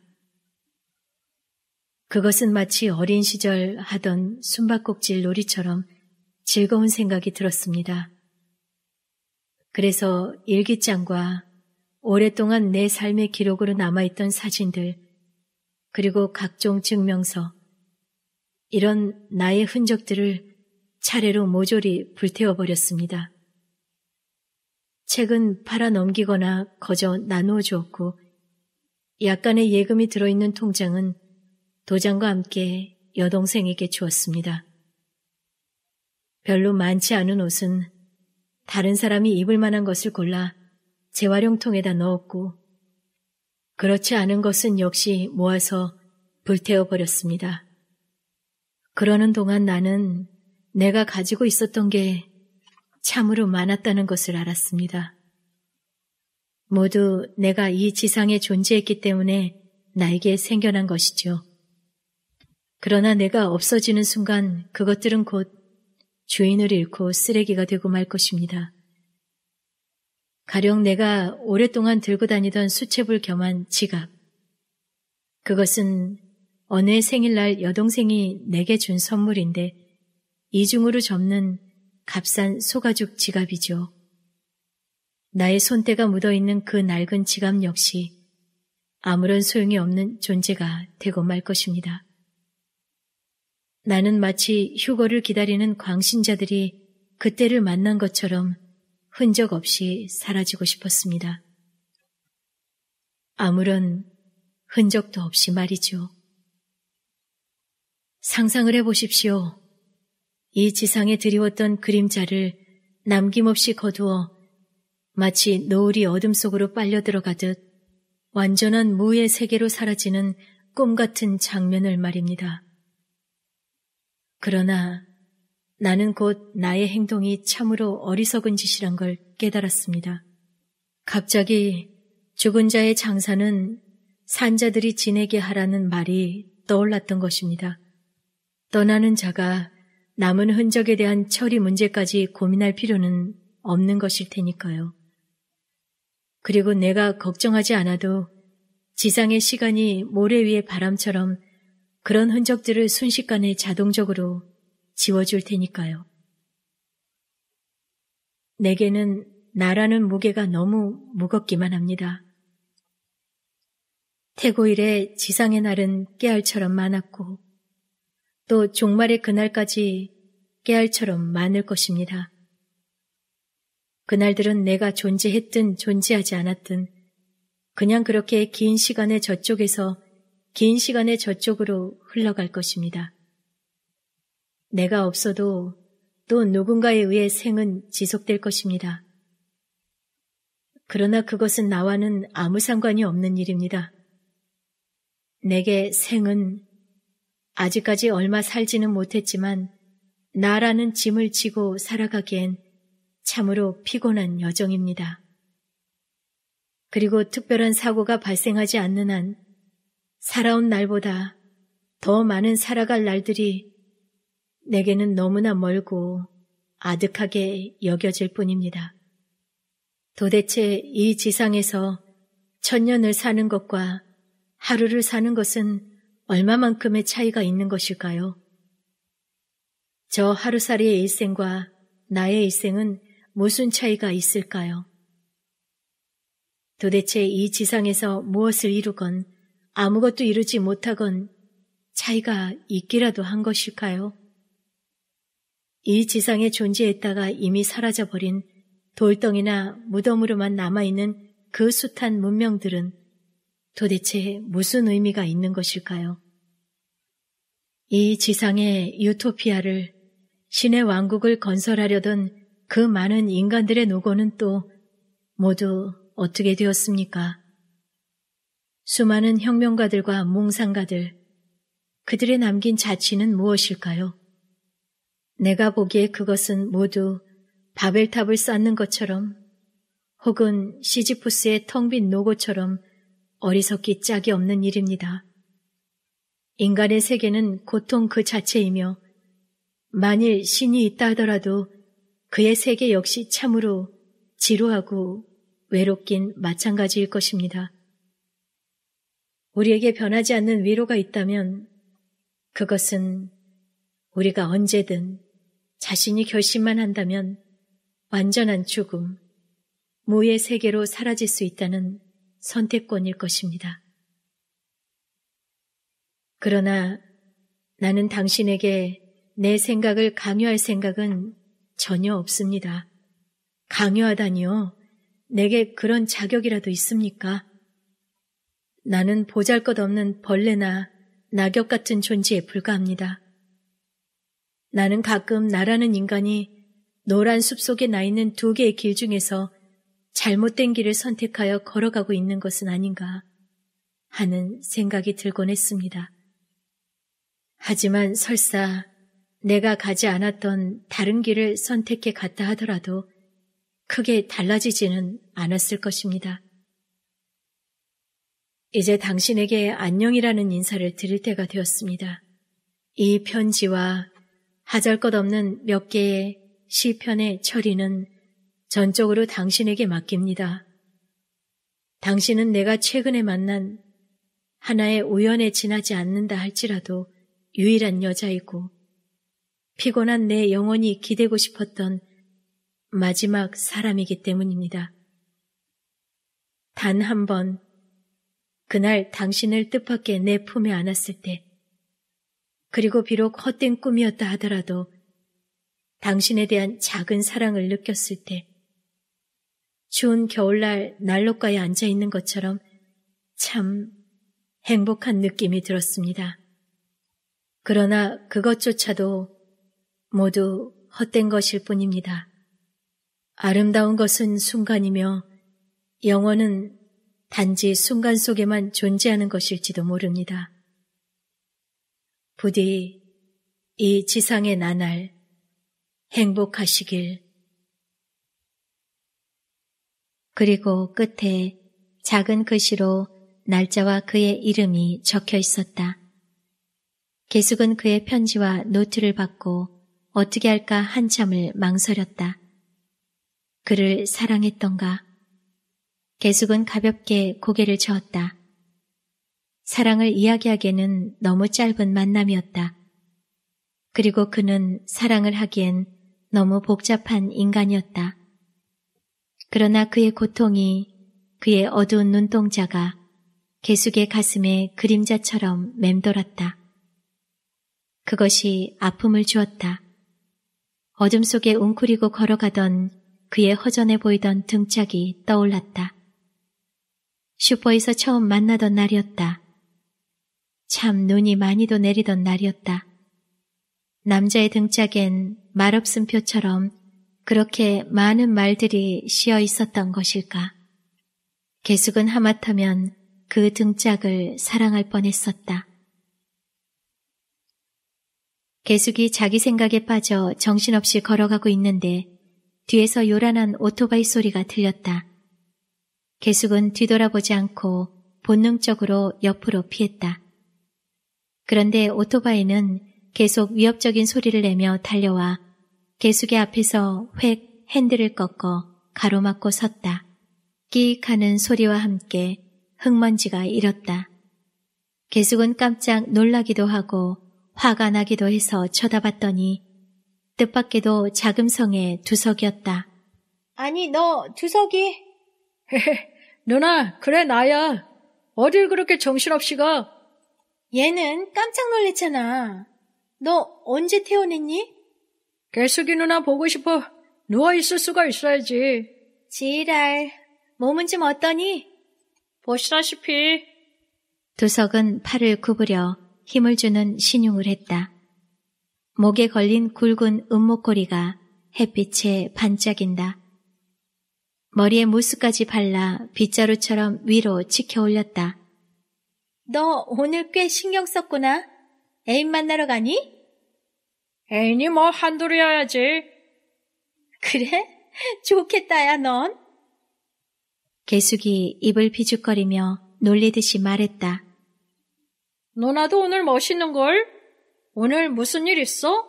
그것은 마치 어린 시절 하던 숨바꼭질 놀이처럼 즐거운 생각이 들었습니다. 그래서 일기장과 오랫동안 내 삶의 기록으로 남아있던 사진들, 그리고 각종 증명서, 이런 나의 흔적들을 차례로 모조리 불태워버렸습니다. 책은 팔아 넘기거나 거저 나누어 주었고 약간의 예금이 들어있는 통장은 도장과 함께 여동생에게 주었습니다. 별로 많지 않은 옷은 다른 사람이 입을 만한 것을 골라 재활용통에다 넣었고 그렇지 않은 것은 역시 모아서 불태워 버렸습니다. 그러는 동안 나는 내가 가지고 있었던 게 참으로 많았다는 것을 알았습니다. 모두 내가 이 지상에 존재했기 때문에 나에게 생겨난 것이죠. 그러나 내가 없어지는 순간 그것들은 곧 주인을 잃고 쓰레기가 되고 말 것입니다. 가령 내가 오랫동안 들고 다니던 수채불 겸한 지갑. 그것은 어느 생일날 여동생이 내게 준 선물인데 이중으로 접는 값싼 소가죽 지갑이죠. 나의 손때가 묻어있는 그 낡은 지갑 역시 아무런 소용이 없는 존재가 되고 말 것입니다. 나는 마치 휴거를 기다리는 광신자들이 그때를 만난 것처럼 흔적 없이 사라지고 싶었습니다. 아무런 흔적도 없이 말이죠. 상상을 해보십시오. 이 지상에 드리웠던 그림자를 남김없이 거두어 마치 노을이 어둠 속으로 빨려 들어가듯 완전한 무의 세계로 사라지는 꿈 같은 장면을 말입니다. 그러나 나는 곧 나의 행동이 참으로 어리석은 짓이란 걸 깨달았습니다. 갑자기 죽은 자의 장사는 산자들이 지내게 하라는 말이 떠올랐던 것입니다. 떠나는 자가 남은 흔적에 대한 처리 문제까지 고민할 필요는 없는 것일 테니까요. 그리고 내가 걱정하지 않아도 지상의 시간이 모래 위의 바람처럼 그런 흔적들을 순식간에 자동적으로 지워줄 테니까요. 내게는 나라는 무게가 너무 무겁기만 합니다. 태고일에 지상의 날은 깨알처럼 많았고 또 종말의 그날까지 깨알처럼 많을 것입니다. 그날들은 내가 존재했든 존재하지 않았든 그냥 그렇게 긴 시간에 저쪽에서 긴 시간에 저쪽으로 흘러갈 것입니다. 내가 없어도 또 누군가에 의해 생은 지속될 것입니다. 그러나 그것은 나와는 아무 상관이 없는 일입니다. 내게 생은 아직까지 얼마 살지는 못했지만 나라는 짐을 지고 살아가기엔 참으로 피곤한 여정입니다. 그리고 특별한 사고가 발생하지 않는 한 살아온 날보다 더 많은 살아갈 날들이 내게는 너무나 멀고 아득하게 여겨질 뿐입니다. 도대체 이 지상에서 천년을 사는 것과 하루를 사는 것은 얼마만큼의 차이가 있는 것일까요? 저 하루살이의 일생과 나의 일생은 무슨 차이가 있을까요? 도대체 이 지상에서 무엇을 이루건 아무것도 이루지 못하건 차이가 있기라도 한 것일까요? 이 지상에 존재했다가 이미 사라져버린 돌덩이나 무덤으로만 남아있는 그 숱한 문명들은 도대체 무슨 의미가 있는 것일까요? 이 지상의 유토피아를 신의 왕국을 건설하려던 그 많은 인간들의 노고는 또 모두 어떻게 되었습니까? 수많은 혁명가들과 몽상가들, 그들의 남긴 자취는 무엇일까요? 내가 보기에 그것은 모두 바벨탑을 쌓는 것처럼 혹은 시지푸스의 텅 빈 노고처럼 어리석기 짝이 없는 일입니다. 인간의 세계는 고통 그 자체이며 만일 신이 있다 하더라도 그의 세계 역시 참으로 지루하고 외롭긴 마찬가지일 것입니다. 우리에게 변하지 않는 위로가 있다면 그것은 우리가 언제든 자신이 결심만 한다면 완전한 죽음, 무의 세계로 사라질 수 있다는 선택권일 것입니다. 그러나 나는 당신에게 내 생각을 강요할 생각은 전혀 없습니다. 강요하다니요. 내게 그런 자격이라도 있습니까? 나는 보잘 것 없는 벌레나 낙엽 같은 존재에 불과합니다. 나는 가끔 나라는 인간이 노란 숲 속에 나 있는 두 개의 길 중에서 잘못된 길을 선택하여 걸어가고 있는 것은 아닌가 하는 생각이 들곤 했습니다. 하지만 설사 내가 가지 않았던 다른 길을 선택해 갔다 하더라도 크게 달라지지는 않았을 것입니다. 이제 당신에게 안녕이라는 인사를 드릴 때가 되었습니다. 이 편지와 하잘 것 없는 몇 개의 시편의 처리는 전적으로 당신에게 맡깁니다. 당신은 내가 최근에 만난 하나의 우연에 지나지 않는다 할지라도 유일한 여자이고 피곤한 내 영혼이 기대고 싶었던 마지막 사람이기 때문입니다. 단 한 번, 그날 당신을 뜻밖의 내 품에 안았을 때, 그리고 비록 헛된 꿈이었다 하더라도 당신에 대한 작은 사랑을 느꼈을 때, 추운 겨울날 난로가에 앉아 있는 것처럼 참 행복한 느낌이 들었습니다. 그러나 그것조차도 모두 헛된 것일 뿐입니다. 아름다운 것은 순간이며 영원은 단지 순간 속에만 존재하는 것일지도 모릅니다. 부디 이 지상의 나날 행복하시길 그리고 끝에 작은 글씨로 날짜와 그의 이름이 적혀 있었다. 계숙은 그의 편지와 노트를 받고 어떻게 할까 한참을 망설였다. 그를 사랑했던가? 계숙은 가볍게 고개를 저었다. 사랑을 이야기하기에는 너무 짧은 만남이었다. 그리고 그는 사랑을 하기엔 너무 복잡한 인간이었다. 그러나 그의 고통이 그의 어두운 눈동자가 개숙의 가슴에 그림자처럼 맴돌았다. 그것이 아픔을 주었다. 어둠 속에 웅크리고 걸어가던 그의 허전해 보이던 등짝이 떠올랐다. 슈퍼에서 처음 만나던 날이었다. 참 눈이 많이도 내리던 날이었다. 남자의 등짝엔 말없음 표처럼 그렇게 많은 말들이 씌어 있었던 것일까? 개숙은 하마터면 그 등짝을 사랑할 뻔했었다. 개숙이 자기 생각에 빠져 정신없이 걸어가고 있는데 뒤에서 요란한 오토바이 소리가 들렸다. 개숙은 뒤돌아보지 않고 본능적으로 옆으로 피했다. 그런데 오토바이는 계속 위협적인 소리를 내며 달려와 개숙기 앞에서 획 핸들을 꺾어 가로막고 섰다. 끼익 하는 소리와 함께 흙먼지가 일었다. 개숙은 깜짝 놀라기도 하고 화가 나기도 해서 쳐다봤더니 뜻밖에도 자금성의 두석이었다. 아니 너 두석이? [LAUGHS] 누나 그래 나야. 어딜 그렇게 정신없이 가? 얘는 깜짝 놀랬잖아. 너 언제 태어났니? 개숙이 누나 보고 싶어. 누워있을 수가 있어야지. 지랄, 몸은 좀 어떠니? 보시다시피. 두석은 팔을 구부려 힘을 주는 신용을 했다. 목에 걸린 굵은 은목고리가 햇빛에 반짝인다. 머리에 무스까지 발라 빗자루처럼 위로 치켜 올렸다. 너 오늘 꽤 신경 썼구나. 애인 만나러 가니? 애인이 뭐 한둘이어야지. 그래? 좋겠다, 야, 넌. 개숙이 입을 비죽거리며 놀리듯이 말했다. 누나도 오늘 멋있는걸? 오늘 무슨 일 있어?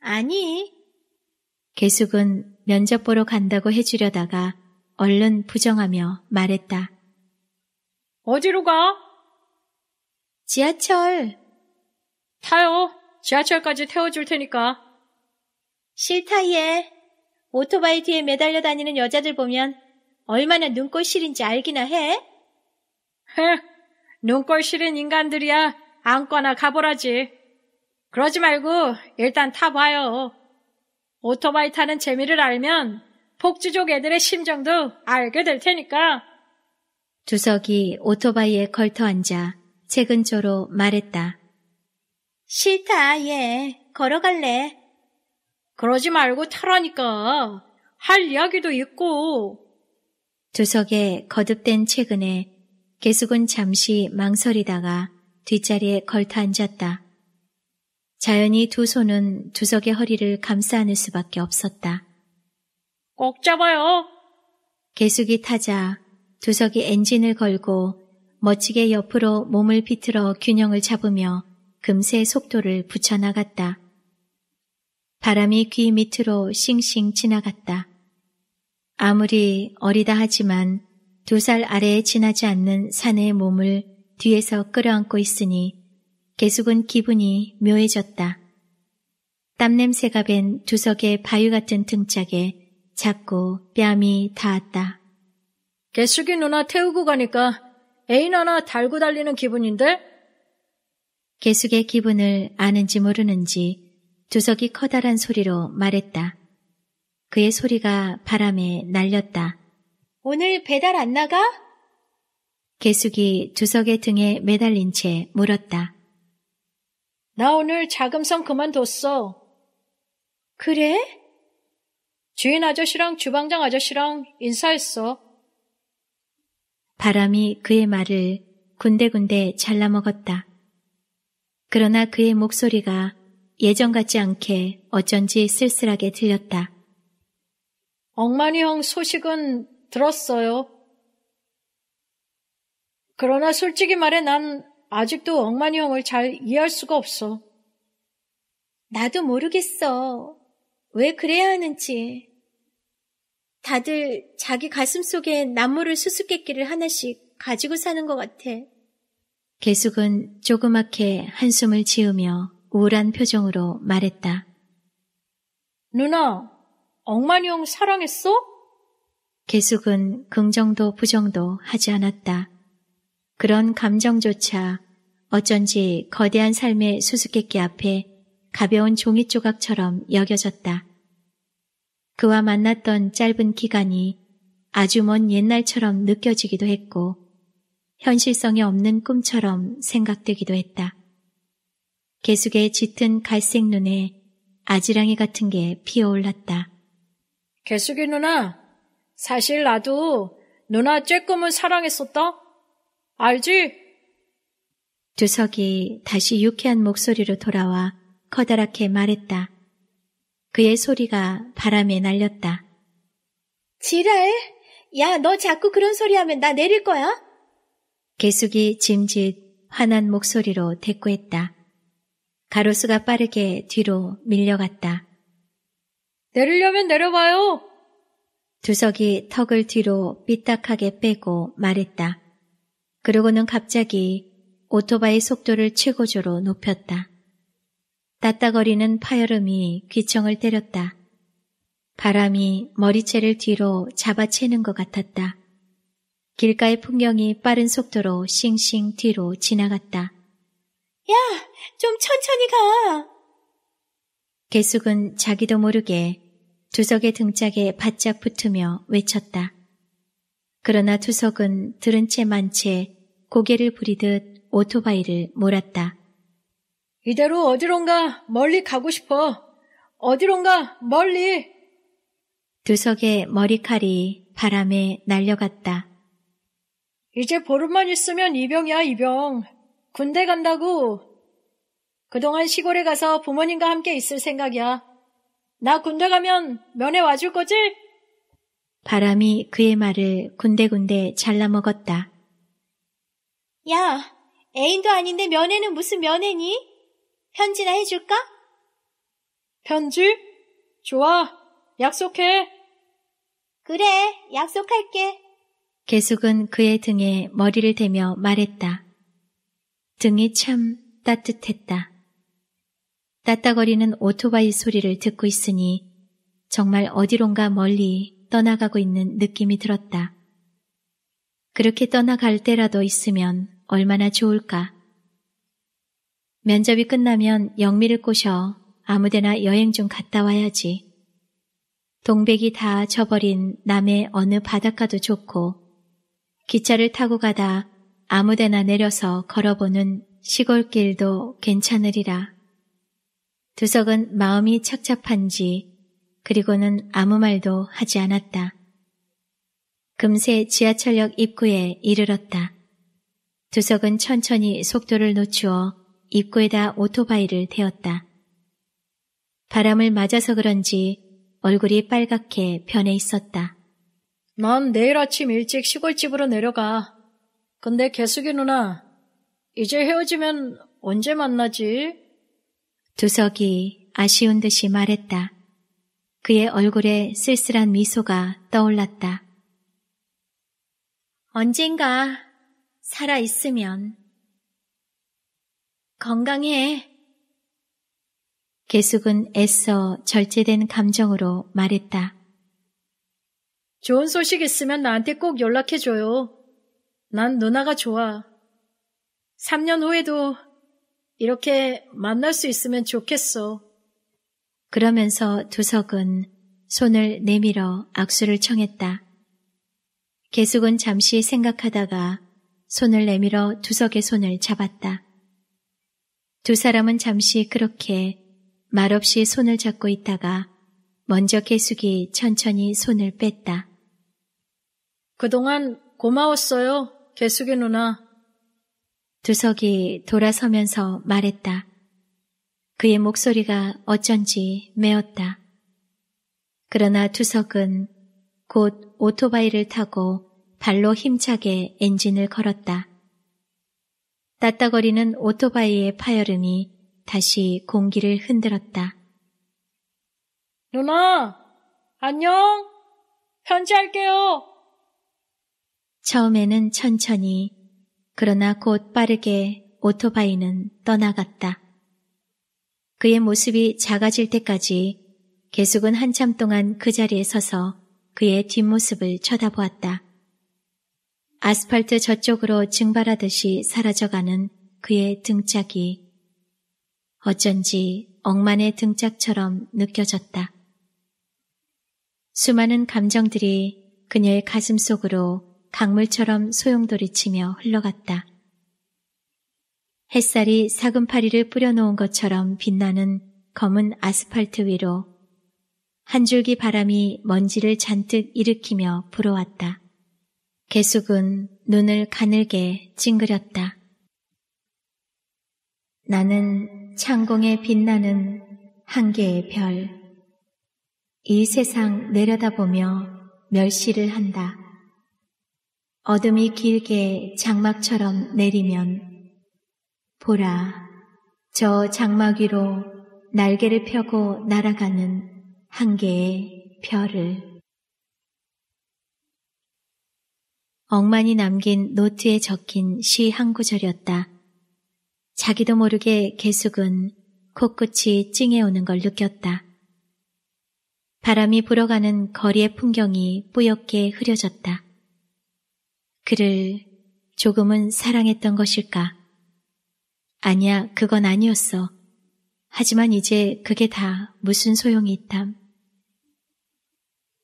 아니. 개숙은 면접 보러 간다고 해주려다가 얼른 부정하며 말했다. 어디로 가? 지하철. 타요. 지하철까지 태워줄 테니까. 싫다, 얘. 오토바이 뒤에 매달려 다니는 여자들 보면 얼마나 눈꼴 실인지 알기나 해? 헤, 눈꼴 실은 인간들이야. 안거나 가보라지. 그러지 말고 일단 타봐요. 오토바이 타는 재미를 알면 폭주족 애들의 심정도 알게 될 테니까. 두석이 오토바이에 걸터앉아 책근조로 말했다. 싫다, 예. 걸어갈래. 그러지 말고 타라니까. 할 이야기도 있고. 두석의 거듭된 최근에 개숙은 잠시 망설이다가 뒷자리에 걸터 앉았다. 자연히 두 손은 두석의 허리를 감싸 안을 수밖에 없었다. 꼭 잡아요! 개숙이 타자 두석이 엔진을 걸고 멋지게 옆으로 몸을 비틀어 균형을 잡으며 금세 속도를 붙여나갔다. 바람이 귀 밑으로 싱싱 지나갔다. 아무리 어리다 하지만 두 살 아래에 지나지 않는 사내의 몸을 뒤에서 끌어안고 있으니 계숙은 기분이 묘해졌다. 땀냄새가 밴 두석의 바위 같은 등짝에 작고 뺨이 닿았다. 개숙이 누나 태우고 가니까 애인 하나 달고 달리는 기분인데? 개숙의 기분을 아는지 모르는지 두석이 커다란 소리로 말했다. 그의 소리가 바람에 날렸다. 오늘 배달 안 나가? 개숙이 두석의 등에 매달린 채 물었다. 나 오늘 자금성 그만뒀어. 그래? 주인 아저씨랑 주방장 아저씨랑 인사했어. 바람이 그의 말을 군데군데 잘라먹었다. 그러나 그의 목소리가 예전 같지 않게 어쩐지 쓸쓸하게 들렸다. 엉만이 형 소식은 들었어요. 그러나 솔직히 말해 난 아직도 엉만이 형을 잘 이해할 수가 없어. 나도 모르겠어. 왜 그래야 하는지. 다들 자기 가슴 속에 남모를 수수께끼를 하나씩 가지고 사는 것 같아. 계숙은 조그맣게 한숨을 지으며 우울한 표정으로 말했다. 누나, 엉만이형 사랑했어? 계숙은 긍정도 부정도 하지 않았다. 그런 감정조차 어쩐지 거대한 삶의 수수께끼 앞에 가벼운 종이 조각처럼 여겨졌다. 그와 만났던 짧은 기간이 아주 먼 옛날처럼 느껴지기도 했고 현실성이 없는 꿈처럼 생각되기도 했다. 개숙의 짙은 갈색 눈에 아지랑이 같은 게 피어올랐다. 개숙이 누나, 사실 나도 누나 쬐끔은 사랑했었다. 알지? 두석이 다시 유쾌한 목소리로 돌아와 커다랗게 말했다. 그의 소리가 바람에 날렸다. 지랄? 야, 너 자꾸 그런 소리 하면 나 내릴 거야? 계숙이 짐짓 화난 목소리로 대꾸했다. 가로수가 빠르게 뒤로 밀려갔다. 내리려면 내려봐요. 두석이 턱을 뒤로 삐딱하게 빼고 말했다. 그러고는 갑자기 오토바이 속도를 최고조로 높였다. 따따거리는 파열음이 귀청을 때렸다. 바람이 머리채를 뒤로 잡아채는 것 같았다. 길가의 풍경이 빠른 속도로 싱싱 뒤로 지나갔다. 야, 좀 천천히 가. 개숙은 자기도 모르게 두석의 등짝에 바짝 붙으며 외쳤다. 그러나 두석은 들은 채 만채 채 고개를 부리듯 오토바이를 몰았다. 이대로 어디론가 멀리 가고 싶어. 어디론가 멀리. 두석의 머리칼이 바람에 날려갔다. 이제 보름만 있으면 이병이야, 이병. 군대 간다고. 그동안 시골에 가서 부모님과 함께 있을 생각이야. 나 군대 가면 면회 와줄 거지? 바람이 그의 말을 군데군데 잘라먹었다. 야, 애인도 아닌데 면회는 무슨 면회니? 편지나 해줄까? 편지? 좋아, 약속해. 그래, 약속할게. 계숙은 그의 등에 머리를 대며 말했다. 등이 참 따뜻했다. 따따거리는 오토바이 소리를 듣고 있으니 정말 어디론가 멀리 떠나가고 있는 느낌이 들었다. 그렇게 떠나갈 때라도 있으면 얼마나 좋을까. 면접이 끝나면 영미를 꼬셔 아무데나 여행 좀 갔다 와야지. 동백이 다 져버린 남해 어느 바닷가도 좋고 기차를 타고 가다 아무데나 내려서 걸어보는 시골길도 괜찮으리라. 두석은 마음이 착잡한지 그리고는 아무 말도 하지 않았다. 금세 지하철역 입구에 이르렀다. 두석은 천천히 속도를 놓추어 입구에다 오토바이를 대었다. 바람을 맞아서 그런지 얼굴이 빨갛게 변해 있었다. 난 내일 아침 일찍 시골집으로 내려가. 근데 개숙이 누나, 이제 헤어지면 언제 만나지? 두석이 아쉬운 듯이 말했다. 그의 얼굴에 쓸쓸한 미소가 떠올랐다. 언젠가 살아있으면 건강해. 개숙은 애써 절제된 감정으로 말했다. 좋은 소식 있으면 나한테 꼭 연락해줘요. 난 누나가 좋아. 3년 후에도 이렇게 만날 수 있으면 좋겠어. 그러면서 두석은 손을 내밀어 악수를 청했다. 계숙은 잠시 생각하다가 손을 내밀어 두석의 손을 잡았다. 두 사람은 잠시 그렇게 말없이 손을 잡고 있다가 먼저 계숙이 천천히 손을 뺐다. 그동안 고마웠어요. 개숙이 누나. 두석이 돌아서면서 말했다. 그의 목소리가 어쩐지 매었다. 그러나 두석은 곧 오토바이를 타고 발로 힘차게 엔진을 걸었다. 따따거리는 오토바이의 파열음이 다시 공기를 흔들었다. 누나, 안녕! 편지할게요! 처음에는 천천히 그러나 곧 빠르게 오토바이는 떠나갔다. 그의 모습이 작아질 때까지 계속은 한참 동안 그 자리에 서서 그의 뒷모습을 쳐다보았다. 아스팔트 저쪽으로 증발하듯이 사라져가는 그의 등짝이 어쩐지 억만의 등짝처럼 느껴졌다. 수많은 감정들이 그녀의 가슴 속으로 강물처럼 소용돌이치며 흘러갔다. 햇살이 사금파리를 뿌려놓은 것처럼 빛나는 검은 아스팔트 위로 한 줄기 바람이 먼지를 잔뜩 일으키며 불어왔다. 개숙은 눈을 가늘게 찡그렸다. 나는 창공에 빛나는 한 개의 별. 이 세상 내려다보며 멸시를 한다. 어둠이 길게 장막처럼 내리면 보라 저 장막 위로 날개를 펴고 날아가는 한 개의 별을 엉만이 남긴 노트에 적힌 시 한 구절이었다. 자기도 모르게 개숙은 코끝이 찡해오는 걸 느꼈다. 바람이 불어가는 거리의 풍경이 뿌옇게 흐려졌다. 그를 조금은 사랑했던 것일까? 아니야, 그건 아니었어. 하지만 이제 그게 다 무슨 소용이 있담.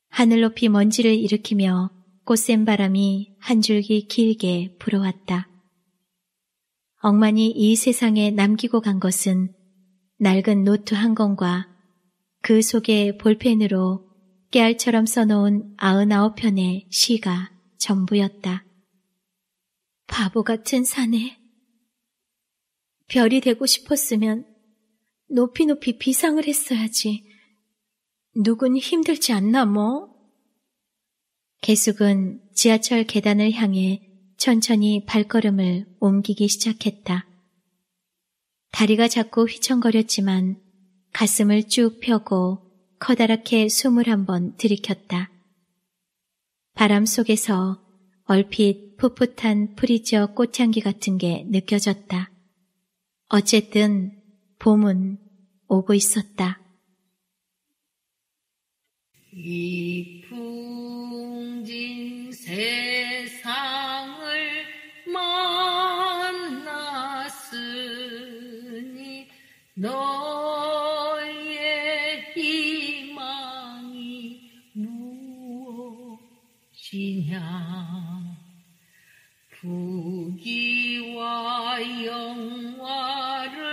하늘 높이 먼지를 일으키며 꽃샘 바람이 한 줄기 길게 불어왔다. 억만이 이 세상에 남기고 간 것은 낡은 노트 한 권과 그 속에 볼펜으로 깨알처럼 써놓은 아흔아홉 편의 시가 전부였다. 바보 같은 사내. 별이 되고 싶었으면 높이 높이 비상을 했어야지. 누군 힘들지 않나 뭐? 개숙은 지하철 계단을 향해 천천히 발걸음을 옮기기 시작했다. 다리가 자꾸 휘청거렸지만 가슴을 쭉 펴고 커다랗게 숨을 한번 들이켰다. 바람 속에서 얼핏 풋풋한 프리지어 꽃향기 같은 게 느껴졌다. 어쨌든 봄은 오고 있었다. 이 풍진 세상을 만났으니 너의 희망이 무엇이냐 无以我用我。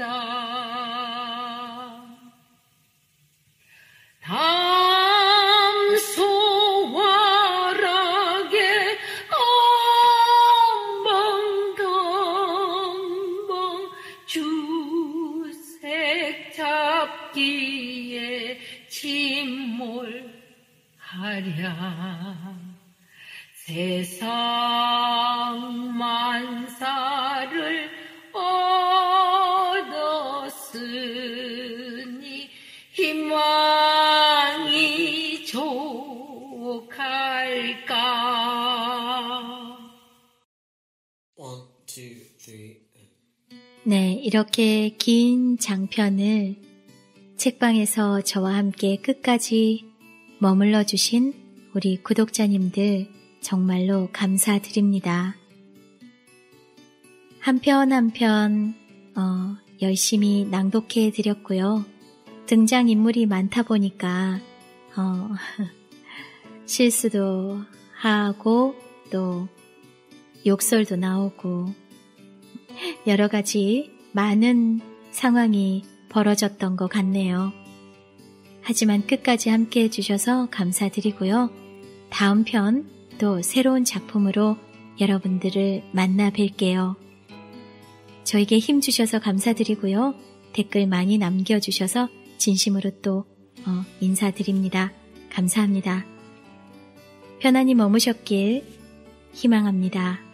다 담소화락에 엄벙덤 주색 잡기에 침몰하랴 세상만 네, 이렇게 긴 장편을 책방에서 저와 함께 끝까지 머물러 주신 우리 구독자님들 정말로 감사드립니다. 한 편 한편 어, 열심히 낭독해 드렸고요. 등장 인물이 많다 보니까 어, [LAUGHS] 실수도 하고 또 욕설도 나오고 여러 가지 많은 상황이 벌어졌던 것 같네요. 하지만 끝까지 함께 해주셔서 감사드리고요. 다음 편 또 새로운 작품으로 여러분들을 만나 뵐게요. 저에게 힘 주셔서 감사드리고요. 댓글 많이 남겨주셔서 진심으로 또 어, 인사드립니다. 감사합니다. 편안히 머무셨길 희망합니다.